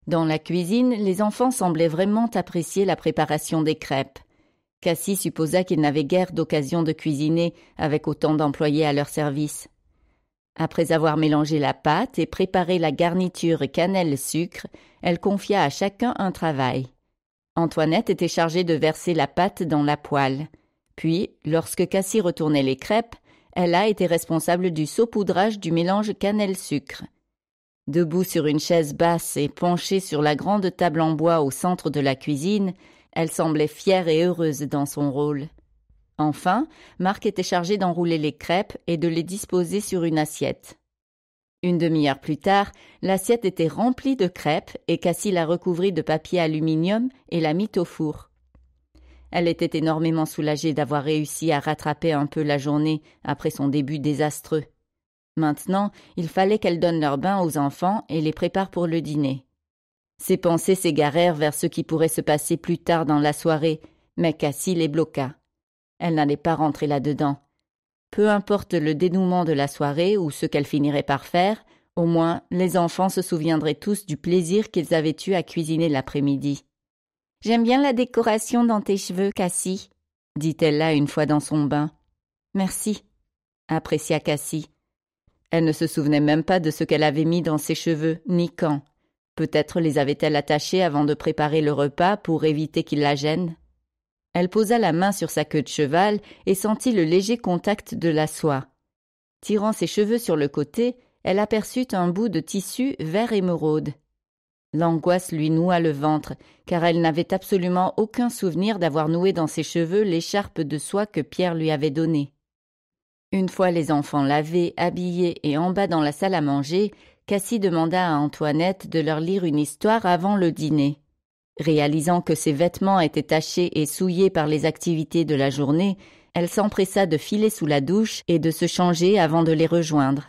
Dans la cuisine, les enfants semblaient vraiment apprécier la préparation des crêpes. Cassie supposa qu'ils n'avaient guère d'occasion de cuisiner avec autant d'employés à leur service. Après avoir mélangé la pâte et préparé la garniture cannelle-sucre, elle confia à chacun un travail. Antoinette était chargée de verser la pâte dans la poêle. Puis, lorsque Cassie retournait les crêpes, elle a été responsable du saupoudrage du mélange cannelle-sucre. Debout sur une chaise basse et penchée sur la grande table en bois au centre de la cuisine, elle semblait fière et heureuse dans son rôle. Enfin, Marc était chargé d'enrouler les crêpes et de les disposer sur une assiette. Une demi-heure plus tard, l'assiette était remplie de crêpes et Cassie la recouvrit de papier aluminium et la mit au four. Elle était énormément soulagée d'avoir réussi à rattraper un peu la journée après son début désastreux. Maintenant, il fallait qu'elle donne leur bain aux enfants et les prépare pour le dîner. Ses pensées s'égarèrent vers ce qui pourrait se passer plus tard dans la soirée, mais Cassie les bloqua. Elle n'allait pas rentrer là-dedans. Peu importe le dénouement de la soirée ou ce qu'elle finirait par faire, au moins les enfants se souviendraient tous du plaisir qu'ils avaient eu à cuisiner l'après-midi. J'aime bien la décoration dans tes cheveux, Cassie, dit-elle là une fois dans son bain. Merci, apprécia Cassie. Elle ne se souvenait même pas de ce qu'elle avait mis dans ses cheveux, ni quand. Peut-être les avait-elle attachés avant de préparer le repas pour éviter qu'ils la gênent elle posa la main sur sa queue de cheval et sentit le léger contact de la soie. Tirant ses cheveux sur le côté, elle aperçut un bout de tissu vert émeraude. L'angoisse lui noua le ventre, car elle n'avait absolument aucun souvenir d'avoir noué dans ses cheveux l'écharpe de soie que Pierre lui avait donnée. Une fois les enfants lavés, habillés et en bas dans la salle à manger, Cassie demanda à Antoinette de leur lire une histoire avant le dîner. Réalisant que ses vêtements étaient tachés et souillés par les activités de la journée, elle s'empressa de filer sous la douche et de se changer avant de les rejoindre.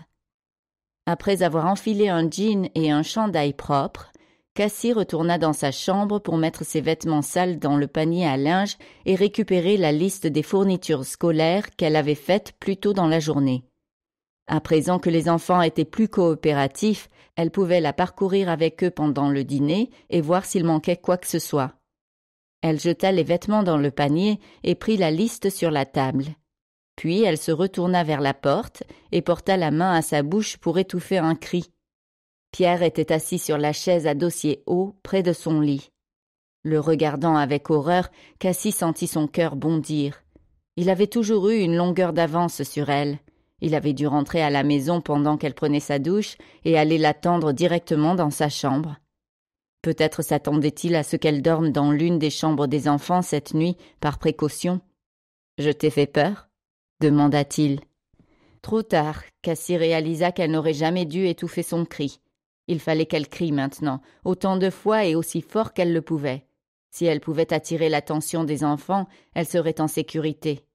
Après avoir enfilé un jean et un chandail propre, Cassie retourna dans sa chambre pour mettre ses vêtements sales dans le panier à linge et récupérer la liste des fournitures scolaires qu'elle avait faites plus tôt dans la journée. À présent que les enfants étaient plus coopératifs, elle pouvait la parcourir avec eux pendant le dîner et voir s'il manquait quoi que ce soit. Elle jeta les vêtements dans le panier et prit la liste sur la table. Puis elle se retourna vers la porte et porta la main à sa bouche pour étouffer un cri. Pierre était assis sur la chaise à dossier haut, près de son lit. Le regardant avec horreur, Cassie sentit son cœur bondir. Il avait toujours eu une longueur d'avance sur elle. Il avait dû rentrer à la maison pendant qu'elle prenait sa douche et aller l'attendre directement dans sa chambre. Peut-être s'attendait-il à ce qu'elle dorme dans l'une des chambres des enfants cette nuit, par précaution. Je t'ai fait peur demanda-t-il. Trop tard, Cassie réalisa qu'elle n'aurait jamais dû étouffer son cri. Il fallait qu'elle crie maintenant, autant de fois et aussi fort qu'elle le pouvait. Si elle pouvait attirer l'attention des enfants, elle serait en sécurité.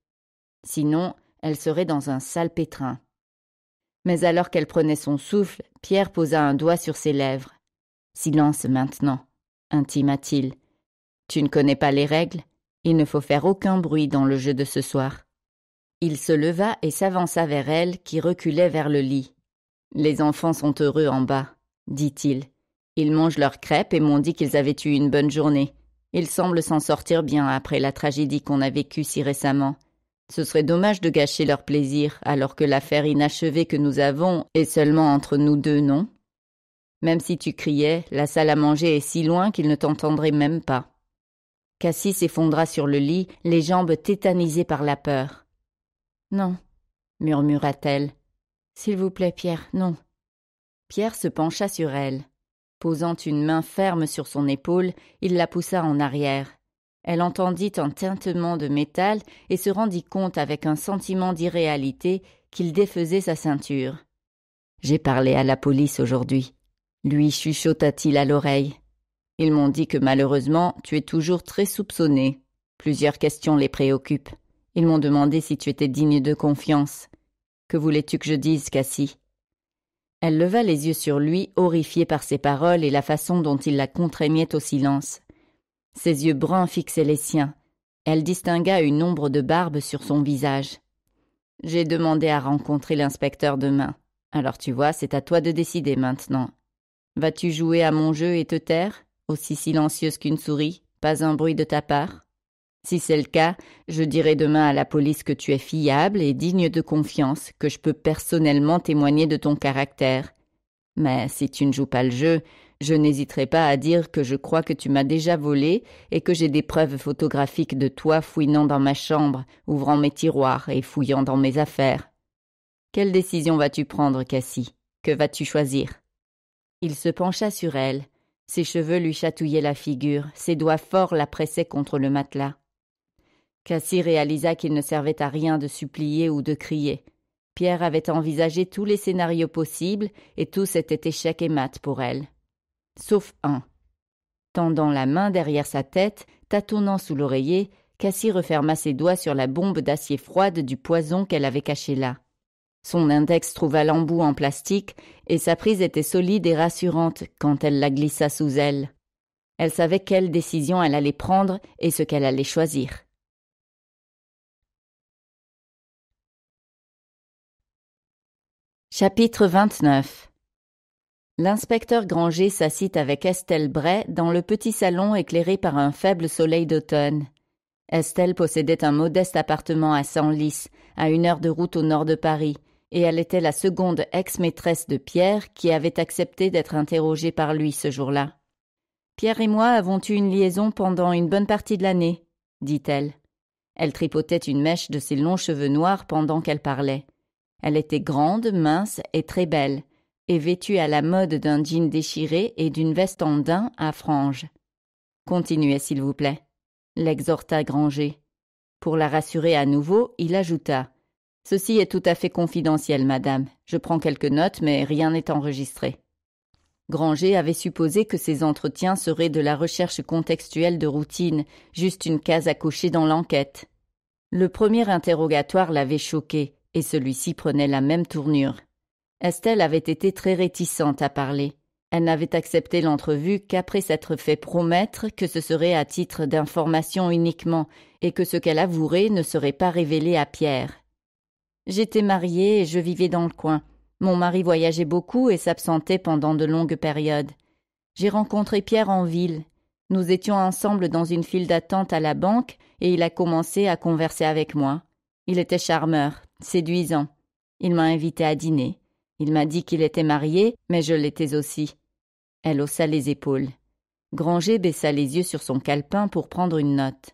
Sinon, elle serait dans un sale pétrin. Mais alors qu'elle prenait son souffle, Pierre posa un doigt sur ses lèvres. Silence maintenant, intima-t-il. Tu ne connais pas les règles, il ne faut faire aucun bruit dans le jeu de ce soir. Il se leva et s'avança vers elle, qui reculait vers le lit. Les enfants sont heureux en bas, dit-il. Ils mangent leurs crêpes et m'ont dit qu'ils avaient eu une bonne journée. Ils semblent s'en sortir bien après la tragédie qu'on a vécue si récemment. Ce serait dommage de gâcher leur plaisir alors que l'affaire inachevée que nous avons est seulement entre nous deux, non Même si tu criais, la salle à manger est si loin qu'ils ne t'entendraient même pas. Cassie s'effondra sur le lit, les jambes tétanisées par la peur. Non, murmura-t-elle. S'il vous plaît, Pierre, non. Pierre se pencha sur elle. Posant une main ferme sur son épaule, il la poussa en arrière. Elle entendit un tintement de métal et se rendit compte avec un sentiment d'irréalité qu'il défaisait sa ceinture. J'ai parlé à la police aujourd'hui. Lui chuchota-t-il à l'oreille. Ils m'ont dit que malheureusement, tu es toujours très soupçonné. Plusieurs questions les préoccupent. Ils m'ont demandé si tu étais digne de confiance. Que voulais-tu que je dise, Cassie Elle leva les yeux sur lui, horrifiée par ses paroles et la façon dont il la contraignait au silence. Ses yeux bruns fixaient les siens. Elle distingua une ombre de barbe sur son visage. J'ai demandé à rencontrer l'inspecteur demain. Alors tu vois, c'est à toi de décider maintenant. Vas-tu jouer à mon jeu et te taire, aussi silencieuse qu'une souris, pas un bruit de ta part Si c'est le cas, je dirai demain à la police que tu es fiable et digne de confiance, que je peux personnellement témoigner de ton caractère. Mais si tu ne joues pas le jeu, je n'hésiterai pas à dire que je crois que tu m'as déjà volé et que j'ai des preuves photographiques de toi fouinant dans ma chambre, ouvrant mes tiroirs et fouillant dans mes affaires. Quelle décision vas-tu prendre, Cassie Que vas-tu choisir Il se pencha sur elle. Ses cheveux lui chatouillaient la figure, ses doigts forts la pressaient contre le matelas. Cassie réalisa qu'il ne servait à rien de supplier ou de crier. Pierre avait envisagé tous les scénarios possibles et tout étaient échec et mat pour elle sauf un. Tendant la main derrière sa tête, tâtonnant sous l'oreiller, Cassie referma ses doigts sur la bombe d'acier froide du poison qu'elle avait caché là. Son index trouva l'embout en plastique, et sa prise était solide et rassurante quand elle la glissa sous elle. Elle savait quelle décision elle allait prendre et ce qu'elle allait choisir. Chapitre 29 L'inspecteur Granger s'assit avec Estelle Bray dans le petit salon éclairé par un faible soleil d'automne. Estelle possédait un modeste appartement à Senlis, à une heure de route au nord de Paris, et elle était la seconde ex-maîtresse de Pierre qui avait accepté d'être interrogée par lui ce jour-là. Pierre et moi avons eu une liaison pendant une bonne partie de l'année, dit-elle. Elle tripotait une mèche de ses longs cheveux noirs pendant qu'elle parlait. Elle était grande, mince et très belle « et vêtu à la mode d'un jean déchiré et d'une veste en daim à franges. Continuez, s'il vous plaît, l'exhorta Granger. Pour la rassurer à nouveau, il ajouta Ceci est tout à fait confidentiel, madame. Je prends quelques notes, mais rien n'est enregistré. Granger avait supposé que ces entretiens seraient de la recherche contextuelle de routine, juste une case à cocher dans l'enquête. Le premier interrogatoire l'avait choqué, et celui-ci prenait la même tournure. Estelle avait été très réticente à parler. Elle n'avait accepté l'entrevue qu'après s'être fait promettre que ce serait à titre d'information uniquement et que ce qu'elle avouerait ne serait pas révélé à Pierre. J'étais mariée et je vivais dans le coin. Mon mari voyageait beaucoup et s'absentait pendant de longues périodes. J'ai rencontré Pierre en ville. Nous étions ensemble dans une file d'attente à la banque et il a commencé à converser avec moi. Il était charmeur, séduisant. Il m'a invité à dîner. Il m'a dit qu'il était marié, mais je l'étais aussi. Elle haussa les épaules. Granger baissa les yeux sur son calepin pour prendre une note.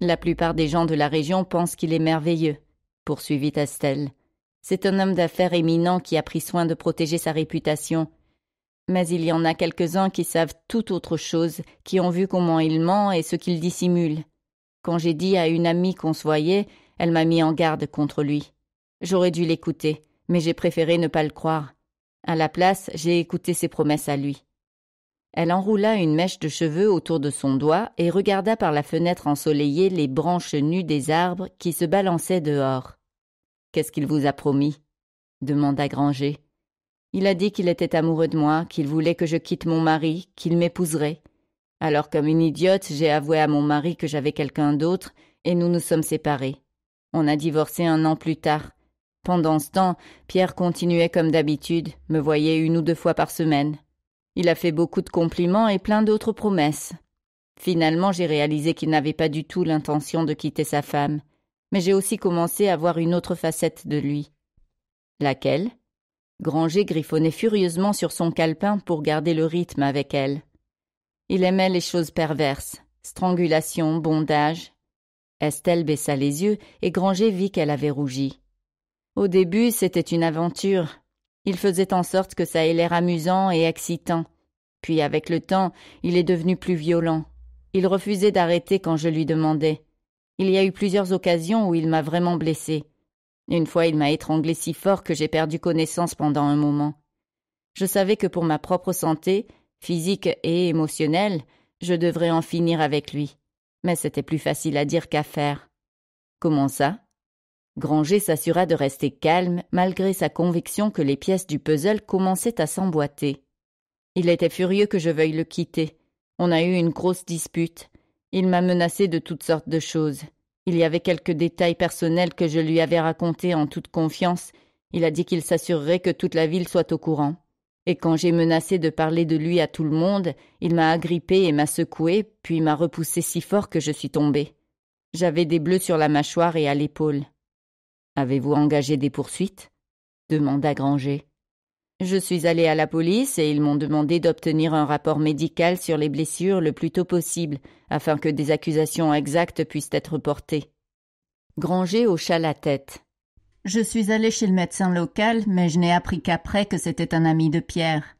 La plupart des gens de la région pensent qu'il est merveilleux, poursuivit Estelle. C'est un homme d'affaires éminent qui a pris soin de protéger sa réputation. Mais il y en a quelques-uns qui savent tout autre chose, qui ont vu comment il ment et ce qu'il dissimule. Quand j'ai dit à une amie qu'on se voyait, elle m'a mis en garde contre lui. J'aurais dû l'écouter mais j'ai préféré ne pas le croire. À la place, j'ai écouté ses promesses à lui. Elle enroula une mèche de cheveux autour de son doigt et regarda par la fenêtre ensoleillée les branches nues des arbres qui se balançaient dehors. Qu'est-ce qu'il vous a promis demanda Granger. Il a dit qu'il était amoureux de moi, qu'il voulait que je quitte mon mari, qu'il m'épouserait. Alors, comme une idiote, j'ai avoué à mon mari que j'avais quelqu'un d'autre, et nous nous sommes séparés. On a divorcé un an plus tard, pendant ce temps, Pierre continuait comme d'habitude, me voyait une ou deux fois par semaine. Il a fait beaucoup de compliments et plein d'autres promesses. Finalement, j'ai réalisé qu'il n'avait pas du tout l'intention de quitter sa femme, mais j'ai aussi commencé à voir une autre facette de lui. Laquelle Granger griffonnait furieusement sur son calepin pour garder le rythme avec elle. Il aimait les choses perverses, strangulation, bondage. Estelle baissa les yeux et Granger vit qu'elle avait rougi. Au début, c'était une aventure. Il faisait en sorte que ça ait l'air amusant et excitant. Puis avec le temps, il est devenu plus violent. Il refusait d'arrêter quand je lui demandais. Il y a eu plusieurs occasions où il m'a vraiment blessé. Une fois, il m'a étranglé si fort que j'ai perdu connaissance pendant un moment. Je savais que pour ma propre santé, physique et émotionnelle, je devrais en finir avec lui. Mais c'était plus facile à dire qu'à faire. Comment ça Granger s'assura de rester calme malgré sa conviction que les pièces du puzzle commençaient à s'emboîter. Il était furieux que je veuille le quitter. On a eu une grosse dispute. Il m'a menacé de toutes sortes de choses. Il y avait quelques détails personnels que je lui avais racontés en toute confiance. Il a dit qu'il s'assurerait que toute la ville soit au courant. Et quand j'ai menacé de parler de lui à tout le monde, il m'a agrippé et m'a secoué, puis m'a repoussé si fort que je suis tombée. J'avais des bleus sur la mâchoire et à l'épaule. Avez-vous engagé des poursuites demanda Granger. Je suis allé à la police et ils m'ont demandé d'obtenir un rapport médical sur les blessures le plus tôt possible, afin que des accusations exactes puissent être portées. Granger hocha la tête. Je suis allé chez le médecin local, mais je n'ai appris qu'après que c'était un ami de Pierre.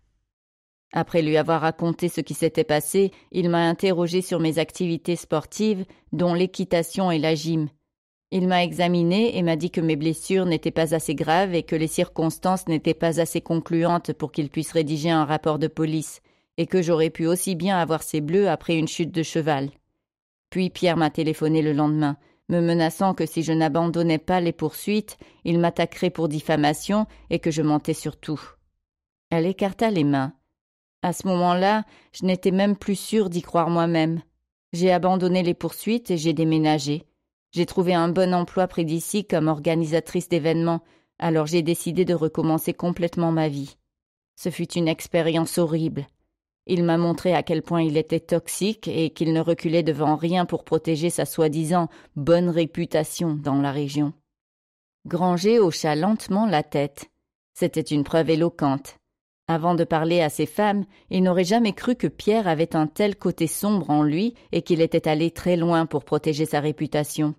Après lui avoir raconté ce qui s'était passé, il m'a interrogé sur mes activités sportives, dont l'équitation et la gym. Il m'a examiné et m'a dit que mes blessures n'étaient pas assez graves et que les circonstances n'étaient pas assez concluantes pour qu'il puisse rédiger un rapport de police, et que j'aurais pu aussi bien avoir ces bleus après une chute de cheval. Puis Pierre m'a téléphoné le lendemain, me menaçant que si je n'abandonnais pas les poursuites, il m'attaquerait pour diffamation et que je mentais sur tout. Elle écarta les mains. À ce moment-là, je n'étais même plus sûre d'y croire moi-même. J'ai abandonné les poursuites et j'ai déménagé. J'ai trouvé un bon emploi près d'ici comme organisatrice d'événements, alors j'ai décidé de recommencer complètement ma vie. Ce fut une expérience horrible. Il m'a montré à quel point il était toxique et qu'il ne reculait devant rien pour protéger sa soi-disant bonne réputation dans la région. Granger hocha lentement la tête. C'était une preuve éloquente. Avant de parler à ses femmes, il n'aurait jamais cru que Pierre avait un tel côté sombre en lui et qu'il était allé très loin pour protéger sa réputation.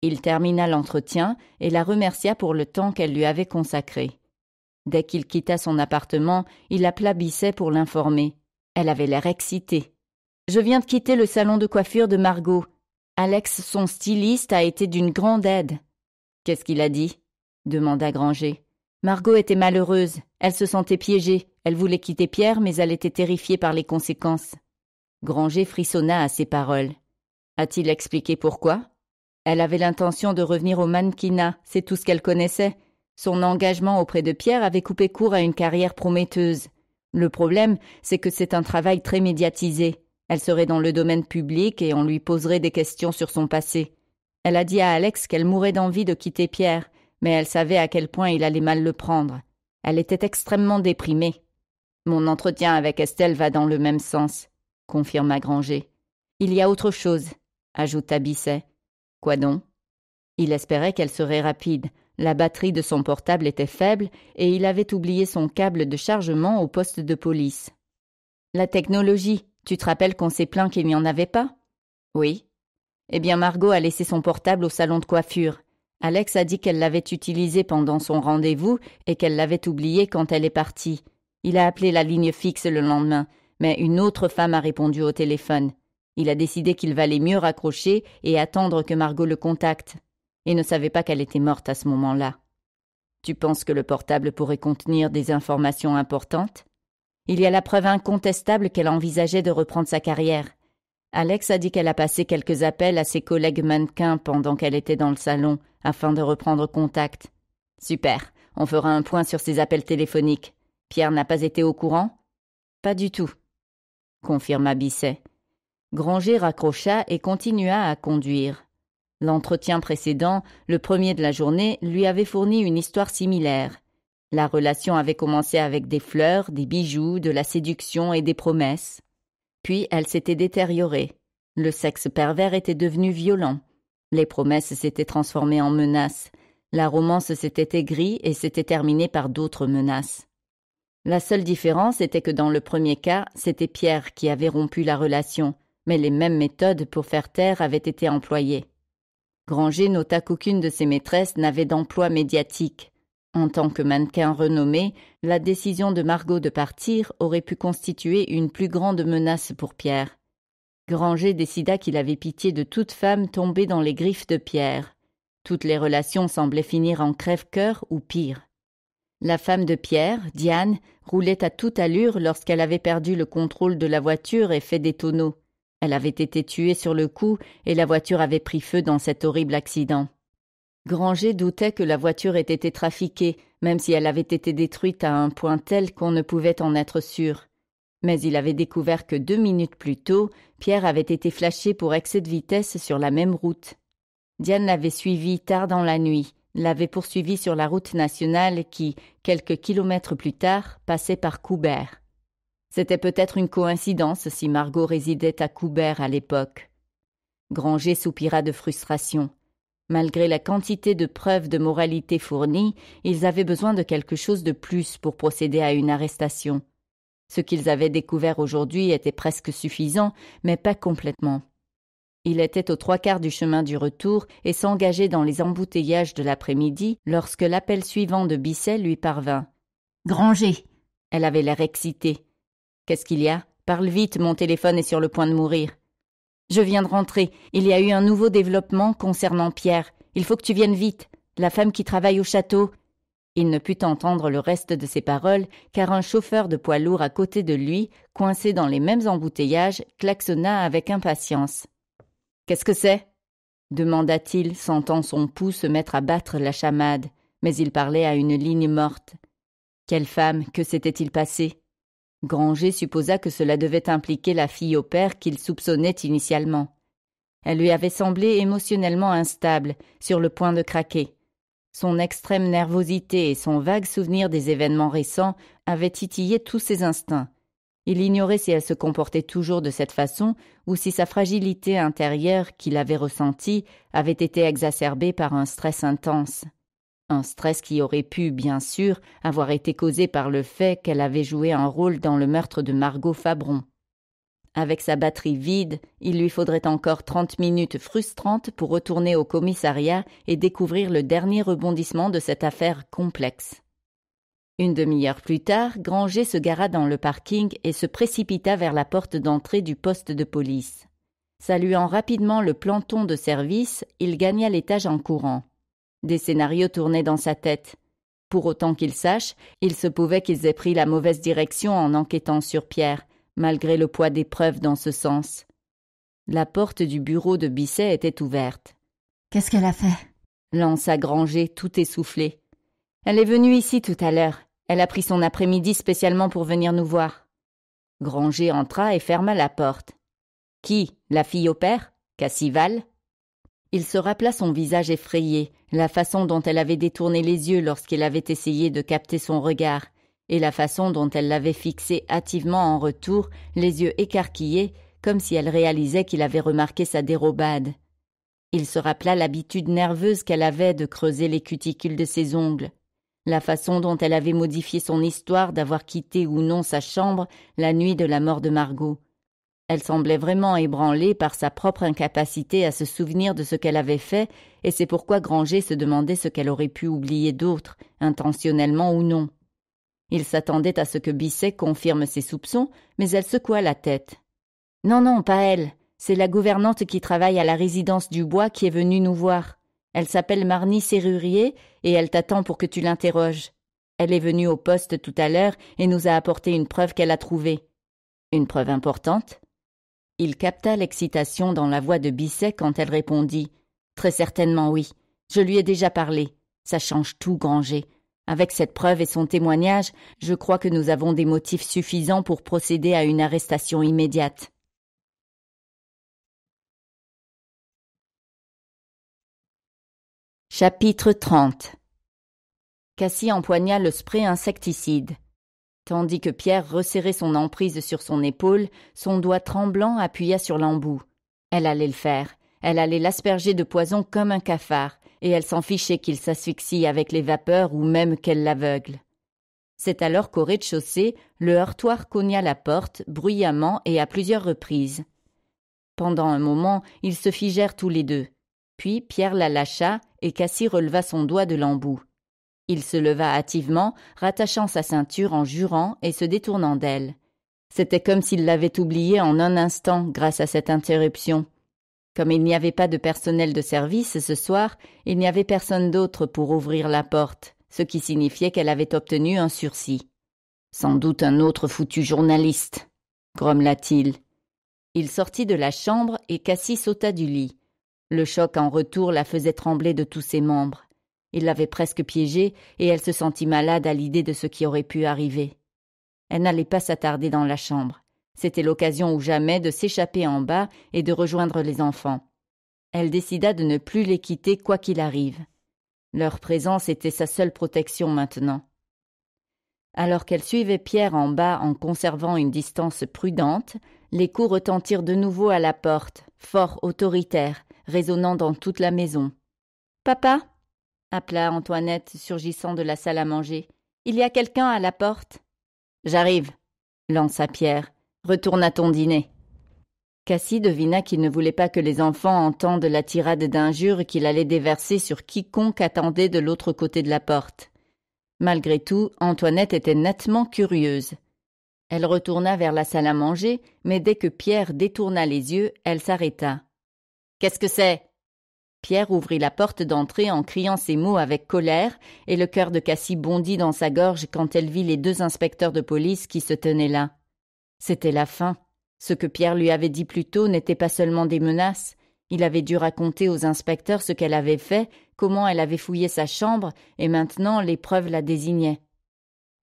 Il termina l'entretien et la remercia pour le temps qu'elle lui avait consacré. Dès qu'il quitta son appartement, il appela Bisset pour l'informer. Elle avait l'air excitée. Je viens de quitter le salon de coiffure de Margot. Alex, son styliste, a été d'une grande aide. Qu'est-ce qu'il a dit demanda Granger. Margot était malheureuse, elle se sentait piégée, elle voulait quitter Pierre, mais elle était terrifiée par les conséquences. Granger frissonna à ces paroles. A-t-il expliqué pourquoi elle avait l'intention de revenir au mannequinat, c'est tout ce qu'elle connaissait. Son engagement auprès de Pierre avait coupé court à une carrière prometteuse. Le problème, c'est que c'est un travail très médiatisé. Elle serait dans le domaine public et on lui poserait des questions sur son passé. Elle a dit à Alex qu'elle mourait d'envie de quitter Pierre, mais elle savait à quel point il allait mal le prendre. Elle était extrêmement déprimée. Mon entretien avec Estelle va dans le même sens, confirma Granger. Il y a autre chose, ajouta Bisset. Quoi donc Il espérait qu'elle serait rapide. La batterie de son portable était faible et il avait oublié son câble de chargement au poste de police. La technologie, tu te rappelles qu'on s'est plaint qu'il n'y en avait pas Oui. Eh bien, Margot a laissé son portable au salon de coiffure. Alex a dit qu'elle l'avait utilisé pendant son rendez-vous et qu'elle l'avait oublié quand elle est partie. Il a appelé la ligne fixe le lendemain, mais une autre femme a répondu au téléphone. Il a décidé qu'il valait mieux raccrocher et attendre que Margot le contacte, et ne savait pas qu'elle était morte à ce moment-là. Tu penses que le portable pourrait contenir des informations importantes Il y a la preuve incontestable qu'elle envisageait de reprendre sa carrière. Alex a dit qu'elle a passé quelques appels à ses collègues mannequins pendant qu'elle était dans le salon, afin de reprendre contact. Super, on fera un point sur ces appels téléphoniques. Pierre n'a pas été au courant Pas du tout, confirma Bisset. Granger raccrocha et continua à conduire. L'entretien précédent, le premier de la journée, lui avait fourni une histoire similaire. La relation avait commencé avec des fleurs, des bijoux, de la séduction et des promesses. Puis elle s'était détériorée. Le sexe pervers était devenu violent. Les promesses s'étaient transformées en menaces. La romance s'était aigrie et s'était terminée par d'autres menaces. La seule différence était que dans le premier cas, c'était Pierre qui avait rompu la relation mais les mêmes méthodes pour faire taire avaient été employées. Granger nota qu'aucune de ses maîtresses n'avait d'emploi médiatique. En tant que mannequin renommé, la décision de Margot de partir aurait pu constituer une plus grande menace pour Pierre. Granger décida qu'il avait pitié de toute femme tombée dans les griffes de Pierre. Toutes les relations semblaient finir en crève-cœur ou pire. La femme de Pierre, Diane, roulait à toute allure lorsqu'elle avait perdu le contrôle de la voiture et fait des tonneaux. Elle avait été tuée sur le coup et la voiture avait pris feu dans cet horrible accident. Granger doutait que la voiture ait été trafiquée, même si elle avait été détruite à un point tel qu'on ne pouvait en être sûr. Mais il avait découvert que deux minutes plus tôt, Pierre avait été flashé pour excès de vitesse sur la même route. Diane l'avait suivi tard dans la nuit, l'avait poursuivi sur la route nationale qui, quelques kilomètres plus tard, passait par Coubert. C'était peut-être une coïncidence si Margot résidait à Coubert à l'époque. Granger soupira de frustration. Malgré la quantité de preuves de moralité fournies, ils avaient besoin de quelque chose de plus pour procéder à une arrestation. Ce qu'ils avaient découvert aujourd'hui était presque suffisant, mais pas complètement. Il était aux trois quarts du chemin du retour et s'engageait dans les embouteillages de l'après-midi lorsque l'appel suivant de Bisset lui parvint. Granger. Elle avait l'air excitée. Qu'est-ce qu'il y a Parle vite, mon téléphone est sur le point de mourir. Je viens de rentrer. Il y a eu un nouveau développement concernant Pierre. Il faut que tu viennes vite. La femme qui travaille au château. Il ne put entendre le reste de ses paroles, car un chauffeur de poids lourd à côté de lui, coincé dans les mêmes embouteillages, klaxonna avec impatience. Qu'est-ce que c'est demanda-t-il, sentant son pouls se mettre à battre la chamade, mais il parlait à une ligne morte. Quelle femme, que s'était-il passé Granger supposa que cela devait impliquer la fille au père qu'il soupçonnait initialement. Elle lui avait semblé émotionnellement instable, sur le point de craquer. Son extrême nervosité et son vague souvenir des événements récents avaient titillé tous ses instincts. Il ignorait si elle se comportait toujours de cette façon ou si sa fragilité intérieure qu'il avait ressentie avait été exacerbée par un stress intense. Un stress qui aurait pu, bien sûr, avoir été causé par le fait qu'elle avait joué un rôle dans le meurtre de Margot Fabron. Avec sa batterie vide, il lui faudrait encore trente minutes frustrantes pour retourner au commissariat et découvrir le dernier rebondissement de cette affaire complexe. Une demi-heure plus tard, Granger se gara dans le parking et se précipita vers la porte d'entrée du poste de police. Saluant rapidement le planton de service, il gagna l'étage en courant. Des scénarios tournaient dans sa tête. Pour autant qu'il sache, il se pouvait qu'ils aient pris la mauvaise direction en enquêtant sur Pierre, malgré le poids des preuves dans ce sens. La porte du bureau de Bisset était ouverte. Qu'est-ce qu'elle a fait lança Granger, tout essoufflé. Elle est venue ici tout à l'heure. Elle a pris son après-midi spécialement pour venir nous voir. Granger entra et ferma la porte. Qui La fille au père Cassival il se rappela son visage effrayé, la façon dont elle avait détourné les yeux lorsqu'il avait essayé de capter son regard, et la façon dont elle l'avait fixé hâtivement en retour, les yeux écarquillés, comme si elle réalisait qu'il avait remarqué sa dérobade. Il se rappela l'habitude nerveuse qu'elle avait de creuser les cuticules de ses ongles, la façon dont elle avait modifié son histoire d'avoir quitté ou non sa chambre la nuit de la mort de Margot, elle semblait vraiment ébranlée par sa propre incapacité à se souvenir de ce qu'elle avait fait, et c'est pourquoi Granger se demandait ce qu'elle aurait pu oublier d'autre, intentionnellement ou non. Il s'attendait à ce que Bisset confirme ses soupçons, mais elle secoua la tête. Non, non, pas elle. C'est la gouvernante qui travaille à la résidence du bois qui est venue nous voir. Elle s'appelle Marnie Serrurier et elle t'attend pour que tu l'interroges. Elle est venue au poste tout à l'heure et nous a apporté une preuve qu'elle a trouvée. Une preuve importante il capta l'excitation dans la voix de Bisset quand elle répondit Très certainement oui. Je lui ai déjà parlé. Ça change tout, Granger. Avec cette preuve et son témoignage, je crois que nous avons des motifs suffisants pour procéder à une arrestation immédiate. Chapitre 30 Cassie empoigna le spray insecticide tandis que Pierre resserrait son emprise sur son épaule, son doigt tremblant appuya sur l'embout. Elle allait le faire, elle allait l'asperger de poison comme un cafard, et elle s'en fichait qu'il s'asphyxie avec les vapeurs ou même qu'elle l'aveugle. C'est alors qu'au rez-de-chaussée, le heurtoir cogna la porte, bruyamment et à plusieurs reprises. Pendant un moment, ils se figèrent tous les deux. Puis Pierre la lâcha, et Cassie releva son doigt de l'embout. Il se leva hâtivement, rattachant sa ceinture en jurant et se détournant d'elle. C'était comme s'il l'avait oubliée en un instant grâce à cette interruption. Comme il n'y avait pas de personnel de service ce soir, il n'y avait personne d'autre pour ouvrir la porte, ce qui signifiait qu'elle avait obtenu un sursis. Sans doute un autre foutu journaliste, grommela-t-il. Il sortit de la chambre et Cassie sauta du lit. Le choc en retour la faisait trembler de tous ses membres. Il l'avait presque piégée, et elle se sentit malade à l'idée de ce qui aurait pu arriver. Elle n'allait pas s'attarder dans la chambre. C'était l'occasion ou jamais de s'échapper en bas et de rejoindre les enfants. Elle décida de ne plus les quitter quoi qu'il arrive. Leur présence était sa seule protection maintenant. Alors qu'elle suivait Pierre en bas en conservant une distance prudente, les coups retentirent de nouveau à la porte, fort autoritaire, résonnant dans toute la maison. Papa appela Antoinette, surgissant de la salle à manger. Il y a quelqu'un à la porte. J'arrive, lança Pierre. Retourne à ton dîner. Cassie devina qu'il ne voulait pas que les enfants entendent la tirade d'injures qu'il allait déverser sur quiconque attendait de l'autre côté de la porte. Malgré tout, Antoinette était nettement curieuse. Elle retourna vers la salle à manger, mais dès que Pierre détourna les yeux, elle s'arrêta. Qu'est-ce que c'est Pierre ouvrit la porte d'entrée en criant ces mots avec colère, et le cœur de Cassie bondit dans sa gorge quand elle vit les deux inspecteurs de police qui se tenaient là. C'était la fin. Ce que Pierre lui avait dit plus tôt n'était pas seulement des menaces. Il avait dû raconter aux inspecteurs ce qu'elle avait fait, comment elle avait fouillé sa chambre, et maintenant l'épreuve la désignait.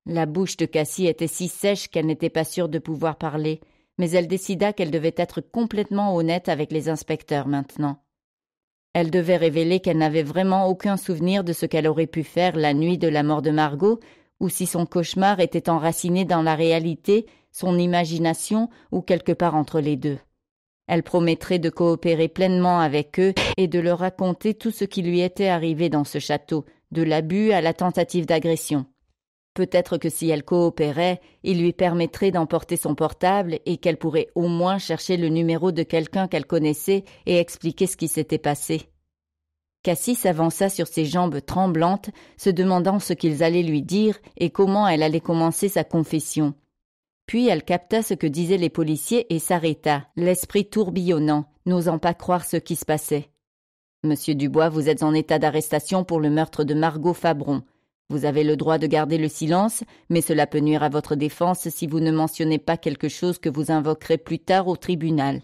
La bouche de Cassie était si sèche qu'elle n'était pas sûre de pouvoir parler, mais elle décida qu'elle devait être complètement honnête avec les inspecteurs maintenant. Elle devait révéler qu'elle n'avait vraiment aucun souvenir de ce qu'elle aurait pu faire la nuit de la mort de Margot, ou si son cauchemar était enraciné dans la réalité, son imagination, ou quelque part entre les deux. Elle promettrait de coopérer pleinement avec eux et de leur raconter tout ce qui lui était arrivé dans ce château, de l'abus à la tentative d'agression. Peut-être que si elle coopérait, il lui permettrait d'emporter son portable et qu'elle pourrait au moins chercher le numéro de quelqu'un qu'elle connaissait et expliquer ce qui s'était passé. Cassie s'avança sur ses jambes tremblantes, se demandant ce qu'ils allaient lui dire et comment elle allait commencer sa confession. Puis elle capta ce que disaient les policiers et s'arrêta, l'esprit tourbillonnant, n'osant pas croire ce qui se passait. Monsieur Dubois, vous êtes en état d'arrestation pour le meurtre de Margot Fabron. Vous avez le droit de garder le silence, mais cela peut nuire à votre défense si vous ne mentionnez pas quelque chose que vous invoquerez plus tard au tribunal.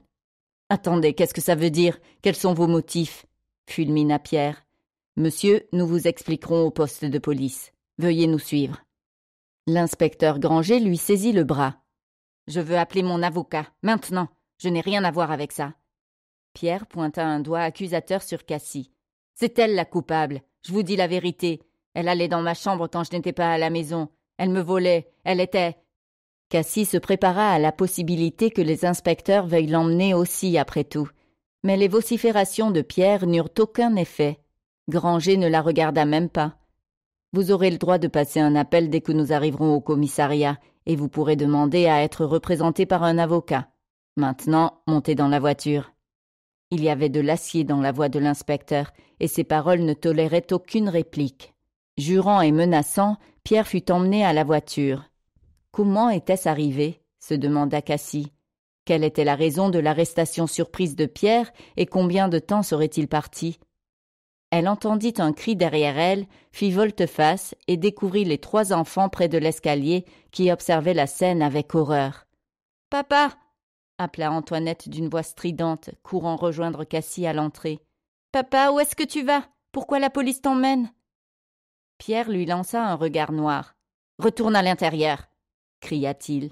Attendez, qu'est-ce que ça veut dire Quels sont vos motifs fulmina Pierre. Monsieur, nous vous expliquerons au poste de police. Veuillez nous suivre. L'inspecteur Granger lui saisit le bras. Je veux appeler mon avocat, maintenant. Je n'ai rien à voir avec ça. Pierre pointa un doigt accusateur sur Cassie. C'est elle la coupable. Je vous dis la vérité. Elle allait dans ma chambre quand je n'étais pas à la maison. Elle me volait. Elle était. Cassie se prépara à la possibilité que les inspecteurs veuillent l'emmener aussi après tout. Mais les vociférations de Pierre n'eurent aucun effet. Granger ne la regarda même pas. Vous aurez le droit de passer un appel dès que nous arriverons au commissariat, et vous pourrez demander à être représenté par un avocat. Maintenant, montez dans la voiture. Il y avait de l'acier dans la voix de l'inspecteur, et ses paroles ne toléraient aucune réplique. Jurant et menaçant, Pierre fut emmené à la voiture. Comment était-ce arrivé se demanda Cassie. Quelle était la raison de l'arrestation surprise de Pierre et combien de temps serait-il parti Elle entendit un cri derrière elle, fit volte-face et découvrit les trois enfants près de l'escalier qui observaient la scène avec horreur. Papa appela Antoinette d'une voix stridente, courant rejoindre Cassie à l'entrée. Papa, où est-ce que tu vas Pourquoi la police t'emmène Pierre lui lança un regard noir. Retourne à l'intérieur cria-t-il.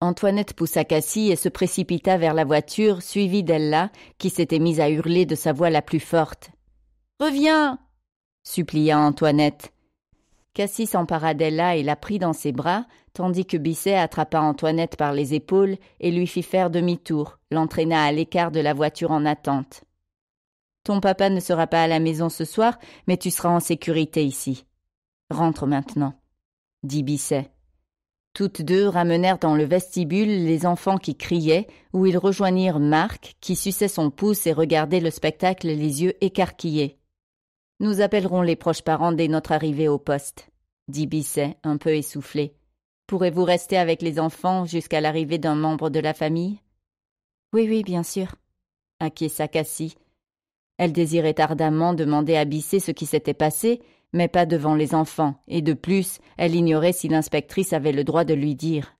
Antoinette poussa Cassie et se précipita vers la voiture, suivie d'Ella, qui s'était mise à hurler de sa voix la plus forte. Reviens supplia Antoinette. Cassie s'empara d'Ella et la prit dans ses bras, tandis que Bisset attrapa Antoinette par les épaules et lui fit faire demi-tour, l'entraîna à l'écart de la voiture en attente. Ton papa ne sera pas à la maison ce soir, mais tu seras en sécurité ici. Rentre maintenant, dit Bisset. Toutes deux ramenèrent dans le vestibule les enfants qui criaient, où ils rejoignirent Marc, qui suçait son pouce et regardait le spectacle les yeux écarquillés. Nous appellerons les proches parents dès notre arrivée au poste, dit Bisset, un peu essoufflé. Pourrez-vous rester avec les enfants jusqu'à l'arrivée d'un membre de la famille Oui, oui, bien sûr, acquiesça Cassie, elle désirait ardemment demander à Bisset ce qui s'était passé, mais pas devant les enfants, et de plus, elle ignorait si l'inspectrice avait le droit de lui dire.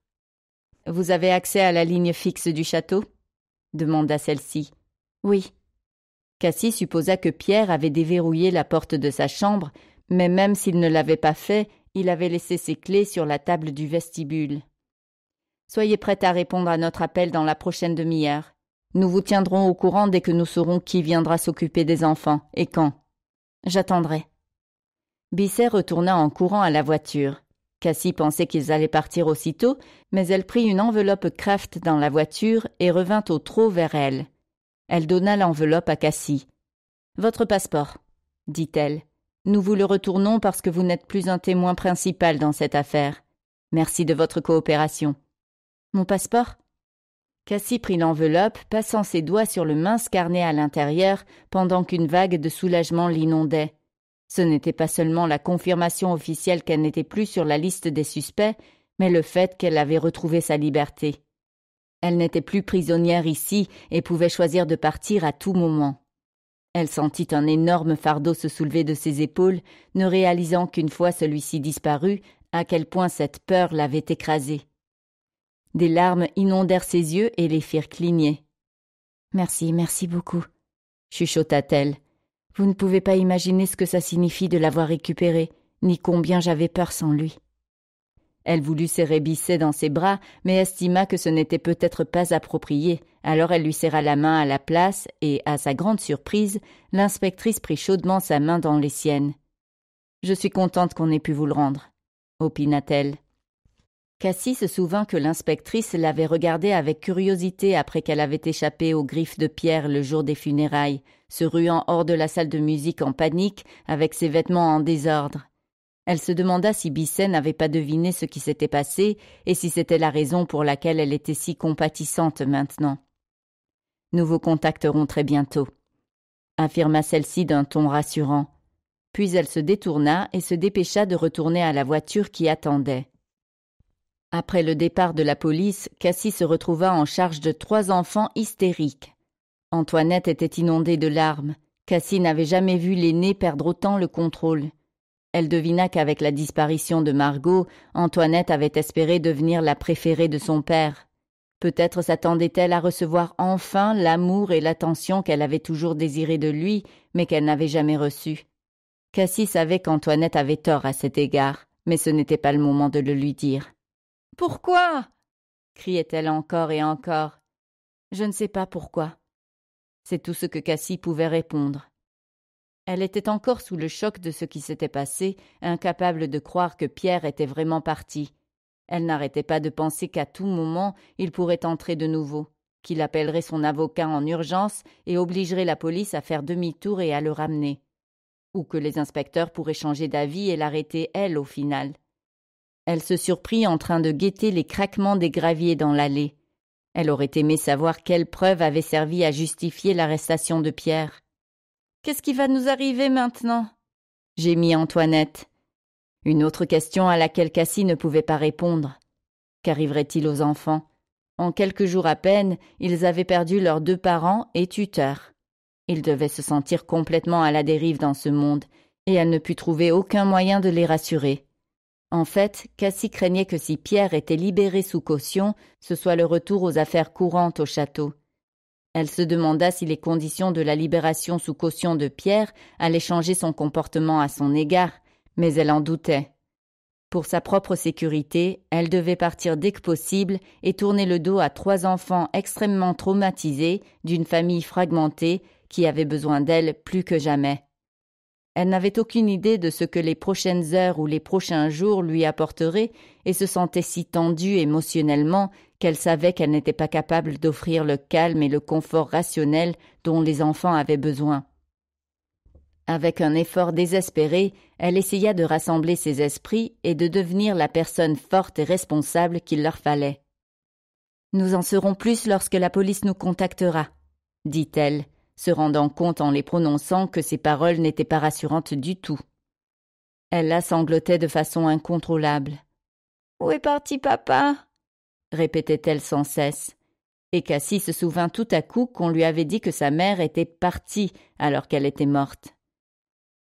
Vous avez accès à la ligne fixe du château demanda celle-ci. Oui. Cassie supposa que Pierre avait déverrouillé la porte de sa chambre, mais même s'il ne l'avait pas fait, il avait laissé ses clés sur la table du vestibule. Soyez prête à répondre à notre appel dans la prochaine demi-heure. Nous vous tiendrons au courant dès que nous saurons qui viendra s'occuper des enfants et quand. J'attendrai. Bisset retourna en courant à la voiture. Cassie pensait qu'ils allaient partir aussitôt, mais elle prit une enveloppe Kraft dans la voiture et revint au trot vers elle. Elle donna l'enveloppe à Cassie. Votre passeport, dit-elle. Nous vous le retournons parce que vous n'êtes plus un témoin principal dans cette affaire. Merci de votre coopération. Mon passeport Cassie prit l'enveloppe, passant ses doigts sur le mince carnet à l'intérieur, pendant qu'une vague de soulagement l'inondait. Ce n'était pas seulement la confirmation officielle qu'elle n'était plus sur la liste des suspects, mais le fait qu'elle avait retrouvé sa liberté. Elle n'était plus prisonnière ici et pouvait choisir de partir à tout moment. Elle sentit un énorme fardeau se soulever de ses épaules, ne réalisant qu'une fois celui-ci disparu, à quel point cette peur l'avait écrasée. Des larmes inondèrent ses yeux et les firent cligner. Merci, merci beaucoup, chuchota-t-elle. Vous ne pouvez pas imaginer ce que ça signifie de l'avoir récupéré, ni combien j'avais peur sans lui. Elle voulut serrer Bisset dans ses bras, mais estima que ce n'était peut-être pas approprié. Alors elle lui serra la main à la place, et, à sa grande surprise, l'inspectrice prit chaudement sa main dans les siennes. Je suis contente qu'on ait pu vous le rendre, opina-t-elle. Cassie se souvint que l'inspectrice l'avait regardée avec curiosité après qu'elle avait échappé aux griffes de Pierre le jour des funérailles, se ruant hors de la salle de musique en panique, avec ses vêtements en désordre. Elle se demanda si Bisset n'avait pas deviné ce qui s'était passé et si c'était la raison pour laquelle elle était si compatissante maintenant. Nous vous contacterons très bientôt, affirma celle-ci d'un ton rassurant. Puis elle se détourna et se dépêcha de retourner à la voiture qui attendait. Après le départ de la police, Cassie se retrouva en charge de trois enfants hystériques. Antoinette était inondée de larmes. Cassie n'avait jamais vu l'aînée perdre autant le contrôle. Elle devina qu'avec la disparition de Margot, Antoinette avait espéré devenir la préférée de son père. Peut-être s'attendait-elle à recevoir enfin l'amour et l'attention qu'elle avait toujours désiré de lui, mais qu'elle n'avait jamais reçu. Cassie savait qu'Antoinette avait tort à cet égard, mais ce n'était pas le moment de le lui dire. Pourquoi criait-elle encore et encore. Je ne sais pas pourquoi. C'est tout ce que Cassie pouvait répondre. Elle était encore sous le choc de ce qui s'était passé, incapable de croire que Pierre était vraiment parti. Elle n'arrêtait pas de penser qu'à tout moment il pourrait entrer de nouveau, qu'il appellerait son avocat en urgence et obligerait la police à faire demi-tour et à le ramener. Ou que les inspecteurs pourraient changer d'avis et l'arrêter elle au final. Elle se surprit en train de guetter les craquements des graviers dans l'allée. Elle aurait aimé savoir quelle preuve avait servi à justifier l'arrestation de Pierre. Qu'est-ce qui va nous arriver maintenant gémit Antoinette. Une autre question à laquelle Cassie ne pouvait pas répondre. Qu'arriverait-il aux enfants En quelques jours à peine, ils avaient perdu leurs deux parents et tuteurs. Ils devaient se sentir complètement à la dérive dans ce monde, et elle ne put trouver aucun moyen de les rassurer. En fait, Cassie craignait que si Pierre était libéré sous caution, ce soit le retour aux affaires courantes au château. Elle se demanda si les conditions de la libération sous caution de Pierre allaient changer son comportement à son égard, mais elle en doutait. Pour sa propre sécurité, elle devait partir dès que possible et tourner le dos à trois enfants extrêmement traumatisés d'une famille fragmentée qui avait besoin d'elle plus que jamais. Elle n'avait aucune idée de ce que les prochaines heures ou les prochains jours lui apporteraient et se sentait si tendue émotionnellement qu'elle savait qu'elle n'était pas capable d'offrir le calme et le confort rationnel dont les enfants avaient besoin. Avec un effort désespéré, elle essaya de rassembler ses esprits et de devenir la personne forte et responsable qu'il leur fallait. Nous en serons plus lorsque la police nous contactera, dit-elle, se rendant compte en les prononçant que ces paroles n'étaient pas rassurantes du tout. Elle la sanglotait de façon incontrôlable. Où est parti papa répétait-elle sans cesse. Et Cassie se souvint tout à coup qu'on lui avait dit que sa mère était partie alors qu'elle était morte.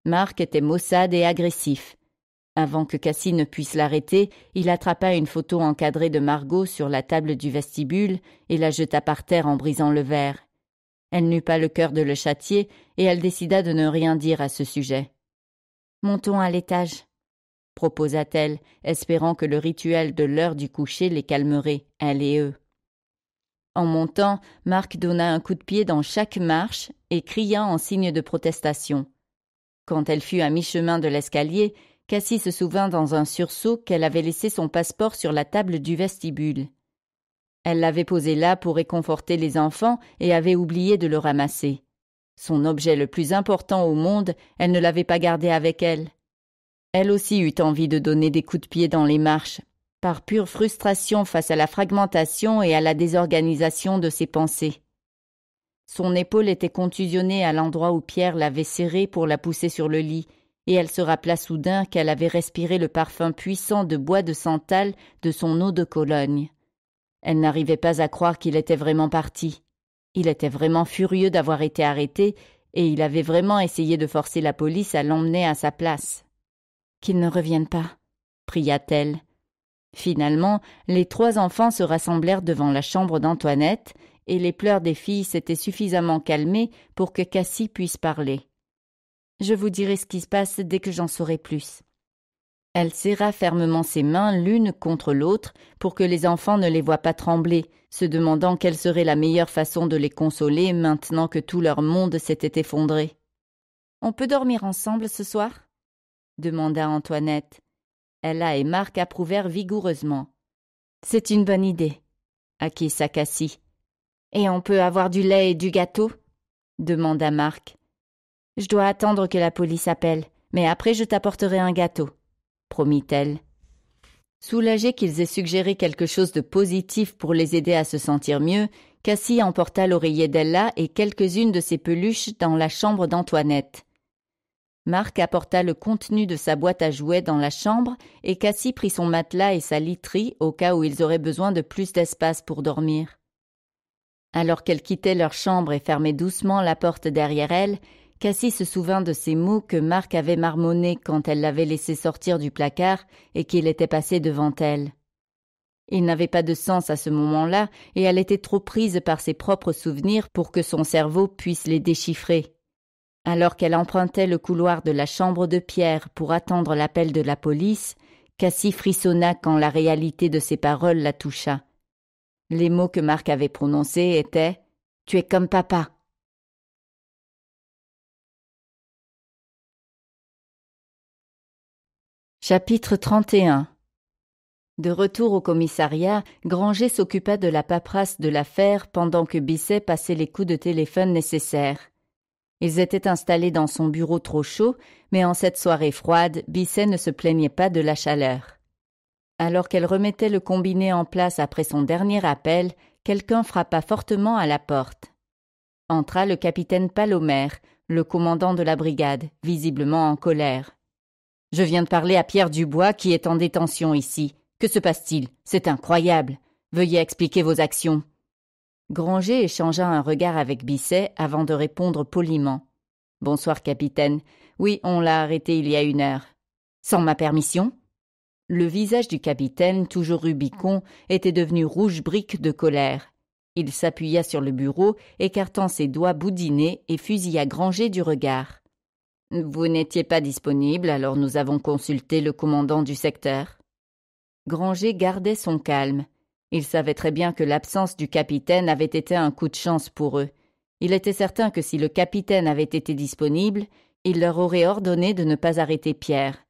Marc était maussade et agressif. Avant que Cassie ne puisse l'arrêter, il attrapa une photo encadrée de Margot sur la table du vestibule et la jeta par terre en brisant le verre. Elle n'eut pas le cœur de le châtier, et elle décida de ne rien dire à ce sujet. Montons à l'étage, proposa-t-elle, espérant que le rituel de l'heure du coucher les calmerait, elle et eux. En montant, Marc donna un coup de pied dans chaque marche et cria en signe de protestation. Quand elle fut à mi-chemin de l'escalier, Cassie se souvint dans un sursaut qu'elle avait laissé son passeport sur la table du vestibule. Elle l'avait posé là pour réconforter les enfants et avait oublié de le ramasser. Son objet le plus important au monde, elle ne l'avait pas gardé avec elle. Elle aussi eut envie de donner des coups de pied dans les marches, par pure frustration face à la fragmentation et à la désorganisation de ses pensées. Son épaule était contusionnée à l'endroit où Pierre l'avait serrée pour la pousser sur le lit, et elle se rappela soudain qu'elle avait respiré le parfum puissant de bois de santal de son eau de Cologne. Elle n'arrivait pas à croire qu'il était vraiment parti. Il était vraiment furieux d'avoir été arrêté, et il avait vraiment essayé de forcer la police à l'emmener à sa place. Qu'il ne revienne pas, pria-t-elle. Finalement, les trois enfants se rassemblèrent devant la chambre d'Antoinette, et les pleurs des filles s'étaient suffisamment calmés pour que Cassie puisse parler. Je vous dirai ce qui se passe dès que j'en saurai plus. Elle serra fermement ses mains l'une contre l'autre pour que les enfants ne les voient pas trembler, se demandant quelle serait la meilleure façon de les consoler maintenant que tout leur monde s'était effondré. On peut dormir ensemble ce soir demanda Antoinette. Ella et Marc approuvèrent vigoureusement. C'est une bonne idée, acquiesça Cassie. Et on peut avoir du lait et du gâteau demanda Marc. Je dois attendre que la police appelle, mais après je t'apporterai un gâteau promit-elle. Soulagée qu'ils aient suggéré quelque chose de positif pour les aider à se sentir mieux, Cassie emporta l'oreiller d'Ella et quelques-unes de ses peluches dans la chambre d'Antoinette. Marc apporta le contenu de sa boîte à jouets dans la chambre et Cassie prit son matelas et sa literie au cas où ils auraient besoin de plus d'espace pour dormir. Alors qu'elle quittait leur chambre et fermait doucement la porte derrière elle, Cassie se souvint de ces mots que Marc avait marmonnés quand elle l'avait laissé sortir du placard et qu'il était passé devant elle. Il n'avait pas de sens à ce moment-là et elle était trop prise par ses propres souvenirs pour que son cerveau puisse les déchiffrer. Alors qu'elle empruntait le couloir de la chambre de pierre pour attendre l'appel de la police, Cassie frissonna quand la réalité de ses paroles la toucha. Les mots que Marc avait prononcés étaient Tu es comme papa. Chapitre 31 De retour au commissariat, Granger s'occupa de la paperasse de l'affaire pendant que Bisset passait les coups de téléphone nécessaires. Ils étaient installés dans son bureau trop chaud, mais en cette soirée froide, Bisset ne se plaignait pas de la chaleur. Alors qu'elle remettait le combiné en place après son dernier appel, quelqu'un frappa fortement à la porte. Entra le capitaine Palomère, le commandant de la brigade, visiblement en colère. Je viens de parler à Pierre Dubois qui est en détention ici. Que se passe-t-il C'est incroyable. Veuillez expliquer vos actions. Granger échangea un regard avec Bisset avant de répondre poliment. Bonsoir, capitaine. Oui, on l'a arrêté il y a une heure. Sans ma permission Le visage du capitaine, toujours rubicon, était devenu rouge brique de colère. Il s'appuya sur le bureau, écartant ses doigts boudinés et fusilla Granger du regard. Vous n'étiez pas disponible, alors nous avons consulté le commandant du secteur. Granger gardait son calme. Il savait très bien que l'absence du capitaine avait été un coup de chance pour eux. Il était certain que si le capitaine avait été disponible, il leur aurait ordonné de ne pas arrêter Pierre.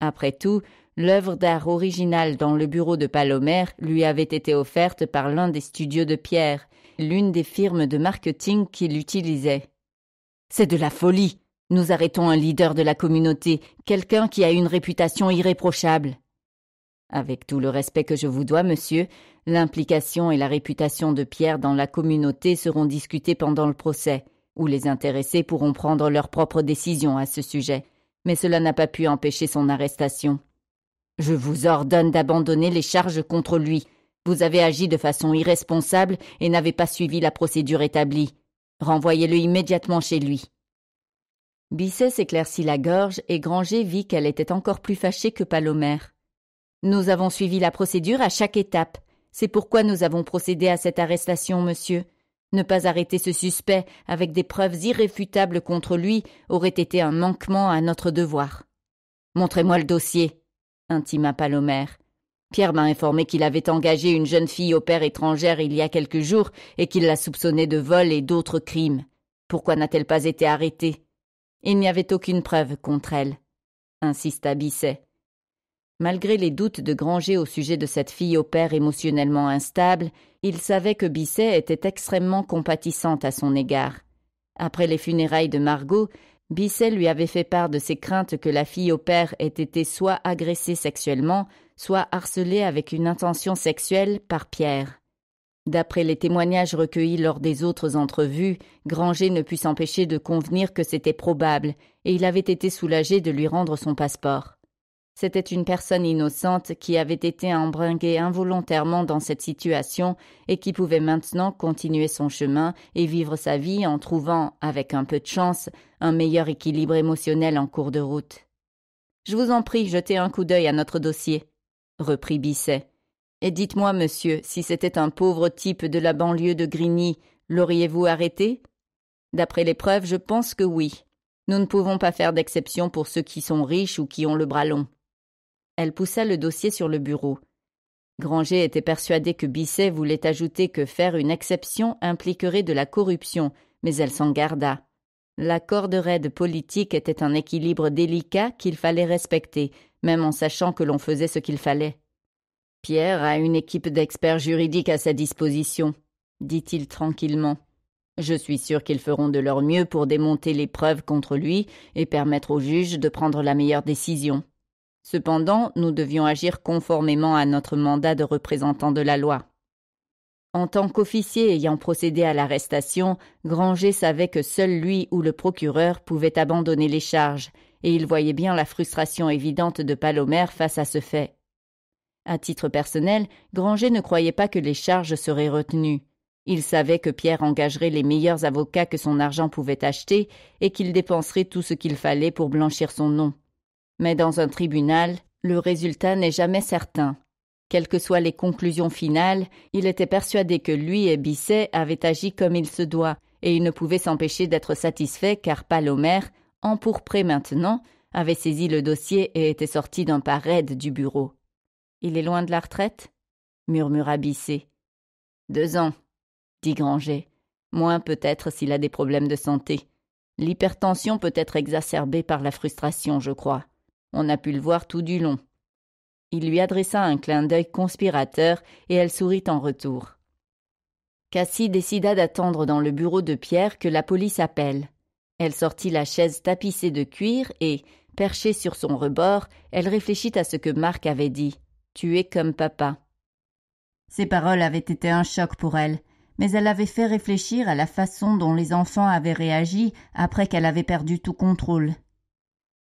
Après tout, l'œuvre d'art originale dans le bureau de Palomère lui avait été offerte par l'un des studios de Pierre, l'une des firmes de marketing qu'il utilisait. C'est de la folie, nous arrêtons un leader de la communauté, quelqu'un qui a une réputation irréprochable. Avec tout le respect que je vous dois, monsieur, l'implication et la réputation de Pierre dans la communauté seront discutées pendant le procès, où les intéressés pourront prendre leurs propres décisions à ce sujet, mais cela n'a pas pu empêcher son arrestation. Je vous ordonne d'abandonner les charges contre lui. Vous avez agi de façon irresponsable et n'avez pas suivi la procédure établie. Renvoyez-le immédiatement chez lui. Bisset s'éclaircit la gorge et Granger vit qu'elle était encore plus fâchée que Palomère. Nous avons suivi la procédure à chaque étape. C'est pourquoi nous avons procédé à cette arrestation, monsieur. Ne pas arrêter ce suspect avec des preuves irréfutables contre lui aurait été un manquement à notre devoir. Montrez-moi le dossier, intima Palomère. Pierre m'a informé qu'il avait engagé une jeune fille au père étrangère il y a quelques jours et qu'il la soupçonnait de vol et d'autres crimes. Pourquoi n'a-t-elle pas été arrêtée il n'y avait aucune preuve contre elle, insista Bisset. Malgré les doutes de Granger au sujet de cette fille au père émotionnellement instable, il savait que Bisset était extrêmement compatissante à son égard. Après les funérailles de Margot, Bisset lui avait fait part de ses craintes que la fille au père ait été soit agressée sexuellement, soit harcelée avec une intention sexuelle par Pierre. D'après les témoignages recueillis lors des autres entrevues, Granger ne put s'empêcher de convenir que c'était probable, et il avait été soulagé de lui rendre son passeport. C'était une personne innocente qui avait été embringuée involontairement dans cette situation et qui pouvait maintenant continuer son chemin et vivre sa vie en trouvant, avec un peu de chance, un meilleur équilibre émotionnel en cours de route. Je vous en prie, jetez un coup d'œil à notre dossier, reprit Bisset. Et dites-moi, monsieur, si c'était un pauvre type de la banlieue de Grigny, l'auriez-vous arrêté D'après les preuves, je pense que oui. Nous ne pouvons pas faire d'exception pour ceux qui sont riches ou qui ont le bras long. Elle poussa le dossier sur le bureau. Granger était persuadé que Bisset voulait ajouter que faire une exception impliquerait de la corruption, mais elle s'en garda. La de raide politique était un équilibre délicat qu'il fallait respecter, même en sachant que l'on faisait ce qu'il fallait. Pierre a une équipe d'experts juridiques à sa disposition, dit-il tranquillement. Je suis sûr qu'ils feront de leur mieux pour démonter les preuves contre lui et permettre au juge de prendre la meilleure décision. Cependant, nous devions agir conformément à notre mandat de représentant de la loi. En tant qu'officier ayant procédé à l'arrestation, Granger savait que seul lui ou le procureur pouvait abandonner les charges, et il voyait bien la frustration évidente de Palomère face à ce fait. À titre personnel, Granger ne croyait pas que les charges seraient retenues. Il savait que Pierre engagerait les meilleurs avocats que son argent pouvait acheter et qu'il dépenserait tout ce qu'il fallait pour blanchir son nom. Mais dans un tribunal, le résultat n'est jamais certain. Quelles que soient les conclusions finales, il était persuadé que lui et Bisset avaient agi comme il se doit, et il ne pouvait s'empêcher d'être satisfait car Palomer, empourpré maintenant, avait saisi le dossier et était sorti d'un pas raide du bureau. Il est loin de la retraite murmura Bisset. Deux ans, dit Granger. Moins peut-être s'il a des problèmes de santé. L'hypertension peut être exacerbée par la frustration, je crois. On a pu le voir tout du long. Il lui adressa un clin d'œil conspirateur et elle sourit en retour. Cassie décida d'attendre dans le bureau de Pierre que la police appelle. Elle sortit la chaise tapissée de cuir et, perchée sur son rebord, elle réfléchit à ce que Marc avait dit. Tu es comme papa. Ces paroles avaient été un choc pour elle, mais elle avait fait réfléchir à la façon dont les enfants avaient réagi après qu'elle avait perdu tout contrôle.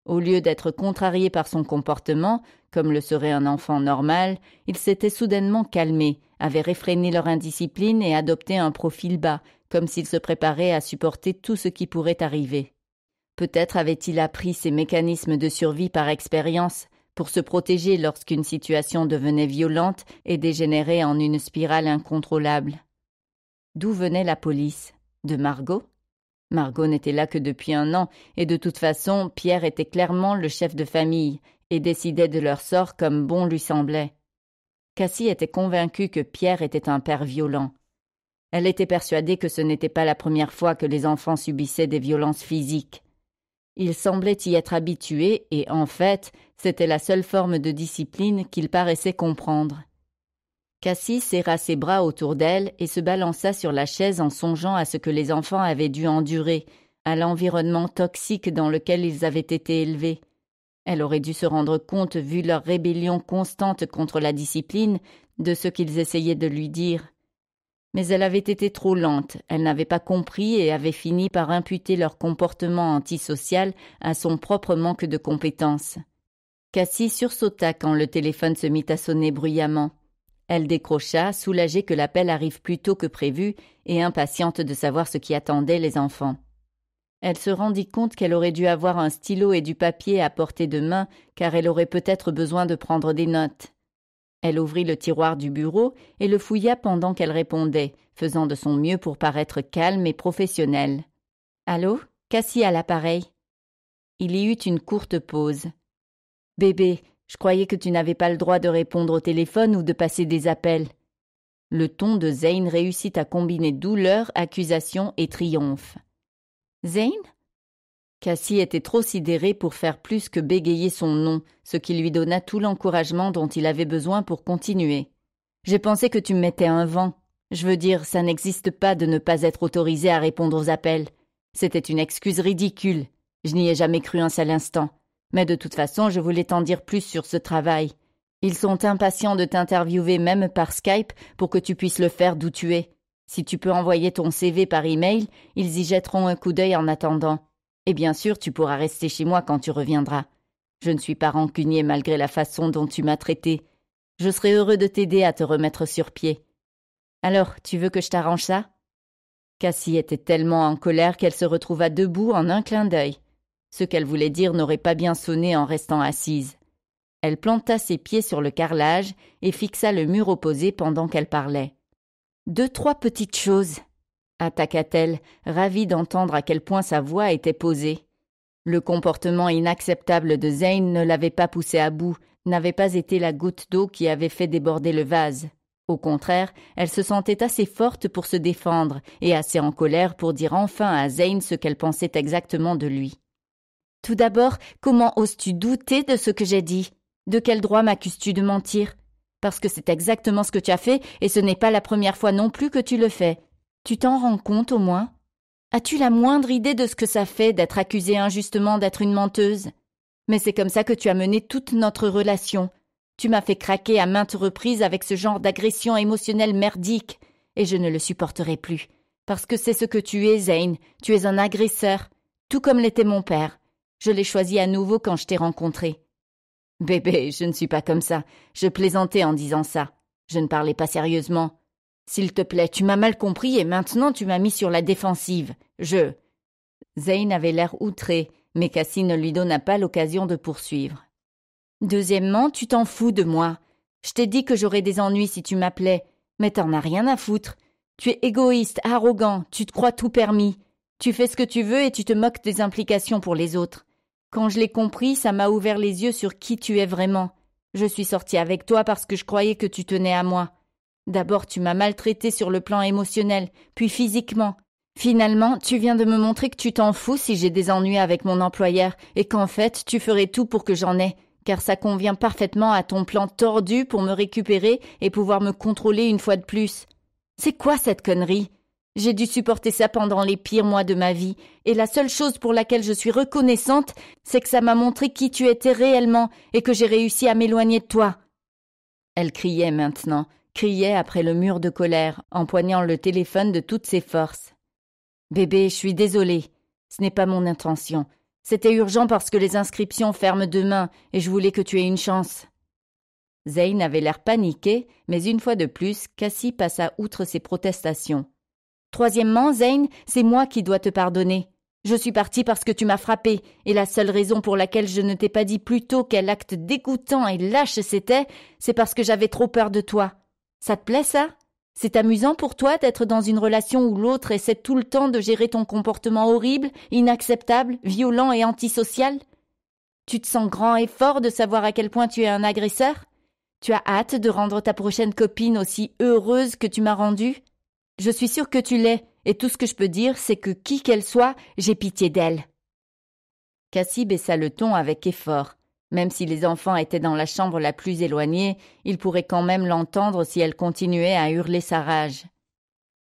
Au lieu d'être contrarié par son comportement, comme le serait un enfant normal, ils s'étaient soudainement calmés, avaient réfréné leur indiscipline et adopté un profil bas, comme s'ils se préparaient à supporter tout ce qui pourrait arriver. Peut-être avait-il appris ces mécanismes de survie par expérience, pour se protéger lorsqu'une situation devenait violente et dégénérait en une spirale incontrôlable. D'où venait la police De Margot Margot n'était là que depuis un an, et de toute façon, Pierre était clairement le chef de famille, et décidait de leur sort comme bon lui semblait. Cassie était convaincue que Pierre était un père violent. Elle était persuadée que ce n'était pas la première fois que les enfants subissaient des violences physiques. Il semblait y être habitué et, en fait, c'était la seule forme de discipline qu'il paraissait comprendre. Cassie serra ses bras autour d'elle et se balança sur la chaise en songeant à ce que les enfants avaient dû endurer, à l'environnement toxique dans lequel ils avaient été élevés. Elle aurait dû se rendre compte, vu leur rébellion constante contre la discipline, de ce qu'ils essayaient de lui dire mais elle avait été trop lente, elle n'avait pas compris et avait fini par imputer leur comportement antisocial à son propre manque de compétences. Cassie sursauta quand le téléphone se mit à sonner bruyamment. Elle décrocha, soulagée que l'appel arrive plus tôt que prévu et impatiente de savoir ce qui attendait les enfants. Elle se rendit compte qu'elle aurait dû avoir un stylo et du papier à portée de main, car elle aurait peut-être besoin de prendre des notes. Elle ouvrit le tiroir du bureau et le fouilla pendant qu'elle répondait, faisant de son mieux pour paraître calme et professionnelle. Allô Cassie à l'appareil. Il y eut une courte pause. Bébé, je croyais que tu n'avais pas le droit de répondre au téléphone ou de passer des appels. Le ton de Zane réussit à combiner douleur, accusation et triomphe. Zane Cassie était trop sidérée pour faire plus que bégayer son nom, ce qui lui donna tout l'encouragement dont il avait besoin pour continuer. J'ai pensé que tu me mettais un vent. Je veux dire, ça n'existe pas de ne pas être autorisé à répondre aux appels. C'était une excuse ridicule. Je n'y ai jamais cru un seul instant. Mais de toute façon, je voulais t'en dire plus sur ce travail. Ils sont impatients de t'interviewer même par Skype pour que tu puisses le faire d'où tu es. Si tu peux envoyer ton CV par email, ils y jetteront un coup d'œil en attendant. Et bien sûr, tu pourras rester chez moi quand tu reviendras. Je ne suis pas rancunier malgré la façon dont tu m'as traité. Je serai heureux de t'aider à te remettre sur pied. Alors, tu veux que je t'arrange ça Cassie était tellement en colère qu'elle se retrouva debout en un clin d'œil. Ce qu'elle voulait dire n'aurait pas bien sonné en restant assise. Elle planta ses pieds sur le carrelage et fixa le mur opposé pendant qu'elle parlait. Deux, trois petites choses, attaqua-t-elle, ravie d'entendre à quel point sa voix était posée. Le comportement inacceptable de Zane ne l'avait pas poussée à bout, n'avait pas été la goutte d'eau qui avait fait déborder le vase. Au contraire, elle se sentait assez forte pour se défendre et assez en colère pour dire enfin à Zane ce qu'elle pensait exactement de lui. Tout d'abord, comment oses-tu douter de ce que j'ai dit De quel droit m'accuses-tu de mentir Parce que c'est exactement ce que tu as fait et ce n'est pas la première fois non plus que tu le fais. Tu t'en rends compte au moins As-tu la moindre idée de ce que ça fait d'être accusée injustement d'être une menteuse Mais c'est comme ça que tu as mené toute notre relation. Tu m'as fait craquer à maintes reprises avec ce genre d'agression émotionnelle merdique, et je ne le supporterai plus. Parce que c'est ce que tu es, Zane. Tu es un agresseur, tout comme l'était mon père. Je l'ai choisi à nouveau quand je t'ai rencontré. Bébé, je ne suis pas comme ça. Je plaisantais en disant ça. Je ne parlais pas sérieusement. S'il te plaît, tu m'as mal compris et maintenant tu m'as mis sur la défensive. Je. Zayn avait l'air outré, mais Cassie ne lui donna pas l'occasion de poursuivre. Deuxièmement, tu t'en fous de moi. Je t'ai dit que j'aurais des ennuis si tu m'appelais, mais t'en as rien à foutre. Tu es égoïste, arrogant, tu te crois tout permis. Tu fais ce que tu veux et tu te moques des implications pour les autres. Quand je l'ai compris, ça m'a ouvert les yeux sur qui tu es vraiment. Je suis sortie avec toi parce que je croyais que tu tenais à moi. D'abord, tu m'as maltraité sur le plan émotionnel, puis physiquement. Finalement, tu viens de me montrer que tu t'en fous si j'ai des ennuis avec mon employeur et qu'en fait, tu ferais tout pour que j'en aie, car ça convient parfaitement à ton plan tordu pour me récupérer et pouvoir me contrôler une fois de plus. C'est quoi cette connerie J'ai dû supporter ça pendant les pires mois de ma vie, et la seule chose pour laquelle je suis reconnaissante, c'est que ça m'a montré qui tu étais réellement et que j'ai réussi à m'éloigner de toi. Elle criait maintenant, criait après le mur de colère, empoignant le téléphone de toutes ses forces. Bébé, je suis désolé. Ce n'est pas mon intention. C'était urgent parce que les inscriptions ferment demain et je voulais que tu aies une chance. Zayn avait l'air paniqué, mais une fois de plus, Cassie passa outre ses protestations. Troisièmement, Zayn, c'est moi qui dois te pardonner. Je suis partie parce que tu m'as frappé, et la seule raison pour laquelle je ne t'ai pas dit plus tôt quel acte dégoûtant et lâche c'était, c'est parce que j'avais trop peur de toi. Ça te plaît ça C'est amusant pour toi d'être dans une relation où l'autre essaie tout le temps de gérer ton comportement horrible, inacceptable, violent et antisocial Tu te sens grand et fort de savoir à quel point tu es un agresseur Tu as hâte de rendre ta prochaine copine aussi heureuse que tu m'as rendue Je suis sûre que tu l'es, et tout ce que je peux dire, c'est que qui qu'elle soit, j'ai pitié d'elle. Cassie baissa le ton avec effort. Même si les enfants étaient dans la chambre la plus éloignée, ils pourraient quand même l'entendre si elle continuait à hurler sa rage.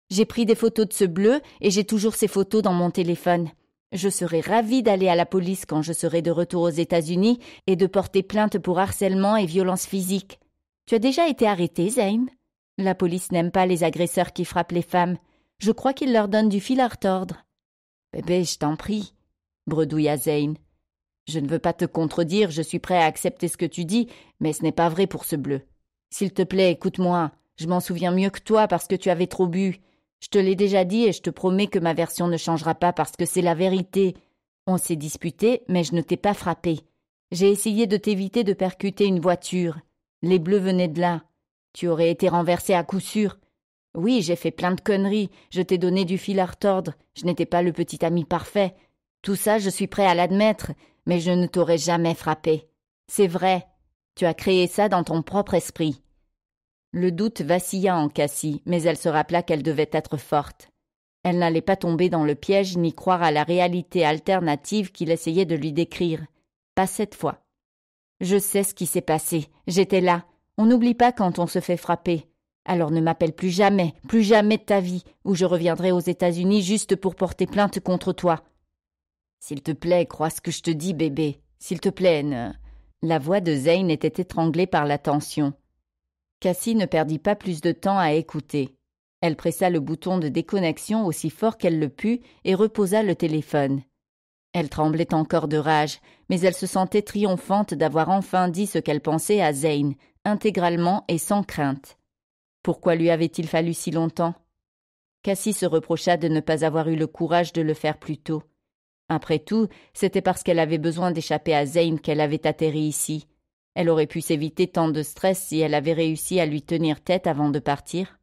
J'ai pris des photos de ce bleu et j'ai toujours ces photos dans mon téléphone. Je serai ravie d'aller à la police quand je serai de retour aux États-Unis et de porter plainte pour harcèlement et violence physique. Tu as déjà été arrêtée, Zayn La police n'aime pas les agresseurs qui frappent les femmes. Je crois qu'ils leur donnent du fil à retordre. Bébé, je t'en prie, bredouilla Zane. Je ne veux pas te contredire, je suis prêt à accepter ce que tu dis, mais ce n'est pas vrai pour ce bleu. S'il te plaît, écoute-moi. Je m'en souviens mieux que toi parce que tu avais trop bu. Je te l'ai déjà dit et je te promets que ma version ne changera pas parce que c'est la vérité. On s'est disputé, mais je ne t'ai pas frappé. J'ai essayé de t'éviter de percuter une voiture. Les bleus venaient de là. Tu aurais été renversé à coup sûr. Oui, j'ai fait plein de conneries, je t'ai donné du fil à retordre, je n'étais pas le petit ami parfait. Tout ça, je suis prêt à l'admettre, mais je ne t'aurais jamais frappé. C'est vrai, tu as créé ça dans ton propre esprit. Le doute vacilla en Cassie, mais elle se rappela qu'elle devait être forte. Elle n'allait pas tomber dans le piège ni croire à la réalité alternative qu'il essayait de lui décrire. Pas cette fois. Je sais ce qui s'est passé. J'étais là. On n'oublie pas quand on se fait frapper. Alors ne m'appelle plus jamais, plus jamais de ta vie, ou je reviendrai aux États-Unis juste pour porter plainte contre toi. S'il te plaît, crois ce que je te dis, bébé. S'il te plaît, ne... La voix de Zane était étranglée par l'attention. tension. Cassie ne perdit pas plus de temps à écouter. Elle pressa le bouton de déconnexion aussi fort qu'elle le put et reposa le téléphone. Elle tremblait encore de rage, mais elle se sentait triomphante d'avoir enfin dit ce qu'elle pensait à Zane, intégralement et sans crainte. Pourquoi lui avait-il fallu si longtemps Cassie se reprocha de ne pas avoir eu le courage de le faire plus tôt. Après tout, c'était parce qu'elle avait besoin d'échapper à Zane qu'elle avait atterri ici. Elle aurait pu s'éviter tant de stress si elle avait réussi à lui tenir tête avant de partir.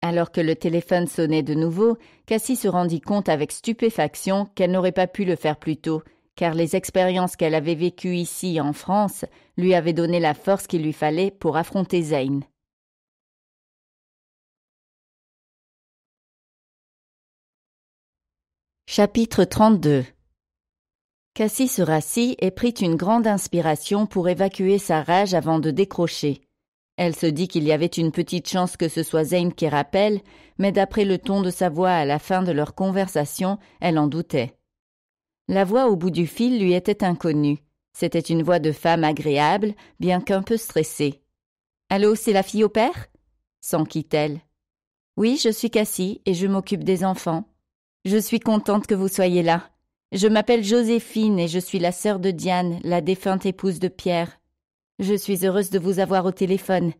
Alors que le téléphone sonnait de nouveau, Cassie se rendit compte avec stupéfaction qu'elle n'aurait pas pu le faire plus tôt, car les expériences qu'elle avait vécues ici en France lui avaient donné la force qu'il lui fallait pour affronter Zane. Chapitre 32 Cassie se rassit et prit une grande inspiration pour évacuer sa rage avant de décrocher. Elle se dit qu'il y avait une petite chance que ce soit Zane qui rappelle, mais d'après le ton de sa voix à la fin de leur conversation, elle en doutait. La voix au bout du fil lui était inconnue. C'était une voix de femme agréable, bien qu'un peu stressée. Allô, c'est la fille au père s'enquit-elle. Oui, je suis Cassie et je m'occupe des enfants. Je suis contente que vous soyez là. Je m'appelle Joséphine et je suis la sœur de Diane, la défunte épouse de Pierre. Je suis heureuse de vous avoir au téléphone,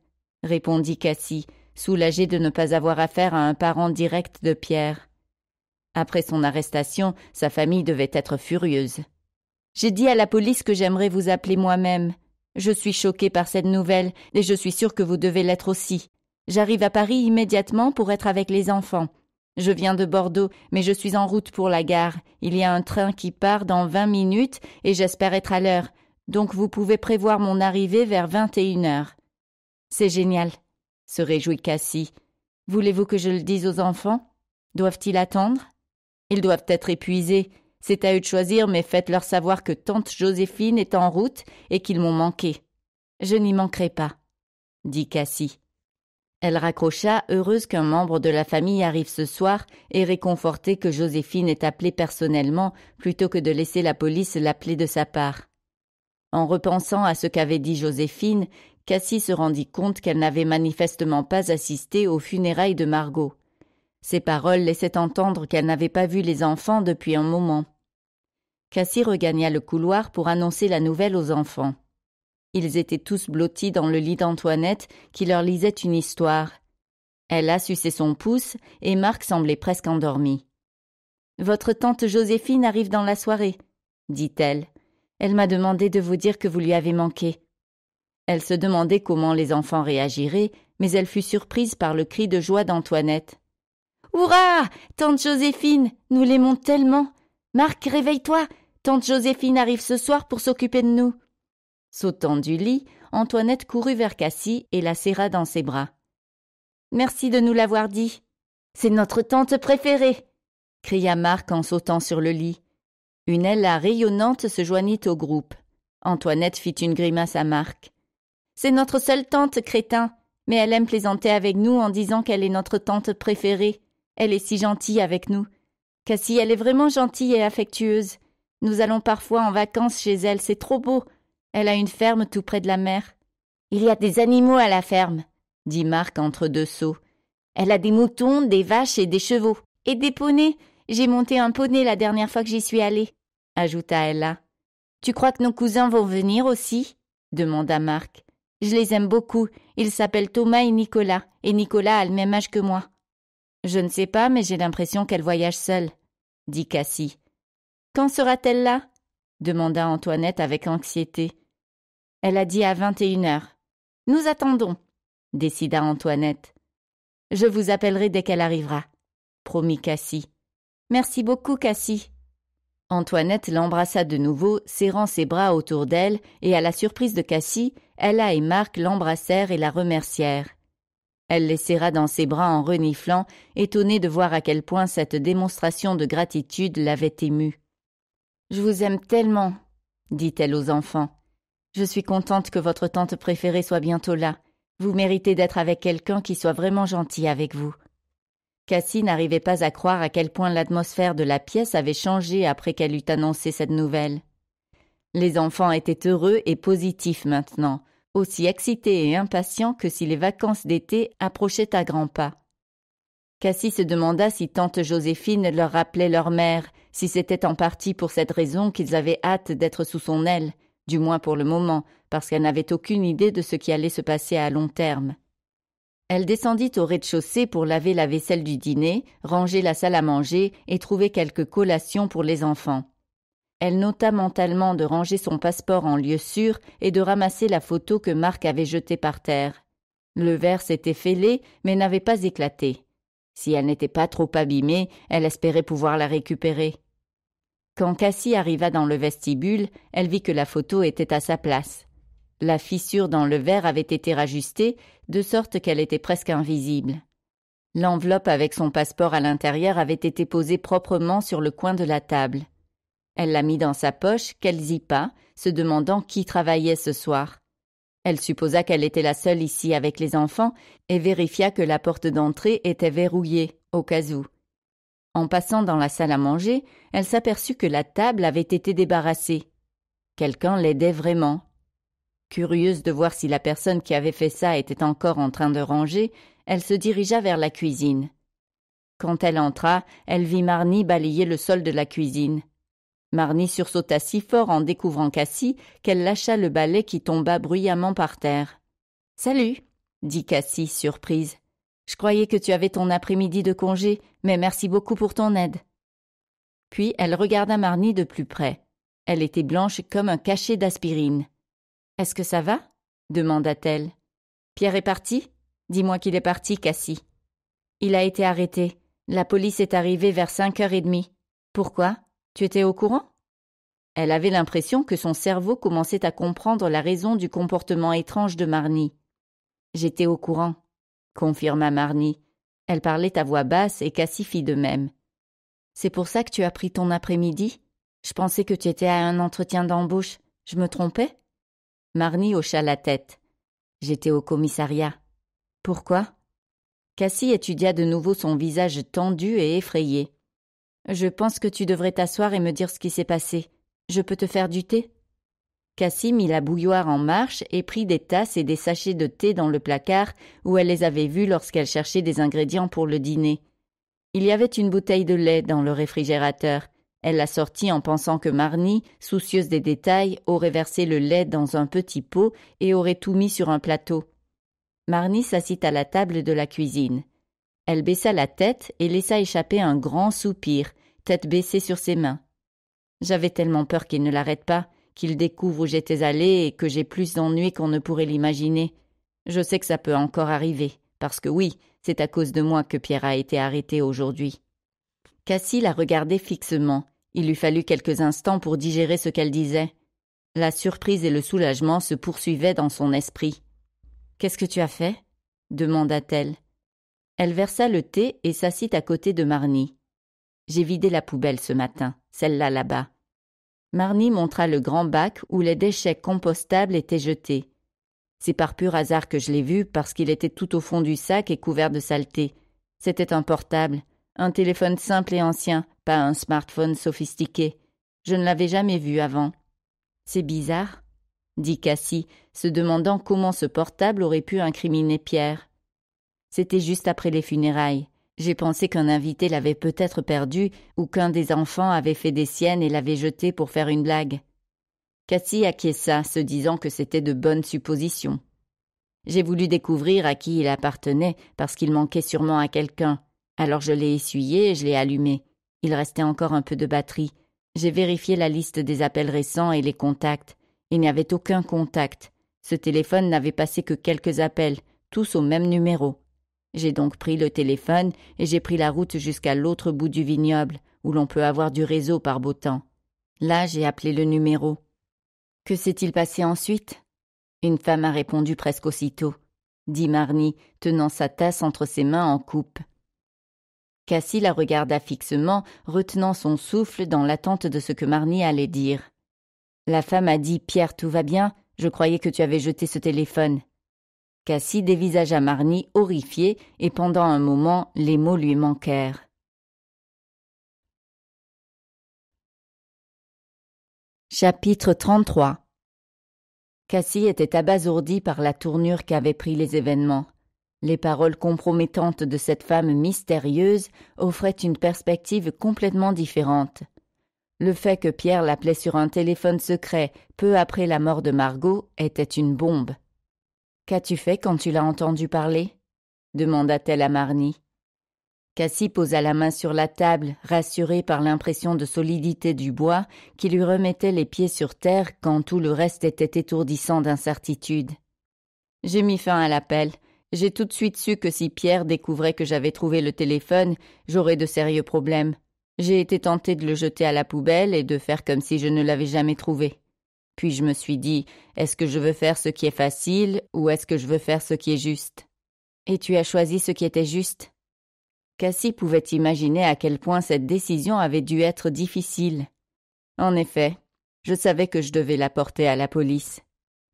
répondit Cassie, soulagée de ne pas avoir affaire à un parent direct de Pierre. Après son arrestation, sa famille devait être furieuse. J'ai dit à la police que j'aimerais vous appeler moi-même. Je suis choquée par cette nouvelle et je suis sûre que vous devez l'être aussi. J'arrive à Paris immédiatement pour être avec les enfants. Je viens de Bordeaux, mais je suis en route pour la gare. Il y a un train qui part dans vingt minutes et j'espère être à l'heure. Donc vous pouvez prévoir mon arrivée vers vingt et une heures. C'est génial, se réjouit Cassie. Voulez-vous que je le dise aux enfants Doivent-ils attendre Ils doivent être épuisés. C'est à eux de choisir, mais faites-leur savoir que tante Joséphine est en route et qu'ils m'ont manqué. Je n'y manquerai pas, dit Cassie. Elle raccrocha, heureuse qu'un membre de la famille arrive ce soir et réconfortée que Joséphine est appelée personnellement plutôt que de laisser la police l'appeler de sa part. En repensant à ce qu'avait dit Joséphine, Cassie se rendit compte qu'elle n'avait manifestement pas assisté aux funérailles de Margot. Ses paroles laissaient entendre qu'elle n'avait pas vu les enfants depuis un moment. Cassie regagna le couloir pour annoncer la nouvelle aux enfants. Ils étaient tous blottis dans le lit d'Antoinette qui leur lisait une histoire. Elle a sucé son pouce et Marc semblait presque endormi. Votre tante Joséphine arrive dans la soirée, dit-elle. Elle, m'a demandé de vous dire que vous lui avez manqué. Elle se demandait comment les enfants réagiraient, mais elle fut surprise par le cri de joie d'Antoinette. Hurrah Tante Joséphine Nous l'aimons tellement Marc, réveille-toi Tante Joséphine arrive ce soir pour s'occuper de nous. Sautant du lit, Antoinette courut vers Cassie et la serra dans ses bras. Merci de nous l'avoir dit. C'est notre tante préférée. cria Marc en sautant sur le lit. Une aile rayonnante se joignit au groupe. Antoinette fit une grimace à Marc. C'est notre seule tante, crétin, mais elle aime plaisanter avec nous en disant qu'elle est notre tante préférée. Elle est si gentille avec nous. Cassie, elle est vraiment gentille et affectueuse. Nous allons parfois en vacances chez elle, c'est trop beau. Elle a une ferme tout près de la mer. Il y a des animaux à la ferme, dit Marc entre deux sauts. Elle a des moutons, des vaches et des chevaux. Et des poneys. J'ai monté un poney la dernière fois que j'y suis allée, ajouta Ella. Tu crois que nos cousins vont venir aussi demanda Marc. Je les aime beaucoup. Ils s'appellent Thomas et Nicolas, et Nicolas a le même âge que moi. Je ne sais pas, mais j'ai l'impression qu'elle voyage seule, dit Cassie. Quand sera-t-elle là demanda Antoinette avec anxiété. Elle a dit à vingt et une heures. Nous attendons, décida Antoinette. Je vous appellerai dès qu'elle arrivera, promit Cassie. Merci beaucoup, Cassie. Antoinette l'embrassa de nouveau, serrant ses bras autour d'elle, et à la surprise de Cassie, Ella et Marc l'embrassèrent et la remercièrent. Elle les serra dans ses bras en reniflant, étonnée de voir à quel point cette démonstration de gratitude l'avait émue. Je vous aime tellement, dit-elle aux enfants. Je suis contente que votre tante préférée soit bientôt là. Vous méritez d'être avec quelqu'un qui soit vraiment gentil avec vous. Cassie n'arrivait pas à croire à quel point l'atmosphère de la pièce avait changé après qu'elle eut annoncé cette nouvelle. Les enfants étaient heureux et positifs maintenant, aussi excités et impatients que si les vacances d'été approchaient à grands pas. Cassie se demanda si tante Joséphine leur rappelait leur mère, si c'était en partie pour cette raison qu'ils avaient hâte d'être sous son aile, du moins pour le moment, parce qu'elle n'avait aucune idée de ce qui allait se passer à long terme. Elle descendit au rez-de-chaussée pour laver la vaisselle du dîner, ranger la salle à manger et trouver quelques collations pour les enfants. Elle nota mentalement de ranger son passeport en lieu sûr et de ramasser la photo que Marc avait jetée par terre. Le verre s'était fêlé, mais n'avait pas éclaté. Si elle n'était pas trop abîmée, elle espérait pouvoir la récupérer. Quand Cassie arriva dans le vestibule, elle vit que la photo était à sa place. La fissure dans le verre avait été rajustée, de sorte qu'elle était presque invisible. L'enveloppe avec son passeport à l'intérieur avait été posée proprement sur le coin de la table. Elle la mit dans sa poche, qu'elle zipa, se demandant qui travaillait ce soir. Elle supposa qu'elle était la seule ici avec les enfants et vérifia que la porte d'entrée était verrouillée, au cas où. En passant dans la salle à manger, elle s'aperçut que la table avait été débarrassée. Quelqu'un l'aidait vraiment. Curieuse de voir si la personne qui avait fait ça était encore en train de ranger, elle se dirigea vers la cuisine. Quand elle entra, elle vit Marnie balayer le sol de la cuisine. Marnie sursauta si fort en découvrant Cassie qu'elle lâcha le balai qui tomba bruyamment par terre. Salut, dit Cassie, surprise. Je croyais que tu avais ton après-midi de congé, mais merci beaucoup pour ton aide. Puis elle regarda Marnie de plus près. Elle était blanche comme un cachet d'aspirine. Est-ce que ça va demanda-t-elle. Pierre est parti Dis-moi qu'il est parti, Cassie. Il a été arrêté. La police est arrivée vers cinq heures et demie. Pourquoi Tu étais au courant Elle avait l'impression que son cerveau commençait à comprendre la raison du comportement étrange de Marnie. J'étais au courant, confirma Marny. Elle parlait à voix basse et Cassie fit de même. C'est pour ça que tu as pris ton après-midi Je pensais que tu étais à un entretien d'embauche. Je me trompais Marny hocha la tête. J'étais au commissariat. Pourquoi Cassie étudia de nouveau son visage tendu et effrayé. Je pense que tu devrais t'asseoir et me dire ce qui s'est passé. Je peux te faire du thé Cassie mit la bouilloire en marche et prit des tasses et des sachets de thé dans le placard où elle les avait vus lorsqu'elle cherchait des ingrédients pour le dîner. Il y avait une bouteille de lait dans le réfrigérateur. Elle la sortit en pensant que Marnie, soucieuse des détails, aurait versé le lait dans un petit pot et aurait tout mis sur un plateau. Marnie s'assit à la table de la cuisine. Elle baissa la tête et laissa échapper un grand soupir, tête baissée sur ses mains. J'avais tellement peur qu'il ne l'arrête pas qu'il découvre où j'étais allée et que j'ai plus d'ennuis qu'on ne pourrait l'imaginer. Je sais que ça peut encore arriver, parce que oui, c'est à cause de moi que Pierre a été arrêté aujourd'hui. Cassie la regardait fixement. Il lui fallut quelques instants pour digérer ce qu'elle disait. La surprise et le soulagement se poursuivaient dans son esprit. Qu'est-ce que tu as fait demanda-t-elle. Elle versa le thé et s'assit à côté de Marny. J'ai vidé la poubelle ce matin, celle-là là-bas. Marnie montra le grand bac où les déchets compostables étaient jetés. C'est par pur hasard que je l'ai vu parce qu'il était tout au fond du sac et couvert de saleté. C'était un portable, un téléphone simple et ancien, pas un smartphone sophistiqué. Je ne l'avais jamais vu avant. C'est bizarre, dit Cassie, se demandant comment ce portable aurait pu incriminer Pierre. C'était juste après les funérailles. J'ai pensé qu'un invité l'avait peut-être perdu ou qu'un des enfants avait fait des siennes et l'avait jeté pour faire une blague. Cathy acquiesça, se disant que c'était de bonnes suppositions. J'ai voulu découvrir à qui il appartenait parce qu'il manquait sûrement à quelqu'un. Alors je l'ai essuyé et je l'ai allumé. Il restait encore un peu de batterie. J'ai vérifié la liste des appels récents et les contacts. Il n'y avait aucun contact. Ce téléphone n'avait passé que quelques appels, tous au même numéro. J'ai donc pris le téléphone et j'ai pris la route jusqu'à l'autre bout du vignoble, où l'on peut avoir du réseau par beau temps. Là, j'ai appelé le numéro. Que s'est-il passé ensuite Une femme a répondu presque aussitôt, dit Marny, tenant sa tasse entre ses mains en coupe. Cassie la regarda fixement, retenant son souffle dans l'attente de ce que Marny allait dire. La femme a dit Pierre, tout va bien Je croyais que tu avais jeté ce téléphone. Cassie dévisagea Marnie, horrifiée et pendant un moment les mots lui manquèrent. Chapitre 33 Cassie était abasourdie par la tournure qu'avaient pris les événements. Les paroles compromettantes de cette femme mystérieuse offraient une perspective complètement différente. Le fait que Pierre l'appelait sur un téléphone secret peu après la mort de Margot était une bombe. Qu'as-tu fait quand tu l'as entendu parler demanda-t-elle à Marny. Cassie posa la main sur la table, rassurée par l'impression de solidité du bois qui lui remettait les pieds sur terre quand tout le reste était étourdissant d'incertitude. J'ai mis fin à l'appel. J'ai tout de suite su que si Pierre découvrait que j'avais trouvé le téléphone, j'aurais de sérieux problèmes. J'ai été tentée de le jeter à la poubelle et de faire comme si je ne l'avais jamais trouvé. Puis je me suis dit, est-ce que je veux faire ce qui est facile ou est-ce que je veux faire ce qui est juste Et tu as choisi ce qui était juste. Cassie pouvait imaginer à quel point cette décision avait dû être difficile. En effet, je savais que je devais la porter à la police.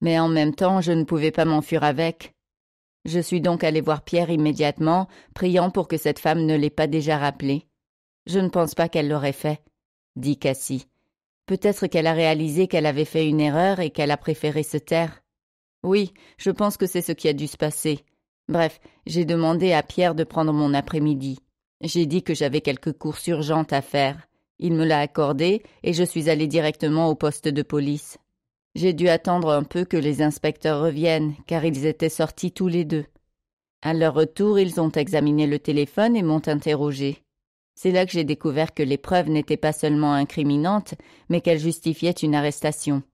Mais en même temps, je ne pouvais pas m'enfuir avec. Je suis donc allée voir Pierre immédiatement, priant pour que cette femme ne l'ait pas déjà rappelé. Je ne pense pas qu'elle l'aurait fait, dit Cassie Peut-être qu'elle a réalisé qu'elle avait fait une erreur et qu'elle a préféré se taire. Oui, je pense que c'est ce qui a dû se passer. Bref, j'ai demandé à Pierre de prendre mon après-midi. J'ai dit que j'avais quelques courses urgentes à faire. Il me l'a accordé et je suis allée directement au poste de police. J'ai dû attendre un peu que les inspecteurs reviennent, car ils étaient sortis tous les deux. À leur retour, ils ont examiné le téléphone et m'ont interrogé. C'est là que j'ai découvert que l'épreuve n'était pas seulement incriminante, mais qu'elle justifiaient une arrestation.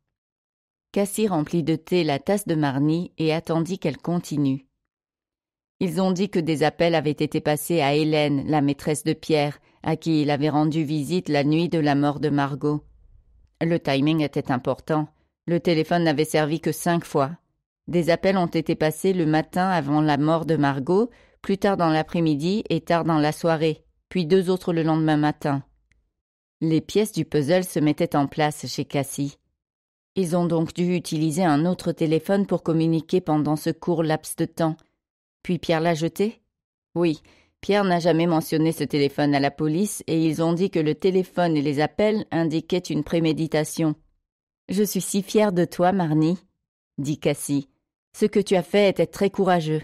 Cassie remplit de thé la tasse de Marnie et attendit qu'elle continue. Ils ont dit que des appels avaient été passés à Hélène, la maîtresse de Pierre, à qui il avait rendu visite la nuit de la mort de Margot. Le timing était important. Le téléphone n'avait servi que cinq fois. Des appels ont été passés le matin avant la mort de Margot, plus tard dans l'après-midi et tard dans la soirée puis deux autres le lendemain matin. Les pièces du puzzle se mettaient en place chez Cassie. Ils ont donc dû utiliser un autre téléphone pour communiquer pendant ce court laps de temps. Puis Pierre l'a jeté Oui, Pierre n'a jamais mentionné ce téléphone à la police et ils ont dit que le téléphone et les appels indiquaient une préméditation. Je suis si fière de toi, Marnie, dit Cassie. Ce que tu as fait était très courageux.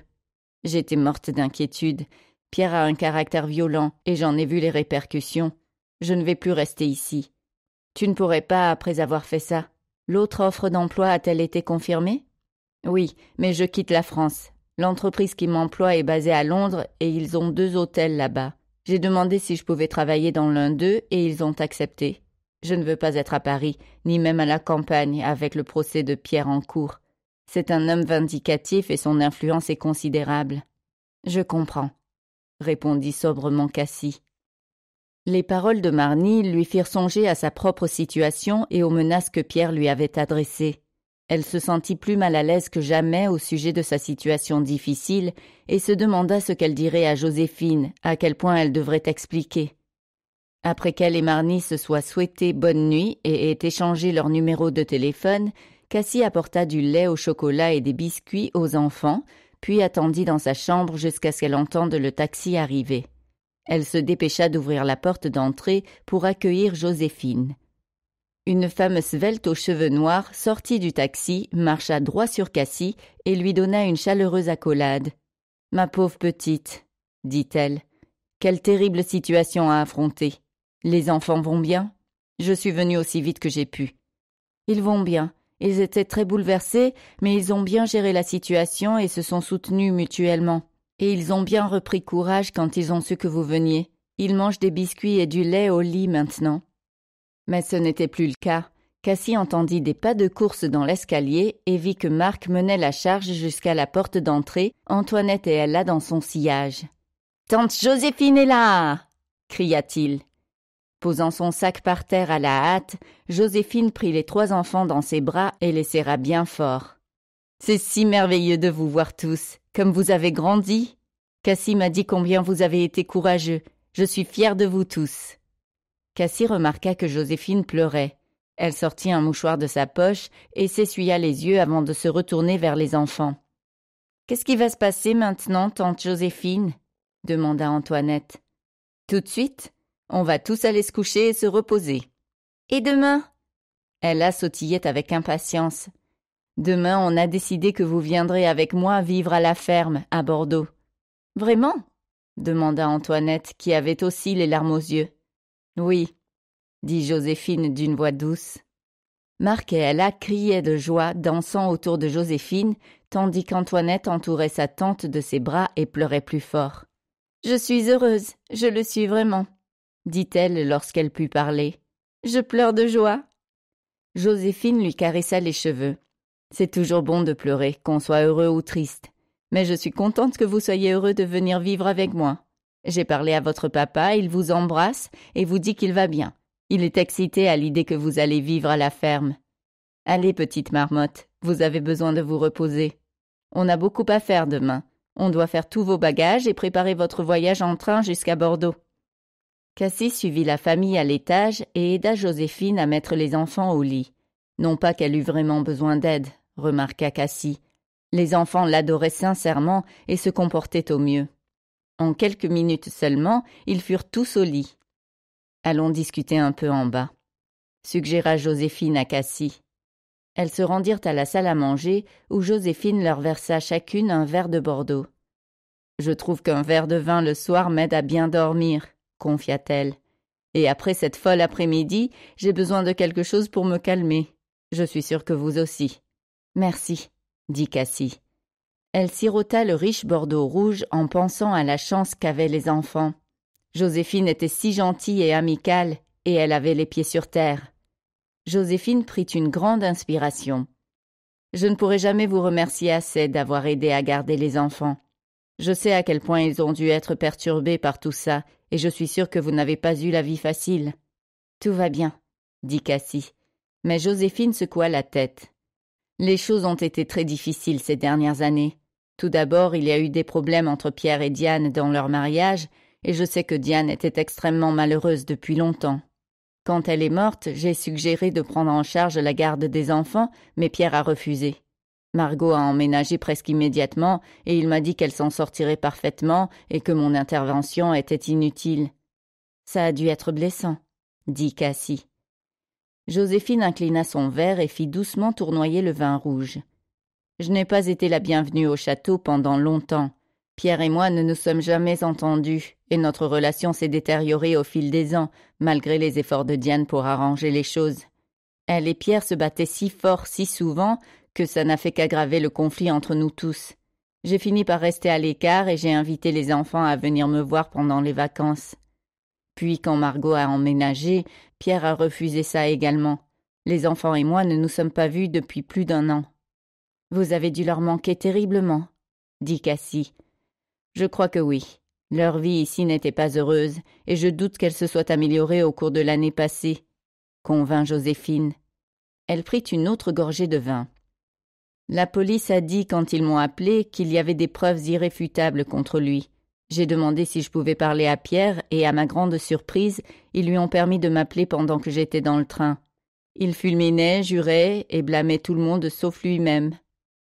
J'étais morte d'inquiétude Pierre a un caractère violent, et j'en ai vu les répercussions. Je ne vais plus rester ici. Tu ne pourrais pas, après avoir fait ça. L'autre offre d'emploi a-t-elle été confirmée Oui, mais je quitte la France. L'entreprise qui m'emploie est basée à Londres et ils ont deux hôtels là-bas. J'ai demandé si je pouvais travailler dans l'un d'eux et ils ont accepté. Je ne veux pas être à Paris, ni même à la campagne, avec le procès de Pierre en cours. C'est un homme vindicatif et son influence est considérable. Je comprends répondit sobrement Cassie. Les paroles de Marny lui firent songer à sa propre situation et aux menaces que Pierre lui avait adressées. Elle se sentit plus mal à l'aise que jamais au sujet de sa situation difficile et se demanda ce qu'elle dirait à Joséphine, à quel point elle devrait expliquer. Après qu'elle et Marny se soient souhaité bonne nuit et aient échangé leur numéro de téléphone, Cassie apporta du lait au chocolat et des biscuits aux enfants, puis attendit dans sa chambre jusqu'à ce qu'elle entende le taxi arriver. Elle se dépêcha d'ouvrir la porte d'entrée pour accueillir Joséphine. Une femme svelte aux cheveux noirs sortit du taxi, marcha droit sur Cassie et lui donna une chaleureuse accolade. Ma pauvre petite, dit-elle, quelle terrible situation à affronter. Les enfants vont bien Je suis venue aussi vite que j'ai pu. Ils vont bien, ils étaient très bouleversés, mais ils ont bien géré la situation et se sont soutenus mutuellement. Et ils ont bien repris courage quand ils ont su que vous veniez. Ils mangent des biscuits et du lait au lit maintenant. Mais ce n'était plus le cas. Cassie entendit des pas de course dans l'escalier et vit que Marc menait la charge jusqu'à la porte d'entrée, Antoinette et Ella dans son sillage. Tante Joséphine est là cria-t-il. Posant son sac par terre à la hâte, Joséphine prit les trois enfants dans ses bras et les serra bien fort. C'est si merveilleux de vous voir tous, comme vous avez grandi. Cassie m'a dit combien vous avez été courageux. Je suis fière de vous tous. Cassie remarqua que Joséphine pleurait. Elle sortit un mouchoir de sa poche et s'essuya les yeux avant de se retourner vers les enfants. Qu'est-ce qui va se passer maintenant, tante Joséphine demanda Antoinette. Tout de suite on va tous aller se coucher et se reposer. Et demain Ella sautillait avec impatience. Demain, on a décidé que vous viendrez avec moi vivre à la ferme, à Bordeaux. Vraiment demanda Antoinette, qui avait aussi les larmes aux yeux. Oui, dit Joséphine d'une voix douce. Marc et Ella criaient de joie, dansant autour de Joséphine, tandis qu'Antoinette entourait sa tante de ses bras et pleurait plus fort. Je suis heureuse, je le suis vraiment, dit-elle lorsqu'elle put parler. Je pleure de joie. Joséphine lui caressa les cheveux. C'est toujours bon de pleurer, qu'on soit heureux ou triste. Mais je suis contente que vous soyez heureux de venir vivre avec moi. J'ai parlé à votre papa, il vous embrasse et vous dit qu'il va bien. Il est excité à l'idée que vous allez vivre à la ferme. Allez, petite marmotte, vous avez besoin de vous reposer. On a beaucoup à faire demain. On doit faire tous vos bagages et préparer votre voyage en train jusqu'à Bordeaux. Cassie suivit la famille à l'étage et aida Joséphine à mettre les enfants au lit. Non pas qu'elle eût vraiment besoin d'aide, remarqua Cassie. Les enfants l'adoraient sincèrement et se comportaient au mieux. En quelques minutes seulement, ils furent tous au lit. Allons discuter un peu en bas, suggéra Joséphine à Cassie. Elles se rendirent à la salle à manger où Joséphine leur versa chacune un verre de Bordeaux. Je trouve qu'un verre de vin le soir m'aide à bien dormir, confia-t-elle. Et après cette folle après-midi, j'ai besoin de quelque chose pour me calmer. Je suis sûre que vous aussi. Merci, dit Cassie. Elle sirota le riche Bordeaux rouge en pensant à la chance qu'avaient les enfants. Joséphine était si gentille et amicale, et elle avait les pieds sur terre. Joséphine prit une grande inspiration. Je ne pourrai jamais vous remercier assez d'avoir aidé à garder les enfants. Je sais à quel point ils ont dû être perturbés par tout ça et je suis sûre que vous n'avez pas eu la vie facile. Tout va bien, dit Cassie. Mais Joséphine secoua la tête. Les choses ont été très difficiles ces dernières années. Tout d'abord, il y a eu des problèmes entre Pierre et Diane dans leur mariage, et je sais que Diane était extrêmement malheureuse depuis longtemps. Quand elle est morte, j'ai suggéré de prendre en charge la garde des enfants, mais Pierre a refusé. Margot a emménagé presque immédiatement et il m'a dit qu'elle s'en sortirait parfaitement et que mon intervention était inutile. Ça a dû être blessant, dit Cassie. Joséphine inclina son verre et fit doucement tournoyer le vin rouge. Je n'ai pas été la bienvenue au château pendant longtemps. Pierre et moi ne nous sommes jamais entendus, et notre relation s'est détériorée au fil des ans, malgré les efforts de Diane pour arranger les choses. Elle et Pierre se battaient si fort, si souvent, que ça n'a fait qu'aggraver le conflit entre nous tous. J'ai fini par rester à l'écart et j'ai invité les enfants à venir me voir pendant les vacances. Puis quand Margot a emménagé, Pierre a refusé ça également. Les enfants et moi ne nous sommes pas vus depuis plus d'un an. Vous avez dû leur manquer terriblement, dit Cassie. Je crois que oui. Leur vie ici n'était pas heureuse, et je doute qu'elle se soit améliorée au cours de l'année passée, convint Joséphine. Elle prit une autre gorgée de vin. La police a dit quand ils m'ont appelé qu'il y avait des preuves irréfutables contre lui. J'ai demandé si je pouvais parler à Pierre et à ma grande surprise, ils lui ont permis de m'appeler pendant que j'étais dans le train. Il fulminait, jurait et blâmait tout le monde sauf lui-même.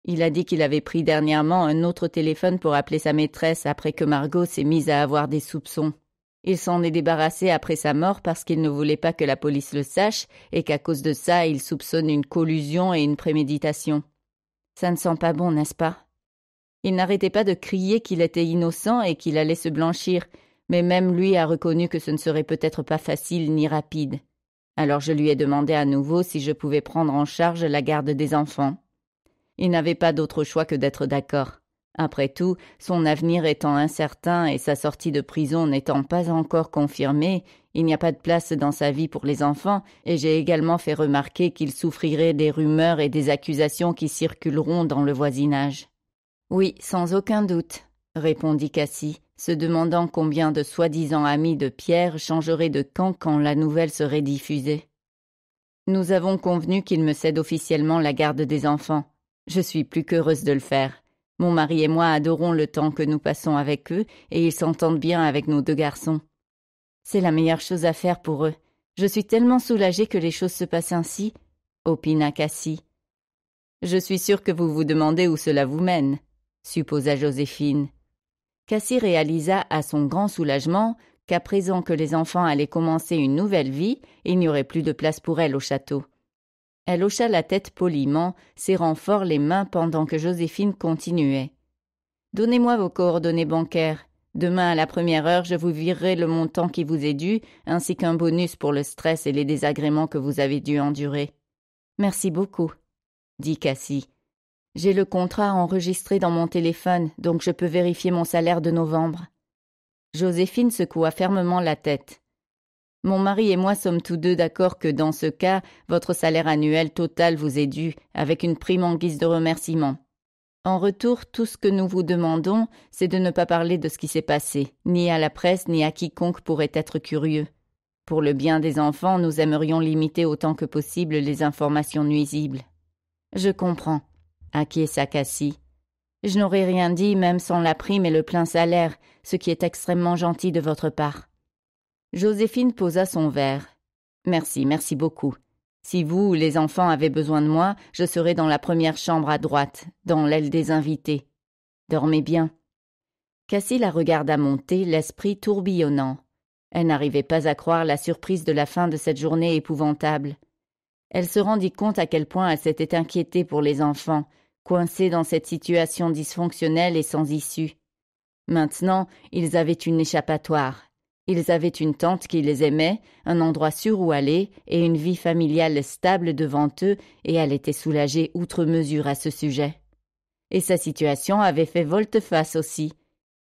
Il a dit qu'il avait pris dernièrement un autre téléphone pour appeler sa maîtresse après que Margot s'est mise à avoir des soupçons. Il s'en est débarrassé après sa mort parce qu'il ne voulait pas que la police le sache et qu'à cause de ça, il soupçonne une collusion et une préméditation. Ça ne sent pas bon, n'est-ce pas Il n'arrêtait pas de crier qu'il était innocent et qu'il allait se blanchir, mais même lui a reconnu que ce ne serait peut-être pas facile ni rapide. Alors je lui ai demandé à nouveau si je pouvais prendre en charge la garde des enfants. Il n'avait pas d'autre choix que d'être d'accord. Après tout, son avenir étant incertain et sa sortie de prison n'étant pas encore confirmée, il n'y a pas de place dans sa vie pour les enfants, et j'ai également fait remarquer qu'il souffrirait des rumeurs et des accusations qui circuleront dans le voisinage. Oui, sans aucun doute, répondit Cassie, se demandant combien de soi-disant amis de Pierre changeraient de camp quand la nouvelle serait diffusée. Nous avons convenu qu'il me cède officiellement la garde des enfants. Je suis plus qu'heureuse de le faire. Mon mari et moi adorons le temps que nous passons avec eux et ils s'entendent bien avec nos deux garçons. C'est la meilleure chose à faire pour eux. Je suis tellement soulagée que les choses se passent ainsi, opina Cassie. Je suis sûre que vous vous demandez où cela vous mène, supposa Joséphine. Cassie réalisa à son grand soulagement qu'à présent que les enfants allaient commencer une nouvelle vie, il n'y aurait plus de place pour elle au château. Elle hocha la tête poliment, serrant fort les mains pendant que Joséphine continuait. Donnez-moi vos coordonnées bancaires. Demain à la première heure, je vous virerai le montant qui vous est dû, ainsi qu'un bonus pour le stress et les désagréments que vous avez dû endurer. Merci beaucoup, dit Cassie. J'ai le contrat enregistré dans mon téléphone, donc je peux vérifier mon salaire de novembre. Joséphine secoua fermement la tête. Mon mari et moi sommes tous deux d'accord que dans ce cas, votre salaire annuel total vous est dû, avec une prime en guise de remerciement. En retour, tout ce que nous vous demandons, c'est de ne pas parler de ce qui s'est passé, ni à la presse, ni à quiconque pourrait être curieux. Pour le bien des enfants, nous aimerions limiter autant que possible les informations nuisibles. Je comprends, acquiesça Cassie. Je n'aurais rien dit même sans la prime et le plein salaire, ce qui est extrêmement gentil de votre part. Joséphine posa son verre. Merci, merci beaucoup. Si vous, les enfants, avez besoin de moi, je serai dans la première chambre à droite, dans l'aile des invités. Dormez bien. Cassie la regarda monter, l'esprit tourbillonnant. Elle n'arrivait pas à croire la surprise de la fin de cette journée épouvantable. Elle se rendit compte à quel point elle s'était inquiétée pour les enfants, coincés dans cette situation dysfonctionnelle et sans issue. Maintenant, ils avaient une échappatoire. Ils avaient une tante qui les aimait, un endroit sûr où aller et une vie familiale stable devant eux, et elle était soulagée outre mesure à ce sujet. Et sa situation avait fait volte-face aussi.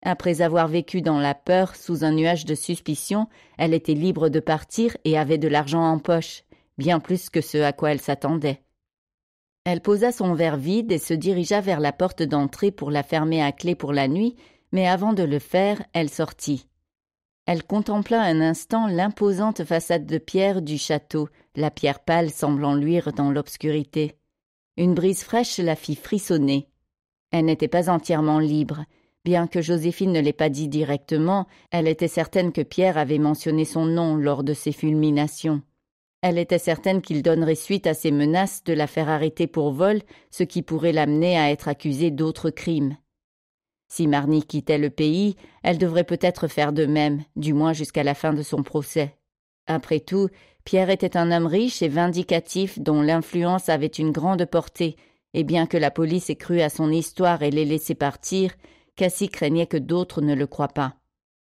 Après avoir vécu dans la peur sous un nuage de suspicion, elle était libre de partir et avait de l'argent en poche, bien plus que ce à quoi elle s'attendait. Elle posa son verre vide et se dirigea vers la porte d'entrée pour la fermer à clé pour la nuit, mais avant de le faire, elle sortit. Elle contempla un instant l'imposante façade de pierre du château, la pierre pâle semblant luire dans l'obscurité. Une brise fraîche la fit frissonner. Elle n'était pas entièrement libre. Bien que Joséphine ne l'ait pas dit directement, elle était certaine que Pierre avait mentionné son nom lors de ses fulminations. Elle était certaine qu'il donnerait suite à ses menaces de la faire arrêter pour vol, ce qui pourrait l'amener à être accusée d'autres crimes. Si Marny quittait le pays, elle devrait peut-être faire de même, du moins jusqu'à la fin de son procès. Après tout, Pierre était un homme riche et vindicatif dont l'influence avait une grande portée, et bien que la police ait cru à son histoire et l'ait laissé partir, Cassie craignait que d'autres ne le croient pas.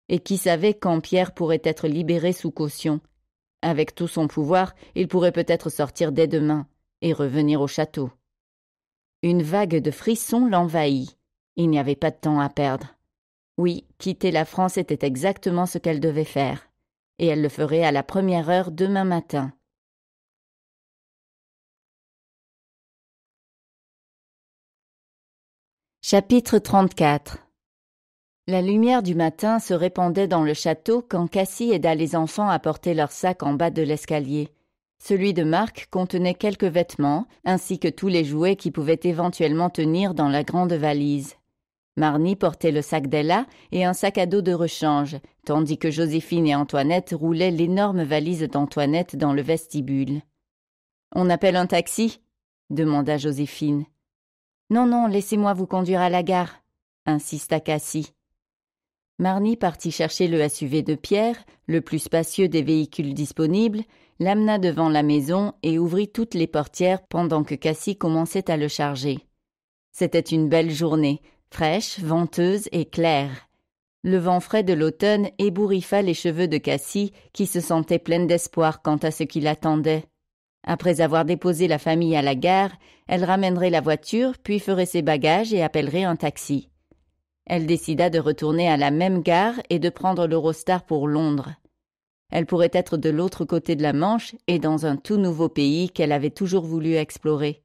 Et qui savait quand Pierre pourrait être libéré sous caution Avec tout son pouvoir, il pourrait peut-être sortir dès demain et revenir au château. Une vague de frissons l'envahit. Il n'y avait pas de temps à perdre. Oui, quitter la France était exactement ce qu'elle devait faire, et elle le ferait à la première heure demain matin. Chapitre 34 La lumière du matin se répandait dans le château quand Cassie aida les enfants à porter leurs sacs en bas de l'escalier. Celui de Marc contenait quelques vêtements, ainsi que tous les jouets qui pouvaient éventuellement tenir dans la grande valise. Marny portait le sac d'Ella et un sac à dos de rechange, tandis que Joséphine et Antoinette roulaient l'énorme valise d'Antoinette dans le vestibule. On appelle un taxi demanda Joséphine. Non, non, laissez-moi vous conduire à la gare, insista Cassie. Marny partit chercher le SUV de Pierre, le plus spacieux des véhicules disponibles, l'amena devant la maison et ouvrit toutes les portières pendant que Cassie commençait à le charger. C'était une belle journée, fraîche, venteuse et claire. Le vent frais de l'automne ébouriffa les cheveux de Cassie, qui se sentait pleine d'espoir quant à ce qui l'attendait. Après avoir déposé la famille à la gare, elle ramènerait la voiture, puis ferait ses bagages et appellerait un taxi. Elle décida de retourner à la même gare et de prendre l'Eurostar pour Londres. Elle pourrait être de l'autre côté de la Manche et dans un tout nouveau pays qu'elle avait toujours voulu explorer.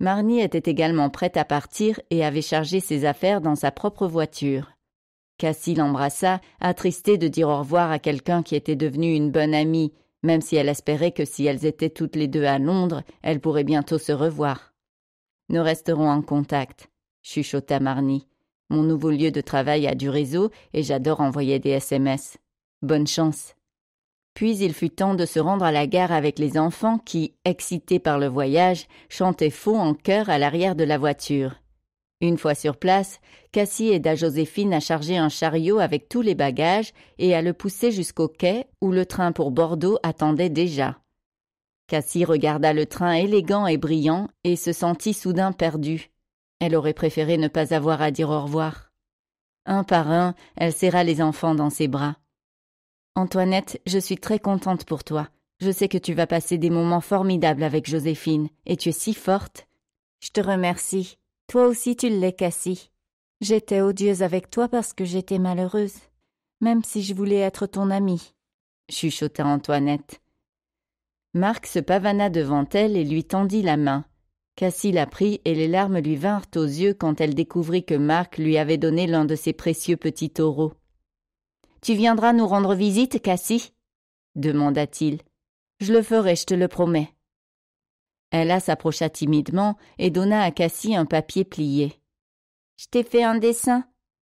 Marnie était également prête à partir et avait chargé ses affaires dans sa propre voiture. Cassie l'embrassa, attristée de dire au revoir à quelqu'un qui était devenu une bonne amie, même si elle espérait que si elles étaient toutes les deux à Londres, elles pourraient bientôt se revoir. Nous resterons en contact, chuchota Marnie. Mon nouveau lieu de travail a du réseau et j'adore envoyer des SMS. Bonne chance. Puis il fut temps de se rendre à la gare avec les enfants qui, excités par le voyage, chantaient faux en chœur à l'arrière de la voiture. Une fois sur place, Cassie aida Joséphine à charger un chariot avec tous les bagages et à le pousser jusqu'au quai où le train pour Bordeaux attendait déjà. Cassie regarda le train élégant et brillant et se sentit soudain perdue. Elle aurait préféré ne pas avoir à dire au revoir. Un par un, elle serra les enfants dans ses bras. Antoinette, je suis très contente pour toi. Je sais que tu vas passer des moments formidables avec Joséphine, et tu es si forte. Je te remercie. Toi aussi tu l'es, Cassie. J'étais odieuse avec toi parce que j'étais malheureuse, même si je voulais être ton amie. Chuchota Antoinette. Marc se pavana devant elle et lui tendit la main. Cassie la prit et les larmes lui vinrent aux yeux quand elle découvrit que Marc lui avait donné l'un de ses précieux petits taureaux. Tu viendras nous rendre visite, Cassie demanda-t-il. Je le ferai, je te le promets. Ella s'approcha timidement et donna à Cassie un papier plié. Je t'ai fait un dessin,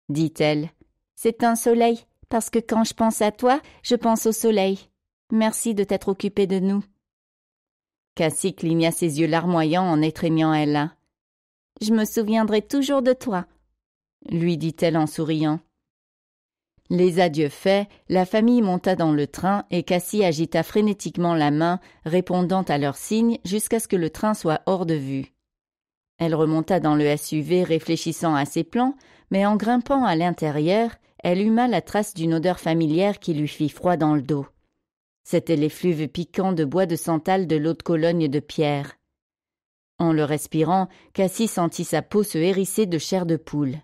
dit-elle. C'est un soleil, parce que quand je pense à toi, je pense au soleil. Merci de t'être occupée de nous. Cassie cligna ses yeux larmoyants en étreignant Ella. Je me souviendrai toujours de toi, lui dit-elle en souriant. Les adieux faits, la famille monta dans le train et Cassie agita frénétiquement la main, répondant à leurs signes jusqu'à ce que le train soit hors de vue. Elle remonta dans le SUV réfléchissant à ses plans, mais en grimpant à l'intérieur, elle huma la trace d'une odeur familière qui lui fit froid dans le dos. C'était l'effluve piquant de bois de santal de l'eau de Cologne de pierre. En le respirant, Cassie sentit sa peau se hérisser de chair de poule.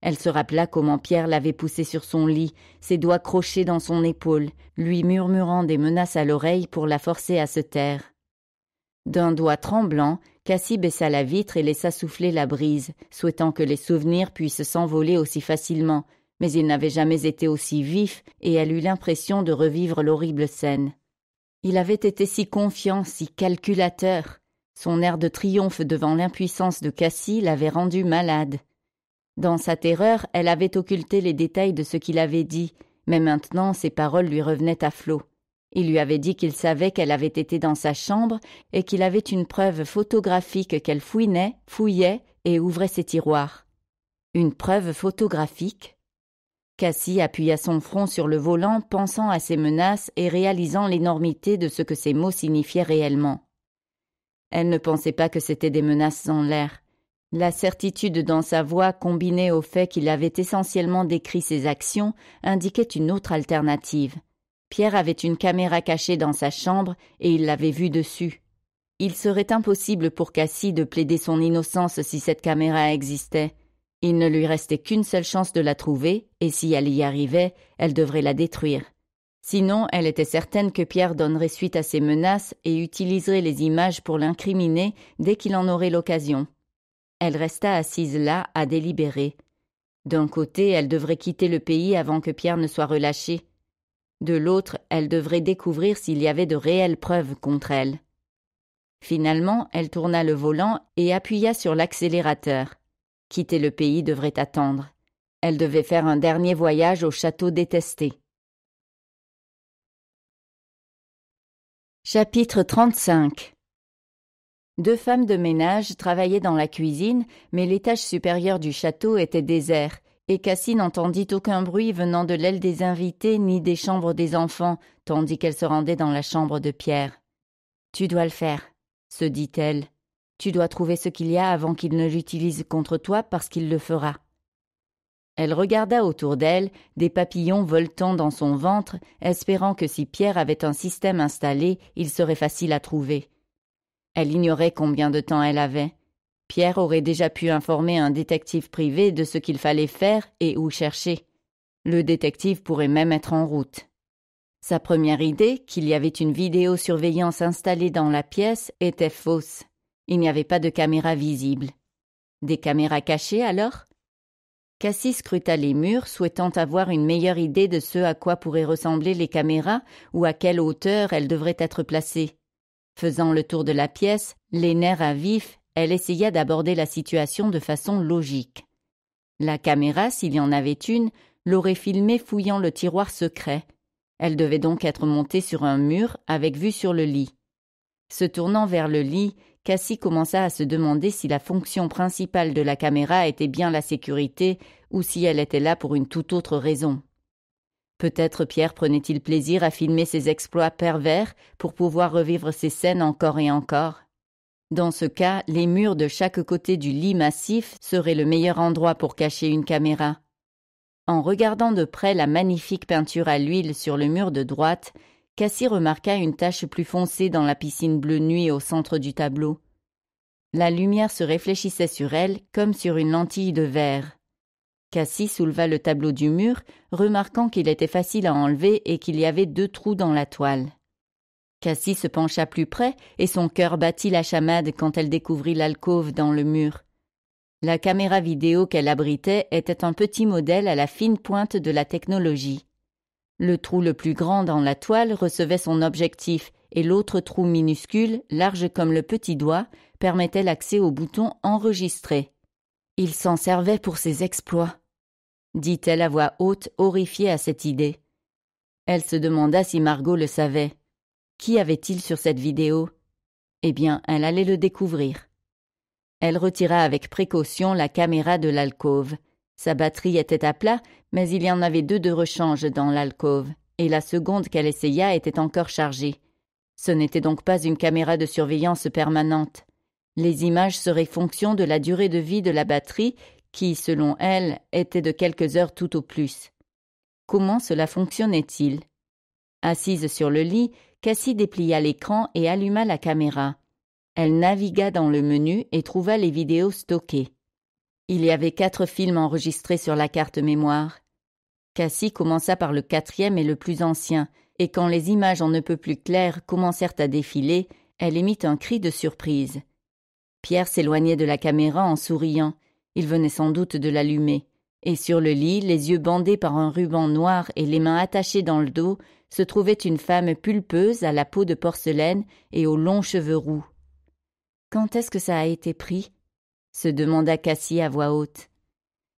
Elle se rappela comment Pierre l'avait poussée sur son lit, ses doigts crochés dans son épaule, lui murmurant des menaces à l'oreille pour la forcer à se taire. D'un doigt tremblant, Cassie baissa la vitre et laissa souffler la brise, souhaitant que les souvenirs puissent s'envoler aussi facilement, mais ils n'avaient jamais été aussi vifs et elle eut l'impression de revivre l'horrible scène. Il avait été si confiant, si calculateur. Son air de triomphe devant l'impuissance de Cassie l'avait rendu malade. Dans sa terreur, elle avait occulté les détails de ce qu'il avait dit, mais maintenant ses paroles lui revenaient à flot. Il lui avait dit qu'il savait qu'elle avait été dans sa chambre et qu'il avait une preuve photographique qu'elle fouinait, fouillait et ouvrait ses tiroirs. Une preuve photographique Cassie appuya son front sur le volant, pensant à ses menaces et réalisant l'énormité de ce que ces mots signifiaient réellement. Elle ne pensait pas que c'était des menaces en l'air. La certitude dans sa voix, combinée au fait qu'il avait essentiellement décrit ses actions, indiquait une autre alternative. Pierre avait une caméra cachée dans sa chambre et il l'avait vue dessus. Il serait impossible pour Cassie de plaider son innocence si cette caméra existait. Il ne lui restait qu'une seule chance de la trouver, et si elle y arrivait, elle devrait la détruire. Sinon, elle était certaine que Pierre donnerait suite à ses menaces et utiliserait les images pour l'incriminer dès qu'il en aurait l'occasion elle resta assise là à délibérer. D'un côté, elle devrait quitter le pays avant que Pierre ne soit relâché. De l'autre, elle devrait découvrir s'il y avait de réelles preuves contre elle. Finalement, elle tourna le volant et appuya sur l'accélérateur. Quitter le pays devrait attendre. Elle devait faire un dernier voyage au château détesté. Chapitre 35 deux femmes de ménage travaillaient dans la cuisine, mais l'étage supérieur du château était désert, et Cassie n'entendit aucun bruit venant de l'aile des invités ni des chambres des enfants, tandis qu'elle se rendait dans la chambre de Pierre. Tu dois le faire, se dit-elle. Tu dois trouver ce qu'il y a avant qu'il ne l'utilise contre toi parce qu'il le fera. Elle regarda autour d'elle, des papillons voltant dans son ventre, espérant que si Pierre avait un système installé, il serait facile à trouver. Elle ignorait combien de temps elle avait. Pierre aurait déjà pu informer un détective privé de ce qu'il fallait faire et où chercher. Le détective pourrait même être en route. Sa première idée, qu'il y avait une vidéosurveillance installée dans la pièce, était fausse. Il n'y avait pas de caméra visible. Des caméras cachées alors Cassie scruta les murs, souhaitant avoir une meilleure idée de ce à quoi pourraient ressembler les caméras ou à quelle hauteur elles devraient être placées. Faisant le tour de la pièce, les nerfs à vif, elle essaya d'aborder la situation de façon logique. La caméra, s'il y en avait une, l'aurait filmée fouillant le tiroir secret. Elle devait donc être montée sur un mur avec vue sur le lit. Se tournant vers le lit, Cassie commença à se demander si la fonction principale de la caméra était bien la sécurité ou si elle était là pour une toute autre raison. Peut-être Pierre prenait-il plaisir à filmer ses exploits pervers pour pouvoir revivre ces scènes encore et encore. Dans ce cas, les murs de chaque côté du lit massif seraient le meilleur endroit pour cacher une caméra. En regardant de près la magnifique peinture à l'huile sur le mur de droite, Cassie remarqua une tache plus foncée dans la piscine bleue nuit au centre du tableau. La lumière se réfléchissait sur elle comme sur une lentille de verre. Cassie souleva le tableau du mur, remarquant qu'il était facile à enlever et qu'il y avait deux trous dans la toile. Cassie se pencha plus près et son cœur battit la chamade quand elle découvrit l'alcôve dans le mur. La caméra vidéo qu'elle abritait était un petit modèle à la fine pointe de la technologie. Le trou le plus grand dans la toile recevait son objectif et l'autre trou minuscule, large comme le petit doigt, permettait l'accès au bouton enregistrer. Il s'en servait pour ses exploits, dit-elle à voix haute, horrifiée à cette idée. Elle se demanda si Margot le savait. Qui avait-il sur cette vidéo Eh bien, elle allait le découvrir. Elle retira avec précaution la caméra de l'alcôve. Sa batterie était à plat, mais il y en avait deux de rechange dans l'alcôve, et la seconde qu'elle essaya était encore chargée. Ce n'était donc pas une caméra de surveillance permanente. Les images seraient fonction de la durée de vie de la batterie qui, selon elle, était de quelques heures tout au plus. Comment cela fonctionnait-il Assise sur le lit, Cassie déplia l'écran et alluma la caméra. Elle navigua dans le menu et trouva les vidéos stockées. Il y avait quatre films enregistrés sur la carte mémoire. Cassie commença par le quatrième et le plus ancien, et quand les images en ne peu plus claires commencèrent à défiler, elle émit un cri de surprise. Pierre s'éloignait de la caméra en souriant. Il venait sans doute de l'allumer. Et sur le lit, les yeux bandés par un ruban noir et les mains attachées dans le dos, se trouvait une femme pulpeuse à la peau de porcelaine et aux longs cheveux roux. Quand est-ce que ça a été pris se demanda Cassie à voix haute.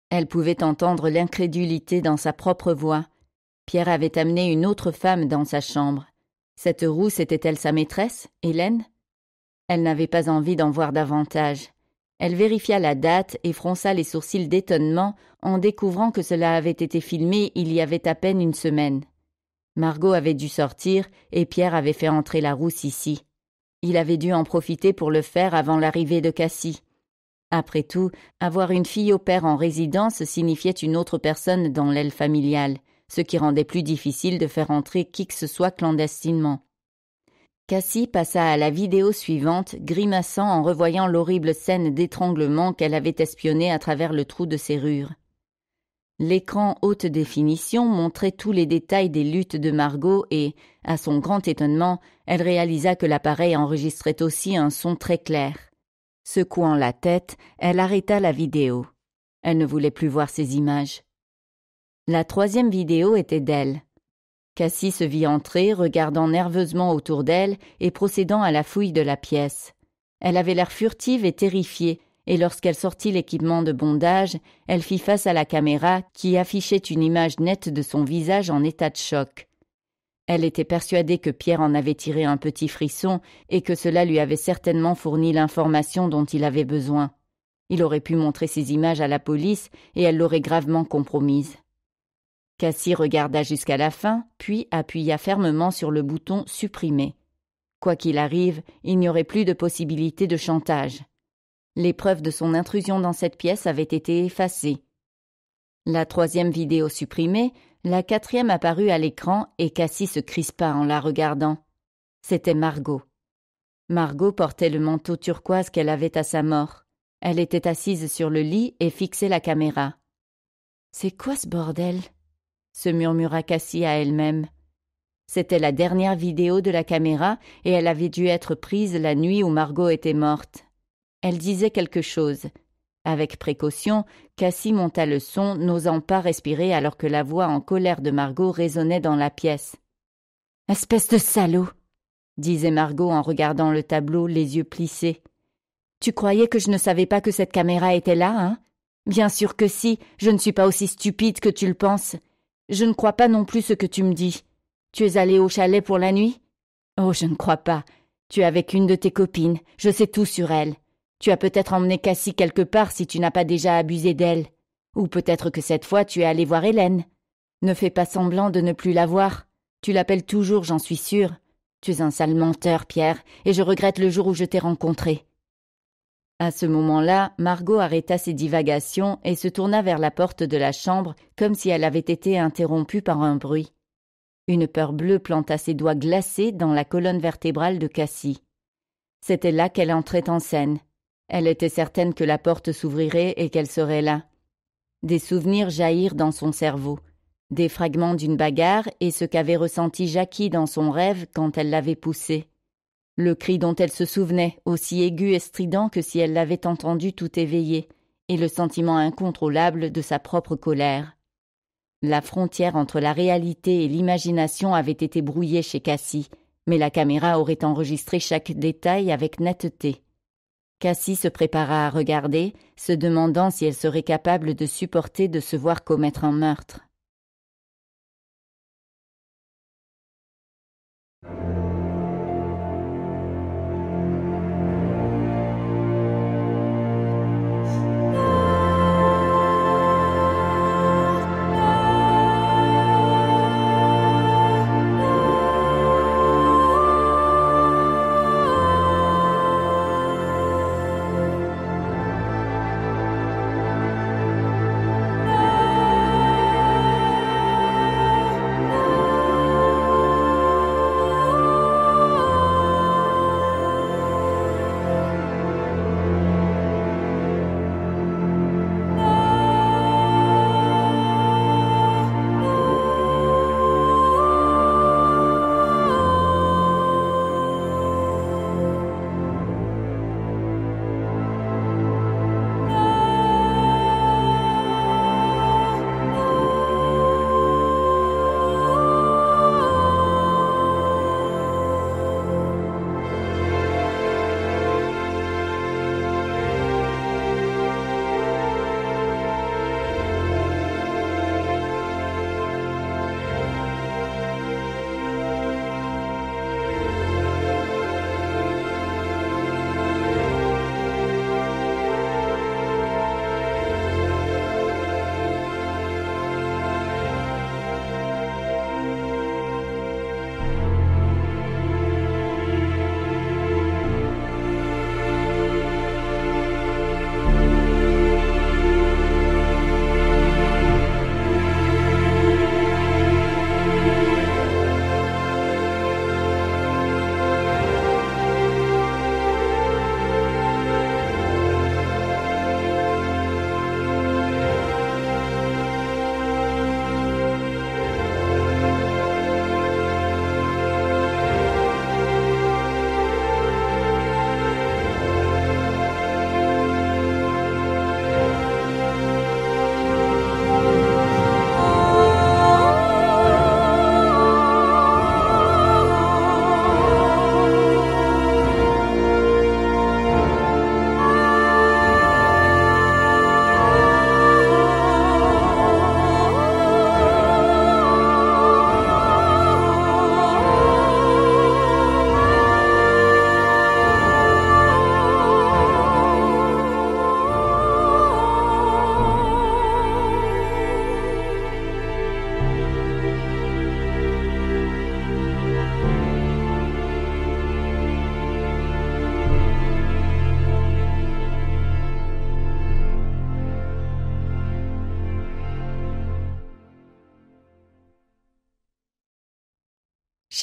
Elle pouvait entendre l'incrédulité dans sa propre voix. Pierre avait amené une autre femme dans sa chambre. Cette rousse était-elle sa maîtresse, Hélène elle n'avait pas envie d'en voir davantage. Elle vérifia la date et fronça les sourcils d'étonnement en découvrant que cela avait été filmé il y avait à peine une semaine. Margot avait dû sortir et Pierre avait fait entrer la rousse ici. Il avait dû en profiter pour le faire avant l'arrivée de Cassie. Après tout, avoir une fille au père en résidence signifiait une autre personne dans l'aile familiale, ce qui rendait plus difficile de faire entrer qui que ce soit clandestinement. Cassie passa à la vidéo suivante, grimaçant en revoyant l'horrible scène d'étranglement qu'elle avait espionnée à travers le trou de serrure. L'écran haute définition montrait tous les détails des luttes de Margot et, à son grand étonnement, elle réalisa que l'appareil enregistrait aussi un son très clair. Secouant la tête, elle arrêta la vidéo. Elle ne voulait plus voir ces images. La troisième vidéo était d'elle. Cassie se vit entrer, regardant nerveusement autour d'elle et procédant à la fouille de la pièce. Elle avait l'air furtive et terrifiée, et lorsqu'elle sortit l'équipement de bondage, elle fit face à la caméra qui affichait une image nette de son visage en état de choc. Elle était persuadée que Pierre en avait tiré un petit frisson et que cela lui avait certainement fourni l'information dont il avait besoin. Il aurait pu montrer ces images à la police et elle l'aurait gravement compromise. Cassie regarda jusqu'à la fin, puis appuya fermement sur le bouton supprimer. Quoi qu'il arrive, il n'y aurait plus de possibilité de chantage. Les preuves de son intrusion dans cette pièce avaient été effacées. La troisième vidéo supprimée, la quatrième apparut à l'écran et Cassie se crispa en la regardant. C'était Margot. Margot portait le manteau turquoise qu'elle avait à sa mort. Elle était assise sur le lit et fixait la caméra. C'est quoi ce bordel se murmura Cassie à elle-même. C'était la dernière vidéo de la caméra et elle avait dû être prise la nuit où Margot était morte. Elle disait quelque chose. Avec précaution, Cassie monta le son, n'osant pas respirer alors que la voix en colère de Margot résonnait dans la pièce. Espèce de salaud disait Margot en regardant le tableau, les yeux plissés. Tu croyais que je ne savais pas que cette caméra était là, hein Bien sûr que si, je ne suis pas aussi stupide que tu le penses. Je ne crois pas non plus ce que tu me dis. Tu es allé au chalet pour la nuit Oh, je ne crois pas. Tu es avec une de tes copines. Je sais tout sur elle. Tu as peut-être emmené Cassie quelque part si tu n'as pas déjà abusé d'elle. Ou peut-être que cette fois tu es allé voir Hélène. Ne fais pas semblant de ne plus la voir. Tu l'appelles toujours, j'en suis sûre. Tu es un sale menteur, Pierre, et je regrette le jour où je t'ai rencontré. À ce moment-là, Margot arrêta ses divagations et se tourna vers la porte de la chambre comme si elle avait été interrompue par un bruit. Une peur bleue planta ses doigts glacés dans la colonne vertébrale de Cassie. C'était là qu'elle entrait en scène. Elle était certaine que la porte s'ouvrirait et qu'elle serait là. Des souvenirs jaillirent dans son cerveau, des fragments d'une bagarre et ce qu'avait ressenti Jackie dans son rêve quand elle l'avait poussé le cri dont elle se souvenait, aussi aigu et strident que si elle l'avait entendu tout éveillé, et le sentiment incontrôlable de sa propre colère. La frontière entre la réalité et l'imagination avait été brouillée chez Cassie, mais la caméra aurait enregistré chaque détail avec netteté. Cassie se prépara à regarder, se demandant si elle serait capable de supporter de se voir commettre un meurtre.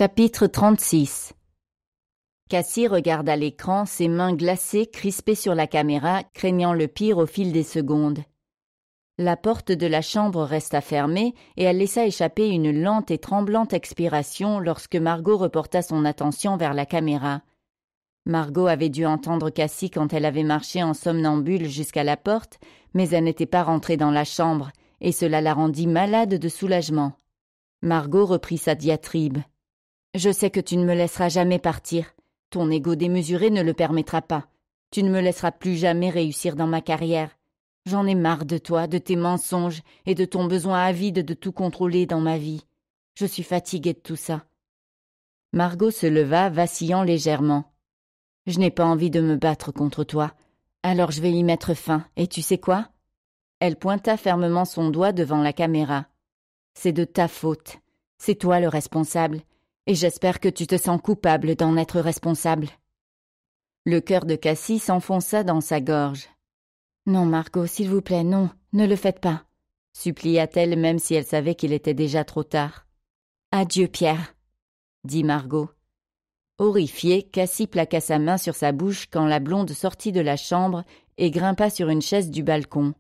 Chapitre 36 Cassie regarda l'écran, ses mains glacées crispées sur la caméra, craignant le pire au fil des secondes. La porte de la chambre resta fermée et elle laissa échapper une lente et tremblante expiration lorsque Margot reporta son attention vers la caméra. Margot avait dû entendre Cassie quand elle avait marché en somnambule jusqu'à la porte, mais elle n'était pas rentrée dans la chambre, et cela la rendit malade de soulagement. Margot reprit sa diatribe. Je sais que tu ne me laisseras jamais partir. Ton ego démesuré ne le permettra pas. Tu ne me laisseras plus jamais réussir dans ma carrière. J'en ai marre de toi, de tes mensonges et de ton besoin avide de tout contrôler dans ma vie. Je suis fatiguée de tout ça. Margot se leva, vacillant légèrement. Je n'ai pas envie de me battre contre toi. Alors je vais y mettre fin, et tu sais quoi Elle pointa fermement son doigt devant la caméra. C'est de ta faute. C'est toi le responsable et j'espère que tu te sens coupable d'en être responsable. Le cœur de Cassie s'enfonça dans sa gorge. Non, Margot, s'il vous plaît, non, ne le faites pas, supplia-t-elle même si elle savait qu'il était déjà trop tard. Adieu, Pierre, dit Margot. Horrifiée, Cassie plaqua sa main sur sa bouche quand la blonde sortit de la chambre et grimpa sur une chaise du balcon.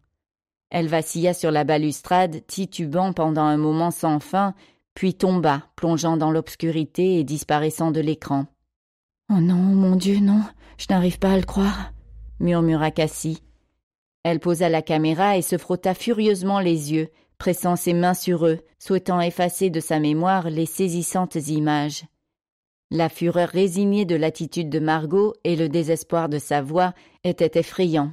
Elle vacilla sur la balustrade, titubant pendant un moment sans fin, puis tomba, plongeant dans l'obscurité et disparaissant de l'écran. Oh non, mon Dieu, non, je n'arrive pas à le croire, murmura Cassie. Elle posa la caméra et se frotta furieusement les yeux, pressant ses mains sur eux, souhaitant effacer de sa mémoire les saisissantes images. La fureur résignée de l'attitude de Margot et le désespoir de sa voix étaient effrayants.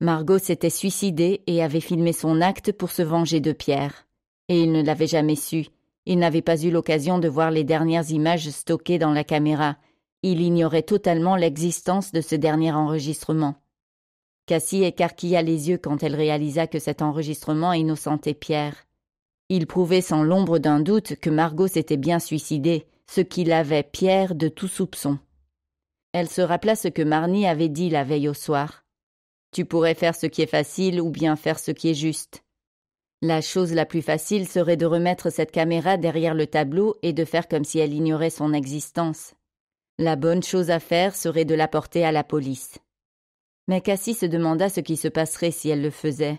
Margot s'était suicidée et avait filmé son acte pour se venger de Pierre. Et il ne l'avait jamais su. Il n'avait pas eu l'occasion de voir les dernières images stockées dans la caméra. Il ignorait totalement l'existence de ce dernier enregistrement. Cassie écarquilla les yeux quand elle réalisa que cet enregistrement innocentait Pierre. Il prouvait sans l'ombre d'un doute que Margot s'était bien suicidée, ce qui lavait Pierre de tout soupçon. Elle se rappela ce que Marny avait dit la veille au soir. Tu pourrais faire ce qui est facile ou bien faire ce qui est juste. La chose la plus facile serait de remettre cette caméra derrière le tableau et de faire comme si elle ignorait son existence. La bonne chose à faire serait de la porter à la police. Mais Cassie se demanda ce qui se passerait si elle le faisait.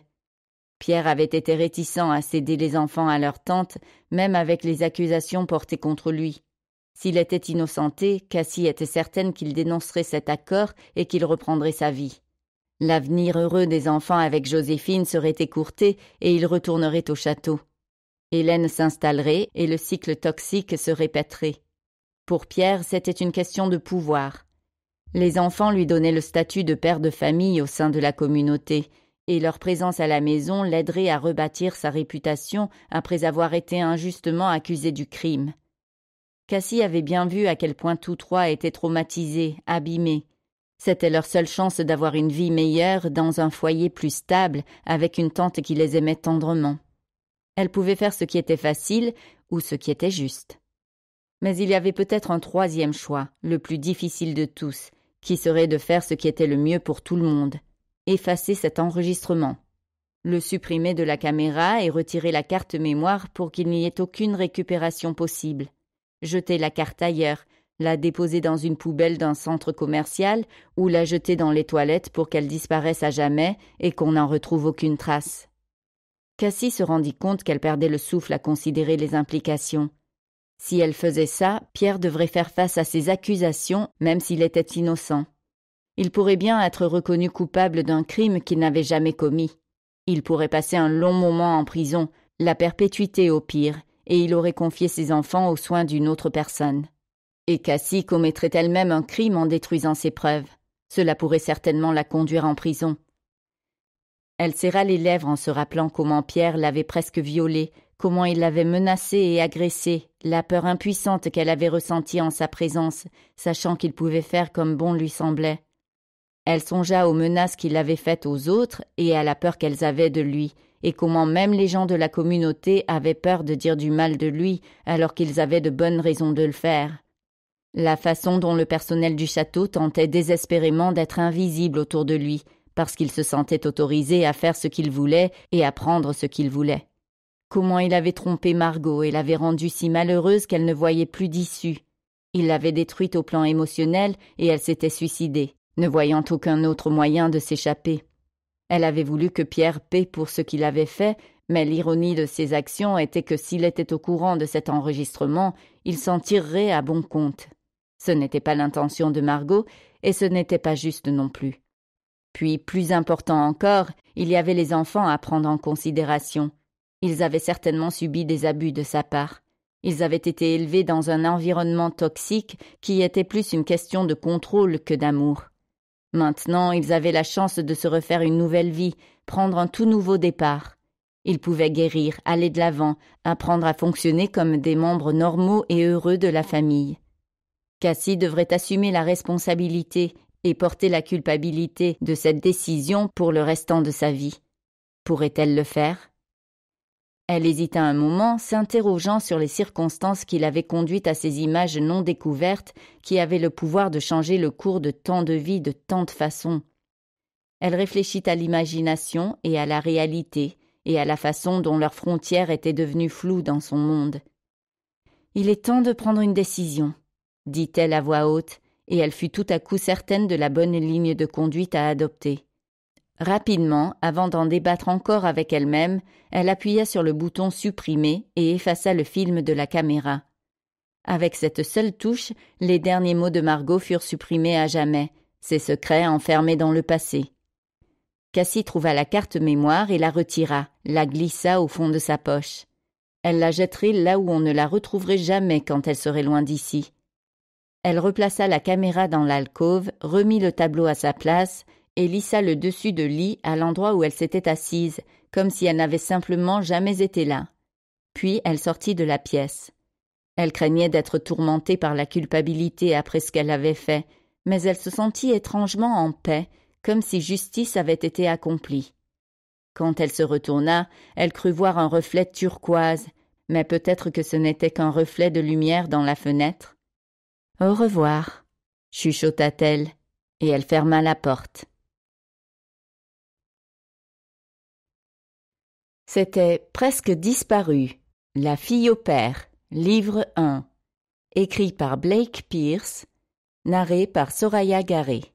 Pierre avait été réticent à céder les enfants à leur tante, même avec les accusations portées contre lui. S'il était innocenté, Cassie était certaine qu'il dénoncerait cet accord et qu'il reprendrait sa vie. L'avenir heureux des enfants avec Joséphine serait écourté et ils retourneraient au château. Hélène s'installerait et le cycle toxique se répéterait. Pour Pierre, c'était une question de pouvoir. Les enfants lui donnaient le statut de père de famille au sein de la communauté, et leur présence à la maison l'aiderait à rebâtir sa réputation après avoir été injustement accusé du crime. Cassie avait bien vu à quel point tous trois étaient traumatisés, abîmés, c'était leur seule chance d'avoir une vie meilleure dans un foyer plus stable, avec une tante qui les aimait tendrement. Elles pouvaient faire ce qui était facile ou ce qui était juste. Mais il y avait peut-être un troisième choix, le plus difficile de tous, qui serait de faire ce qui était le mieux pour tout le monde effacer cet enregistrement, le supprimer de la caméra et retirer la carte mémoire pour qu'il n'y ait aucune récupération possible, jeter la carte ailleurs, la déposer dans une poubelle d'un centre commercial ou la jeter dans les toilettes pour qu'elle disparaisse à jamais et qu'on n'en retrouve aucune trace. Cassie se rendit compte qu'elle perdait le souffle à considérer les implications. Si elle faisait ça, Pierre devrait faire face à ses accusations, même s'il était innocent. Il pourrait bien être reconnu coupable d'un crime qu'il n'avait jamais commis. Il pourrait passer un long moment en prison, la perpétuité au pire, et il aurait confié ses enfants aux soins d'une autre personne. Et Cassie commettrait elle-même un crime en détruisant ses preuves. Cela pourrait certainement la conduire en prison. Elle serra les lèvres en se rappelant comment Pierre l'avait presque violée, comment il l'avait menacée et agressée, la peur impuissante qu'elle avait ressentie en sa présence, sachant qu'il pouvait faire comme bon lui semblait. Elle songea aux menaces qu'il avait faites aux autres et à la peur qu'elles avaient de lui, et comment même les gens de la communauté avaient peur de dire du mal de lui alors qu'ils avaient de bonnes raisons de le faire. La façon dont le personnel du château tentait désespérément d'être invisible autour de lui, parce qu'il se sentait autorisé à faire ce qu'il voulait et à prendre ce qu'il voulait. Comment il avait trompé Margot et l'avait rendue si malheureuse qu'elle ne voyait plus d'issue. Il l'avait détruite au plan émotionnel et elle s'était suicidée, ne voyant aucun autre moyen de s'échapper. Elle avait voulu que Pierre paie pour ce qu'il avait fait, mais l'ironie de ses actions était que s'il était au courant de cet enregistrement, il s'en tirerait à bon compte. Ce n'était pas l'intention de Margot, et ce n'était pas juste non plus. Puis, plus important encore, il y avait les enfants à prendre en considération. Ils avaient certainement subi des abus de sa part. Ils avaient été élevés dans un environnement toxique qui était plus une question de contrôle que d'amour. Maintenant, ils avaient la chance de se refaire une nouvelle vie, prendre un tout nouveau départ. Ils pouvaient guérir, aller de l'avant, apprendre à fonctionner comme des membres normaux et heureux de la famille. Cassie devrait assumer la responsabilité et porter la culpabilité de cette décision pour le restant de sa vie. Pourrait-elle le faire Elle hésita un moment, s'interrogeant sur les circonstances qui l'avaient conduite à ces images non découvertes qui avaient le pouvoir de changer le cours de tant de vie de tant de façons. Elle réfléchit à l'imagination et à la réalité, et à la façon dont leurs frontières étaient devenues floues dans son monde. Il est temps de prendre une décision dit-elle à voix haute, et elle fut tout à coup certaine de la bonne ligne de conduite à adopter. Rapidement, avant d'en débattre encore avec elle-même, elle appuya sur le bouton supprimer et effaça le film de la caméra. Avec cette seule touche, les derniers mots de Margot furent supprimés à jamais, ses secrets enfermés dans le passé. Cassie trouva la carte mémoire et la retira, la glissa au fond de sa poche. Elle la jetterait là où on ne la retrouverait jamais quand elle serait loin d'ici. Elle replaça la caméra dans l'alcôve, remit le tableau à sa place et lissa le dessus de lit à l'endroit où elle s'était assise, comme si elle n'avait simplement jamais été là. Puis elle sortit de la pièce. Elle craignait d'être tourmentée par la culpabilité après ce qu'elle avait fait, mais elle se sentit étrangement en paix, comme si justice avait été accomplie. Quand elle se retourna, elle crut voir un reflet turquoise, mais peut-être que ce n'était qu'un reflet de lumière dans la fenêtre. Au revoir, chuchota-t-elle, et elle ferma la porte. C'était presque disparu. La fille au père, livre 1. Écrit par Blake Pierce, narré par Soraya Garay.